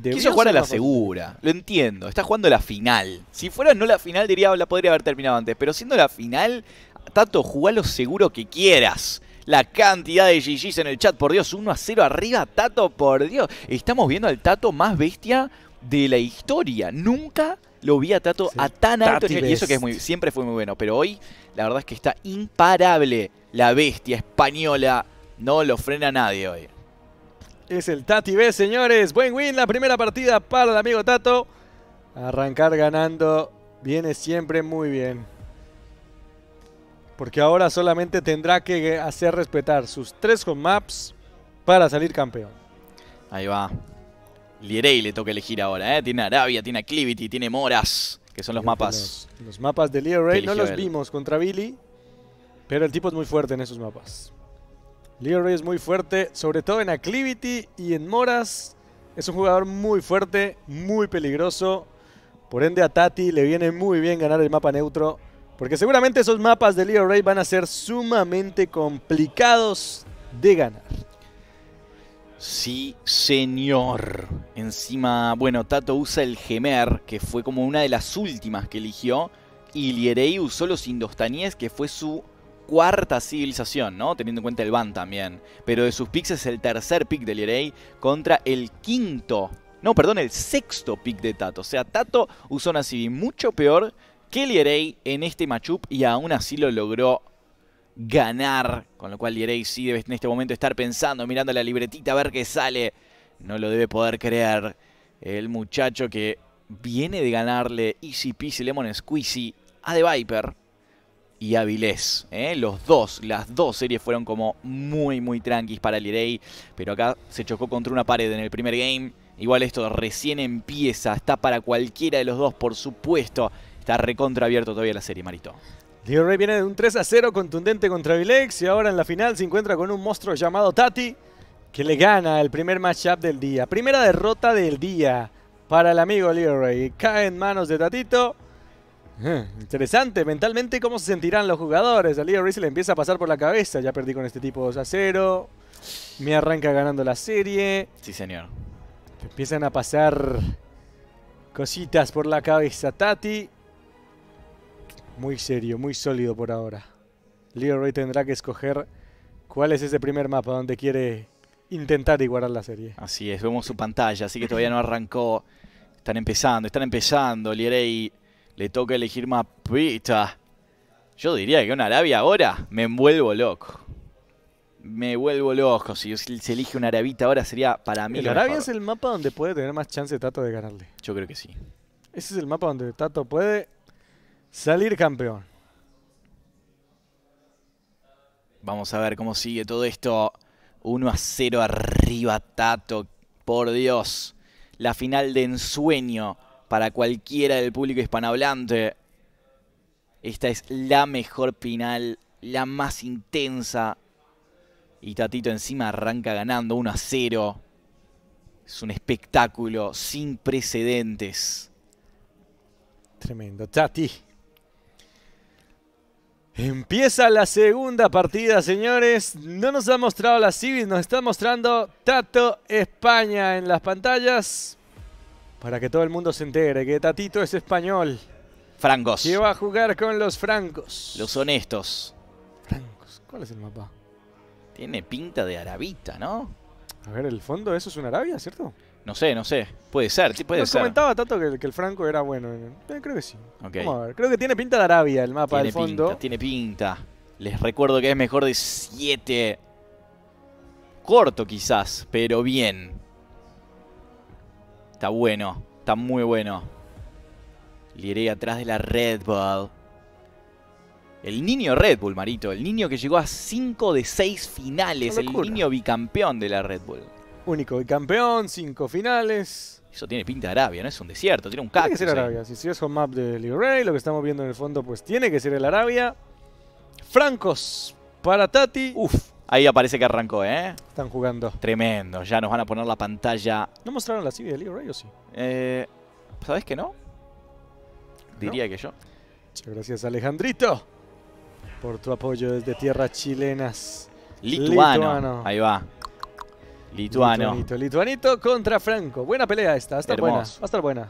Eh, quiso jugar a la segura, lo entiendo. Está jugando la final. Si fuera no la final, diría la podría haber terminado antes. Pero siendo la final, Tato, lo seguro que quieras. La cantidad de GGs en el chat, por Dios, 1 a 0 arriba, Tato, por Dios. Estamos viendo al Tato más bestia de la historia. Nunca lo vi a Tato a tan alto Y eso que siempre fue muy bueno. Pero hoy, la verdad es que está imparable la bestia española. No lo frena nadie hoy. Es el Tati B, señores. Buen win, la primera partida para el amigo Tato. Arrancar ganando viene siempre muy bien porque ahora solamente tendrá que hacer respetar sus tres home maps para salir campeón. Ahí va. Lierey le toca elegir ahora, ¿eh? Tiene Arabia, tiene Aclivity, tiene Moras, que son los mapas. Los, mapas de Lierey no los vimos contra Billy, pero el tipo es muy fuerte en esos mapas. Lierey es muy fuerte, sobre todo en Aclivity y en Moras. Es un jugador muy fuerte, muy peligroso. Por ende a Tati le viene muy bien ganar el mapa neutro porque seguramente esos mapas de lieray van a ser sumamente complicados de ganar. Sí, señor. Encima, bueno, Tato usa el Gemer, que fue como una de las últimas que eligió. Y Lieray usó los indostaníes, que fue su cuarta civilización, ¿no? Teniendo en cuenta el Ban también. Pero de sus picks es el tercer pick de Lieray contra el quinto. No, perdón, el sexto pick de Tato. O sea, Tato usó una civil mucho peor que en este matchup y aún así lo logró ganar. Con lo cual Lieray sí debe en este momento estar pensando, mirando la libretita a ver qué sale. No lo debe poder creer. El muchacho que viene de ganarle Easy Peasy Lemon Squeezy a The Viper y a ¿eh? Los dos, las dos series fueron como muy, muy tranquis para Lieray. Pero acá se chocó contra una pared en el primer game. Igual esto recién empieza, está para cualquiera de los dos, por supuesto. Está recontra abierto todavía la serie, Marito. Leo viene de un 3 a 0 contundente contra Vilex y ahora en la final se encuentra con un monstruo llamado Tati que le gana el primer matchup del día. Primera derrota del día para el amigo Leo Ray. Cae en manos de Tatito. Eh, interesante, mentalmente cómo se sentirán los jugadores. A Leo se le empieza a pasar por la cabeza. Ya perdí con este tipo 2 a 0. Me arranca ganando la serie. Sí, señor. empiezan a pasar cositas por la cabeza Tati muy serio, muy sólido por ahora. Leroy tendrá que escoger cuál es ese primer mapa donde quiere intentar igualar la serie. Así es, vemos su pantalla, así que todavía no arrancó. Están empezando, están empezando. Leroy le toca elegir mapita. Yo diría que una Arabia ahora me vuelvo loco. Me vuelvo loco. Si se elige una Arabita ahora sería para mí. El Arabia es el mapa donde puede tener más chance Tato de ganarle. Yo creo que sí. Ese es el mapa donde Tato puede salir campeón. Vamos a ver cómo sigue todo esto. 1 a 0 arriba Tato. Por Dios. La final de ensueño para cualquiera del público hispanohablante. Esta es la mejor final, la más intensa. Y Tatito encima arranca ganando 1 a 0. Es un espectáculo sin precedentes. Tremendo. Tati. Empieza la segunda partida, señores. No nos ha mostrado la civil nos está mostrando Tato España en las pantallas. Para que todo el mundo se entere que Tatito es español. Francos. Que va a jugar con los francos. Los honestos. Francos. ¿Cuál es el mapa? Tiene pinta de arabita, ¿no? A ver, el fondo, eso es una Arabia, ¿cierto? No sé, no sé. Puede ser, puede Nos comentaba tanto que, el Franco era bueno. Eh, creo que sí. Creo que tiene pinta de Arabia el mapa de fondo. tiene pinta. Les recuerdo que es mejor de 7. Corto quizás, pero bien. Está bueno. Está muy bueno. Liré atrás de la Red Bull. El niño Red Bull, Marito. El niño que llegó a 5 de 6 finales. El niño bicampeón de la Red Bull. Único y campeón, cinco finales. Eso tiene pinta de Arabia, no es un desierto, tiene un cactus. Tiene que ser Arabia. Si es un map de Ray, lo que estamos viendo en el fondo, pues tiene que ser el Arabia. Francos para Tati. Uf, ahí aparece que arrancó, ¿eh? Están jugando. Tremendo, ya nos van a poner la pantalla. ¿No mostraron la CV de Ray o sí? Eh, ¿Sabes que no? Diría que yo. Muchas gracias, Alejandrito, por tu apoyo desde tierras chilenas. Lituano. Ahí va. Lituano. Lituanito, contra Franco. Buena pelea esta, va a estar buena. Va a estar buena.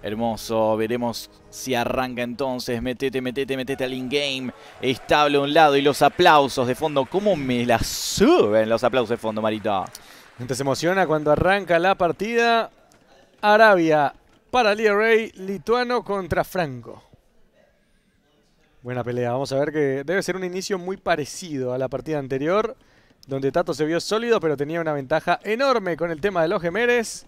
Hermoso, veremos si arranca entonces. Metete, metete, metete al in-game. Estable a un lado y los aplausos de fondo. ¿Cómo me la suben los aplausos de fondo, Marito. gente se emociona cuando arranca la partida. Arabia para Lee Rey, lituano contra Franco. Buena pelea, vamos a ver que debe ser un inicio muy parecido a la partida anterior donde Tato se vio sólido, pero tenía una ventaja enorme con el tema de los gemeres.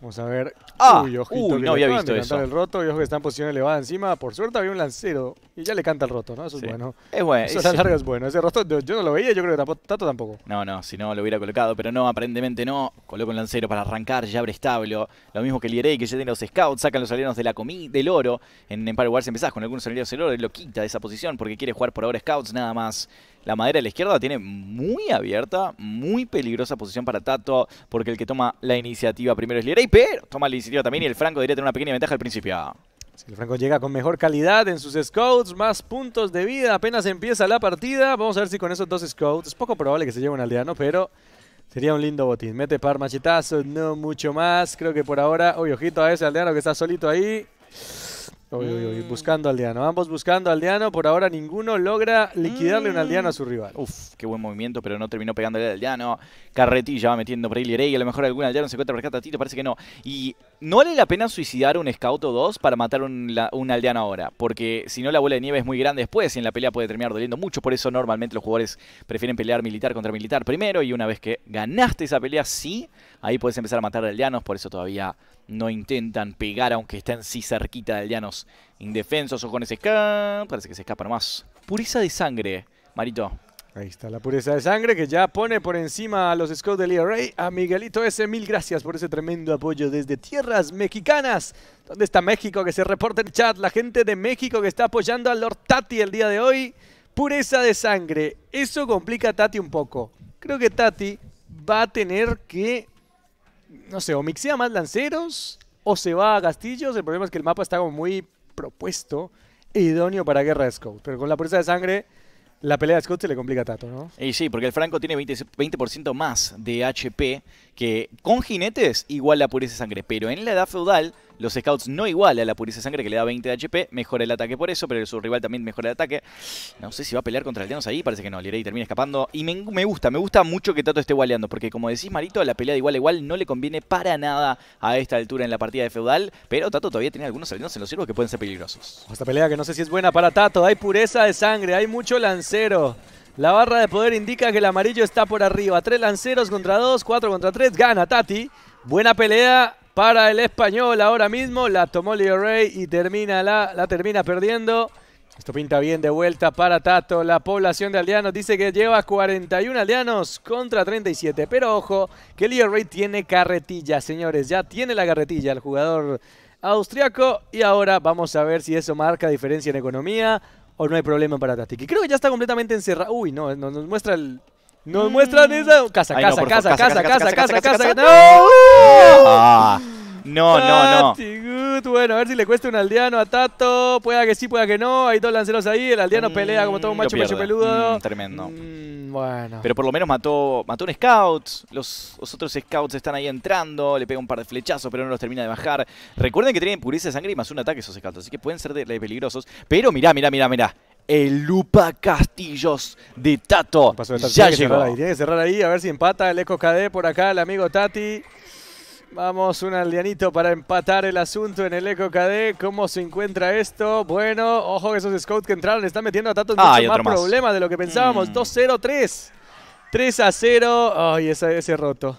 Vamos a ver. Ah, no había visto eso. el roto y ojo que está en posición elevada encima. Por suerte había un lancero y ya le canta el roto, ¿no? Eso es bueno. Es bueno. Eso es larga es bueno. Ese roto yo no lo veía, yo creo que tampoco, Tato tampoco. No, no, si no lo hubiera colocado, pero no, aparentemente no. Coloca un lancero para arrancar, ya abre establo. Lo mismo que Lierey, que ya tiene los scouts, sacan los alienos de la del oro. En Empire Wars empezás con algunos aleros del oro lo quita de esa posición porque quiere jugar por ahora scouts nada más la madera de la izquierda tiene muy abierta, muy peligrosa posición para Tato, porque el que toma la iniciativa primero es Y pero toma la iniciativa también y el Franco debería tener una pequeña ventaja al principio. Si el Franco llega con mejor calidad en sus scouts, más puntos de vida, apenas empieza la partida. Vamos a ver si con esos dos scouts, es poco probable que se lleve un aldeano, pero sería un lindo botín. Mete par machetazo, no mucho más. Creo que por ahora, uy, ojito a ese aldeano que está solito ahí. Mm. buscando aldeano. Ambos buscando aldeano. Por ahora ninguno logra liquidarle un aldeano a su mm. rival. Uf, qué buen movimiento, pero no terminó pegándole al aldeano. Carretilla va metiendo por ahí A lo mejor algún aldeano se encuentra por acá. Tatito, parece que no no vale la pena suicidar un scout o dos para matar un, un aldeano ahora, porque si no la bola de nieve es muy grande después y en la pelea puede terminar doliendo mucho, por eso normalmente los jugadores prefieren pelear militar contra militar primero y una vez que ganaste esa pelea, sí, ahí puedes empezar a matar aldeanos, por eso todavía no intentan pegar aunque estén sí cerquita de aldeanos indefensos o con ese... Parece que se escapa nomás. Pureza de sangre, Marito. Ahí está la pureza de sangre que ya pone por encima a los Scouts del ERA. A Miguelito S. Mil gracias por ese tremendo apoyo desde tierras mexicanas. ¿Dónde está México? Que se reporte el chat. La gente de México que está apoyando a Lord Tati el día de hoy. Pureza de sangre. Eso complica a Tati un poco. Creo que Tati va a tener que, no sé, o mixea más lanceros o se va a Castillos. El problema es que el mapa está como muy propuesto e idóneo para Guerra de Scouts. Pero con la pureza de sangre la pelea de Scott se le complica tanto, ¿no? Y sí, porque el Franco tiene 20%, 20 más de HP, que con jinetes igual la pureza de sangre, pero en la edad feudal los Scouts no iguala a la pureza sangre que le da 20 de HP. Mejora el ataque por eso, pero su rival también mejora el ataque. No sé si va a pelear contra el Thanos ahí. Parece que no. y termina escapando. Y me, gusta, me gusta mucho que Tato esté waleando. Porque como decís, Marito, la pelea de igual a igual no le conviene para nada a esta altura en la partida de Feudal. Pero Tato todavía tiene algunos aldeanos en los ciervos que pueden ser peligrosos. Oh, esta pelea que no sé si es buena para Tato. Hay pureza de sangre, hay mucho lancero. La barra de poder indica que el amarillo está por arriba. Tres lanceros contra dos, cuatro contra tres. Gana Tati. Buena pelea para el español ahora mismo. La tomó Leo Rey y termina la, la termina perdiendo. Esto pinta bien de vuelta para Tato. La población de aldeanos dice que lleva 41 aldeanos contra 37. Pero ojo, que Leo Rey tiene carretilla, señores. Ya tiene la carretilla el jugador austriaco. Y ahora vamos a ver si eso marca diferencia en economía o no hay problema para y Creo que ya está completamente encerrado. Uy, no, nos muestra el nos muestran esa. Casa, casa, casa, casa, casa, casa, casa, ¡No! no, no, Bueno, a ver si le cuesta un aldeano a Tato. Pueda que sí, pueda que no. Hay dos lanceros ahí. El aldeano pelea como todo un macho pecho peludo. tremendo. bueno. Pero por lo menos mató, mató un scout. Los, otros scouts están ahí entrando. Le pega un par de flechazos, pero no los termina de bajar. Recuerden que tienen pureza de sangre y más un ataque esos scouts. Así que pueden ser peligrosos. Pero mirá, mirá, mirá, mirá el Lupa Castillos de Tato. Ya llegó. Que tiene que cerrar ahí, a ver si empata el Eco KD por acá, el amigo Tati. Vamos, un aldeanito para empatar el asunto en el Eco KD. ¿Cómo se encuentra esto? Bueno, ojo que esos scouts que entraron le están metiendo a Tato ah, mucho más, problemas de lo que pensábamos. 2-0-3. Mm. 3-0. Ay, ese, roto.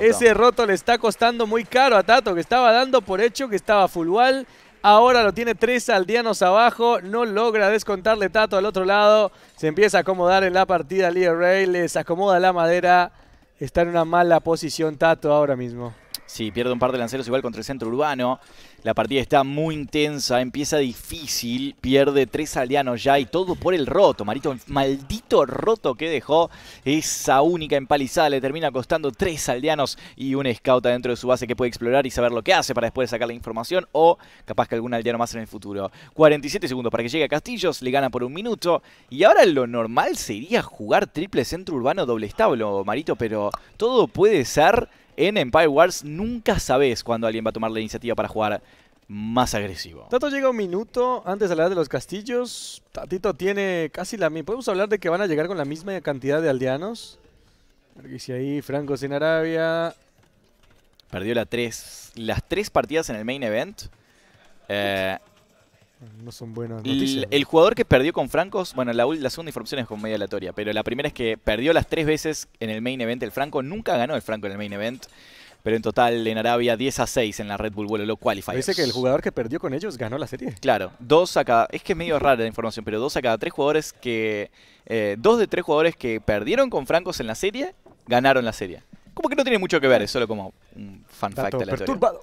Ese roto. le está costando muy caro a Tato, que estaba dando por hecho que estaba full wall. Ahora lo tiene tres aldeanos abajo. No logra descontarle Tato al otro lado. Se empieza a acomodar en la partida Lee Ray. Les acomoda la madera. Está en una mala posición Tato ahora mismo. Sí, pierde un par de lanceros igual contra el centro urbano. La partida está muy intensa, empieza difícil, pierde tres aldeanos ya y todo por el roto, Marito, el maldito roto que dejó esa única empalizada, le termina costando tres aldeanos y un scout adentro de su base que puede explorar y saber lo que hace para después sacar la información o capaz que algún aldeano más en el futuro. 47 segundos para que llegue a Castillos, le gana por un minuto y ahora lo normal sería jugar triple centro urbano doble establo, Marito, pero todo puede ser en Empire Wars nunca sabes cuándo alguien va a tomar la iniciativa para jugar más agresivo. Tato llega un minuto antes de hablar de los castillos. Tatito tiene casi la misma. ¿Podemos hablar de que van a llegar con la misma cantidad de aldeanos? Porque si ahí Franco sin Arabia. Perdió la las tres partidas en el main event. Eh, no son buenas noticias. El, jugador que perdió con Francos, bueno, la, segunda información es con media aleatoria, pero la primera es que perdió las tres veces en el main event el Franco. Nunca ganó el Franco en el main event, pero en total en Arabia 10 a 6 en la Red Bull Vuelo lo Qualifiers. Dice que el jugador que perdió con ellos ganó la serie. Claro, dos a cada. Es que es medio rara la información, pero dos a cada tres jugadores que. Eh, dos de tres jugadores que perdieron con Francos en la serie ganaron la serie. Como que no tiene mucho que ver, es solo como un fan fact aleatorio.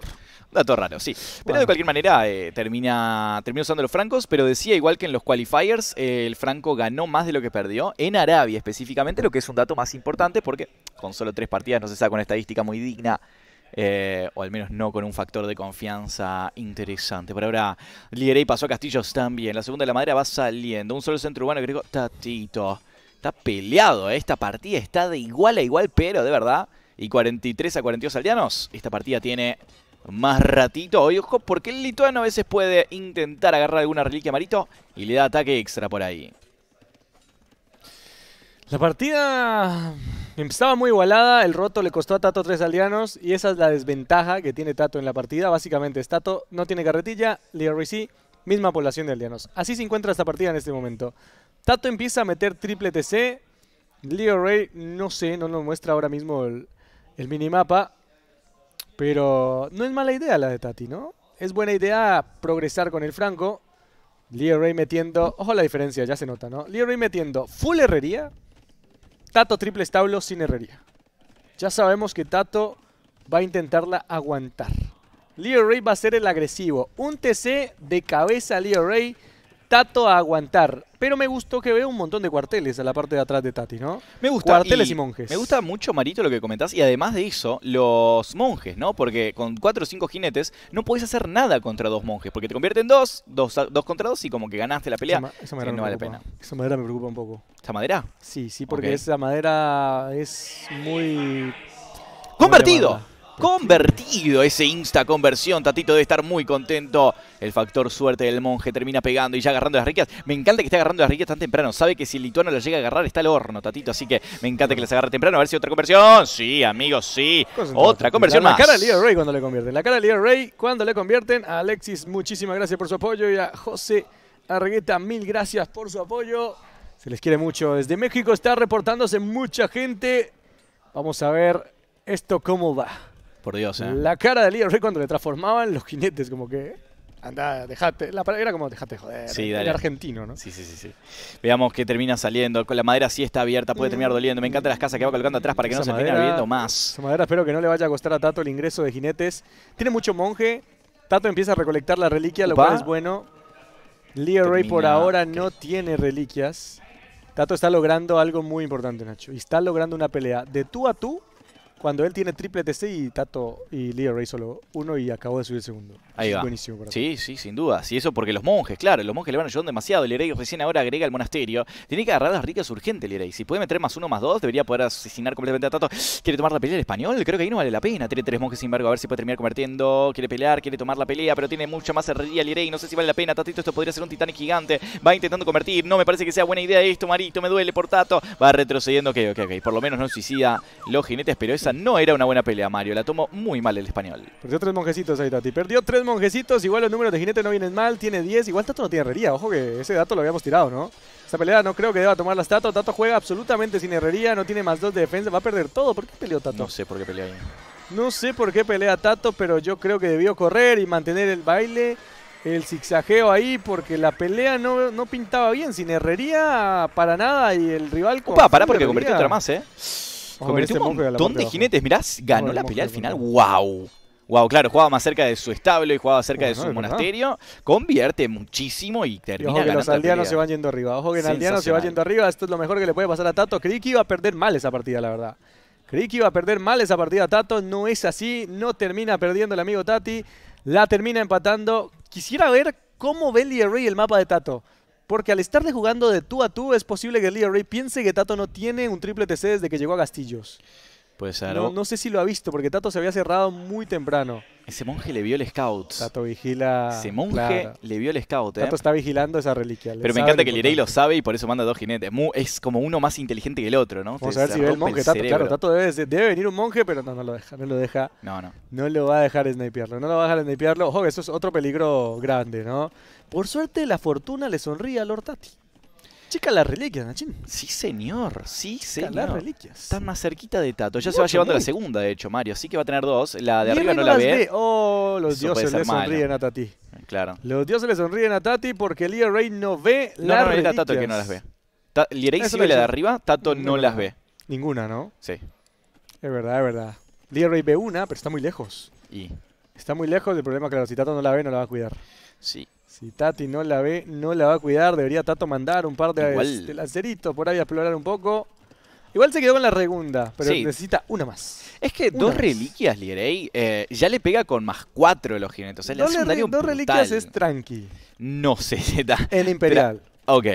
Dato raro, sí. Pero de cualquier manera, eh, termina, terminó usando los francos, pero decía igual que en los qualifiers, eh, el franco ganó más de lo que perdió, en Arabia específicamente, lo que es un dato más importante porque con solo tres partidas no se saca una estadística muy digna. Eh, o al menos no con un factor de confianza interesante. Por ahora, Lierey pasó a Castillos también. La segunda de la madera va saliendo. Un solo centro urbano, creo. Tatito. Está peleado, esta partida está de igual a igual, pero de verdad. Y 43 a 42 aldeanos. Esta partida tiene más ratito. ojo, porque el lituano a veces puede intentar agarrar alguna reliquia marito y le da ataque extra por ahí. La partida estaba muy igualada, el roto le costó a Tato tres aldeanos y esa es la desventaja que tiene Tato en la partida. Básicamente es Tato no tiene carretilla, Ray sí, misma población de aldeanos. Así se encuentra esta partida en este momento. Tato empieza a meter triple TC, Leo no sé, no nos muestra ahora mismo el minimapa. Pero no es mala idea la de Tati, ¿no? Es buena idea progresar con el Franco. Leo Ray metiendo... Ojo la diferencia, ya se nota, ¿no? Leo Ray metiendo full herrería. Tato triple establo sin herrería. Ya sabemos que Tato va a intentarla aguantar. Leo Ray va a ser el agresivo. Un TC de cabeza Leo Ray. Tato a aguantar. Pero me gustó que veo un montón de cuarteles a la parte de atrás de Tati, ¿no? Me gusta. Cuarteles y, monjes. Me gusta mucho, Marito, lo que comentás. Y además de eso, los monjes, ¿no? Porque con cuatro o cinco jinetes no podés hacer nada contra dos monjes. Porque te convierten en dos, dos, contra dos y como que ganaste la pelea. Esa, eh, madera vale pena. Esa madera me preocupa un poco. ¿Esa madera? Sí, sí, porque esa madera es muy... ¡Convertido! convertido ese insta conversión. Tatito debe estar muy contento. El factor suerte del monje termina pegando y ya agarrando las riquezas. Me encanta que esté agarrando las riquezas tan temprano. Sabe que si el lituano las llega a agarrar está el horno, Tatito. Así que me encanta que las agarre temprano. A ver si otra conversión. Sí, amigos, sí. Otra conversión más. La cara de Líder Rey cuando le convierten. La cara de Líder Rey cuando le convierten. A Alexis, muchísimas gracias por su apoyo. Y a José Arregueta, mil gracias por su apoyo. Se les quiere mucho. Desde México está reportándose mucha gente. Vamos a ver esto cómo va. Por Dios, ¿eh? La cara de Leo cuando le transformaban los jinetes, como que... andá, dejate. La, era como dejate joder. argentino, ¿no? Sí, sí, sí, sí. Veamos que termina saliendo. La madera sí está abierta, puede terminar doliendo. Me encantan las casas que va colocando atrás para que no se termine más. madera espero que no le vaya a costar a Tato el ingreso de jinetes. Tiene mucho monje. Tato empieza a recolectar la reliquia, lo cual es bueno. Leo Ray por ahora no tiene reliquias. Tato está logrando algo muy importante, Nacho. Y está logrando una pelea de tú a tú cuando él tiene triple TC y Tato y Leo solo uno y acabó de subir el segundo. Ahí va. Sí, sí, sin duda. Y eso porque los monjes, claro, los monjes le van ayudando demasiado. El recién ahora agrega el monasterio. Tiene que agarrar las ricas urgentes, Lirey, Si puede meter más uno, más dos, debería poder asesinar completamente a Tato. Quiere tomar la pelea el español. Creo que ahí no vale la pena. Tiene tres monjes sin embargo. A ver si puede terminar convirtiendo. Quiere pelear, quiere tomar la pelea, pero tiene mucha más herrería el No sé si vale la pena. Tatito, esto podría ser un titán gigante. Va intentando convertir. No me parece que sea buena idea esto, Marito. Me duele por Tato. Va retrocediendo. Ok, ok, ok. Por lo menos no suicida los jinetes, pero es no era una buena pelea, Mario. La tomó muy mal el español. Perdió tres monjecitos ahí, Tati. Perdió tres monjecitos. Igual los números de jinete no vienen mal. Tiene 10. Igual Tato no tiene herrería. Ojo que ese dato lo habíamos tirado, ¿no? Esa pelea no creo que deba tomar las Tato. Tato juega absolutamente sin herrería. No tiene más dos de defensa. Va a perder todo. ¿Por qué peleó Tato? No sé por qué pelea bien. No sé por qué pelea Tato, pero yo creo que debió correr y mantener el baile el zigzagueo ahí porque la pelea no, no, pintaba bien, sin herrería para nada y el rival... para para porque convirtió otra más, ¿eh? Convirtió un montón de jinetes. Mirá, ganó la pelea al final. ¡Wow! Wow, claro, jugaba más cerca de su establo y jugaba cerca de su monasterio. Convierte muchísimo y termina ojo que los aldeanos se van yendo arriba. Ojo que el aldeanos se va yendo arriba. Esto es lo mejor que le puede pasar a Tato. Creí que iba a perder mal esa partida, la verdad. Creí que iba a perder mal esa partida Tato, no es así, no termina perdiendo el amigo Tati, la termina empatando. Quisiera ver cómo ve y el mapa de Tato. Porque al estarle jugando de tú a tú, es posible que Leo piense que Tato no tiene un triple TC desde que llegó a Castillos. Pues no, no, sé si lo ha visto, porque Tato se había cerrado muy temprano. Ese monje le vio el scout. Tato vigila. Ese monje le vio el scout. ¿eh? Tato está vigilando esa reliquia. Pero me encanta que Lirey lo sabe y por eso manda dos jinetes. es como uno más inteligente que el otro, ¿no? Vamos a ver si ve el monje. Tato, claro, Tato debe, venir un monje, pero no, lo deja. No lo deja. No, no. No lo va a dejar snipearlo. No lo va a dejar snipearlo. Ojo, eso es otro peligro grande, ¿no? Por suerte, la fortuna le sonríe a Lord Tati. Checa las reliquias, Nachin? Sí, señor. Sí, señor. Las reliquias. Está más cerquita de Tato. Ya se va llevando la segunda, de hecho, Mario. Sí que va a tener dos. La de arriba no la ve. Oh, los dioses le sonríen a Tati. Eh, claro. Los dioses le sonríen a Tati porque Lia Rey no ve no, las no, no, reliquias. Tato que no las ve. sí la de arriba, Tato no, las ve. Ninguna, ¿no? Sí. Es verdad, es verdad. Lia ve una, pero está muy lejos. Y... Está muy lejos, del problema que si Tato no la ve, no la va a cuidar. Sí, si Tati no la ve, no la va a cuidar. Debería Tato mandar un par de, de este, por ahí a explorar un poco. Igual se quedó con la regunda, pero necesita una más. Es que dos reliquias, Lierey, eh, ya le pega con más cuatro los jinetes. dos, reliquias es tranqui. No sé, da. El Imperial. ok.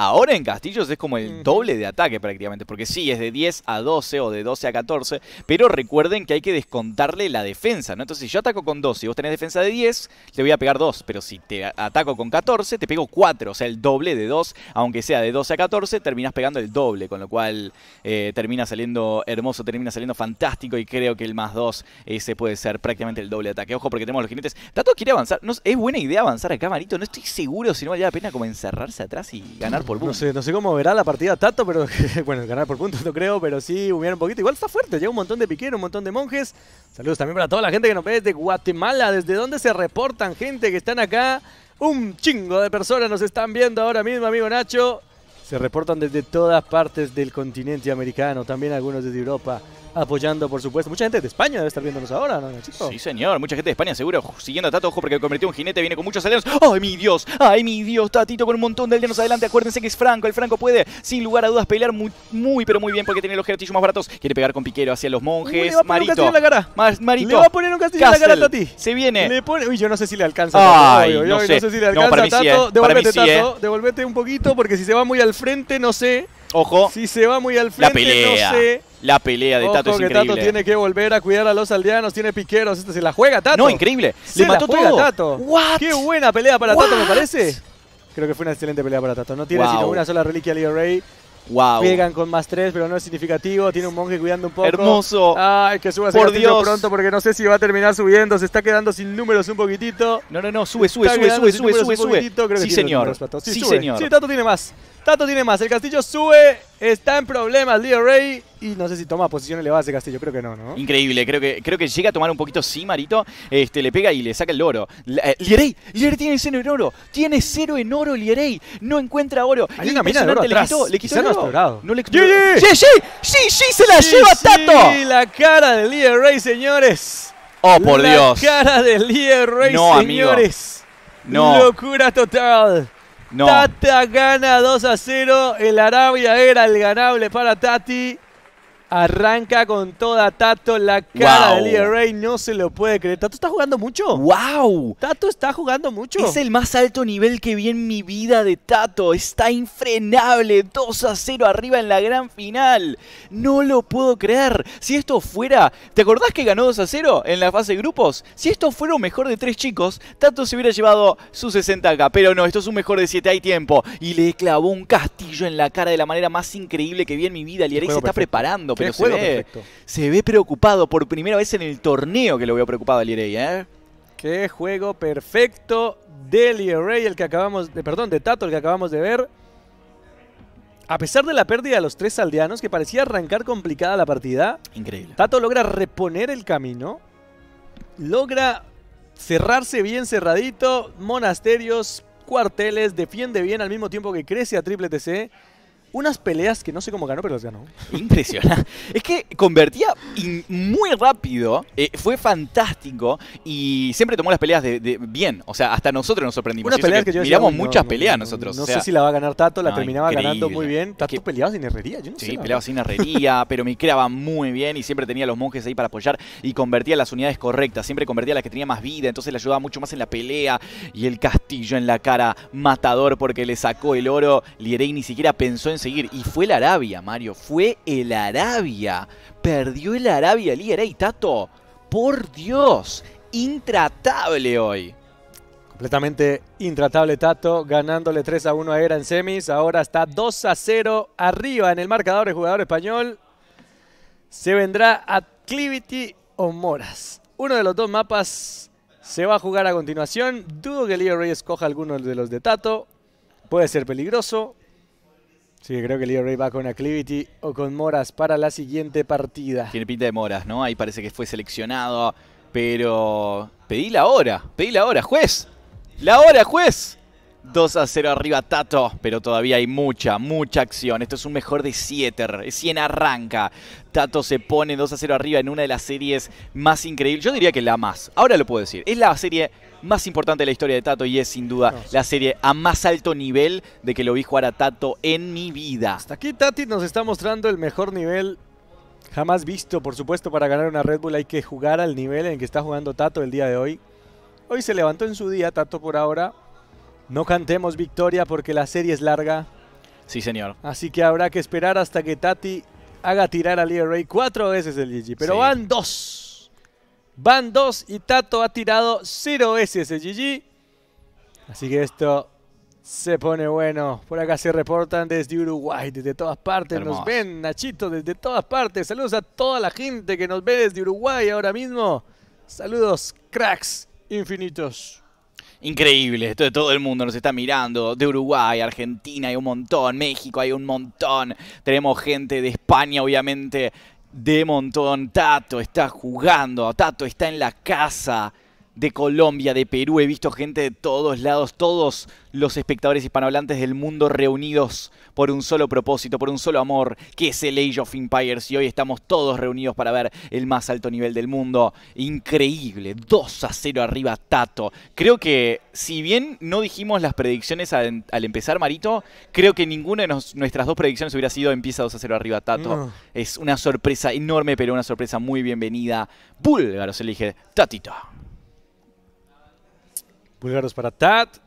Ahora en Castillos es como el doble de ataque prácticamente, porque sí, es de 10 a 12 o de 12 a 14, pero recuerden que hay que descontarle la defensa, ¿no? Entonces, si yo ataco con 12 y vos tenés defensa de 10, le voy a pegar 2, pero si te ataco con 14, te pego 4, o sea, el doble de 2, aunque sea de 12 a 14, terminas pegando el doble, con lo cual eh, termina saliendo hermoso, termina saliendo fantástico y creo que el más 2 ese puede ser prácticamente el doble de ataque. Ojo porque tenemos los jinetes. Tato quiere avanzar, es buena idea avanzar acá, Marito, no estoy seguro si no vale la pena como encerrarse atrás y ganar no sé, cómo verá la partida Tato, pero bueno, ganar por puntos no creo, pero sí hubiera un poquito. Igual está fuerte, llega un montón de piquero, un montón de monjes. Saludos también para toda la gente que nos ve desde Guatemala, desde donde se reportan gente que están acá. Un chingo de personas nos están viendo ahora mismo, amigo Nacho. Se reportan desde todas partes del continente americano, también algunos desde Europa apoyando, por supuesto. Mucha gente de España debe estar viéndonos ahora, ¿no, chicos? Sí, señor. Mucha gente de España, seguro, siguiendo a Tato, ojo, porque convirtió un jinete, viene con muchos aldeanos. ¡Ay, mi Dios! ¡Ay, mi Dios! Tatito con un montón de aldeanos adelante. Acuérdense que es Franco. El Franco puede, sin lugar a dudas, pelear muy, muy pero muy bien porque tiene los geratillos más baratos. Quiere pegar con piquero hacia los monjes. Marito. Marito. Le va a poner un castillo en la cara a Tati. Se viene. Le pone... Uy, yo no sé si le alcanza. Ay, no, sé. no, sé. si le alcanza. No, para Tato, eh. Devuélvete, Tato. Eh. Devolvete un poquito porque si se va muy al frente, no sé. Ojo. Si se va muy al frente, la pelea. La pelea de Tato es increíble. Tato tiene que volver a cuidar a los aldeanos, tiene piqueros, esta se la juega Tato. No, increíble. Se mató Tato. Qué buena pelea para Tato, me parece. Creo que fue una excelente pelea para Tato. No tiene sino una sola reliquia Leo Rey. Wow. Pegan con más tres, pero no es significativo. Tiene un monje cuidando un poco. Hermoso. Ay, que suba Por Dios. pronto porque no sé si va a terminar subiendo. Se está quedando sin números un poquitito. No, no, no. Sube, sube, sube, sube, sube, Sí, señor. sí, señor. Sí, Tato tiene más. Tato tiene más. El Castillo sube. Está en problemas Lierrey. Y no sé si toma posición a hacer Castillo. Creo que no, ¿no? Increíble. Creo que, creo que llega a tomar un poquito sí, Marito. Este, le pega y le saca el oro. Eh, Lierrey. Lierey. tiene cero en oro. Tiene cero en oro, Lierey. No encuentra oro. Hay una mina de oro le atrás. Quitó, le quitó el oro. No, le quitó. ¡Sí, sí! ¡Sí, sí! ¡Se la lleva Tato! Sí, la cara de Lierrey, señores. Oh, por Dios. La cara de Leo oh, no, señores. Amigo. No. Locura total. Tata gana 2 a 0. El Arabia era el ganable para Tati. Arranca con toda Tato, la cara de no se lo puede creer. ¿Tato está jugando mucho? ¡Wow! Tato está jugando mucho. Es el más alto nivel que vi en mi vida de Tato. Está infrenable. 2 a 0 arriba en la gran final. No lo puedo creer. Si esto fuera. ¿Te acordás que ganó 2 a 0 en la fase de grupos? Si esto fuera un mejor de tres chicos, Tato se hubiera llevado su 60k. Pero no, esto es un mejor de 7. Hay tiempo. Y le clavó un castillo en la cara de la manera más increíble que vi en mi vida. Lee se está preparando pero se ve, se ve preocupado por primera vez en el torneo que lo veo preocupado a Lirey, ¿eh? Qué juego perfecto de Lirey, el que acabamos de, perdón, de Tato, el que acabamos de ver. A pesar de la pérdida de los tres aldeanos, que parecía arrancar complicada la partida. Increíble. Tato logra reponer el camino. Logra cerrarse bien cerradito. Monasterios, cuarteles, defiende bien al mismo tiempo que crece a triple TC unas peleas que no sé cómo ganó, pero las ganó. Impresionante. es que convertía muy rápido, eh, fue fantástico y siempre tomó las peleas de, bien. O sea, hasta nosotros nos sorprendimos. Una miramos muchas peleas nosotros. No, sé si la va a ganar Tato, la terminaba ganando muy bien. Tato peleaba sin herrería, Sí, peleaba sin herrería, pero me creaba muy bien y siempre tenía los monjes ahí para apoyar y convertía las unidades correctas. Siempre convertía a las que tenía más vida, entonces le ayudaba mucho más en la pelea y el castillo en la cara matador porque le sacó el oro. Lierei ni siquiera pensó en seguir. Y fue el Arabia, Mario. Fue el Arabia. Perdió el Arabia el Y Tato. Por Dios. Intratable hoy. Completamente intratable Tato, ganándole 3 a 1 a Era en semis. Ahora está 2 a 0 arriba en el marcador el jugador español. Se vendrá a Clivity o Moras. Uno de los dos mapas se va a jugar a continuación. Dudo que Leo Reyes alguno de los de Tato. Puede ser peligroso. Sí, creo que Leo va con Acclivity o con Moras para la siguiente partida. Tiene pinta de Moras, ¿no? Ahí parece que fue seleccionado, pero pedí la hora, pedí la hora, juez. La hora, juez. 2 a 0 arriba Tato, pero todavía hay mucha, mucha acción. Esto es un mejor de 7, 100 arranca. Tato se pone 2 a 0 arriba en una de las series más increíbles. Yo diría que la más, ahora lo puedo decir. Es la serie más importante de la historia de Tato y es sin duda la serie a más alto nivel de que lo vi jugar a Tato en mi vida. Hasta aquí Tati nos está mostrando el mejor nivel jamás visto. Por supuesto, para ganar una Red Bull hay que jugar al nivel en que está jugando Tato el día de hoy. Hoy se levantó en su día, Tato por ahora. No cantemos victoria porque la serie es larga. Sí, señor. Así que habrá que esperar hasta que Tati haga tirar al rey cuatro veces el Gigi. Pero van dos. Van dos y Tato ha tirado 0 S el GG. Así que esto se pone bueno. Por acá se reportan desde Uruguay, desde todas partes. Nos ven, Nachito, desde todas partes. Saludos a toda la gente que nos ve desde Uruguay ahora mismo. Saludos, cracks infinitos. Increíble, esto de todo el mundo nos está mirando, de Uruguay, Argentina hay un montón, México hay un montón, tenemos gente de España obviamente, de montón. Tato está jugando, Tato está en la casa de Colombia, de Perú, he visto gente de todos lados, todos los espectadores hispanohablantes del mundo reunidos por un solo propósito, por un solo amor, que es el Age of Empires. Y hoy estamos todos reunidos para ver el más alto nivel del mundo. Increíble, 2 a 0 arriba Tato. Creo que, si bien no dijimos las predicciones al, empezar, Marito, creo que ninguna de nuestras dos predicciones hubiera sido empieza 2 a 0 arriba Tato. Es una sorpresa enorme, pero una sorpresa muy bienvenida. Búlgaros elige Tatito. Pulgaros para Tat.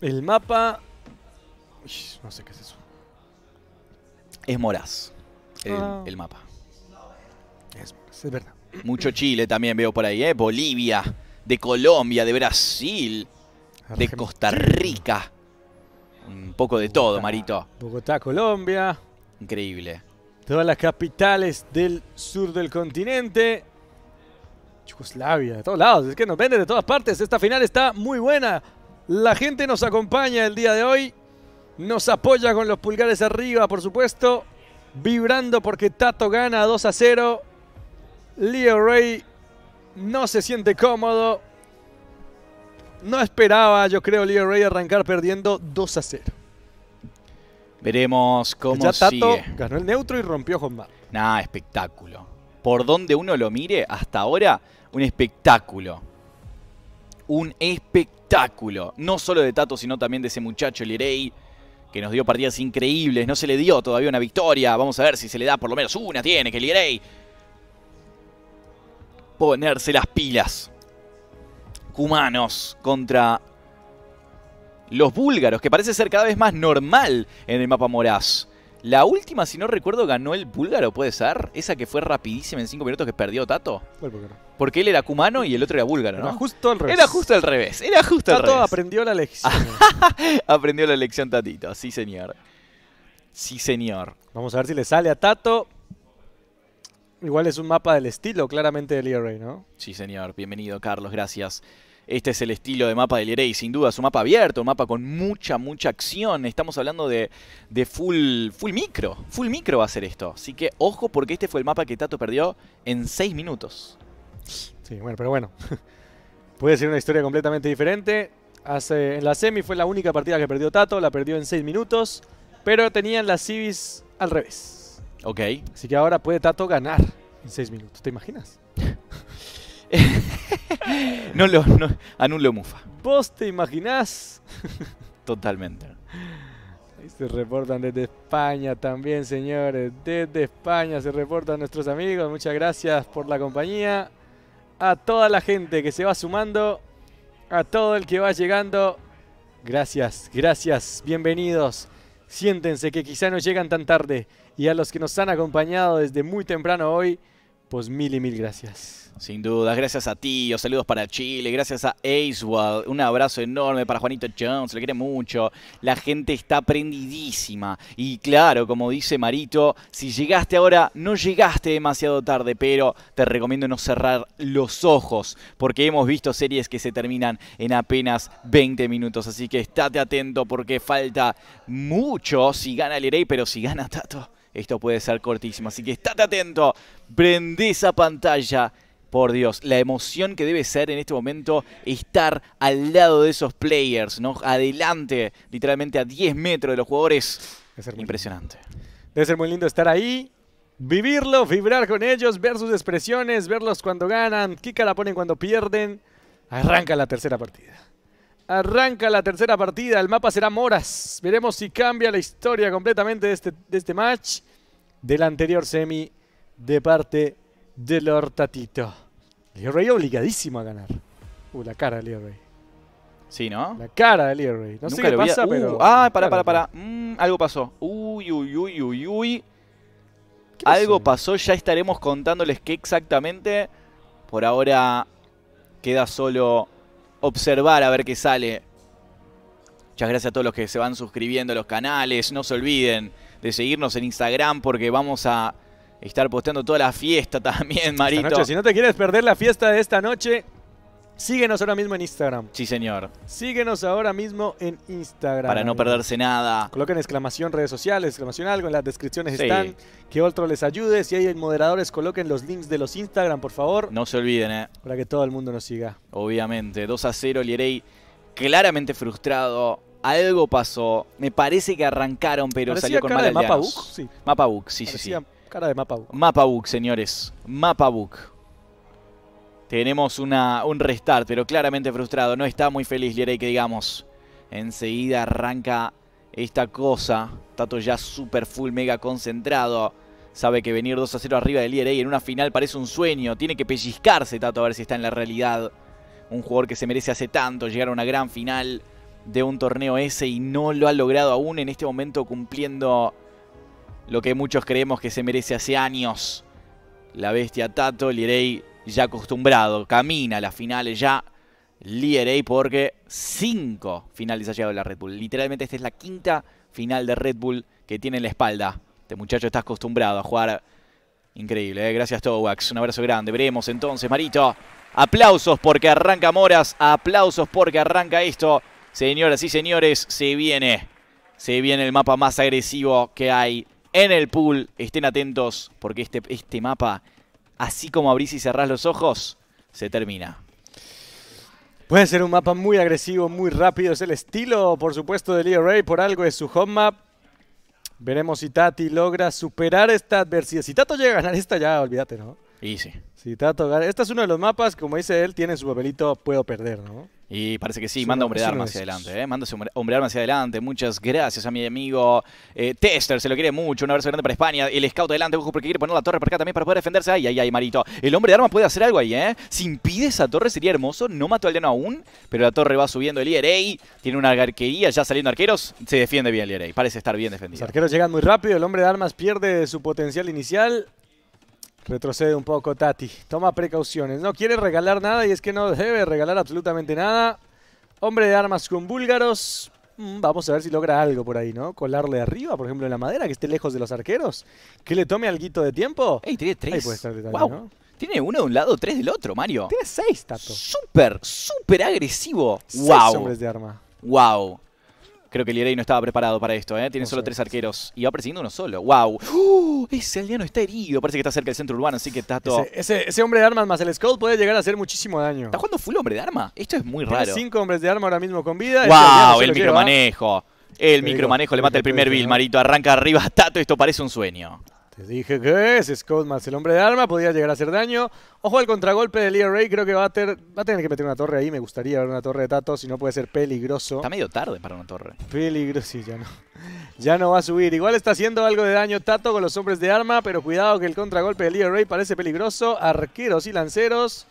El mapa. no sé qué es eso. Es Moraz. El, ah. mapa. Es, verdad. Mucho Chile también veo por ahí, ¿eh? Bolivia, de Colombia, de Brasil, de Costa Rica. Un poco de todo, Marito. Bogotá, Colombia. Increíble. Todas las capitales del sur del continente. Yugoslavia, de todos lados. Es que nos venden de todas partes. Esta final está muy buena. La gente nos acompaña el día de hoy. Nos apoya con los pulgares arriba, por supuesto. Vibrando porque Tato gana 2 a 0. Leo Rey no se siente cómodo. No esperaba, yo creo, Leo Rey arrancar perdiendo 2 a 0. Veremos cómo ya Tato ganó el neutro y rompió con Nah, espectáculo. Por donde uno lo mire, hasta ahora un espectáculo. Un espectáculo. No solo de Tato, sino también de ese muchacho, Lirey que nos dio partidas increíbles. No se le dio todavía una victoria. Vamos a ver si se le da por lo menos una. Tiene que Lirey ponerse las pilas. Cumanos contra los búlgaros, que parece ser cada vez más normal en el mapa Moraz. La última, si no recuerdo, ganó el búlgaro, ¿puede ser? Esa que fue rapidísima en cinco minutos que perdió Tato. búlgaro? Porque él era cumano y el otro era búlgaro, ¿no? Era justo al revés. Era justo al revés. Era justo Tato aprendió la lección. aprendió la lección Tatito, sí señor. Sí señor. Vamos a ver si le sale a Tato. Igual es un mapa del estilo, claramente, del ERA, ¿no? Sí señor. Bienvenido, Carlos. Gracias. Este es el estilo de mapa del Lirey, sin duda. Es un mapa abierto, un mapa con mucha, mucha acción. Estamos hablando de, full, full micro. Full micro va a ser esto. Así que ojo porque este fue el mapa que Tato perdió en 6 minutos. Sí, bueno, pero bueno. Puede ser una historia completamente diferente. en la semi fue la única partida que perdió Tato, la perdió en 6 minutos. Pero tenían las civis al revés. Ok. Así que ahora puede Tato ganar en 6 minutos. ¿Te imaginas? No lo. No, anulo Mufa. ¿Vos te imaginás? Totalmente. Ahí se reportan desde España también, señores. Desde España se reportan nuestros amigos. Muchas gracias por la compañía. A toda la gente que se va sumando. A todo el que va llegando. Gracias, gracias. Bienvenidos. Siéntense que quizá no llegan tan tarde. Y a los que nos han acompañado desde muy temprano hoy. Pues mil y mil gracias. Sin duda, gracias a ti, O oh, saludos para Chile, gracias a Acewell, un abrazo enorme para Juanito Jones, le quiere mucho, la gente está prendidísima y claro, como dice Marito, si llegaste ahora, no llegaste demasiado tarde, pero te recomiendo no cerrar los ojos, porque hemos visto series que se terminan en apenas 20 minutos, así que estate atento porque falta mucho si gana Leray, pero si gana Tato esto puede ser cortísimo. Así que estate atento, prende esa pantalla. Por Dios, la emoción que debe ser en este momento estar al lado de esos players, ¿no? Adelante, literalmente a 10 metros de los jugadores. Impresionante. Debe ser muy lindo estar ahí, vivirlo, vibrar con ellos, ver sus expresiones, verlos cuando ganan, qué cara ponen cuando pierden. Arranca la tercera partida. Arranca la tercera partida, el mapa será Moras. Veremos si cambia la historia completamente de este, este match del anterior semi de parte del Hortatito. Leo Rey obligadísimo a ganar. Uh, la cara de Leo Sí, ¿no? La cara de Leo No sé qué pasa, uh, pero... Ah, para, para, para. Mm, algo pasó. Uy, uy, uy, uy, uy. Algo pasó, ya estaremos contándoles qué exactamente. Por ahora queda solo observar a ver qué sale. Muchas gracias a todos los que se van suscribiendo a los canales. No se olviden de seguirnos en Instagram porque vamos a estar posteando toda la fiesta también, Marito. si no te quieres perder la fiesta de esta noche, Síguenos ahora mismo en Instagram. Sí, señor. Síguenos ahora mismo en Instagram. Para no perderse nada. Coloquen exclamación redes sociales, exclamación algo, en las descripciones están. Que otro les ayude. Si hay moderadores, coloquen los links de los Instagram, por favor. No se olviden, ¿eh? Para que todo el mundo nos siga. Obviamente. 2 a 0, Lierey claramente frustrado. Algo pasó. Me parece que arrancaron, pero salió con cara de Mapa Book, sí. Mapa sí, sí, sí. Cara de Mapa Mapabook, señores. Mapabook. Tenemos un restart, pero claramente frustrado. No está muy feliz Lierey, que digamos. Enseguida arranca esta cosa. Tato ya super full, mega concentrado. Sabe que venir 2 a 0 arriba de Lierey en una final parece un sueño. Tiene que pellizcarse Tato a ver si está en la realidad. Un jugador que se merece hace tanto llegar a una gran final de un torneo ese y no lo ha logrado aún en este momento cumpliendo lo que muchos creemos que se merece hace años. La bestia Tato, Lierey ya acostumbrado. Camina a las finales ya líder ¿eh? porque cinco finales ha llegado la Red Bull. Literalmente esta es la quinta final de Red Bull que tiene en la espalda. Este muchacho está acostumbrado a jugar increíble. ¿eh? Gracias Towax, un abrazo grande. Veremos entonces, Marito. Aplausos porque arranca Moras, aplausos porque arranca esto. Señoras y señores, se viene. Se viene el mapa más agresivo que hay en el pool. Estén atentos porque este, este mapa así como abrís y cerrás los ojos, se termina. Puede ser un mapa muy agresivo, muy rápido. Es el estilo, por supuesto, de Leo Ray. Por algo es su home map. Veremos si Tati logra superar esta adversidad. Si Tato llega a ganar esta, ya olvídate, ¿no? Y sí. Si a Este es uno de los mapas, como dice él, tiene su papelito, puedo perder, ¿no? Y parece que sí, manda hombre de Armas hacia adelante, ¿eh? Manda hombre de Armas hacia adelante. Muchas gracias a mi amigo eh, Tester, se lo quiere mucho. Un abrazo grande para España. El scout adelante, ojo, porque quiere poner la torre para acá también para poder defenderse. Ay, ay, ay, Marito. El hombre de Armas puede hacer algo ahí, ¿eh? Si impide esa torre sería hermoso. No mató al Aldeano aún, pero la torre va subiendo el IRA. Tiene una arquería ya saliendo arqueros. Se defiende bien el IRA. Parece estar bien defendido. Los arqueros llegan muy rápido. El hombre de armas pierde su potencial inicial. Retrocede un poco Tati. Toma precauciones. No quiere regalar nada y es que no debe regalar absolutamente nada. Hombre de armas con búlgaros. Mm, vamos a ver si logra algo por ahí, ¿no? Colarle arriba, por ejemplo, en la madera, que esté lejos de los arqueros. Que le tome alguito de tiempo. Ey, tiene tres. Tiene uno de un lado, tres del otro, Mario. Tiene seis, Tato. Súper, súper agresivo. wow. hombres de arma. Wow. Creo que Lirey no estaba preparado para esto, ¿eh? Tiene solo tres arqueros. Y va persiguiendo uno solo. ¡Wow! Uh, ese aldeano está herido. Parece que está cerca del centro urbano, así que Tato... Ese, hombre de armas más el Skull puede llegar a hacer muchísimo daño. ¿Está jugando full hombre de arma? Esto es muy raro. Tiene cinco hombres de arma ahora mismo con vida. ¡Wow! Este el, micromanejo. El micromanejo le mata el primer Bill, Marito. Arranca arriba, Tato. Esto parece un sueño. Les dije que es Scott más el hombre de arma, podía llegar a hacer daño. Ojo al contragolpe de Leo Ray, creo que va a, va a tener que meter una torre ahí. Me gustaría ver una torre de Tato, si no puede ser peligroso. Está medio tarde para una torre. Peligroso, sí, ya no. Ya no va a subir. Igual está haciendo algo de daño Tato con los hombres de arma, pero cuidado que el contragolpe de Leo parece peligroso. Arqueros y lanceros.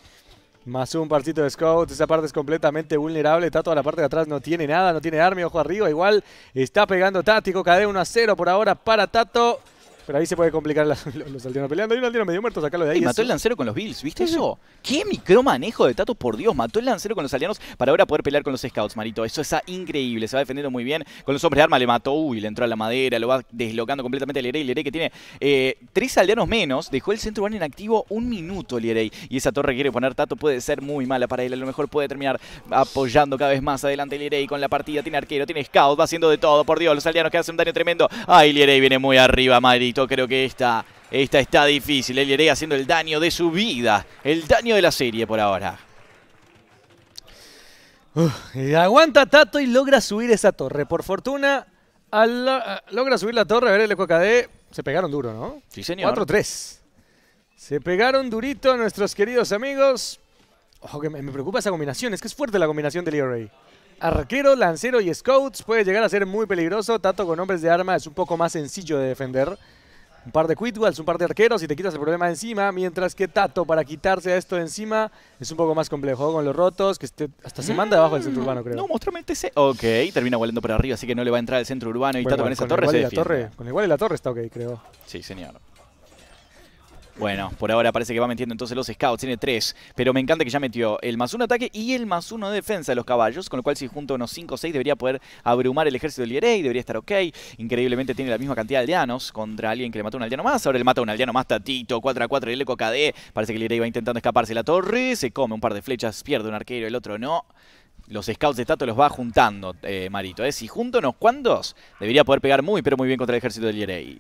Más un partito de scout, esa parte es completamente vulnerable. Tato a la parte de atrás no tiene nada, no tiene arma, ojo arriba. Igual está pegando táctico, KD 1 a 0 por ahora para Tato. Pero ahí se puede complicar los aldeanos peleando. Hay un aldeano medio muerto, sacalo de ahí. Y mató el lancero con los Bills, ¿viste eso? ¡Qué micromanejo de Tato, por Dios! Mató el lancero con los aldeanos para ahora poder pelear con los scouts, Marito. Eso es increíble, se va defendiendo muy bien. Con los hombres de arma le mató, uy, le entró a la madera, lo va deslocando completamente a Lierey. Lierey que tiene eh, tres aldeanos menos, dejó el centro en activo un minuto Lierey. Y esa torre quiere poner Tato puede ser muy mala para él. A lo mejor puede terminar apoyando cada vez más adelante Lierey con la partida. Tiene arquero, tiene scouts va haciendo de todo, por Dios. Los aldeanos que hacen un daño tremendo. Ay, Lierey viene muy arriba, Marito creo que esta, esta está difícil. Eliaré haciendo el daño de su vida, el daño de la serie por ahora. aguanta Tato y logra subir esa torre. Por fortuna, eh, logra subir la torre. A ver el EcoKD. Se pegaron duro, ¿no? Sí, señor. 4-3. Se pegaron durito nuestros queridos amigos. Ojo, que me, preocupa esa combinación. Es que es fuerte la combinación de Leroy. Arquero, lancero y scouts puede llegar a ser muy peligroso. Tato con hombres de arma es un poco más sencillo de defender. Un par de quitwalls, un par de arqueros y te quitas el problema encima, mientras que Tato para quitarse a esto de encima es un poco más complejo con los rotos, que hasta se manda abajo del centro urbano, creo. No, el TC. Ok, termina volando para arriba, así que no le va a entrar el centro urbano y Tato con esa torre se la Con igual y la torre está ok, creo. Sí, señor. Bueno, por ahora parece que va metiendo entonces los scouts. Tiene tres, pero me encanta que ya metió el más uno ataque y el más uno de defensa de los caballos. Con lo cual, si junto unos 5 o 6, debería poder abrumar el ejército del Yerei. Debería estar ok. Increíblemente tiene la misma cantidad de aldeanos contra alguien que le mató un aldeano más. Ahora le mata un aldeano más, Tatito. 4 a 4, el Eco KD. Parece que Yerei va intentando escaparse de la torre. Se come un par de flechas, pierde un arquero, el otro no los scouts de Tato los va juntando, eh, Marito. Eh. Si junto unos cuantos, debería poder pegar muy, pero muy bien contra el ejército del Yerei.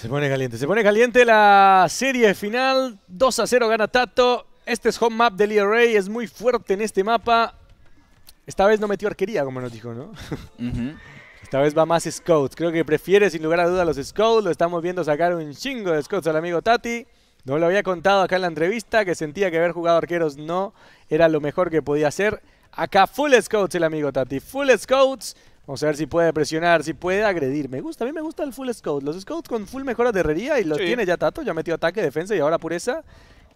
Se pone caliente, se pone caliente la serie final. 2 a 0 gana Tato. Este es home map del ERA, es muy fuerte en este mapa. Esta vez no metió arquería, como nos dijo, ¿no? Esta vez va más scouts. Creo que prefiere sin lugar a dudas los scouts. Lo estamos viendo sacar un chingo de scouts al amigo Tati. No lo había contado acá en la entrevista, que sentía que haber jugado arqueros no era lo mejor que podía hacer. Acá full scouts el amigo Tati, full scouts. Vamos a ver si puede presionar, si puede agredir. Me gusta, a mí me gusta el full scout. Los scouts con full mejora de herrería y los tiene ya Tato. Ya metió ataque, defensa y ahora pureza.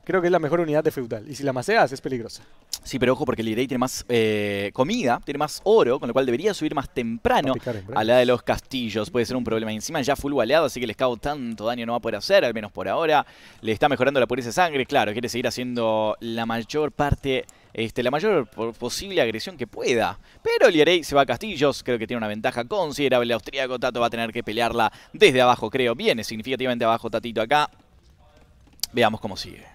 Creo que es la mejor unidad de feudal. Y si la maceas es peligrosa. Sí, pero ojo porque el Irei tiene más eh, comida, tiene más oro, con lo cual debería subir más temprano a la de los castillos. Puede ser un problema. encima ya full baleado, así que el scout tanto daño no va a poder hacer, al menos por ahora. Le está mejorando la pureza de sangre, claro, quiere seguir haciendo la mayor parte este, la mayor posible agresión que pueda. Pero Lierey se va a Castillos, creo que tiene una ventaja considerable. El austríaco Tato va a tener que pelearla desde abajo, creo. Viene significativamente abajo Tatito acá. Veamos cómo sigue.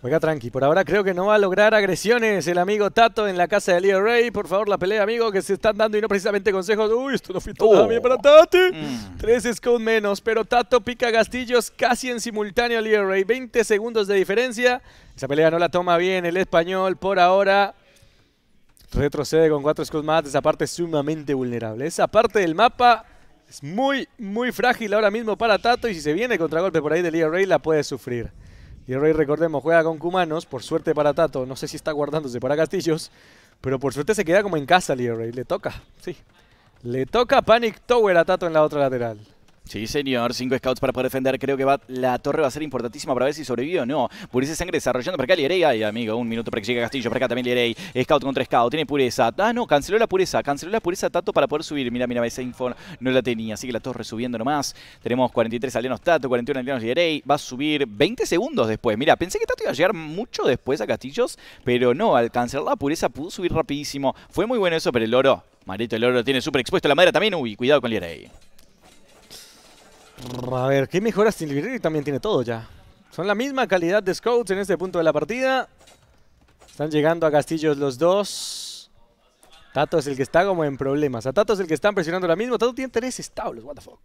Juega tranqui, por ahora creo que no va a lograr agresiones el amigo Tato en la casa de Leo Rey. Por favor, la pelea, amigo, que se están dando y no precisamente consejos. Uy, esto no fue todo oh. bien para Tati! Mm. Tres scouts menos, pero Tato pica Gastillos casi en simultáneo a Leo Rey. 20 segundos de diferencia. Esa pelea no la toma bien el español por ahora. Retrocede con cuatro scouts más. Esa parte es sumamente vulnerable. Esa parte del mapa es muy, muy frágil ahora mismo para Tato. Y si se viene contragolpe por ahí de Leo Rey, la puede sufrir. Y recordemos, juega con cumanos, por suerte para Tato, no sé si está guardándose para Castillos, pero por suerte se queda como en casa el le toca, sí. Le toca Panic Tower a Tato en la otra lateral. Sí, señor. Cinco scouts para poder defender. Creo que la torre va a ser importantísima para ver si sobrevive o no. Pureza Sangre desarrollando para acá Lierey. Ay, amigo, un minuto para que llegue Castillo. Por acá también Lierey. Scout contra Scout. Tiene pureza. Ah, no, canceló la pureza. Canceló la pureza Tato para poder subir. Mira, mira, esa info no la tenía. Así que la torre subiendo nomás. Tenemos 43 alienos Tato, 41 alienos Lierey. Va a subir 20 segundos después. Mira, pensé que Tato iba a llegar mucho después a Castillos, pero no. Al cancelar la pureza pudo subir rapidísimo. Fue muy bueno eso, pero el oro. Marito el oro tiene súper expuesto la madera también. Uy, cuidado con Lierey. A ver, ¿qué mejoras tiene? También tiene todo ya. Son la misma calidad de scouts en este punto de la partida. Están llegando a Castillos los dos. Tato es el que está como en problemas. A Tato es el que están presionando ahora mismo. Tato tiene tres establos, what the fuck.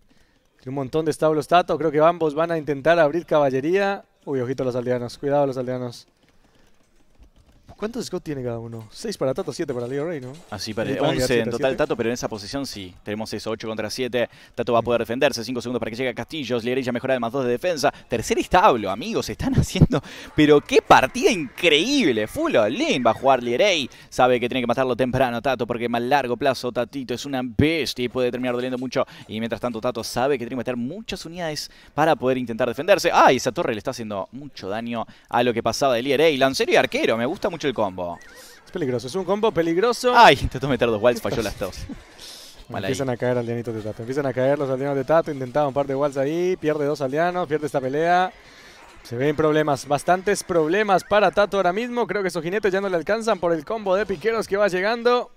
Tiene un montón de establos Tato. Creo que ambos van a intentar abrir caballería. Uy, ojito a los aldeanos. Cuidado a los aldeanos. ¿Cuántos Scott tiene cada uno? 6 para Tato, 7 para Leo ¿no? Así parece. 11 en total Tato, pero en esa posición sí. Tenemos eso, 8 contra 7. Tato va a poder defenderse. 5 segundos para que llegue a Castillos. ya mejora de más 2 de defensa. Tercer establo, amigos. Están haciendo... Pero qué partida increíble. Full va a jugar rey Sabe que tiene que matarlo temprano Tato porque más largo plazo Tatito es una bestia y puede terminar doliendo mucho. Y mientras tanto Tato sabe que tiene que meter muchas unidades para poder intentar defenderse. Ah, esa torre le está haciendo mucho daño a lo que pasaba de Rey. Lancero y arquero. Me gusta mucho el combo. Es peligroso, es un combo peligroso. Ay, intentó meter dos walls, falló las dos. empiezan a caer aldeanitos de Tato, empiezan a caer los aldeanos de Tato, intentaba un par de walls ahí, pierde dos aldeanos, pierde esta pelea. Se ven problemas, bastantes problemas para Tato ahora mismo. Creo que esos jinetes ya no le alcanzan por el combo de piqueros que va llegando.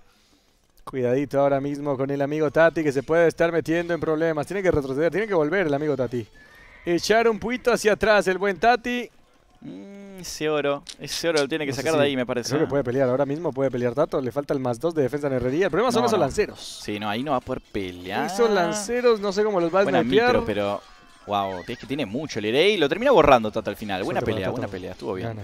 Cuidadito ahora mismo con el amigo Tati que se puede estar metiendo en problemas. Tiene que retroceder, tiene que volver el amigo Tati. Echar un puito hacia atrás el buen Tati. Mm, ese oro, ese oro lo tiene que sacar de ahí, me parece. Creo que puede pelear ahora mismo, puede pelear Tato. Le falta el más 2 de defensa en herrería. El problema son esos lanceros. Sí, no, ahí no va a poder pelear. Esos lanceros, no sé cómo los va a micro, pero. Wow, es que tiene mucho el y Lo termina borrando Tato al final. buena pelea, buena pelea. Estuvo bien.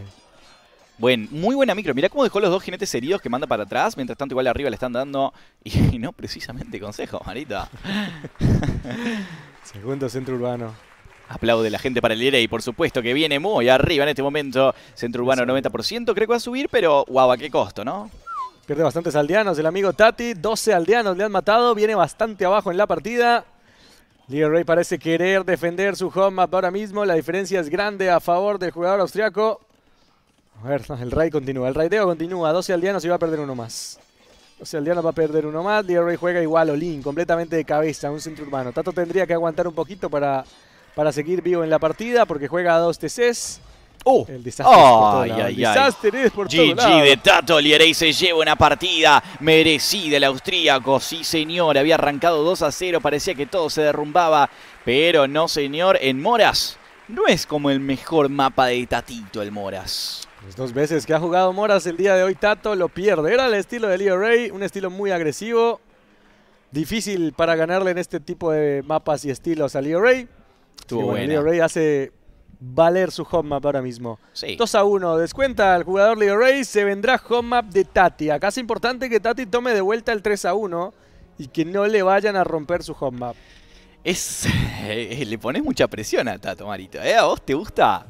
Bueno, muy buena micro. Mirá cómo dejó los dos jinetes heridos que manda para atrás. Mientras tanto, igual arriba le están dando. Y, no precisamente consejo, Marita. Segundo centro urbano. Aplaude la gente para el Lirey, por supuesto, que viene muy arriba en este momento. Centro Urbano 90%, creo que va a subir, pero guau, a qué costo, ¿no? Pierde bastantes aldeanos el amigo Tati. 12 aldeanos le han matado, viene bastante abajo en la partida. Lirey parece querer defender su home map ahora mismo. La diferencia es grande a favor del jugador austriaco. A ver, el Ray continúa. El Raydeo continúa. 12 aldeanos y va a perder uno más. 12 aldeanos va a perder uno más. Lirey juega igual, Olin, completamente de cabeza, un centro urbano. Tato tendría que aguantar un poquito para para seguir vivo en la partida porque juega a dos TCs. Oh. El desastre oh, por ay, El desastre es por GG de Tato Lierey se lleva una partida merecida el austríaco. Sí, señor. Había arrancado 2 a 0. Parecía que todo se derrumbaba. Pero no, señor. En Moras no es como el mejor mapa de Tatito el Moras. Las dos veces que ha jugado Moras el día de hoy, Tato lo pierde. Era el estilo de Leo un estilo muy agresivo. Difícil para ganarle en este tipo de mapas y estilos a Leo Rey hace valer su home map ahora mismo. 2 a 1, descuenta al jugador Leo Rey, se vendrá home map de Tati. Acá es importante que Tati tome de vuelta el 3 a 1 y que no le vayan a romper su home map. Es, eh, eh, le pones mucha presión a Tato, Marito. ¿eh? ¿A vos te gusta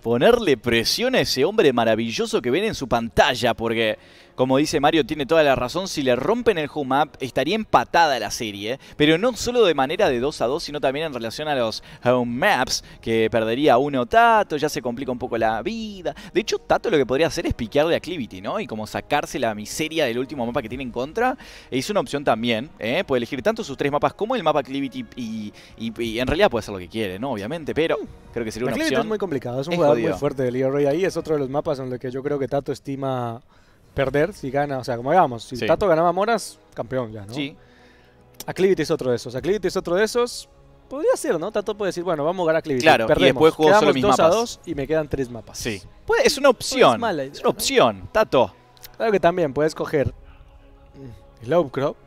ponerle presión a ese hombre maravilloso que ven en su pantalla? Porque como dice Mario, tiene toda la razón. Si le rompen el home map, estaría empatada la serie. Pero no solo de manera de 2 a 2, sino también en relación a los home maps, que perdería uno Tato, ya se complica un poco la vida. De hecho, Tato lo que podría hacer es piquearle a Clivity, ¿no? Y como sacarse la miseria del último mapa que tiene en contra, es una opción también. ¿eh? Puede elegir tanto sus tres mapas como el mapa Clivity y, en realidad puede hacer lo que quiere, ¿no? Obviamente, pero creo que sería una opción. es muy complicado, es un jugador muy fuerte de Leroy ahí, es otro de los mapas en los que yo creo que Tato estima perder si gana. O sea, como digamos, si Tato ganaba Moras, campeón ya, ¿no? Sí. Aclivity es otro de esos. Aclivity es otro de esos. Podría ser, ¿no? Tato puede decir, bueno, vamos a jugar Aclivity. Claro, perdemos. y después juego solo mis dos a dos y me quedan tres mapas. Sí. es una pues opción. es, una opción, Tato. Claro que también puedes coger Slowcrop. Mm,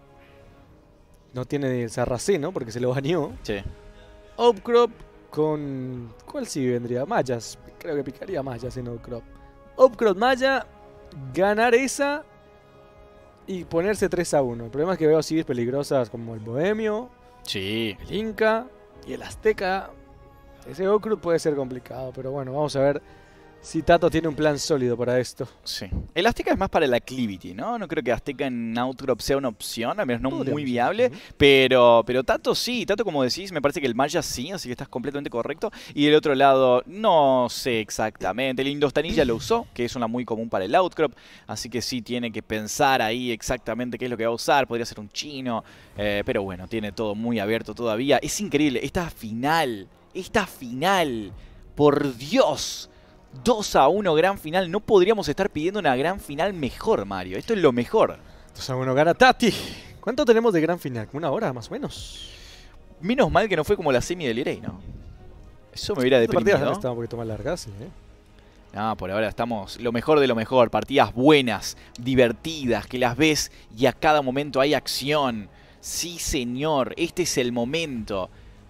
no tiene el Sarraceno porque se lo bañó. Sí. Upcrop con. ¿Cuál sí vendría? Mayas. Creo que picaría Mayas en Upcrop. Upcrop Maya ganar esa y ponerse 3 a 1. El problema es que veo es peligrosas como el Bohemio, sí. el Inca y el Azteca. Ese Okrut puede ser complicado, pero bueno, vamos a ver si Tato tiene un plan sólido para esto. Sí. El Azteca es más para el Aclivity, ¿no? No creo que Azteca en Outcrop sea una opción, al menos no muy viable. Pero, pero Tato sí, Tato como decís, me parece que el Maya sí, así que estás completamente correcto. Y del otro lado, no sé exactamente. El Indostanilla lo usó, que es una muy común para el Outcrop. Así que sí tiene que pensar ahí exactamente qué es lo que va a usar. Podría ser un chino. Eh, pero bueno, tiene todo muy abierto todavía. Es increíble. Esta final. Esta final. Por Dios. 2 a 1 gran final. No podríamos estar pidiendo una gran final mejor, Mario. Esto es lo mejor. 2 a 1 gana Tati. ¿Cuánto tenemos de gran final? Una hora más o menos. Menos mal que no fue como la semi del Irey, ¿no? Eso me hubiera deprimido. ¿no? ¿eh? No, por ahora estamos lo mejor de lo mejor. Partidas buenas, divertidas, que las ves y a cada momento hay acción. Sí, señor, este es el momento.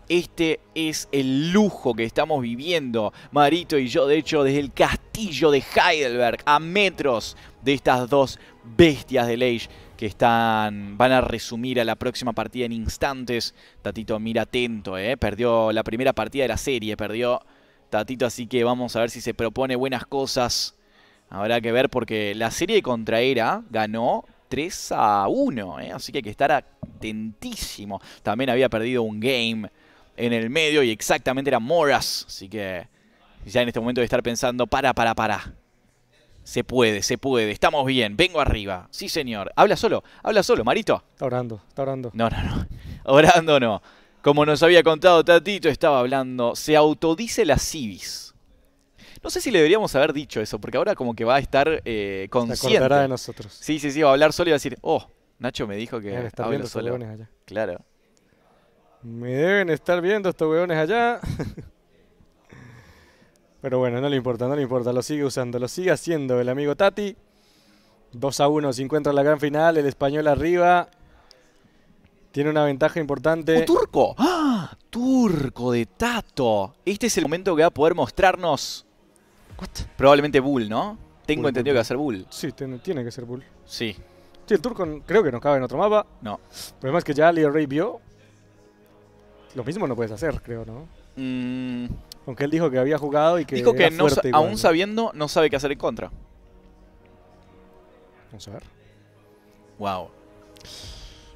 Este es el lujo que estamos viviendo, Marito y yo, de hecho, desde el castillo de Heidelberg, a metros de estas dos bestias de Age que están, van a resumir a la próxima partida en instantes. Tatito, mira atento, eh. perdió la primera partida de la serie, perdió Tatito, así que vamos a ver si se propone buenas cosas. Habrá que ver porque la serie contra Era ganó 3 a 1, eh. así que hay que estar atentísimo. También había perdido un game en el medio y exactamente era Moras. Así que ya en este momento de estar pensando, para, para, para. Se puede, se puede, estamos bien, vengo arriba. Sí, señor. Habla solo, habla solo, Marito. Está orando, está orando. No, no, no. Orando no. Como nos había contado Tatito, estaba hablando. Se autodice la civis. No sé si le deberíamos haber dicho eso, porque ahora como que va a estar eh, consciente. Se de nosotros. Sí, sí, sí, va a hablar solo y va a decir, oh, Nacho me dijo que hablando solo. Claro. Me deben estar viendo estos weones allá. Pero bueno, no le importa, no le importa. Lo sigue usando, lo sigue haciendo el amigo Tati. 2 a 1, se encuentra en la gran final. El español arriba. Tiene una ventaja importante. ¡Oh, turco! ¡Ah! Turco de Tato. Este es el momento que va a poder mostrarnos. Probablemente Bull, ¿no? Tengo entendido que va a ser Bull. Sí, tiene, que ser Bull. Sí. Sí, el turco creo que no cabe en otro mapa. No. Problema es que ya Leo Rey vio lo mismo no puedes hacer, creo, ¿no? Mm. Aunque él dijo que había jugado y que. Dijo que no, aún sabiendo, no sabe qué hacer en contra. Vamos a ver. Wow.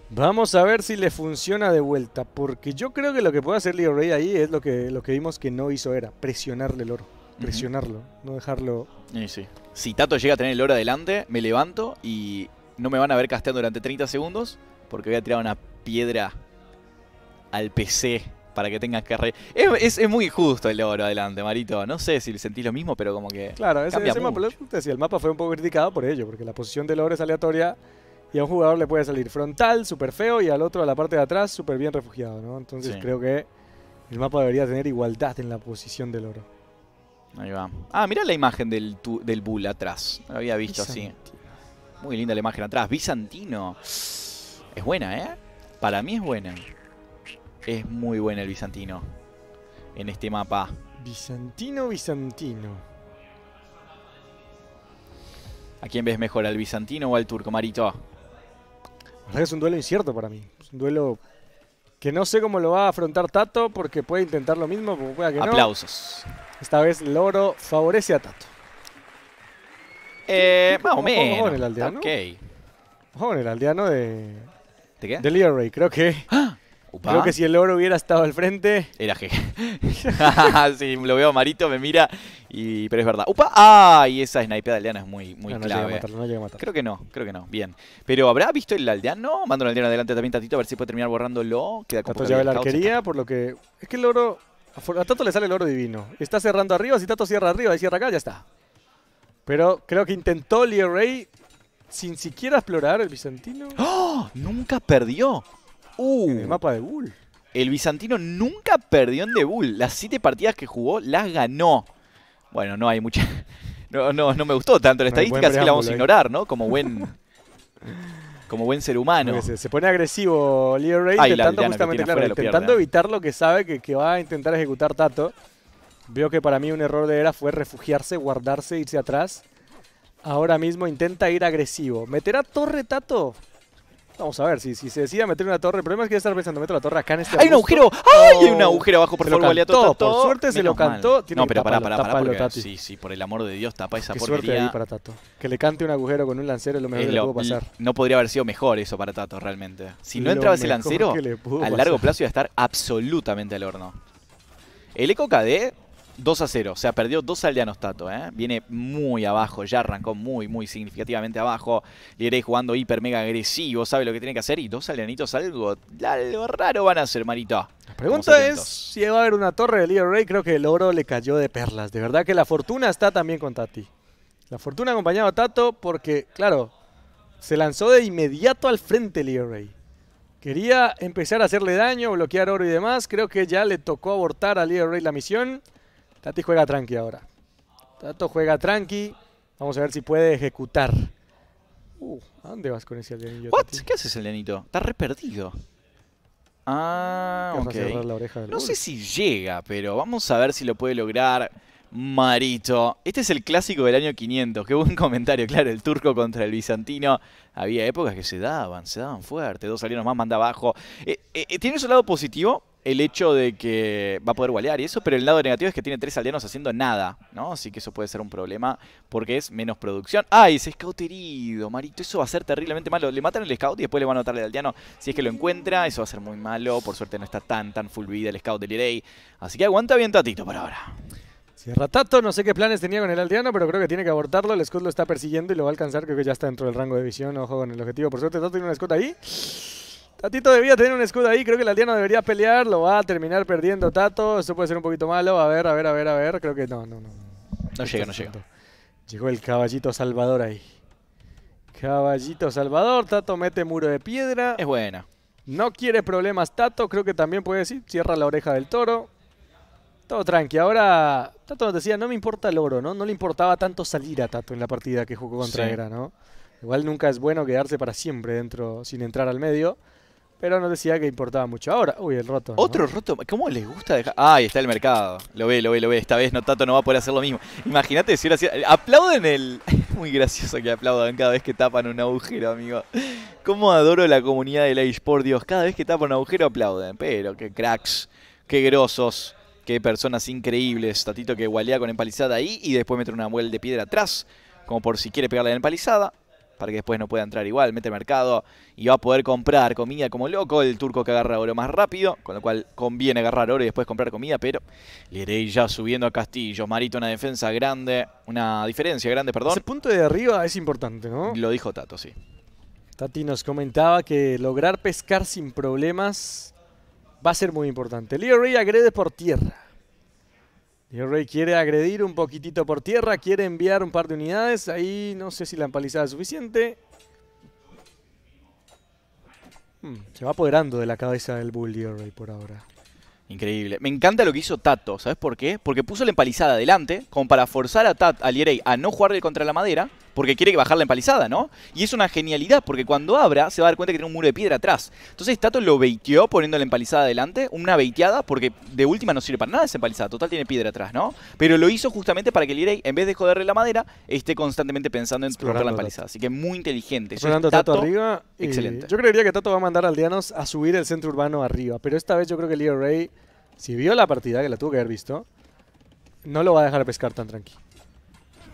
Vamos a ver si le funciona de vuelta, porque yo creo que lo que puede hacer Leo Rey ahí es lo que, lo que vimos que no hizo era presionarle el oro, presionarlo, no dejarlo... sí. Si Tato llega a tener el oro adelante, me levanto y no me van a ver casteando durante 30 segundos, porque voy a tirar una piedra al PC para que tengas que re... es, muy justo el oro adelante, Marito. No sé si sentí lo mismo, pero como que. Claro, ese, el mapa fue un poco criticado por ello, porque la posición del oro es aleatoria y a un jugador le puede salir frontal, súper feo, y al otro a la parte de atrás, súper bien refugiado, ¿no? Entonces creo que el mapa debería tener igualdad en la posición del oro. Ahí va. Ah, mira la imagen del, del Bull atrás. Lo había visto así. Muy linda la imagen atrás. Bizantino. Es buena, ¿eh? Para mí es buena. Es muy bueno el bizantino en este mapa. Bizantino, bizantino. ¿A quién ves mejor, al bizantino o al turco, Marito? Es un duelo incierto para mí. Es un duelo que no sé cómo lo va a afrontar Tato porque puede intentar lo mismo, que Aplausos. Esta vez Loro favorece a Tato. Eh, más o menos. el aldeano. el aldeano de. ¿De qué? De creo que. ¡Ah! Creo que si el oro hubiera estado al frente... Era G. sí, lo veo amarito, me mira, y... pero es verdad. ¡Upa! ¡Ah! Y esa de aldeana es muy, muy no, a Creo que no, creo que no. Bien. Pero ¿habrá visto el aldeano? Mando al aldeano adelante también Tatito, a ver si puede terminar borrándolo. Queda Tato lleva la arquería, por lo que... Es que el oro... A tanto le sale el oro divino. Está cerrando arriba, si tanto cierra arriba y cierra acá, ya está. Pero creo que intentó Lee Rey sin siquiera explorar el bizantino. ¡Oh! Nunca perdió. Uh. el mapa de Bull. El bizantino nunca perdió en de Bull. Las siete partidas que jugó las ganó. Bueno, no hay mucha... No, no, no me gustó tanto la estadística, así que la vamos a ignorar, ¿no? Como buen... como buen ser humano. Se, pone agresivo Leo intentando, evitar lo que sabe que, que, va a intentar ejecutar Tato. Veo que para mí un error de Era fue refugiarse, guardarse, irse atrás. Ahora mismo intenta ir agresivo. ¿Meterá torre Tato? Vamos a ver, si, se decide meter una torre, el problema es que ya estar pensando, meter la torre acá en este ¡Hay un agujero! ¡Ay! Hay un agujero abajo, por el favor, todo. Por suerte se lo cantó. no, pero para, pará, pará, porque sí, sí, por el amor de Dios, tapa esa Qué suerte ahí para Tato. Que le cante un agujero con un lancero es lo mejor que le pudo pasar. No podría haber sido mejor eso para Tato, realmente. Si no entraba ese lancero, a largo plazo iba a estar absolutamente al horno. El Eco KD 2 a 0. O sea, perdió dos aldeanos Tato. ¿eh? Viene muy abajo. Ya arrancó muy, muy significativamente abajo. Lirey jugando hiper mega agresivo. Sabe lo que tiene que hacer. Y dos aldeanitos algo, algo raro van a hacer, Marito. La pregunta es si va a haber una torre de Rey Creo que el oro le cayó de perlas. De verdad que la fortuna está también con Tati. La fortuna acompañaba a Tato porque, claro, se lanzó de inmediato al frente Rey Quería empezar a hacerle daño, bloquear oro y demás. Creo que ya le tocó abortar a Rey la misión. Tati juega tranqui ahora. Tato juega tranqui. Vamos a ver si puede ejecutar. Uh, ¿a dónde vas con ese alienito? ¿Qué haces, alienito? Está re perdido. Ah, La oreja no sé si llega, pero vamos a ver si lo puede lograr. Marito. Este es el clásico del año 500. Qué buen comentario. Claro, el turco contra el bizantino. Había épocas que se daban, se daban fuerte. Dos salieron más, manda abajo. Eh, eh, eh, tiene su lado positivo, el hecho de que va a poder gualear y eso, pero el lado negativo es que tiene tres aldeanos haciendo nada, ¿no? Así que eso puede ser un problema porque es menos producción. ¡Ay! ese scout herido, Marito. Eso va a ser terriblemente malo. Le matan el scout y después le van a matar al aldeano si es que lo encuentra. Eso va a ser muy malo. Por suerte no está tan, tan full vida el scout del Irei. Así que aguanta bien Tatito por ahora. Cierra ratato no sé qué planes tenía con el aldeano, pero creo que tiene que abortarlo. El Scout lo está persiguiendo y lo va a alcanzar. Creo que ya está dentro del rango de visión. Ojo con el objetivo. Por suerte, Tato tiene un Scout ahí. Tatito debía tener un escudo ahí, creo que el aldeano debería pelear, lo va a terminar perdiendo Tato, esto puede ser un poquito malo, a ver, a ver, a ver, a ver, creo que no, no, no. No llega, no llega. Llegó el caballito Salvador ahí. Caballito Salvador, Tato mete muro de piedra. Es buena. No quiere problemas Tato, creo que también puede decir, cierra la oreja del toro. Todo tranqui, ahora Tato nos decía, no me importa el oro, ¿no? No le importaba tanto salir a Tato en la partida que jugó contra Era, ¿no? Igual nunca es bueno quedarse para siempre dentro sin entrar al medio. Pero no decía que importaba mucho. Ahora, uy, el roto. Otro roto. ¿Cómo les gusta dejar? Ah, ahí está el mercado. Lo ve, lo ve, lo ve. Esta vez no Tato no va a poder hacer lo mismo. Imagínate si hubiera sido. Aplauden el. Muy gracioso que aplaudan cada vez que tapan un agujero, amigo. Cómo adoro la comunidad de ley, por Dios. Cada vez que tapan un agujero aplauden. Pero qué cracks, qué grosos, qué personas increíbles. Tatito que gualea con empalizada ahí y después mete una muela de piedra atrás. Como por si quiere pegarle la empalizada para que después no pueda entrar igual, mete mercado y va a poder comprar comida como loco, el turco que agarra oro más rápido, con lo cual conviene agarrar oro y después comprar comida, pero Lirey ya subiendo a Castillo, Marito una defensa grande, una diferencia grande, perdón. Ese punto de arriba es importante, ¿no? Lo dijo Tato, sí. Tati nos comentaba que lograr pescar sin problemas va a ser muy importante. Leo Rey agrede por tierra el quiere agredir un poquitito por tierra, quiere enviar un par de unidades. Ahí no sé si la empalizada es suficiente. Hmm, se va apoderando de la cabeza del Bull por ahora. Increíble. Me encanta lo que hizo Tato, ¿sabes por qué? Porque puso la empalizada adelante, como para forzar a, Tat, a Lierey a no jugarle contra la madera porque quiere bajar la empalizada, ¿no? Y es una genialidad, porque cuando abra se va a dar cuenta que tiene un muro de piedra atrás. Entonces Tato lo veiteó poniendo la empalizada adelante, una veiteada porque de última no sirve para nada esa empalizada, total tiene piedra atrás, ¿no? Pero lo hizo justamente para que Lirey, en vez de joderle la madera, esté constantemente pensando en romper la empalizada. Así que muy inteligente. Tato, arriba. Excelente. Yo creería que Tato va a mandar aldeanos a subir el centro urbano arriba, pero esta vez yo creo que Lirey, si vio la partida, que la tuvo que haber visto, no lo va a dejar pescar tan tranquilo.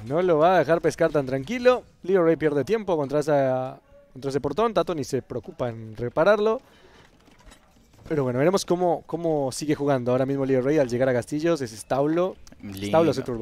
No lo va a dejar pescar tan tranquilo. Leo Ray pierde tiempo contra, esa, contra ese portón. Tato ni se preocupa en repararlo. Pero bueno, veremos cómo, cómo sigue jugando ahora mismo Leo Ray al llegar a Castillos. Es establo. Establo centro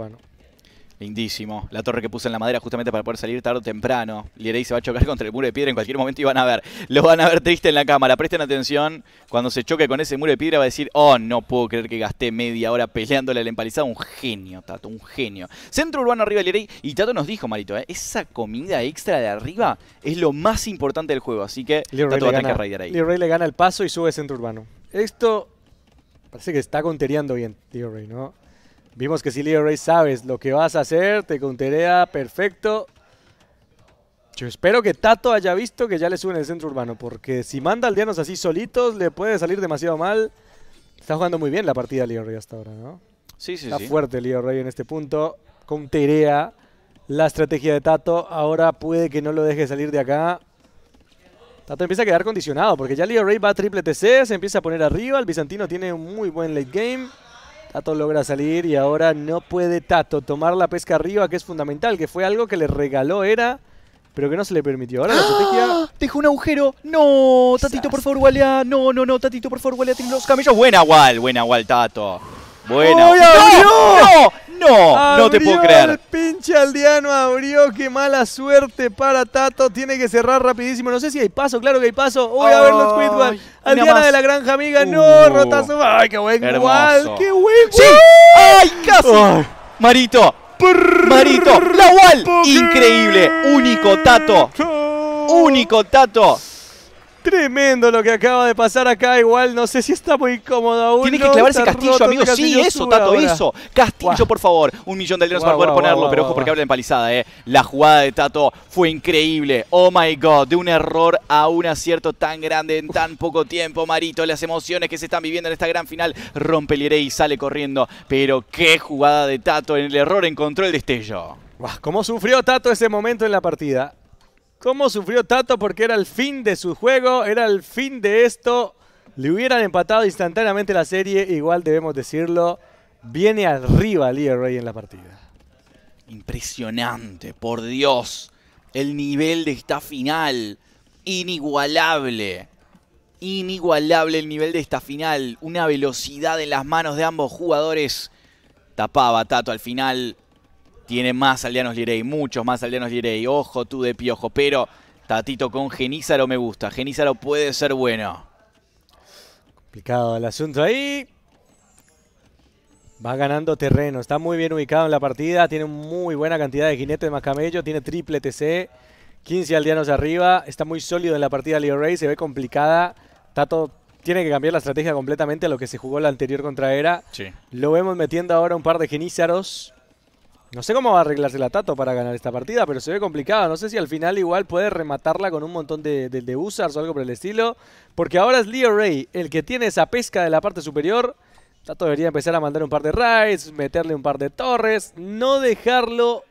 Lindísimo. La torre que puse en la madera justamente para poder salir tarde o temprano. Lierey se va a chocar contra el muro de piedra en cualquier momento y van a ver. Lo van a ver triste en la cámara. Presten atención. Cuando se choque con ese muro de piedra va a decir, oh, no puedo creer que gasté media hora peleándole al empalizado. Un genio, Tato, un genio. Centro urbano arriba de Y Tato nos dijo, Marito, eh, esa comida extra de arriba es lo más importante del juego. Así que Tato a que ahí. le gana el paso y sube centro urbano. Esto parece que está conteriando bien, tío ¿no? Vimos que Leo Rey sabes lo que vas a hacer, te conterea perfecto. Yo espero que Tato haya visto que ya le suben el centro urbano, porque si manda aldeanos así solitos, le puede salir demasiado mal. Está jugando muy bien la partida Leo Rey hasta ahora, ¿no? Sí, sí, Está fuerte Leo Rey en este punto. Conterea la estrategia de Tato. Ahora puede que no lo deje salir de acá. Tato empieza a quedar condicionado, porque ya Leo Rey va a triple TC, se empieza a poner arriba. El bizantino tiene un muy buen late game. Tato logra salir y ahora no puede Tato tomar la pesca arriba, que es fundamental, que fue algo que le regaló Era, pero que no se le permitió. Ahora la ¡Ah! estrategia... ¡Dejó un agujero! ¡No! Tatito, por favor, gualea No, no, no, Tatito, por favor, gualea Tiene los camellos. Buena, gual. Buena, gual, Tato. Buena. ¡No! No, no te puedo creer. El pinche aldeano abrió, qué mala suerte para Tato. Tiene que cerrar rapidísimo. No sé si hay paso, claro que hay paso. Voy a ver los Quidwell. Aldeana de la granja amiga, no, uh, rotazo. Ay, qué buen qué buen ¡Sí! ¡Ay, casi! Marito, Marito, la Increíble, único Tato. Único Tato. Tremendo lo que acaba de pasar acá. Igual no sé si está muy cómodo aún. Tiene que clavarse Castillo, amigo. sí, eso, Tato, eso. Castillo, por favor. Un millón de libras para poder ponerlo, pero ojo porque habla empalizada, ¿eh? La jugada de Tato fue increíble. Oh my god. De un error a un acierto tan grande en tan poco tiempo, Marito. Las emociones que se están viviendo en esta gran final. Rompe Liré y sale corriendo. Pero qué jugada de Tato. En el error encontró el destello. ¿Cómo sufrió Tato ese momento en la partida? ¿Cómo sufrió Tato? Porque era el fin de su juego, era el fin de esto. Le hubieran empatado instantáneamente la serie, igual debemos decirlo. Viene arriba Lee Rey en la partida. Impresionante, por Dios. El nivel de esta final. Inigualable. Inigualable el nivel de esta final. Una velocidad en las manos de ambos jugadores. Tapaba Tato al final tiene más aldeanos Lirey, muchos más aldeanos Lirey. Ojo tú de piojo, pero Tatito con Genízaro me gusta. Genízaro puede ser bueno. Complicado el asunto ahí. Va ganando terreno, está muy bien ubicado en la partida, tiene muy buena cantidad de jinetes más camello, tiene triple TC, 15 aldeanos arriba, está muy sólido en la partida Leo Rey, se ve complicada. Tato tiene que cambiar la estrategia completamente a lo que se jugó la anterior contra Era. Sí. Lo vemos metiendo ahora un par de genízaros. No sé cómo va a arreglarse la Tato para ganar esta partida, pero se ve complicado. No sé si al final igual puede rematarla con un montón de, de, usars o algo por el estilo. Porque ahora es Leo Ray el que tiene esa pesca de la parte superior. Tato debería empezar a mandar un par de raids, meterle un par de torres. No dejarlo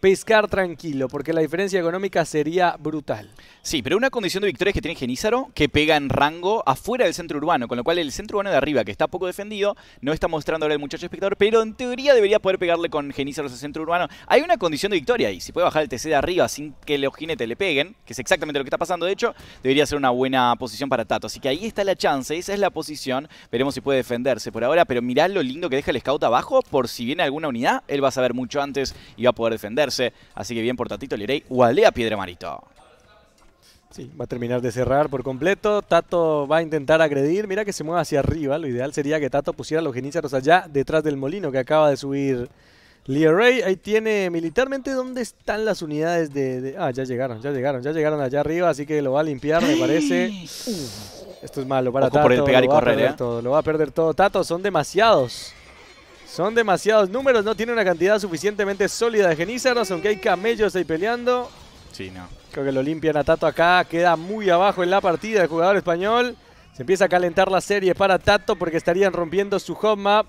pescar tranquilo, porque la diferencia económica sería brutal. Sí, pero una condición de victoria es que tiene Genízaro que pega en rango afuera del centro urbano, con lo cual el centro urbano de arriba, que está poco defendido, no está mostrando ahora el muchacho espectador, pero en teoría debería poder pegarle con Genízaro ese centro urbano. Hay una condición de victoria ahí. Si puede bajar el TC de arriba sin que los jinetes le peguen, que es exactamente lo que está pasando, de hecho, debería ser una buena posición para Tato. Así que ahí está la chance, esa es la posición. Veremos si puede defenderse por ahora, pero mirá lo lindo que deja el scout abajo, por si viene alguna unidad, él va a saber mucho antes y va a poder defenderse. Así que bien por Tatito Lirey, a Piedra Marito. Sí, va a terminar de cerrar por completo. Tato va a intentar agredir. Mira que se mueve hacia arriba. Lo ideal sería que Tato pusiera los genízaros allá detrás del molino que acaba de subir Ray. Ahí tiene militarmente dónde están las unidades de, Ah, ya llegaron, ya llegaron, ya llegaron allá arriba. Así que lo va a limpiar, me parece. Esto es malo para Tato. y ¿eh? todo, lo va a perder todo. Tato, son demasiados. Son demasiados números. No tiene una cantidad suficientemente sólida de genízaros, aunque hay camellos ahí peleando. Sí, no. Creo que lo limpian a Tato acá. Queda muy abajo en la partida el jugador español. Se empieza a calentar la serie para Tato porque estarían rompiendo su home map.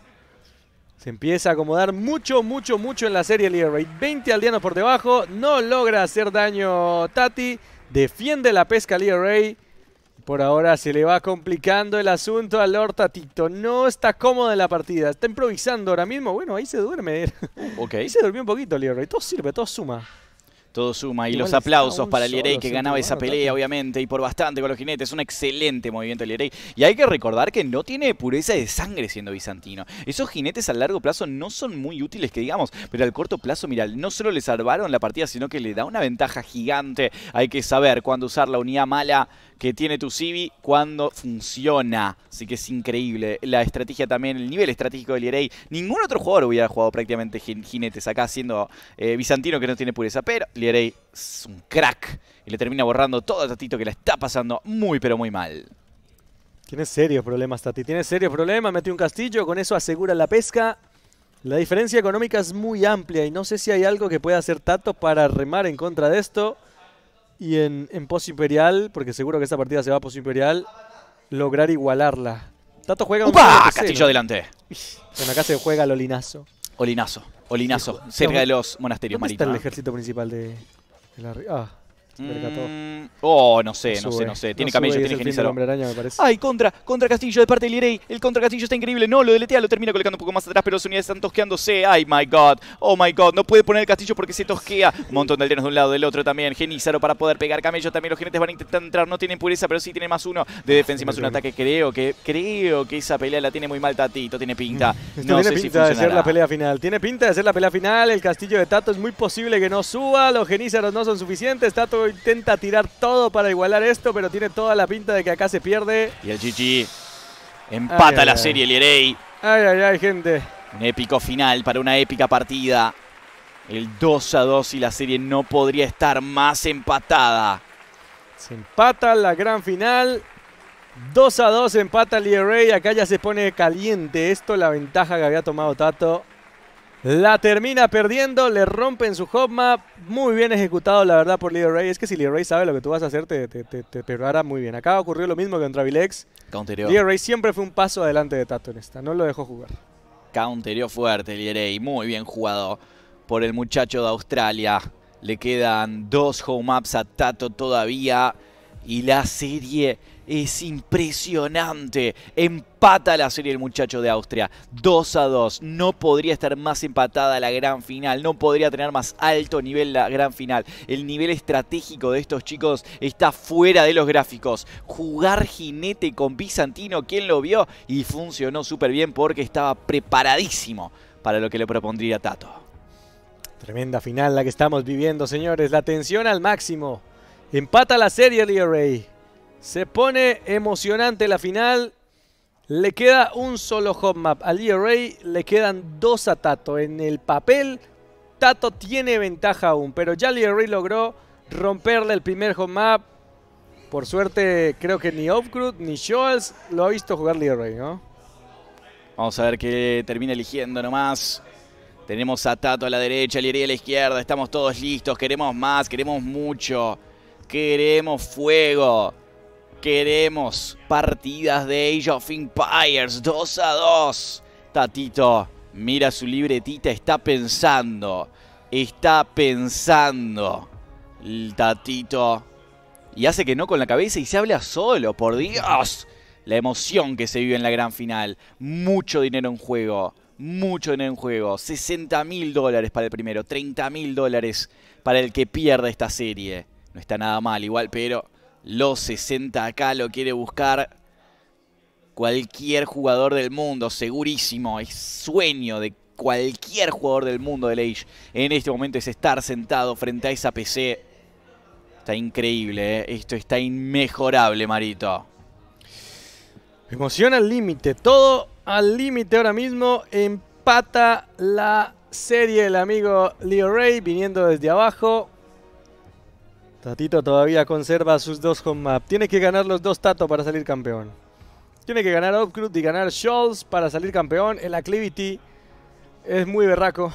Se empieza a acomodar mucho, mucho, mucho en la serie Leader 20 aldeanos por debajo. No logra hacer daño Tati. Defiende la pesca le Por ahora se le va complicando el asunto al Lord Tatito. No está cómodo en la partida. Está improvisando ahora mismo. Bueno, ahí se duerme. Ok. Ahí se durmió un poquito Ray Todo sirve, todo suma. Todo suma y los aplausos para Lierey que ganaba esa pelea, obviamente, y por bastante con los jinetes. Un excelente movimiento de Lierey. Y hay que recordar que no tiene pureza de sangre siendo bizantino. Esos jinetes a largo plazo no son muy útiles, que digamos, pero al corto plazo, mira, no solo le salvaron la partida, sino que le da una ventaja gigante. Hay que saber cuándo usar la unidad mala que tiene tu Civi cuando funciona. Así que es increíble. La estrategia también, el nivel estratégico de Lierey. Ningún otro jugador hubiera jugado prácticamente jinetes acá, siendo eh, Bizantino que no tiene pureza. Pero Lieray es un crack. Y le termina borrando todo a Tatito que la está pasando muy pero muy mal. Tiene serios problemas, Tati. Tiene serios problemas. Metió un castillo, con eso asegura la pesca. La diferencia económica es muy amplia y no sé si hay algo que pueda hacer Tato para remar en contra de esto y en, en Post Imperial, porque seguro que esta partida se va a Post Imperial, lograr igualarla. Tato juega un ¡Upa! Castillo adelante. acá se juega el olinazo. Olinazo, olinazo, cerca de los monasterios ¿dónde está el ejército principal de, de la... Ah, Mm, oh, no sé, no, sé, no sé. Tiene camello, tiene genízaro. Ay, contra, contra Castillo de parte de Lirey. El contra Castillo está increíble. No, lo deletea, lo termina colocando un poco más atrás, pero las unidades están tosqueándose. Ay, my God. Oh, my God. No puede poner el Castillo porque se tosquea. Un montón de aldeanos de un lado, del otro también. Genizaro para poder pegar. Camello también. Los genetes van a intentar entrar. No tienen pureza, pero sí tienen más uno de ah, defensa y más un ataque. Creo que creo que esa pelea la tiene muy mal Tatito. Tiene pinta. No sé si de ser la pelea final. Tiene pinta de ser la pelea final. El Castillo de Tato es muy posible que no suba. Los genízaros no son suficientes. Tato intenta tirar todo para igualar esto, pero tiene toda la pinta de que acá se pierde. Y el GG empata la serie, Lierey. Ay, ay, ay, gente. Un épico final para una épica partida. El 2 a 2 y la serie no podría estar más empatada. Se empata la gran final. 2 a 2 empata el Acá ya se pone caliente esto, la ventaja que había tomado Tato. La termina perdiendo, le rompen su home map Muy bien ejecutado, la verdad, por Leo Ray. Es que si Leo Ray sabe lo que tú vas a hacer, te, te, te, muy bien. Acá ocurrió lo mismo que contra Vilex. Counterió. siempre fue un paso adelante de Tato en esta. No lo dejó jugar. Counterió fuerte Leo Muy bien jugado por el muchacho de Australia. Le quedan dos home maps a Tato todavía. Y la serie es impresionante. Empata la serie el muchacho de Austria. 2 a 2. No podría estar más empatada la gran final. No podría tener más alto nivel la gran final. El nivel estratégico de estos chicos está fuera de los gráficos. Jugar jinete con Bizantino, ¿Quién lo vio y funcionó súper bien porque estaba preparadísimo para lo que le propondría Tato. Tremenda final la que estamos viviendo, señores. La tensión al máximo. Empata la serie, Leo Rey. Se pone emocionante la final. Le queda un solo hot map. Al e Ray le quedan dos a Tato. En el papel, Tato tiene ventaja aún. Pero ya e Ray logró romperle el primer hot map. Por suerte, creo que ni Ofgrud ni Scholz lo ha visto jugar e Ray, ¿no? Vamos a ver qué termina eligiendo nomás. Tenemos a Tato a la derecha, Lieray a la izquierda. Estamos todos listos. Queremos más, queremos mucho. Queremos fuego. Queremos partidas de Age of Empires 2 a 2. Tatito, mira su libretita, está pensando. Está pensando. El tatito. Y hace que no con la cabeza y se habla solo, por Dios. La emoción que se vive en la gran final. Mucho dinero en juego. Mucho dinero en juego. 60 mil dólares para el primero. 30 mil dólares para el que pierda esta serie. No está nada mal igual, pero los 60 acá lo quiere buscar cualquier jugador del mundo, segurísimo. Es sueño de cualquier jugador del mundo del Age. En este momento es estar sentado frente a esa PC. Está increíble, eh. esto está inmejorable, Marito. Emoción al límite, todo al límite ahora mismo. Empata la serie el amigo Leo Ray viniendo desde abajo. Tatito todavía conserva sus dos home map. Tiene que ganar los dos Tato para salir campeón. Tiene que ganar Upcrut y ganar Scholz para salir campeón. El Acclivity es muy berraco.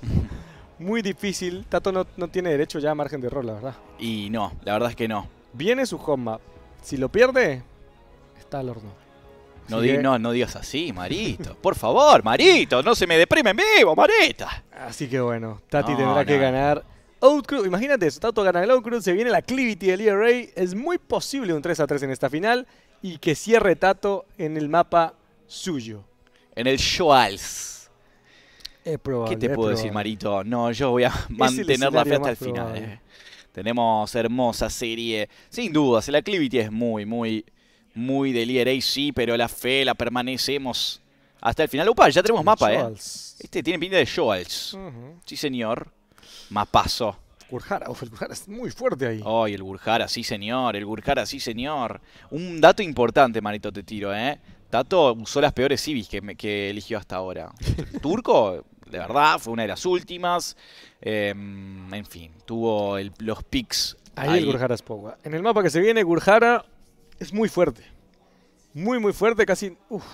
muy difícil. Tato no, tiene derecho ya a margen de error, la verdad. Y no, la verdad es que no. Viene su home map. Si lo pierde, está al horno. No, no, digas así, Marito. Por favor, Marito, no se me deprime en vivo, Marita. Así que bueno, Tati tendrá que ganar imagínate Tato gana el Outcruz, se viene la Clivity del ERA, es muy posible un 3 a 3 en esta final y que cierre Tato en el mapa suyo. En el Shoals. ¿Qué te puedo decir, Marito? No, yo voy a mantener la fe hasta el final. Eh. Tenemos hermosa serie. Sin dudas, la Clivity es muy, muy, muy del ERA, sí, pero la fe la permanecemos hasta el final. Upa, ya tenemos mapa, ¿eh? Este tiene pinta de Shoals. Sí, señor. Mapazo. Burjara, el Gurjara es muy fuerte ahí. Ay, el Gurjara, sí señor, el Gurjara, sí señor. Un dato importante, Marito, te tiro, ¿eh? Tato usó las peores civis que, eligió hasta ahora. turco, de verdad, fue una de las últimas. Em, en fin, tuvo los picks. Ahí, el Gurjara es poco. En el mapa que se viene, Gurjara es muy fuerte. Muy, muy fuerte, casi... Uf.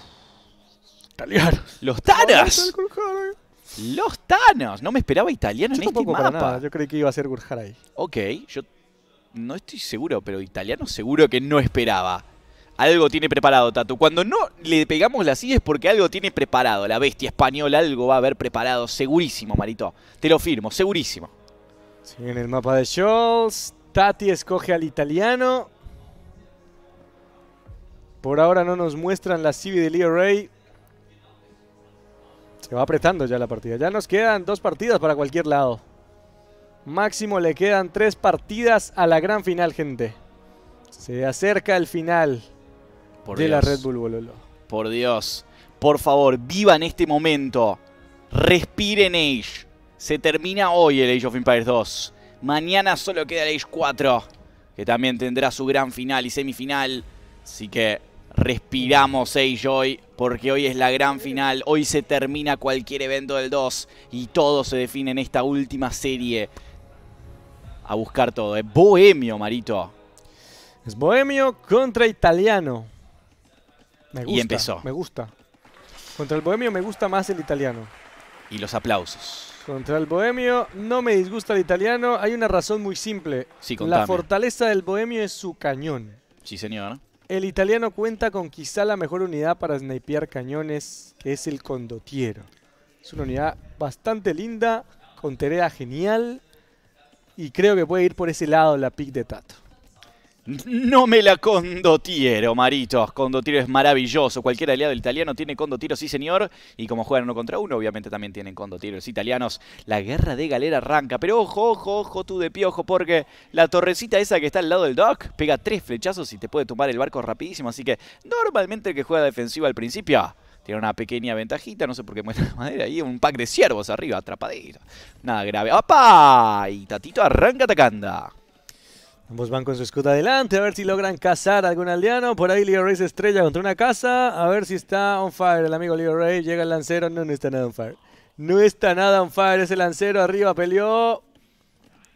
Taliaros. Los Taras. Los Thanos. No me esperaba italiano yo en este mapa. nada. Yo creí que iba a ser ahí. Ok, yo no estoy seguro, pero italiano seguro que no esperaba. Algo tiene preparado, Tatu. Cuando no le pegamos las sillas es porque algo tiene preparado. La bestia española algo va a haber preparado. Segurísimo, Marito. Te lo firmo, segurísimo. en el mapa de Scholz. Tati escoge al italiano. Por ahora no nos muestran la Civi de Leo Ray va apretando ya la partida. Ya nos quedan dos partidas para cualquier lado. Máximo le quedan tres partidas a la gran final, gente. Se acerca el final de la Red Bull Bololo. Por Dios. Por favor, en este momento. Respiren Age. Se termina hoy el Age of Empires 2. Mañana solo queda el Age 4, que también tendrá su gran final y semifinal. Así que Respiramos, hey Joy, porque hoy es la gran final, hoy se termina cualquier evento del 2 y todo se define en esta última serie. A buscar todo, es ¿eh? bohemio, Marito. Es bohemio contra italiano. Me gusta, y empezó. Me gusta. Contra el bohemio me gusta más el italiano. Y los aplausos. Contra el bohemio no me disgusta el italiano. Hay una razón muy simple. Sí, la fortaleza del bohemio es su cañón. Sí, señor. El italiano cuenta con quizá la mejor unidad para snipear cañones, que es el Condotiero. Es una unidad bastante linda, con tarea genial, y creo que puede ir por ese lado la pick de Tato. No me la condotiero, marito, condotiro es maravilloso. Cualquier aliado italiano tiene condotiro, sí, señor. Y como juegan uno contra uno, obviamente también tienen condotiros italianos. La guerra de galera arranca. Pero ojo, ojo, ojo, tú de piojo, porque la torrecita esa que está al lado del dock pega tres flechazos y te puede tumbar el barco rapidísimo. Así que normalmente el que juega defensiva al principio tiene una pequeña ventajita, no sé por qué muestra la madera. Y un pack de ciervos arriba, atrapadito. Nada grave. ¡Apa! Y Tatito arranca atacando. Ambos van con su escudo adelante, a ver si logran cazar a algún aldeano. Por ahí Leo Rey se estrella contra una casa. A ver si está on fire el amigo Leo Rey. Llega el lancero, no, no está nada on fire. No está nada on fire ese lancero, arriba peleó.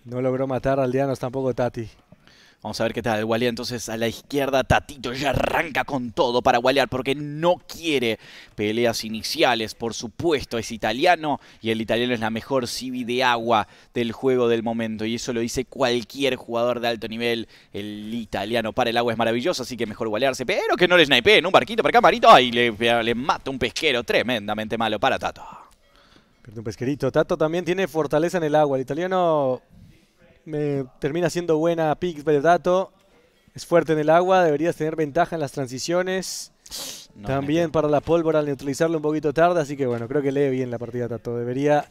No logró matar a aldeanos tampoco Tati. Vamos a ver qué tal. Gualea entonces a la izquierda. Tatito ya arranca con todo para Gualear porque no quiere peleas iniciales. Por supuesto, es italiano y el italiano es la mejor cibi de agua del juego del momento. Y eso lo dice cualquier jugador de alto nivel. El italiano para el agua es maravilloso, así que mejor Gualearse. Pero que no le en Un barquito para acá Ay, le, le mata un pesquero tremendamente malo para Tato. Pierde un pesquerito. Tato también tiene fortaleza en el agua. El italiano termina siendo buena Pix Dato. Es fuerte en el agua, deberías tener ventaja en las transiciones. También para la pólvora al neutralizarlo un poquito tarde, así que bueno, creo que lee bien la partida Tato. Debería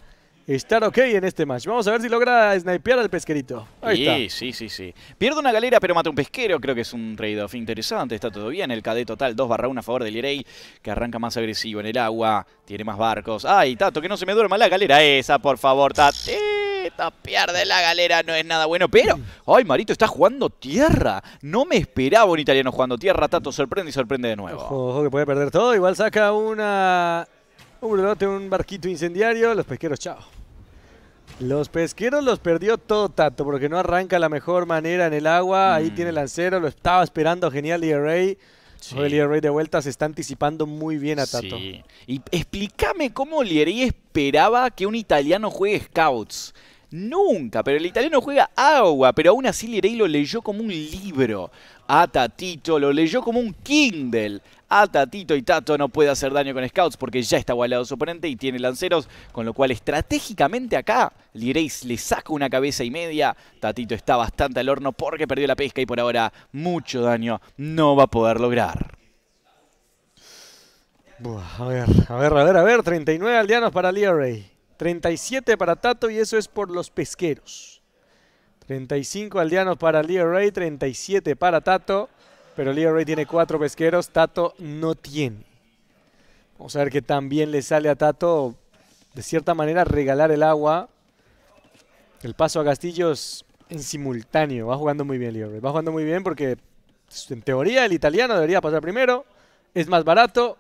estar ok en este match. Vamos a ver si logra snipear al pesquerito. Ahí sí, está. sí, sí, sí. Pierde una galera, pero mata un pesquero. Creo que es un trade-off interesante. Está todo bien. El KD total 2 barra 1 a favor del Irey, que arranca más agresivo en el agua. Tiene más barcos. Ay, Tato, que no se me duerma la galera esa, por favor, Tato. Eh, Pierde la galera no es nada bueno. Pero, ay, Marito está jugando tierra. No me esperaba un italiano jugando tierra. Tato sorprende y sorprende de nuevo. Ojo, que puede perder todo. Igual saca una, un barquito incendiario. Los pesqueros, chao. Los pesqueros los perdió todo Tato porque no arranca la mejor manera en el agua. Ahí mm. tiene el lancero, lo estaba esperando. Genial, Rey. Sí. de vuelta se está anticipando muy bien a Tato. Y explícame cómo Lierrey esperaba que un italiano juegue Scouts. Nunca, pero el italiano juega agua, pero aún así Lirey lo leyó como un libro. A Tatito lo leyó como un Kindle. A Tatito y Tato no puede hacer daño con Scouts porque ya está igualado su oponente y tiene lanceros, con lo cual estratégicamente acá Lirey le saca una cabeza y media. Tatito está bastante al horno porque perdió la pesca y por ahora mucho daño no va a poder lograr. a ver, a ver, a ver, a ver, 39 aldeanos para Lirey. 37 para Tato y eso es por los pesqueros. 35 aldeanos para Leo Ray, 37 para Tato. Pero Leo Ray tiene cuatro pesqueros, Tato no tiene. Vamos a ver que también le sale a Tato, de cierta manera, regalar el agua. El paso a Castillos en simultáneo. Va jugando muy bien Leo Ray. Va jugando muy bien porque, en teoría, el italiano debería pasar primero. Es más barato,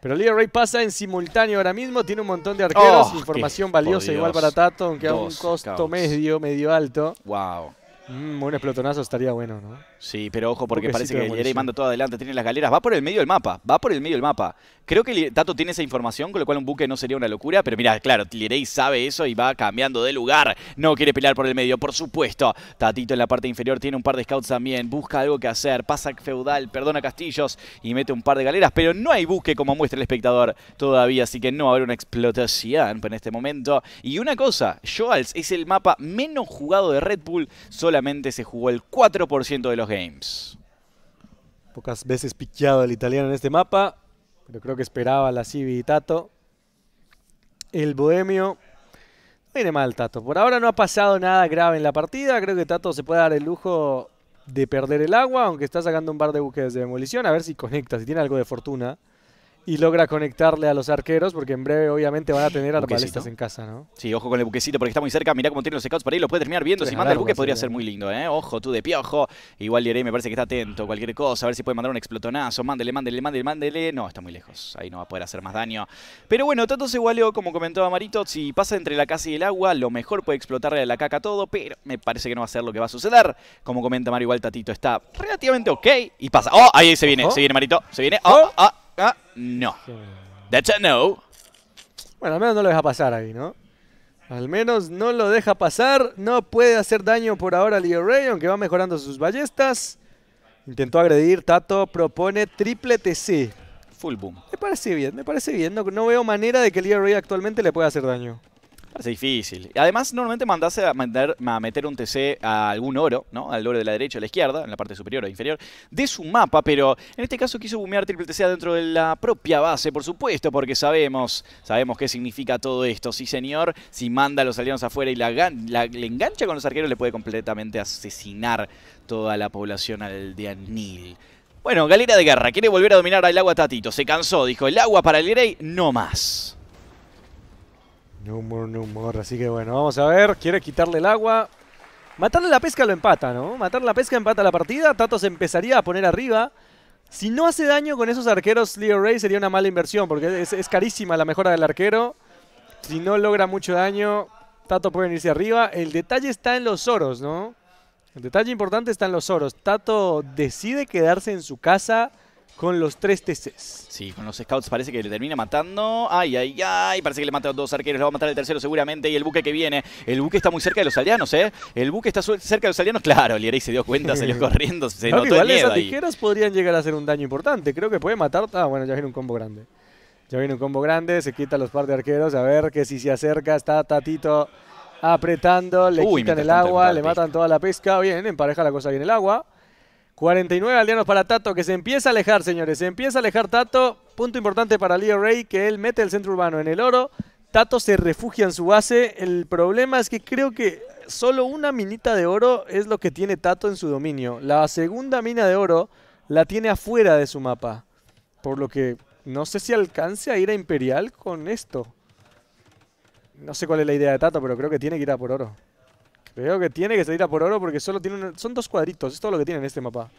pero Leo Ray pasa en simultáneo ahora mismo, tiene un montón de arqueros, oh, información valiosa igual para Tato, aunque a un costo medio, medio alto. Wow. Mm, un explotonazo estaría bueno, ¿no? Sí, pero ojo, porque parece que Lirey manda todo adelante, tiene las galeras, va por el medio del mapa, va por el medio del mapa. Creo que Tato tiene esa información, con lo cual un buque no sería una locura, pero mira, claro, Lirey sabe eso y va cambiando de lugar. No quiere pelear por el medio, por supuesto. Tatito en la parte inferior tiene un par de scouts también, busca algo que hacer, pasa feudal, perdona Castillos y mete un par de galeras, pero no hay buque como muestra el espectador todavía, así que no va a haber una explotación en este momento. Y una cosa, Joals es el mapa menos jugado de Red Bull, solo solamente se jugó el 4% de los games. Pocas veces piqueado el italiano en este mapa, pero creo que esperaba la y Tato. El bohemio No viene mal Tato. Por ahora no ha pasado nada grave en la partida. Creo que Tato se puede dar el lujo de perder el agua, aunque está sacando un par de buques de demolición. A ver si conecta, si tiene algo de fortuna y logra conectarle a los arqueros, porque en breve obviamente van a tener arbalestas en casa, ¿no? Sí, ojo con el buquecito porque está muy cerca, mirá cómo tiene los scouts por ahí, lo puede terminar viendo, si manda el buque podría ser muy lindo, ¿eh? Ojo, tú de piojo, igual Yerey me parece que está atento, cualquier cosa, a ver si puede mandar un explotonazo, mándele, mándele, mándele, mándele, no, está muy lejos, ahí no va a poder hacer más daño. Pero bueno, tanto se igualó, como comentaba Marito, si pasa entre la casa y el agua, lo mejor puede explotarle a la caca todo, pero me parece que no va a ser lo que va a suceder. Como comenta Mario, igual Tatito está relativamente ok y pasa. ¡Oh! Ahí se viene, se viene Marito, se viene. Oh, Ah, no. That's a no. Bueno, al menos no lo deja pasar ahí, ¿no? Al menos no lo deja pasar. No puede hacer daño por ahora Leo Ray, aunque va mejorando sus ballestas. Intentó agredir. Tato propone triple TC. Full boom. Me parece bien, me parece bien. No, veo manera de que Leo Ray actualmente le pueda hacer daño. Es difícil. Además, normalmente mandase a, meter un TC a algún oro, ¿no? Al oro de la derecha o la izquierda, en la parte superior o inferior, de su mapa, pero en este caso quiso boomear triple TC dentro de la propia base, por supuesto, porque sabemos, sabemos qué significa todo esto. Sí, señor, si manda a los aliados afuera y le engancha con los arqueros, le puede completamente asesinar toda la población al Anil. Bueno, galera de guerra, quiere volver a dominar al agua Tatito. Se cansó, dijo, el agua para el Grey, no más. No more, no more. Así que bueno, vamos a ver. Quiere quitarle el agua. Matarle la pesca lo empata, ¿no? Matarle la pesca empata la partida. Tato se empezaría a poner arriba. Si no hace daño con esos arqueros, Leo Ray sería una mala inversión, porque es, carísima la mejora del arquero. Si no logra mucho daño, Tato puede irse arriba. El detalle está en los oros, ¿no? El detalle importante está en los oros. Tato decide quedarse en su casa con los tres TCs. Sí, con los scouts parece que le termina matando. Ay, ay, ay. Parece que le mataron dos arqueros. Le va a matar el tercero seguramente. Y el buque que viene. El buque está muy cerca de los aldeanos, ¿eh? El buque está cerca de los aldeanos. Claro, Lierey se dio cuenta, salió corriendo. Se notó el miedo esas tijeras podrían llegar a hacer un daño importante. Creo que puede matar. Ah, bueno, ya viene un combo grande. Ya viene un combo grande. Se quita los par de arqueros. A ver que si se acerca está Tatito apretando. Le quitan el agua. Le matan toda la pesca. Bien, empareja la cosa bien el agua. 49 aldeanos para Tato, que se empieza a alejar, señores. Se empieza a alejar Tato. Punto importante para Leo Rey, que él mete el centro urbano en el oro. Tato se refugia en su base. El problema es que creo que solo una minita de oro es lo que tiene Tato en su dominio. La segunda mina de oro la tiene afuera de su mapa. Por lo que no sé si alcance a ir a Imperial con esto. No sé cuál es la idea de Tato, pero creo que tiene que ir a por oro. Creo que tiene que salir a por oro porque solo tienen... Son dos cuadritos, es todo lo que tiene en este mapa.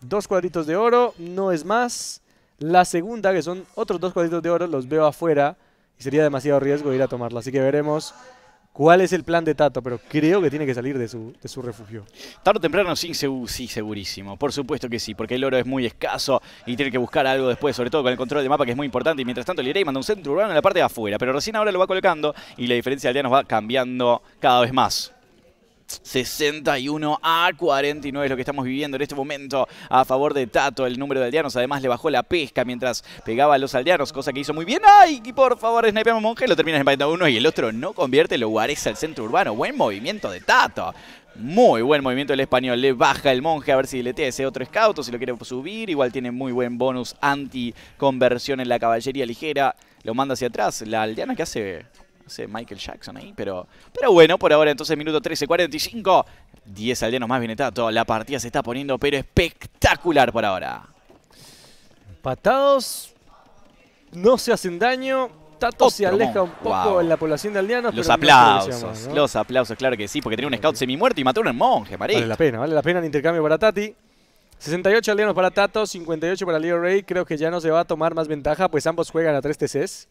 Dos cuadritos de oro, no es más. La segunda, que son otros dos cuadritos de oro, los veo afuera. Y sería demasiado riesgo ir a tomarla. Así que veremos cuál es el plan de Tato, pero creo que tiene que salir de su, refugio. Tarde o temprano sí, sí, segurísimo. Por supuesto que sí, porque el oro es muy escaso y tiene que buscar algo después, sobre todo con el control de mapa que es muy importante. Y mientras tanto, Lirey manda un centro urbano en la parte de afuera, pero recién ahora lo va colocando y la diferencia de nos va cambiando cada vez más. 61 a 49 es lo que estamos viviendo en este momento a favor de Tato, el número de aldeanos. Además le bajó la pesca mientras pegaba a los aldeanos, cosa que hizo muy bien. ¡Ay! Y por favor, snipeamos monje, lo terminas empatando uno y el otro no convierte, lo guareza al centro urbano. Buen movimiento de Tato. Muy buen movimiento del español. Le baja el monje a ver si le tiene ese otro scout o si lo quiere subir. Igual tiene muy buen bonus anti-conversión en la caballería ligera. Lo manda hacia atrás. La aldeana que hace sé, Michael Jackson ahí, pero, pero bueno, por ahora entonces minuto 13, 45, 10 aldeanos más viene Tato. la partida se está poniendo pero espectacular por ahora. Empatados, no se hacen daño, Tato se aleja un poco en la población de aldeanos. Los aplausos, los aplausos, claro que sí, porque tenía un scout semi-muerto y mató a un monje, Vale la pena, vale la pena el intercambio para Tati. 68 aldeanos para Tato, 58 para Leo Rey. Creo que ya no se va a tomar más ventaja, pues ambos juegan a 3 TCs.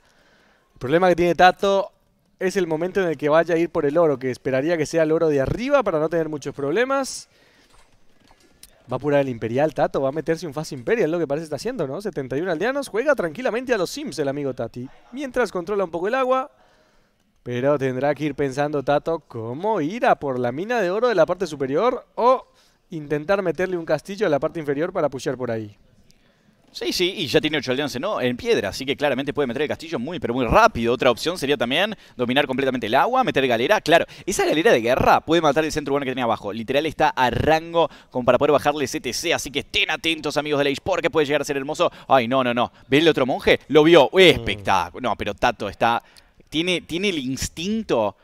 El problema que tiene Tato es el momento en el que vaya a ir por el oro, que esperaría que sea el oro de arriba para no tener muchos problemas. Va a apurar el Imperial, Tato. Va a meterse un Fast Imperial, lo que parece está haciendo, ¿no? 71 aldeanos. Juega tranquilamente a los Sims el amigo Tati. Mientras controla un poco el agua. Pero tendrá que ir pensando, Tato, cómo ir a por la mina de oro de la parte superior o intentar meterle un castillo a la parte inferior para pushear por ahí. Sí, sí, y ya tiene 8 aldeanos ¿no? En piedra, así que claramente puede meter el castillo muy, pero muy rápido. Otra opción sería también dominar completamente el agua, meter galera. Claro, esa galera de guerra puede matar el centro urbano que tenía abajo. Literal está a rango como para poder bajarle CTC, así que estén atentos, amigos de la porque puede llegar a ser hermoso. Ay, no, no, no. ¿Ve el otro monje? Lo vio. Mm. Espectáculo. No, pero Tato está... Tiene, tiene el instinto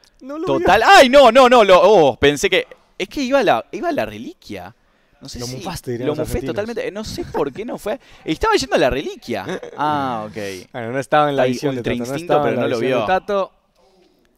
total. ¡Ay, no, no, no! Oh, pensé que... Es que iba la, iba a la reliquia. No sé lo si, mufaste, Lo mufé totalmente. No sé por qué no fue. Estaba yendo a la reliquia. Ah, ok. Bueno, no estaba en la visión de Tato. Instinto, pero no lo vio. Tato.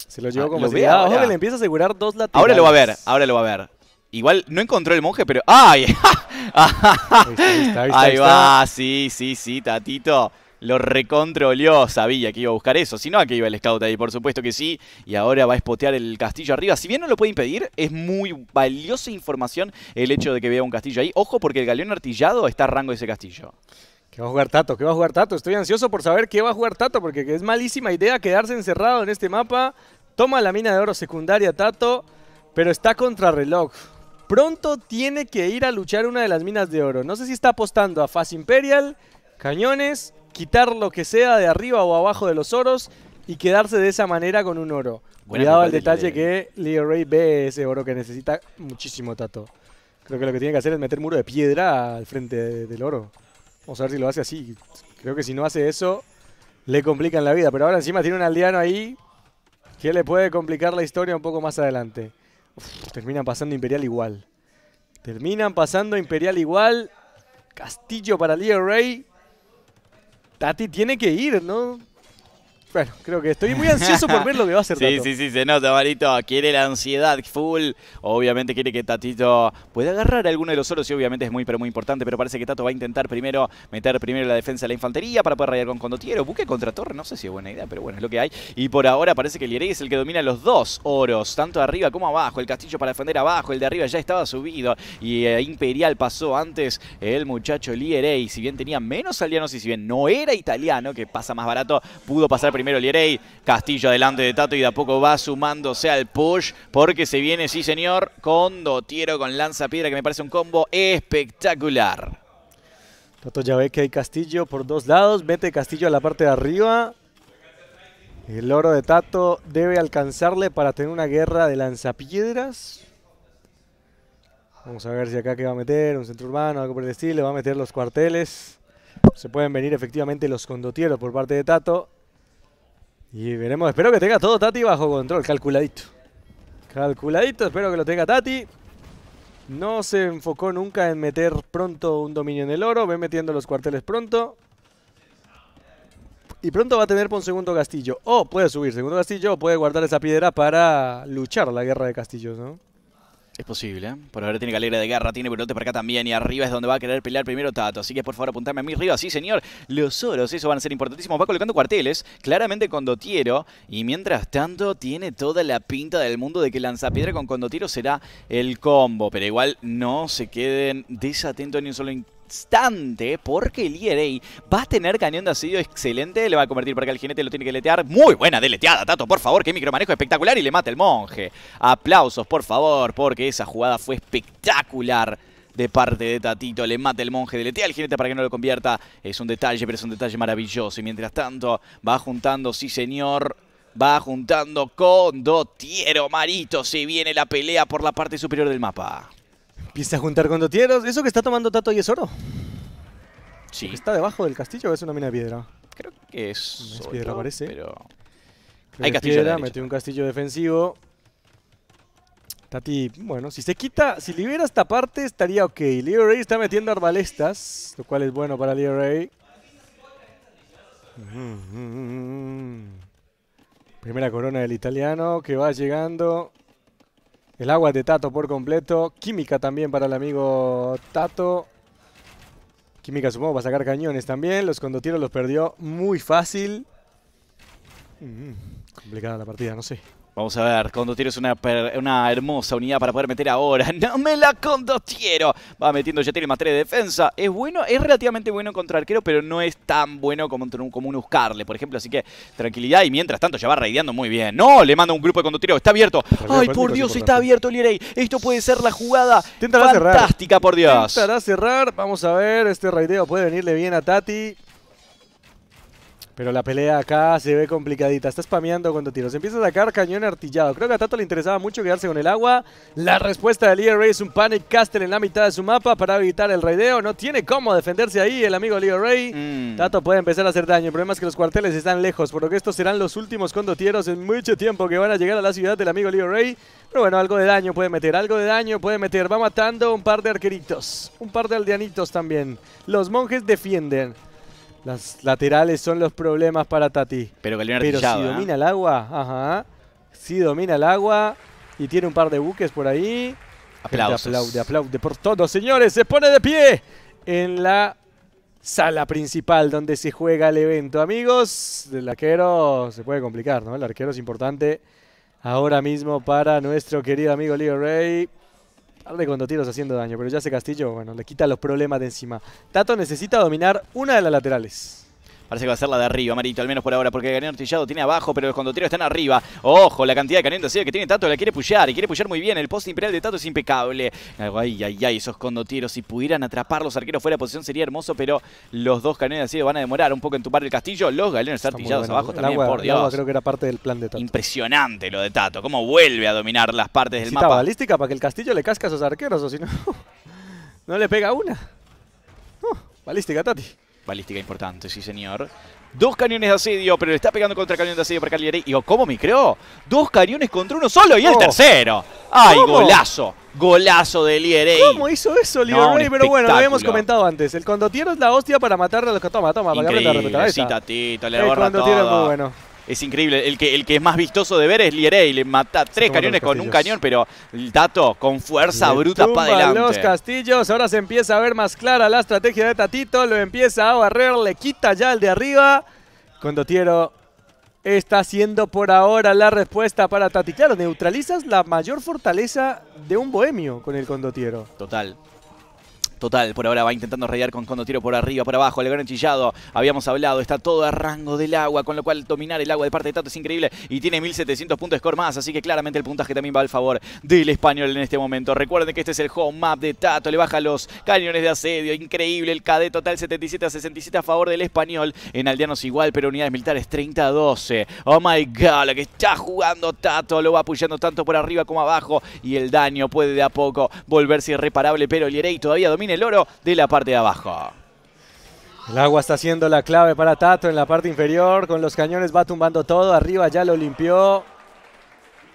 Se lo llevó ah, como lo si ahora. le empieza a asegurar dos laterales. Ahora lo va a ver, ahora lo va a ver. Igual no encontró el monje, pero... ¡Ay! ahí, está, ahí, está, ahí va, sí, sí, sí, Tatito. Lo recontroleó, sabía que iba a buscar eso. Si no, ¿a qué iba el scout ahí, por supuesto que sí. Y ahora va a espotear el castillo arriba. Si bien no lo puede impedir, es muy valiosa información el hecho de que vea un castillo ahí. Ojo, porque el galeón artillado está a rango de ese castillo. ¿Qué va a jugar Tato? ¿Qué va a jugar Tato? Estoy ansioso por saber qué va a jugar Tato, porque es malísima idea quedarse encerrado en este mapa. Toma la mina de oro secundaria Tato, pero está contra reloj. Pronto tiene que ir a luchar una de las minas de oro. No sé si está apostando a Faz Imperial, cañones quitar lo que sea de arriba o abajo de los oros y quedarse de esa manera con un oro. Cuidado al detalle que Leo Ray ve ese oro que necesita muchísimo Tato. Creo que lo que tiene que hacer es meter muro de piedra al frente del oro. Vamos a ver si lo hace así. Creo que si no hace eso, le complican la vida. Pero ahora encima tiene un aldeano ahí que le puede complicar la historia un poco más adelante. terminan pasando Imperial igual. Terminan pasando Imperial igual. Castillo para Leo Ray Tati tiene que ir, ¿no? Bueno, creo que estoy muy ansioso por ver lo que va a hacer. sí, Tato. sí, sí, se nota, Marito. Quiere la ansiedad full. Obviamente quiere que Tatito pueda agarrar alguno de los oros. Y obviamente es muy, pero muy importante. Pero parece que Tato va a intentar primero meter primero la defensa de la infantería para poder rayar con Condotiero. Buque contra Torre. No sé si es buena idea, pero bueno, es lo que hay. Y por ahora parece que Lierey es el que domina los dos oros, tanto arriba como abajo. El castillo para defender abajo. El de arriba ya estaba subido. Y eh, Imperial pasó antes el muchacho Lierey. Si bien tenía menos alianos y si bien no era italiano, que pasa más barato, pudo pasar primero primero Lierey. Castillo adelante de Tato y de a poco va sumándose al push porque se viene, sí señor, con con Lanza Piedra que me parece un combo espectacular. Tato ya ve que hay Castillo por dos lados, mete Castillo a la parte de arriba. El oro de Tato debe alcanzarle para tener una guerra de lanzapiedras. Vamos a ver si acá qué va a meter, un centro urbano, algo por el estilo, va a meter los cuarteles. Se pueden venir efectivamente los condotieros por parte de Tato. Y veremos, espero que tenga todo Tati bajo control, calculadito. Calculadito, espero que lo tenga Tati. No se enfocó nunca en meter pronto un dominio en el oro. Ve metiendo los cuarteles pronto. Y pronto va a tener por un segundo castillo. O puede subir segundo castillo o puede guardar esa piedra para luchar la guerra de castillos, ¿no? Es posible, ¿eh? Por ahora tiene Galera de Guerra, tiene pelote para acá también. Y arriba es donde va a querer pelear primero Tato. Así que por favor apuntame a mí arriba. Sí, señor. Los oros, eso van a ser importantísimos. Va colocando cuarteles, claramente tiro Y mientras tanto, tiene toda la pinta del mundo de que Lanzapiedra con Condotiero será el combo. Pero igual no se queden desatentos ni un solo porque el IRA e va a tener cañón de asedio excelente. Le va a convertir para que el jinete, lo tiene que letear. Muy buena deleteada, Tato, por favor, que micromanejo espectacular y le mata el monje. Aplausos, por favor, porque esa jugada fue espectacular de parte de Tatito. Le mata el monje, deletea al jinete para que no lo convierta. Es un detalle, pero es un detalle maravilloso. Y mientras tanto, va juntando, sí señor, va juntando con Dotiero Marito. Se viene la pelea por la parte superior del mapa. Empieza a juntar dotieros, Eso que está tomando Tato y es oro. Sí. ¿Está debajo del castillo o es una mina de piedra? Creo que es. es piedra, parece. Hay castillo. metió un castillo defensivo. Tati, bueno, si se quita, si libera esta parte estaría ok. Leo Ray está metiendo arbalestas, lo cual es bueno para Leo Rey. Primera corona del italiano que va llegando. El agua de Tato por completo. Química también para el amigo Tato. Química supongo para sacar cañones también. Los condotiros los perdió muy fácil. Mm, complicada la partida, no sé. Vamos a ver, Condottiero es una, hermosa unidad para poder meter ahora. ¡No me la condotiero. Va metiendo ya tiene más 3 de defensa. Es bueno, es relativamente bueno contra arquero, pero no es tan bueno como, como un buscarle, por ejemplo. Así que tranquilidad y mientras tanto ya va raideando muy bien. ¡No! Le manda un grupo de Condottiero. ¡Está abierto! ¡Ay, por Dios! está abierto Lirey. Esto puede ser la jugada fantástica, por Dios. Tentará cerrar. Vamos a ver, este raideo puede venirle bien a Tati. Pero la pelea acá se ve complicadita. Está spameando cuando tiros. Empieza a sacar cañón artillado. Creo que a Tato le interesaba mucho quedarse con el agua. La respuesta del Ray es un Panic Castle en la mitad de su mapa para evitar el raideo. No tiene cómo defenderse ahí el amigo Leo Ray. Mm. Tato puede empezar a hacer daño. El problema es que los cuarteles están lejos, por lo que estos serán los últimos condotieros en mucho tiempo que van a llegar a la ciudad del amigo Leo Ray. Pero bueno, algo de daño puede meter, algo de daño puede meter. Va matando un par de arqueritos, un par de aldeanitos también. Los monjes defienden. Las laterales son los problemas para Tati. Pero, Pero si ¿eh? domina el agua, ajá. Si domina el agua y tiene un par de buques por ahí. Aplausos. aplaude, por todos, señores. Se pone de pie en la sala principal donde se juega el evento. Amigos, el arquero se puede complicar, ¿no? El arquero es importante ahora mismo para nuestro querido amigo Leo Rey. Arde cuando tiros haciendo daño, pero ya ese Castillo, bueno, le quita los problemas de encima. Tato necesita dominar una de las laterales. Parece que va a ser la de arriba, Marito, al menos por ahora, porque galeno Artillado tiene abajo, pero los condotieros están arriba. Ojo, la cantidad de caliente eh, que tiene Tato, la quiere pullar, y quiere pullar muy bien. El post imperial de Tato es impecable. Ay, ay, ay, esos condoteros, si pudieran atrapar los arqueros fuera de posición sería hermoso, pero los dos de así eh, van a demorar un poco en tumbar el castillo. Los galeones artillados abajo también, por Dios. creo que era parte del plan de Tato. Impresionante lo de Tato, cómo vuelve a dominar las partes del mapa. balística para que el castillo le casca a sus arqueros, o si no, no le pega una. Uh, balística, Tati. Balística importante, sí señor. Dos cañones de asedio, pero le está pegando contra cañón de asedio para Cagliari. Y oh, ¿cómo me creó? Dos cañones contra uno solo y el oh. tercero. ¡Ay, golazo! Golazo de Lierey. ¿Cómo hizo eso Lierey? pero bueno, lo habíamos comentado antes. El condotiero es la hostia para matar a los que toma, toma, para la sí, tatito, le borra todo. El muy bueno es increíble. El que, el que es más vistoso de ver es Lierey. Le mata tres cañones con un cañón, pero el dato con fuerza bruta para adelante. los castillos. Ahora se empieza a ver más clara la estrategia de Tatito. Lo empieza a barrer, le quita ya el de arriba. Condotiero está haciendo por ahora la respuesta para Tati. Claro, neutralizas la mayor fortaleza de un bohemio con el Condotiero. Total. Total, por ahora va intentando rayar con cuando tiro por arriba, por abajo, el gran chillado, habíamos hablado, está todo a rango del agua, con lo cual dominar el agua de parte de Tato es increíble y tiene 1700 puntos de score más, así que claramente el puntaje también va al favor del español en este momento. Recuerden que este es el home map de Tato, le baja los cañones de asedio, increíble, el KD total 77 a 67 a favor del español, en aldeanos igual, pero unidades militares 30 a 12. Oh my god, lo que está jugando Tato, lo va apoyando tanto por arriba como abajo y el daño puede de a poco volverse irreparable, pero el todavía domina el oro de la parte de abajo. El agua está siendo la clave para Tato en la parte inferior. Con los cañones va tumbando todo. Arriba ya lo limpió.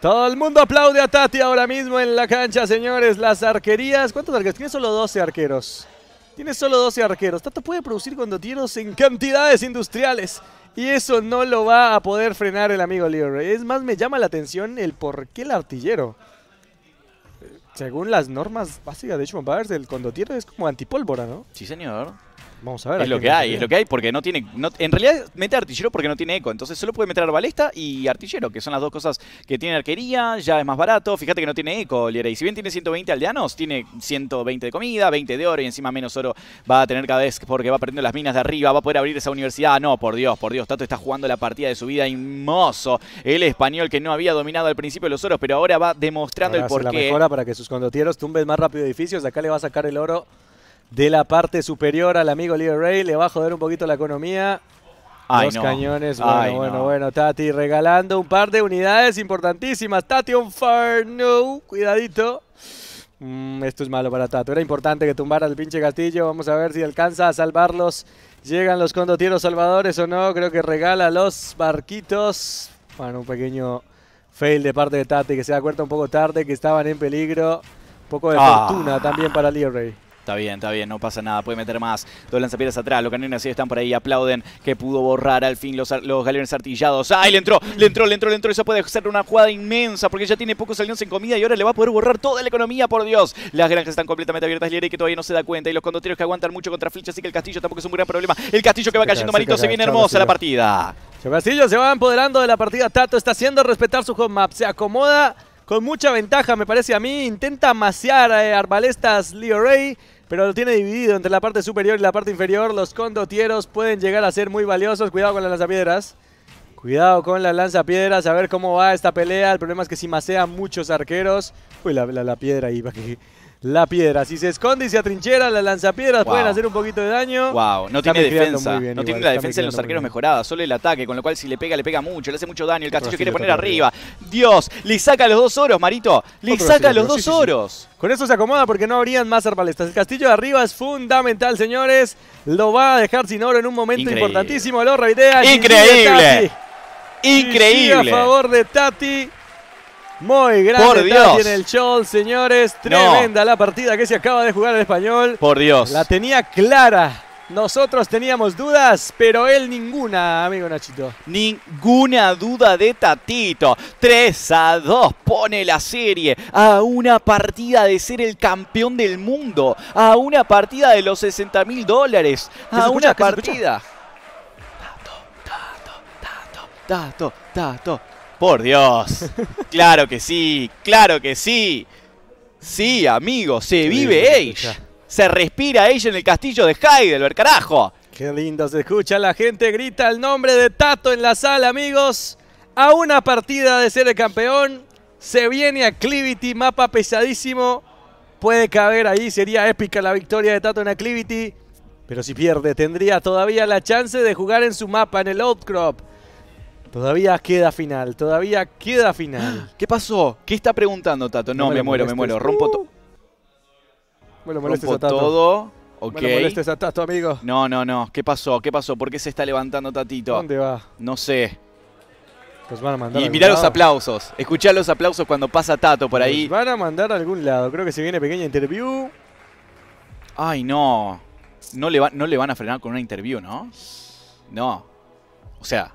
Todo el mundo aplaude a Tati ahora mismo en la cancha, señores. Las arquerías. ¿Cuántos arqueros? Tiene solo 12 arqueros. Tiene solo 12 arqueros. Tato puede producir cuando tiros en cantidades industriales. Y eso no lo va a poder frenar el amigo Leroy. Es más, me llama la atención el por qué el artillero. Según las normas básicas de h el condotiero es como antipólvora, ¿no? Sí, señor. Vamos a ver. Es lo que hay, es lo que hay, porque no tiene. en realidad mete artillero porque no tiene eco. Entonces solo puede meter arbalesta y artillero, que son las dos cosas que tiene arquería, ya es más barato. Fíjate que no tiene eco, Y si bien tiene 120 aldeanos, tiene 120 de comida, 20 de oro y encima menos oro va a tener cada vez porque va perdiendo las minas de arriba, va a poder abrir esa universidad. No, por Dios, por Dios, Tato está jugando la partida de su vida mozo. El español que no había dominado al principio los oros, pero ahora va demostrando el porqué. la mejora para que sus condotieros tumben más rápido edificios. acá le va a sacar el oro de la parte superior al amigo Leo Ray Le va a joder un poquito la economía. Dos cañones. Bueno, bueno, bueno. Tati regalando un par de unidades importantísimas. Tati on fire. No. Cuidadito. Mm, esto es malo para Tato. Era importante que tumbara el pinche castillo. Vamos a ver si alcanza a salvarlos. Llegan los condotieros salvadores o no. Creo que regala los barquitos. Bueno, un pequeño fail de parte de Tati que se da cuenta un poco tarde que estaban en peligro. Un poco de ah. fortuna también para Leo Ray Está bien, está bien, no pasa nada, puede meter más. Dos lanzapiedras atrás, los caninos así están por ahí, aplauden que pudo borrar al fin los, los galeones artillados. ¡Ay, le entró! Le entró, le entró, le entró. Eso puede ser una jugada inmensa porque ya tiene pocos aliones en comida y ahora le va a poder borrar toda la economía, por Dios. Las granjas están completamente abiertas, Liere que todavía no se da cuenta y los condoteros que aguantan mucho contra Flinch, así que el castillo tampoco es un gran problema. El castillo que va cayendo malito, se viene hermosa la partida. Castillo se va empoderando de la partida. Tato está haciendo respetar su home map, se acomoda. Con mucha ventaja, me parece a mí. Intenta masear eh, Arbalestas Leo pero lo tiene dividido entre la parte superior y la parte inferior. Los condotieros pueden llegar a ser muy valiosos. Cuidado con las lanzapiedras. Cuidado con la lanzapiedras, a ver cómo va esta pelea. El problema es que si masea muchos arqueros... Uy, la, la piedra ahí que la piedra. Si se esconde y se atrinchera, la lanzapiedras pueden hacer un poquito de daño. Wow, no tiene defensa. no tiene la defensa en los arqueros mejorada, solo el ataque, con lo cual si le pega, le pega mucho, le hace mucho daño. El castillo quiere poner arriba. Dios, le saca los dos oros, Marito. Le saca los dos oros. Con eso se acomoda porque no habrían más arbalestas. El castillo de arriba es fundamental, señores. Lo va a dejar sin oro en un momento importantísimo. Lo revitea. Increíble. Increíble. a favor de Tati. Muy grande Por en el show, señores. Tremenda la partida que se acaba de jugar el español. Por Dios. La tenía clara. Nosotros teníamos dudas, pero él ninguna, amigo Nachito. Ninguna duda de Tatito. 3 a 2 pone la serie a una partida de ser el campeón del mundo, a una partida de los 60 mil dólares, a una partida. Tato, tato, tato, tato, tato. Por Dios. claro que sí, claro que sí. Sí, amigo, se vive Age. Se respira ella en el castillo de Heidelberg, carajo. Qué lindo se escucha, la gente grita el nombre de Tato en la sala, amigos. A una partida de ser el campeón, se viene Clivity, mapa pesadísimo. Puede caber ahí, sería épica la victoria de Tato en Aclivity. Pero si pierde, tendría todavía la chance de jugar en su mapa, en el Outcrop. Todavía queda final, todavía queda final. ¿Qué pasó? ¿Qué está preguntando Tato? No, me, muero, me muero. Rompo, todo Bueno, uh. lo Rompo a Tato. todo. Okay. Tato, amigo. No, no, no. ¿Qué pasó? ¿Qué pasó? ¿Por qué se está levantando Tatito? ¿Dónde va? No sé. Los van a mandar y mirá los aplausos. Escuchá los aplausos cuando pasa Tato por ahí. ahí. van a mandar a algún lado. Creo que se viene pequeña interview. Ay, no. No le, no le van a frenar con una interview, ¿no? No. O sea,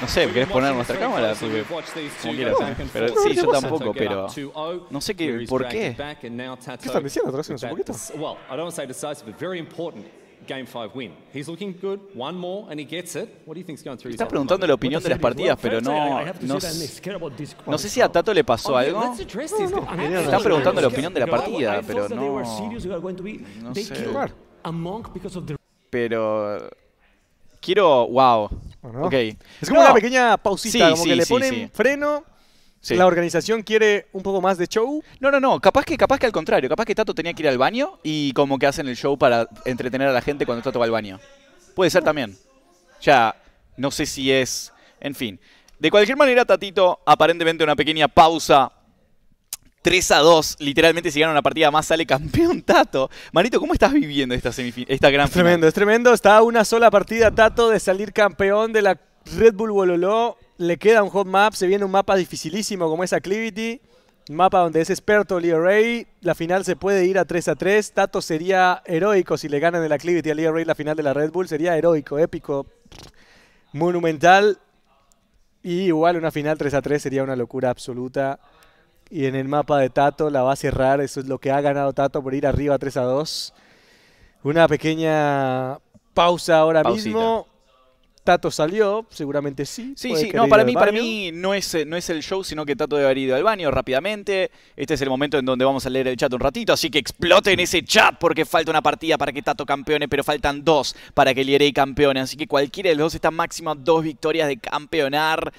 No sé, ¿querés poner nuestra cámara? Porque, como quieras. ¿eh? Pero, sí, yo tampoco, pero no sé qué, por qué. ¿Qué están diciendo? ¿Traducenos un poquito? Well, I don't decir decisivo, say decisive, but very important. Game 5 win. He's looking good. One more and he gets it. What do you think's going through? Está preguntando la opinión de las partidas, pero no, no, no sé si a Tato le pasó oh, algo. No, Está preguntando la opinión de la partida, pero no, no sé. Pero quiero, wow. Es como una pequeña pausita, como que le ponen freno. La organización quiere un poco más de show. No, no, no. Capaz que, capaz que al contrario. Capaz que Tato tenía que ir al baño y como que hacen el show para entretener a la gente cuando Tato va al baño. Puede ser también. Ya, no sé si es. En fin. De cualquier manera, Tatito, aparentemente una pequeña pausa 3 a 2. Literalmente, si gana una partida más, sale campeón Tato. Manito, ¿cómo estás viviendo esta, esta gran Tremendo, es tremendo. Está una sola partida Tato de salir campeón de la Red Bull Wololo. Le queda un hot map, se viene un mapa dificilísimo como es Aclivity. Un mapa donde es experto Leo Ray. La final se puede ir a 3 a 3. Tato sería heroico si le ganan el Aclivity a Leo Ray la final de la Red Bull. Sería heroico, épico, monumental. Y igual una final 3 a 3 sería una locura absoluta. Y en el mapa de Tato la va a cerrar. Eso es lo que ha ganado Tato por ir arriba 3 a 2. Una pequeña pausa ahora mismo. Tato salió, seguramente sí. Sí, sí, no, para mí, para mí no es, eh, no es el show, sino que Tato debe haber ido al baño rápidamente. Este es el momento en donde vamos a leer el chat un ratito, así que exploten ese chat porque falta una partida para que Tato campeone, pero faltan dos para que Lierey campeone. Así que cualquiera de los dos está máximo dos victorias de campeonar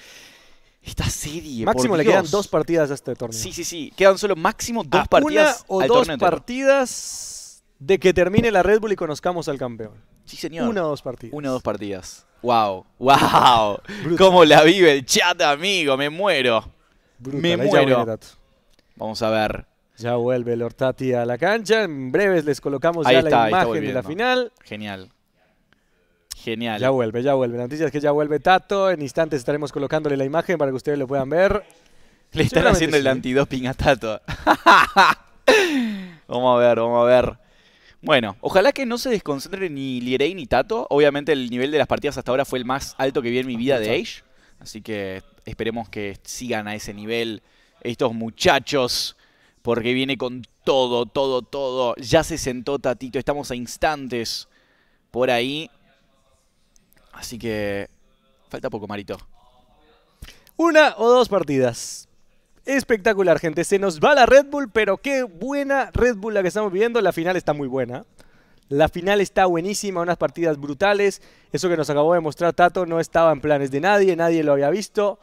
esta serie. Máximo le quedan dos partidas a este torneo. Sí, sí, sí. Quedan solo máximo dos partidas. o dos partidas de que termine la Red Bull y conozcamos al campeón. Sí, señor. Una o dos partidas. Una o dos partidas. Wow, wow. ¿Cómo la vive el chat, amigo? Me muero. Me muero. Vamos a ver. Ya vuelve el Hortati a la cancha. En breves les colocamos ya la imagen de la final. Genial. Genial. Ya vuelve, ya vuelve. La noticia es que ya vuelve Tato. En instantes estaremos colocándole la imagen para que ustedes lo puedan ver. Le están haciendo el antidoping a Tato. vamos a ver, vamos a ver. Bueno, ojalá que no se desconcentre ni Lierey ni Tato. Obviamente el nivel de las partidas hasta ahora fue el más alto que vi en mi vida de Age. Así que esperemos que sigan a ese nivel estos muchachos. Porque viene con todo, todo, todo. Ya se sentó Tatito. Estamos a instantes por ahí Así que falta poco, Marito. Una o dos partidas. Espectacular, gente. Se nos va la Red Bull, pero qué buena Red Bull la que estamos viendo. La final está muy buena. La final está buenísima, unas partidas brutales. Eso que nos acabó de mostrar Tato no estaba en planes de nadie, nadie lo había visto.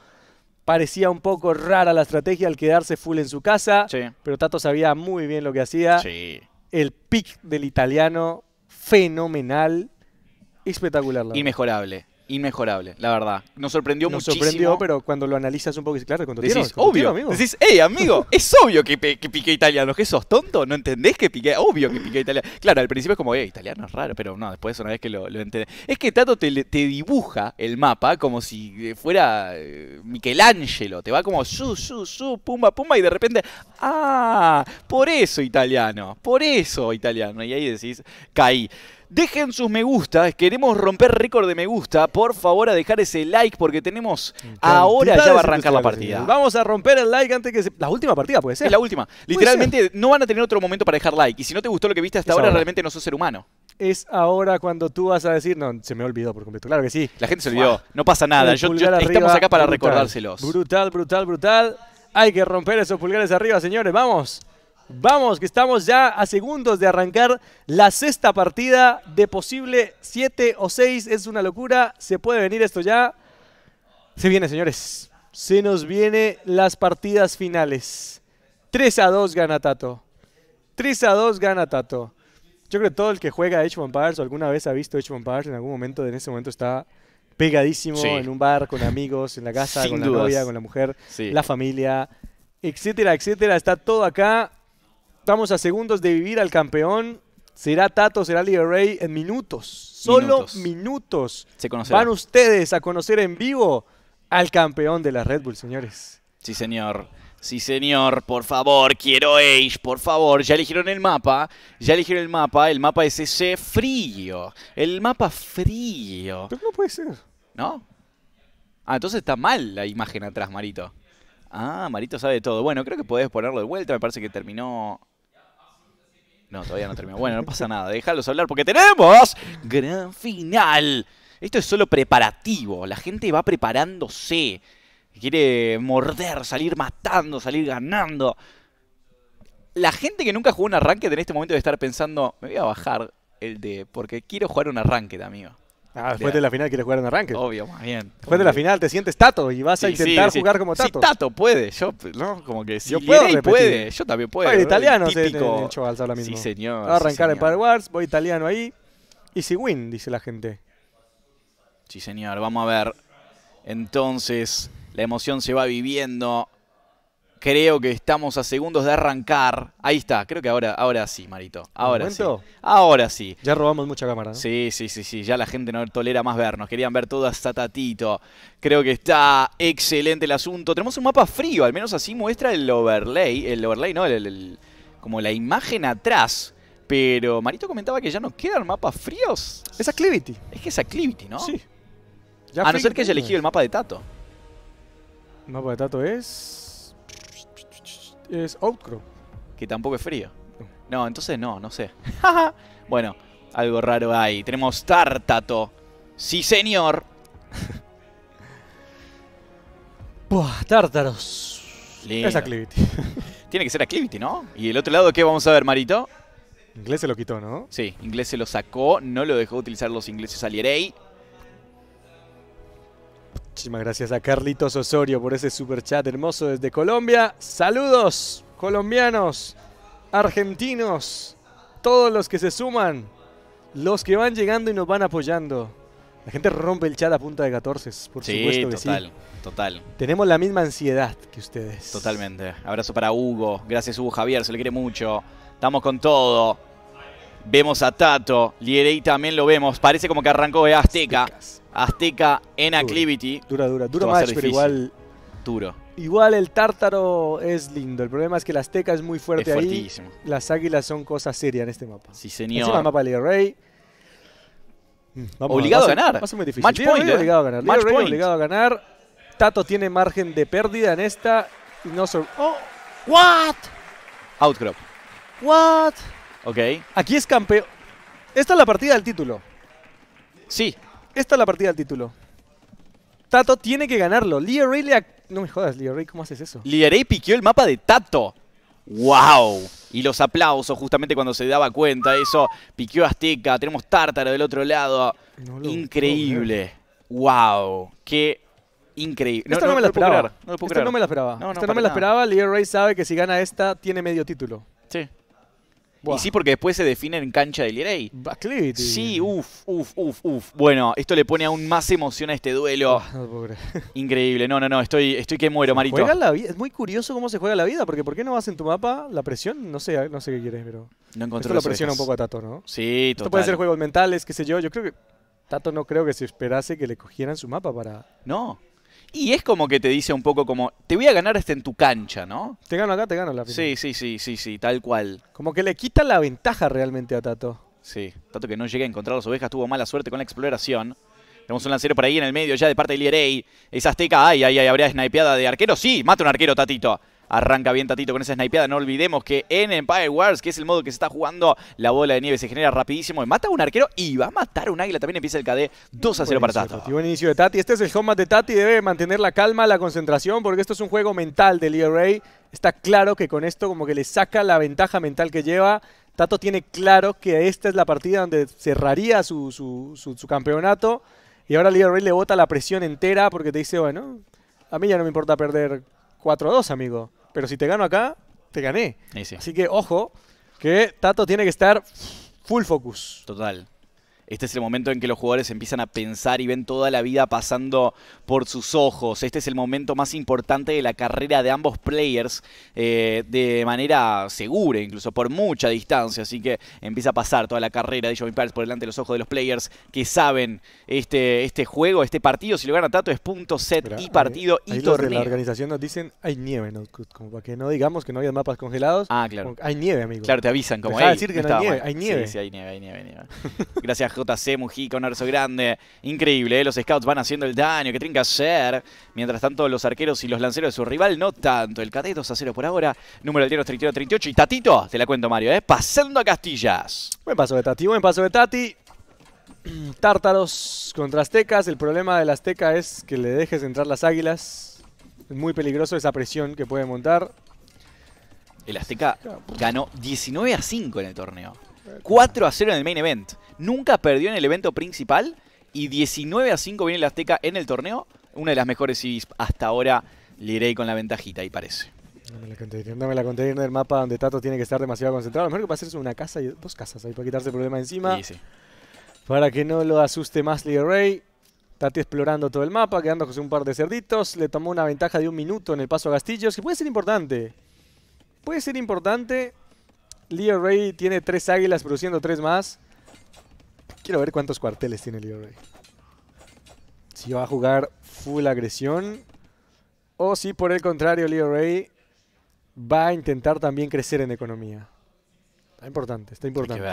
Parecía un poco rara la estrategia al quedarse full en su casa, pero Tato sabía muy bien lo que hacía. El pick del italiano, fenomenal. Espectacular. La Inmejorable. Inmejorable, la verdad. Nos sorprendió Nos muchísimo. Nos sorprendió, pero cuando lo analizas un poco, claro, cuando decís, obvio, amigo. Decís, hey, amigo, es obvio que, piqué italiano. ¿Que sos tonto? ¿No entendés que piqué? Obvio que piqué italiano. Claro, al principio es como, eh, italiano es raro, pero no, después una vez que lo, lo entendés. Es que Tato te, te, dibuja el mapa como si eh, fuera eh, Michelangelo. Te va como, su, su, su, pumba, pumba, y de repente, ah, por eso italiano, por eso italiano. Y ahí decís, caí. Dejen sus me gusta, queremos romper récord de me gusta. Por favor, a dejar ese like porque tenemos ahora ya va a arrancar la partida. Vamos a romper el like antes que se... La última partida puede ser. Es la última. Literalmente no van a tener otro momento para dejar like. Y si no te gustó lo que viste hasta ahora, realmente no sos ser humano. Es ahora cuando tú vas a decir, no, se me olvidó por completo. Claro que sí. La gente se olvidó, no pasa nada. Yo, estamos acá para recordárselos. Brutal, brutal, brutal. Hay que romper esos pulgares arriba, señores. Vamos. Vamos, que estamos ya a segundos de arrancar la sexta partida de posible siete o seis. Es una locura, se puede venir esto ya. Se viene, señores. Se nos viene las partidas finales. 3 a 2 gana Tato. 3 a 2 gana Tato. Yo creo que todo el que juega H-1 Empires o alguna vez ha visto H-1 en algún momento, en ese momento está pegadísimo en un bar con amigos, en la casa, con la novia, con la mujer, la familia, etcétera, etcétera. Está todo acá Estamos a segundos de vivir al campeón. Será Tato, será rey en minutos. Solo minutos. Van ustedes a conocer en vivo al campeón de la Red Bull, señores. Sí, señor. Sí, señor, por favor, quiero Age, por favor. Ya eligieron el mapa, ya eligieron el mapa. El mapa es ese frío. El mapa frío. Pero no puede ser. ¿No? Ah, entonces está mal la imagen atrás, Marito. Ah, Marito sabe todo. Bueno, creo que podés ponerlo de vuelta. Me parece que terminó no, todavía no terminó. Bueno, no pasa nada, déjalos hablar porque tenemos gran final. Esto es solo preparativo, la gente va preparándose. Quiere morder, salir matando, salir ganando. La gente que nunca jugó un arranque en este momento debe estar pensando, me voy a bajar el de, porque quiero jugar un arranque, amigo. Ah, después de, la final quieres jugar en arranque. Obvio, más bien. Después de la final te sientes Tato y vas a intentar jugar como Tato. Sí, Tato puede, yo, ¿no? Como que si yo puedo puede, yo también puedo. italiano el típico. Sí, señor. a arrancar en Power voy italiano ahí. Y si win, dice la gente. Sí, señor. Vamos a ver. Entonces, la emoción se va viviendo. Creo que estamos a segundos de arrancar. Ahí está, creo que ahora, ahora sí, Marito. Ahora sí. Ahora sí. Ya robamos mucha cámara. Sí, sí, sí, sí. Ya la gente no tolera más vernos. Querían ver todo hasta Tatito. Creo que está excelente el asunto. Tenemos un mapa frío, al menos así muestra el overlay. El overlay, ¿no? como la imagen atrás. Pero Marito comentaba que ya no quedan mapas fríos. Es Clivity. Es que es Clivity, ¿no? Sí. a no ser que haya elegido el mapa de Tato. El mapa de Tato es es Outcrow. Que tampoco es frío. No, entonces no, no sé. bueno, algo raro ahí. Tenemos Tartato. Sí, señor. Buah, tártaros. Es Aclivity. Tiene que ser Aclivity, ¿no? Y el otro lado, ¿qué vamos a ver, Marito? Inglés se lo quitó, ¿no? Sí, inglés se lo sacó, no lo dejó utilizar los ingleses a Muchísimas gracias a Carlitos Osorio por ese super chat hermoso desde Colombia. Saludos, colombianos, argentinos, todos los que se suman, los que van llegando y nos van apoyando. La gente rompe el chat a punta de 14, por supuesto que total, sí. Total, Tenemos la misma ansiedad que ustedes. Totalmente. Abrazo para Hugo. Gracias, Hugo Javier, se le quiere mucho. Estamos con todo. Vemos a Tato. Lierey también lo vemos. Parece como que arrancó de Azteca. Azteca en activity. Dura, dura, dura más pero igual. Duro. Igual el tártaro es lindo. El problema es que la Azteca es muy fuerte es ahí. Las águilas son cosas serias en este mapa. Sí, señor. Encima el mapa de Rey. Mm, vamos, obligado a, ganar. Va a difícil. Eh. obligado a ganar. a ganar. Tato tiene margen de pérdida en esta. Y no sor ¡Oh! ¿What? Outcrop. ¿What? Ok. Aquí es campeón. Esta es la partida del título. Sí, esta es la partida del título. Tato tiene que ganarlo. Lee Ray No me jodas, Lee Ray, ¿cómo haces eso? Lee Ray piqueó el mapa de Tato. ¡Wow! Y los aplausos justamente cuando se daba cuenta de eso. Piqueó Azteca, tenemos Tártaro del otro lado. increíble. ¡Wow! ¡Qué increíble! Esto no, me la esperaba. No, Esto no me la esperaba. No, no me la esperaba. Leo Ray sabe que si gana esta tiene medio título. Y sí, porque después se define en cancha del Lirey. Sí, uff, uff, uff, uff. Bueno, esto le pone aún más emoción a este duelo. Increíble, no, no, no, estoy, estoy que muero, Marito. Es muy curioso cómo se juega la vida, porque ¿por qué no vas en tu mapa la presión? No sé, no sé qué quieres, pero... No encontré Esto lo presiona un poco a Tato, ¿no? Sí, total. Esto puede ser juegos mentales, qué sé yo. Yo creo que Tato no creo que se esperase que le cogieran su mapa para... No. Y es como que te dice un poco como, te voy a ganar este en tu cancha, ¿no? Te gano acá, te gano la final. Sí, sí, sí, sí, sí, tal cual. Como que le quita la ventaja realmente a Tato. Sí, Tato que no llega a encontrar las ovejas, tuvo mala suerte con la exploración. Tenemos un lancero por ahí en el medio ya de parte de Lierey. Es Azteca, ay, ay, ay, habría snipeada de arquero. Sí, mata un arquero, Tatito. Arranca bien Tatito con esa snipeada. No olvidemos que en Empire Wars, que es el modo que se está jugando, la bola de nieve se genera rapidísimo. Mata a un arquero y va a matar a un águila. También empieza el KD 2 a 0 para Tato. Buen inicio de Tati. Este es el home de Tati. Debe mantener la calma, la concentración, porque esto es un juego mental del ERA. Está claro que con esto como que le saca la ventaja mental que lleva. Tato tiene claro que esta es la partida donde cerraría su, campeonato. Y ahora Leroy le bota la presión entera porque te dice, bueno, a mí ya no me importa perder 4-2, amigo. Pero si te gano acá, te gané. Así que ojo, que Tato tiene que estar full focus. Total. Este es el momento en que los jugadores empiezan a pensar y ven toda la vida pasando por sus ojos. Este es el momento más importante de la carrera de ambos players eh, de manera segura, incluso por mucha distancia. Así que empieza a pasar toda la carrera de Joey Pérez por delante de los ojos de los players que saben este, este juego, este partido. Si lo gana Tato es punto, set y partido y torneo. la organización nos dicen hay nieve, como para que no digamos que no hay mapas congelados. Ah, claro. hay nieve, amigo. Claro, te avisan como decir que no hay, nieve, hay nieve. Sí, hay nieve, hay nieve, hay nieve. Gracias, JC Mujica, un arzo grande. Increíble, ¿eh? los scouts van haciendo el daño que tienen que hacer. Mientras tanto, los arqueros y los lanceros de su rival no tanto. El cadete 2 a 0 por ahora. Número del 31-38. Y Tatito, te la cuento, Mario, ¿eh? pasando a Castillas. Buen paso de Tati, buen paso de Tati. Tártaros contra Aztecas. El problema del Azteca es que le dejes entrar las águilas. Es muy peligroso esa presión que puede montar. El Azteca ganó 19 a 5 en el torneo. 4 a 0 en el main event. Nunca perdió en el evento principal. Y 19 a 5 viene el Azteca en el torneo. Una de las mejores y hasta ahora. Liré con la ventajita, ahí parece. dame la conté, del la mapa donde Tato tiene que estar demasiado concentrado. Lo mejor que hacer es una casa y dos casas ahí para quitarse el problema encima. Para que no lo asuste más Lirey. Tati explorando todo el mapa, quedando con un par de cerditos. Le tomó una ventaja de un minuto en el paso a Castillos, que puede ser importante. Puede ser importante Leo Ray tiene tres águilas produciendo tres más. Quiero ver cuántos cuarteles tiene Leo Ray. Si va a jugar full agresión. O si por el contrario Leo Ray va a intentar también crecer en economía. Está importante, está importante.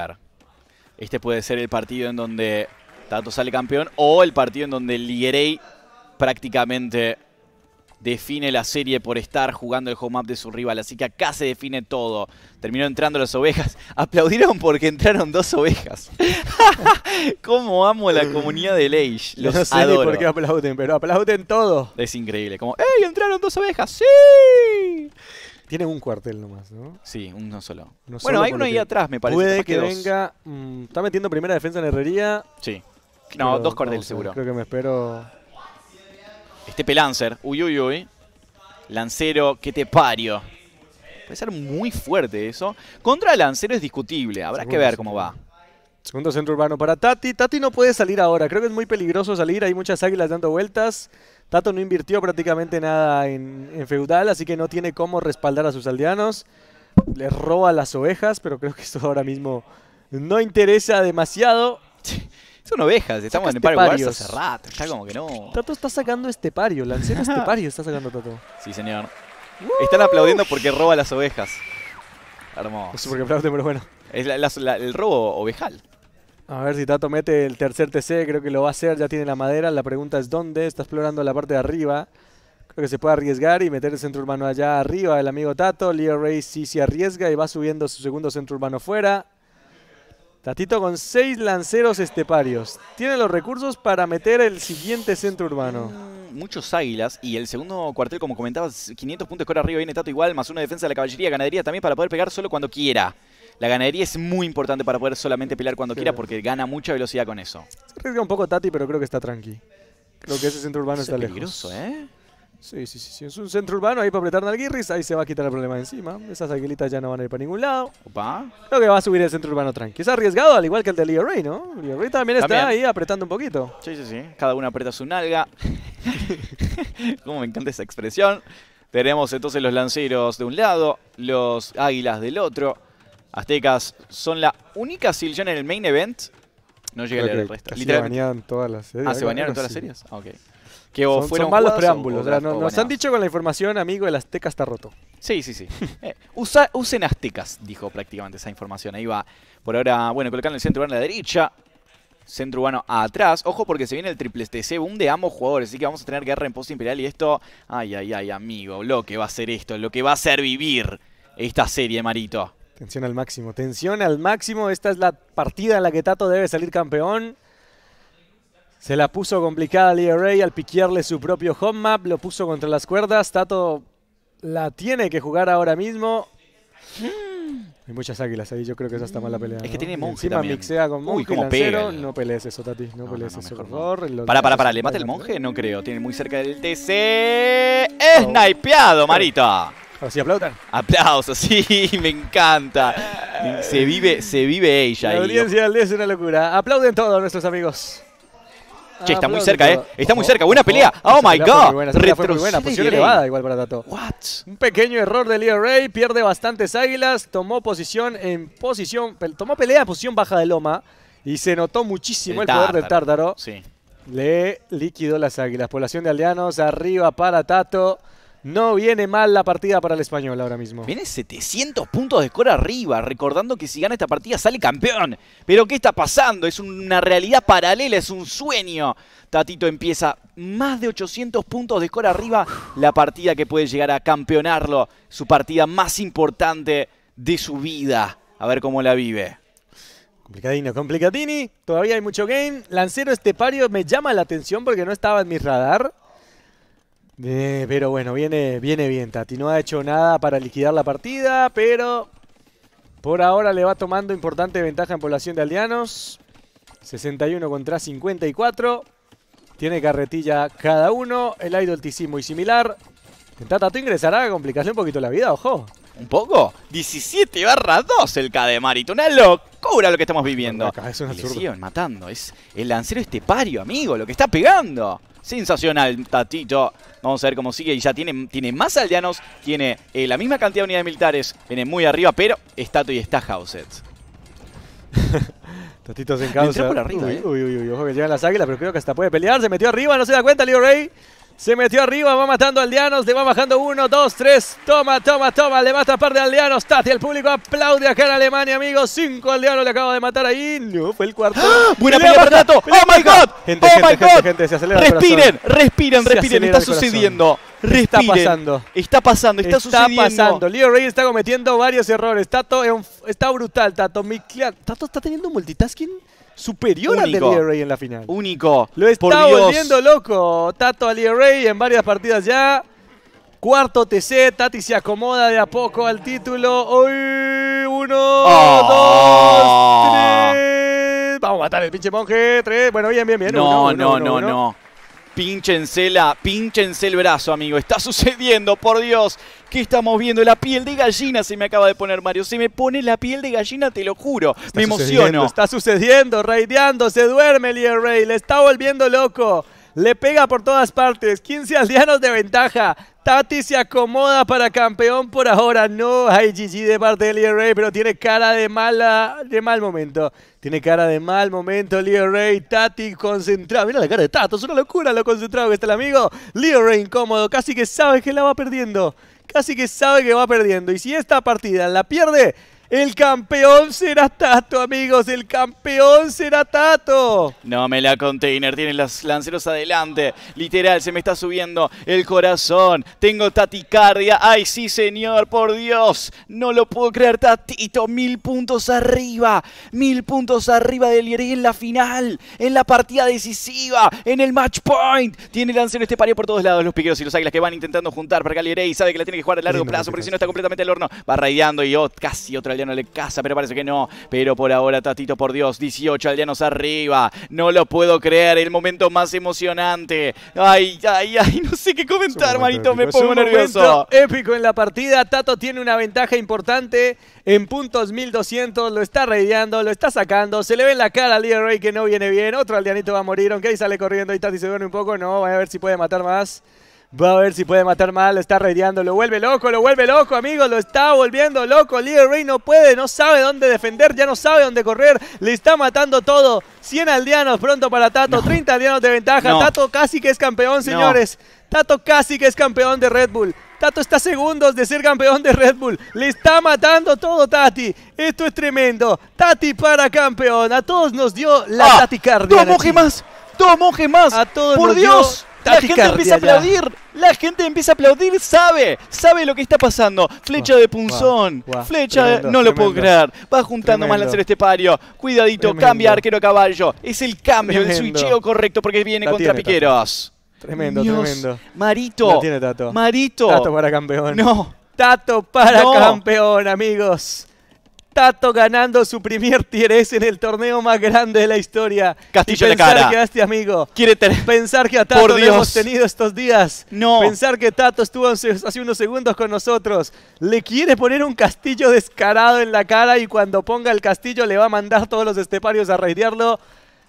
Este puede ser el partido en donde Tato sale campeón o el partido en donde Ray prácticamente define la serie por estar jugando el home up de su rival. Así que acá se define todo. Terminó entrando las ovejas. Aplaudieron porque entraron dos ovejas. ¿Cómo amo la comunidad de Leish? Los no sé por qué aplauden, pero aplauden todo. Es increíble. Como, ¡Ey, entraron dos ovejas! ¡Sí! Tienen un cuartel nomás, ¿no? Sí, uno solo. bueno, hay uno ahí atrás, me parece. Puede que, venga... Mm, está metiendo primera defensa en herrería. Sí. No, dos cuarteles seguro. Creo que me espero... Este Pelancer. Uy, uy, uy. Lancero, que te pario. Puede ser muy fuerte eso. Contra Lancero es discutible. Habrá que ver cómo va. Segundo centro urbano para Tati. Tati no puede salir ahora. Creo que es muy peligroso salir. Hay muchas águilas dando vueltas. Tato no invirtió prácticamente nada en, feudal, así que no tiene cómo respaldar a sus aldeanos. Le roba las ovejas, pero creo que esto ahora mismo no interesa demasiado. Son ovejas, estamos en el pario hace rato, como que no. Tato está sacando este pario, lancero este pario está sacando Tato. Sí, señor. Están aplaudiendo porque roba las ovejas. Hermoso. Es la, el robo ovejal. A ver si Tato mete el tercer TC, creo que lo va a hacer, ya tiene la madera. La pregunta es dónde, está explorando la parte de arriba. Creo que se puede arriesgar y meter el centro urbano allá arriba el amigo Tato. Leo Ray sí se arriesga y va subiendo su segundo centro urbano fuera. Tatito con seis lanceros esteparios. Tiene los recursos para meter el siguiente centro urbano. Mm, muchos águilas y el segundo cuartel, como comentabas, 500 puntos de arriba. Viene Tato igual, más una defensa de la caballería, ganadería también para poder pegar solo cuando quiera. La ganadería es muy importante para poder solamente pelear cuando quiera porque gana mucha velocidad con eso. Se arriesga un poco Tati, pero creo que está tranqui. Creo que ese centro urbano está es peligroso, ¿eh? Sí, sí, sí, Es un centro urbano ahí para apretar Nalguirris. Ahí se va a quitar el problema encima. Esas aguilitas ya no van a ir para ningún lado. Opa. Creo que va a subir el centro urbano tranqui. Es arriesgado, al igual que el de Leo Rey, ¿no? Leo Rey también, está ahí apretando un poquito. Sí, sí, sí. Cada uno aprieta su nalga. Como me encanta esa expresión. Tenemos entonces los lanceros de un lado, los águilas del otro. Aztecas son la única Siljon en el main event. No llega a leer el resto. Se todas las series. Ah, se bañaron todas las series. Ah, ok que fueron malos preámbulos. nos han dicho con la información, amigo, el Azteca está roto. Sí, sí, sí. Eh, usen Aztecas, dijo prácticamente esa información. Ahí va. Por ahora, bueno, colocando el centro urbano a la derecha. Centro urbano atrás. Ojo porque se viene el triple TC, un de ambos jugadores. Así que vamos a tener guerra en post imperial. Y esto, ay, ay, ay, amigo, lo que va a ser esto, lo que va a ser vivir esta serie, Marito. Tensión al máximo, tensión al máximo. Esta es la partida en la que Tato debe salir campeón. Se la puso complicada Lee Ray al piquearle su propio home map, lo puso contra las cuerdas. Tato la tiene que jugar ahora mismo. Hmm. Hay muchas águilas ahí, yo creo que esa está mala pelea. Es que tiene monje Encima también. mixea con monje Uy, como No pelees eso, Tati, no, pelees eso, por favor. Para, para, para, ¿le mata el monje? No creo, tiene muy cerca del TC. ¡Es snipeado, oh. Marito! Marita! Así aplaudan. Aplausos, sí, me encanta. Se vive, se vive ella. La audiencia del es una locura. Aplauden todos nuestros amigos. Ah, che, está muy cerca, ¿eh? Está muy cerca. Buena pelea. Oh, my God. muy buena. Posición elevada igual para Tato. What? Un pequeño error de Leo Ray. Pierde bastantes águilas. Tomó posición en posición... Tomó pelea en posición baja de loma. Y se notó muchísimo el, poder del Tártaro. Sí. Le liquidó las águilas. Población de aldeanos arriba para Tato. No viene mal la partida para el español ahora mismo. Viene 700 puntos de score arriba, recordando que si gana esta partida sale campeón. Pero ¿qué está pasando? Es una realidad paralela, es un sueño. Tatito empieza más de 800 puntos de score arriba, la partida que puede llegar a campeonarlo, su partida más importante de su vida. A ver cómo la vive. Complicadino, complicadini. Todavía hay mucho game. Lancero Estepario me llama la atención porque no estaba en mi radar. Eh, pero bueno, viene, viene bien Tati. No ha hecho nada para liquidar la partida, pero por ahora le va tomando importante ventaja en población de aldeanos. 61 contra 54. Tiene carretilla cada uno. El idol TC muy similar. Tatato ingresará a complicación un poquito la vida, ojo. ¿Un poco? 17 barra 2 el Marito Una locura lo que estamos viviendo. es matando. Es el lancero este pario amigo, lo que está pegando. Sensacional, Tatito. Vamos a ver cómo sigue. Y ya tiene, tiene más aldeanos, tiene eh, la misma cantidad de unidades militares. Viene muy arriba, pero está y está House. Tatito se encausa. Eh. uy, uy, uy, ojo que llegan las águilas, pero creo que hasta puede pelear. Se metió arriba, no se da cuenta, Leo Rey. Se metió arriba, va matando a aldeanos, le va bajando uno, dos, tres. Toma, toma, toma, le va a tapar de aldeanos. Tati, el público aplaude acá en Alemania, amigos. Cinco aldeanos le acaba de matar ahí. No, fue el cuarto. ¡Ah! Buena pelea para Tato! ¡Oh, my God! Gente, oh, gente, my gente, God. Gente, se acelera respiren, respiren, respiren. Está sucediendo. Respiren. Está pasando. Está pasando, está, sucediendo. Está pasando. Leo Rey está cometiendo varios errores. Tato está brutal, Tato. Tato está teniendo multitasking superior al de en la final. Único. Lo está volviendo loco Tato Ray en varias partidas ya. Cuarto TC, Tati se acomoda de a poco al título. Uy, uno, dos, ah. tres. Vamos a matar el pinche monje. Tres. Bueno, bien, bien, bien. No, no, no, no. Pínchensela, pínchense el brazo, amigo. Está sucediendo, por Dios. ¿Qué estamos viendo? La piel de gallina se me acaba de poner, Mario. Se me pone la piel de gallina, te lo juro. me emociono. Está sucediendo, raideando, se duerme el Rey. Le está volviendo loco le pega por todas partes, 15 aldeanos de ventaja, Tati se acomoda para campeón por ahora. No hay GG de parte de Leo pero tiene cara de mala, de mal momento. Tiene cara de mal momento Leo Tati concentrado. Mira la cara de Tato, es una locura lo concentrado que está el amigo. Leo incómodo, casi que sabe que la va perdiendo. Casi que sabe que va perdiendo. Y si esta partida la pierde, el campeón será Tato, amigos. El campeón será Tato. No me la container. Tienen los lanceros adelante. Literal, se me está subiendo el corazón. Tengo taticardia. Ay, sí, señor. Por Dios. No lo puedo creer, Tatito. Mil puntos arriba. Mil puntos arriba del Lieré en la final. En la partida decisiva. En el match point. Tiene lancero este pario por todos lados. Los piqueros y los águilas que van intentando juntar para que Y sabe que la tiene que jugar a largo plazo porque si no está completamente al horno. Va raideando y oh, casi otra no le casa, pero parece que no. Pero por ahora, Tatito, por Dios, 18 Aldeanos arriba. No lo puedo creer, el momento más emocionante. Ay, ay, ay, no sé qué comentar, manito, me pongo nervioso. Épico en la partida, Tato tiene una ventaja importante en puntos 1200, lo está radiando. lo está sacando, se le ve en la cara al rey que no viene bien, otro aldeanito va a morir, aunque ahí sale corriendo y Tati se duerme un poco, no, va a ver si puede matar más. Va a ver si puede matar mal, lo está radiando. lo vuelve loco, lo vuelve loco, amigo. lo está volviendo loco. Leader Rey no puede, no sabe dónde defender, ya no sabe dónde correr, le está matando todo. 100 aldeanos pronto para Tato, 30 aldeanos de ventaja. Tato casi que es campeón, señores. Tato casi que es campeón de Red Bull. Tato está segundos de ser campeón de Red Bull. Le está matando todo Tati. Esto es tremendo. Tati para campeón. A todos nos dio la ah, Tati Cardia. ¡Dos monjes más! ¡Dos más! ¡A todos ¡Por Dios! La gente empieza a aplaudir. La gente empieza a aplaudir. Sabe, sabe lo que está pasando. Flecha de punzón. flecha No lo puedo creer. Va juntando más lanzar este pario. Cuidadito, cambia arquero a caballo. Es el cambio, el switcheo correcto porque viene contra Piqueros. Tremendo, tremendo. Marito. Marito. Tato para campeón. No. Tato para campeón, amigos. Tato ganando su primer tier S en el torneo más grande de la historia. Castillo y pensar de cara. que a este amigo. Quiere tener. Pensar que a Tato lo hemos tenido estos días. No. Pensar que Tato estuvo hace unos segundos con nosotros. Le quiere poner un castillo descarado en la cara y cuando ponga el castillo le va a mandar todos los esteparios a raidearlo.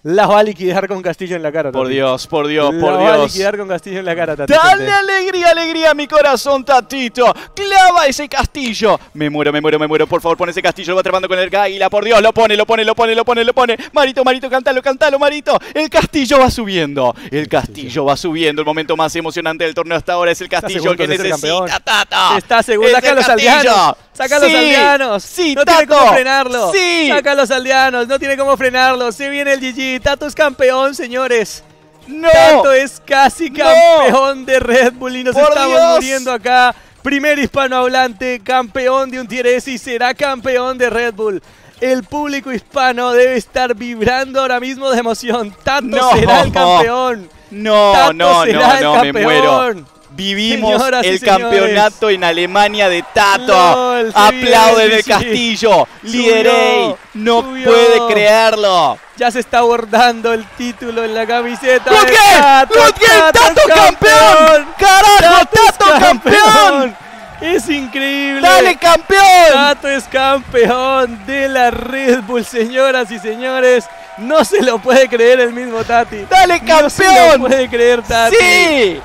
Las va a liquidar con Castillo en la cara. Tatito. Por Dios, por Dios, por Dios. Las va a liquidar con Castillo en la cara, Tatito. Dale alegría, alegría a mi corazón, Tatito. Clava ese Castillo. Me muero, me muero, me muero. Por favor, pon ese Castillo. Lo va atrapando con el Gaila. Por Dios, lo pone, lo pone, lo pone, lo pone, lo pone. Marito, Marito, cántalo, cántalo, Marito. El Castillo va subiendo. El Castillo va subiendo. El momento más emocionante del torneo hasta ahora es el Castillo que necesita, Tata. Está seguro. acá los aldeanos. ¡Saca a los aldeanos! ¡No tiene cómo frenarlo! ¡Saca a los aldeanos! ¡No tiene cómo frenarlo! ¡Se viene el GG! ¡Tato es campeón, señores! ¡No! ¡Tato es casi campeón de Red Bull y nos estamos muriendo acá! Primer hispanohablante, campeón de un tier S y será campeón de Red Bull. El público hispano debe estar vibrando ahora mismo de emoción. ¡Tato será el campeón! ¡No, Tato no, será no, el no, campeón. me muero! Vivimos el campeonato en Alemania de Tato. APLAUDE de Castillo. Liderey. No puede creerlo. Ya se está ABORDANDO el título en la camiseta. ¡Lo ¡Tato, campeón! ¡Carajo, Tato, campeón. Es increíble. ¡Dale, campeón! Tato es campeón de la Red Bull, señoras y señores. No se lo puede creer el mismo Tati. ¡Dale, campeón! No se lo puede creer Tati. ¡Sí!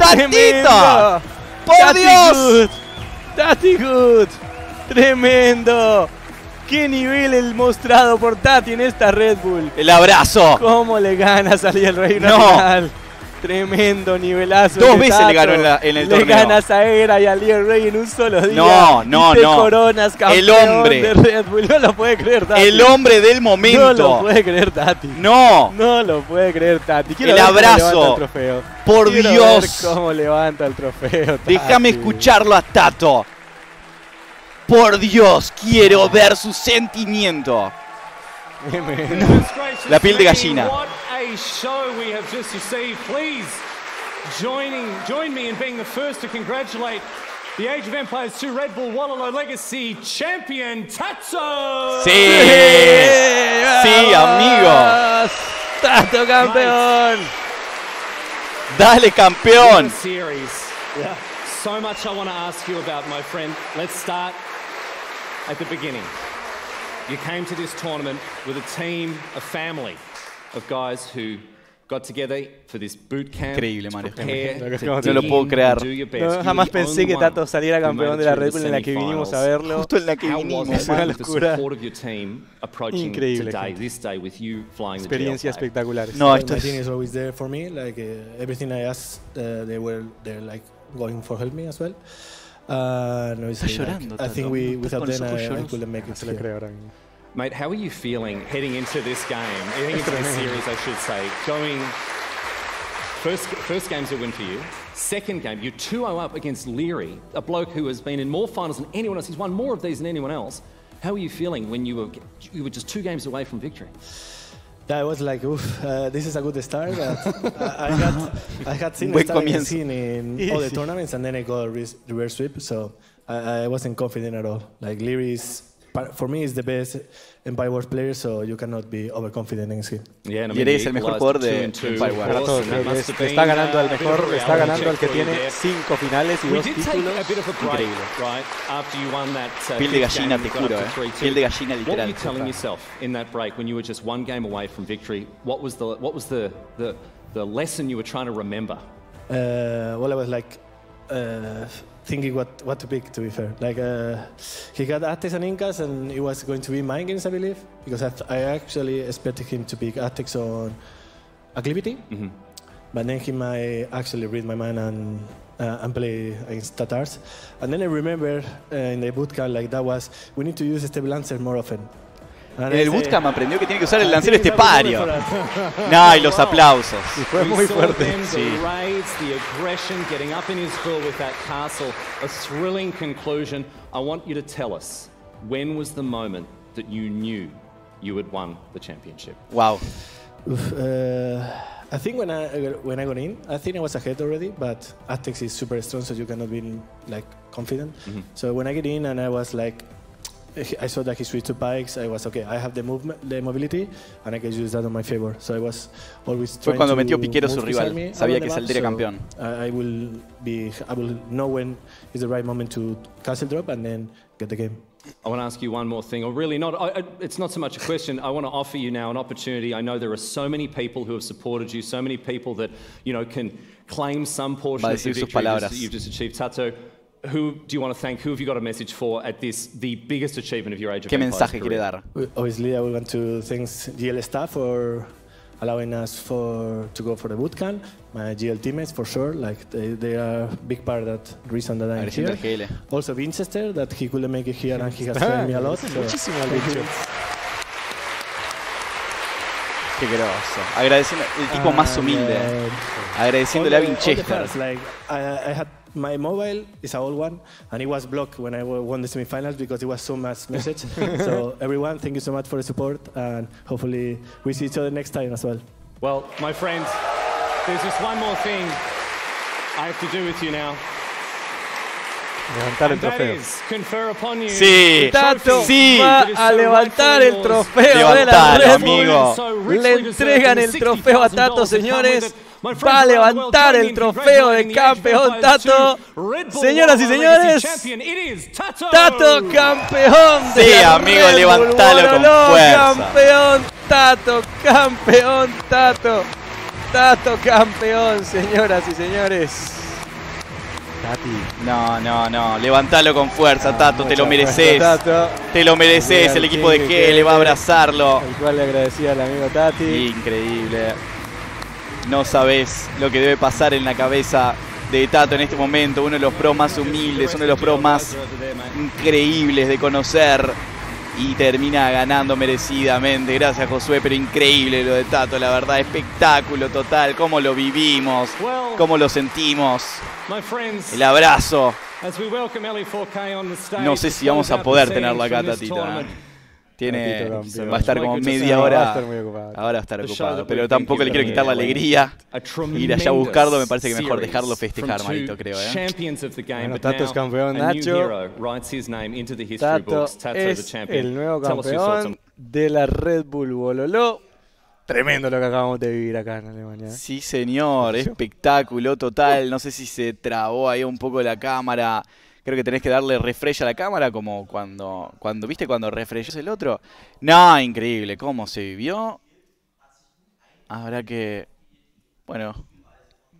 ¡Tatita! ¡Por Tati Good. ¡Tati Good! ¡Tremendo! ¡Qué nivel el mostrado por Tati en esta Red Bull! ¡El abrazo! ¿Cómo le gana salir el Rey no. Tremendo nivelazo. Dos veces le ganó en, el torneo. Le ganas a Egra y a Leo Rey en un solo día. No, no, no. coronas campeón el hombre. de Red Bull. No lo puede creer, Tati. El hombre del momento. No lo puede creer, Tati. No. No lo puede creer, Tati. Quiero el ver abrazo. Cómo levanta el trofeo. Por Quiero Dios. Ver cómo levanta el trofeo, Déjame escucharlo a Tato. Por Dios, quiero ver su sentimiento. la piel de gallina. show we have just received. Please joining, join me in being the first to congratulate the Age of Empires 2 Red Bull Wallalo Legacy champion, Tatso! Sí, sí, amigo. Tatso campeón. Dale campeón. Series. Yeah. So much I want to ask you about, my friend. Let's start at the beginning. You came to this tournament with a team, a family. of guys who got together for this boot camp. Increíble, Mario. No lo puedo creer. No, jamás pensé que Tato saliera campeón de la Red Bull en la que vinimos a verlo. Justo en la que vinimos. una locura. Increíble. Experiencia espectacular. No, esto es... is always there for me. Like uh, everything I asked, uh, they were there like going for help me as well. Uh, no, Está llorando, like, I think we, without them, I, I couldn't make it. Se creo ahora mismo. Mate, how are you feeling heading into this game? Heading into this series, I should say. Going. First, first game's a win for you. Second game, you're 2 0 up against Leary, a bloke who has been in more finals than anyone else. He's won more of these than anyone else. How are you feeling when you were, you were just two games away from victory? That I was like, oof, uh, this is a good start. But I, had, I had seen the scene in all the tournaments, and then I got a reverse sweep, so I, I wasn't confident at all. Like, Leary's for me is the best Empire Wars player, so you cannot be overconfident against him. Yeah, no, Yere es el mejor jugador de Empire Wars. Para todos, es, está ganando al mejor, está ganando al que tiene cinco finales y dos títulos. Increíble. Uh, eh. Piel de gallina, te juro, eh. Piel de gallina literal. What were you telling yourself in that break when you were just one game away from victory? What was the what was the the, the lesson you were trying to remember? Uh, well, I was like. Uh, thinking what, what to pick, to be fair. Like, uh, he got Atex and Incas, and it was going to be my games, I believe, because I, I actually expected him to pick Atex on Acclivity, mm -hmm. but then he might actually read my mind and, uh, and play against Tatars. And then I remember uh, in the bootcamp, like, that was, we need to use stable answers more often. Parece. El bootcamp aprendió que tiene que usar el ah, lancero estepario. No, y los aplausos. Y fue muy fuerte. Sí. A thrilling conclusion. I want you to tell us when was the moment that you knew you had won the championship. Wow. Oof, uh, I think when I when I got in, I think I was ahead already. But Aztecs is super strong, so you cannot be like confident. Mm -hmm. So when I get in and I was like I saw that he switched to bikes. I was okay. I have the movement, the mobility, and I can use that in my favor. So I was always Fue cuando metió Piquero su rival. Sabía que saldría so campeón. I will be. I will know when is the right moment to castle drop and then get the game. I want to ask you one more thing, or really not. I, it's not so much a question. I want to offer you now an opportunity. I know there are so many people who have supported you, so many people that you know can claim some portion of the victory that you've just achieved. Tato, who do you want to thank? Who have you got a message for at this, the biggest achievement of your Age of ¿Qué mensaje quiere dar? Obviously, I would want to thank GL staff for allowing us for to go for the bootcamp. My GL teammates, for sure, like they, they are a big part of that reason that I'm Argentina here. GL. Also Winchester, that he couldn't make it here and he has helped me a lot. So. Qué groso. Agradeciendo, el tipo más humilde. Uh, agradeciéndole a Winchester. like, I, I had my mobile is an old one, and it was blocked when I won the semifinals because it was so much message. so everyone, thank you so much for the support, and hopefully we see each other next time as well. Well, my friends, there's just one more thing I have to do with you now. Levantar el trofeo. Sí, Tato sí. va a levantar el trofeo Levantalo, de la Amigo. Le entregan el trofeo a Tato, señores. va a levantar el trofeo de campeón Tato. Señoras y señores, Tato campeón de Sí, amigo, levantalo con fuerza. Campeón Tato, campeón Tato. Tato campeón, señoras y señores. Tati. No, no, no. Levantalo con fuerza, ah, Tato. Te lo mereces. Te lo mereces. El equipo de G le va a abrazarlo. El cual le agradecía al amigo Tati. Increíble. No sabes lo que debe pasar en la cabeza de Tato en este momento, uno de los pros más humildes, uno de los pros más increíbles de conocer y termina ganando merecidamente. Gracias Josué, pero increíble lo de Tato, la verdad, espectáculo total, cómo lo vivimos, cómo lo sentimos. El abrazo. No sé si vamos a poder tenerlo acá, Tatita. Tiene, va a estar como media hora. Ahora va a estar ocupado. Pero tampoco le quiero quitar la alegría. Ir allá a buscarlo, me parece que mejor dejarlo festejar, Marito, creo. ¿eh? Tato es campeón, Nacho. Tato es el nuevo campeón de la Red Bull Bololo. Tremendo lo que acabamos de vivir acá en Alemania. ¿eh? Sí, señor, espectáculo total. No sé si se trabó ahí un poco la cámara. Creo que tenés que darle refresh a la cámara, como cuando, cuando viste, cuando refreshes el otro. No, increíble, cómo se vivió. Habrá que... Bueno,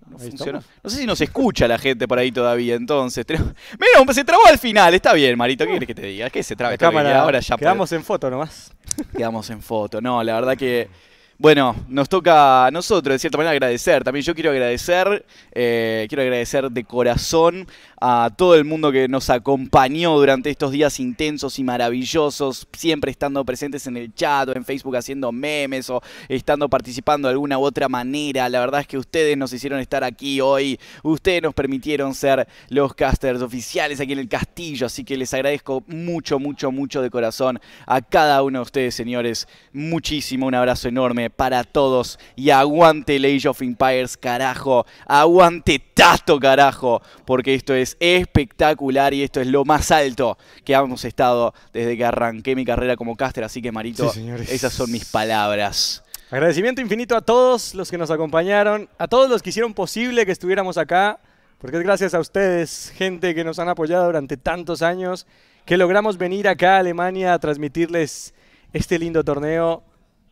no funciona. No sé si nos escucha la gente por ahí todavía, entonces. Mira, se trabó al final. Está bien, Marito, ¿qué quieres que te diga? ¿Qué se traba? Cámara, ahora ya quedamos en foto nomás. Quedamos en foto. No, la verdad que... Bueno, nos toca a nosotros, de cierta manera, agradecer. También yo quiero agradecer, eh, quiero agradecer de corazón a todo el mundo que nos acompañó durante estos días intensos y maravillosos, siempre estando presentes en el chat o en Facebook haciendo memes o estando participando de alguna u otra manera. La verdad es que ustedes nos hicieron estar aquí hoy, ustedes nos permitieron ser los casters oficiales aquí en el castillo, así que les agradezco mucho, mucho, mucho de corazón a cada uno de ustedes, señores. Muchísimo, un abrazo enorme para todos y aguante Age of Empires, carajo, aguante Tato, carajo, porque esto es espectacular y esto es lo más alto que hemos estado desde que arranqué mi carrera como caster. Así que, Marito, esas son mis palabras. Agradecimiento infinito a todos los que nos acompañaron, a todos los que hicieron posible que estuviéramos acá, porque es gracias a ustedes, gente que nos han apoyado durante tantos años, que logramos venir acá a Alemania a transmitirles este lindo torneo.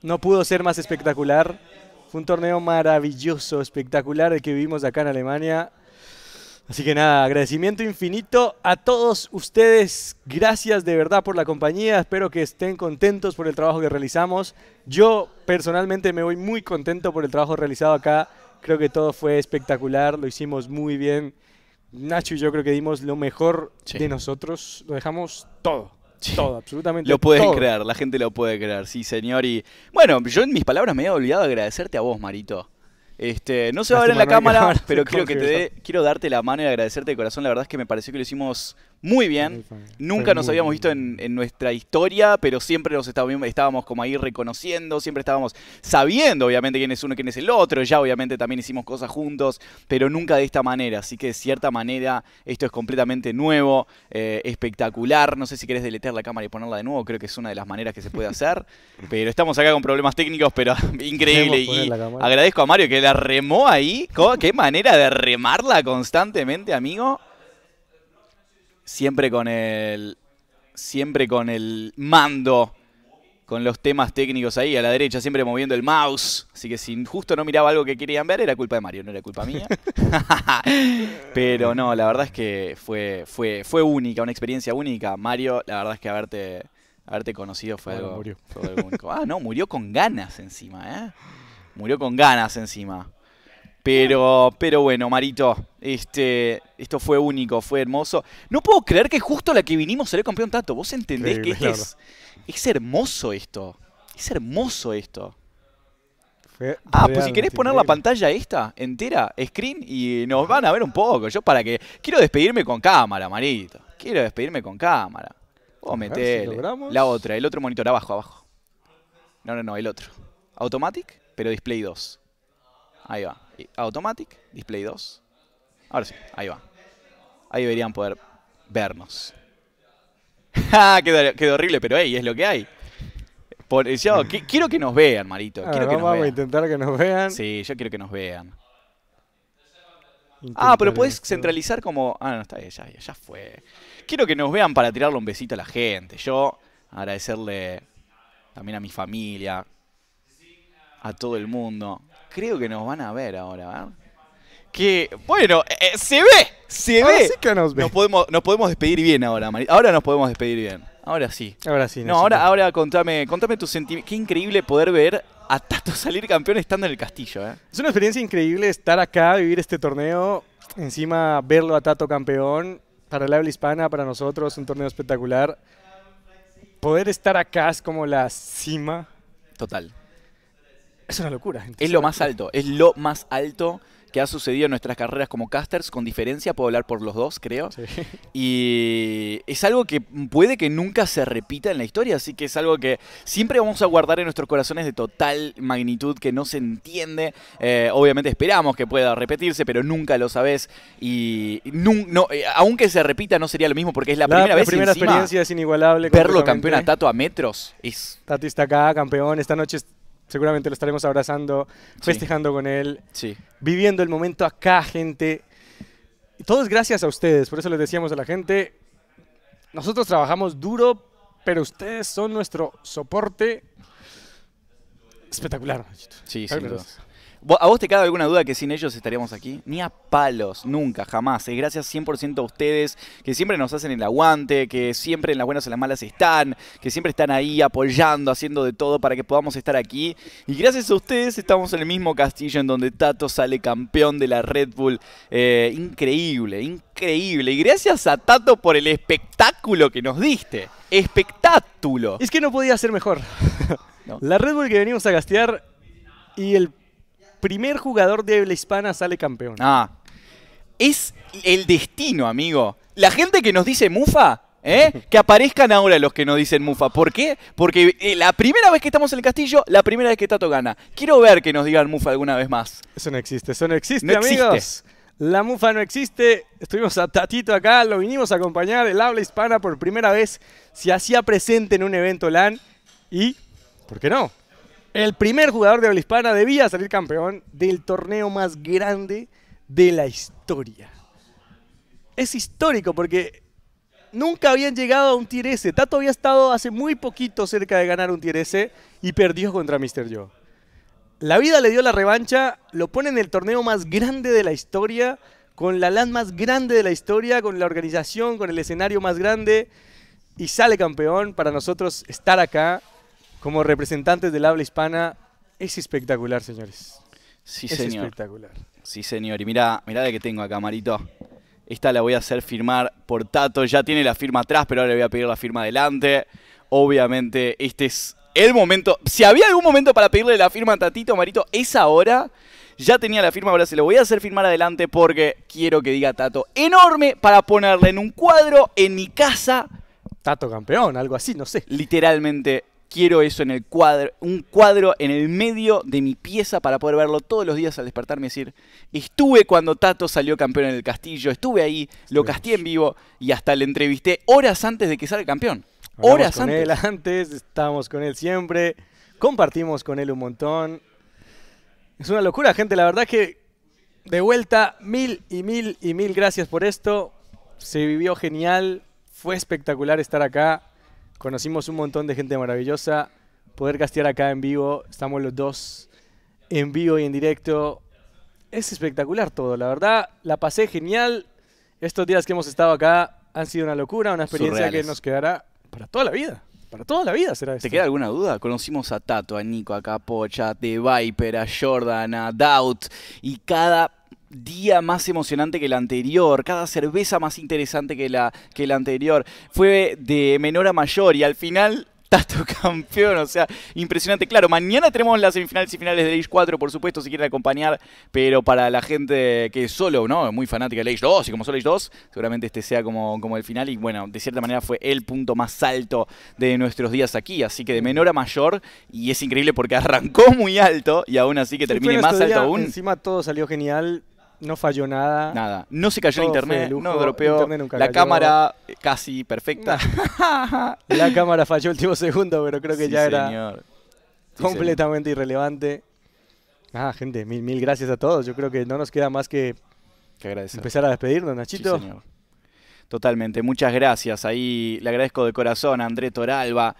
No pudo ser más espectacular. Fue un torneo maravilloso, espectacular el que vivimos acá en Alemania. Así que nada, agradecimiento infinito a todos ustedes. Gracias de verdad por la compañía. Espero que estén contentos por el trabajo que realizamos. Yo personalmente me voy muy contento por el trabajo realizado acá. Creo que todo fue espectacular, lo hicimos muy bien. Nacho y yo creo que dimos lo mejor de nosotros. Lo dejamos todo. Todo, absolutamente. todo. Lo puedes creer, la gente lo puede creer, sí, señor. Y bueno, yo en mis palabras me había olvidado agradecerte a vos, Marito. Este, no se va a ver en la cámara, pero quiero que te quiero darte la mano y agradecerte de corazón. La verdad es que me pareció que lo hicimos muy bien. Nunca nos habíamos visto en, nuestra historia, pero siempre nos estábamos, estábamos como ahí reconociendo, siempre estábamos sabiendo, obviamente, quién es uno, y quién es el otro. Ya, obviamente, también hicimos cosas juntos, pero nunca de esta manera. Así que, de cierta manera, esto es completamente nuevo, eh, espectacular. No sé si querés deletear la cámara y ponerla de nuevo, creo que es una de las maneras que se puede hacer. pero estamos acá con problemas técnicos, pero increíble. Y agradezco a Mario que la remó ahí. Qué manera de remarla constantemente, amigo siempre con el siempre con el mando con los temas técnicos ahí a la derecha, siempre moviendo el mouse. Así que si justo no miraba algo que querían ver, era culpa de Mario, no era culpa mía. Pero no, la verdad es que fue, fue, fue única, una experiencia única. Mario, la verdad es que haberte, haberte conocido fue, Ah, no, murió con ganas encima, ¿eh? Murió con ganas encima. Pero, pero bueno, Marito, este, esto fue único, fue hermoso. No puedo creer que justo la que vinimos el campeón tanto. ¿Vos entendés que es, es hermoso esto? Es hermoso esto. ah, pues si querés poner la pantalla esta entera, screen, y nos van a ver un poco. Yo para que... Quiero despedirme con cámara, Marito. Quiero despedirme con cámara. O meter la otra, el otro monitor, abajo, abajo. No, no, no, el otro. Automatic, pero display 2. Ahí va. Automatic, Display 2. Ahora sí, ahí va. Ahí deberían poder vernos. Ah, quedó, horrible, pero hey, es lo que hay. Por, yo, quiero que nos vean, Marito. Ah, quiero que vamos nos vean. a intentar que nos vean. Sí, yo quiero que nos vean. ah, pero puedes centralizar como. Ah, no, está bien, ya fue. Quiero que nos vean para tirarle un besito a la gente. Yo agradecerle también a mi familia, a todo el mundo. Creo que nos van a ver ahora, ¿eh? Que, bueno, eh, eh, se ve, se ve. Sí que nos ve. Nos podemos, nos podemos despedir bien ahora, María. Ahora nos podemos despedir bien. Ahora sí. Ahora sí. No, ahora, ahora contame, contame tu sentimiento. Qué increíble poder ver a Tato salir campeón estando en el castillo. ¿eh? Es una experiencia increíble estar acá, vivir este torneo. Encima, verlo a Tato campeón. Para el habla hispana, para nosotros, un torneo espectacular. Poder estar acá es como la cima. Total. Es una locura. Es lo más alto, es lo más alto que ha sucedido en nuestras carreras como casters, con diferencia, puedo hablar por los dos, creo. Y es algo que puede que nunca se repita en la historia, así que es algo que siempre vamos a guardar en nuestros corazones de total magnitud, que no se entiende. Eh, obviamente esperamos que pueda repetirse, pero nunca lo sabes. Y no, eh, aunque se repita, no sería lo mismo, porque es la, primera vez. La primera experiencia es inigualable. Verlo campeón a Tato a metros Tato está acá, campeón. Esta noche seguramente lo estaremos abrazando, festejando con él, viviendo el momento acá, gente. Y todo es gracias a ustedes, por eso les decíamos a la gente, nosotros trabajamos duro, pero ustedes son nuestro soporte espectacular. Sí, ¿A vos te cabe alguna duda que sin ellos estaríamos aquí? Ni a palos, nunca, jamás. Es eh, gracias 100% a ustedes que siempre nos hacen el aguante, que siempre en las buenas y las malas están, que siempre están ahí apoyando, haciendo de todo para que podamos estar aquí. Y gracias a ustedes estamos en el mismo castillo en donde Tato sale campeón de la Red Bull. Eh, increíble, increíble. Y gracias a Tato por el espectáculo que nos diste. Espectáculo. Es que no podía ser mejor. La Red Bull que venimos a castear y el primer jugador de habla hispana sale campeón. Ah. Es el destino, amigo. La gente que nos dice Mufa, ¿eh? que aparezcan ahora los que nos dicen Mufa. ¿Por qué? Porque eh, la primera vez que estamos en el castillo, la primera vez que Tato gana. Quiero ver que nos digan Mufa alguna vez más. Eso no existe, eso no existe, no amigos. Existe. La Mufa no existe. Estuvimos a Tatito acá, lo vinimos a acompañar. El habla hispana por primera vez se hacía presente en un evento LAN. Y, ¿por qué no? El primer jugador de habla hispana debía salir campeón del torneo más grande de la historia. Es histórico porque nunca habían llegado a un tier S. Tato había estado hace muy poquito cerca de ganar un tier S y perdió contra Mr. Joe. La vida le dio la revancha, lo pone en el torneo más grande de la historia, con la LAN más grande de la historia, con la organización, con el escenario más grande y sale campeón. Para nosotros estar acá como representantes del habla hispana es espectacular, señores. Sí, es espectacular. Sí, señor. Y mira, mira de que tengo acá, Marito. Esta la voy a hacer firmar por Tato. Ya tiene la firma atrás, pero ahora le voy a pedir la firma adelante. Obviamente, este es el momento. Si había algún momento para pedirle la firma a Tatito, Marito, es ahora. Ya tenía la firma, ahora se lo voy a hacer firmar adelante porque quiero que diga Tato enorme para ponerle en un cuadro en mi casa. Tato campeón, algo así, no sé. Literalmente quiero eso en el cuadro, un cuadro en el medio de mi pieza para poder verlo todos los días al despertarme y decir, estuve cuando Tato salió campeón en el castillo, estuve ahí, lo casté en vivo y hasta le entrevisté horas antes de que salga campeón. horas con antes. Él antes, estábamos con él siempre, compartimos con él un montón. Es una locura, gente, la verdad que de vuelta, mil y mil y mil gracias por esto. Se vivió genial, fue espectacular estar acá Conocimos un montón de gente maravillosa. Poder castear acá en vivo, estamos los dos en vivo y en directo. Es espectacular todo, la verdad. La pasé genial. Estos días que hemos estado acá han sido una locura, una experiencia que nos quedará para toda la vida. Para toda la vida será esto. ¿Te queda alguna duda? Conocimos a Tato, a Nico, a Capocha, a The Viper, a Jordan, a Doubt y cada día más emocionante que el anterior, cada cerveza más interesante que la, que anterior. Fue de menor a mayor y al final Tato campeón, o sea, impresionante. Claro, mañana tenemos las semifinales y finales de Age 4, por supuesto, si quieren acompañar, pero para la gente que es solo, ¿no? Muy fanática de Age 2 y como solo Age 2, seguramente este sea como, como el final y bueno, de cierta manera fue el punto más alto de nuestros días aquí, así que de menor a mayor y es increíble porque arrancó muy alto y aún así que termine más alto aún. Encima todo salió genial, no falló nada. Nada. No se cayó el internet, no dropeó. nunca la cámara casi perfecta. la cámara falló el último segundo, pero creo que ya era completamente irrelevante. Ah, gente, mil, mil gracias a todos. Yo creo que no nos queda más que, empezar a despedirnos, Nachito. Totalmente, muchas gracias. Ahí le agradezco de corazón a André Toralba.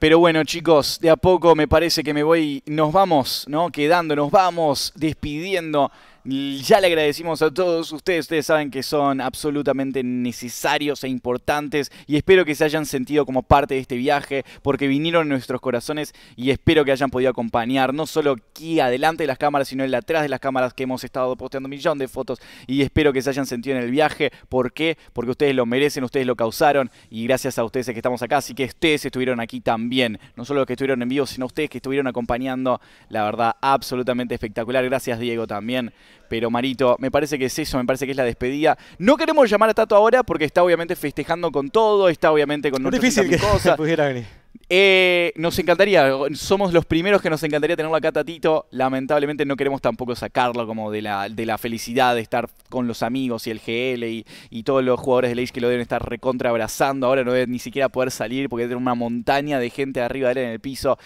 Pero bueno, chicos, de a poco me parece que me voy, nos vamos, ¿no? Quedando, nos vamos despidiendo. Ya le agradecimos a todos ustedes, ustedes saben que son absolutamente necesarios e importantes y espero que se hayan sentido como parte de este viaje porque vinieron en nuestros corazones y espero que hayan podido acompañar no solo aquí adelante de las cámaras sino en la atrás de las cámaras que hemos estado posteando un millón de fotos y espero que se hayan sentido en el viaje. ¿Por qué? Porque ustedes lo merecen, ustedes lo causaron y gracias a ustedes que estamos acá, así que ustedes estuvieron aquí también, no solo los que estuvieron en vivo sino ustedes que estuvieron acompañando, la verdad absolutamente espectacular, gracias Diego también. Pero Marito, me parece que es eso, me parece que es la despedida. No queremos llamar a Tato ahora porque está obviamente festejando con todo, está obviamente con no difícil que pudiera venir. Eh, nos encantaría, somos los primeros que nos encantaría tenerlo acá, Tatito. Lamentablemente no queremos tampoco sacarlo como de la, de la felicidad de estar con los amigos y el GL y, todos los jugadores de Age que lo deben estar recontra abrazando. Ahora no deben ni siquiera poder salir porque tener una montaña de gente arriba de él en el piso.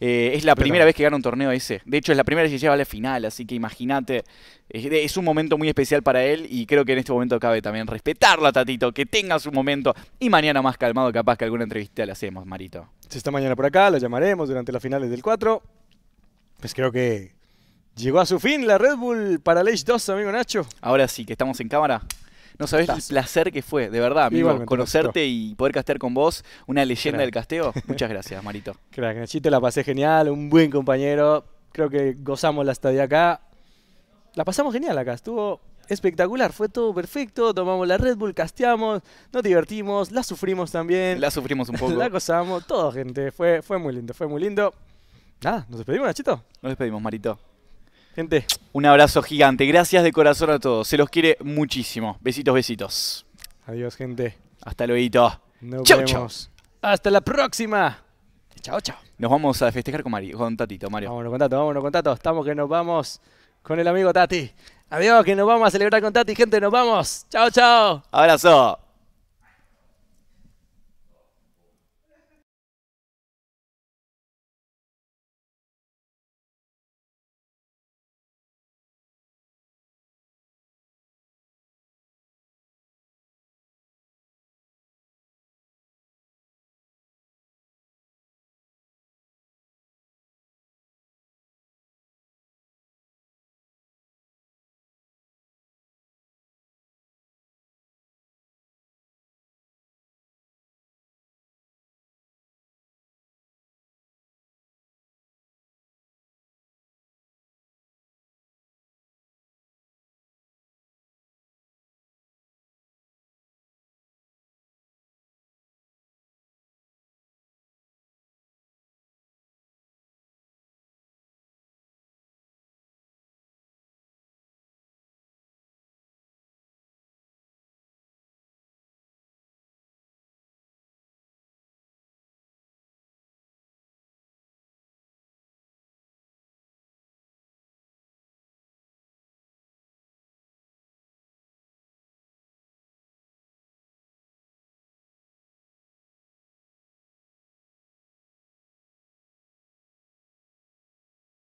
Eh, es la primera vez que gana un torneo ese. De hecho, es la primera vez que lleva a la final, así que imagínate es, un momento muy especial para él y creo que en este momento cabe también respetarlo Tatito, que tenga su momento y mañana más calmado, capaz que alguna entrevista le hacemos, Marito. Si está mañana por acá, la llamaremos durante las finales del 4. Pues creo que llegó a su fin la Red Bull para 2, amigo Nacho. Ahora sí, que estamos en cámara. No sabes el placer que fue, de verdad, amigo, conocerte y poder castear con vos, una leyenda del casteo. Muchas gracias, Marito. Crack, Nachito, la pasé genial, un buen compañero. Creo que gozamos la estadía acá la pasamos genial acá, estuvo espectacular, fue todo perfecto, tomamos la Red Bull, casteamos, nos divertimos, la sufrimos también. La sufrimos un poco. la gozamos, todo gente, fue, fue muy lindo, fue muy lindo. Nada, nos despedimos, Nachito. Nos despedimos, Marito. Gente. Un abrazo gigante, gracias de corazón a todos, se los quiere muchísimo. Besitos, besitos. Adiós, gente. Hasta luego. Nos chau, Hasta la próxima. Chao, chao. Nos vamos a festejar con, Mario, con Tatito, Mario. Vámonos con Tato, vámonos con Tato. Estamos que nos vamos con el amigo Tati. Adiós, que nos vamos a celebrar con Tati, gente, nos vamos. Chao, chao. Abrazo.